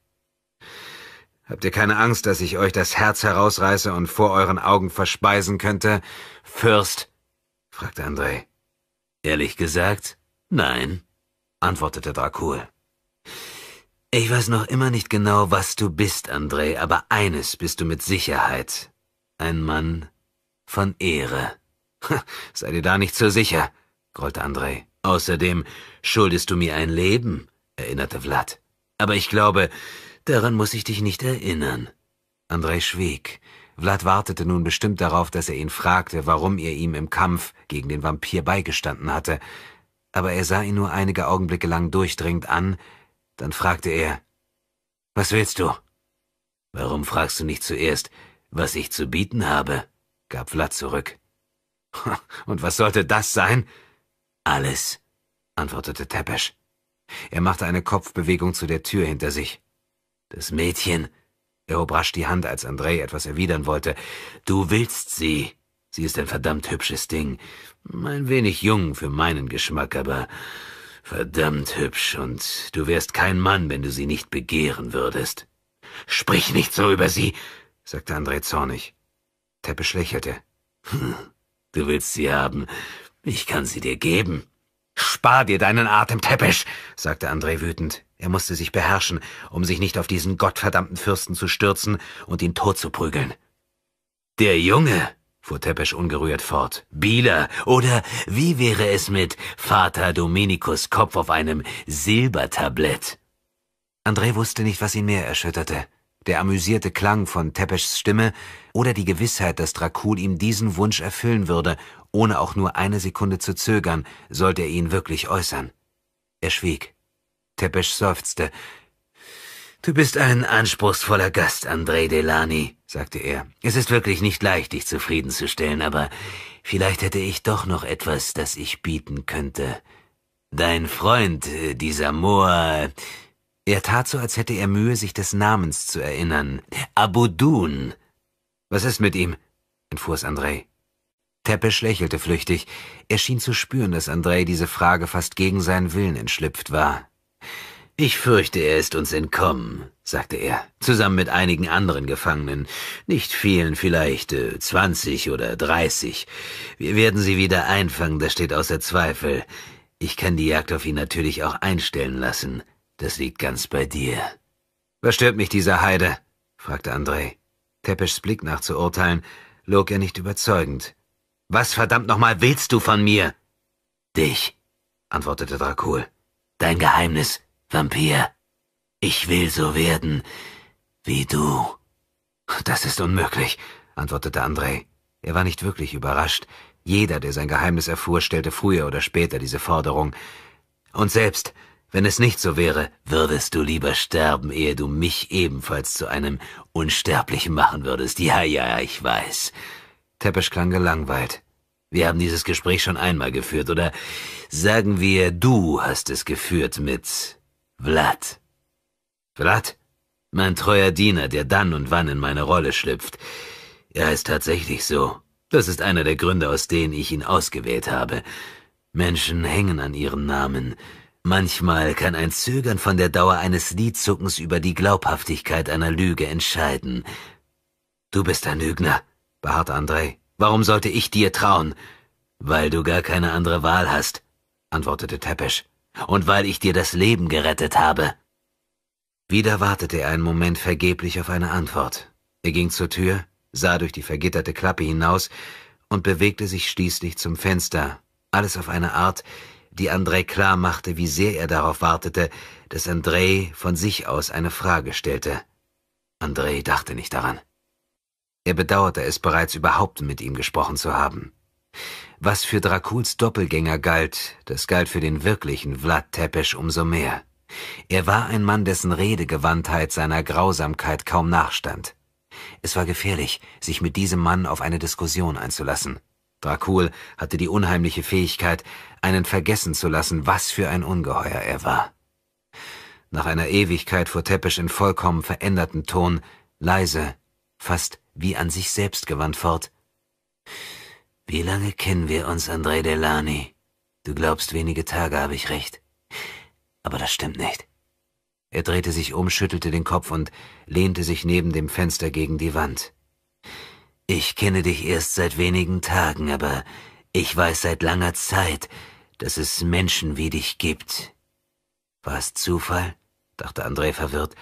S1: Habt ihr keine Angst, dass ich euch das Herz herausreiße und vor euren Augen verspeisen könnte, Fürst? fragte Andrei. Ehrlich gesagt, nein, antwortete Dracul. Ich weiß noch immer nicht genau, was du bist, Andrei, aber eines bist du mit Sicherheit. Ein Mann von Ehre. Sei dir da nicht so sicher, grollte Andrei. Außerdem schuldest du mir ein Leben, erinnerte Vlad. Aber ich glaube, daran muss ich dich nicht erinnern. Andrei schwieg. Vlad wartete nun bestimmt darauf, dass er ihn fragte, warum er ihm im Kampf gegen den Vampir beigestanden hatte. Aber er sah ihn nur einige Augenblicke lang durchdringend an, dann fragte er, Was willst du? Warum fragst du nicht zuerst, was ich zu bieten habe? gab Vlad zurück. Und was sollte das sein? Alles, antwortete Tepesch. Er machte eine Kopfbewegung zu der Tür hinter sich. Das Mädchen. Er hob rasch die Hand, als Andrei etwas erwidern wollte. Du willst sie. Sie ist ein verdammt hübsches Ding. Ein wenig jung für meinen Geschmack, aber verdammt hübsch, und du wärst kein Mann, wenn du sie nicht begehren würdest. Sprich nicht so über sie, sagte Andrei zornig. Teppich lächelte. Hm, Du willst sie haben. Ich kann sie dir geben. Spar dir deinen Atem, Teppich, sagte André wütend. Er musste sich beherrschen, um sich nicht auf diesen gottverdammten Fürsten zu stürzen und ihn tot zu prügeln. Der Junge, fuhr Teppich ungerührt fort, Bieler, oder wie wäre es mit Vater Dominikus Kopf auf einem Silbertablett? André wusste nicht, was ihn mehr erschütterte der amüsierte Klang von Tepeschs Stimme oder die Gewissheit, dass Dracul ihm diesen Wunsch erfüllen würde, ohne auch nur eine Sekunde zu zögern, sollte er ihn wirklich äußern. Er schwieg. Tepesch seufzte. Du bist ein anspruchsvoller Gast, André Delani, sagte er. Es ist wirklich nicht leicht, dich zufriedenzustellen, aber vielleicht hätte ich doch noch etwas, das ich bieten könnte. Dein Freund, äh, dieser Moor, er tat so, als hätte er Mühe, sich des Namens zu erinnern. Abudun. Was ist mit ihm? entfuhr es Andrei. Teppich lächelte flüchtig. Er schien zu spüren, dass Andrei diese Frage fast gegen seinen Willen entschlüpft war. Ich fürchte, er ist uns entkommen, sagte er, zusammen mit einigen anderen Gefangenen. Nicht vielen, vielleicht äh, zwanzig oder dreißig. Wir werden sie wieder einfangen, das steht außer Zweifel. Ich kann die Jagd auf ihn natürlich auch einstellen lassen. Das liegt ganz bei dir. Was stört mich dieser Heide? fragte André. Tepeschs Blick nachzuurteilen, log er nicht überzeugend. Was verdammt nochmal willst du von mir? Dich, antwortete Dracul. Dein Geheimnis, Vampir. Ich will so werden wie du. Das ist unmöglich, antwortete André. Er war nicht wirklich überrascht. Jeder, der sein Geheimnis erfuhr, stellte früher oder später diese Forderung. Und selbst wenn es nicht so wäre, würdest du lieber sterben, ehe du mich ebenfalls zu einem Unsterblichen machen würdest. Ja, ja, ja, ich weiß. Teppich klang gelangweilt. Wir haben dieses Gespräch schon einmal geführt, oder sagen wir, du hast es geführt mit Vlad. Vlad? Mein treuer Diener, der dann und wann in meine Rolle schlüpft. Er ist tatsächlich so. Das ist einer der Gründe, aus denen ich ihn ausgewählt habe. Menschen hängen an ihren Namen. Manchmal kann ein Zögern von der Dauer eines Liedzuckens über die Glaubhaftigkeit einer Lüge entscheiden. Du bist ein Lügner, beharrt Andrei. Warum sollte ich dir trauen? Weil du gar keine andere Wahl hast, antwortete Tepesch. Und weil ich dir das Leben gerettet habe. Wieder wartete er einen Moment vergeblich auf eine Antwort. Er ging zur Tür, sah durch die vergitterte Klappe hinaus und bewegte sich schließlich zum Fenster, alles auf eine Art, die Andrei klar machte, wie sehr er darauf wartete, dass Andrei von sich aus eine Frage stellte. Andrei dachte nicht daran. Er bedauerte es bereits überhaupt mit ihm gesprochen zu haben. Was für Drakuls Doppelgänger galt, das galt für den wirklichen Vlad Tepesch umso mehr. Er war ein Mann, dessen Redegewandtheit seiner Grausamkeit kaum nachstand. Es war gefährlich, sich mit diesem Mann auf eine Diskussion einzulassen. Dracul hatte die unheimliche Fähigkeit, einen vergessen zu lassen, was für ein Ungeheuer er war. Nach einer Ewigkeit fuhr Teppisch in vollkommen veränderten Ton, leise, fast wie an sich selbst gewandt fort. Wie lange kennen wir uns, André Delany? Du glaubst, wenige Tage habe ich recht. Aber das stimmt nicht. Er drehte sich um, schüttelte den Kopf und lehnte sich neben dem Fenster gegen die Wand. Ich kenne dich erst seit wenigen Tagen, aber ich weiß seit langer Zeit, dass es Menschen wie dich gibt. War es Zufall, dachte André verwirrt,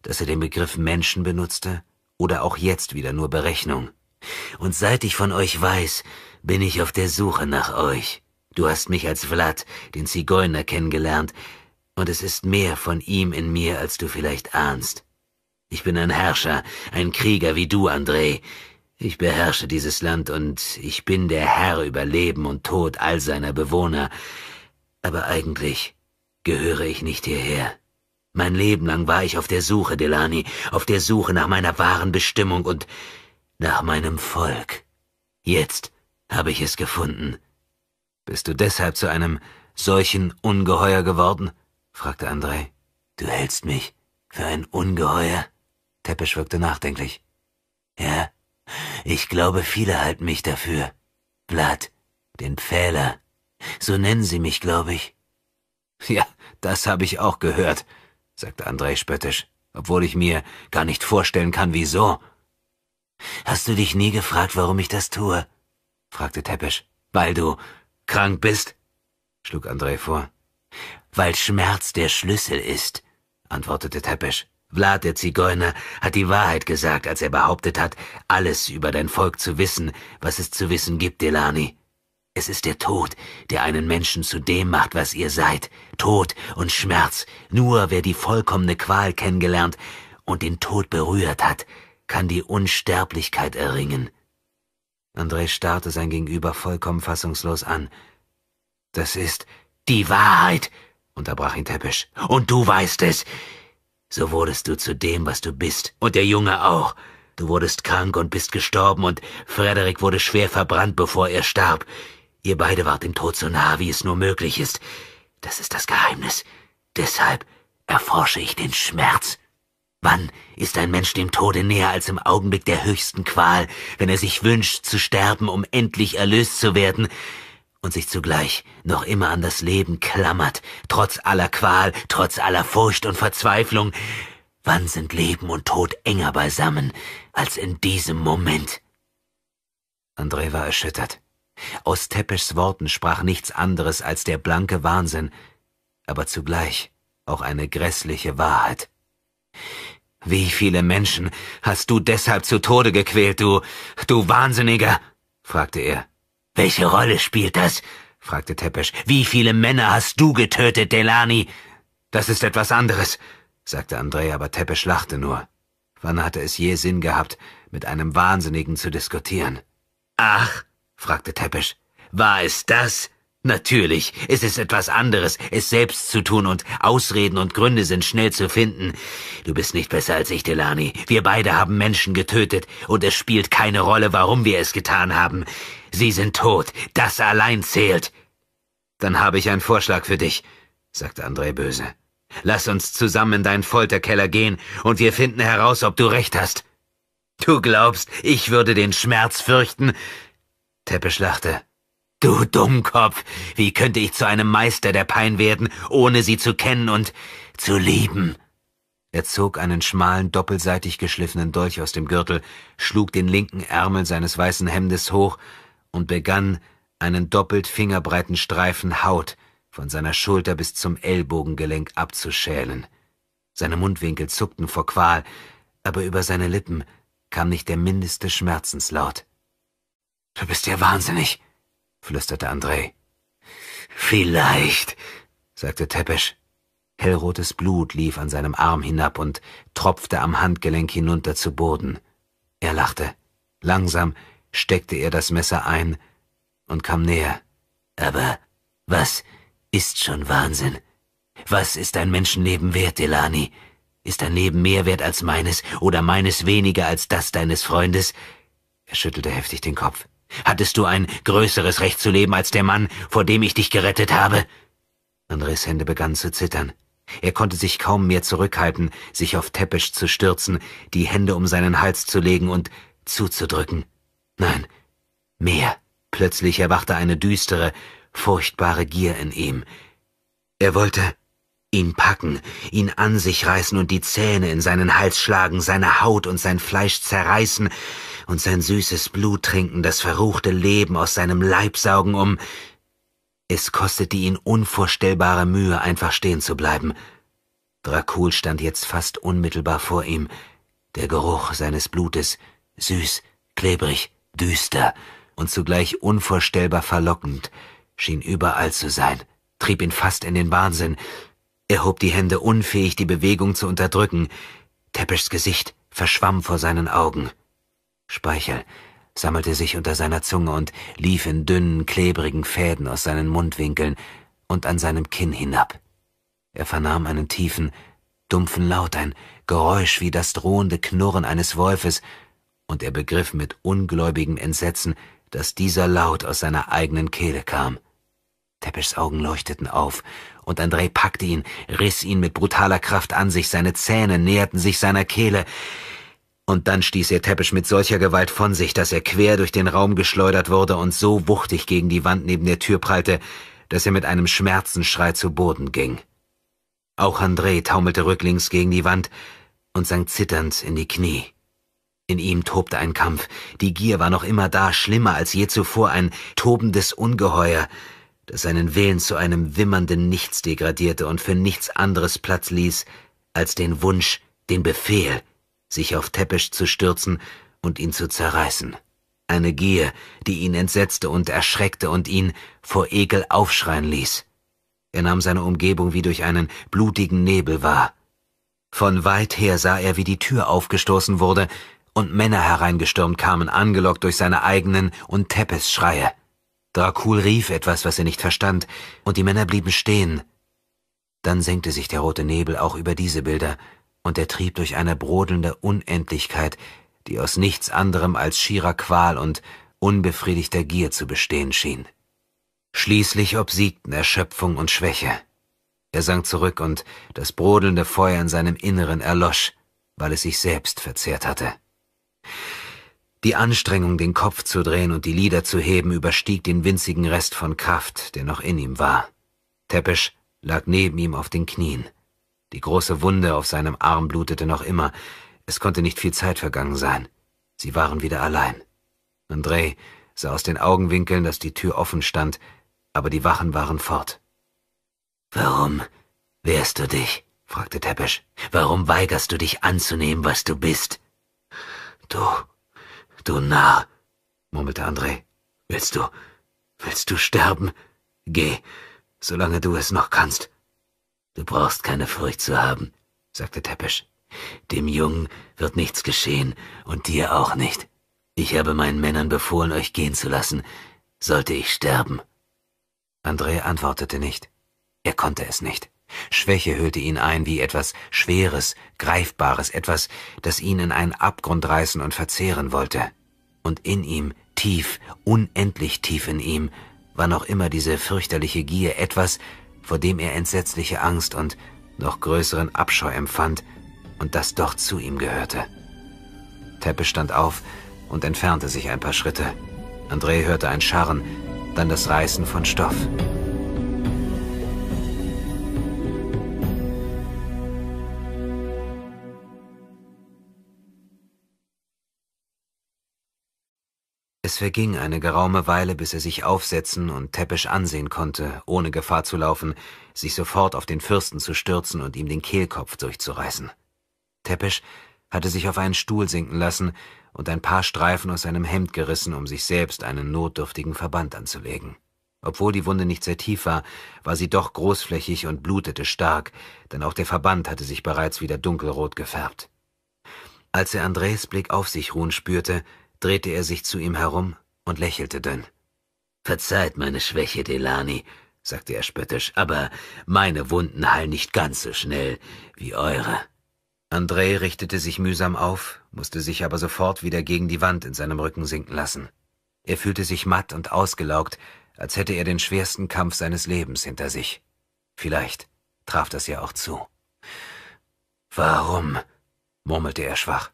S1: dass er den Begriff Menschen benutzte, oder auch jetzt wieder nur Berechnung. Und seit ich von euch weiß, bin ich auf der Suche nach euch. Du hast mich als Vlad, den Zigeuner, kennengelernt, und es ist mehr von ihm in mir, als du vielleicht ahnst. Ich bin ein Herrscher, ein Krieger wie du, André. Ich beherrsche dieses Land und ich bin der Herr über Leben und Tod all seiner Bewohner. Aber eigentlich gehöre ich nicht hierher. Mein Leben lang war ich auf der Suche, Delani, auf der Suche nach meiner wahren Bestimmung und nach meinem Volk. Jetzt habe ich es gefunden. Bist du deshalb zu einem solchen Ungeheuer geworden? fragte Andrei. Du hältst mich für ein Ungeheuer? Teppisch wirkte nachdenklich. Ja, ich glaube, viele halten mich dafür. Vlad, den Pfähler. So nennen sie mich, glaube ich. Ja, das habe ich auch gehört, sagte Andrei spöttisch, obwohl ich mir gar nicht vorstellen kann, wieso. Hast du dich nie gefragt, warum ich das tue? fragte Teppisch. Weil du krank bist? schlug Andrei vor. Weil Schmerz der Schlüssel ist, antwortete Teppisch. Vlad der Zigeuner hat die Wahrheit gesagt, als er behauptet hat, alles über dein Volk zu wissen, was es zu wissen gibt, Delani. Es ist der Tod, der einen Menschen zu dem macht, was ihr seid. Tod und Schmerz. Nur wer die vollkommene Qual kennengelernt und den Tod berührt hat, kann die Unsterblichkeit erringen. André starrte sein Gegenüber vollkommen fassungslos an. Das ist die Wahrheit, unterbrach ihn Teppisch. Und du weißt es so wurdest du zu dem, was du bist, und der Junge auch. Du wurdest krank und bist gestorben, und Frederick wurde schwer verbrannt, bevor er starb. Ihr beide wart dem Tod so nahe, wie es nur möglich ist. Das ist das Geheimnis. Deshalb erforsche ich den Schmerz. Wann ist ein Mensch dem Tode näher als im Augenblick der höchsten Qual, wenn er sich wünscht zu sterben, um endlich erlöst zu werden, und sich zugleich noch immer an das Leben klammert, trotz aller Qual, trotz aller Furcht und Verzweiflung. Wann sind Leben und Tod enger beisammen als in diesem Moment? André war erschüttert. Aus Teppes Worten sprach nichts anderes als der blanke Wahnsinn, aber zugleich auch eine grässliche Wahrheit. Wie viele Menschen hast du deshalb zu Tode gequält, du, du Wahnsinniger? fragte er. Welche Rolle spielt das? fragte Tepesch. Wie viele Männer hast du getötet, Delani? Das ist etwas anderes, sagte Andrea, aber Tepesch lachte nur. Wann hatte es je Sinn gehabt, mit einem Wahnsinnigen zu diskutieren? Ach, fragte Tepesch, war es das? Natürlich, es ist etwas anderes, es selbst zu tun und Ausreden und Gründe sind schnell zu finden. Du bist nicht besser als ich, Delani. Wir beide haben Menschen getötet und es spielt keine Rolle, warum wir es getan haben. Sie sind tot. Das allein zählt. Dann habe ich einen Vorschlag für dich, sagte André böse. Lass uns zusammen in deinen Folterkeller gehen und wir finden heraus, ob du recht hast. Du glaubst, ich würde den Schmerz fürchten? Teppisch lachte. Du Dummkopf, wie könnte ich zu einem Meister der Pein werden, ohne sie zu kennen und zu lieben? Er zog einen schmalen, doppelseitig geschliffenen Dolch aus dem Gürtel, schlug den linken Ärmel seines weißen Hemdes hoch und begann, einen doppelt fingerbreiten Streifen Haut von seiner Schulter bis zum Ellbogengelenk abzuschälen. Seine Mundwinkel zuckten vor Qual, aber über seine Lippen kam nicht der mindeste Schmerzenslaut. Du bist ja wahnsinnig, flüsterte Andrei. Vielleicht, sagte Teppisch. Hellrotes Blut lief an seinem Arm hinab und tropfte am Handgelenk hinunter zu Boden. Er lachte. Langsam steckte er das Messer ein und kam näher. Aber was ist schon Wahnsinn? Was ist ein Menschenleben wert, Delani? Ist dein Leben mehr wert als meines oder meines weniger als das deines Freundes? Er schüttelte heftig den Kopf. Hattest du ein größeres Recht zu leben als der Mann, vor dem ich dich gerettet habe? Andres Hände begannen zu zittern. Er konnte sich kaum mehr zurückhalten, sich auf Teppich zu stürzen, die Hände um seinen Hals zu legen und zuzudrücken. Nein, mehr. Plötzlich erwachte eine düstere, furchtbare Gier in ihm. Er wollte ihn packen, ihn an sich reißen und die Zähne in seinen Hals schlagen, seine Haut und sein Fleisch zerreißen und sein süßes Blut trinken, das verruchte Leben aus seinem Leib saugen, um es kostete ihn unvorstellbare Mühe, einfach stehen zu bleiben. Dracul stand jetzt fast unmittelbar vor ihm, der Geruch seines Blutes süß, klebrig, Düster und zugleich unvorstellbar verlockend schien überall zu sein, trieb ihn fast in den Wahnsinn. Er hob die Hände unfähig, die Bewegung zu unterdrücken. Teppes Gesicht verschwamm vor seinen Augen. Speichel sammelte sich unter seiner Zunge und lief in dünnen, klebrigen Fäden aus seinen Mundwinkeln und an seinem Kinn hinab. Er vernahm einen tiefen, dumpfen Laut, ein Geräusch wie das drohende Knurren eines Wolfes, und er begriff mit ungläubigem Entsetzen, dass dieser Laut aus seiner eigenen Kehle kam. Teppes Augen leuchteten auf, und Andrei packte ihn, riss ihn mit brutaler Kraft an sich, seine Zähne näherten sich seiner Kehle, und dann stieß er Teppisch mit solcher Gewalt von sich, dass er quer durch den Raum geschleudert wurde und so wuchtig gegen die Wand neben der Tür prallte, dass er mit einem Schmerzenschrei zu Boden ging. Auch André taumelte rücklings gegen die Wand und sank zitternd in die Knie. In ihm tobte ein Kampf. Die Gier war noch immer da, schlimmer als je zuvor, ein tobendes Ungeheuer, das seinen Willen zu einem wimmernden Nichts degradierte und für nichts anderes Platz ließ, als den Wunsch, den Befehl, sich auf Teppich zu stürzen und ihn zu zerreißen. Eine Gier, die ihn entsetzte und erschreckte und ihn vor Ekel aufschreien ließ. Er nahm seine Umgebung wie durch einen blutigen Nebel wahr. Von weit her sah er, wie die Tür aufgestoßen wurde und Männer hereingestürmt kamen, angelockt durch seine eigenen und Teppes Schreie. Dracul rief etwas, was er nicht verstand, und die Männer blieben stehen. Dann senkte sich der rote Nebel auch über diese Bilder, und er trieb durch eine brodelnde Unendlichkeit, die aus nichts anderem als schierer Qual und unbefriedigter Gier zu bestehen schien. Schließlich obsiegten Erschöpfung und Schwäche. Er sank zurück und das brodelnde Feuer in seinem Inneren erlosch, weil es sich selbst verzehrt hatte. Die Anstrengung, den Kopf zu drehen und die Lider zu heben, überstieg den winzigen Rest von Kraft, der noch in ihm war. Tepisch lag neben ihm auf den Knien. Die große Wunde auf seinem Arm blutete noch immer. Es konnte nicht viel Zeit vergangen sein. Sie waren wieder allein. André sah aus den Augenwinkeln, dass die Tür offen stand, aber die Wachen waren fort. Warum wehrst du dich? fragte Tepisch. Warum weigerst du dich anzunehmen, was du bist? Du, du Narr, murmelte André. Willst du, willst du sterben? Geh, solange du es noch kannst. Du brauchst keine Furcht zu haben, sagte Teppisch. Dem Jungen wird nichts geschehen und dir auch nicht. Ich habe meinen Männern befohlen, euch gehen zu lassen, sollte ich sterben. André antwortete nicht. Er konnte es nicht. Schwäche hüllte ihn ein wie etwas Schweres, Greifbares, etwas, das ihn in einen Abgrund reißen und verzehren wollte. Und in ihm, tief, unendlich tief in ihm, war noch immer diese fürchterliche Gier, etwas, vor dem er entsetzliche Angst und noch größeren Abscheu empfand und das doch zu ihm gehörte. Teppe stand auf und entfernte sich ein paar Schritte. André hörte ein Scharren, dann das Reißen von Stoff. Es verging eine geraume Weile, bis er sich aufsetzen und täppisch ansehen konnte, ohne Gefahr zu laufen, sich sofort auf den Fürsten zu stürzen und ihm den Kehlkopf durchzureißen. Täppisch hatte sich auf einen Stuhl sinken lassen und ein paar Streifen aus seinem Hemd gerissen, um sich selbst einen notdürftigen Verband anzulegen. Obwohl die Wunde nicht sehr tief war, war sie doch großflächig und blutete stark, denn auch der Verband hatte sich bereits wieder dunkelrot gefärbt. Als er Andres Blick auf sich ruhen spürte, drehte er sich zu ihm herum und lächelte dann. Verzeiht meine Schwäche, Delani, sagte er spöttisch, aber meine Wunden heilen nicht ganz so schnell wie eure. André richtete sich mühsam auf, musste sich aber sofort wieder gegen die Wand in seinem Rücken sinken lassen. Er fühlte sich matt und ausgelaugt, als hätte er den schwersten Kampf seines Lebens hinter sich. Vielleicht traf das ja auch zu. Warum? murmelte er schwach.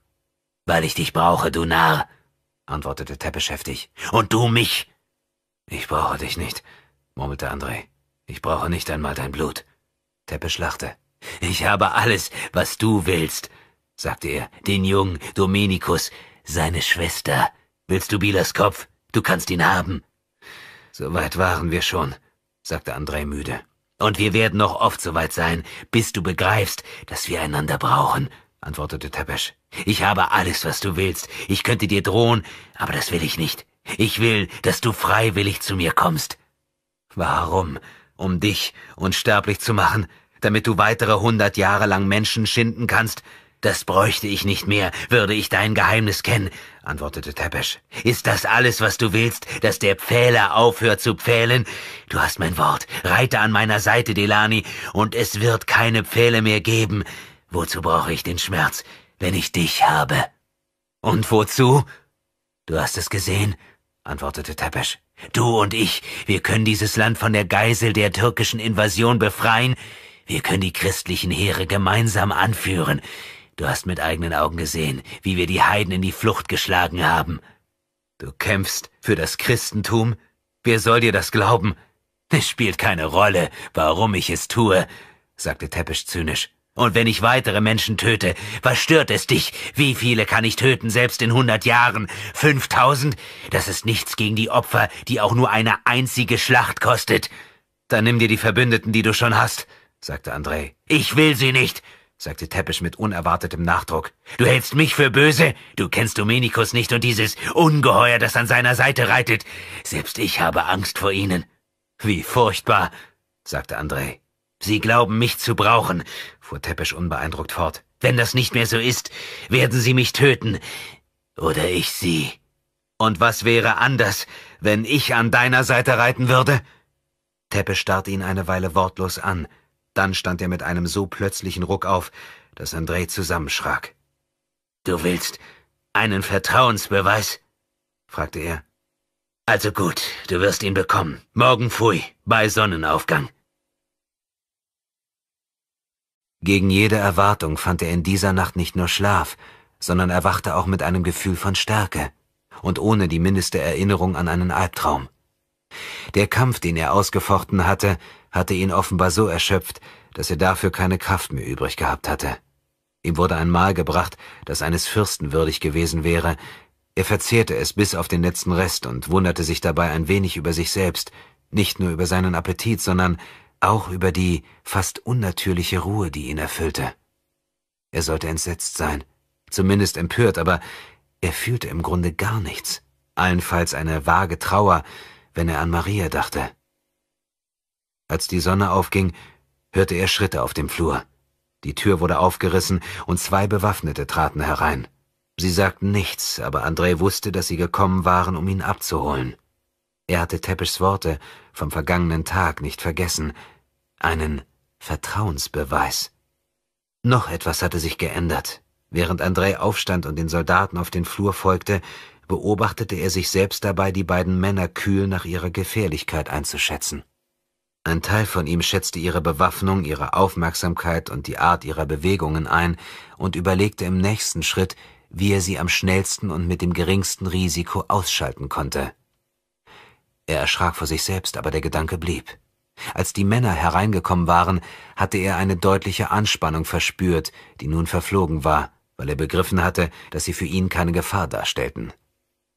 S1: Weil ich dich brauche, du Narr, antwortete Teppich heftig. Und du mich! Ich brauche dich nicht, murmelte André. Ich brauche nicht einmal dein Blut. Teppich lachte. Ich habe alles, was du willst, sagte er. Den jungen Dominikus, seine Schwester. Willst du Bilas Kopf? Du kannst ihn haben. So weit waren wir schon, sagte André müde. Und wir werden noch oft so weit sein, bis du begreifst, dass wir einander brauchen antwortete Tepesch. Ich habe alles, was du willst. Ich könnte dir drohen, aber das will ich nicht. Ich will, dass du freiwillig zu mir kommst. Warum? Um dich unsterblich zu machen, damit du weitere hundert Jahre lang Menschen schinden kannst? Das bräuchte ich nicht mehr, würde ich dein Geheimnis kennen, antwortete Tepesch. Ist das alles, was du willst, dass der Pfähler aufhört zu pfählen? Du hast mein Wort, reite an meiner Seite, Delani, und es wird keine Pfähle mehr geben. Wozu brauche ich den Schmerz, wenn ich dich habe? Und wozu? Du hast es gesehen, antwortete Tepesch. Du und ich, wir können dieses Land von der Geisel der türkischen Invasion befreien. Wir können die christlichen Heere gemeinsam anführen. Du hast mit eigenen Augen gesehen, wie wir die Heiden in die Flucht geschlagen haben. Du kämpfst für das Christentum? Wer soll dir das glauben? Es spielt keine Rolle, warum ich es tue, sagte Teppisch zynisch. Und wenn ich weitere Menschen töte, was stört es dich? Wie viele kann ich töten, selbst in hundert Jahren? Fünftausend? Das ist nichts gegen die Opfer, die auch nur eine einzige Schlacht kostet. Dann nimm dir die Verbündeten, die du schon hast, sagte Andrei. Ich will sie nicht, sagte Teppisch mit unerwartetem Nachdruck. Du hältst mich für böse? Du kennst Domenikus nicht und dieses Ungeheuer, das an seiner Seite reitet. Selbst ich habe Angst vor ihnen. Wie furchtbar, sagte Andrei. Sie glauben mich zu brauchen, fuhr Teppisch unbeeindruckt fort. Wenn das nicht mehr so ist, werden Sie mich töten. Oder ich Sie. Und was wäre anders, wenn ich an deiner Seite reiten würde? Teppisch starrte ihn eine Weile wortlos an. Dann stand er mit einem so plötzlichen Ruck auf, dass André zusammenschrak. Du willst einen Vertrauensbeweis? fragte er. Also gut, du wirst ihn bekommen. Morgen früh, bei Sonnenaufgang. Gegen jede Erwartung fand er in dieser Nacht nicht nur Schlaf, sondern erwachte auch mit einem Gefühl von Stärke und ohne die mindeste Erinnerung an einen Albtraum. Der Kampf, den er ausgefochten hatte, hatte ihn offenbar so erschöpft, dass er dafür keine Kraft mehr übrig gehabt hatte. Ihm wurde ein Mahl gebracht, das eines Fürsten würdig gewesen wäre. Er verzehrte es bis auf den letzten Rest und wunderte sich dabei ein wenig über sich selbst, nicht nur über seinen Appetit, sondern auch über die fast unnatürliche Ruhe, die ihn erfüllte. Er sollte entsetzt sein, zumindest empört, aber er fühlte im Grunde gar nichts, allenfalls eine vage Trauer, wenn er an Maria dachte. Als die Sonne aufging, hörte er Schritte auf dem Flur. Die Tür wurde aufgerissen und zwei Bewaffnete traten herein. Sie sagten nichts, aber André wusste, dass sie gekommen waren, um ihn abzuholen. Er hatte Teppichs Worte vom vergangenen Tag nicht vergessen. Einen Vertrauensbeweis. Noch etwas hatte sich geändert. Während Andrei aufstand und den Soldaten auf den Flur folgte, beobachtete er sich selbst dabei, die beiden Männer kühl nach ihrer Gefährlichkeit einzuschätzen. Ein Teil von ihm schätzte ihre Bewaffnung, ihre Aufmerksamkeit und die Art ihrer Bewegungen ein und überlegte im nächsten Schritt, wie er sie am schnellsten und mit dem geringsten Risiko ausschalten konnte. Er erschrak vor sich selbst, aber der Gedanke blieb. Als die Männer hereingekommen waren, hatte er eine deutliche Anspannung verspürt, die nun verflogen war, weil er begriffen hatte, dass sie für ihn keine Gefahr darstellten.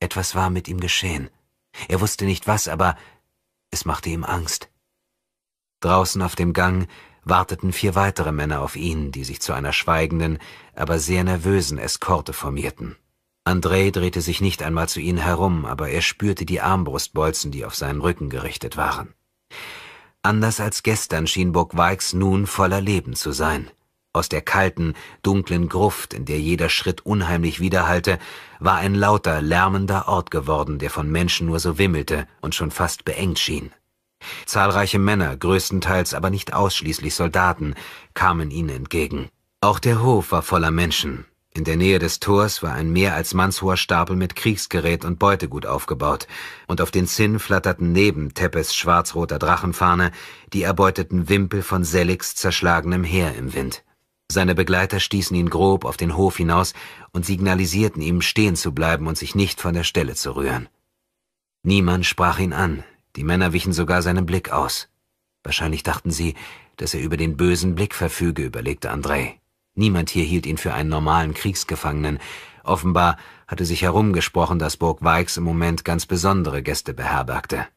S1: Etwas war mit ihm geschehen. Er wusste nicht was, aber es machte ihm Angst. Draußen auf dem Gang warteten vier weitere Männer auf ihn, die sich zu einer schweigenden, aber sehr nervösen Eskorte formierten. Andrei drehte sich nicht einmal zu ihnen herum, aber er spürte die Armbrustbolzen, die auf seinen Rücken gerichtet waren. Anders als gestern schien Burg Weix nun voller Leben zu sein. Aus der kalten, dunklen Gruft, in der jeder Schritt unheimlich widerhallte, war ein lauter, lärmender Ort geworden, der von Menschen nur so wimmelte und schon fast beengt schien. Zahlreiche Männer, größtenteils aber nicht ausschließlich Soldaten, kamen ihnen entgegen. Auch der Hof war voller Menschen, in der Nähe des Tors war ein mehr als mannshoher Stapel mit Kriegsgerät und Beutegut aufgebaut, und auf den Zinn flatterten neben Teppes schwarz-roter Drachenfahne die erbeuteten Wimpel von Seligs zerschlagenem Heer im Wind. Seine Begleiter stießen ihn grob auf den Hof hinaus und signalisierten ihm, stehen zu bleiben und sich nicht von der Stelle zu rühren. Niemand sprach ihn an, die Männer wichen sogar seinem Blick aus. Wahrscheinlich dachten sie, dass er über den bösen Blick verfüge, überlegte Andrei. Niemand hier hielt ihn für einen normalen Kriegsgefangenen. Offenbar hatte sich herumgesprochen, dass Burg Weix im Moment ganz besondere Gäste beherbergte.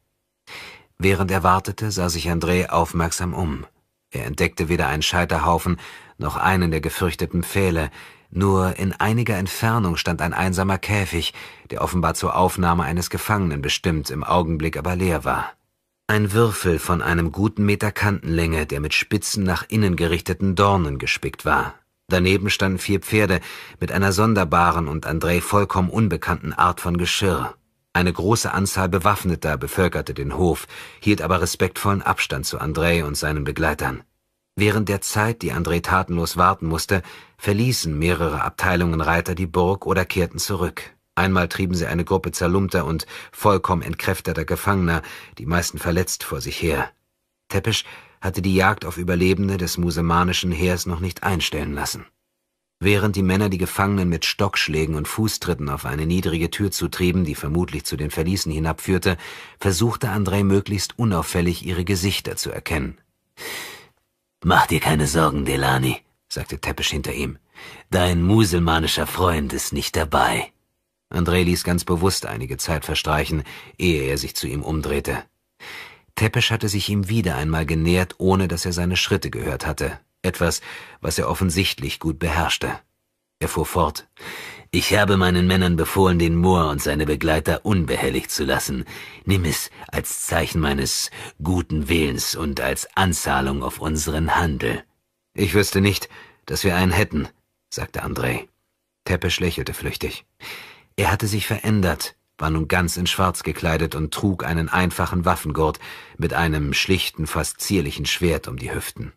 S1: Während er wartete, sah sich André aufmerksam um. Er entdeckte weder einen Scheiterhaufen noch einen der gefürchteten Pfähle, nur in einiger Entfernung stand ein einsamer Käfig, der offenbar zur Aufnahme eines Gefangenen bestimmt, im Augenblick aber leer war. Ein Würfel von einem guten Meter Kantenlänge, der mit spitzen nach innen gerichteten Dornen gespickt war. Daneben standen vier Pferde mit einer sonderbaren und Andrei vollkommen unbekannten Art von Geschirr. Eine große Anzahl Bewaffneter bevölkerte den Hof, hielt aber respektvollen Abstand zu Andrei und seinen Begleitern. Während der Zeit, die Andrei tatenlos warten musste, verließen mehrere Abteilungen Reiter die Burg oder kehrten zurück. Einmal trieben sie eine Gruppe zerlumpter und vollkommen entkräfteter Gefangener, die meisten verletzt, vor sich her. Teppisch hatte die Jagd auf Überlebende des musemanischen Heers noch nicht einstellen lassen. Während die Männer die Gefangenen mit Stockschlägen und Fußtritten auf eine niedrige Tür zutrieben, die vermutlich zu den Verließen hinabführte, versuchte Andrei möglichst unauffällig ihre Gesichter zu erkennen. Mach dir keine Sorgen, Delani, sagte Teppisch hinter ihm. Dein muselmanischer Freund ist nicht dabei. Andrei ließ ganz bewusst einige Zeit verstreichen, ehe er sich zu ihm umdrehte. Tepesch hatte sich ihm wieder einmal genähert, ohne dass er seine Schritte gehört hatte. Etwas, was er offensichtlich gut beherrschte. Er fuhr fort. Ich habe meinen Männern befohlen, den Moor und seine Begleiter unbehelligt zu lassen. Nimm es als Zeichen meines guten Willens und als Anzahlung auf unseren Handel. Ich wüsste nicht, dass wir einen hätten, sagte André. Teppich lächelte flüchtig. Er hatte sich verändert, war nun ganz in Schwarz gekleidet und trug einen einfachen Waffengurt mit einem schlichten, fast zierlichen Schwert um die Hüften.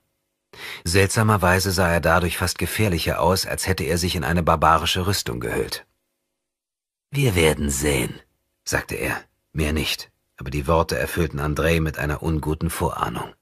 S1: Seltsamerweise sah er dadurch fast gefährlicher aus, als hätte er sich in eine barbarische Rüstung gehüllt. Wir werden sehen, sagte er, mehr nicht, aber die Worte erfüllten Andrei mit einer unguten Vorahnung.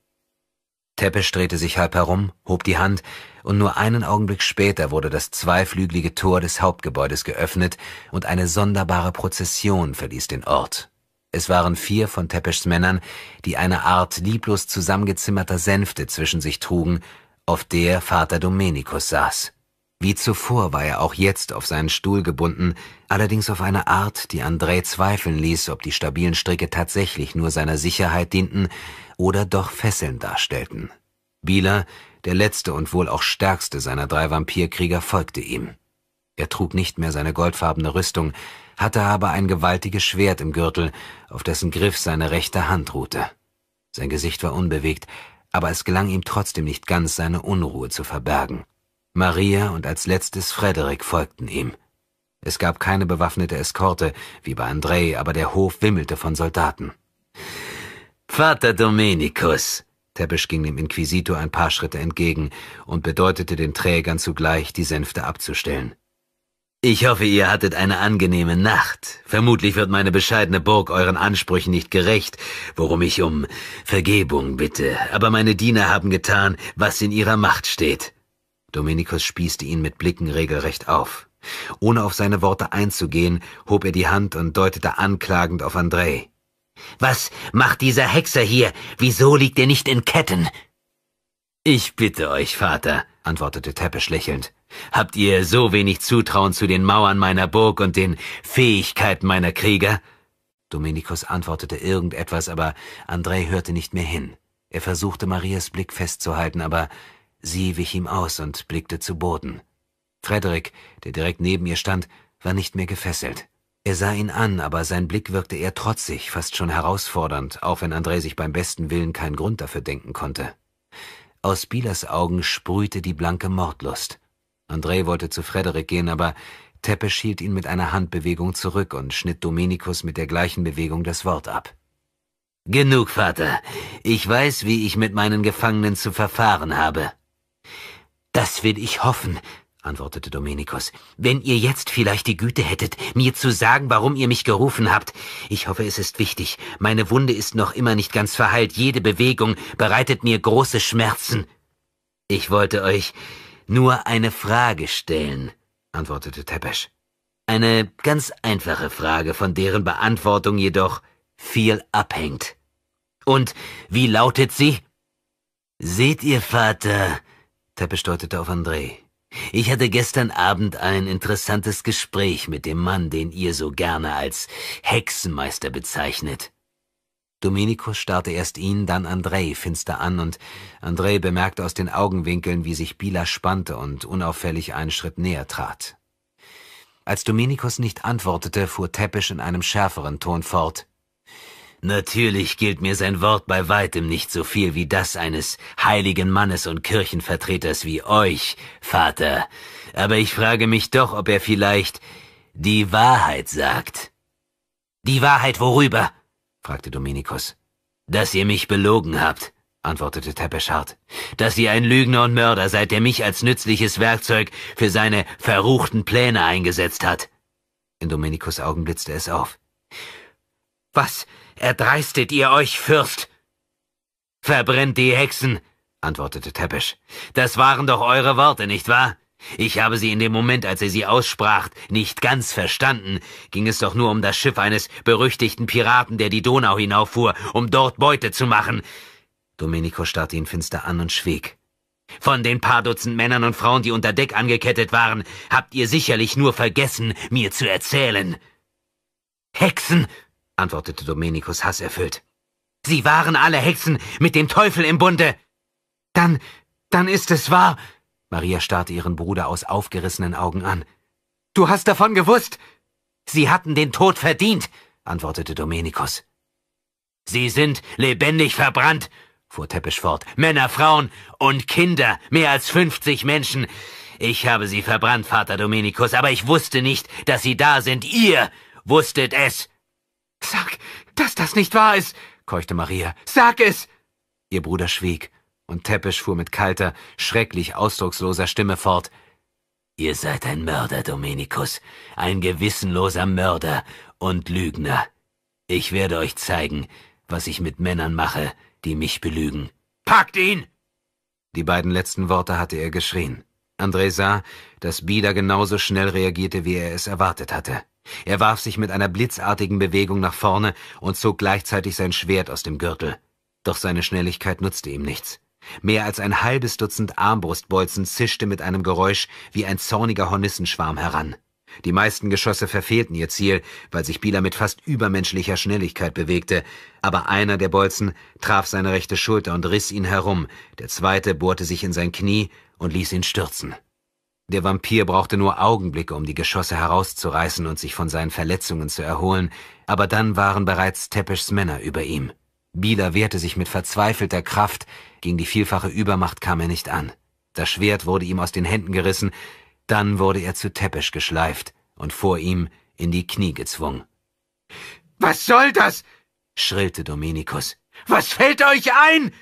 S1: Teppisch drehte sich halb herum, hob die Hand, und nur einen Augenblick später wurde das zweiflügelige Tor des Hauptgebäudes geöffnet und eine sonderbare Prozession verließ den Ort. Es waren vier von Tepeschs Männern, die eine Art lieblos zusammengezimmerter Sänfte zwischen sich trugen, auf der Vater Domenikus saß. Wie zuvor war er auch jetzt auf seinen Stuhl gebunden, allerdings auf eine Art, die André zweifeln ließ, ob die stabilen Stricke tatsächlich nur seiner Sicherheit dienten oder doch Fesseln darstellten. Bieler, der letzte und wohl auch stärkste seiner drei Vampirkrieger folgte ihm. Er trug nicht mehr seine goldfarbene Rüstung, hatte aber ein gewaltiges Schwert im Gürtel, auf dessen Griff seine rechte Hand ruhte. Sein Gesicht war unbewegt, aber es gelang ihm trotzdem nicht ganz, seine Unruhe zu verbergen. Maria und als letztes Frederik folgten ihm. Es gab keine bewaffnete Eskorte, wie bei Andrei, aber der Hof wimmelte von Soldaten. Vater Dominikus, Teppisch ging dem Inquisitor ein paar Schritte entgegen und bedeutete den Trägern zugleich, die Sänfte abzustellen. Ich hoffe, ihr hattet eine angenehme Nacht. Vermutlich wird meine bescheidene Burg euren Ansprüchen nicht gerecht, worum ich um Vergebung bitte. Aber meine Diener haben getan, was in ihrer Macht steht. Dominikus spießte ihn mit Blicken regelrecht auf. Ohne auf seine Worte einzugehen, hob er die Hand und deutete anklagend auf Andrei. Was macht dieser Hexer hier? Wieso liegt er nicht in Ketten? Ich bitte euch, Vater, antwortete Teppisch lächelnd. Habt ihr so wenig Zutrauen zu den Mauern meiner Burg und den Fähigkeiten meiner Krieger? Dominikus antwortete irgendetwas, aber Andrei hörte nicht mehr hin. Er versuchte, Marias Blick festzuhalten, aber sie wich ihm aus und blickte zu Boden. Frederik, der direkt neben ihr stand, war nicht mehr gefesselt. Er sah ihn an, aber sein Blick wirkte eher trotzig, fast schon herausfordernd, auch wenn André sich beim besten Willen keinen Grund dafür denken konnte. Aus Bielers Augen sprühte die blanke Mordlust. André wollte zu Frederik gehen, aber Teppisch hielt ihn mit einer Handbewegung zurück und schnitt Dominikus mit der gleichen Bewegung das Wort ab. Genug, Vater. Ich weiß, wie ich mit meinen Gefangenen zu verfahren habe. Das will ich hoffen, antwortete Dominikus. Wenn ihr jetzt vielleicht die Güte hättet, mir zu sagen, warum ihr mich gerufen habt. Ich hoffe, es ist wichtig. Meine Wunde ist noch immer nicht ganz verheilt. Jede Bewegung bereitet mir große Schmerzen. Ich wollte euch nur eine Frage stellen, antwortete Tepesch. Eine ganz einfache Frage, von deren Beantwortung jedoch viel abhängt. Und wie lautet sie? Seht ihr, Vater, Teppich deutete auf André. Ich hatte gestern Abend ein interessantes Gespräch mit dem Mann, den ihr so gerne als Hexenmeister bezeichnet. Domenico starrte erst ihn, dann Andrei finster an, und Andrei bemerkte aus den Augenwinkeln, wie sich Bila spannte und unauffällig einen Schritt näher trat. Als Domenikus nicht antwortete, fuhr Teppisch in einem schärferen Ton fort. Natürlich gilt mir sein Wort bei weitem nicht so viel wie das eines heiligen Mannes und Kirchenvertreters wie euch, Vater, aber ich frage mich doch, ob er vielleicht die Wahrheit sagt. Die Wahrheit worüber? fragte Dominikus. Dass ihr mich belogen habt, antwortete Teppeschardt. Dass ihr ein Lügner und Mörder seid, der mich als nützliches Werkzeug für seine verruchten Pläne eingesetzt hat. In Dominikus Augen blitzte es auf. Was? erdreistet ihr euch, Fürst? Verbrennt die Hexen, antwortete Teppisch. Das waren doch eure Worte, nicht wahr? Ich habe sie in dem Moment, als ihr sie ausspracht, nicht ganz verstanden. Ging es doch nur um das Schiff eines berüchtigten Piraten, der die Donau hinauffuhr, um dort Beute zu machen. Domenico starrte ihn finster an und schwieg. Von den paar Dutzend Männern und Frauen, die unter Deck angekettet waren, habt ihr sicherlich nur vergessen, mir zu erzählen. Hexen, antwortete Domenikus hasserfüllt. Sie waren alle Hexen mit dem Teufel im Bunde. Dann, dann ist es wahr. Maria starrte ihren Bruder aus aufgerissenen Augen an. Du hast davon gewusst. Sie hatten den Tod verdient, antwortete Domenikus. Sie sind lebendig verbrannt, fuhr Teppisch fort. Männer, Frauen und Kinder, mehr als fünfzig Menschen. Ich habe sie verbrannt, Vater Domenikus, aber ich wusste nicht, dass sie da sind. Ihr wusstet es. Sag, dass das nicht wahr ist, keuchte Maria. Sag es! Ihr Bruder schwieg, und Teppisch fuhr mit kalter, schrecklich ausdrucksloser Stimme fort. Ihr seid ein Mörder, Dominikus, ein gewissenloser Mörder und Lügner. Ich werde euch zeigen, was ich mit Männern mache, die mich belügen. Packt ihn! Die beiden letzten Worte hatte er geschrien. André sah, dass Bieder genauso schnell reagierte, wie er es erwartet hatte. Er warf sich mit einer blitzartigen Bewegung nach vorne und zog gleichzeitig sein Schwert aus dem Gürtel. Doch seine Schnelligkeit nutzte ihm nichts. Mehr als ein halbes Dutzend Armbrustbolzen zischte mit einem Geräusch wie ein zorniger Hornissenschwarm heran. Die meisten Geschosse verfehlten ihr Ziel, weil sich Bieler mit fast übermenschlicher Schnelligkeit bewegte, aber einer der Bolzen traf seine rechte Schulter und riss ihn herum, der zweite bohrte sich in sein Knie und ließ ihn stürzen. Der Vampir brauchte nur Augenblicke, um die Geschosse herauszureißen und sich von seinen Verletzungen zu erholen, aber dann waren bereits Teppichs Männer über ihm. Bieler wehrte sich mit verzweifelter Kraft, gegen die vielfache Übermacht kam er nicht an. Das Schwert wurde ihm aus den Händen gerissen, dann wurde er zu Teppisch geschleift und vor ihm in die Knie gezwungen. Was soll das? schrillte Dominikus. Was fällt euch ein?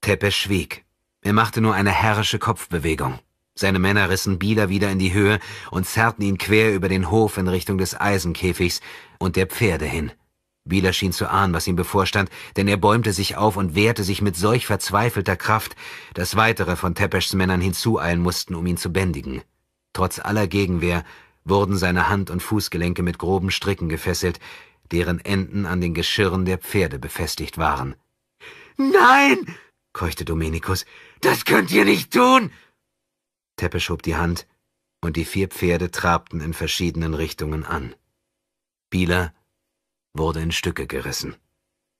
S1: Teppisch schwieg. Er machte nur eine herrische Kopfbewegung. Seine Männer rissen Bieler wieder in die Höhe und zerrten ihn quer über den Hof in Richtung des Eisenkäfigs und der Pferde hin. Bieler schien zu ahnen, was ihm bevorstand, denn er bäumte sich auf und wehrte sich mit solch verzweifelter Kraft, dass weitere von Tepeschs Männern hinzueilen mussten, um ihn zu bändigen. Trotz aller Gegenwehr wurden seine Hand- und Fußgelenke mit groben Stricken gefesselt, deren Enden an den Geschirren der Pferde befestigt waren. Nein! keuchte Dominikus. Das könnt ihr nicht tun! Steppe hob die Hand, und die vier Pferde trabten in verschiedenen Richtungen an. Bieler wurde in Stücke gerissen.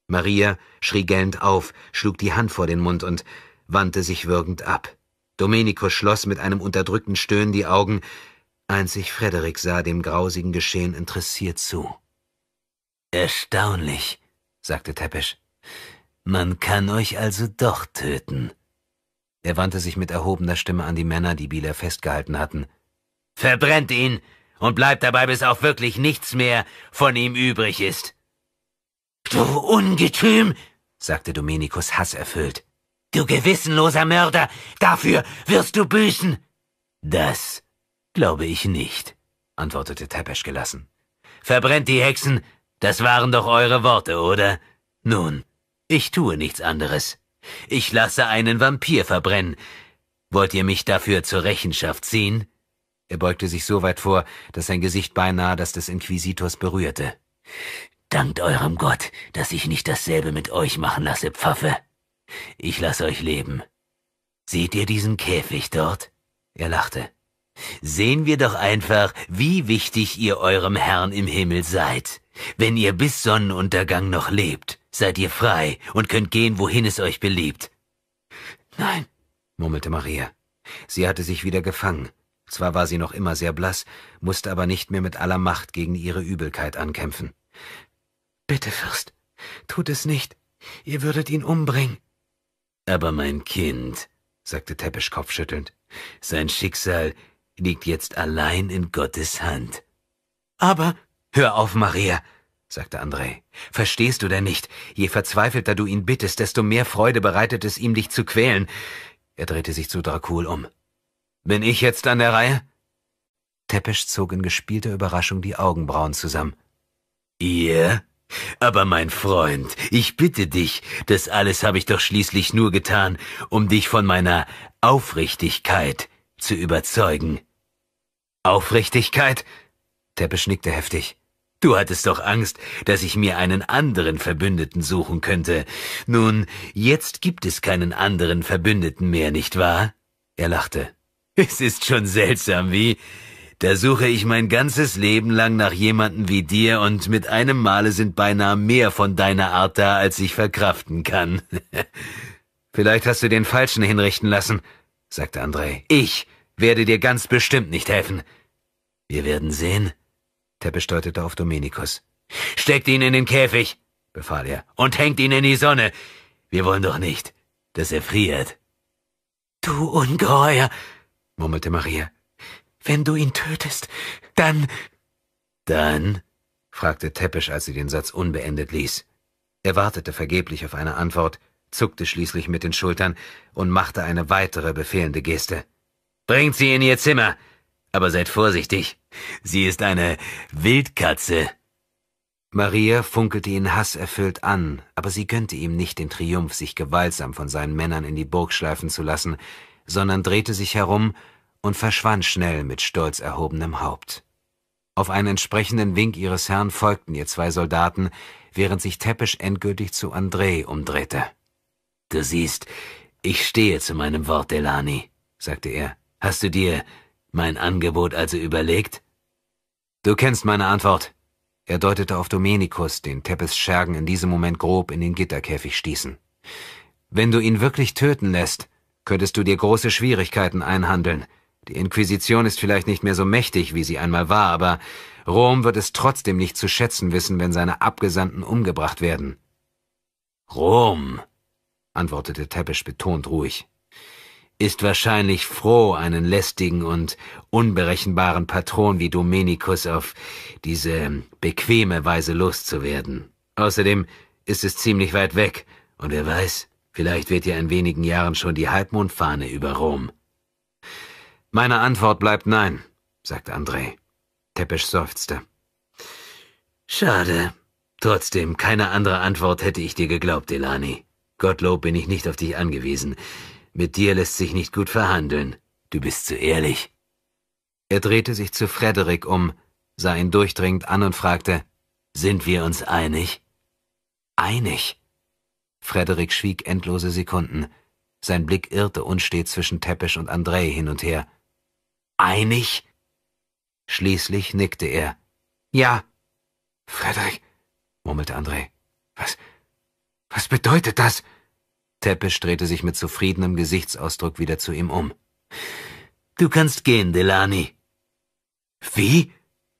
S1: Maria schrie gellend auf, schlug die Hand vor den Mund und wandte sich würgend ab. Domenico schloss mit einem unterdrückten Stöhnen die Augen, einzig Frederik sah dem grausigen Geschehen interessiert zu. Erstaunlich, sagte Teppisch. Man kann euch also doch töten. Er wandte sich mit erhobener Stimme an die Männer, die Bieler festgehalten hatten. Verbrennt ihn und bleibt dabei, bis auch wirklich nichts mehr von ihm übrig ist. Du Ungetüm, sagte Dominikus hasserfüllt. Du gewissenloser Mörder, dafür wirst du büßen. Das glaube ich nicht, antwortete Tepesch gelassen. Verbrennt die Hexen, das waren doch eure Worte, oder? Nun, ich tue nichts anderes. Ich lasse einen Vampir verbrennen. Wollt ihr mich dafür zur Rechenschaft ziehen? Er beugte sich so weit vor, dass sein Gesicht beinahe das des Inquisitors berührte. Dankt eurem Gott, dass ich nicht dasselbe mit euch machen lasse, Pfaffe. Ich lasse euch leben. Seht ihr diesen Käfig dort? Er lachte. Sehen wir doch einfach, wie wichtig ihr eurem Herrn im Himmel seid. Wenn ihr bis Sonnenuntergang noch lebt, seid ihr frei und könnt gehen, wohin es euch beliebt. Nein, murmelte Maria. Sie hatte sich wieder gefangen. Zwar war sie noch immer sehr blass, musste aber nicht mehr mit aller Macht gegen ihre Übelkeit ankämpfen. Bitte, Fürst, tut es nicht. Ihr würdet ihn umbringen. Aber mein Kind, sagte Teppisch kopfschüttelnd, sein Schicksal liegt jetzt allein in Gottes Hand. Aber, Hör auf, Maria, sagte André. Verstehst du denn nicht? Je verzweifelter du ihn bittest, desto mehr Freude bereitet es ihm, dich zu quälen. Er drehte sich zu Dracul um. Bin ich jetzt an der Reihe? Teppisch zog in gespielter Überraschung die Augenbrauen zusammen. Ihr? Aber mein Freund, ich bitte dich, das alles habe ich doch schließlich nur getan, um dich von meiner Aufrichtigkeit zu überzeugen. Aufrichtigkeit? Teppisch nickte heftig. Du hattest doch Angst, dass ich mir einen anderen Verbündeten suchen könnte. Nun, jetzt gibt es keinen anderen Verbündeten mehr, nicht wahr? Er lachte. Es ist schon seltsam, wie? Da suche ich mein ganzes Leben lang nach jemanden wie dir und mit einem Male sind beinahe mehr von deiner Art da, als ich verkraften kann. Vielleicht hast du den Falschen hinrichten lassen, sagte Andrei. Ich werde dir ganz bestimmt nicht helfen. Wir werden sehen. Der besteuerte auf Dominikus. Steckt ihn in den Käfig, befahl er, und hängt ihn in die Sonne. Wir wollen doch nicht, dass er friert. Du Ungeheuer, murmelte Maria. Wenn du ihn tötest, dann. Dann? fragte Teppisch, als sie den Satz unbeendet ließ. Er wartete vergeblich auf eine Antwort, zuckte schließlich mit den Schultern und machte eine weitere befehlende Geste. Bringt sie in ihr Zimmer, aber seid vorsichtig. Sie ist eine Wildkatze. Maria funkelte ihn hasserfüllt an, aber sie gönnte ihm nicht den Triumph, sich gewaltsam von seinen Männern in die Burg schleifen zu lassen, sondern drehte sich herum und verschwand schnell mit stolz erhobenem Haupt. Auf einen entsprechenden Wink ihres Herrn folgten ihr zwei Soldaten, während sich Teppisch endgültig zu André umdrehte. Du siehst, ich stehe zu meinem Wort, Delani, sagte er. Hast du dir mein Angebot also überlegt? Du kennst meine Antwort. Er deutete auf Domenikus, den Teppes Schergen in diesem Moment grob in den Gitterkäfig stießen. Wenn du ihn wirklich töten lässt, könntest du dir große Schwierigkeiten einhandeln. Die Inquisition ist vielleicht nicht mehr so mächtig, wie sie einmal war, aber Rom wird es trotzdem nicht zu schätzen wissen, wenn seine Abgesandten umgebracht werden. Rom, antwortete Teppisch betont ruhig ist wahrscheinlich froh, einen lästigen und unberechenbaren Patron wie Domenikus auf diese bequeme Weise loszuwerden. Außerdem ist es ziemlich weit weg, und wer weiß, vielleicht wird ja in wenigen Jahren schon die Halbmondfahne über Rom. Meine Antwort bleibt nein, sagte André. Teppisch seufzte. Schade. Trotzdem, keine andere Antwort hätte ich dir geglaubt, Elani. Gottlob bin ich nicht auf dich angewiesen. Mit dir lässt sich nicht gut verhandeln. Du bist zu ehrlich. Er drehte sich zu Frederik um, sah ihn durchdringend an und fragte, sind wir uns einig? Einig. Frederik schwieg endlose Sekunden. Sein Blick irrte unstet zwischen Teppich und Andrei hin und her. Einig? Schließlich nickte er. Ja. Frederik, murmelte Andrei. Was, was bedeutet das? Teppich drehte sich mit zufriedenem Gesichtsausdruck wieder zu ihm um. Du kannst gehen, Delani. Wie?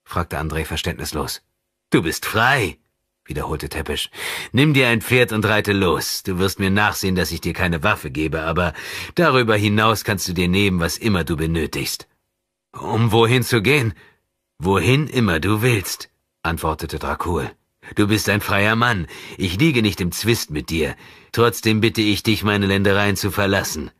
S1: fragte André verständnislos. Du bist frei, wiederholte Teppich. Nimm dir ein Pferd und reite los. Du wirst mir nachsehen, dass ich dir keine Waffe gebe, aber darüber hinaus kannst du dir nehmen, was immer du benötigst. Um wohin zu gehen? Wohin immer du willst, antwortete Dracul. Du bist ein freier Mann. Ich liege nicht im Zwist mit dir. Trotzdem bitte ich dich, meine Ländereien zu verlassen.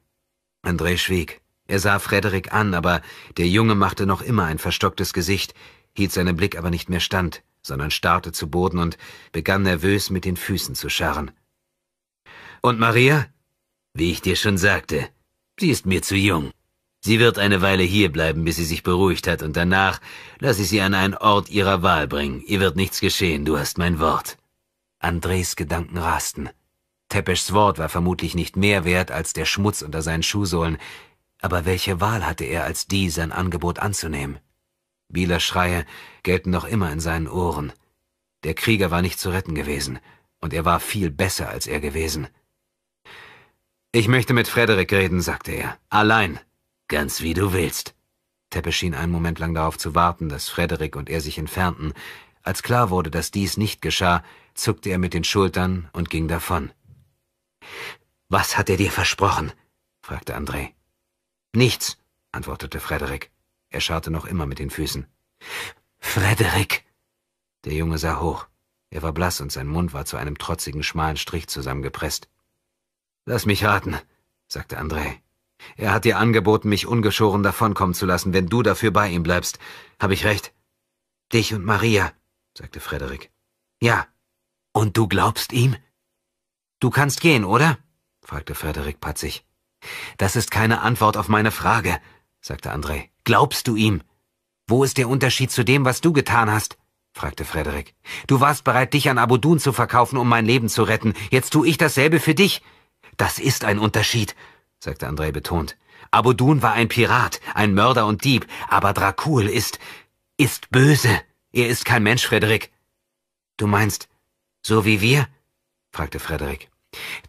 S1: André schwieg. Er sah Frederik an, aber der Junge machte noch immer ein verstocktes Gesicht, hielt seinen Blick aber nicht mehr stand, sondern starrte zu Boden und begann nervös mit den Füßen zu scharren. Und Maria? Wie ich dir schon sagte, sie ist mir zu jung. Sie wird eine Weile hier bleiben, bis sie sich beruhigt hat, und danach lasse ich sie an einen Ort ihrer Wahl bringen. Ihr wird nichts geschehen, du hast mein Wort. Andres Gedanken rasten. Tepeschs Wort war vermutlich nicht mehr wert als der Schmutz unter seinen Schuhsohlen, aber welche Wahl hatte er als die, sein Angebot anzunehmen? Bielers Schreie gelten noch immer in seinen Ohren. Der Krieger war nicht zu retten gewesen, und er war viel besser als er gewesen. Ich möchte mit Frederik reden, sagte er. Allein. Ganz wie du willst. Teppe schien einen Moment lang darauf zu warten, dass Frederik und er sich entfernten. Als klar wurde, dass dies nicht geschah, zuckte er mit den Schultern und ging davon. Was hat er dir versprochen? fragte André. Nichts, antwortete Frederik. Er scharrte noch immer mit den Füßen. Frederik! Der Junge sah hoch. Er war blass und sein Mund war zu einem trotzigen schmalen Strich zusammengepresst. Lass mich raten, sagte André. Er hat dir angeboten, mich ungeschoren davonkommen zu lassen, wenn du dafür bei ihm bleibst. Hab ich recht? Dich und Maria, sagte Frederik. Ja. Und du glaubst ihm? Du kannst gehen, oder? fragte Frederik patzig. Das ist keine Antwort auf meine Frage, sagte André. Glaubst du ihm? Wo ist der Unterschied zu dem, was du getan hast? fragte Frederik. Du warst bereit, dich an Abudun zu verkaufen, um mein Leben zu retten. Jetzt tue ich dasselbe für dich. Das ist ein Unterschied, sagte Andrei betont. Abu Abudun war ein Pirat, ein Mörder und Dieb, aber Dracul ist, ist böse. Er ist kein Mensch, Frederik. Du meinst, so wie wir? fragte Frederik.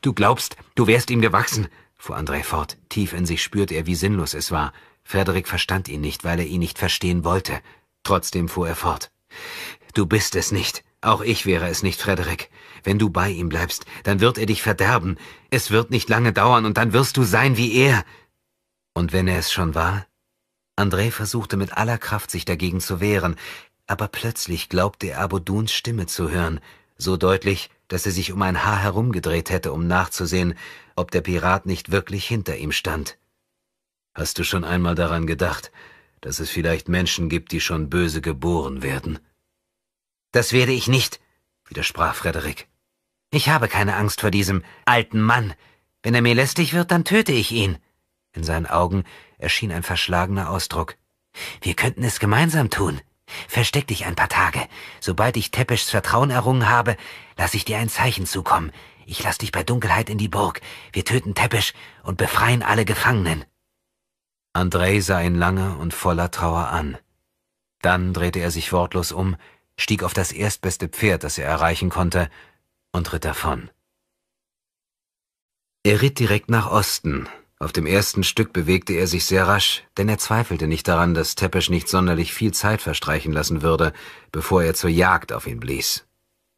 S1: Du glaubst, du wärst ihm gewachsen, fuhr Andrei fort. Tief in sich spürte er, wie sinnlos es war. Frederik verstand ihn nicht, weil er ihn nicht verstehen wollte. Trotzdem fuhr er fort. Du bist es nicht. Auch ich wäre es nicht, Frederick. Wenn du bei ihm bleibst, dann wird er dich verderben. Es wird nicht lange dauern und dann wirst du sein wie er. Und wenn er es schon war? André versuchte mit aller Kraft, sich dagegen zu wehren, aber plötzlich glaubte er Aboduns Stimme zu hören, so deutlich, dass er sich um ein Haar herumgedreht hätte, um nachzusehen, ob der Pirat nicht wirklich hinter ihm stand. Hast du schon einmal daran gedacht, dass es vielleicht Menschen gibt, die schon böse geboren werden? Das werde ich nicht, widersprach Frederik. Ich habe keine Angst vor diesem alten Mann. Wenn er mir lästig wird, dann töte ich ihn. In seinen Augen erschien ein verschlagener Ausdruck. Wir könnten es gemeinsam tun. Versteck dich ein paar Tage. Sobald ich Teppischs Vertrauen errungen habe, lasse ich dir ein Zeichen zukommen. Ich lass dich bei Dunkelheit in die Burg. Wir töten Teppisch und befreien alle Gefangenen. Andrei sah ihn lange und voller Trauer an. Dann drehte er sich wortlos um stieg auf das erstbeste Pferd, das er erreichen konnte, und ritt davon. Er ritt direkt nach Osten. Auf dem ersten Stück bewegte er sich sehr rasch, denn er zweifelte nicht daran, dass Tepesch nicht sonderlich viel Zeit verstreichen lassen würde, bevor er zur Jagd auf ihn blies.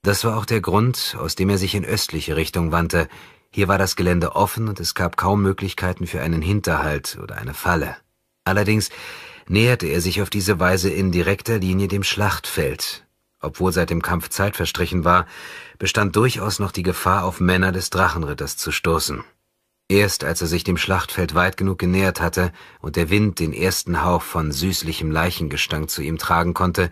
S1: Das war auch der Grund, aus dem er sich in östliche Richtung wandte. Hier war das Gelände offen und es gab kaum Möglichkeiten für einen Hinterhalt oder eine Falle. Allerdings näherte er sich auf diese Weise in direkter Linie dem Schlachtfeld, obwohl seit dem Kampf Zeit verstrichen war, bestand durchaus noch die Gefahr, auf Männer des Drachenritters zu stoßen. Erst als er sich dem Schlachtfeld weit genug genähert hatte und der Wind den ersten Hauch von süßlichem Leichengestank zu ihm tragen konnte,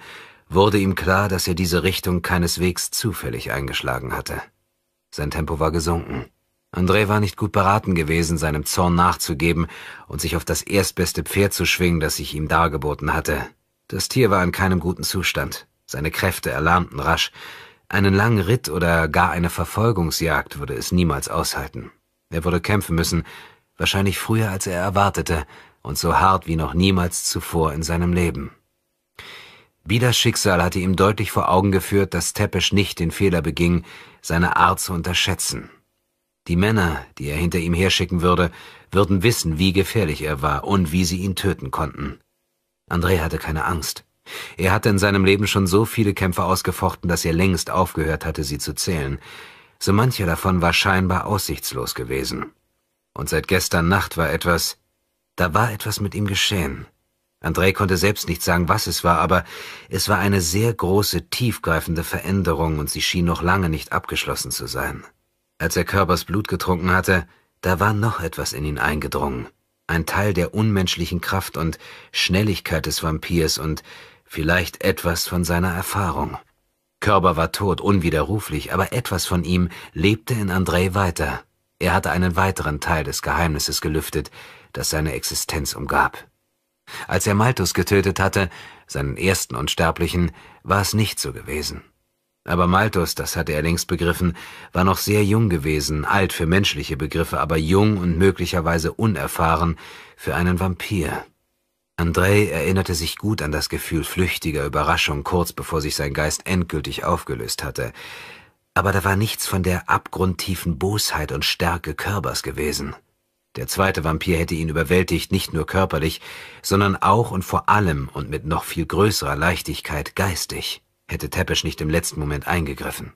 S1: wurde ihm klar, dass er diese Richtung keineswegs zufällig eingeschlagen hatte. Sein Tempo war gesunken. André war nicht gut beraten gewesen, seinem Zorn nachzugeben und sich auf das erstbeste Pferd zu schwingen, das sich ihm dargeboten hatte. Das Tier war in keinem guten Zustand. Seine Kräfte erlahmten rasch. Einen langen Ritt oder gar eine Verfolgungsjagd würde es niemals aushalten. Er würde kämpfen müssen, wahrscheinlich früher als er erwartete und so hart wie noch niemals zuvor in seinem Leben. Bidas Schicksal hatte ihm deutlich vor Augen geführt, dass Tepesch nicht den Fehler beging, seine Art zu unterschätzen. Die Männer, die er hinter ihm herschicken würde, würden wissen, wie gefährlich er war und wie sie ihn töten konnten. André hatte keine Angst. Er hatte in seinem Leben schon so viele Kämpfe ausgefochten, dass er längst aufgehört hatte, sie zu zählen. So mancher davon war scheinbar aussichtslos gewesen. Und seit gestern Nacht war etwas, da war etwas mit ihm geschehen. Andrei konnte selbst nicht sagen, was es war, aber es war eine sehr große, tiefgreifende Veränderung und sie schien noch lange nicht abgeschlossen zu sein. Als er Körbers Blut getrunken hatte, da war noch etwas in ihn eingedrungen. Ein Teil der unmenschlichen Kraft und Schnelligkeit des Vampirs und vielleicht etwas von seiner Erfahrung. Körber war tot, unwiderruflich, aber etwas von ihm lebte in Andrei weiter. Er hatte einen weiteren Teil des Geheimnisses gelüftet, das seine Existenz umgab. Als er Malthus getötet hatte, seinen ersten Unsterblichen, war es nicht so gewesen. Aber Malthus, das hatte er längst begriffen, war noch sehr jung gewesen, alt für menschliche Begriffe, aber jung und möglicherweise unerfahren für einen Vampir. Andrej erinnerte sich gut an das Gefühl flüchtiger Überraschung, kurz bevor sich sein Geist endgültig aufgelöst hatte. Aber da war nichts von der abgrundtiefen Bosheit und Stärke Körbers gewesen. Der zweite Vampir hätte ihn überwältigt, nicht nur körperlich, sondern auch und vor allem und mit noch viel größerer Leichtigkeit geistig, hätte Teppisch nicht im letzten Moment eingegriffen.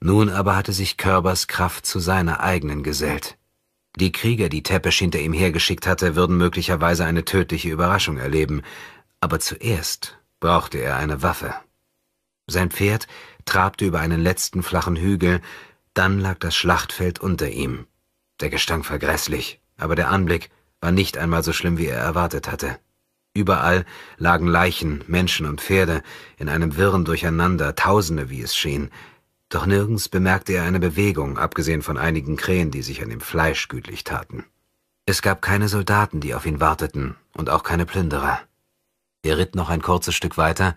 S1: Nun aber hatte sich Körbers Kraft zu seiner eigenen gesellt. Die Krieger, die Teppisch hinter ihm hergeschickt hatte, würden möglicherweise eine tödliche Überraschung erleben, aber zuerst brauchte er eine Waffe. Sein Pferd trabte über einen letzten flachen Hügel, dann lag das Schlachtfeld unter ihm. Der Gestank war grässlich, aber der Anblick war nicht einmal so schlimm, wie er erwartet hatte. Überall lagen Leichen, Menschen und Pferde in einem wirren Durcheinander, Tausende, wie es schien, doch nirgends bemerkte er eine Bewegung, abgesehen von einigen Krähen, die sich an dem Fleisch gütlich taten. Es gab keine Soldaten, die auf ihn warteten, und auch keine Plünderer. Er ritt noch ein kurzes Stück weiter,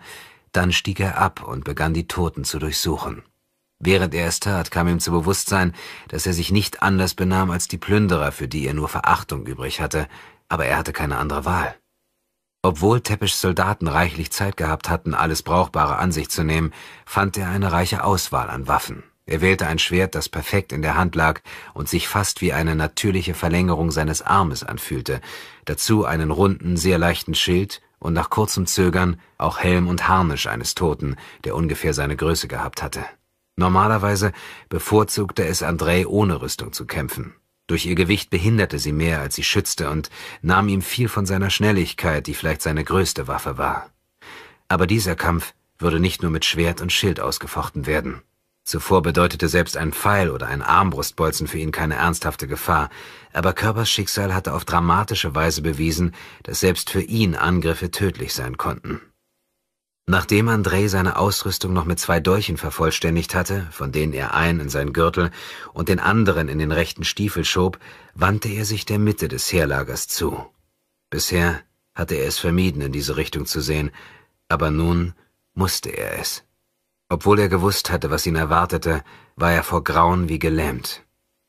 S1: dann stieg er ab und begann die Toten zu durchsuchen. Während er es tat, kam ihm zu Bewusstsein, dass er sich nicht anders benahm als die Plünderer, für die er nur Verachtung übrig hatte, aber er hatte keine andere Wahl. Obwohl Teppes Soldaten reichlich Zeit gehabt hatten, alles Brauchbare an sich zu nehmen, fand er eine reiche Auswahl an Waffen. Er wählte ein Schwert, das perfekt in der Hand lag und sich fast wie eine natürliche Verlängerung seines Armes anfühlte, dazu einen runden, sehr leichten Schild und nach kurzem Zögern auch Helm und Harnisch eines Toten, der ungefähr seine Größe gehabt hatte. Normalerweise bevorzugte es Andrei ohne Rüstung zu kämpfen. Durch ihr Gewicht behinderte sie mehr, als sie schützte, und nahm ihm viel von seiner Schnelligkeit, die vielleicht seine größte Waffe war. Aber dieser Kampf würde nicht nur mit Schwert und Schild ausgefochten werden. Zuvor bedeutete selbst ein Pfeil oder ein Armbrustbolzen für ihn keine ernsthafte Gefahr, aber Körpers Schicksal hatte auf dramatische Weise bewiesen, dass selbst für ihn Angriffe tödlich sein konnten. Nachdem Andrei seine Ausrüstung noch mit zwei Dolchen vervollständigt hatte, von denen er einen in seinen Gürtel und den anderen in den rechten Stiefel schob, wandte er sich der Mitte des Heerlagers zu. Bisher hatte er es vermieden, in diese Richtung zu sehen, aber nun musste er es. Obwohl er gewusst hatte, was ihn erwartete, war er vor Grauen wie gelähmt.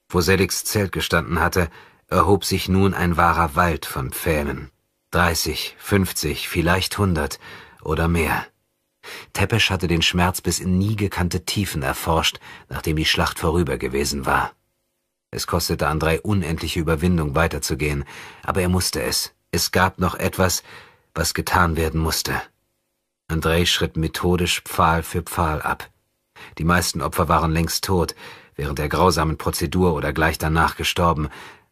S1: Wo Seligs Zelt gestanden hatte, erhob sich nun ein wahrer Wald von Pfählen. Dreißig, fünfzig, vielleicht hundert – oder mehr. Tepesch hatte den Schmerz bis in nie gekannte Tiefen erforscht, nachdem die Schlacht vorüber gewesen war. Es kostete Andrei unendliche Überwindung, weiterzugehen, aber er musste es. Es gab noch etwas, was getan werden musste. Andrei schritt methodisch Pfahl für Pfahl ab. Die meisten Opfer waren längst tot, während der grausamen Prozedur oder gleich danach gestorben,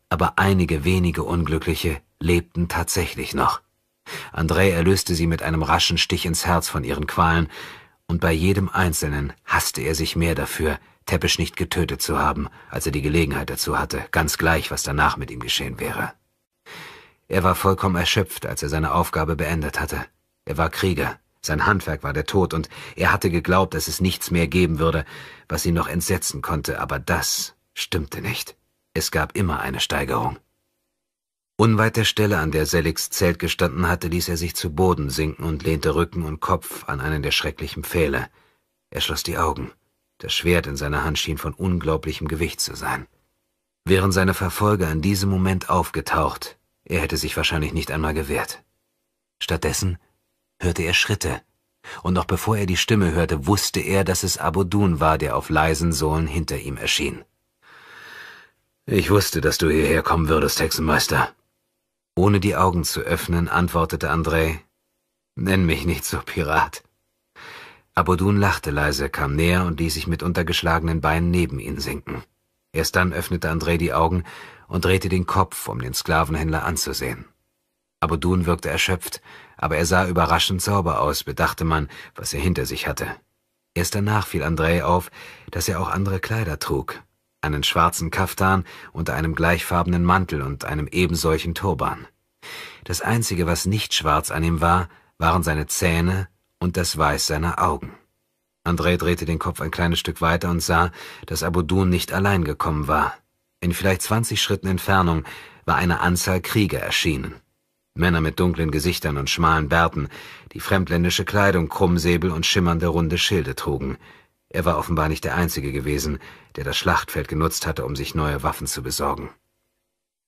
S1: aber einige wenige Unglückliche lebten tatsächlich noch. Andrei erlöste sie mit einem raschen Stich ins Herz von ihren Qualen, und bei jedem Einzelnen hasste er sich mehr dafür, Teppisch nicht getötet zu haben, als er die Gelegenheit dazu hatte, ganz gleich, was danach mit ihm geschehen wäre. Er war vollkommen erschöpft, als er seine Aufgabe beendet hatte. Er war Krieger, sein Handwerk war der Tod, und er hatte geglaubt, dass es nichts mehr geben würde, was ihn noch entsetzen konnte, aber das stimmte nicht. Es gab immer eine Steigerung. Unweit der Stelle, an der Seligs Zelt gestanden hatte, ließ er sich zu Boden sinken und lehnte Rücken und Kopf an einen der schrecklichen Pfähle. Er schloss die Augen. Das Schwert in seiner Hand schien von unglaublichem Gewicht zu sein. Wären seine Verfolger in diesem Moment aufgetaucht, er hätte sich wahrscheinlich nicht einmal gewehrt. Stattdessen hörte er Schritte, und noch bevor er die Stimme hörte, wusste er, dass es Abudun war, der auf leisen Sohlen hinter ihm erschien. Ich wusste, dass du hierher kommen würdest, Hexenmeister, ohne die Augen zu öffnen, antwortete André, Nenn mich nicht so Pirat. Abodun lachte leise, kam näher und ließ sich mit untergeschlagenen Beinen neben ihn sinken. Erst dann öffnete André die Augen und drehte den Kopf, um den Sklavenhändler anzusehen. Abodun wirkte erschöpft, aber er sah überraschend sauber aus, bedachte man, was er hinter sich hatte. Erst danach fiel André auf, dass er auch andere Kleider trug einen schwarzen Kaftan unter einem gleichfarbenen Mantel und einem ebensolchen Turban. Das Einzige, was nicht schwarz an ihm war, waren seine Zähne und das Weiß seiner Augen. André drehte den Kopf ein kleines Stück weiter und sah, dass Abudun nicht allein gekommen war. In vielleicht zwanzig Schritten Entfernung war eine Anzahl Krieger erschienen. Männer mit dunklen Gesichtern und schmalen Bärten, die fremdländische Kleidung, Krummsäbel und schimmernde runde Schilde trugen. Er war offenbar nicht der Einzige gewesen, der das Schlachtfeld genutzt hatte, um sich neue Waffen zu besorgen.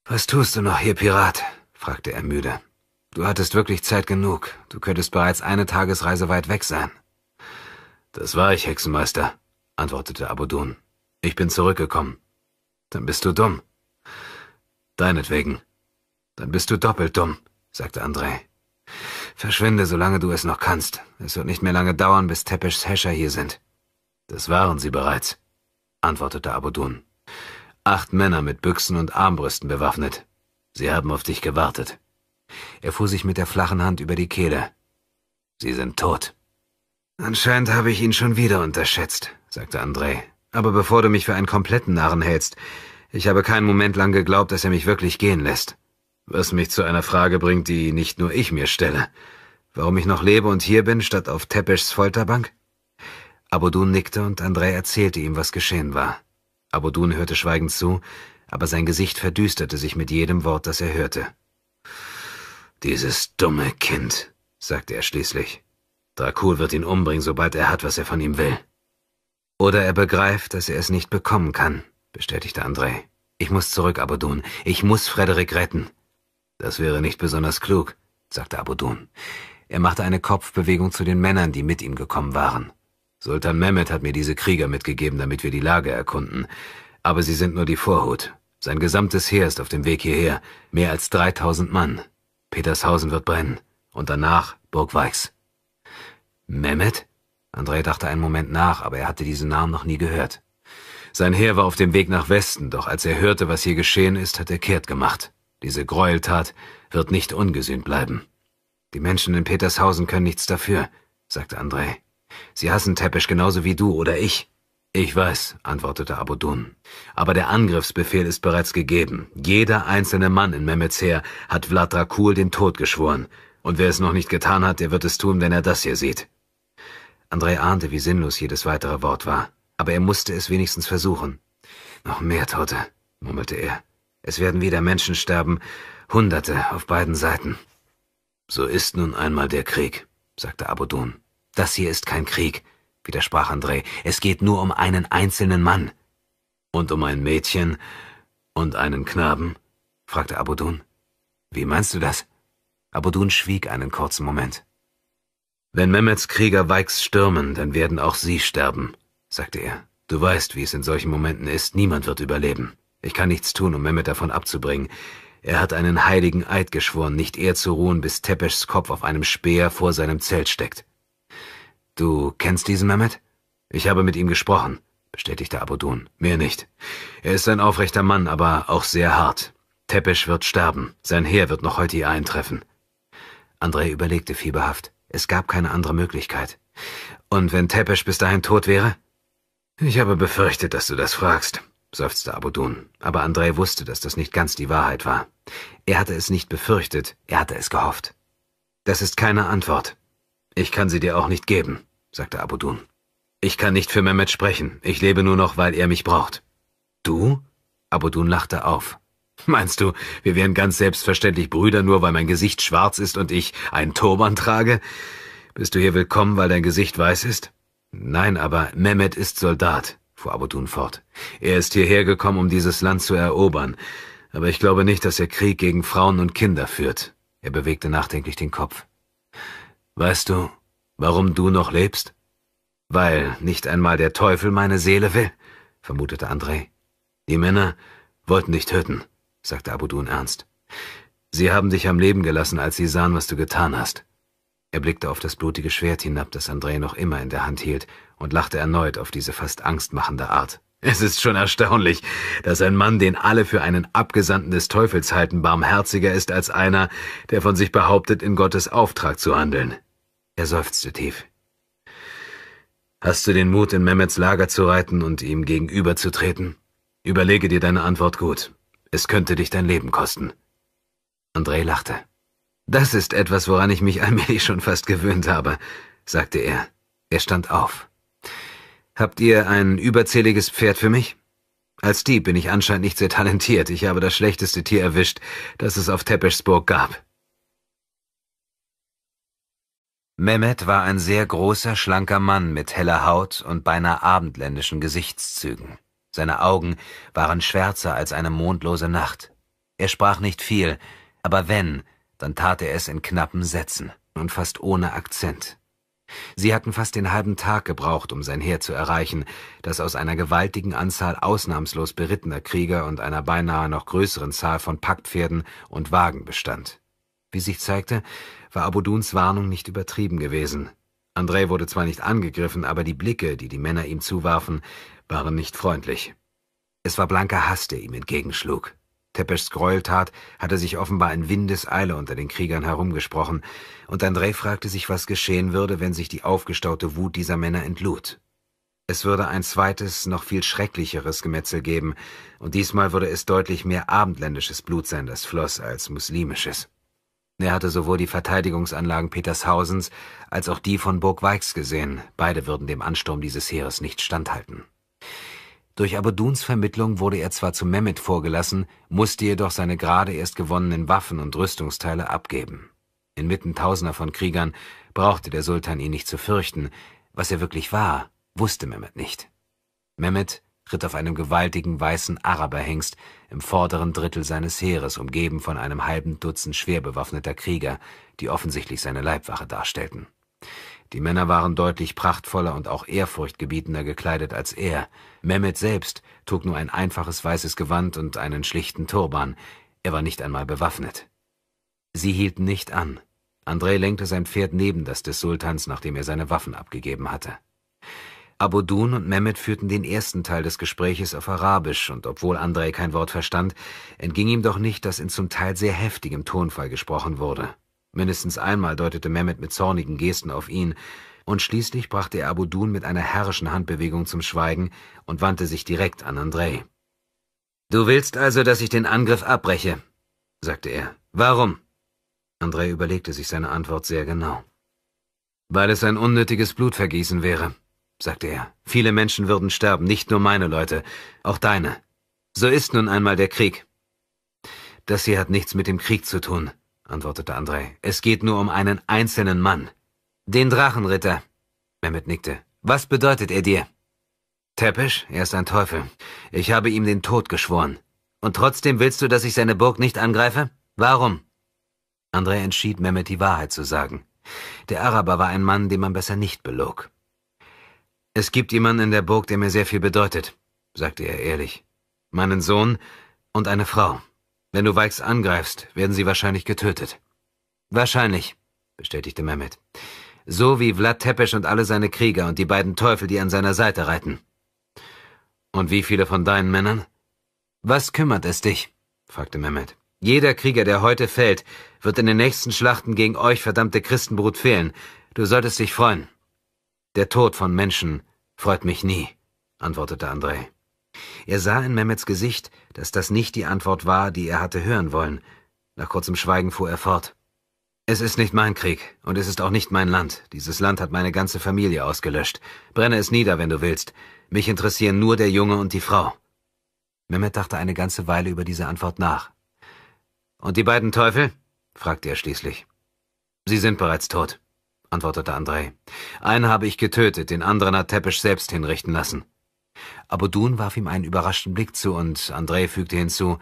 S1: Was tust du noch hier, Pirat? fragte er müde. Du hattest wirklich Zeit genug. Du könntest bereits eine Tagesreise weit weg sein. Das war ich, Hexenmeister, antwortete Abudun. Ich bin zurückgekommen. Dann bist du dumm. Deinetwegen. Dann bist du doppelt dumm, sagte André. Verschwinde, solange du es noch kannst. Es wird nicht mehr lange dauern, bis Tepeschs Häscher hier sind. Das waren sie bereits, antwortete Abudun. Acht Männer mit Büchsen und Armbrüsten bewaffnet. Sie haben auf dich gewartet. Er fuhr sich mit der flachen Hand über die Kehle. Sie sind tot. Anscheinend habe ich ihn schon wieder unterschätzt, sagte André. Aber bevor du mich für einen kompletten Narren hältst, ich habe keinen Moment lang geglaubt, dass er mich wirklich gehen lässt. Was mich zu einer Frage bringt, die nicht nur ich mir stelle. Warum ich noch lebe und hier bin, statt auf Tepeschs Folterbank? Abodun nickte und Andrei erzählte ihm, was geschehen war. Abodun hörte schweigend zu, aber sein Gesicht verdüsterte sich mit jedem Wort, das er hörte. Dieses dumme Kind, sagte er schließlich. Dracul wird ihn umbringen, sobald er hat, was er von ihm will. Oder er begreift, dass er es nicht bekommen kann, bestätigte Andrei. Ich muss zurück, Abodun. Ich muss Frederik retten. Das wäre nicht besonders klug, sagte Abodun. Er machte eine Kopfbewegung zu den Männern, die mit ihm gekommen waren. Sultan Mehmet hat mir diese Krieger mitgegeben, damit wir die Lage erkunden. Aber sie sind nur die Vorhut. Sein gesamtes Heer ist auf dem Weg hierher. Mehr als 3000 Mann. Petershausen wird brennen. Und danach Burg Weichs. Mehmet? André dachte einen Moment nach, aber er hatte diesen Namen noch nie gehört. Sein Heer war auf dem Weg nach Westen, doch als er hörte, was hier geschehen ist, hat er kehrt gemacht. Diese Gräueltat wird nicht ungesühnt bleiben. Die Menschen in Petershausen können nichts dafür, sagte André. Sie hassen Teppisch genauso wie du oder ich. Ich weiß, antwortete Abudun. Aber der Angriffsbefehl ist bereits gegeben. Jeder einzelne Mann in Mehmetzer hat Vlad Dracul den Tod geschworen. Und wer es noch nicht getan hat, der wird es tun, wenn er das hier sieht. Andrei ahnte, wie sinnlos jedes weitere Wort war. Aber er musste es wenigstens versuchen. Noch mehr Tote, murmelte er. Es werden wieder Menschen sterben. Hunderte auf beiden Seiten. So ist nun einmal der Krieg, sagte Abudun. Das hier ist kein Krieg, widersprach André. Es geht nur um einen einzelnen Mann. Und um ein Mädchen und einen Knaben? fragte Abudun. Wie meinst du das? Abudun schwieg einen kurzen Moment. Wenn Mehmets Krieger Weichs stürmen, dann werden auch sie sterben, sagte er. Du weißt, wie es in solchen Momenten ist. Niemand wird überleben. Ich kann nichts tun, um Mehmet davon abzubringen. Er hat einen heiligen Eid geschworen, nicht eher zu ruhen, bis Tepeschs Kopf auf einem Speer vor seinem Zelt steckt. Du kennst diesen Mehmet? Ich habe mit ihm gesprochen, bestätigte Abudun. Mehr nicht. Er ist ein aufrechter Mann, aber auch sehr hart. Tepisch wird sterben. Sein Heer wird noch heute hier eintreffen. Andrei überlegte fieberhaft. Es gab keine andere Möglichkeit. Und wenn Tepisch bis dahin tot wäre? Ich habe befürchtet, dass du das fragst, seufzte Abudun. Aber Andrei wusste, dass das nicht ganz die Wahrheit war. Er hatte es nicht befürchtet, er hatte es gehofft. Das ist keine Antwort, ich kann sie dir auch nicht geben, sagte Abudun. Ich kann nicht für Mehmet sprechen. Ich lebe nur noch, weil er mich braucht. Du? Abudun lachte auf. Meinst du, wir wären ganz selbstverständlich Brüder, nur weil mein Gesicht schwarz ist und ich einen Turban trage? Bist du hier willkommen, weil dein Gesicht weiß ist? Nein, aber Mehmet ist Soldat, fuhr Abudun fort. Er ist hierher gekommen, um dieses Land zu erobern. Aber ich glaube nicht, dass er Krieg gegen Frauen und Kinder führt. Er bewegte nachdenklich den Kopf. Weißt du, warum du noch lebst? Weil nicht einmal der Teufel meine Seele will, vermutete André. Die Männer wollten dich töten, sagte Abudun ernst. Sie haben dich am Leben gelassen, als sie sahen, was du getan hast. Er blickte auf das blutige Schwert hinab, das André noch immer in der Hand hielt, und lachte erneut auf diese fast angstmachende Art. Es ist schon erstaunlich, dass ein Mann, den alle für einen Abgesandten des Teufels halten, barmherziger ist als einer, der von sich behauptet, in Gottes Auftrag zu handeln. Er seufzte tief. Hast du den Mut, in Mehmeds Lager zu reiten und ihm gegenüberzutreten? Überlege dir deine Antwort gut. Es könnte dich dein Leben kosten. Andrei lachte. Das ist etwas, woran ich mich allmählich schon fast gewöhnt habe, sagte er. Er stand auf. Habt ihr ein überzähliges Pferd für mich? Als Dieb bin ich anscheinend nicht sehr talentiert. Ich habe das schlechteste Tier erwischt, das es auf Teppichsburg gab. Mehmet war ein sehr großer, schlanker Mann mit heller Haut und beinahe abendländischen Gesichtszügen. Seine Augen waren schwärzer als eine mondlose Nacht. Er sprach nicht viel, aber wenn, dann tat er es in knappen Sätzen und fast ohne Akzent. Sie hatten fast den halben Tag gebraucht, um sein Heer zu erreichen, das aus einer gewaltigen Anzahl ausnahmslos berittener Krieger und einer beinahe noch größeren Zahl von Packpferden und Wagen bestand. Wie sich zeigte, war Abuduns Warnung nicht übertrieben gewesen. Andrei wurde zwar nicht angegriffen, aber die Blicke, die die Männer ihm zuwarfen, waren nicht freundlich. Es war blanker Hass, der ihm entgegenschlug. Tepeschs Gräueltat hatte sich offenbar in Windeseile unter den Kriegern herumgesprochen, und Andrei fragte sich, was geschehen würde, wenn sich die aufgestaute Wut dieser Männer entlud. Es würde ein zweites, noch viel schrecklicheres Gemetzel geben, und diesmal würde es deutlich mehr abendländisches Blut sein, das floss, als muslimisches. Er hatte sowohl die Verteidigungsanlagen Petershausens als auch die von Burg Weix gesehen, beide würden dem Ansturm dieses Heeres nicht standhalten. Durch Abuduns Vermittlung wurde er zwar zu Mehmet vorgelassen, musste jedoch seine gerade erst gewonnenen Waffen und Rüstungsteile abgeben. Inmitten tausender von Kriegern brauchte der Sultan ihn nicht zu fürchten. Was er wirklich war, wusste Mehmet nicht. Mehmet ritt auf einem gewaltigen weißen Araberhengst im vorderen Drittel seines Heeres, umgeben von einem halben Dutzend schwer bewaffneter Krieger, die offensichtlich seine Leibwache darstellten. Die Männer waren deutlich prachtvoller und auch ehrfurchtgebietender gekleidet als er, Mehmet selbst trug nur ein einfaches weißes Gewand und einen schlichten Turban. Er war nicht einmal bewaffnet. Sie hielten nicht an. André lenkte sein Pferd neben das des Sultans, nachdem er seine Waffen abgegeben hatte. Abudun und Mehmet führten den ersten Teil des Gespräches auf Arabisch, und obwohl André kein Wort verstand, entging ihm doch nicht, dass in zum Teil sehr heftigem Tonfall gesprochen wurde. Mindestens einmal deutete Mehmet mit zornigen Gesten auf ihn, und schließlich brachte er Abu Abudun mit einer herrischen Handbewegung zum Schweigen und wandte sich direkt an Andrei. Du willst also, dass ich den Angriff abbreche, sagte er. Warum? Andrei überlegte sich seine Antwort sehr genau. Weil es ein unnötiges Blutvergießen wäre, sagte er. Viele Menschen würden sterben, nicht nur meine Leute, auch deine. So ist nun einmal der Krieg. Das hier hat nichts mit dem Krieg zu tun, antwortete Andrei. Es geht nur um einen einzelnen Mann. Den Drachenritter. Mehmet nickte. Was bedeutet er dir? Teppisch, er ist ein Teufel. Ich habe ihm den Tod geschworen. Und trotzdem willst du, dass ich seine Burg nicht angreife? Warum? André entschied, Mehmet die Wahrheit zu sagen. Der Araber war ein Mann, den man besser nicht belog. Es gibt jemanden in der Burg, der mir sehr viel bedeutet, sagte er ehrlich. Meinen Sohn und eine Frau. Wenn du Weichs angreifst, werden sie wahrscheinlich getötet. Wahrscheinlich, bestätigte Mehmet. So wie Vlad Tepes und alle seine Krieger und die beiden Teufel, die an seiner Seite reiten. Und wie viele von deinen Männern? Was kümmert es dich? fragte Mehmet. Jeder Krieger, der heute fällt, wird in den nächsten Schlachten gegen euch verdammte Christenbrut fehlen. Du solltest dich freuen. Der Tod von Menschen freut mich nie, antwortete Andrei. Er sah in Mehmets Gesicht, dass das nicht die Antwort war, die er hatte hören wollen. Nach kurzem Schweigen fuhr er fort. Es ist nicht mein Krieg und es ist auch nicht mein Land. Dieses Land hat meine ganze Familie ausgelöscht. Brenne es nieder, wenn du willst. Mich interessieren nur der Junge und die Frau. Mehmet dachte eine ganze Weile über diese Antwort nach. Und die beiden Teufel? fragte er schließlich. Sie sind bereits tot, antwortete Andrei. Einen habe ich getötet, den anderen hat Tepisch selbst hinrichten lassen. Abudun warf ihm einen überraschten Blick zu und Andrei fügte hinzu,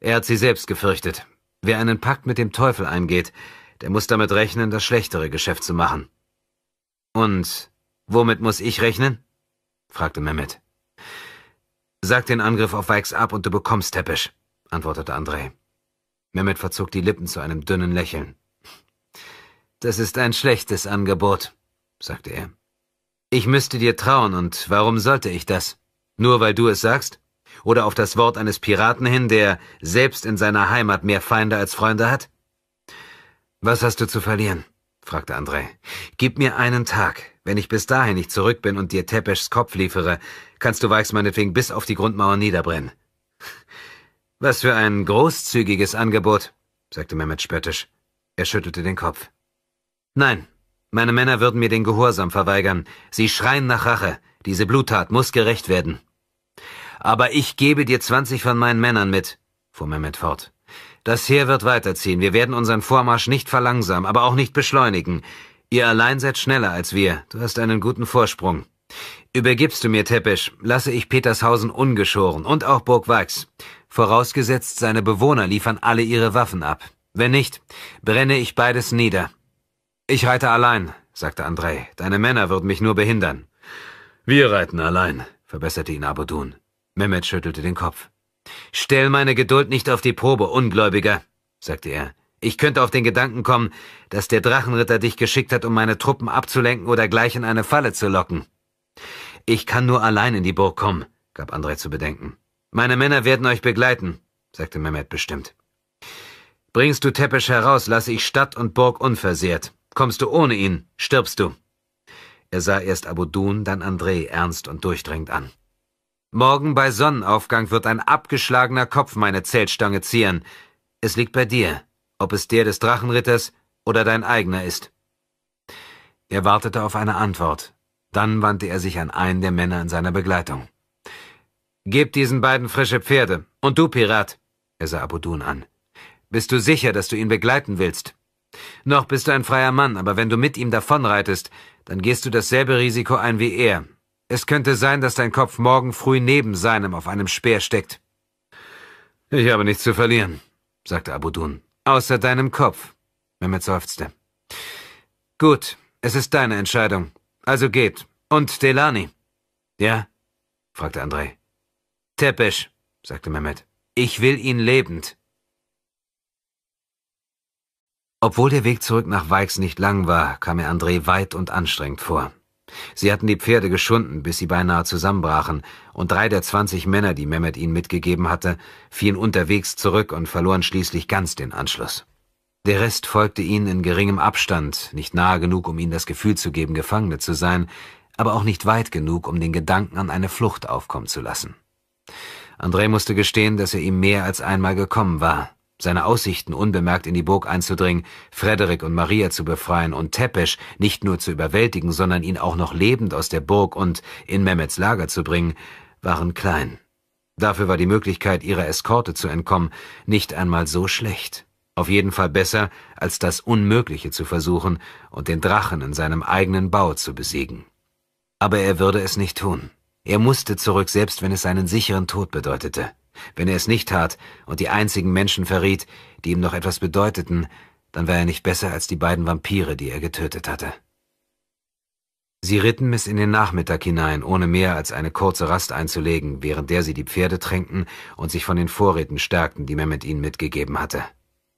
S1: er hat sie selbst gefürchtet. Wer einen Pakt mit dem Teufel eingeht, der muss damit rechnen, das schlechtere Geschäft zu machen. Und womit muss ich rechnen? fragte Mehmet. Sag den Angriff auf Weix ab und du bekommst Teppich, antwortete Andrei. Mehmet verzog die Lippen zu einem dünnen Lächeln. Das ist ein schlechtes Angebot, sagte er. Ich müsste dir trauen, und warum sollte ich das? Nur weil du es sagst? Oder auf das Wort eines Piraten hin, der selbst in seiner Heimat mehr Feinde als Freunde hat? Was hast du zu verlieren? fragte André. Gib mir einen Tag. Wenn ich bis dahin nicht zurück bin und dir Tepeschs Kopf liefere, kannst du Weichs meinetwegen bis auf die Grundmauer niederbrennen. Was für ein großzügiges Angebot, sagte Mehmet spöttisch. Er schüttelte den Kopf. Nein, meine Männer würden mir den Gehorsam verweigern. Sie schreien nach Rache. Diese Bluttat muss gerecht werden. Aber ich gebe dir zwanzig von meinen Männern mit, fuhr Mehmet fort. Das Heer wird weiterziehen. Wir werden unseren Vormarsch nicht verlangsamen, aber auch nicht beschleunigen. Ihr allein seid schneller als wir. Du hast einen guten Vorsprung. Übergibst du mir Teppisch, lasse ich Petershausen ungeschoren und auch Burg Weix. Vorausgesetzt, seine Bewohner liefern alle ihre Waffen ab. Wenn nicht, brenne ich beides nieder. Ich reite allein, sagte Andrei. Deine Männer würden mich nur behindern. Wir reiten allein, verbesserte ihn Abudun. Mehmet schüttelte den Kopf. Stell meine Geduld nicht auf die Probe, Ungläubiger, sagte er. Ich könnte auf den Gedanken kommen, dass der Drachenritter dich geschickt hat, um meine Truppen abzulenken oder gleich in eine Falle zu locken. Ich kann nur allein in die Burg kommen, gab André zu bedenken. Meine Männer werden euch begleiten, sagte Mehmet bestimmt. Bringst du Tepesch heraus, lasse ich Stadt und Burg unversehrt. Kommst du ohne ihn, stirbst du. Er sah erst Abudun, dann André ernst und durchdringend an. Morgen bei Sonnenaufgang wird ein abgeschlagener Kopf meine Zeltstange zieren. Es liegt bei dir, ob es der des Drachenritters oder dein eigener ist. Er wartete auf eine Antwort. Dann wandte er sich an einen der Männer in seiner Begleitung. Gib diesen beiden frische Pferde. Und du, Pirat, er sah Abudun an. Bist du sicher, dass du ihn begleiten willst? Noch bist du ein freier Mann, aber wenn du mit ihm davonreitest, dann gehst du dasselbe Risiko ein wie er, es könnte sein, dass dein Kopf morgen früh neben seinem auf einem Speer steckt. Ich habe nichts zu verlieren, sagte Abudun. Außer deinem Kopf. Mehmet seufzte. Gut, es ist deine Entscheidung. Also geht. Und Delani. Ja? fragte Andrei. Tepesch, sagte Mehmet. Ich will ihn lebend. Obwohl der Weg zurück nach Weix nicht lang war, kam er André weit und anstrengend vor. Sie hatten die Pferde geschunden, bis sie beinahe zusammenbrachen, und drei der zwanzig Männer, die Mehmet ihnen mitgegeben hatte, fielen unterwegs zurück und verloren schließlich ganz den Anschluss. Der Rest folgte ihnen in geringem Abstand, nicht nahe genug, um ihnen das Gefühl zu geben, Gefangene zu sein, aber auch nicht weit genug, um den Gedanken an eine Flucht aufkommen zu lassen. André musste gestehen, dass er ihm mehr als einmal gekommen war seine Aussichten unbemerkt in die Burg einzudringen, Frederik und Maria zu befreien und Tepesch nicht nur zu überwältigen, sondern ihn auch noch lebend aus der Burg und in Mehmeds Lager zu bringen, waren klein. Dafür war die Möglichkeit, ihrer Eskorte zu entkommen, nicht einmal so schlecht. Auf jeden Fall besser, als das Unmögliche zu versuchen und den Drachen in seinem eigenen Bau zu besiegen. Aber er würde es nicht tun. Er musste zurück, selbst wenn es seinen sicheren Tod bedeutete. Wenn er es nicht tat und die einzigen Menschen verriet, die ihm noch etwas bedeuteten, dann war er nicht besser als die beiden Vampire, die er getötet hatte. Sie ritten bis in den Nachmittag hinein, ohne mehr als eine kurze Rast einzulegen, während der sie die Pferde tränkten und sich von den Vorräten stärkten, die Mehmet ihnen mitgegeben hatte.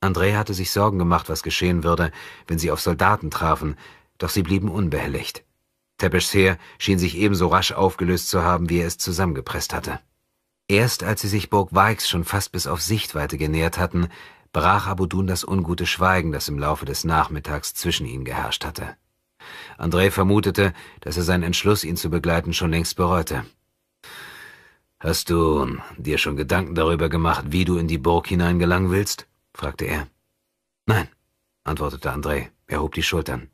S1: André hatte sich Sorgen gemacht, was geschehen würde, wenn sie auf Soldaten trafen, doch sie blieben unbehelligt. Tepeschs Heer schien sich ebenso rasch aufgelöst zu haben, wie er es zusammengepresst hatte. Erst als sie sich Burg Weix schon fast bis auf Sichtweite genähert hatten, brach Abudun das ungute Schweigen, das im Laufe des Nachmittags zwischen ihnen geherrscht hatte. André vermutete, dass er seinen Entschluss, ihn zu begleiten, schon längst bereute. Hast du dir schon Gedanken darüber gemacht, wie du in die Burg hineingelangen willst? fragte er. Nein, antwortete André. Er hob die Schultern.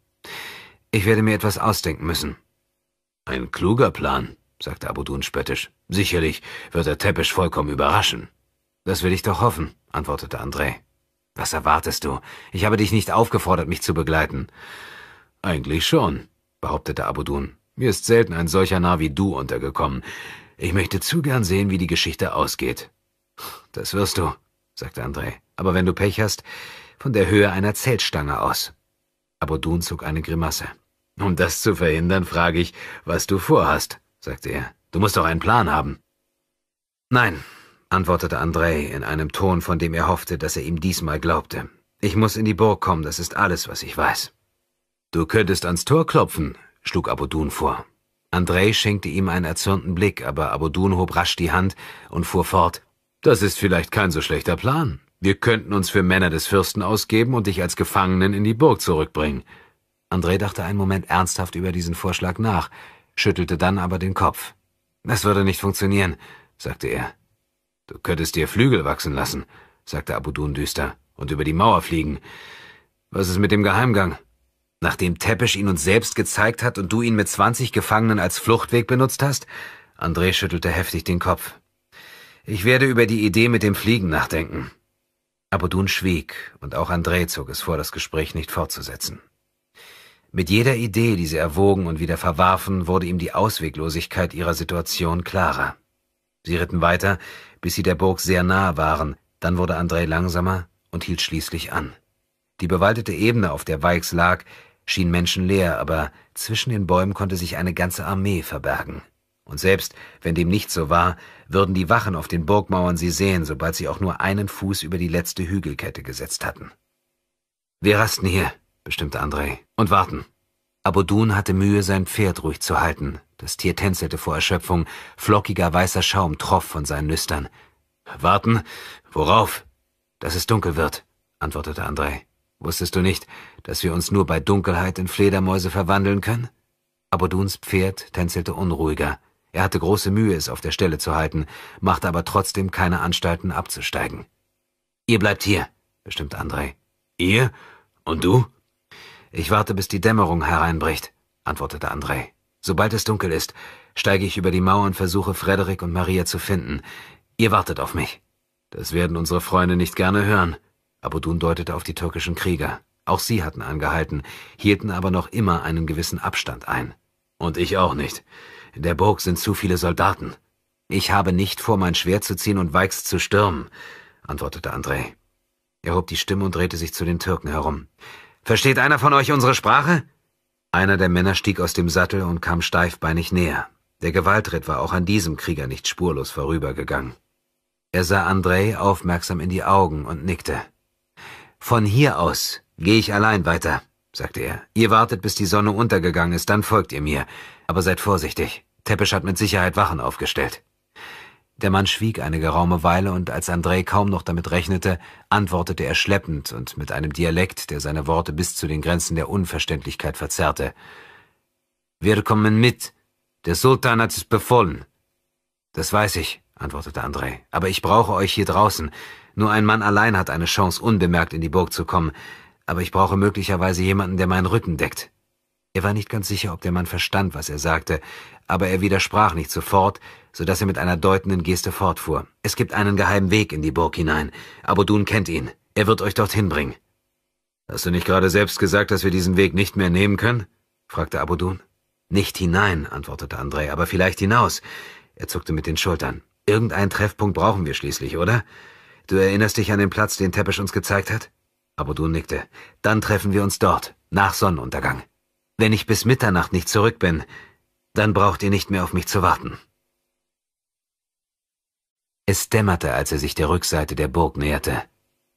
S1: Ich werde mir etwas ausdenken müssen. Ein kluger Plan, sagte Abudun spöttisch. Sicherlich wird der Teppich vollkommen überraschen. Das will ich doch hoffen, antwortete André. Was erwartest du? Ich habe dich nicht aufgefordert, mich zu begleiten. Eigentlich schon, behauptete Abudun. Mir ist selten ein solcher Narr wie du untergekommen. Ich möchte zu gern sehen, wie die Geschichte ausgeht. Das wirst du, sagte André. Aber wenn du Pech hast, von der Höhe einer Zeltstange aus. Abudun zog eine Grimasse. Um das zu verhindern, frage ich, was du vorhast, sagte er. Du musst doch einen Plan haben. Nein, antwortete Andrei in einem Ton, von dem er hoffte, dass er ihm diesmal glaubte. Ich muss in die Burg kommen, das ist alles, was ich weiß. Du könntest ans Tor klopfen, schlug Abudun vor. Andrei schenkte ihm einen erzürnten Blick, aber Abudun hob rasch die Hand und fuhr fort. Das ist vielleicht kein so schlechter Plan. Wir könnten uns für Männer des Fürsten ausgeben und dich als Gefangenen in die Burg zurückbringen. Andrei dachte einen Moment ernsthaft über diesen Vorschlag nach, schüttelte dann aber den Kopf. Das würde nicht funktionieren, sagte er. Du könntest dir Flügel wachsen lassen, sagte Abudun düster, und über die Mauer fliegen. Was ist mit dem Geheimgang? Nachdem Tepesch ihn uns selbst gezeigt hat und du ihn mit 20 Gefangenen als Fluchtweg benutzt hast? André schüttelte heftig den Kopf. Ich werde über die Idee mit dem Fliegen nachdenken. Abudun schwieg, und auch André zog es vor, das Gespräch nicht fortzusetzen. Mit jeder Idee, die sie erwogen und wieder verwarfen, wurde ihm die Ausweglosigkeit ihrer Situation klarer. Sie ritten weiter, bis sie der Burg sehr nahe waren, dann wurde Andrei langsamer und hielt schließlich an. Die bewaldete Ebene, auf der Weix lag, schien menschenleer, aber zwischen den Bäumen konnte sich eine ganze Armee verbergen. Und selbst wenn dem nicht so war, würden die Wachen auf den Burgmauern sie sehen, sobald sie auch nur einen Fuß über die letzte Hügelkette gesetzt hatten. Wir rasten hier, bestimmte Andrei, und warten. Abodun hatte Mühe, sein Pferd ruhig zu halten. Das Tier tänzelte vor Erschöpfung. Flockiger weißer Schaum troff von seinen Nüstern. Warten? Worauf? Dass es dunkel wird, antwortete Andrei. Wusstest du nicht, dass wir uns nur bei Dunkelheit in Fledermäuse verwandeln können? Aboduns Pferd tänzelte unruhiger. Er hatte große Mühe, es auf der Stelle zu halten, machte aber trotzdem keine Anstalten abzusteigen. Ihr bleibt hier, bestimmt Andrei. Ihr? Und du? Ich warte, bis die Dämmerung hereinbricht, antwortete André. Sobald es dunkel ist, steige ich über die Mauer und versuche, Frederik und Maria zu finden. Ihr wartet auf mich. Das werden unsere Freunde nicht gerne hören. Abudun deutete auf die türkischen Krieger. Auch sie hatten angehalten, hielten aber noch immer einen gewissen Abstand ein. Und ich auch nicht. In der Burg sind zu viele Soldaten. Ich habe nicht vor, mein Schwert zu ziehen und Weix zu stürmen, antwortete André. Er hob die Stimme und drehte sich zu den Türken herum. Versteht einer von euch unsere Sprache? Einer der Männer stieg aus dem Sattel und kam steifbeinig näher. Der Gewaltritt war auch an diesem Krieger nicht spurlos vorübergegangen. Er sah Andrei aufmerksam in die Augen und nickte. Von hier aus gehe ich allein weiter, sagte er. Ihr wartet, bis die Sonne untergegangen ist, dann folgt ihr mir. Aber seid vorsichtig. Teppisch hat mit Sicherheit Wachen aufgestellt. Der Mann schwieg eine geraume Weile, und als Andrei kaum noch damit rechnete, antwortete er schleppend und mit einem Dialekt, der seine Worte bis zu den Grenzen der Unverständlichkeit verzerrte. Wir kommen mit. Der Sultan hat es befohlen. Das weiß ich, antwortete Andrei. aber ich brauche euch hier draußen. Nur ein Mann allein hat eine Chance, unbemerkt in die Burg zu kommen, aber ich brauche möglicherweise jemanden, der meinen Rücken deckt. Er war nicht ganz sicher, ob der Mann verstand, was er sagte, aber er widersprach nicht sofort, so dass er mit einer deutenden Geste fortfuhr. Es gibt einen geheimen Weg in die Burg hinein. Abudun kennt ihn. Er wird euch dorthin bringen. Hast du nicht gerade selbst gesagt, dass wir diesen Weg nicht mehr nehmen können? fragte Abudun. Nicht hinein, antwortete Andrei, aber vielleicht hinaus. Er zuckte mit den Schultern. Irgendeinen Treffpunkt brauchen wir schließlich, oder? Du erinnerst dich an den Platz, den Teppich uns gezeigt hat? Abudun nickte. Dann treffen wir uns dort, nach Sonnenuntergang. Wenn ich bis Mitternacht nicht zurück bin, dann braucht ihr nicht mehr auf mich zu warten. Es dämmerte, als er sich der Rückseite der Burg näherte.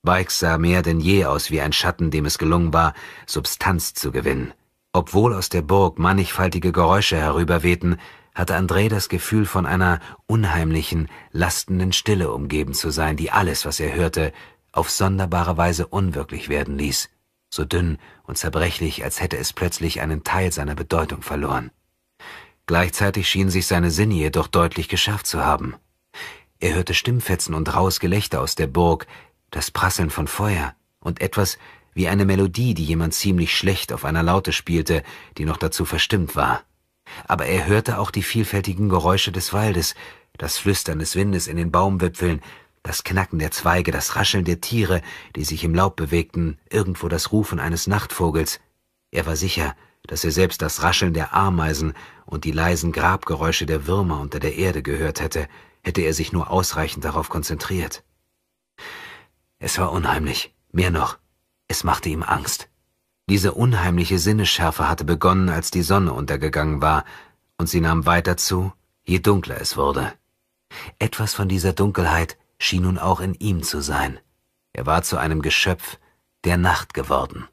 S1: Bikes sah mehr denn je aus wie ein Schatten, dem es gelungen war, Substanz zu gewinnen. Obwohl aus der Burg mannigfaltige Geräusche herüberwehten, hatte André das Gefühl, von einer unheimlichen, lastenden Stille umgeben zu sein, die alles, was er hörte, auf sonderbare Weise unwirklich werden ließ, so dünn und zerbrechlich, als hätte es plötzlich einen Teil seiner Bedeutung verloren. Gleichzeitig schienen sich seine Sinne jedoch deutlich geschärft zu haben. Er hörte Stimmfetzen und raues Gelächter aus der Burg, das Prasseln von Feuer und etwas wie eine Melodie, die jemand ziemlich schlecht auf einer Laute spielte, die noch dazu verstimmt war. Aber er hörte auch die vielfältigen Geräusche des Waldes, das Flüstern des Windes in den Baumwipfeln, das Knacken der Zweige, das Rascheln der Tiere, die sich im Laub bewegten, irgendwo das Rufen eines Nachtvogels. Er war sicher, dass er selbst das Rascheln der Ameisen und die leisen Grabgeräusche der Würmer unter der Erde gehört hätte, hätte er sich nur ausreichend darauf konzentriert. Es war unheimlich, mehr noch, es machte ihm Angst. Diese unheimliche Sinnesschärfe hatte begonnen, als die Sonne untergegangen war, und sie nahm weiter zu, je dunkler es wurde. Etwas von dieser Dunkelheit schien nun auch in ihm zu sein. Er war zu einem Geschöpf der Nacht geworden.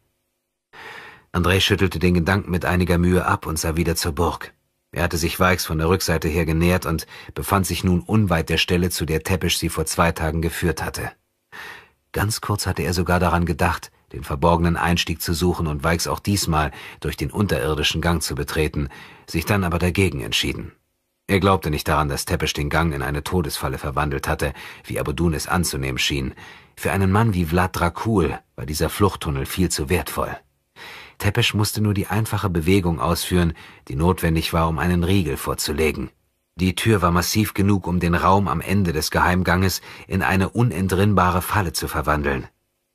S1: André schüttelte den Gedanken mit einiger Mühe ab und sah wieder zur Burg. Er hatte sich Weichs von der Rückseite her genähert und befand sich nun unweit der Stelle, zu der Teppisch sie vor zwei Tagen geführt hatte. Ganz kurz hatte er sogar daran gedacht, den verborgenen Einstieg zu suchen und Weichs auch diesmal durch den unterirdischen Gang zu betreten, sich dann aber dagegen entschieden. Er glaubte nicht daran, dass Teppisch den Gang in eine Todesfalle verwandelt hatte, wie Abudun es anzunehmen schien. Für einen Mann wie Vlad Dracul war dieser Fluchttunnel viel zu wertvoll. Tepesch musste nur die einfache Bewegung ausführen, die notwendig war, um einen Riegel vorzulegen. Die Tür war massiv genug, um den Raum am Ende des Geheimganges in eine unentrinnbare Falle zu verwandeln.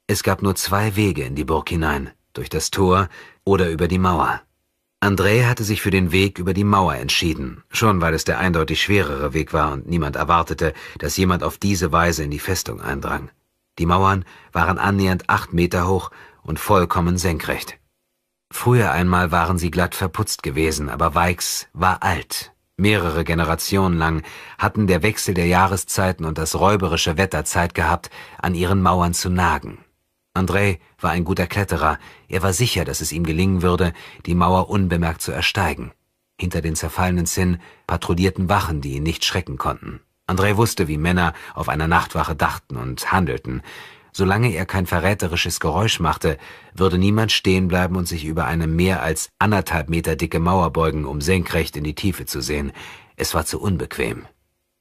S1: Es gab nur zwei Wege in die Burg hinein, durch das Tor oder über die Mauer. André hatte sich für den Weg über die Mauer entschieden, schon weil es der eindeutig schwerere Weg war und niemand erwartete, dass jemand auf diese Weise in die Festung eindrang. Die Mauern waren annähernd acht Meter hoch und vollkommen senkrecht. Früher einmal waren sie glatt verputzt gewesen, aber Weix war alt. Mehrere Generationen lang hatten der Wechsel der Jahreszeiten und das räuberische Wetter Zeit gehabt, an ihren Mauern zu nagen. André war ein guter Kletterer. Er war sicher, dass es ihm gelingen würde, die Mauer unbemerkt zu ersteigen. Hinter den zerfallenen Zinn patrouillierten Wachen, die ihn nicht schrecken konnten. André wusste, wie Männer auf einer Nachtwache dachten und handelten. Solange er kein verräterisches Geräusch machte, würde niemand stehen bleiben und sich über eine mehr als anderthalb Meter dicke Mauer beugen, um senkrecht in die Tiefe zu sehen. Es war zu unbequem.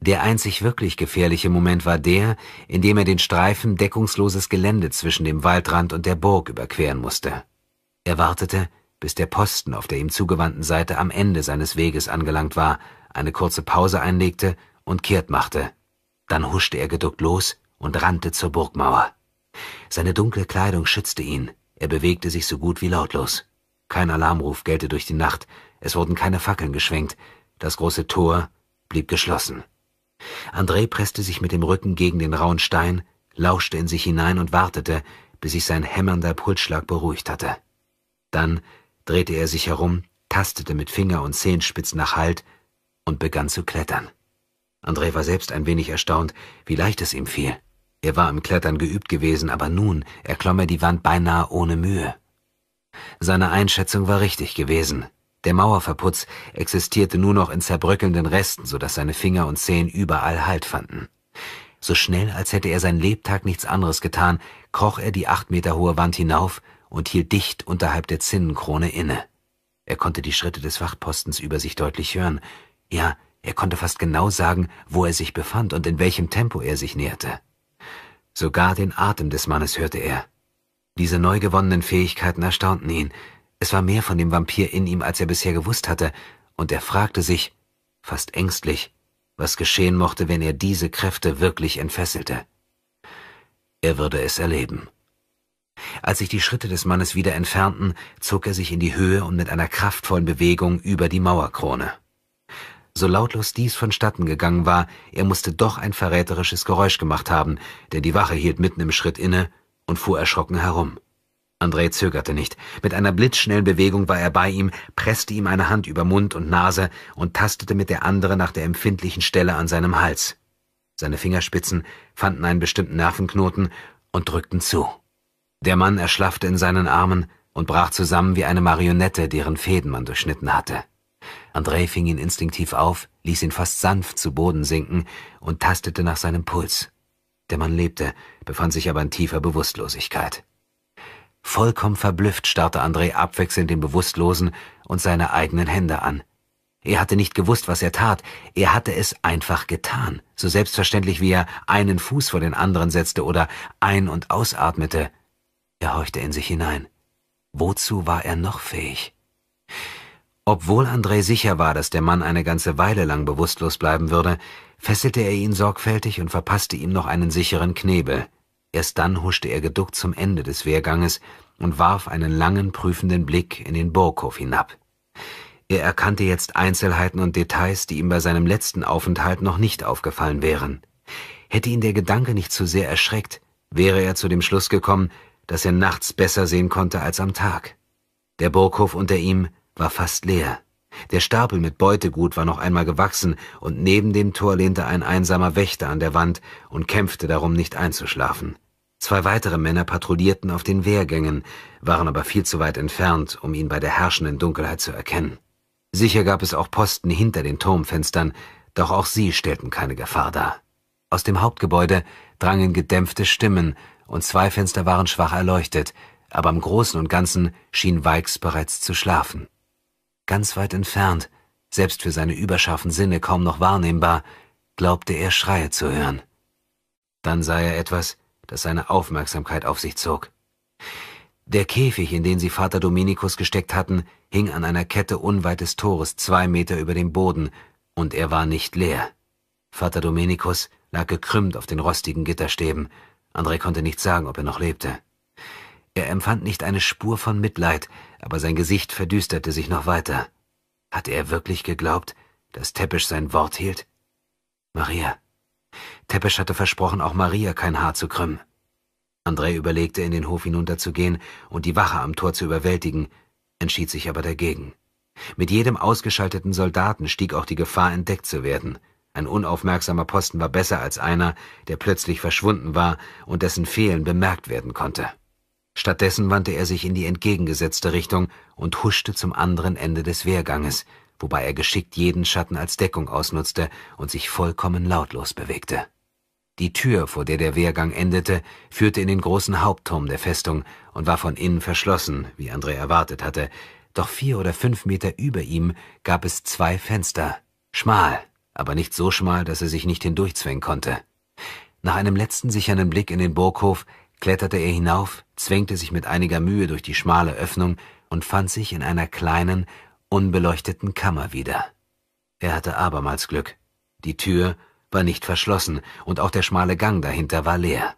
S1: Der einzig wirklich gefährliche Moment war der, in dem er den Streifen deckungsloses Gelände zwischen dem Waldrand und der Burg überqueren musste. Er wartete, bis der Posten auf der ihm zugewandten Seite am Ende seines Weges angelangt war, eine kurze Pause einlegte und kehrt machte. Dann huschte er geduckt los und rannte zur Burgmauer. Seine dunkle Kleidung schützte ihn. Er bewegte sich so gut wie lautlos. Kein Alarmruf gellte durch die Nacht. Es wurden keine Fackeln geschwenkt. Das große Tor blieb geschlossen. André presste sich mit dem Rücken gegen den rauen Stein, lauschte in sich hinein und wartete, bis sich sein hämmernder Pulsschlag beruhigt hatte. Dann drehte er sich herum, tastete mit Finger und Zehenspitzen nach Halt und begann zu klettern. André war selbst ein wenig erstaunt, wie leicht es ihm fiel. Er war im Klettern geübt gewesen, aber nun erklomm er die Wand beinahe ohne Mühe. Seine Einschätzung war richtig gewesen. Der Mauerverputz existierte nur noch in zerbröckelnden Resten, so sodass seine Finger und Zehen überall Halt fanden. So schnell, als hätte er sein Lebtag nichts anderes getan, kroch er die acht Meter hohe Wand hinauf und hielt dicht unterhalb der Zinnenkrone inne. Er konnte die Schritte des Wachtpostens über sich deutlich hören. Ja, er konnte fast genau sagen, wo er sich befand und in welchem Tempo er sich näherte. Sogar den Atem des Mannes hörte er. Diese neu gewonnenen Fähigkeiten erstaunten ihn. Es war mehr von dem Vampir in ihm, als er bisher gewusst hatte, und er fragte sich, fast ängstlich, was geschehen mochte, wenn er diese Kräfte wirklich entfesselte. Er würde es erleben. Als sich die Schritte des Mannes wieder entfernten, zog er sich in die Höhe und mit einer kraftvollen Bewegung über die Mauerkrone. So lautlos dies vonstatten gegangen war, er musste doch ein verräterisches Geräusch gemacht haben, denn die Wache hielt mitten im Schritt inne und fuhr erschrocken herum. André zögerte nicht. Mit einer blitzschnellen Bewegung war er bei ihm, presste ihm eine Hand über Mund und Nase und tastete mit der anderen nach der empfindlichen Stelle an seinem Hals. Seine Fingerspitzen fanden einen bestimmten Nervenknoten und drückten zu. Der Mann erschlaffte in seinen Armen und brach zusammen wie eine Marionette, deren Fäden man durchschnitten hatte. André fing ihn instinktiv auf, ließ ihn fast sanft zu Boden sinken und tastete nach seinem Puls. Der Mann lebte, befand sich aber in tiefer Bewusstlosigkeit. Vollkommen verblüfft starrte André abwechselnd den Bewusstlosen und seine eigenen Hände an. Er hatte nicht gewusst, was er tat, er hatte es einfach getan, so selbstverständlich wie er einen Fuß vor den anderen setzte oder ein- und ausatmete. Er horchte in sich hinein. Wozu war er noch fähig? Obwohl André sicher war, dass der Mann eine ganze Weile lang bewusstlos bleiben würde, fesselte er ihn sorgfältig und verpasste ihm noch einen sicheren Knebel. Erst dann huschte er geduckt zum Ende des Wehrganges und warf einen langen, prüfenden Blick in den Burghof hinab. Er erkannte jetzt Einzelheiten und Details, die ihm bei seinem letzten Aufenthalt noch nicht aufgefallen wären. Hätte ihn der Gedanke nicht zu sehr erschreckt, wäre er zu dem Schluss gekommen, dass er nachts besser sehen konnte als am Tag. Der Burghof unter ihm war fast leer. Der Stapel mit Beutegut war noch einmal gewachsen, und neben dem Tor lehnte ein einsamer Wächter an der Wand und kämpfte darum, nicht einzuschlafen. Zwei weitere Männer patrouillierten auf den Wehrgängen, waren aber viel zu weit entfernt, um ihn bei der herrschenden Dunkelheit zu erkennen. Sicher gab es auch Posten hinter den Turmfenstern, doch auch sie stellten keine Gefahr dar. Aus dem Hauptgebäude drangen gedämpfte Stimmen, und zwei Fenster waren schwach erleuchtet, aber im Großen und Ganzen schien Weix bereits zu schlafen ganz weit entfernt, selbst für seine überscharfen Sinne kaum noch wahrnehmbar, glaubte er Schreie zu hören. Dann sah er etwas, das seine Aufmerksamkeit auf sich zog. Der Käfig, in den sie Vater Dominikus gesteckt hatten, hing an einer Kette unweit des Tores zwei Meter über dem Boden, und er war nicht leer. Vater Dominikus lag gekrümmt auf den rostigen Gitterstäben. André konnte nicht sagen, ob er noch lebte. Er empfand nicht eine Spur von Mitleid, aber sein Gesicht verdüsterte sich noch weiter. Hatte er wirklich geglaubt, dass Teppisch sein Wort hielt? Maria. Teppisch hatte versprochen, auch Maria kein Haar zu krümmen. André überlegte, in den Hof hinunterzugehen und die Wache am Tor zu überwältigen, entschied sich aber dagegen. Mit jedem ausgeschalteten Soldaten stieg auch die Gefahr, entdeckt zu werden. Ein unaufmerksamer Posten war besser als einer, der plötzlich verschwunden war und dessen Fehlen bemerkt werden konnte. Stattdessen wandte er sich in die entgegengesetzte Richtung und huschte zum anderen Ende des Wehrganges, wobei er geschickt jeden Schatten als Deckung ausnutzte und sich vollkommen lautlos bewegte. Die Tür, vor der der Wehrgang endete, führte in den großen Hauptturm der Festung und war von innen verschlossen, wie André erwartet hatte, doch vier oder fünf Meter über ihm gab es zwei Fenster, schmal, aber nicht so schmal, dass er sich nicht hindurchzwängen konnte. Nach einem letzten sichernden Blick in den Burghof kletterte er hinauf, zwängte sich mit einiger Mühe durch die schmale Öffnung und fand sich in einer kleinen, unbeleuchteten Kammer wieder. Er hatte abermals Glück. Die Tür war nicht verschlossen und auch der schmale Gang dahinter war leer.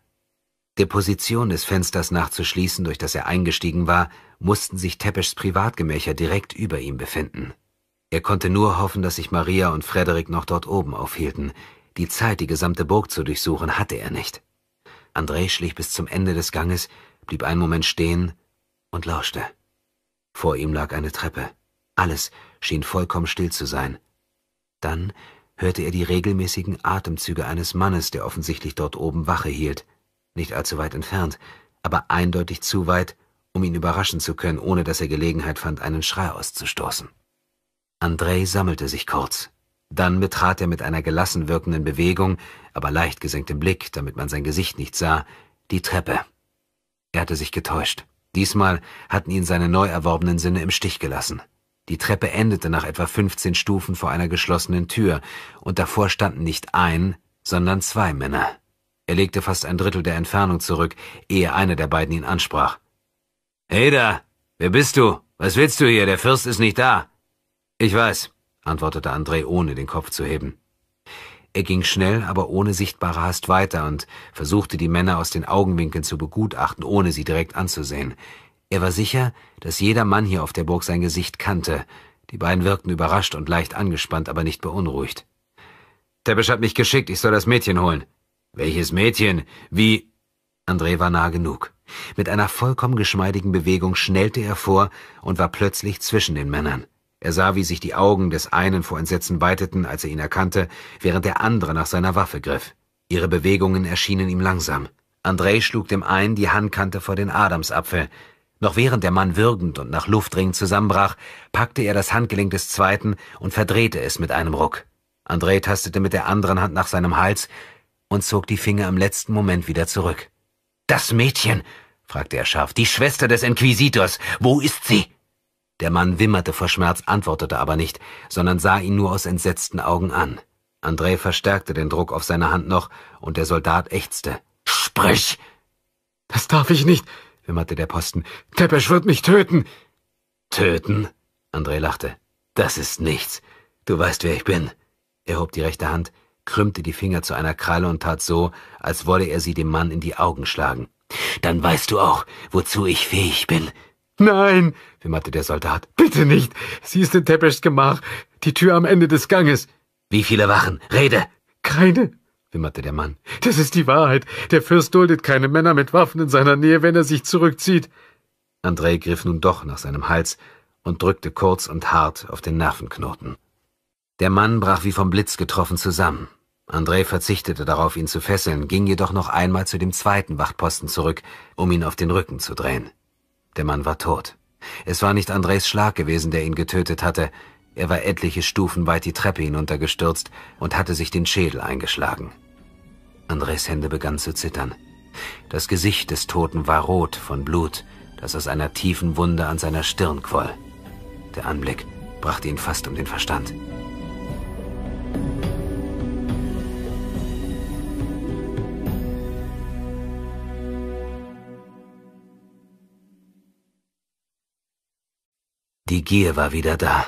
S1: Der Position des Fensters nachzuschließen, durch das er eingestiegen war, mussten sich Teppeschs Privatgemächer direkt über ihm befinden. Er konnte nur hoffen, dass sich Maria und Frederik noch dort oben aufhielten. Die Zeit, die gesamte Burg zu durchsuchen, hatte er nicht. André schlich bis zum Ende des Ganges, blieb einen Moment stehen und lauschte. Vor ihm lag eine Treppe. Alles schien vollkommen still zu sein. Dann hörte er die regelmäßigen Atemzüge eines Mannes, der offensichtlich dort oben Wache hielt, nicht allzu weit entfernt, aber eindeutig zu weit, um ihn überraschen zu können, ohne dass er Gelegenheit fand, einen Schrei auszustoßen. Andrei sammelte sich kurz, dann betrat er mit einer gelassen wirkenden Bewegung, aber leicht gesenktem Blick, damit man sein Gesicht nicht sah, die Treppe. Er hatte sich getäuscht. Diesmal hatten ihn seine neu erworbenen Sinne im Stich gelassen. Die Treppe endete nach etwa 15 Stufen vor einer geschlossenen Tür, und davor standen nicht ein, sondern zwei Männer. Er legte fast ein Drittel der Entfernung zurück, ehe einer der beiden ihn ansprach. Hey da, wer bist du? Was willst du hier? Der Fürst ist nicht da. Ich weiß, antwortete André, ohne den Kopf zu heben. Er ging schnell, aber ohne sichtbare Hast weiter und versuchte die Männer aus den Augenwinkeln zu begutachten, ohne sie direkt anzusehen. Er war sicher, dass jeder Mann hier auf der Burg sein Gesicht kannte. Die beiden wirkten überrascht und leicht angespannt, aber nicht beunruhigt. Teppisch hat mich geschickt, ich soll das Mädchen holen. Welches Mädchen? Wie? André war nah genug. Mit einer vollkommen geschmeidigen Bewegung schnellte er vor und war plötzlich zwischen den Männern. Er sah, wie sich die Augen des einen vor Entsetzen weiteten, als er ihn erkannte, während der andere nach seiner Waffe griff. Ihre Bewegungen erschienen ihm langsam. Andrei schlug dem einen die Handkante vor den Adamsapfel. Noch während der Mann würgend und nach Luftring zusammenbrach, packte er das Handgelenk des zweiten und verdrehte es mit einem Ruck. Andrei tastete mit der anderen Hand nach seinem Hals und zog die Finger im letzten Moment wieder zurück. Das Mädchen, fragte er scharf, die Schwester des Inquisitors, wo ist sie? Der Mann wimmerte vor Schmerz, antwortete aber nicht, sondern sah ihn nur aus entsetzten Augen an. André verstärkte den Druck auf seine Hand noch, und der Soldat ächzte. Sprich! Das darf ich nicht, wimmerte der Posten. Teppisch wird mich töten. Töten? André lachte. Das ist nichts. Du weißt, wer ich bin. Er hob die rechte Hand, krümmte die Finger zu einer Kralle und tat so, als wolle er sie dem Mann in die Augen schlagen. Dann weißt du auch, wozu ich fähig bin. Nein, wimmerte der Soldat. Bitte nicht. Sie ist in Teppeschs Gemach. Die Tür am Ende des Ganges. Wie viele Wachen? Rede! Keine, wimmerte der Mann. Das ist die Wahrheit. Der Fürst duldet keine Männer mit Waffen in seiner Nähe, wenn er sich zurückzieht. Andrei griff nun doch nach seinem Hals und drückte kurz und hart auf den Nervenknoten. Der Mann brach wie vom Blitz getroffen zusammen. Andrei verzichtete darauf, ihn zu fesseln, ging jedoch noch einmal zu dem zweiten Wachtposten zurück, um ihn auf den Rücken zu drehen. Der Mann war tot. Es war nicht Andres Schlag gewesen, der ihn getötet hatte. Er war etliche Stufen weit die Treppe hinuntergestürzt und hatte sich den Schädel eingeschlagen. Andres Hände begannen zu zittern. Das Gesicht des Toten war rot von Blut, das aus einer tiefen Wunde an seiner Stirn quoll. Der Anblick brachte ihn fast um den Verstand. Die Gier war wieder da.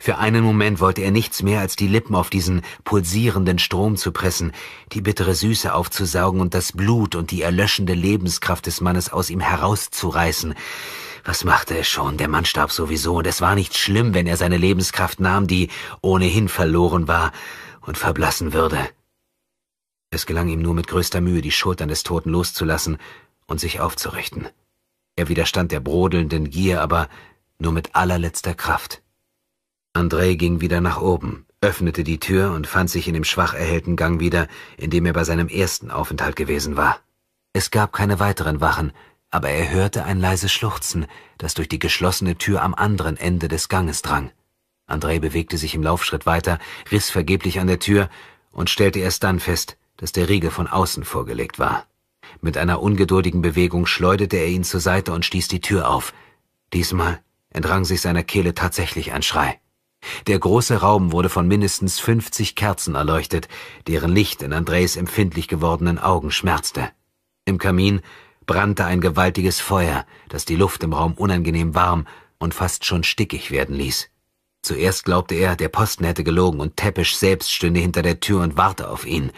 S1: Für einen Moment wollte er nichts mehr, als die Lippen auf diesen pulsierenden Strom zu pressen, die bittere Süße aufzusaugen und das Blut und die erlöschende Lebenskraft des Mannes aus ihm herauszureißen. Was machte es schon? Der Mann starb sowieso, und es war nicht schlimm, wenn er seine Lebenskraft nahm, die ohnehin verloren war und verblassen würde. Es gelang ihm nur mit größter Mühe, die Schultern des Toten loszulassen und sich aufzurichten. Er widerstand der brodelnden Gier, aber nur mit allerletzter Kraft. André ging wieder nach oben, öffnete die Tür und fand sich in dem schwach erhellten Gang wieder, in dem er bei seinem ersten Aufenthalt gewesen war. Es gab keine weiteren Wachen, aber er hörte ein leises Schluchzen, das durch die geschlossene Tür am anderen Ende des Ganges drang. André bewegte sich im Laufschritt weiter, riss vergeblich an der Tür und stellte erst dann fest, dass der Riegel von außen vorgelegt war. Mit einer ungeduldigen Bewegung schleuderte er ihn zur Seite und stieß die Tür auf. Diesmal entrang sich seiner Kehle tatsächlich ein Schrei. Der große Raum wurde von mindestens 50 Kerzen erleuchtet, deren Licht in Andres empfindlich gewordenen Augen schmerzte. Im Kamin brannte ein gewaltiges Feuer, das die Luft im Raum unangenehm warm und fast schon stickig werden ließ. Zuerst glaubte er, der Posten hätte gelogen und Teppisch selbst stünde hinter der Tür und warte auf ihn.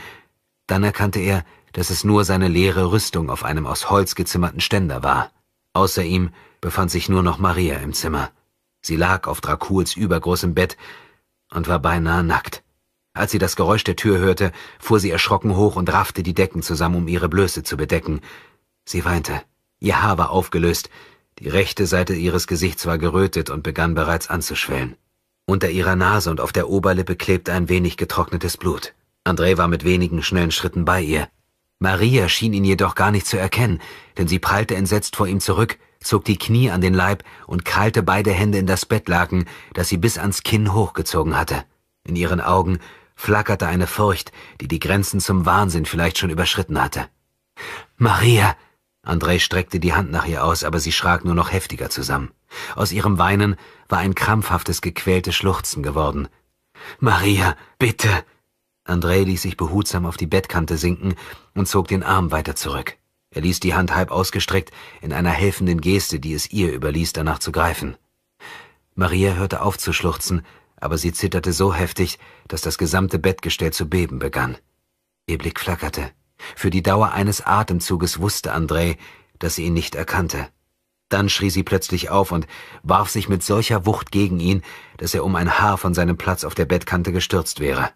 S1: Dann erkannte er, dass es nur seine leere Rüstung auf einem aus Holz gezimmerten Ständer war. Außer ihm befand sich nur noch Maria im Zimmer. Sie lag auf Draculs übergroßem Bett und war beinahe nackt. Als sie das Geräusch der Tür hörte, fuhr sie erschrocken hoch und raffte die Decken zusammen, um ihre Blöße zu bedecken. Sie weinte. Ihr Haar war aufgelöst. Die rechte Seite ihres Gesichts war gerötet und begann bereits anzuschwellen. Unter ihrer Nase und auf der Oberlippe klebte ein wenig getrocknetes Blut. André war mit wenigen schnellen Schritten bei ihr. Maria schien ihn jedoch gar nicht zu erkennen, denn sie prallte entsetzt vor ihm zurück zog die Knie an den Leib und krallte beide Hände in das Bettlaken, das sie bis ans Kinn hochgezogen hatte. In ihren Augen flackerte eine Furcht, die die Grenzen zum Wahnsinn vielleicht schon überschritten hatte. Maria! Andrei streckte die Hand nach ihr aus, aber sie schrak nur noch heftiger zusammen. Aus ihrem Weinen war ein krampfhaftes, gequältes Schluchzen geworden. Maria, bitte! Andrei ließ sich behutsam auf die Bettkante sinken und zog den Arm weiter zurück. Er ließ die Hand halb ausgestreckt, in einer helfenden Geste, die es ihr überließ, danach zu greifen. Maria hörte auf zu schluchzen, aber sie zitterte so heftig, dass das gesamte Bettgestell zu beben begann. Ihr Blick flackerte. Für die Dauer eines Atemzuges wusste André, dass sie ihn nicht erkannte. Dann schrie sie plötzlich auf und warf sich mit solcher Wucht gegen ihn, dass er um ein Haar von seinem Platz auf der Bettkante gestürzt wäre.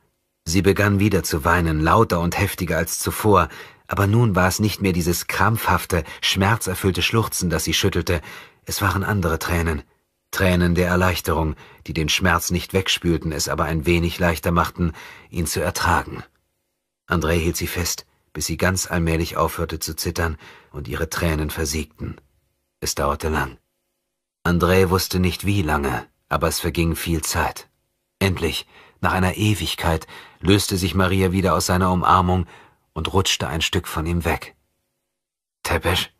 S1: Sie begann wieder zu weinen, lauter und heftiger als zuvor, aber nun war es nicht mehr dieses krampfhafte, schmerzerfüllte Schluchzen, das sie schüttelte, es waren andere Tränen, Tränen der Erleichterung, die den Schmerz nicht wegspülten, es aber ein wenig leichter machten, ihn zu ertragen. André hielt sie fest, bis sie ganz allmählich aufhörte zu zittern und ihre Tränen versiegten. Es dauerte lang. André wusste nicht wie lange, aber es verging viel Zeit. Endlich, nach einer Ewigkeit, löste sich Maria wieder aus seiner Umarmung und rutschte ein Stück von ihm weg. Tepesch?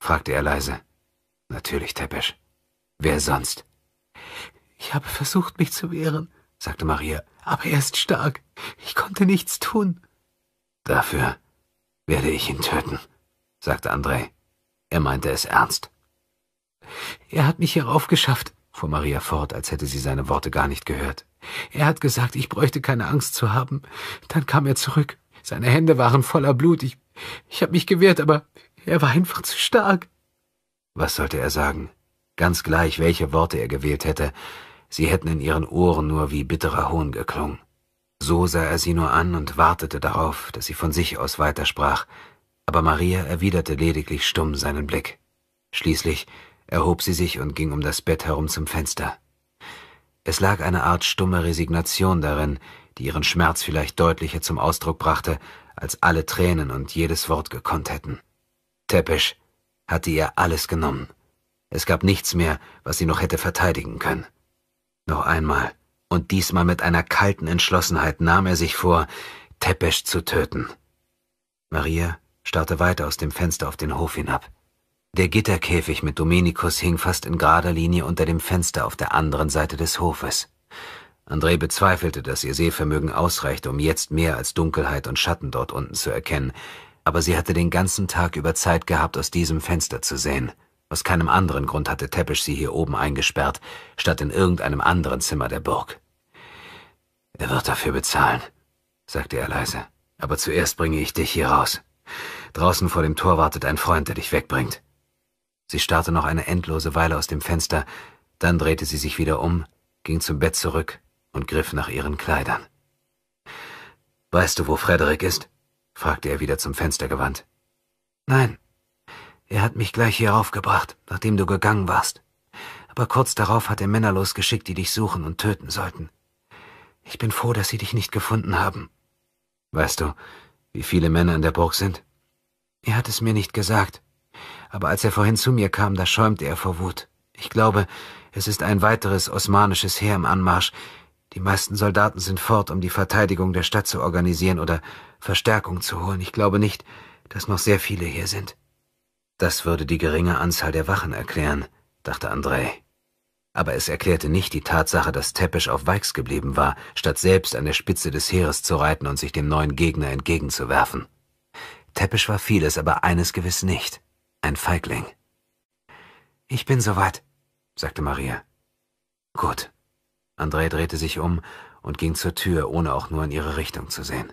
S1: fragte er leise. Natürlich Tepesch. Wer sonst? Ich habe versucht, mich zu wehren, sagte Maria, aber er ist stark. Ich konnte nichts tun. Dafür werde ich ihn töten, sagte Andrei. Er meinte es ernst. Er hat mich hierauf geschafft, fuhr Maria fort, als hätte sie seine Worte gar nicht gehört. Er hat gesagt, ich bräuchte keine Angst zu haben. Dann kam er zurück seine Hände waren voller Blut. Ich, ich habe mich gewehrt, aber er war einfach zu stark. Was sollte er sagen? Ganz gleich, welche Worte er gewählt hätte, sie hätten in ihren Ohren nur wie bitterer Hohn geklungen. So sah er sie nur an und wartete darauf, dass sie von sich aus weitersprach, aber Maria erwiderte lediglich stumm seinen Blick. Schließlich erhob sie sich und ging um das Bett herum zum Fenster. Es lag eine Art stumme Resignation darin, die ihren Schmerz vielleicht deutlicher zum Ausdruck brachte, als alle Tränen und jedes Wort gekonnt hätten. Tepisch hatte ihr alles genommen. Es gab nichts mehr, was sie noch hätte verteidigen können. Noch einmal, und diesmal mit einer kalten Entschlossenheit nahm er sich vor, Tepesch zu töten. Maria starrte weiter aus dem Fenster auf den Hof hinab. Der Gitterkäfig mit Dominikus hing fast in gerader Linie unter dem Fenster auf der anderen Seite des Hofes. André bezweifelte, dass ihr Sehvermögen ausreichte, um jetzt mehr als Dunkelheit und Schatten dort unten zu erkennen, aber sie hatte den ganzen Tag über Zeit gehabt, aus diesem Fenster zu sehen. Aus keinem anderen Grund hatte Teppisch sie hier oben eingesperrt, statt in irgendeinem anderen Zimmer der Burg. Er wird dafür bezahlen, sagte er leise. Aber zuerst bringe ich dich hier raus. Draußen vor dem Tor wartet ein Freund, der dich wegbringt. Sie starrte noch eine endlose Weile aus dem Fenster, dann drehte sie sich wieder um, ging zum Bett zurück und griff nach ihren Kleidern. Weißt du, wo Frederick ist? fragte er wieder zum Fenster gewandt. Nein. Er hat mich gleich hier aufgebracht, nachdem du gegangen warst. Aber kurz darauf hat er Männer losgeschickt, die dich suchen und töten sollten. Ich bin froh, dass sie dich nicht gefunden haben. Weißt du, wie viele Männer in der Burg sind? Er hat es mir nicht gesagt. Aber als er vorhin zu mir kam, da schäumte er vor Wut. Ich glaube, es ist ein weiteres osmanisches Heer im Anmarsch, die meisten Soldaten sind fort, um die Verteidigung der Stadt zu organisieren oder Verstärkung zu holen. Ich glaube nicht, dass noch sehr viele hier sind. Das würde die geringe Anzahl der Wachen erklären, dachte Andrei. Aber es erklärte nicht die Tatsache, dass Tepisch auf Weix geblieben war, statt selbst an der Spitze des Heeres zu reiten und sich dem neuen Gegner entgegenzuwerfen. Tepisch war vieles, aber eines gewiss nicht. Ein Feigling. Ich bin soweit, sagte Maria. Gut, Andrei drehte sich um und ging zur Tür, ohne auch nur in ihre Richtung zu sehen.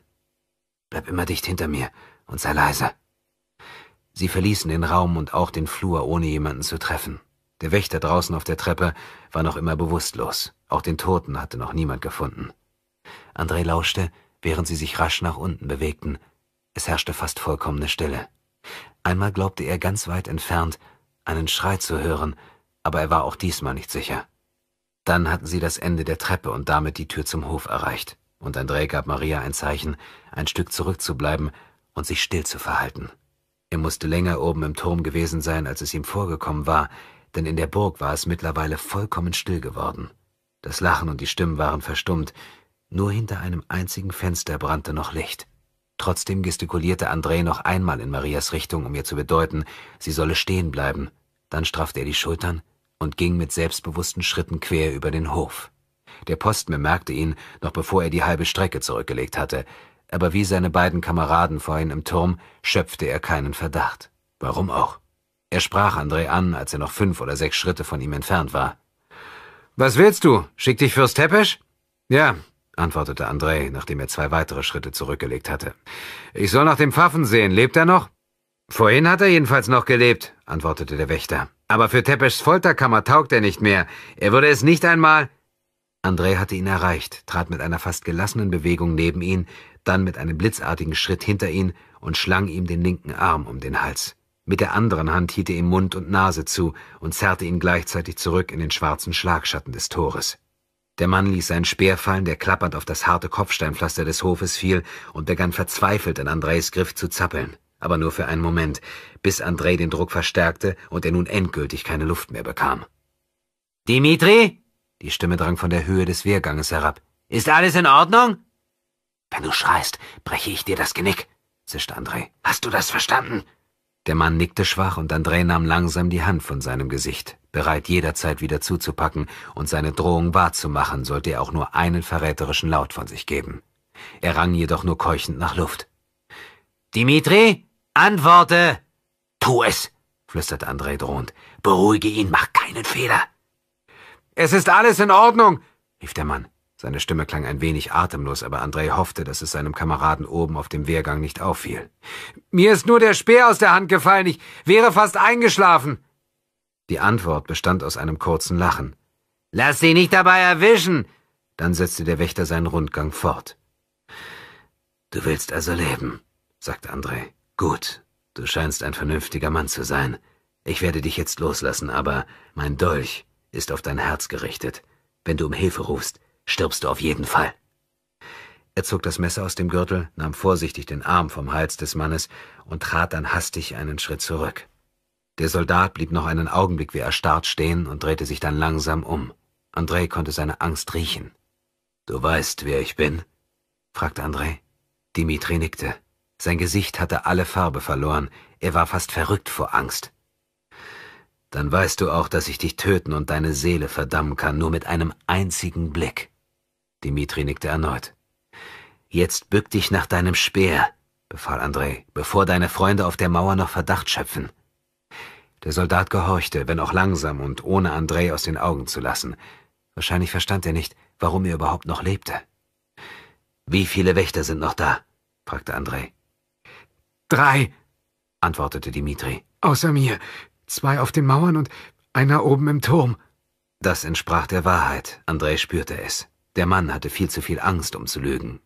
S1: Bleib immer dicht hinter mir und sei leise. Sie verließen den Raum und auch den Flur, ohne jemanden zu treffen. Der Wächter draußen auf der Treppe war noch immer bewusstlos. Auch den Toten hatte noch niemand gefunden. Andrei lauschte, während sie sich rasch nach unten bewegten. Es herrschte fast vollkommene Stille. Einmal glaubte er ganz weit entfernt, einen Schrei zu hören, aber er war auch diesmal nicht sicher. Dann hatten sie das Ende der Treppe und damit die Tür zum Hof erreicht, und André gab Maria ein Zeichen, ein Stück zurückzubleiben und sich still zu verhalten. Er musste länger oben im Turm gewesen sein, als es ihm vorgekommen war, denn in der Burg war es mittlerweile vollkommen still geworden. Das Lachen und die Stimmen waren verstummt, nur hinter einem einzigen Fenster brannte noch Licht. Trotzdem gestikulierte André noch einmal in Marias Richtung, um ihr zu bedeuten, sie solle stehen bleiben. Dann straffte er die Schultern, und ging mit selbstbewussten Schritten quer über den Hof. Der Post bemerkte ihn, noch bevor er die halbe Strecke zurückgelegt hatte, aber wie seine beiden Kameraden vorhin im Turm schöpfte er keinen Verdacht. Warum auch? Er sprach André an, als er noch fünf oder sechs Schritte von ihm entfernt war. Was willst du? Schick dich Fürst Teppisch? Ja, antwortete André, nachdem er zwei weitere Schritte zurückgelegt hatte. Ich soll nach dem Pfaffen sehen. Lebt er noch? Vorhin hat er jedenfalls noch gelebt, antwortete der Wächter. Aber für Tepeschs Folterkammer taugt er nicht mehr. Er würde es nicht einmal... André hatte ihn erreicht, trat mit einer fast gelassenen Bewegung neben ihn, dann mit einem blitzartigen Schritt hinter ihn und schlang ihm den linken Arm um den Hals. Mit der anderen Hand hielt er ihm Mund und Nase zu und zerrte ihn gleichzeitig zurück in den schwarzen Schlagschatten des Tores. Der Mann ließ seinen Speer fallen, der klappernd auf das harte Kopfsteinpflaster des Hofes fiel und begann verzweifelt in Andres Griff zu zappeln aber nur für einen Moment, bis Andrei den Druck verstärkte und er nun endgültig keine Luft mehr bekam. Dimitri? Die Stimme drang von der Höhe des Wehrganges herab. Ist alles in Ordnung? Wenn du schreist, breche ich dir das Genick, zischte Andrei. Hast du das verstanden? Der Mann nickte schwach und Andrei nahm langsam die Hand von seinem Gesicht, bereit jederzeit wieder zuzupacken und seine Drohung wahrzumachen, sollte er auch nur einen verräterischen Laut von sich geben. Er rang jedoch nur keuchend nach Luft. Dimitri? Antworte! Tu es, flüsterte Andrei drohend. Beruhige ihn, mach keinen Fehler. Es ist alles in Ordnung, rief der Mann. Seine Stimme klang ein wenig atemlos, aber Andrei hoffte, dass es seinem Kameraden oben auf dem Wehrgang nicht auffiel. Mir ist nur der Speer aus der Hand gefallen, ich wäre fast eingeschlafen. Die Antwort bestand aus einem kurzen Lachen. Lass sie nicht dabei erwischen! Dann setzte der Wächter seinen Rundgang fort. Du willst also leben, sagte Andrei. Gut, du scheinst ein vernünftiger Mann zu sein. Ich werde dich jetzt loslassen, aber mein Dolch ist auf dein Herz gerichtet. Wenn du um Hilfe rufst, stirbst du auf jeden Fall. Er zog das Messer aus dem Gürtel, nahm vorsichtig den Arm vom Hals des Mannes und trat dann hastig einen Schritt zurück. Der Soldat blieb noch einen Augenblick wie erstarrt stehen und drehte sich dann langsam um. Andrei konnte seine Angst riechen. Du weißt, wer ich bin? fragte Andrei. Dimitri nickte. Sein Gesicht hatte alle Farbe verloren, er war fast verrückt vor Angst. Dann weißt du auch, dass ich dich töten und deine Seele verdammen kann, nur mit einem einzigen Blick. Dimitri nickte erneut. Jetzt bück dich nach deinem Speer, befahl Andrei, bevor deine Freunde auf der Mauer noch Verdacht schöpfen. Der Soldat gehorchte, wenn auch langsam und ohne Andrei aus den Augen zu lassen. Wahrscheinlich verstand er nicht, warum er überhaupt noch lebte. Wie viele Wächter sind noch da? fragte Andrei. Drei, antwortete Dimitri. Außer mir. Zwei auf den Mauern und einer oben im Turm. Das entsprach der Wahrheit. André spürte es. Der Mann hatte viel zu viel Angst, um zu lügen.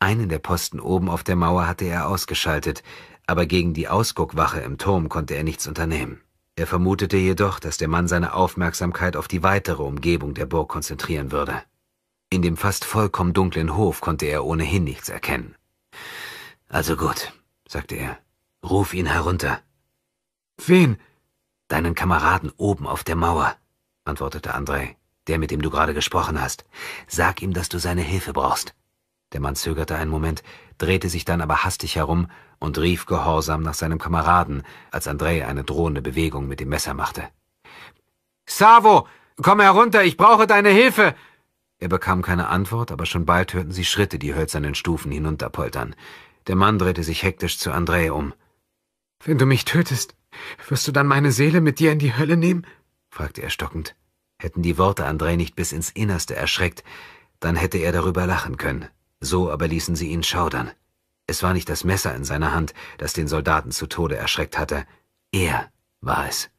S1: Einen der Posten oben auf der Mauer hatte er ausgeschaltet, aber gegen die Ausguckwache im Turm konnte er nichts unternehmen. Er vermutete jedoch, dass der Mann seine Aufmerksamkeit auf die weitere Umgebung der Burg konzentrieren würde. In dem fast vollkommen dunklen Hof konnte er ohnehin nichts erkennen. Also gut, sagte er. Ruf ihn herunter. Wen? Deinen Kameraden oben auf der Mauer, antwortete Andrei, der, mit dem du gerade gesprochen hast. Sag ihm, dass du seine Hilfe brauchst. Der Mann zögerte einen Moment, drehte sich dann aber hastig herum und rief gehorsam nach seinem Kameraden, als Andrei eine drohende Bewegung mit dem Messer machte. Savo, komm herunter, ich brauche deine Hilfe! Er bekam keine Antwort, aber schon bald hörten sie Schritte die hölzernen Stufen hinunterpoltern. Der Mann drehte sich hektisch zu André um. Wenn du mich tötest, wirst du dann meine Seele mit dir in die Hölle nehmen? fragte er stockend. Hätten die Worte André nicht bis ins Innerste erschreckt, dann hätte er darüber lachen können. So aber ließen sie ihn schaudern. Es war nicht das Messer in seiner Hand, das den Soldaten zu Tode erschreckt hatte. Er war es.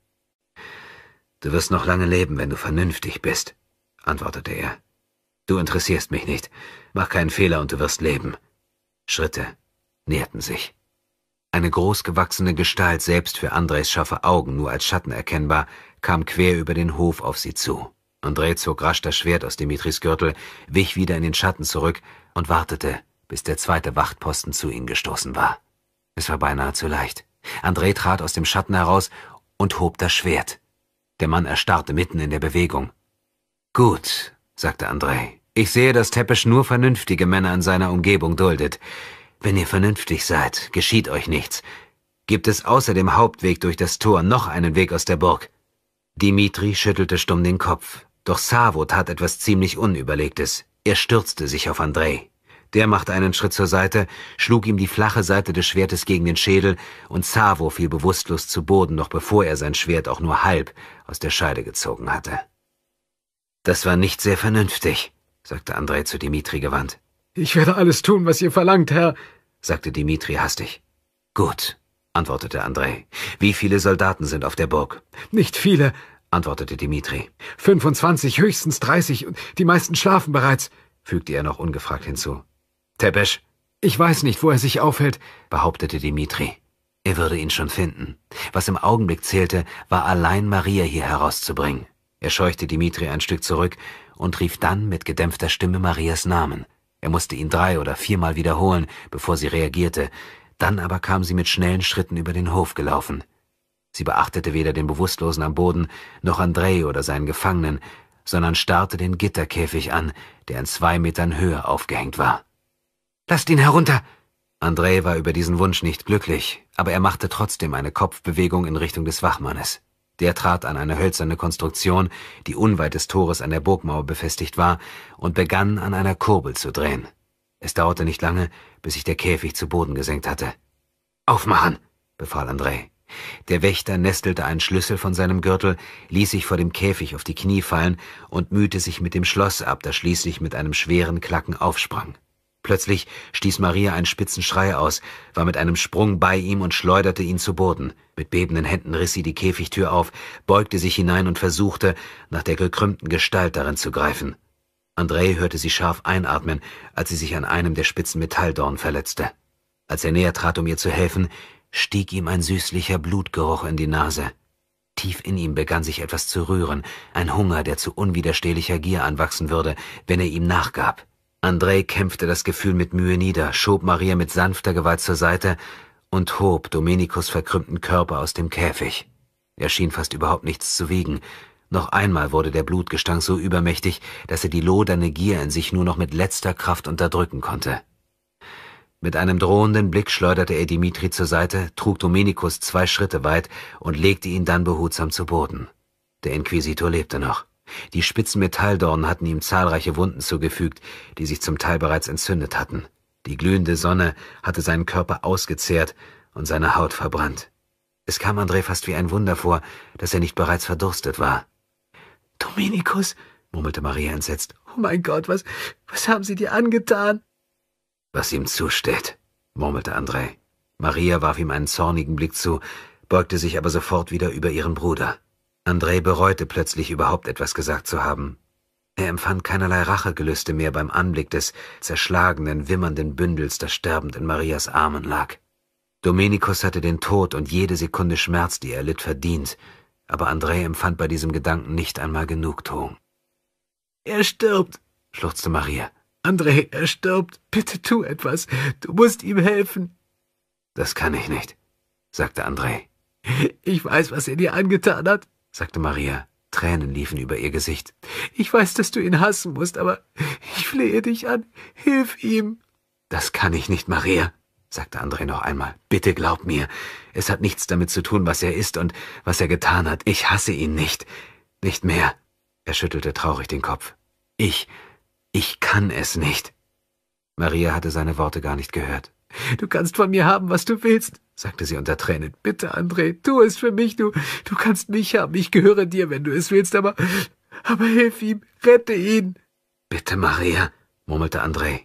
S1: Du wirst noch lange leben, wenn du vernünftig bist, antwortete er. Du interessierst mich nicht. Mach keinen Fehler und du wirst leben. Schritte näherten sich. Eine großgewachsene Gestalt, selbst für Andres scharfe Augen nur als Schatten erkennbar, kam quer über den Hof auf sie zu. André zog rasch das Schwert aus Dimitris Gürtel, wich wieder in den Schatten zurück und wartete, bis der zweite Wachtposten zu ihnen gestoßen war. Es war beinahe zu leicht. André trat aus dem Schatten heraus und hob das Schwert. Der Mann erstarrte mitten in der Bewegung. Gut, sagte André. Ich sehe, dass Teppisch nur vernünftige Männer in seiner Umgebung duldet. Wenn ihr vernünftig seid, geschieht euch nichts. Gibt es außer dem Hauptweg durch das Tor noch einen Weg aus der Burg? Dimitri schüttelte stumm den Kopf, doch Savo tat etwas ziemlich Unüberlegtes. Er stürzte sich auf Andrei. Der machte einen Schritt zur Seite, schlug ihm die flache Seite des Schwertes gegen den Schädel und Savo fiel bewusstlos zu Boden, noch bevor er sein Schwert auch nur halb aus der Scheide gezogen hatte. Das war nicht sehr vernünftig, sagte Andrei zu Dimitri gewandt. Ich werde alles tun, was ihr verlangt, Herr, sagte Dimitri hastig. Gut, antwortete Andrei. Wie viele Soldaten sind auf der Burg? Nicht viele, antwortete Dimitri. Fünfundzwanzig, höchstens dreißig, und die meisten schlafen bereits, fügte er noch ungefragt hinzu. Tepesch, ich weiß nicht, wo er sich aufhält, behauptete Dimitri. Er würde ihn schon finden. Was im Augenblick zählte, war allein Maria hier herauszubringen. Er scheuchte Dimitri ein Stück zurück und rief dann mit gedämpfter Stimme Marias Namen. Er musste ihn drei oder viermal wiederholen, bevor sie reagierte, dann aber kam sie mit schnellen Schritten über den Hof gelaufen. Sie beachtete weder den Bewusstlosen am Boden noch Andrei oder seinen Gefangenen, sondern starrte den Gitterkäfig an, der in zwei Metern Höhe aufgehängt war. Lasst ihn herunter! Andrei war über diesen Wunsch nicht glücklich, aber er machte trotzdem eine Kopfbewegung in Richtung des Wachmannes. Der trat an eine hölzerne Konstruktion, die unweit des Tores an der Burgmauer befestigt war, und begann an einer Kurbel zu drehen. Es dauerte nicht lange, bis sich der Käfig zu Boden gesenkt hatte. Aufmachen, befahl André. Der Wächter nestelte einen Schlüssel von seinem Gürtel, ließ sich vor dem Käfig auf die Knie fallen und mühte sich mit dem Schloss ab, das schließlich mit einem schweren Klacken aufsprang. Plötzlich stieß Maria einen spitzen Schrei aus, war mit einem Sprung bei ihm und schleuderte ihn zu Boden. Mit bebenden Händen riss sie die Käfigtür auf, beugte sich hinein und versuchte, nach der gekrümmten Gestalt darin zu greifen. Andrei hörte sie scharf einatmen, als sie sich an einem der spitzen Metalldorn verletzte. Als er näher trat, um ihr zu helfen, stieg ihm ein süßlicher Blutgeruch in die Nase. Tief in ihm begann sich etwas zu rühren, ein Hunger, der zu unwiderstehlicher Gier anwachsen würde, wenn er ihm nachgab. Andrei kämpfte das Gefühl mit Mühe nieder, schob Maria mit sanfter Gewalt zur Seite und hob Domenikus verkrümmten Körper aus dem Käfig. Er schien fast überhaupt nichts zu wiegen. Noch einmal wurde der Blutgestank so übermächtig, dass er die loderne Gier in sich nur noch mit letzter Kraft unterdrücken konnte. Mit einem drohenden Blick schleuderte er Dimitri zur Seite, trug Dominikus zwei Schritte weit und legte ihn dann behutsam zu Boden. Der Inquisitor lebte noch. Die spitzen Metalldornen hatten ihm zahlreiche Wunden zugefügt, die sich zum Teil bereits entzündet hatten. Die glühende Sonne hatte seinen Körper ausgezehrt und seine Haut verbrannt. Es kam André fast wie ein Wunder vor, dass er nicht bereits verdurstet war. Dominikus, murmelte Maria entsetzt. Oh mein Gott, was, was haben Sie dir angetan? Was ihm zusteht, murmelte André. Maria warf ihm einen zornigen Blick zu, beugte sich aber sofort wieder über ihren Bruder. André bereute plötzlich überhaupt etwas gesagt zu haben. Er empfand keinerlei Rachegelüste mehr beim Anblick des zerschlagenen, wimmernden Bündels, das sterbend in Marias Armen lag. Dominikus hatte den Tod und jede Sekunde Schmerz, die er litt, verdient, aber André empfand bei diesem Gedanken nicht einmal Genugtuung. Er stirbt, schluchzte Maria. André, er stirbt. Bitte tu etwas. Du musst ihm helfen. Das kann ich nicht, sagte André. Ich weiß, was er dir angetan hat, sagte Maria. Tränen liefen über ihr Gesicht. Ich weiß, dass du ihn hassen musst, aber ich flehe dich an. Hilf ihm. Das kann ich nicht, Maria, sagte André noch einmal. Bitte glaub mir. Es hat nichts damit zu tun, was er ist und was er getan hat. Ich hasse ihn nicht. Nicht mehr. Er schüttelte traurig den Kopf. Ich, ich kann es nicht. Maria hatte seine Worte gar nicht gehört. Du kannst von mir haben, was du willst, sagte sie unter Tränen. Bitte, André, tu es für mich, du, du kannst mich haben, ich gehöre dir, wenn du es willst, aber, aber hilf ihm, rette ihn. Bitte, Maria, murmelte André.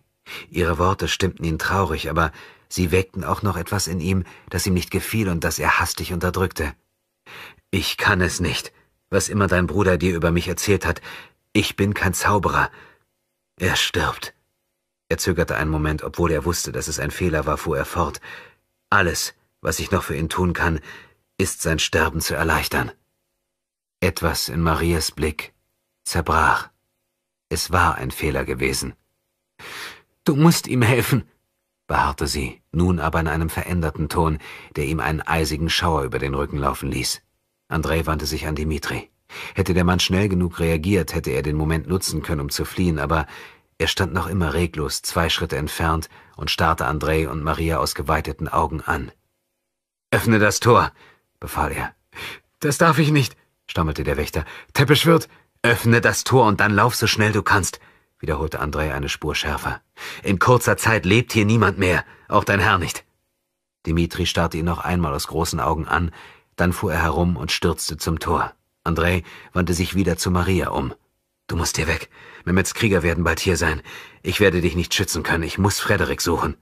S1: Ihre Worte stimmten ihn traurig, aber sie weckten auch noch etwas in ihm, das ihm nicht gefiel und das er hastig unterdrückte. Ich kann es nicht, was immer dein Bruder dir über mich erzählt hat. Ich bin kein Zauberer. Er stirbt. Er zögerte einen Moment, obwohl er wusste, dass es ein Fehler war, fuhr er fort. Alles, was ich noch für ihn tun kann, ist sein Sterben zu erleichtern. Etwas in Marias Blick zerbrach. Es war ein Fehler gewesen. Du musst ihm helfen, beharrte sie, nun aber in einem veränderten Ton, der ihm einen eisigen Schauer über den Rücken laufen ließ. Andrei wandte sich an Dimitri. Hätte der Mann schnell genug reagiert, hätte er den Moment nutzen können, um zu fliehen, aber er stand noch immer reglos, zwei Schritte entfernt, und starrte Andrei und Maria aus geweiteten Augen an. Öffne das Tor, befahl er. Das darf ich nicht, stammelte der Wächter. Teppich wird. Öffne das Tor und dann lauf so schnell du kannst, wiederholte Andrei eine Spur schärfer. In kurzer Zeit lebt hier niemand mehr, auch dein Herr nicht. Dimitri starrte ihn noch einmal aus großen Augen an, dann fuhr er herum und stürzte zum Tor. Andrei wandte sich wieder zu Maria um. Du musst hier weg. Mehmets Krieger werden bald hier sein. Ich werde dich nicht schützen können. Ich muss Frederik suchen.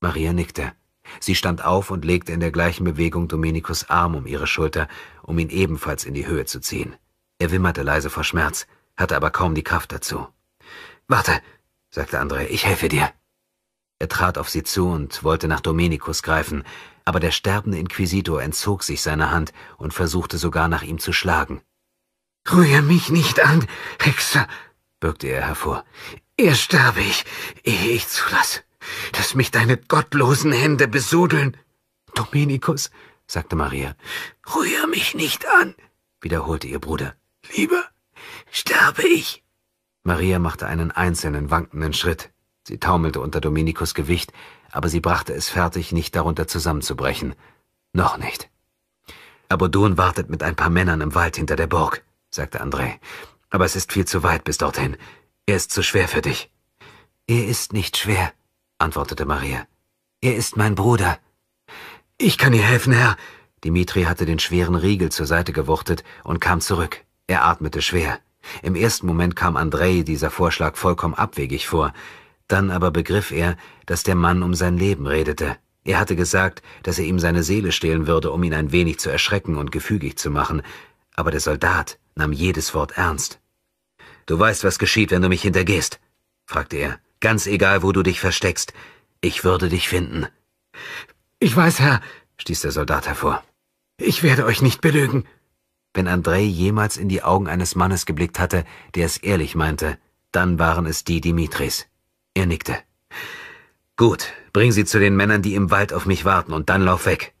S1: Maria nickte. Sie stand auf und legte in der gleichen Bewegung Domenikos Arm um ihre Schulter, um ihn ebenfalls in die Höhe zu ziehen. Er wimmerte leise vor Schmerz, hatte aber kaum die Kraft dazu. Warte, sagte André, ich helfe dir. Er trat auf sie zu und wollte nach Dominikus greifen, aber der sterbende Inquisitor entzog sich seiner Hand und versuchte sogar nach ihm zu schlagen. Rühre mich nicht an, Hexer, bürgte er hervor. Eher sterbe ich, ehe ich zulasse dass mich deine gottlosen Hände besudeln. Dominikus, sagte Maria, rühr mich nicht an, wiederholte ihr Bruder. Lieber sterbe ich. Maria machte einen einzelnen wankenden Schritt. Sie taumelte unter Dominikus Gewicht, aber sie brachte es fertig, nicht darunter zusammenzubrechen. Noch nicht. Abodun wartet mit ein paar Männern im Wald hinter der Burg, sagte André. Aber es ist viel zu weit bis dorthin. Er ist zu schwer für dich. Er ist nicht schwer, antwortete Maria. Er ist mein Bruder. Ich kann dir helfen, Herr. Dimitri hatte den schweren Riegel zur Seite gewuchtet und kam zurück. Er atmete schwer. Im ersten Moment kam Andrei dieser Vorschlag vollkommen abwegig vor. Dann aber begriff er, dass der Mann um sein Leben redete. Er hatte gesagt, dass er ihm seine Seele stehlen würde, um ihn ein wenig zu erschrecken und gefügig zu machen. Aber der Soldat nahm jedes Wort ernst. Du weißt, was geschieht, wenn du mich hintergehst, fragte er. Ganz egal, wo du dich versteckst, ich würde dich finden. Ich weiß, Herr, stieß der Soldat hervor. Ich werde euch nicht belügen. Wenn Andrei jemals in die Augen eines Mannes geblickt hatte, der es ehrlich meinte, dann waren es die Dimitris. Er nickte. Gut, bring sie zu den Männern, die im Wald auf mich warten, und dann lauf weg.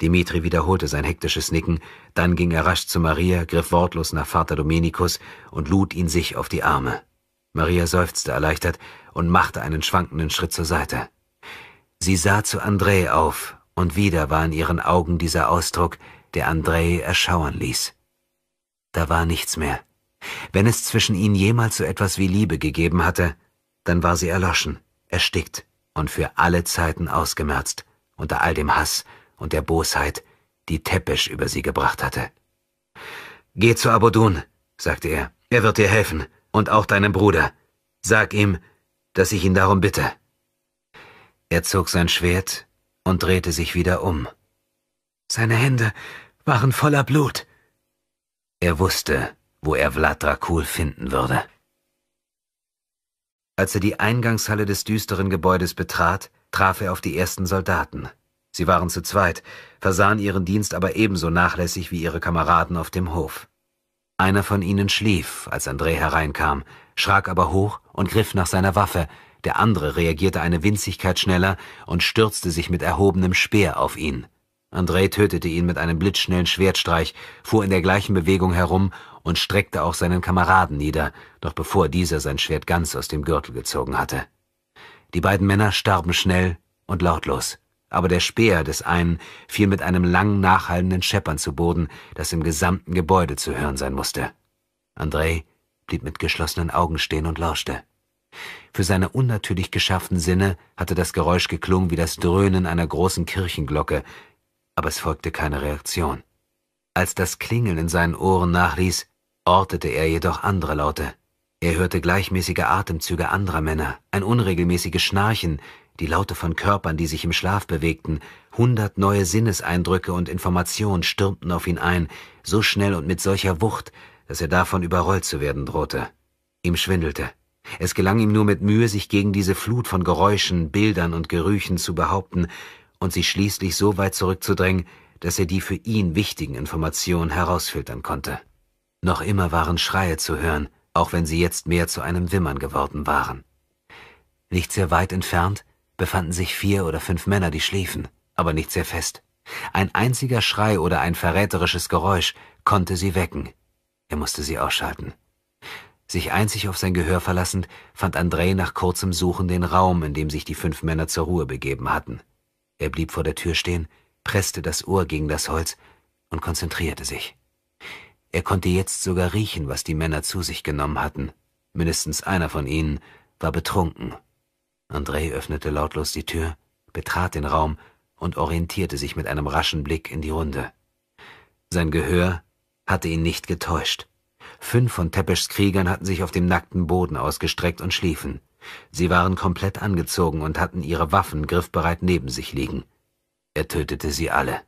S1: Dimitri wiederholte sein hektisches Nicken, dann ging er rasch zu Maria, griff wortlos nach Vater Dominikus und lud ihn sich auf die Arme. Maria seufzte erleichtert, und machte einen schwankenden Schritt zur Seite. Sie sah zu André auf, und wieder war in ihren Augen dieser Ausdruck, der André erschauern ließ. Da war nichts mehr. Wenn es zwischen ihnen jemals so etwas wie Liebe gegeben hatte, dann war sie erloschen, erstickt und für alle Zeiten ausgemerzt, unter all dem Hass und der Bosheit, die Teppich über sie gebracht hatte. Geh zu Abodun, sagte er. Er wird dir helfen und auch deinem Bruder. Sag ihm, dass ich ihn darum bitte. Er zog sein Schwert und drehte sich wieder um. Seine Hände waren voller Blut. Er wusste, wo er Vlad Dracul finden würde. Als er die Eingangshalle des düsteren Gebäudes betrat, traf er auf die ersten Soldaten. Sie waren zu zweit, versahen ihren Dienst aber ebenso nachlässig wie ihre Kameraden auf dem Hof. Einer von ihnen schlief, als André hereinkam, schrak aber hoch und griff nach seiner Waffe, der andere reagierte eine Winzigkeit schneller und stürzte sich mit erhobenem Speer auf ihn. André tötete ihn mit einem blitzschnellen Schwertstreich, fuhr in der gleichen Bewegung herum und streckte auch seinen Kameraden nieder, noch bevor dieser sein Schwert ganz aus dem Gürtel gezogen hatte. Die beiden Männer starben schnell und lautlos, aber der Speer des einen fiel mit einem lang nachhallenden Scheppern zu Boden, das im gesamten Gebäude zu hören sein musste. André blieb mit geschlossenen Augen stehen und lauschte. Für seine unnatürlich geschärften Sinne hatte das Geräusch geklungen wie das Dröhnen einer großen Kirchenglocke, aber es folgte keine Reaktion. Als das Klingeln in seinen Ohren nachließ, ortete er jedoch andere Laute. Er hörte gleichmäßige Atemzüge anderer Männer, ein unregelmäßiges Schnarchen, die Laute von Körpern, die sich im Schlaf bewegten, hundert neue Sinneseindrücke und Informationen stürmten auf ihn ein, so schnell und mit solcher Wucht, dass er davon überrollt zu werden drohte. Ihm schwindelte. Es gelang ihm nur mit Mühe, sich gegen diese Flut von Geräuschen, Bildern und Gerüchen zu behaupten und sie schließlich so weit zurückzudrängen, dass er die für ihn wichtigen Informationen herausfiltern konnte. Noch immer waren Schreie zu hören, auch wenn sie jetzt mehr zu einem Wimmern geworden waren. Nicht sehr weit entfernt befanden sich vier oder fünf Männer, die schliefen, aber nicht sehr fest. Ein einziger Schrei oder ein verräterisches Geräusch konnte sie wecken. Er musste sie ausschalten. Sich einzig auf sein Gehör verlassend, fand Andrei nach kurzem Suchen den Raum, in dem sich die fünf Männer zur Ruhe begeben hatten. Er blieb vor der Tür stehen, presste das Ohr gegen das Holz und konzentrierte sich. Er konnte jetzt sogar riechen, was die Männer zu sich genommen hatten. Mindestens einer von ihnen war betrunken. Andrei öffnete lautlos die Tür, betrat den Raum und orientierte sich mit einem raschen Blick in die Runde. Sein Gehör hatte ihn nicht getäuscht. Fünf von Teppischs Kriegern hatten sich auf dem nackten Boden ausgestreckt und schliefen. Sie waren komplett angezogen und hatten ihre Waffen griffbereit neben sich liegen. Er tötete sie alle.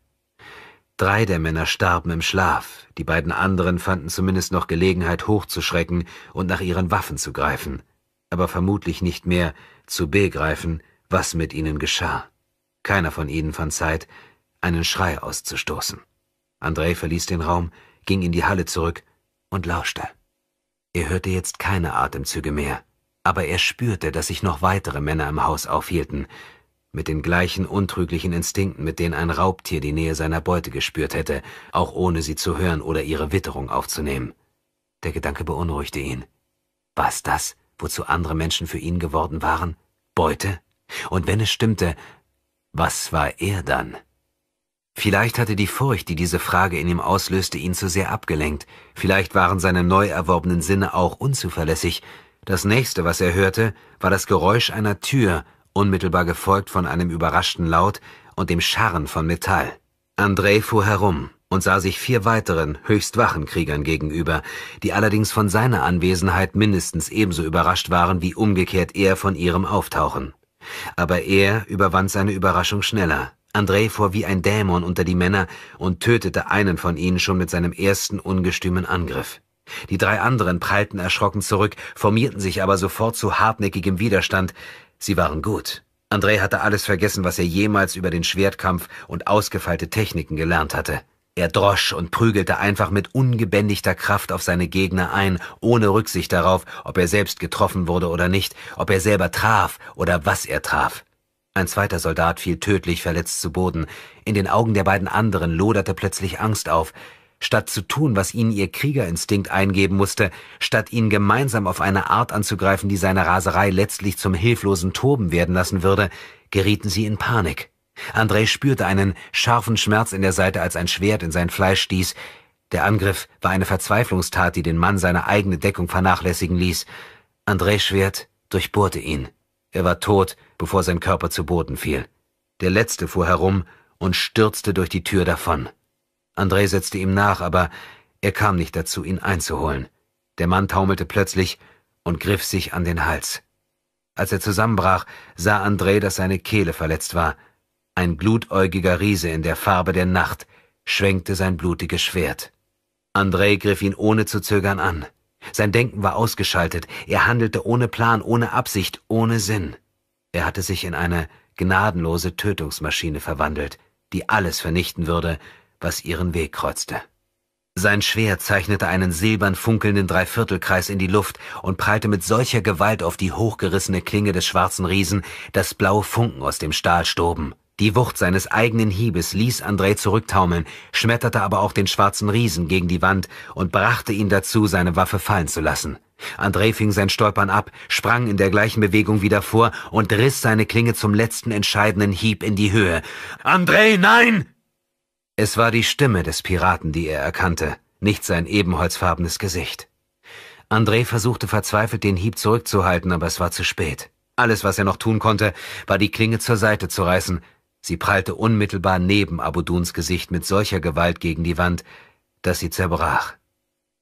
S1: Drei der Männer starben im Schlaf, die beiden anderen fanden zumindest noch Gelegenheit, hochzuschrecken und nach ihren Waffen zu greifen, aber vermutlich nicht mehr zu begreifen, was mit ihnen geschah. Keiner von ihnen fand Zeit, einen Schrei auszustoßen. Andrei verließ den Raum, ging in die Halle zurück und lauschte. Er hörte jetzt keine Atemzüge mehr, aber er spürte, dass sich noch weitere Männer im Haus aufhielten, mit den gleichen untrüglichen Instinkten, mit denen ein Raubtier die Nähe seiner Beute gespürt hätte, auch ohne sie zu hören oder ihre Witterung aufzunehmen. Der Gedanke beunruhigte ihn. War es das, wozu andere Menschen für ihn geworden waren? Beute? Und wenn es stimmte, was war er dann? Vielleicht hatte die Furcht, die diese Frage in ihm auslöste, ihn zu sehr abgelenkt, vielleicht waren seine neu erworbenen Sinne auch unzuverlässig. Das nächste, was er hörte, war das Geräusch einer Tür, unmittelbar gefolgt von einem überraschten Laut und dem Scharren von Metall. Andrei fuhr herum und sah sich vier weiteren, höchst wachen Kriegern gegenüber, die allerdings von seiner Anwesenheit mindestens ebenso überrascht waren wie umgekehrt er von ihrem Auftauchen. Aber er überwand seine Überraschung schneller. André fuhr wie ein Dämon unter die Männer und tötete einen von ihnen schon mit seinem ersten ungestümen Angriff. Die drei anderen prallten erschrocken zurück, formierten sich aber sofort zu hartnäckigem Widerstand. Sie waren gut. André hatte alles vergessen, was er jemals über den Schwertkampf und ausgefeilte Techniken gelernt hatte. Er drosch und prügelte einfach mit ungebändigter Kraft auf seine Gegner ein, ohne Rücksicht darauf, ob er selbst getroffen wurde oder nicht, ob er selber traf oder was er traf. Ein zweiter Soldat fiel tödlich verletzt zu Boden. In den Augen der beiden anderen loderte plötzlich Angst auf. Statt zu tun, was ihnen ihr Kriegerinstinkt eingeben musste, statt ihn gemeinsam auf eine Art anzugreifen, die seine Raserei letztlich zum hilflosen Toben werden lassen würde, gerieten sie in Panik. André spürte einen scharfen Schmerz in der Seite, als ein Schwert in sein Fleisch stieß. Der Angriff war eine Verzweiflungstat, die den Mann seine eigene Deckung vernachlässigen ließ. Andrés Schwert durchbohrte ihn. Er war tot, bevor sein Körper zu Boden fiel. Der letzte fuhr herum und stürzte durch die Tür davon. André setzte ihm nach, aber er kam nicht dazu, ihn einzuholen. Der Mann taumelte plötzlich und griff sich an den Hals. Als er zusammenbrach, sah André, dass seine Kehle verletzt war. Ein glutäugiger Riese in der Farbe der Nacht schwenkte sein blutiges Schwert. André griff ihn ohne zu zögern an. Sein Denken war ausgeschaltet, er handelte ohne Plan, ohne Absicht, ohne Sinn. Er hatte sich in eine gnadenlose Tötungsmaschine verwandelt, die alles vernichten würde, was ihren Weg kreuzte. Sein Schwert zeichnete einen silbern funkelnden Dreiviertelkreis in die Luft und prallte mit solcher Gewalt auf die hochgerissene Klinge des schwarzen Riesen, dass blaue Funken aus dem Stahl stoben. Die Wucht seines eigenen Hiebes ließ Andrei zurücktaumeln, schmetterte aber auch den schwarzen Riesen gegen die Wand und brachte ihn dazu, seine Waffe fallen zu lassen. Andrei fing sein Stolpern ab, sprang in der gleichen Bewegung wieder vor und riss seine Klinge zum letzten entscheidenden Hieb in die Höhe. Andrei, nein! Es war die Stimme des Piraten, die er erkannte, nicht sein ebenholzfarbenes Gesicht. Andrei versuchte verzweifelt, den Hieb zurückzuhalten, aber es war zu spät. Alles, was er noch tun konnte, war die Klinge zur Seite zu reißen, Sie prallte unmittelbar neben Abuduns Gesicht mit solcher Gewalt gegen die Wand, dass sie zerbrach.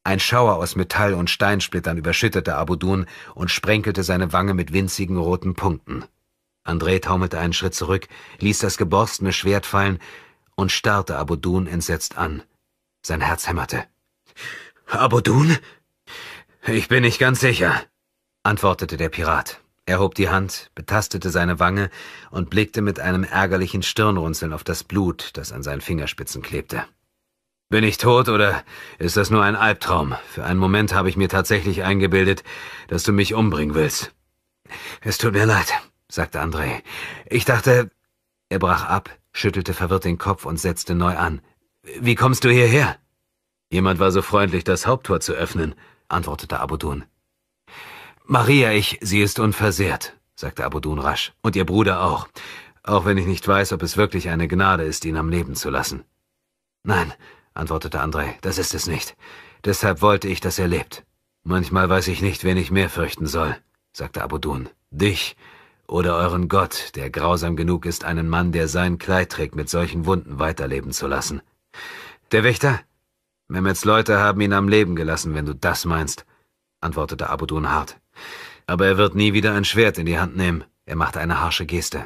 S1: Ein Schauer aus Metall und Steinsplittern überschüttete Abudun und sprenkelte seine Wange mit winzigen roten Punkten. André taumelte einen Schritt zurück, ließ das geborstene Schwert fallen und starrte Abudun entsetzt an. Sein Herz hämmerte. Abudun? Ich bin nicht ganz sicher, antwortete der Pirat. Er hob die Hand, betastete seine Wange und blickte mit einem ärgerlichen Stirnrunzeln auf das Blut, das an seinen Fingerspitzen klebte. Bin ich tot oder ist das nur ein Albtraum? Für einen Moment habe ich mir tatsächlich eingebildet, dass du mich umbringen willst. Es tut mir leid, sagte André. Ich dachte. Er brach ab, schüttelte verwirrt den Kopf und setzte neu an. Wie kommst du hierher? Jemand war so freundlich, das Haupttor zu öffnen, antwortete Abudun. Maria, ich, sie ist unversehrt, sagte Abudun rasch, und ihr Bruder auch, auch wenn ich nicht weiß, ob es wirklich eine Gnade ist, ihn am Leben zu lassen. Nein, antwortete Andrei, das ist es nicht. Deshalb wollte ich, dass er lebt. Manchmal weiß ich nicht, wen ich mehr fürchten soll, sagte Abudun. Dich oder euren Gott, der grausam genug ist, einen Mann, der sein Kleid trägt, mit solchen Wunden weiterleben zu lassen. Der Wächter? Mehmets Leute haben ihn am Leben gelassen, wenn du das meinst, antwortete Abudun hart. Aber er wird nie wieder ein Schwert in die Hand nehmen. Er macht eine harsche Geste.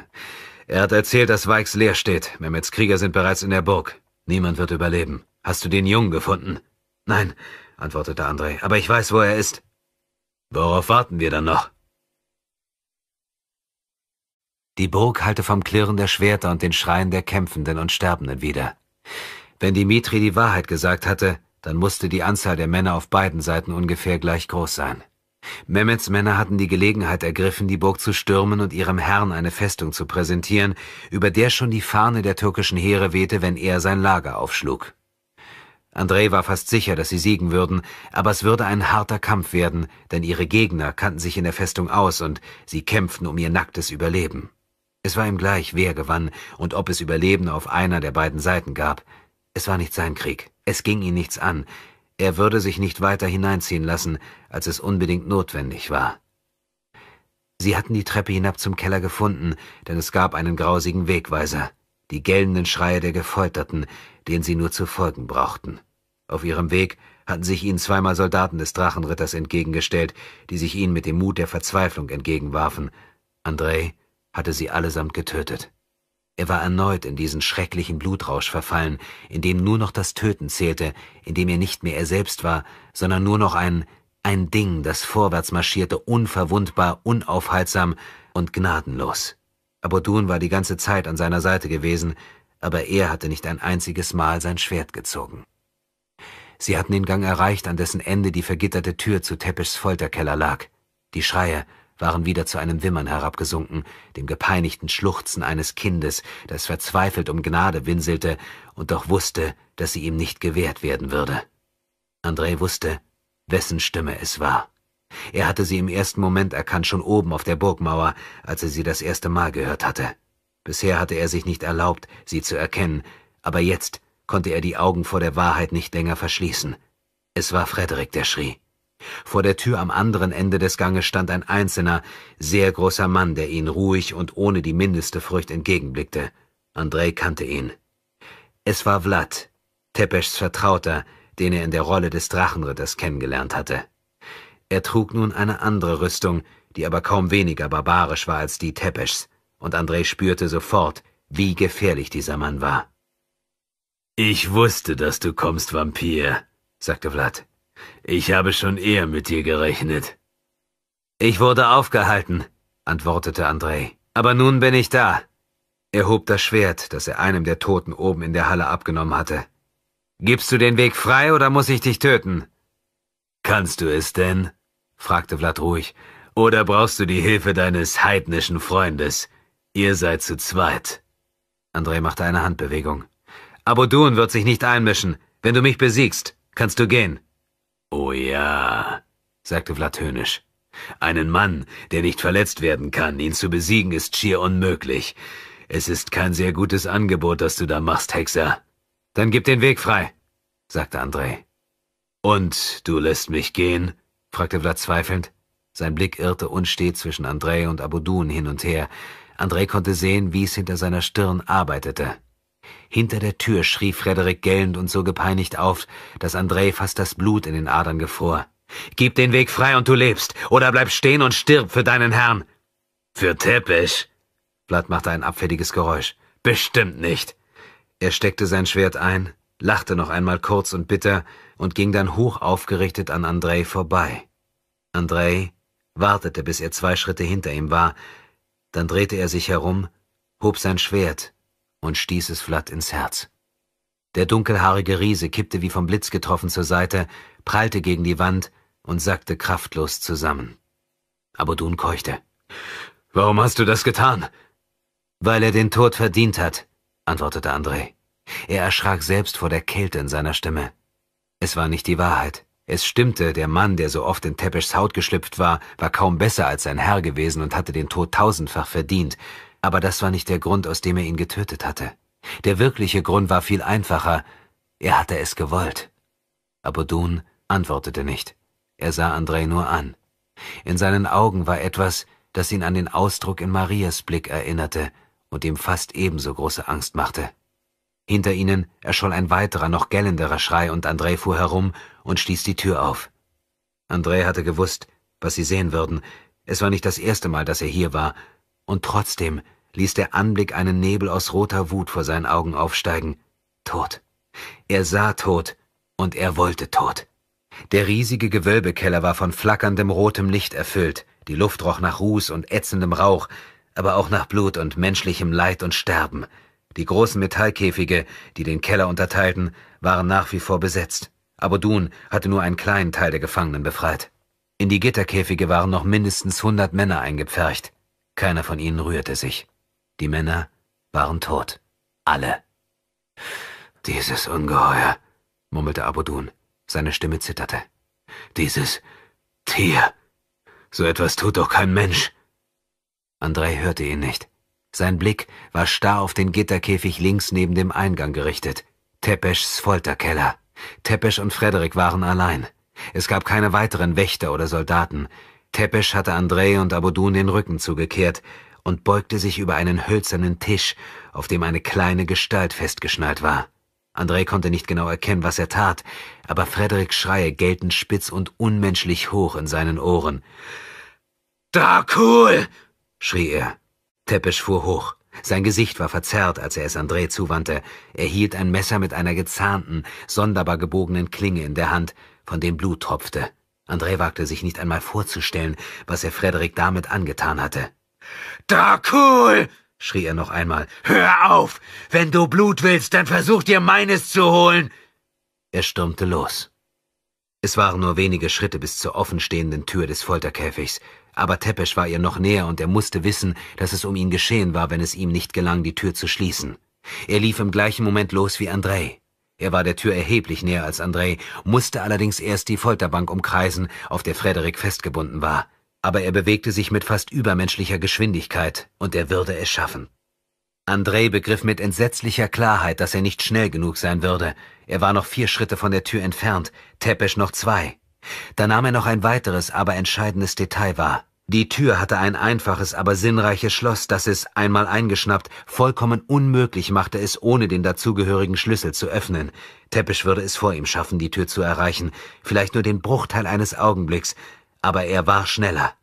S1: Er hat erzählt, dass Weix leer steht. Mehmets Krieger sind bereits in der Burg. Niemand wird überleben. Hast du den Jungen gefunden? Nein, antwortete André, aber ich weiß, wo er ist. Worauf warten wir dann noch? Die Burg halte vom Klirren der Schwerter und den Schreien der Kämpfenden und Sterbenden wieder. Wenn Dimitri die Wahrheit gesagt hatte, dann musste die Anzahl der Männer auf beiden Seiten ungefähr gleich groß sein. Mehmets Männer hatten die Gelegenheit ergriffen, die Burg zu stürmen und ihrem Herrn eine Festung zu präsentieren, über der schon die Fahne der türkischen Heere wehte, wenn er sein Lager aufschlug. Andrei war fast sicher, dass sie siegen würden, aber es würde ein harter Kampf werden, denn ihre Gegner kannten sich in der Festung aus und sie kämpften um ihr nacktes Überleben. Es war ihm gleich, wer gewann und ob es Überleben auf einer der beiden Seiten gab. Es war nicht sein Krieg. Es ging ihn nichts an. Er würde sich nicht weiter hineinziehen lassen, als es unbedingt notwendig war. Sie hatten die Treppe hinab zum Keller gefunden, denn es gab einen grausigen Wegweiser, die gellenden Schreie der Gefolterten, denen sie nur zu folgen brauchten. Auf ihrem Weg hatten sich ihnen zweimal Soldaten des Drachenritters entgegengestellt, die sich ihnen mit dem Mut der Verzweiflung entgegenwarfen. Andrei hatte sie allesamt getötet. Er war erneut in diesen schrecklichen Blutrausch verfallen, in dem nur noch das Töten zählte, in dem er nicht mehr er selbst war, sondern nur noch ein ein Ding, das vorwärts marschierte, unverwundbar, unaufhaltsam und gnadenlos. Abodun war die ganze Zeit an seiner Seite gewesen, aber er hatte nicht ein einziges Mal sein Schwert gezogen. Sie hatten den Gang erreicht, an dessen Ende die vergitterte Tür zu Teppichs Folterkeller lag. Die Schreie, waren wieder zu einem Wimmern herabgesunken, dem gepeinigten Schluchzen eines Kindes, das verzweifelt um Gnade winselte und doch wusste, dass sie ihm nicht gewährt werden würde. André wusste, wessen Stimme es war. Er hatte sie im ersten Moment erkannt, schon oben auf der Burgmauer, als er sie das erste Mal gehört hatte. Bisher hatte er sich nicht erlaubt, sie zu erkennen, aber jetzt konnte er die Augen vor der Wahrheit nicht länger verschließen. Es war Frederik, der schrie. Vor der Tür am anderen Ende des Ganges stand ein einzelner, sehr großer Mann, der ihnen ruhig und ohne die mindeste Furcht entgegenblickte. Andrei kannte ihn. Es war Vlad, Tepeschs Vertrauter, den er in der Rolle des Drachenritters kennengelernt hatte. Er trug nun eine andere Rüstung, die aber kaum weniger barbarisch war als die Tepeschs, und Andrei spürte sofort, wie gefährlich dieser Mann war. Ich wusste, dass du kommst, Vampir, sagte Vlad. Ich habe schon eher mit dir gerechnet. Ich wurde aufgehalten, antwortete Andrei. Aber nun bin ich da. Er hob das Schwert, das er einem der Toten oben in der Halle abgenommen hatte. Gibst du den Weg frei oder muss ich dich töten? Kannst du es denn? fragte Vlad ruhig. Oder brauchst du die Hilfe deines heidnischen Freundes? Ihr seid zu zweit. Andrei machte eine Handbewegung. Abodun wird sich nicht einmischen. Wenn du mich besiegst, kannst du gehen. Oh ja, sagte Vlad höhnisch. Einen Mann, der nicht verletzt werden kann, ihn zu besiegen, ist schier unmöglich. Es ist kein sehr gutes Angebot, das du da machst, Hexer. Dann gib den Weg frei, sagte Andrei. Und du lässt mich gehen? fragte Vlad zweifelnd. Sein Blick irrte unstet zwischen Andrei und Abudun hin und her. Andrei konnte sehen, wie es hinter seiner Stirn arbeitete. Hinter der Tür schrie Frederik gellend und so gepeinigt auf, dass Andrei fast das Blut in den Adern gefror. Gib den Weg frei und du lebst, oder bleib stehen und stirb für deinen Herrn. Für Teppich? Vlad machte ein abfälliges Geräusch. Bestimmt nicht. Er steckte sein Schwert ein, lachte noch einmal kurz und bitter und ging dann hoch aufgerichtet an Andrei vorbei. Andrei wartete, bis er zwei Schritte hinter ihm war, dann drehte er sich herum, hob sein Schwert und stieß es flatt ins Herz. Der dunkelhaarige Riese kippte wie vom Blitz getroffen zur Seite, prallte gegen die Wand und sackte kraftlos zusammen. Abudun keuchte. Warum hast du das getan? Weil er den Tod verdient hat, antwortete André. Er erschrak selbst vor der Kälte in seiner Stimme. Es war nicht die Wahrheit. Es stimmte, der Mann, der so oft in Teppichs Haut geschlüpft war, war kaum besser als sein Herr gewesen und hatte den Tod tausendfach verdient, aber das war nicht der Grund, aus dem er ihn getötet hatte. Der wirkliche Grund war viel einfacher. Er hatte es gewollt. Aber Dun antwortete nicht. Er sah Andrei nur an. In seinen Augen war etwas, das ihn an den Ausdruck in Marias Blick erinnerte und ihm fast ebenso große Angst machte. Hinter ihnen erscholl ein weiterer, noch gellenderer Schrei und Andrei fuhr herum und stieß die Tür auf. Andrei hatte gewusst, was sie sehen würden. Es war nicht das erste Mal, dass er hier war, und trotzdem ließ der Anblick einen Nebel aus roter Wut vor seinen Augen aufsteigen. Tod. Er sah tot und er wollte tot. Der riesige Gewölbekeller war von flackerndem rotem Licht erfüllt, die Luft roch nach Ruß und ätzendem Rauch, aber auch nach Blut und menschlichem Leid und Sterben. Die großen Metallkäfige, die den Keller unterteilten, waren nach wie vor besetzt, aber Dun hatte nur einen kleinen Teil der Gefangenen befreit. In die Gitterkäfige waren noch mindestens hundert Männer eingepfercht. Keiner von ihnen rührte sich. Die Männer waren tot. Alle. Dieses Ungeheuer, murmelte Abudun. Seine Stimme zitterte. Dieses Tier. So etwas tut doch kein Mensch. Andrei hörte ihn nicht. Sein Blick war starr auf den Gitterkäfig links neben dem Eingang gerichtet. Tepeschs Folterkeller. Tepesch und Frederik waren allein. Es gab keine weiteren Wächter oder Soldaten. Tepesch hatte Andrei und Abudun den Rücken zugekehrt, und beugte sich über einen hölzernen Tisch, auf dem eine kleine Gestalt festgeschnallt war. André konnte nicht genau erkennen, was er tat, aber Frederiks Schreie gellten spitz und unmenschlich hoch in seinen Ohren. Dracul! schrie er. Teppisch fuhr hoch. Sein Gesicht war verzerrt, als er es André zuwandte. Er hielt ein Messer mit einer gezahnten, sonderbar gebogenen Klinge in der Hand, von dem Blut tropfte. André wagte sich nicht einmal vorzustellen, was er Frederik damit angetan hatte. Dracul! schrie er noch einmal. Hör auf! Wenn du Blut willst, dann versuch dir meines zu holen! Er stürmte los. Es waren nur wenige Schritte bis zur offenstehenden Tür des Folterkäfigs, aber Tepesch war ihr noch näher und er musste wissen, dass es um ihn geschehen war, wenn es ihm nicht gelang, die Tür zu schließen. Er lief im gleichen Moment los wie Andrei. Er war der Tür erheblich näher als Andrei, musste allerdings erst die Folterbank umkreisen, auf der Frederik festgebunden war aber er bewegte sich mit fast übermenschlicher Geschwindigkeit, und er würde es schaffen. Andrei begriff mit entsetzlicher Klarheit, dass er nicht schnell genug sein würde. Er war noch vier Schritte von der Tür entfernt, Tepesch noch zwei. Da nahm er noch ein weiteres, aber entscheidendes Detail wahr. Die Tür hatte ein einfaches, aber sinnreiches Schloss, das es, einmal eingeschnappt, vollkommen unmöglich machte, es ohne den dazugehörigen Schlüssel zu öffnen. Teppich würde es vor ihm schaffen, die Tür zu erreichen, vielleicht nur den Bruchteil eines Augenblicks, aber er war schneller.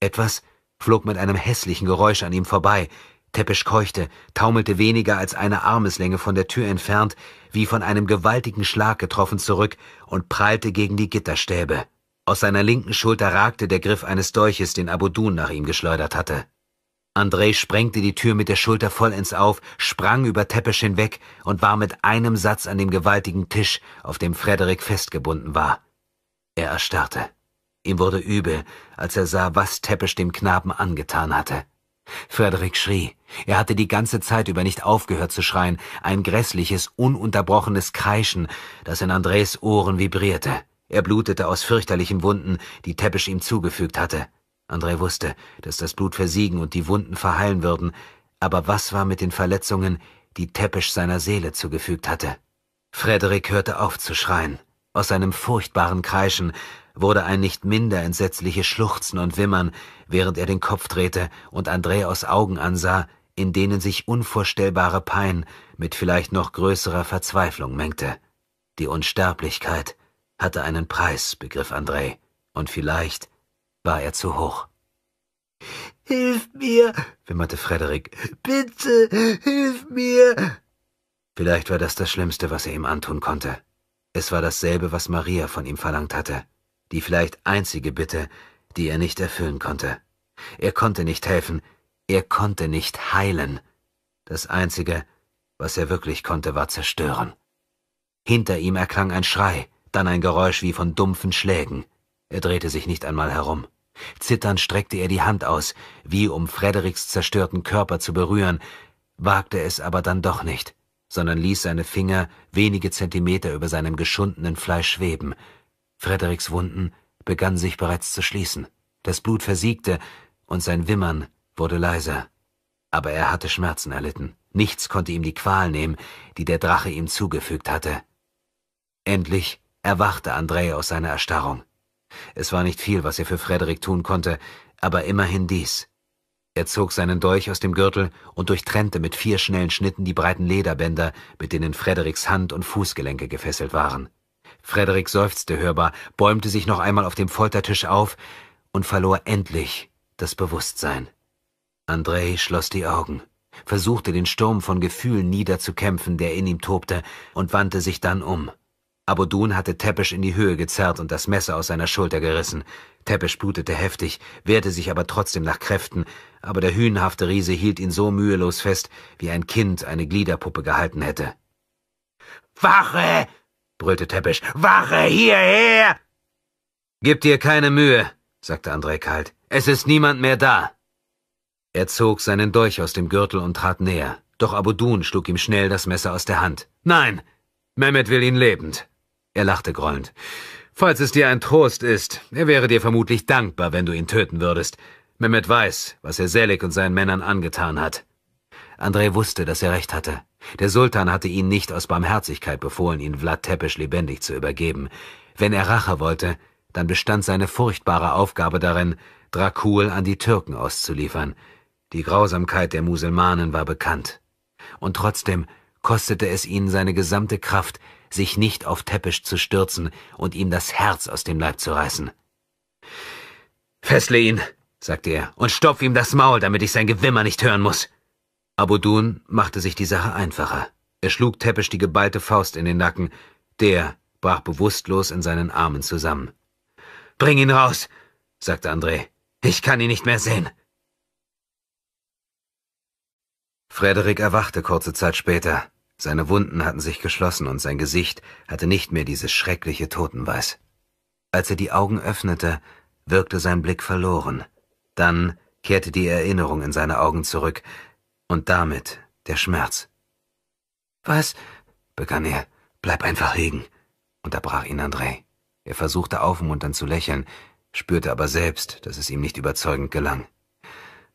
S1: Etwas flog mit einem hässlichen Geräusch an ihm vorbei. Teppisch keuchte, taumelte weniger als eine Armeslänge von der Tür entfernt, wie von einem gewaltigen Schlag getroffen zurück und prallte gegen die Gitterstäbe. Aus seiner linken Schulter ragte der Griff eines Dolches, den Abudun nach ihm geschleudert hatte. Andrei sprengte die Tür mit der Schulter vollends auf, sprang über Teppisch hinweg und war mit einem Satz an dem gewaltigen Tisch, auf dem Frederik festgebunden war. Er erstarrte. Ihm wurde übel, als er sah, was Teppisch dem Knaben angetan hatte. Frederik schrie. Er hatte die ganze Zeit über nicht aufgehört zu schreien, ein grässliches, ununterbrochenes Kreischen, das in Andres Ohren vibrierte. Er blutete aus fürchterlichen Wunden, die Teppisch ihm zugefügt hatte. André wusste, dass das Blut versiegen und die Wunden verheilen würden, aber was war mit den Verletzungen, die Teppisch seiner Seele zugefügt hatte? Frederik hörte auf zu schreien. Aus seinem furchtbaren Kreischen wurde ein nicht minder entsetzliches Schluchzen und Wimmern, während er den Kopf drehte und Andrä aus Augen ansah, in denen sich unvorstellbare Pein mit vielleicht noch größerer Verzweiflung mengte. Die Unsterblichkeit hatte einen Preis, begriff André, und vielleicht war er zu hoch.
S2: Hilf mir,
S1: wimmerte Frederik.
S2: Bitte, hilf mir.
S1: Vielleicht war das das Schlimmste, was er ihm antun konnte. Es war dasselbe, was Maria von ihm verlangt hatte die vielleicht einzige Bitte, die er nicht erfüllen konnte. Er konnte nicht helfen, er konnte nicht heilen. Das Einzige, was er wirklich konnte, war zerstören. Hinter ihm erklang ein Schrei, dann ein Geräusch wie von dumpfen Schlägen. Er drehte sich nicht einmal herum. Zitternd streckte er die Hand aus, wie um Frederiks zerstörten Körper zu berühren, wagte es aber dann doch nicht, sondern ließ seine Finger wenige Zentimeter über seinem geschundenen Fleisch schweben, Fredericks Wunden begannen sich bereits zu schließen. Das Blut versiegte und sein Wimmern wurde leiser. Aber er hatte Schmerzen erlitten. Nichts konnte ihm die Qual nehmen, die der Drache ihm zugefügt hatte. Endlich erwachte Andrei aus seiner Erstarrung. Es war nicht viel, was er für Frederik tun konnte, aber immerhin dies. Er zog seinen Dolch aus dem Gürtel und durchtrennte mit vier schnellen Schnitten die breiten Lederbänder, mit denen Frederiks Hand und Fußgelenke gefesselt waren. Frederik seufzte hörbar, bäumte sich noch einmal auf dem Foltertisch auf und verlor endlich das Bewusstsein. Andrei schloss die Augen, versuchte den Sturm von Gefühlen niederzukämpfen, der in ihm tobte, und wandte sich dann um. Abodun hatte Teppisch in die Höhe gezerrt und das Messer aus seiner Schulter gerissen. Teppisch blutete heftig, wehrte sich aber trotzdem nach Kräften, aber der hünenhafte Riese hielt ihn so mühelos fest, wie ein Kind eine Gliederpuppe gehalten hätte. Wache! brüllte Teppich. Wache hierher! Gib dir keine Mühe, sagte André kalt. Es ist niemand mehr da. Er zog seinen Dolch aus dem Gürtel und trat näher, doch Abudun schlug ihm schnell das Messer aus der Hand. Nein! Mehmet will ihn lebend. Er lachte grollend. Falls es dir ein Trost ist, er wäre dir vermutlich dankbar, wenn du ihn töten würdest. Mehmet weiß, was er Selig und seinen Männern angetan hat. André wusste, dass er recht hatte. Der Sultan hatte ihn nicht aus Barmherzigkeit befohlen, ihn Vlad Tepes lebendig zu übergeben. Wenn er Rache wollte, dann bestand seine furchtbare Aufgabe darin, Dracul an die Türken auszuliefern. Die Grausamkeit der Muselmanen war bekannt. Und trotzdem kostete es ihn seine gesamte Kraft, sich nicht auf Teppisch zu stürzen und ihm das Herz aus dem Leib zu reißen. Fessle ihn, sagte er, und stopf ihm das Maul, damit ich sein Gewimmer nicht hören muss. Abudun machte sich die Sache einfacher. Er schlug Tepesch die geballte Faust in den Nacken. Der brach bewusstlos in seinen Armen zusammen. Bring ihn raus, sagte André. Ich kann ihn nicht mehr sehen. Frederik erwachte kurze Zeit später. Seine Wunden hatten sich geschlossen und sein Gesicht hatte nicht mehr dieses schreckliche Totenweiß. Als er die Augen öffnete, wirkte sein Blick verloren. Dann kehrte die Erinnerung in seine Augen zurück, und damit der Schmerz. Was? begann er. Bleib einfach liegen, unterbrach ihn Andrei. Er versuchte aufmunternd zu lächeln, spürte aber selbst, dass es ihm nicht überzeugend gelang.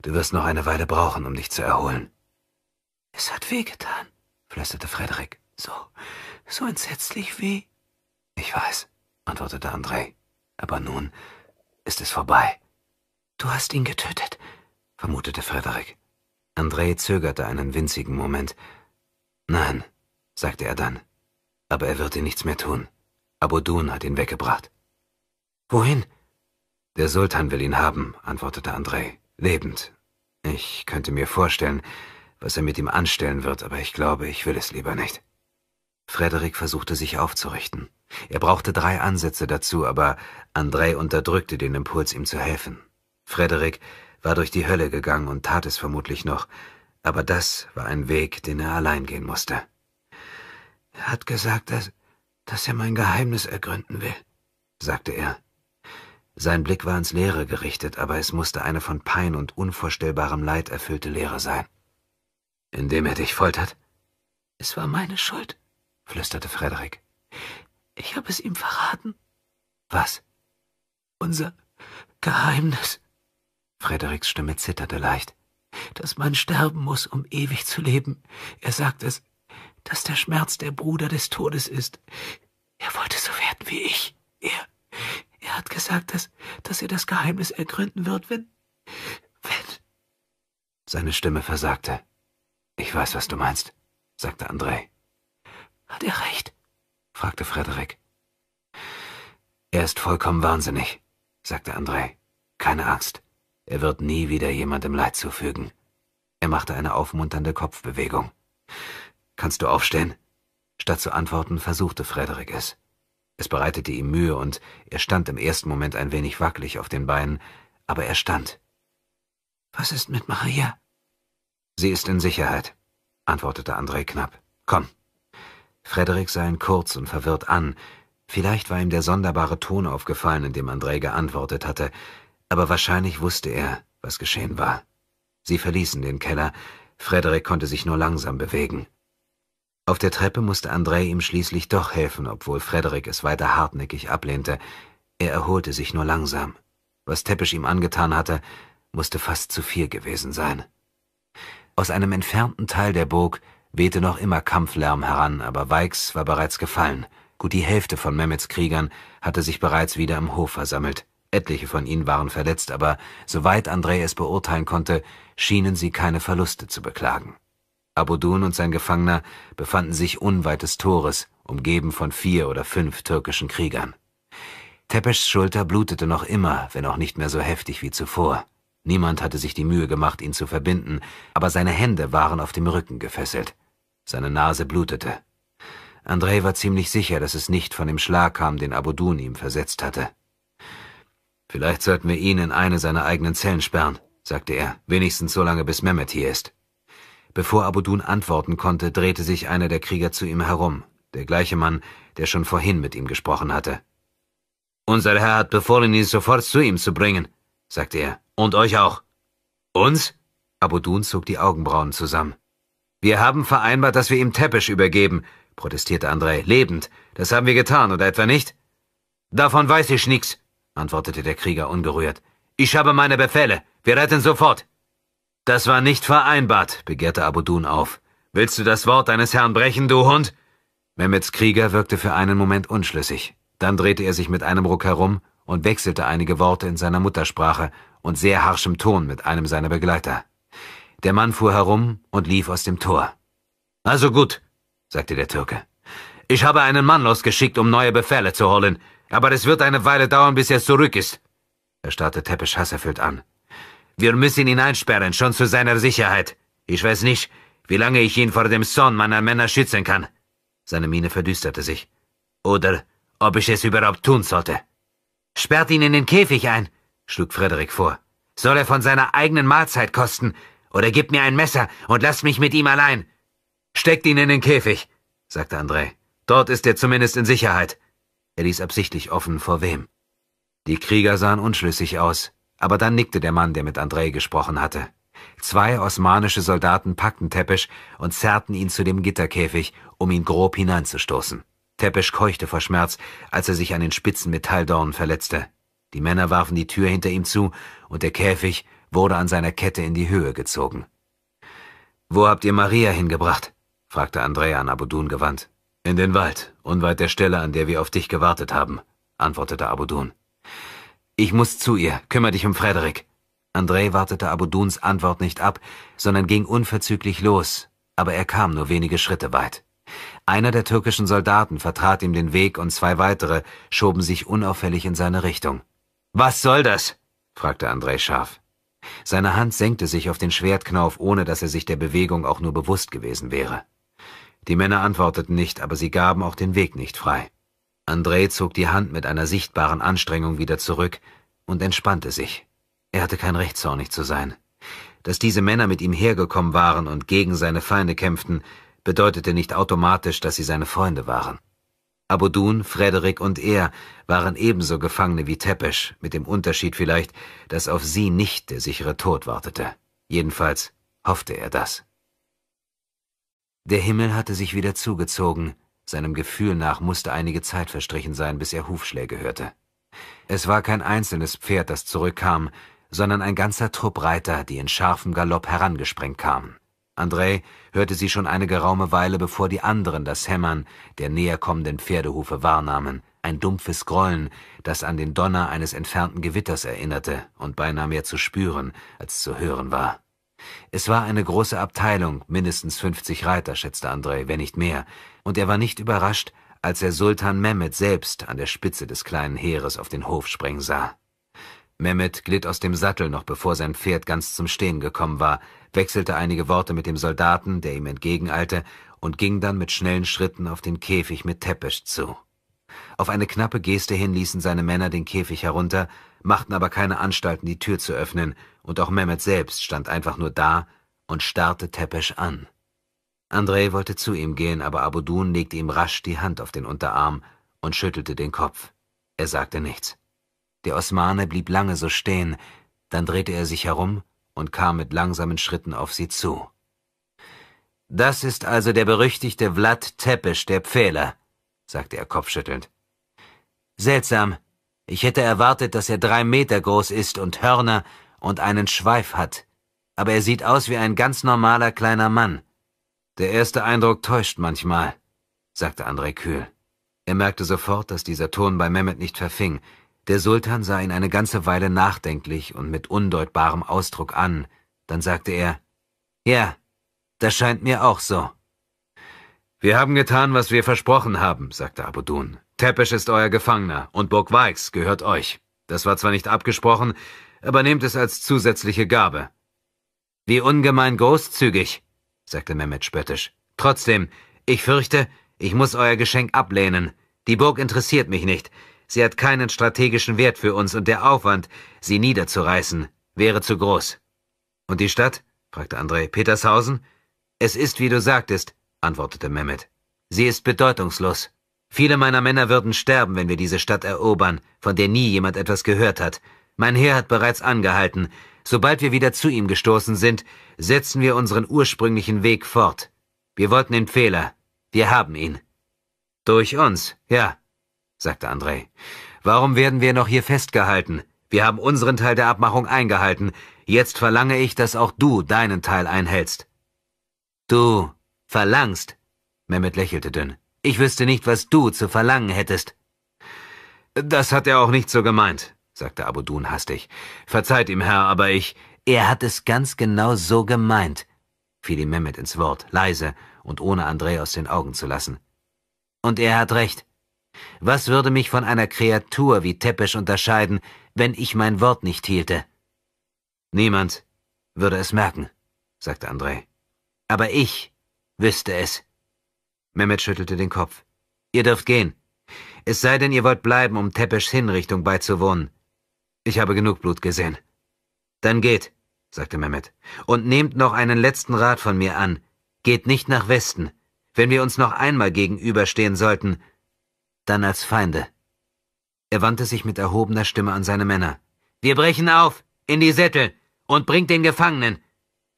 S1: Du wirst noch eine Weile brauchen, um dich zu erholen. Es hat wehgetan, flüsterte Frederik. So, so entsetzlich weh. Ich weiß, antwortete Andrei. Aber nun ist es vorbei. Du hast ihn getötet, vermutete Frederik. André zögerte einen winzigen Moment. Nein, sagte er dann, aber er wird dir nichts mehr tun. Abodun hat ihn weggebracht. Wohin? Der Sultan will ihn haben, antwortete André, lebend. Ich könnte mir vorstellen, was er mit ihm anstellen wird, aber ich glaube, ich will es lieber nicht. Frederik versuchte sich aufzurichten. Er brauchte drei Ansätze dazu, aber André unterdrückte den Impuls, ihm zu helfen. Frederik war durch die Hölle gegangen und tat es vermutlich noch, aber das war ein Weg, den er allein gehen musste. Er hat gesagt, dass, dass er mein Geheimnis ergründen will, sagte er. Sein Blick war ins Leere gerichtet, aber es musste eine von Pein und unvorstellbarem Leid erfüllte Leere sein. Indem er dich foltert? Es war meine Schuld, flüsterte Frederik. Ich habe es ihm verraten. Was? Unser Geheimnis. Frederiks Stimme zitterte leicht. Dass man sterben muss, um ewig zu leben. Er sagt es, dass der Schmerz der Bruder des Todes ist. Er wollte so werden wie ich. Er, er hat gesagt, dass, dass er das Geheimnis ergründen wird, wenn, wenn. Seine Stimme versagte. Ich weiß, was du meinst, sagte André. Hat er recht? fragte Frederik. Er ist vollkommen wahnsinnig, sagte André. Keine Angst. Er wird nie wieder jemandem Leid zufügen. Er machte eine aufmunternde Kopfbewegung. Kannst du aufstehen? Statt zu antworten, versuchte Frederik es. Es bereitete ihm Mühe und er stand im ersten Moment ein wenig wackelig auf den Beinen, aber er stand. Was ist mit Maria? Sie ist in Sicherheit, antwortete André knapp. Komm. Frederik sah ihn kurz und verwirrt an. Vielleicht war ihm der sonderbare Ton aufgefallen, in dem André geantwortet hatte. Aber wahrscheinlich wusste er, was geschehen war. Sie verließen den Keller, Frederik konnte sich nur langsam bewegen. Auf der Treppe musste Andrei ihm schließlich doch helfen, obwohl Frederik es weiter hartnäckig ablehnte. Er erholte sich nur langsam. Was Teppisch ihm angetan hatte, musste fast zu viel gewesen sein. Aus einem entfernten Teil der Burg wehte noch immer Kampflärm heran, aber Weix war bereits gefallen. Gut die Hälfte von Mehmeds Kriegern hatte sich bereits wieder im Hof versammelt. Etliche von ihnen waren verletzt, aber soweit André es beurteilen konnte, schienen sie keine Verluste zu beklagen. Abudun und sein Gefangener befanden sich unweit des Tores, umgeben von vier oder fünf türkischen Kriegern. Tepeschs Schulter blutete noch immer, wenn auch nicht mehr so heftig wie zuvor. Niemand hatte sich die Mühe gemacht, ihn zu verbinden, aber seine Hände waren auf dem Rücken gefesselt. Seine Nase blutete. André war ziemlich sicher, dass es nicht von dem Schlag kam, den Abudun ihm versetzt hatte. Vielleicht sollten wir ihn in eine seiner eigenen Zellen sperren, sagte er, wenigstens so lange, bis Mehmet hier ist. Bevor Abudun antworten konnte, drehte sich einer der Krieger zu ihm herum, der gleiche Mann, der schon vorhin mit ihm gesprochen hatte. Unser Herr hat befohlen, ihn sofort zu ihm zu bringen, sagte er, und euch auch. Uns? Abudun zog die Augenbrauen zusammen. Wir haben vereinbart, dass wir ihm Teppich übergeben, protestierte Andrei, lebend. Das haben wir getan, oder etwa nicht? Davon weiß ich nix, antwortete der Krieger ungerührt. Ich habe meine Befehle. Wir retten sofort. Das war nicht vereinbart, begehrte Abudun auf. Willst du das Wort deines Herrn brechen, du Hund? Mehmets Krieger wirkte für einen Moment unschlüssig. Dann drehte er sich mit einem Ruck herum und wechselte einige Worte in seiner Muttersprache und sehr harschem Ton mit einem seiner Begleiter. Der Mann fuhr herum und lief aus dem Tor. Also gut, sagte der Türke. Ich habe einen Mann losgeschickt, um neue Befehle zu holen. Aber es wird eine Weile dauern, bis er zurück ist. Er starrte Teppisch hasserfüllt an. Wir müssen ihn einsperren, schon zu seiner Sicherheit. Ich weiß nicht, wie lange ich ihn vor dem Zorn meiner Männer schützen kann. Seine Miene verdüsterte sich. Oder ob ich es überhaupt tun sollte. Sperrt ihn in den Käfig ein, schlug Frederik vor. Soll er von seiner eigenen Mahlzeit kosten? Oder gib mir ein Messer und lasst mich mit ihm allein. Steckt ihn in den Käfig, sagte André. Dort ist er zumindest in Sicherheit. Er ließ absichtlich offen, vor wem. Die Krieger sahen unschlüssig aus, aber dann nickte der Mann, der mit Andrei gesprochen hatte. Zwei osmanische Soldaten packten Tepesch und zerrten ihn zu dem Gitterkäfig, um ihn grob hineinzustoßen. Tepesch keuchte vor Schmerz, als er sich an den spitzen Metalldornen verletzte. Die Männer warfen die Tür hinter ihm zu, und der Käfig wurde an seiner Kette in die Höhe gezogen. Wo habt ihr Maria hingebracht? fragte Andrei an Abudun gewandt. In den Wald, unweit der Stelle, an der wir auf dich gewartet haben, antwortete Abudun. Ich muss zu ihr, kümmere dich um Frederik. Andrei wartete Abuduns Antwort nicht ab, sondern ging unverzüglich los, aber er kam nur wenige Schritte weit. Einer der türkischen Soldaten vertrat ihm den Weg und zwei weitere schoben sich unauffällig in seine Richtung. Was soll das? fragte Andrei scharf. Seine Hand senkte sich auf den Schwertknauf, ohne dass er sich der Bewegung auch nur bewusst gewesen wäre. Die Männer antworteten nicht, aber sie gaben auch den Weg nicht frei. André zog die Hand mit einer sichtbaren Anstrengung wieder zurück und entspannte sich. Er hatte kein Recht, zornig zu sein. Dass diese Männer mit ihm hergekommen waren und gegen seine Feinde kämpften, bedeutete nicht automatisch, dass sie seine Freunde waren. Abudun, Frederik und er waren ebenso Gefangene wie Tepesch, mit dem Unterschied vielleicht, dass auf sie nicht der sichere Tod wartete. Jedenfalls hoffte er das. Der Himmel hatte sich wieder zugezogen, seinem Gefühl nach musste einige Zeit verstrichen sein, bis er Hufschläge hörte. Es war kein einzelnes Pferd, das zurückkam, sondern ein ganzer Trupp Reiter, die in scharfem Galopp herangesprengt kamen. André hörte sie schon eine geraume Weile, bevor die anderen das Hämmern der näherkommenden Pferdehufe wahrnahmen, ein dumpfes Grollen, das an den Donner eines entfernten Gewitters erinnerte und beinahe mehr zu spüren als zu hören war. Es war eine große Abteilung, mindestens 50 Reiter, schätzte Andrei, wenn nicht mehr, und er war nicht überrascht, als er Sultan Mehmet selbst an der Spitze des kleinen Heeres auf den Hof springen sah. Mehmet glitt aus dem Sattel noch bevor sein Pferd ganz zum Stehen gekommen war, wechselte einige Worte mit dem Soldaten, der ihm entgegeneilte, und ging dann mit schnellen Schritten auf den Käfig mit Teppisch zu. Auf eine knappe Geste hin ließen seine Männer den Käfig herunter, machten aber keine Anstalten, die Tür zu öffnen, und auch Mehmet selbst stand einfach nur da und starrte Tepesch an. Andrei wollte zu ihm gehen, aber Abudun legte ihm rasch die Hand auf den Unterarm und schüttelte den Kopf. Er sagte nichts. Der Osmane blieb lange so stehen, dann drehte er sich herum und kam mit langsamen Schritten auf sie zu. Das ist also der berüchtigte Vlad Tepesch, der Pfähler, sagte er kopfschüttelnd. Seltsam. Ich hätte erwartet, dass er drei Meter groß ist und Hörner und einen Schweif hat, aber er sieht aus wie ein ganz normaler kleiner Mann. Der erste Eindruck täuscht manchmal, sagte André kühl. Er merkte sofort, dass dieser Ton bei Mehmet nicht verfing. Der Sultan sah ihn eine ganze Weile nachdenklich und mit undeutbarem Ausdruck an. Dann sagte er, Ja, das scheint mir auch so. Wir haben getan, was wir versprochen haben, sagte Abudun. Tepesch ist euer Gefangener und Burg Weix gehört euch. Das war zwar nicht abgesprochen, aber nehmt es als zusätzliche Gabe. Wie ungemein großzügig, sagte Mehmet spöttisch. Trotzdem, ich fürchte, ich muss euer Geschenk ablehnen. Die Burg interessiert mich nicht. Sie hat keinen strategischen Wert für uns und der Aufwand, sie niederzureißen, wäre zu groß. Und die Stadt? fragte André. Petershausen? Es ist, wie du sagtest, antwortete Mehmet. Sie ist bedeutungslos. Viele meiner Männer würden sterben, wenn wir diese Stadt erobern, von der nie jemand etwas gehört hat, mein Herr hat bereits angehalten. Sobald wir wieder zu ihm gestoßen sind, setzen wir unseren ursprünglichen Weg fort. Wir wollten den Fehler. Wir haben ihn. Durch uns, ja, sagte André. Warum werden wir noch hier festgehalten? Wir haben unseren Teil der Abmachung eingehalten. Jetzt verlange ich, dass auch du deinen Teil einhältst. Du verlangst, Mehmet lächelte dünn. Ich wüsste nicht, was du zu verlangen hättest. Das hat er auch nicht so gemeint, sagte Abudun hastig. Verzeiht ihm, Herr, aber ich. Er hat es ganz genau so gemeint, fiel ihm Mehmet ins Wort, leise und ohne André aus den Augen zu lassen. Und er hat recht. Was würde mich von einer Kreatur wie Teppisch unterscheiden, wenn ich mein Wort nicht hielte? Niemand würde es merken, sagte André. Aber ich wüsste es. Mehmet schüttelte den Kopf. Ihr dürft gehen. Es sei denn, ihr wollt bleiben, um Teppischs Hinrichtung beizuwohnen. Ich habe genug Blut gesehen. Dann geht, sagte Mehmet, und nehmt noch einen letzten Rat von mir an. Geht nicht nach Westen. Wenn wir uns noch einmal gegenüberstehen sollten, dann als Feinde. Er wandte sich mit erhobener Stimme an seine Männer. Wir brechen auf, in die Sättel, und bringt den Gefangenen.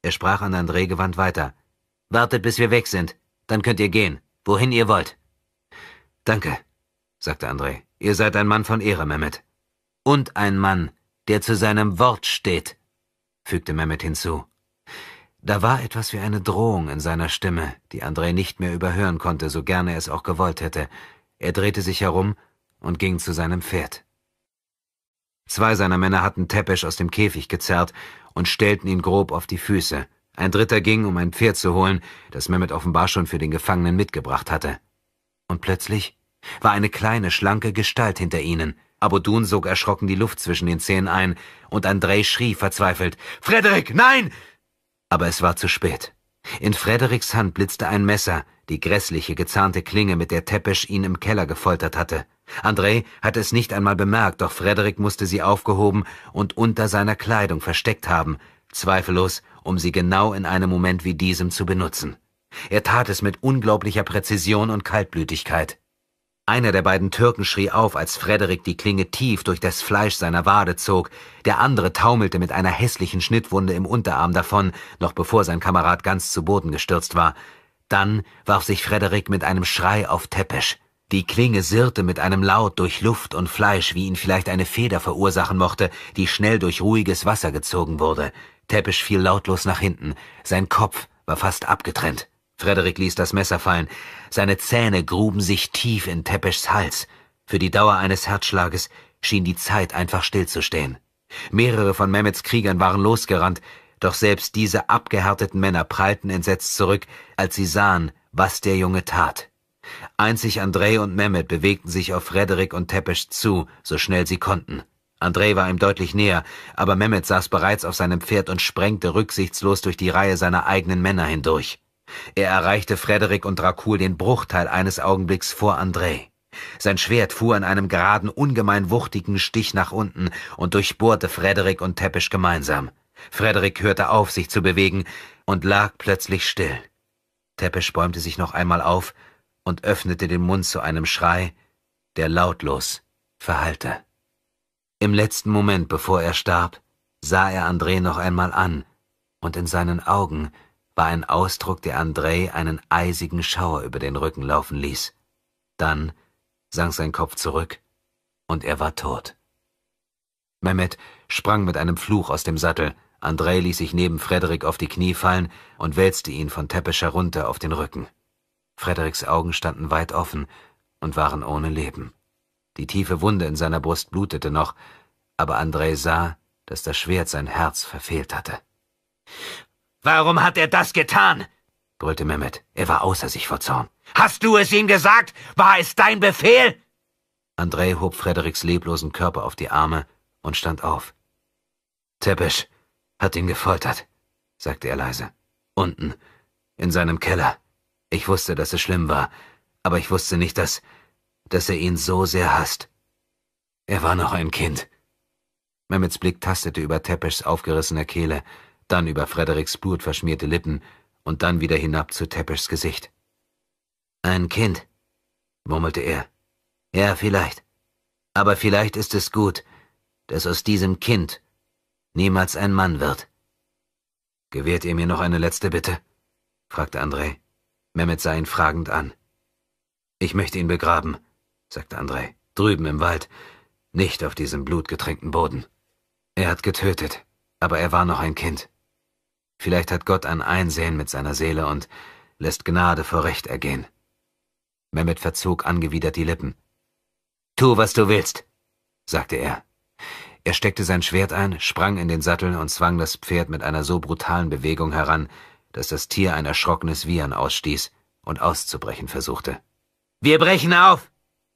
S1: Er sprach an André gewandt weiter. Wartet, bis wir weg sind, dann könnt ihr gehen, wohin ihr wollt. Danke, sagte André. Ihr seid ein Mann von Ehre, Mehmet und ein Mann, der zu seinem Wort steht, fügte Mehmet hinzu. Da war etwas wie eine Drohung in seiner Stimme, die Andrei nicht mehr überhören konnte, so gerne er es auch gewollt hätte. Er drehte sich herum und ging zu seinem Pferd. Zwei seiner Männer hatten Tepesch aus dem Käfig gezerrt und stellten ihn grob auf die Füße. Ein dritter ging, um ein Pferd zu holen, das Mehmet offenbar schon für den Gefangenen mitgebracht hatte. Und plötzlich war eine kleine, schlanke Gestalt hinter ihnen – Abodun sog erschrocken die Luft zwischen den Zähnen ein, und Andrei schrie verzweifelt Frederik, nein. Aber es war zu spät. In Frederiks Hand blitzte ein Messer, die grässliche gezahnte Klinge, mit der Teppisch ihn im Keller gefoltert hatte. Andrei hatte es nicht einmal bemerkt, doch Frederik musste sie aufgehoben und unter seiner Kleidung versteckt haben, zweifellos, um sie genau in einem Moment wie diesem zu benutzen. Er tat es mit unglaublicher Präzision und Kaltblütigkeit. Einer der beiden Türken schrie auf, als Frederik die Klinge tief durch das Fleisch seiner Wade zog, der andere taumelte mit einer hässlichen Schnittwunde im Unterarm davon, noch bevor sein Kamerad ganz zu Boden gestürzt war. Dann warf sich Frederik mit einem Schrei auf Teppisch. Die Klinge sirrte mit einem Laut durch Luft und Fleisch, wie ihn vielleicht eine Feder verursachen mochte, die schnell durch ruhiges Wasser gezogen wurde. Teppisch fiel lautlos nach hinten. Sein Kopf war fast abgetrennt. Frederik ließ das Messer fallen. Seine Zähne gruben sich tief in Tepeschs Hals. Für die Dauer eines Herzschlages schien die Zeit einfach stillzustehen. Mehrere von Mehmeds Kriegern waren losgerannt, doch selbst diese abgehärteten Männer prallten entsetzt zurück, als sie sahen, was der Junge tat. Einzig Andrei und Mehmet bewegten sich auf Frederik und Tepesch zu, so schnell sie konnten. Andrei war ihm deutlich näher, aber Mehmet saß bereits auf seinem Pferd und sprengte rücksichtslos durch die Reihe seiner eigenen Männer hindurch. Er erreichte Frederik und Dracul den Bruchteil eines Augenblicks vor André. Sein Schwert fuhr in einem geraden, ungemein wuchtigen Stich nach unten und durchbohrte Frederik und Teppisch gemeinsam. Frederik hörte auf, sich zu bewegen, und lag plötzlich still. Teppisch bäumte sich noch einmal auf und öffnete den Mund zu einem Schrei, der lautlos verhallte. Im letzten Moment, bevor er starb, sah er André noch einmal an, und in seinen Augen war ein Ausdruck, der Andrei einen eisigen Schauer über den Rücken laufen ließ. Dann sank sein Kopf zurück und er war tot. Mehmet sprang mit einem Fluch aus dem Sattel, Andrei ließ sich neben Frederik auf die Knie fallen und wälzte ihn von Teppich herunter auf den Rücken. Frederiks Augen standen weit offen und waren ohne Leben. Die tiefe Wunde in seiner Brust blutete noch, aber Andrei sah, dass das Schwert sein Herz verfehlt hatte. Warum hat er das getan? brüllte Mehmet. Er war außer sich vor Zorn. Hast du es ihm gesagt? War es dein Befehl? Andrei hob Frederiks leblosen Körper auf die Arme und stand auf. Tepesch hat ihn gefoltert, sagte er leise. Unten, in seinem Keller. Ich wusste, dass es schlimm war, aber ich wusste nicht, dass, dass er ihn so sehr hasst. Er war noch ein Kind. Mehmets Blick tastete über Teppichs aufgerissener Kehle, dann über Fredericks blutverschmierte Lippen und dann wieder hinab zu Teppers Gesicht. Ein Kind, murmelte er. Ja, vielleicht. Aber vielleicht ist es gut, dass aus diesem Kind niemals ein Mann wird. Gewährt ihr mir noch eine letzte Bitte? fragte Andrei. Mehmet sah ihn fragend an. Ich möchte ihn begraben, sagte Andrei. drüben im Wald, nicht auf diesem blutgetränkten Boden. Er hat getötet, aber er war noch ein Kind. Vielleicht hat Gott ein Einsehen mit seiner Seele und lässt Gnade vor Recht ergehen. Mehmet verzog angewidert die Lippen. Tu, was du willst, sagte er. Er steckte sein Schwert ein, sprang in den Sattel und zwang das Pferd mit einer so brutalen Bewegung heran, dass das Tier ein erschrockenes Wiehern ausstieß und auszubrechen versuchte. Wir brechen auf,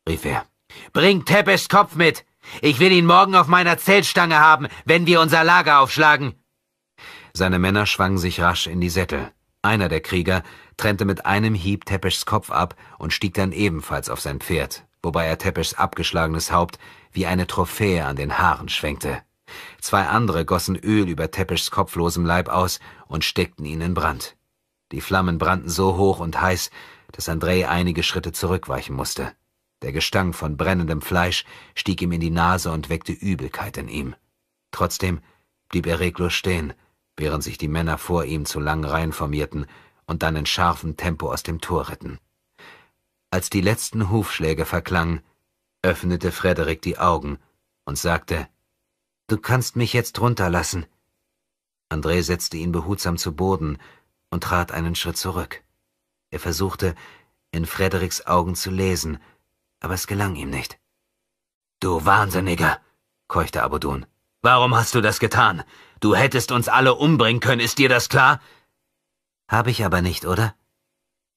S1: rief er. Bring Tepes Kopf mit. Ich will ihn morgen auf meiner Zeltstange haben, wenn wir unser Lager aufschlagen. Seine Männer schwangen sich rasch in die Sättel. Einer der Krieger trennte mit einem Hieb Tepeschs Kopf ab und stieg dann ebenfalls auf sein Pferd, wobei er Tepeschs abgeschlagenes Haupt wie eine Trophäe an den Haaren schwenkte. Zwei andere gossen Öl über Tepeschs kopflosem Leib aus und steckten ihn in Brand. Die Flammen brannten so hoch und heiß, dass Andrei einige Schritte zurückweichen musste. Der Gestank von brennendem Fleisch stieg ihm in die Nase und weckte Übelkeit in ihm. Trotzdem blieb er reglos stehen – während sich die Männer vor ihm zu langen Reihen formierten und dann in scharfem Tempo aus dem Tor ritten. Als die letzten Hufschläge verklangen, öffnete Frederik die Augen und sagte, Du kannst mich jetzt runterlassen. André setzte ihn behutsam zu Boden und trat einen Schritt zurück. Er versuchte, in Frederiks Augen zu lesen, aber es gelang ihm nicht. Du Wahnsinniger, keuchte Abudun. Warum hast du das getan? Du hättest uns alle umbringen können, ist dir das klar? Habe ich aber nicht, oder?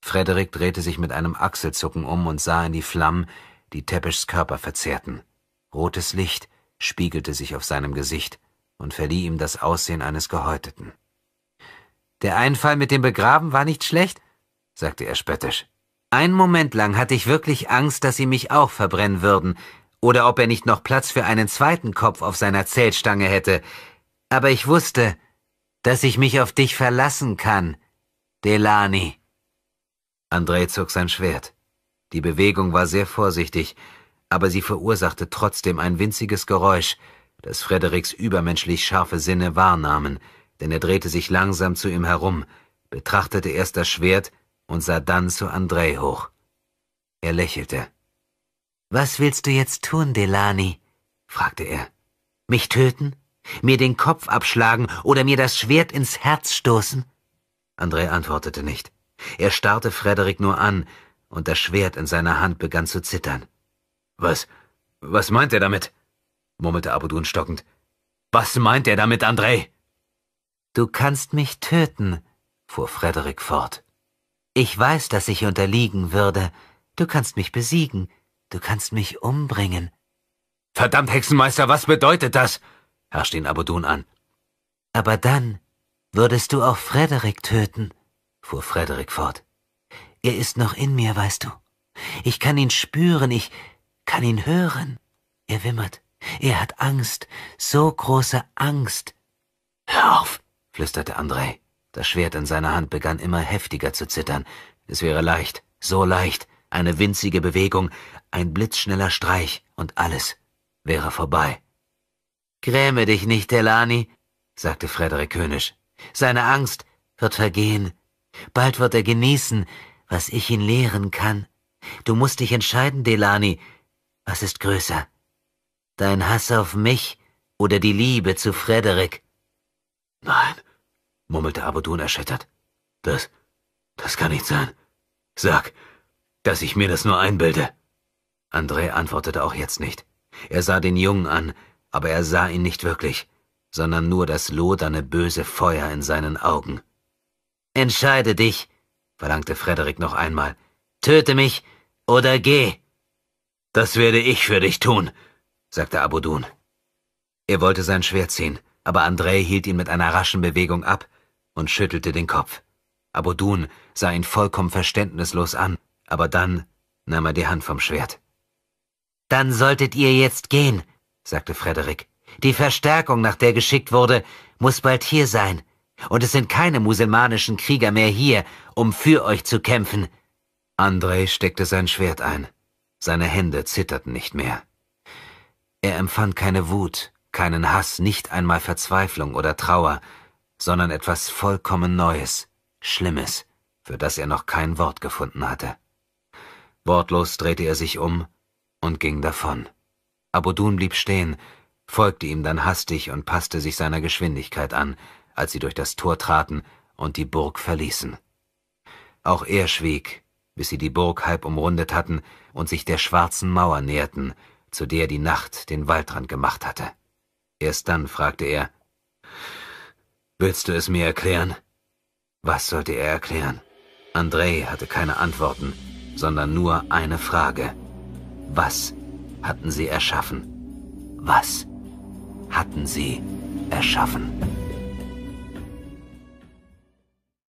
S1: Frederik drehte sich mit einem Achselzucken um und sah in die Flammen, die Teppichs Körper verzehrten. Rotes Licht spiegelte sich auf seinem Gesicht und verlieh ihm das Aussehen eines Gehäuteten. Der Einfall mit dem Begraben war nicht schlecht, sagte er spöttisch. Einen Moment lang hatte ich wirklich Angst, dass sie mich auch verbrennen würden, oder ob er nicht noch Platz für einen zweiten Kopf auf seiner Zeltstange hätte aber ich wusste, dass ich mich auf dich verlassen kann, Delani. Andrei zog sein Schwert. Die Bewegung war sehr vorsichtig, aber sie verursachte trotzdem ein winziges Geräusch, das Frederiks übermenschlich scharfe Sinne wahrnahmen, denn er drehte sich langsam zu ihm herum, betrachtete erst das Schwert und sah dann zu Andrei hoch. Er lächelte. Was willst du jetzt tun, Delani? fragte er. Mich töten? mir den Kopf abschlagen oder mir das Schwert ins Herz stoßen? André antwortete nicht. Er starrte Frederik nur an, und das Schwert in seiner Hand begann zu zittern. Was, was meint er damit? murmelte Abudun stockend. Was meint er damit, André? Du kannst mich töten, fuhr Frederik fort. Ich weiß, dass ich unterliegen würde. Du kannst mich besiegen. Du kannst mich umbringen. Verdammt, Hexenmeister, was bedeutet das? herrscht ihn Abodun an. Aber dann würdest du auch Frederik töten, fuhr Frederik fort. Er ist noch in mir, weißt du. Ich kann ihn spüren, ich kann ihn hören. Er wimmert. Er hat Angst, so große Angst. Hör auf, flüsterte Andrei. Das Schwert in seiner Hand begann immer heftiger zu zittern. Es wäre leicht, so leicht, eine winzige Bewegung, ein blitzschneller Streich und alles wäre vorbei. Gräme dich nicht, Delani, sagte Frederik höhnisch. Seine Angst wird vergehen. Bald wird er genießen, was ich ihn lehren kann. Du musst dich entscheiden, Delani. Was ist größer? Dein Hass auf mich oder die Liebe zu Frederik? Nein, murmelte Abudun erschüttert. Das, das kann nicht sein. Sag, dass ich mir das nur einbilde. André antwortete auch jetzt nicht. Er sah den Jungen an, aber er sah ihn nicht wirklich, sondern nur das loderne böse Feuer in seinen Augen. Entscheide dich, verlangte Frederik noch einmal. Töte mich oder geh. Das werde ich für dich tun, sagte Abudun. Er wollte sein Schwert ziehen, aber Andrei hielt ihn mit einer raschen Bewegung ab und schüttelte den Kopf. Abudun sah ihn vollkommen verständnislos an, aber dann nahm er die Hand vom Schwert. Dann solltet ihr jetzt gehen, sagte Frederik. Die Verstärkung, nach der geschickt wurde, muss bald hier sein. Und es sind keine muselmanischen Krieger mehr hier, um für euch zu kämpfen. Andrei steckte sein Schwert ein. Seine Hände zitterten nicht mehr. Er empfand keine Wut, keinen Hass, nicht einmal Verzweiflung oder Trauer, sondern etwas vollkommen Neues, Schlimmes, für das er noch kein Wort gefunden hatte. Wortlos drehte er sich um und ging davon. Abodun blieb stehen, folgte ihm dann hastig und passte sich seiner Geschwindigkeit an, als sie durch das Tor traten und die Burg verließen. Auch er schwieg, bis sie die Burg halb umrundet hatten und sich der schwarzen Mauer näherten, zu der die Nacht den Waldrand gemacht hatte. Erst dann fragte er, Willst du es mir erklären? Was sollte er erklären? Andrei hatte keine Antworten, sondern nur eine Frage. Was hatten sie erschaffen? Was hatten sie erschaffen?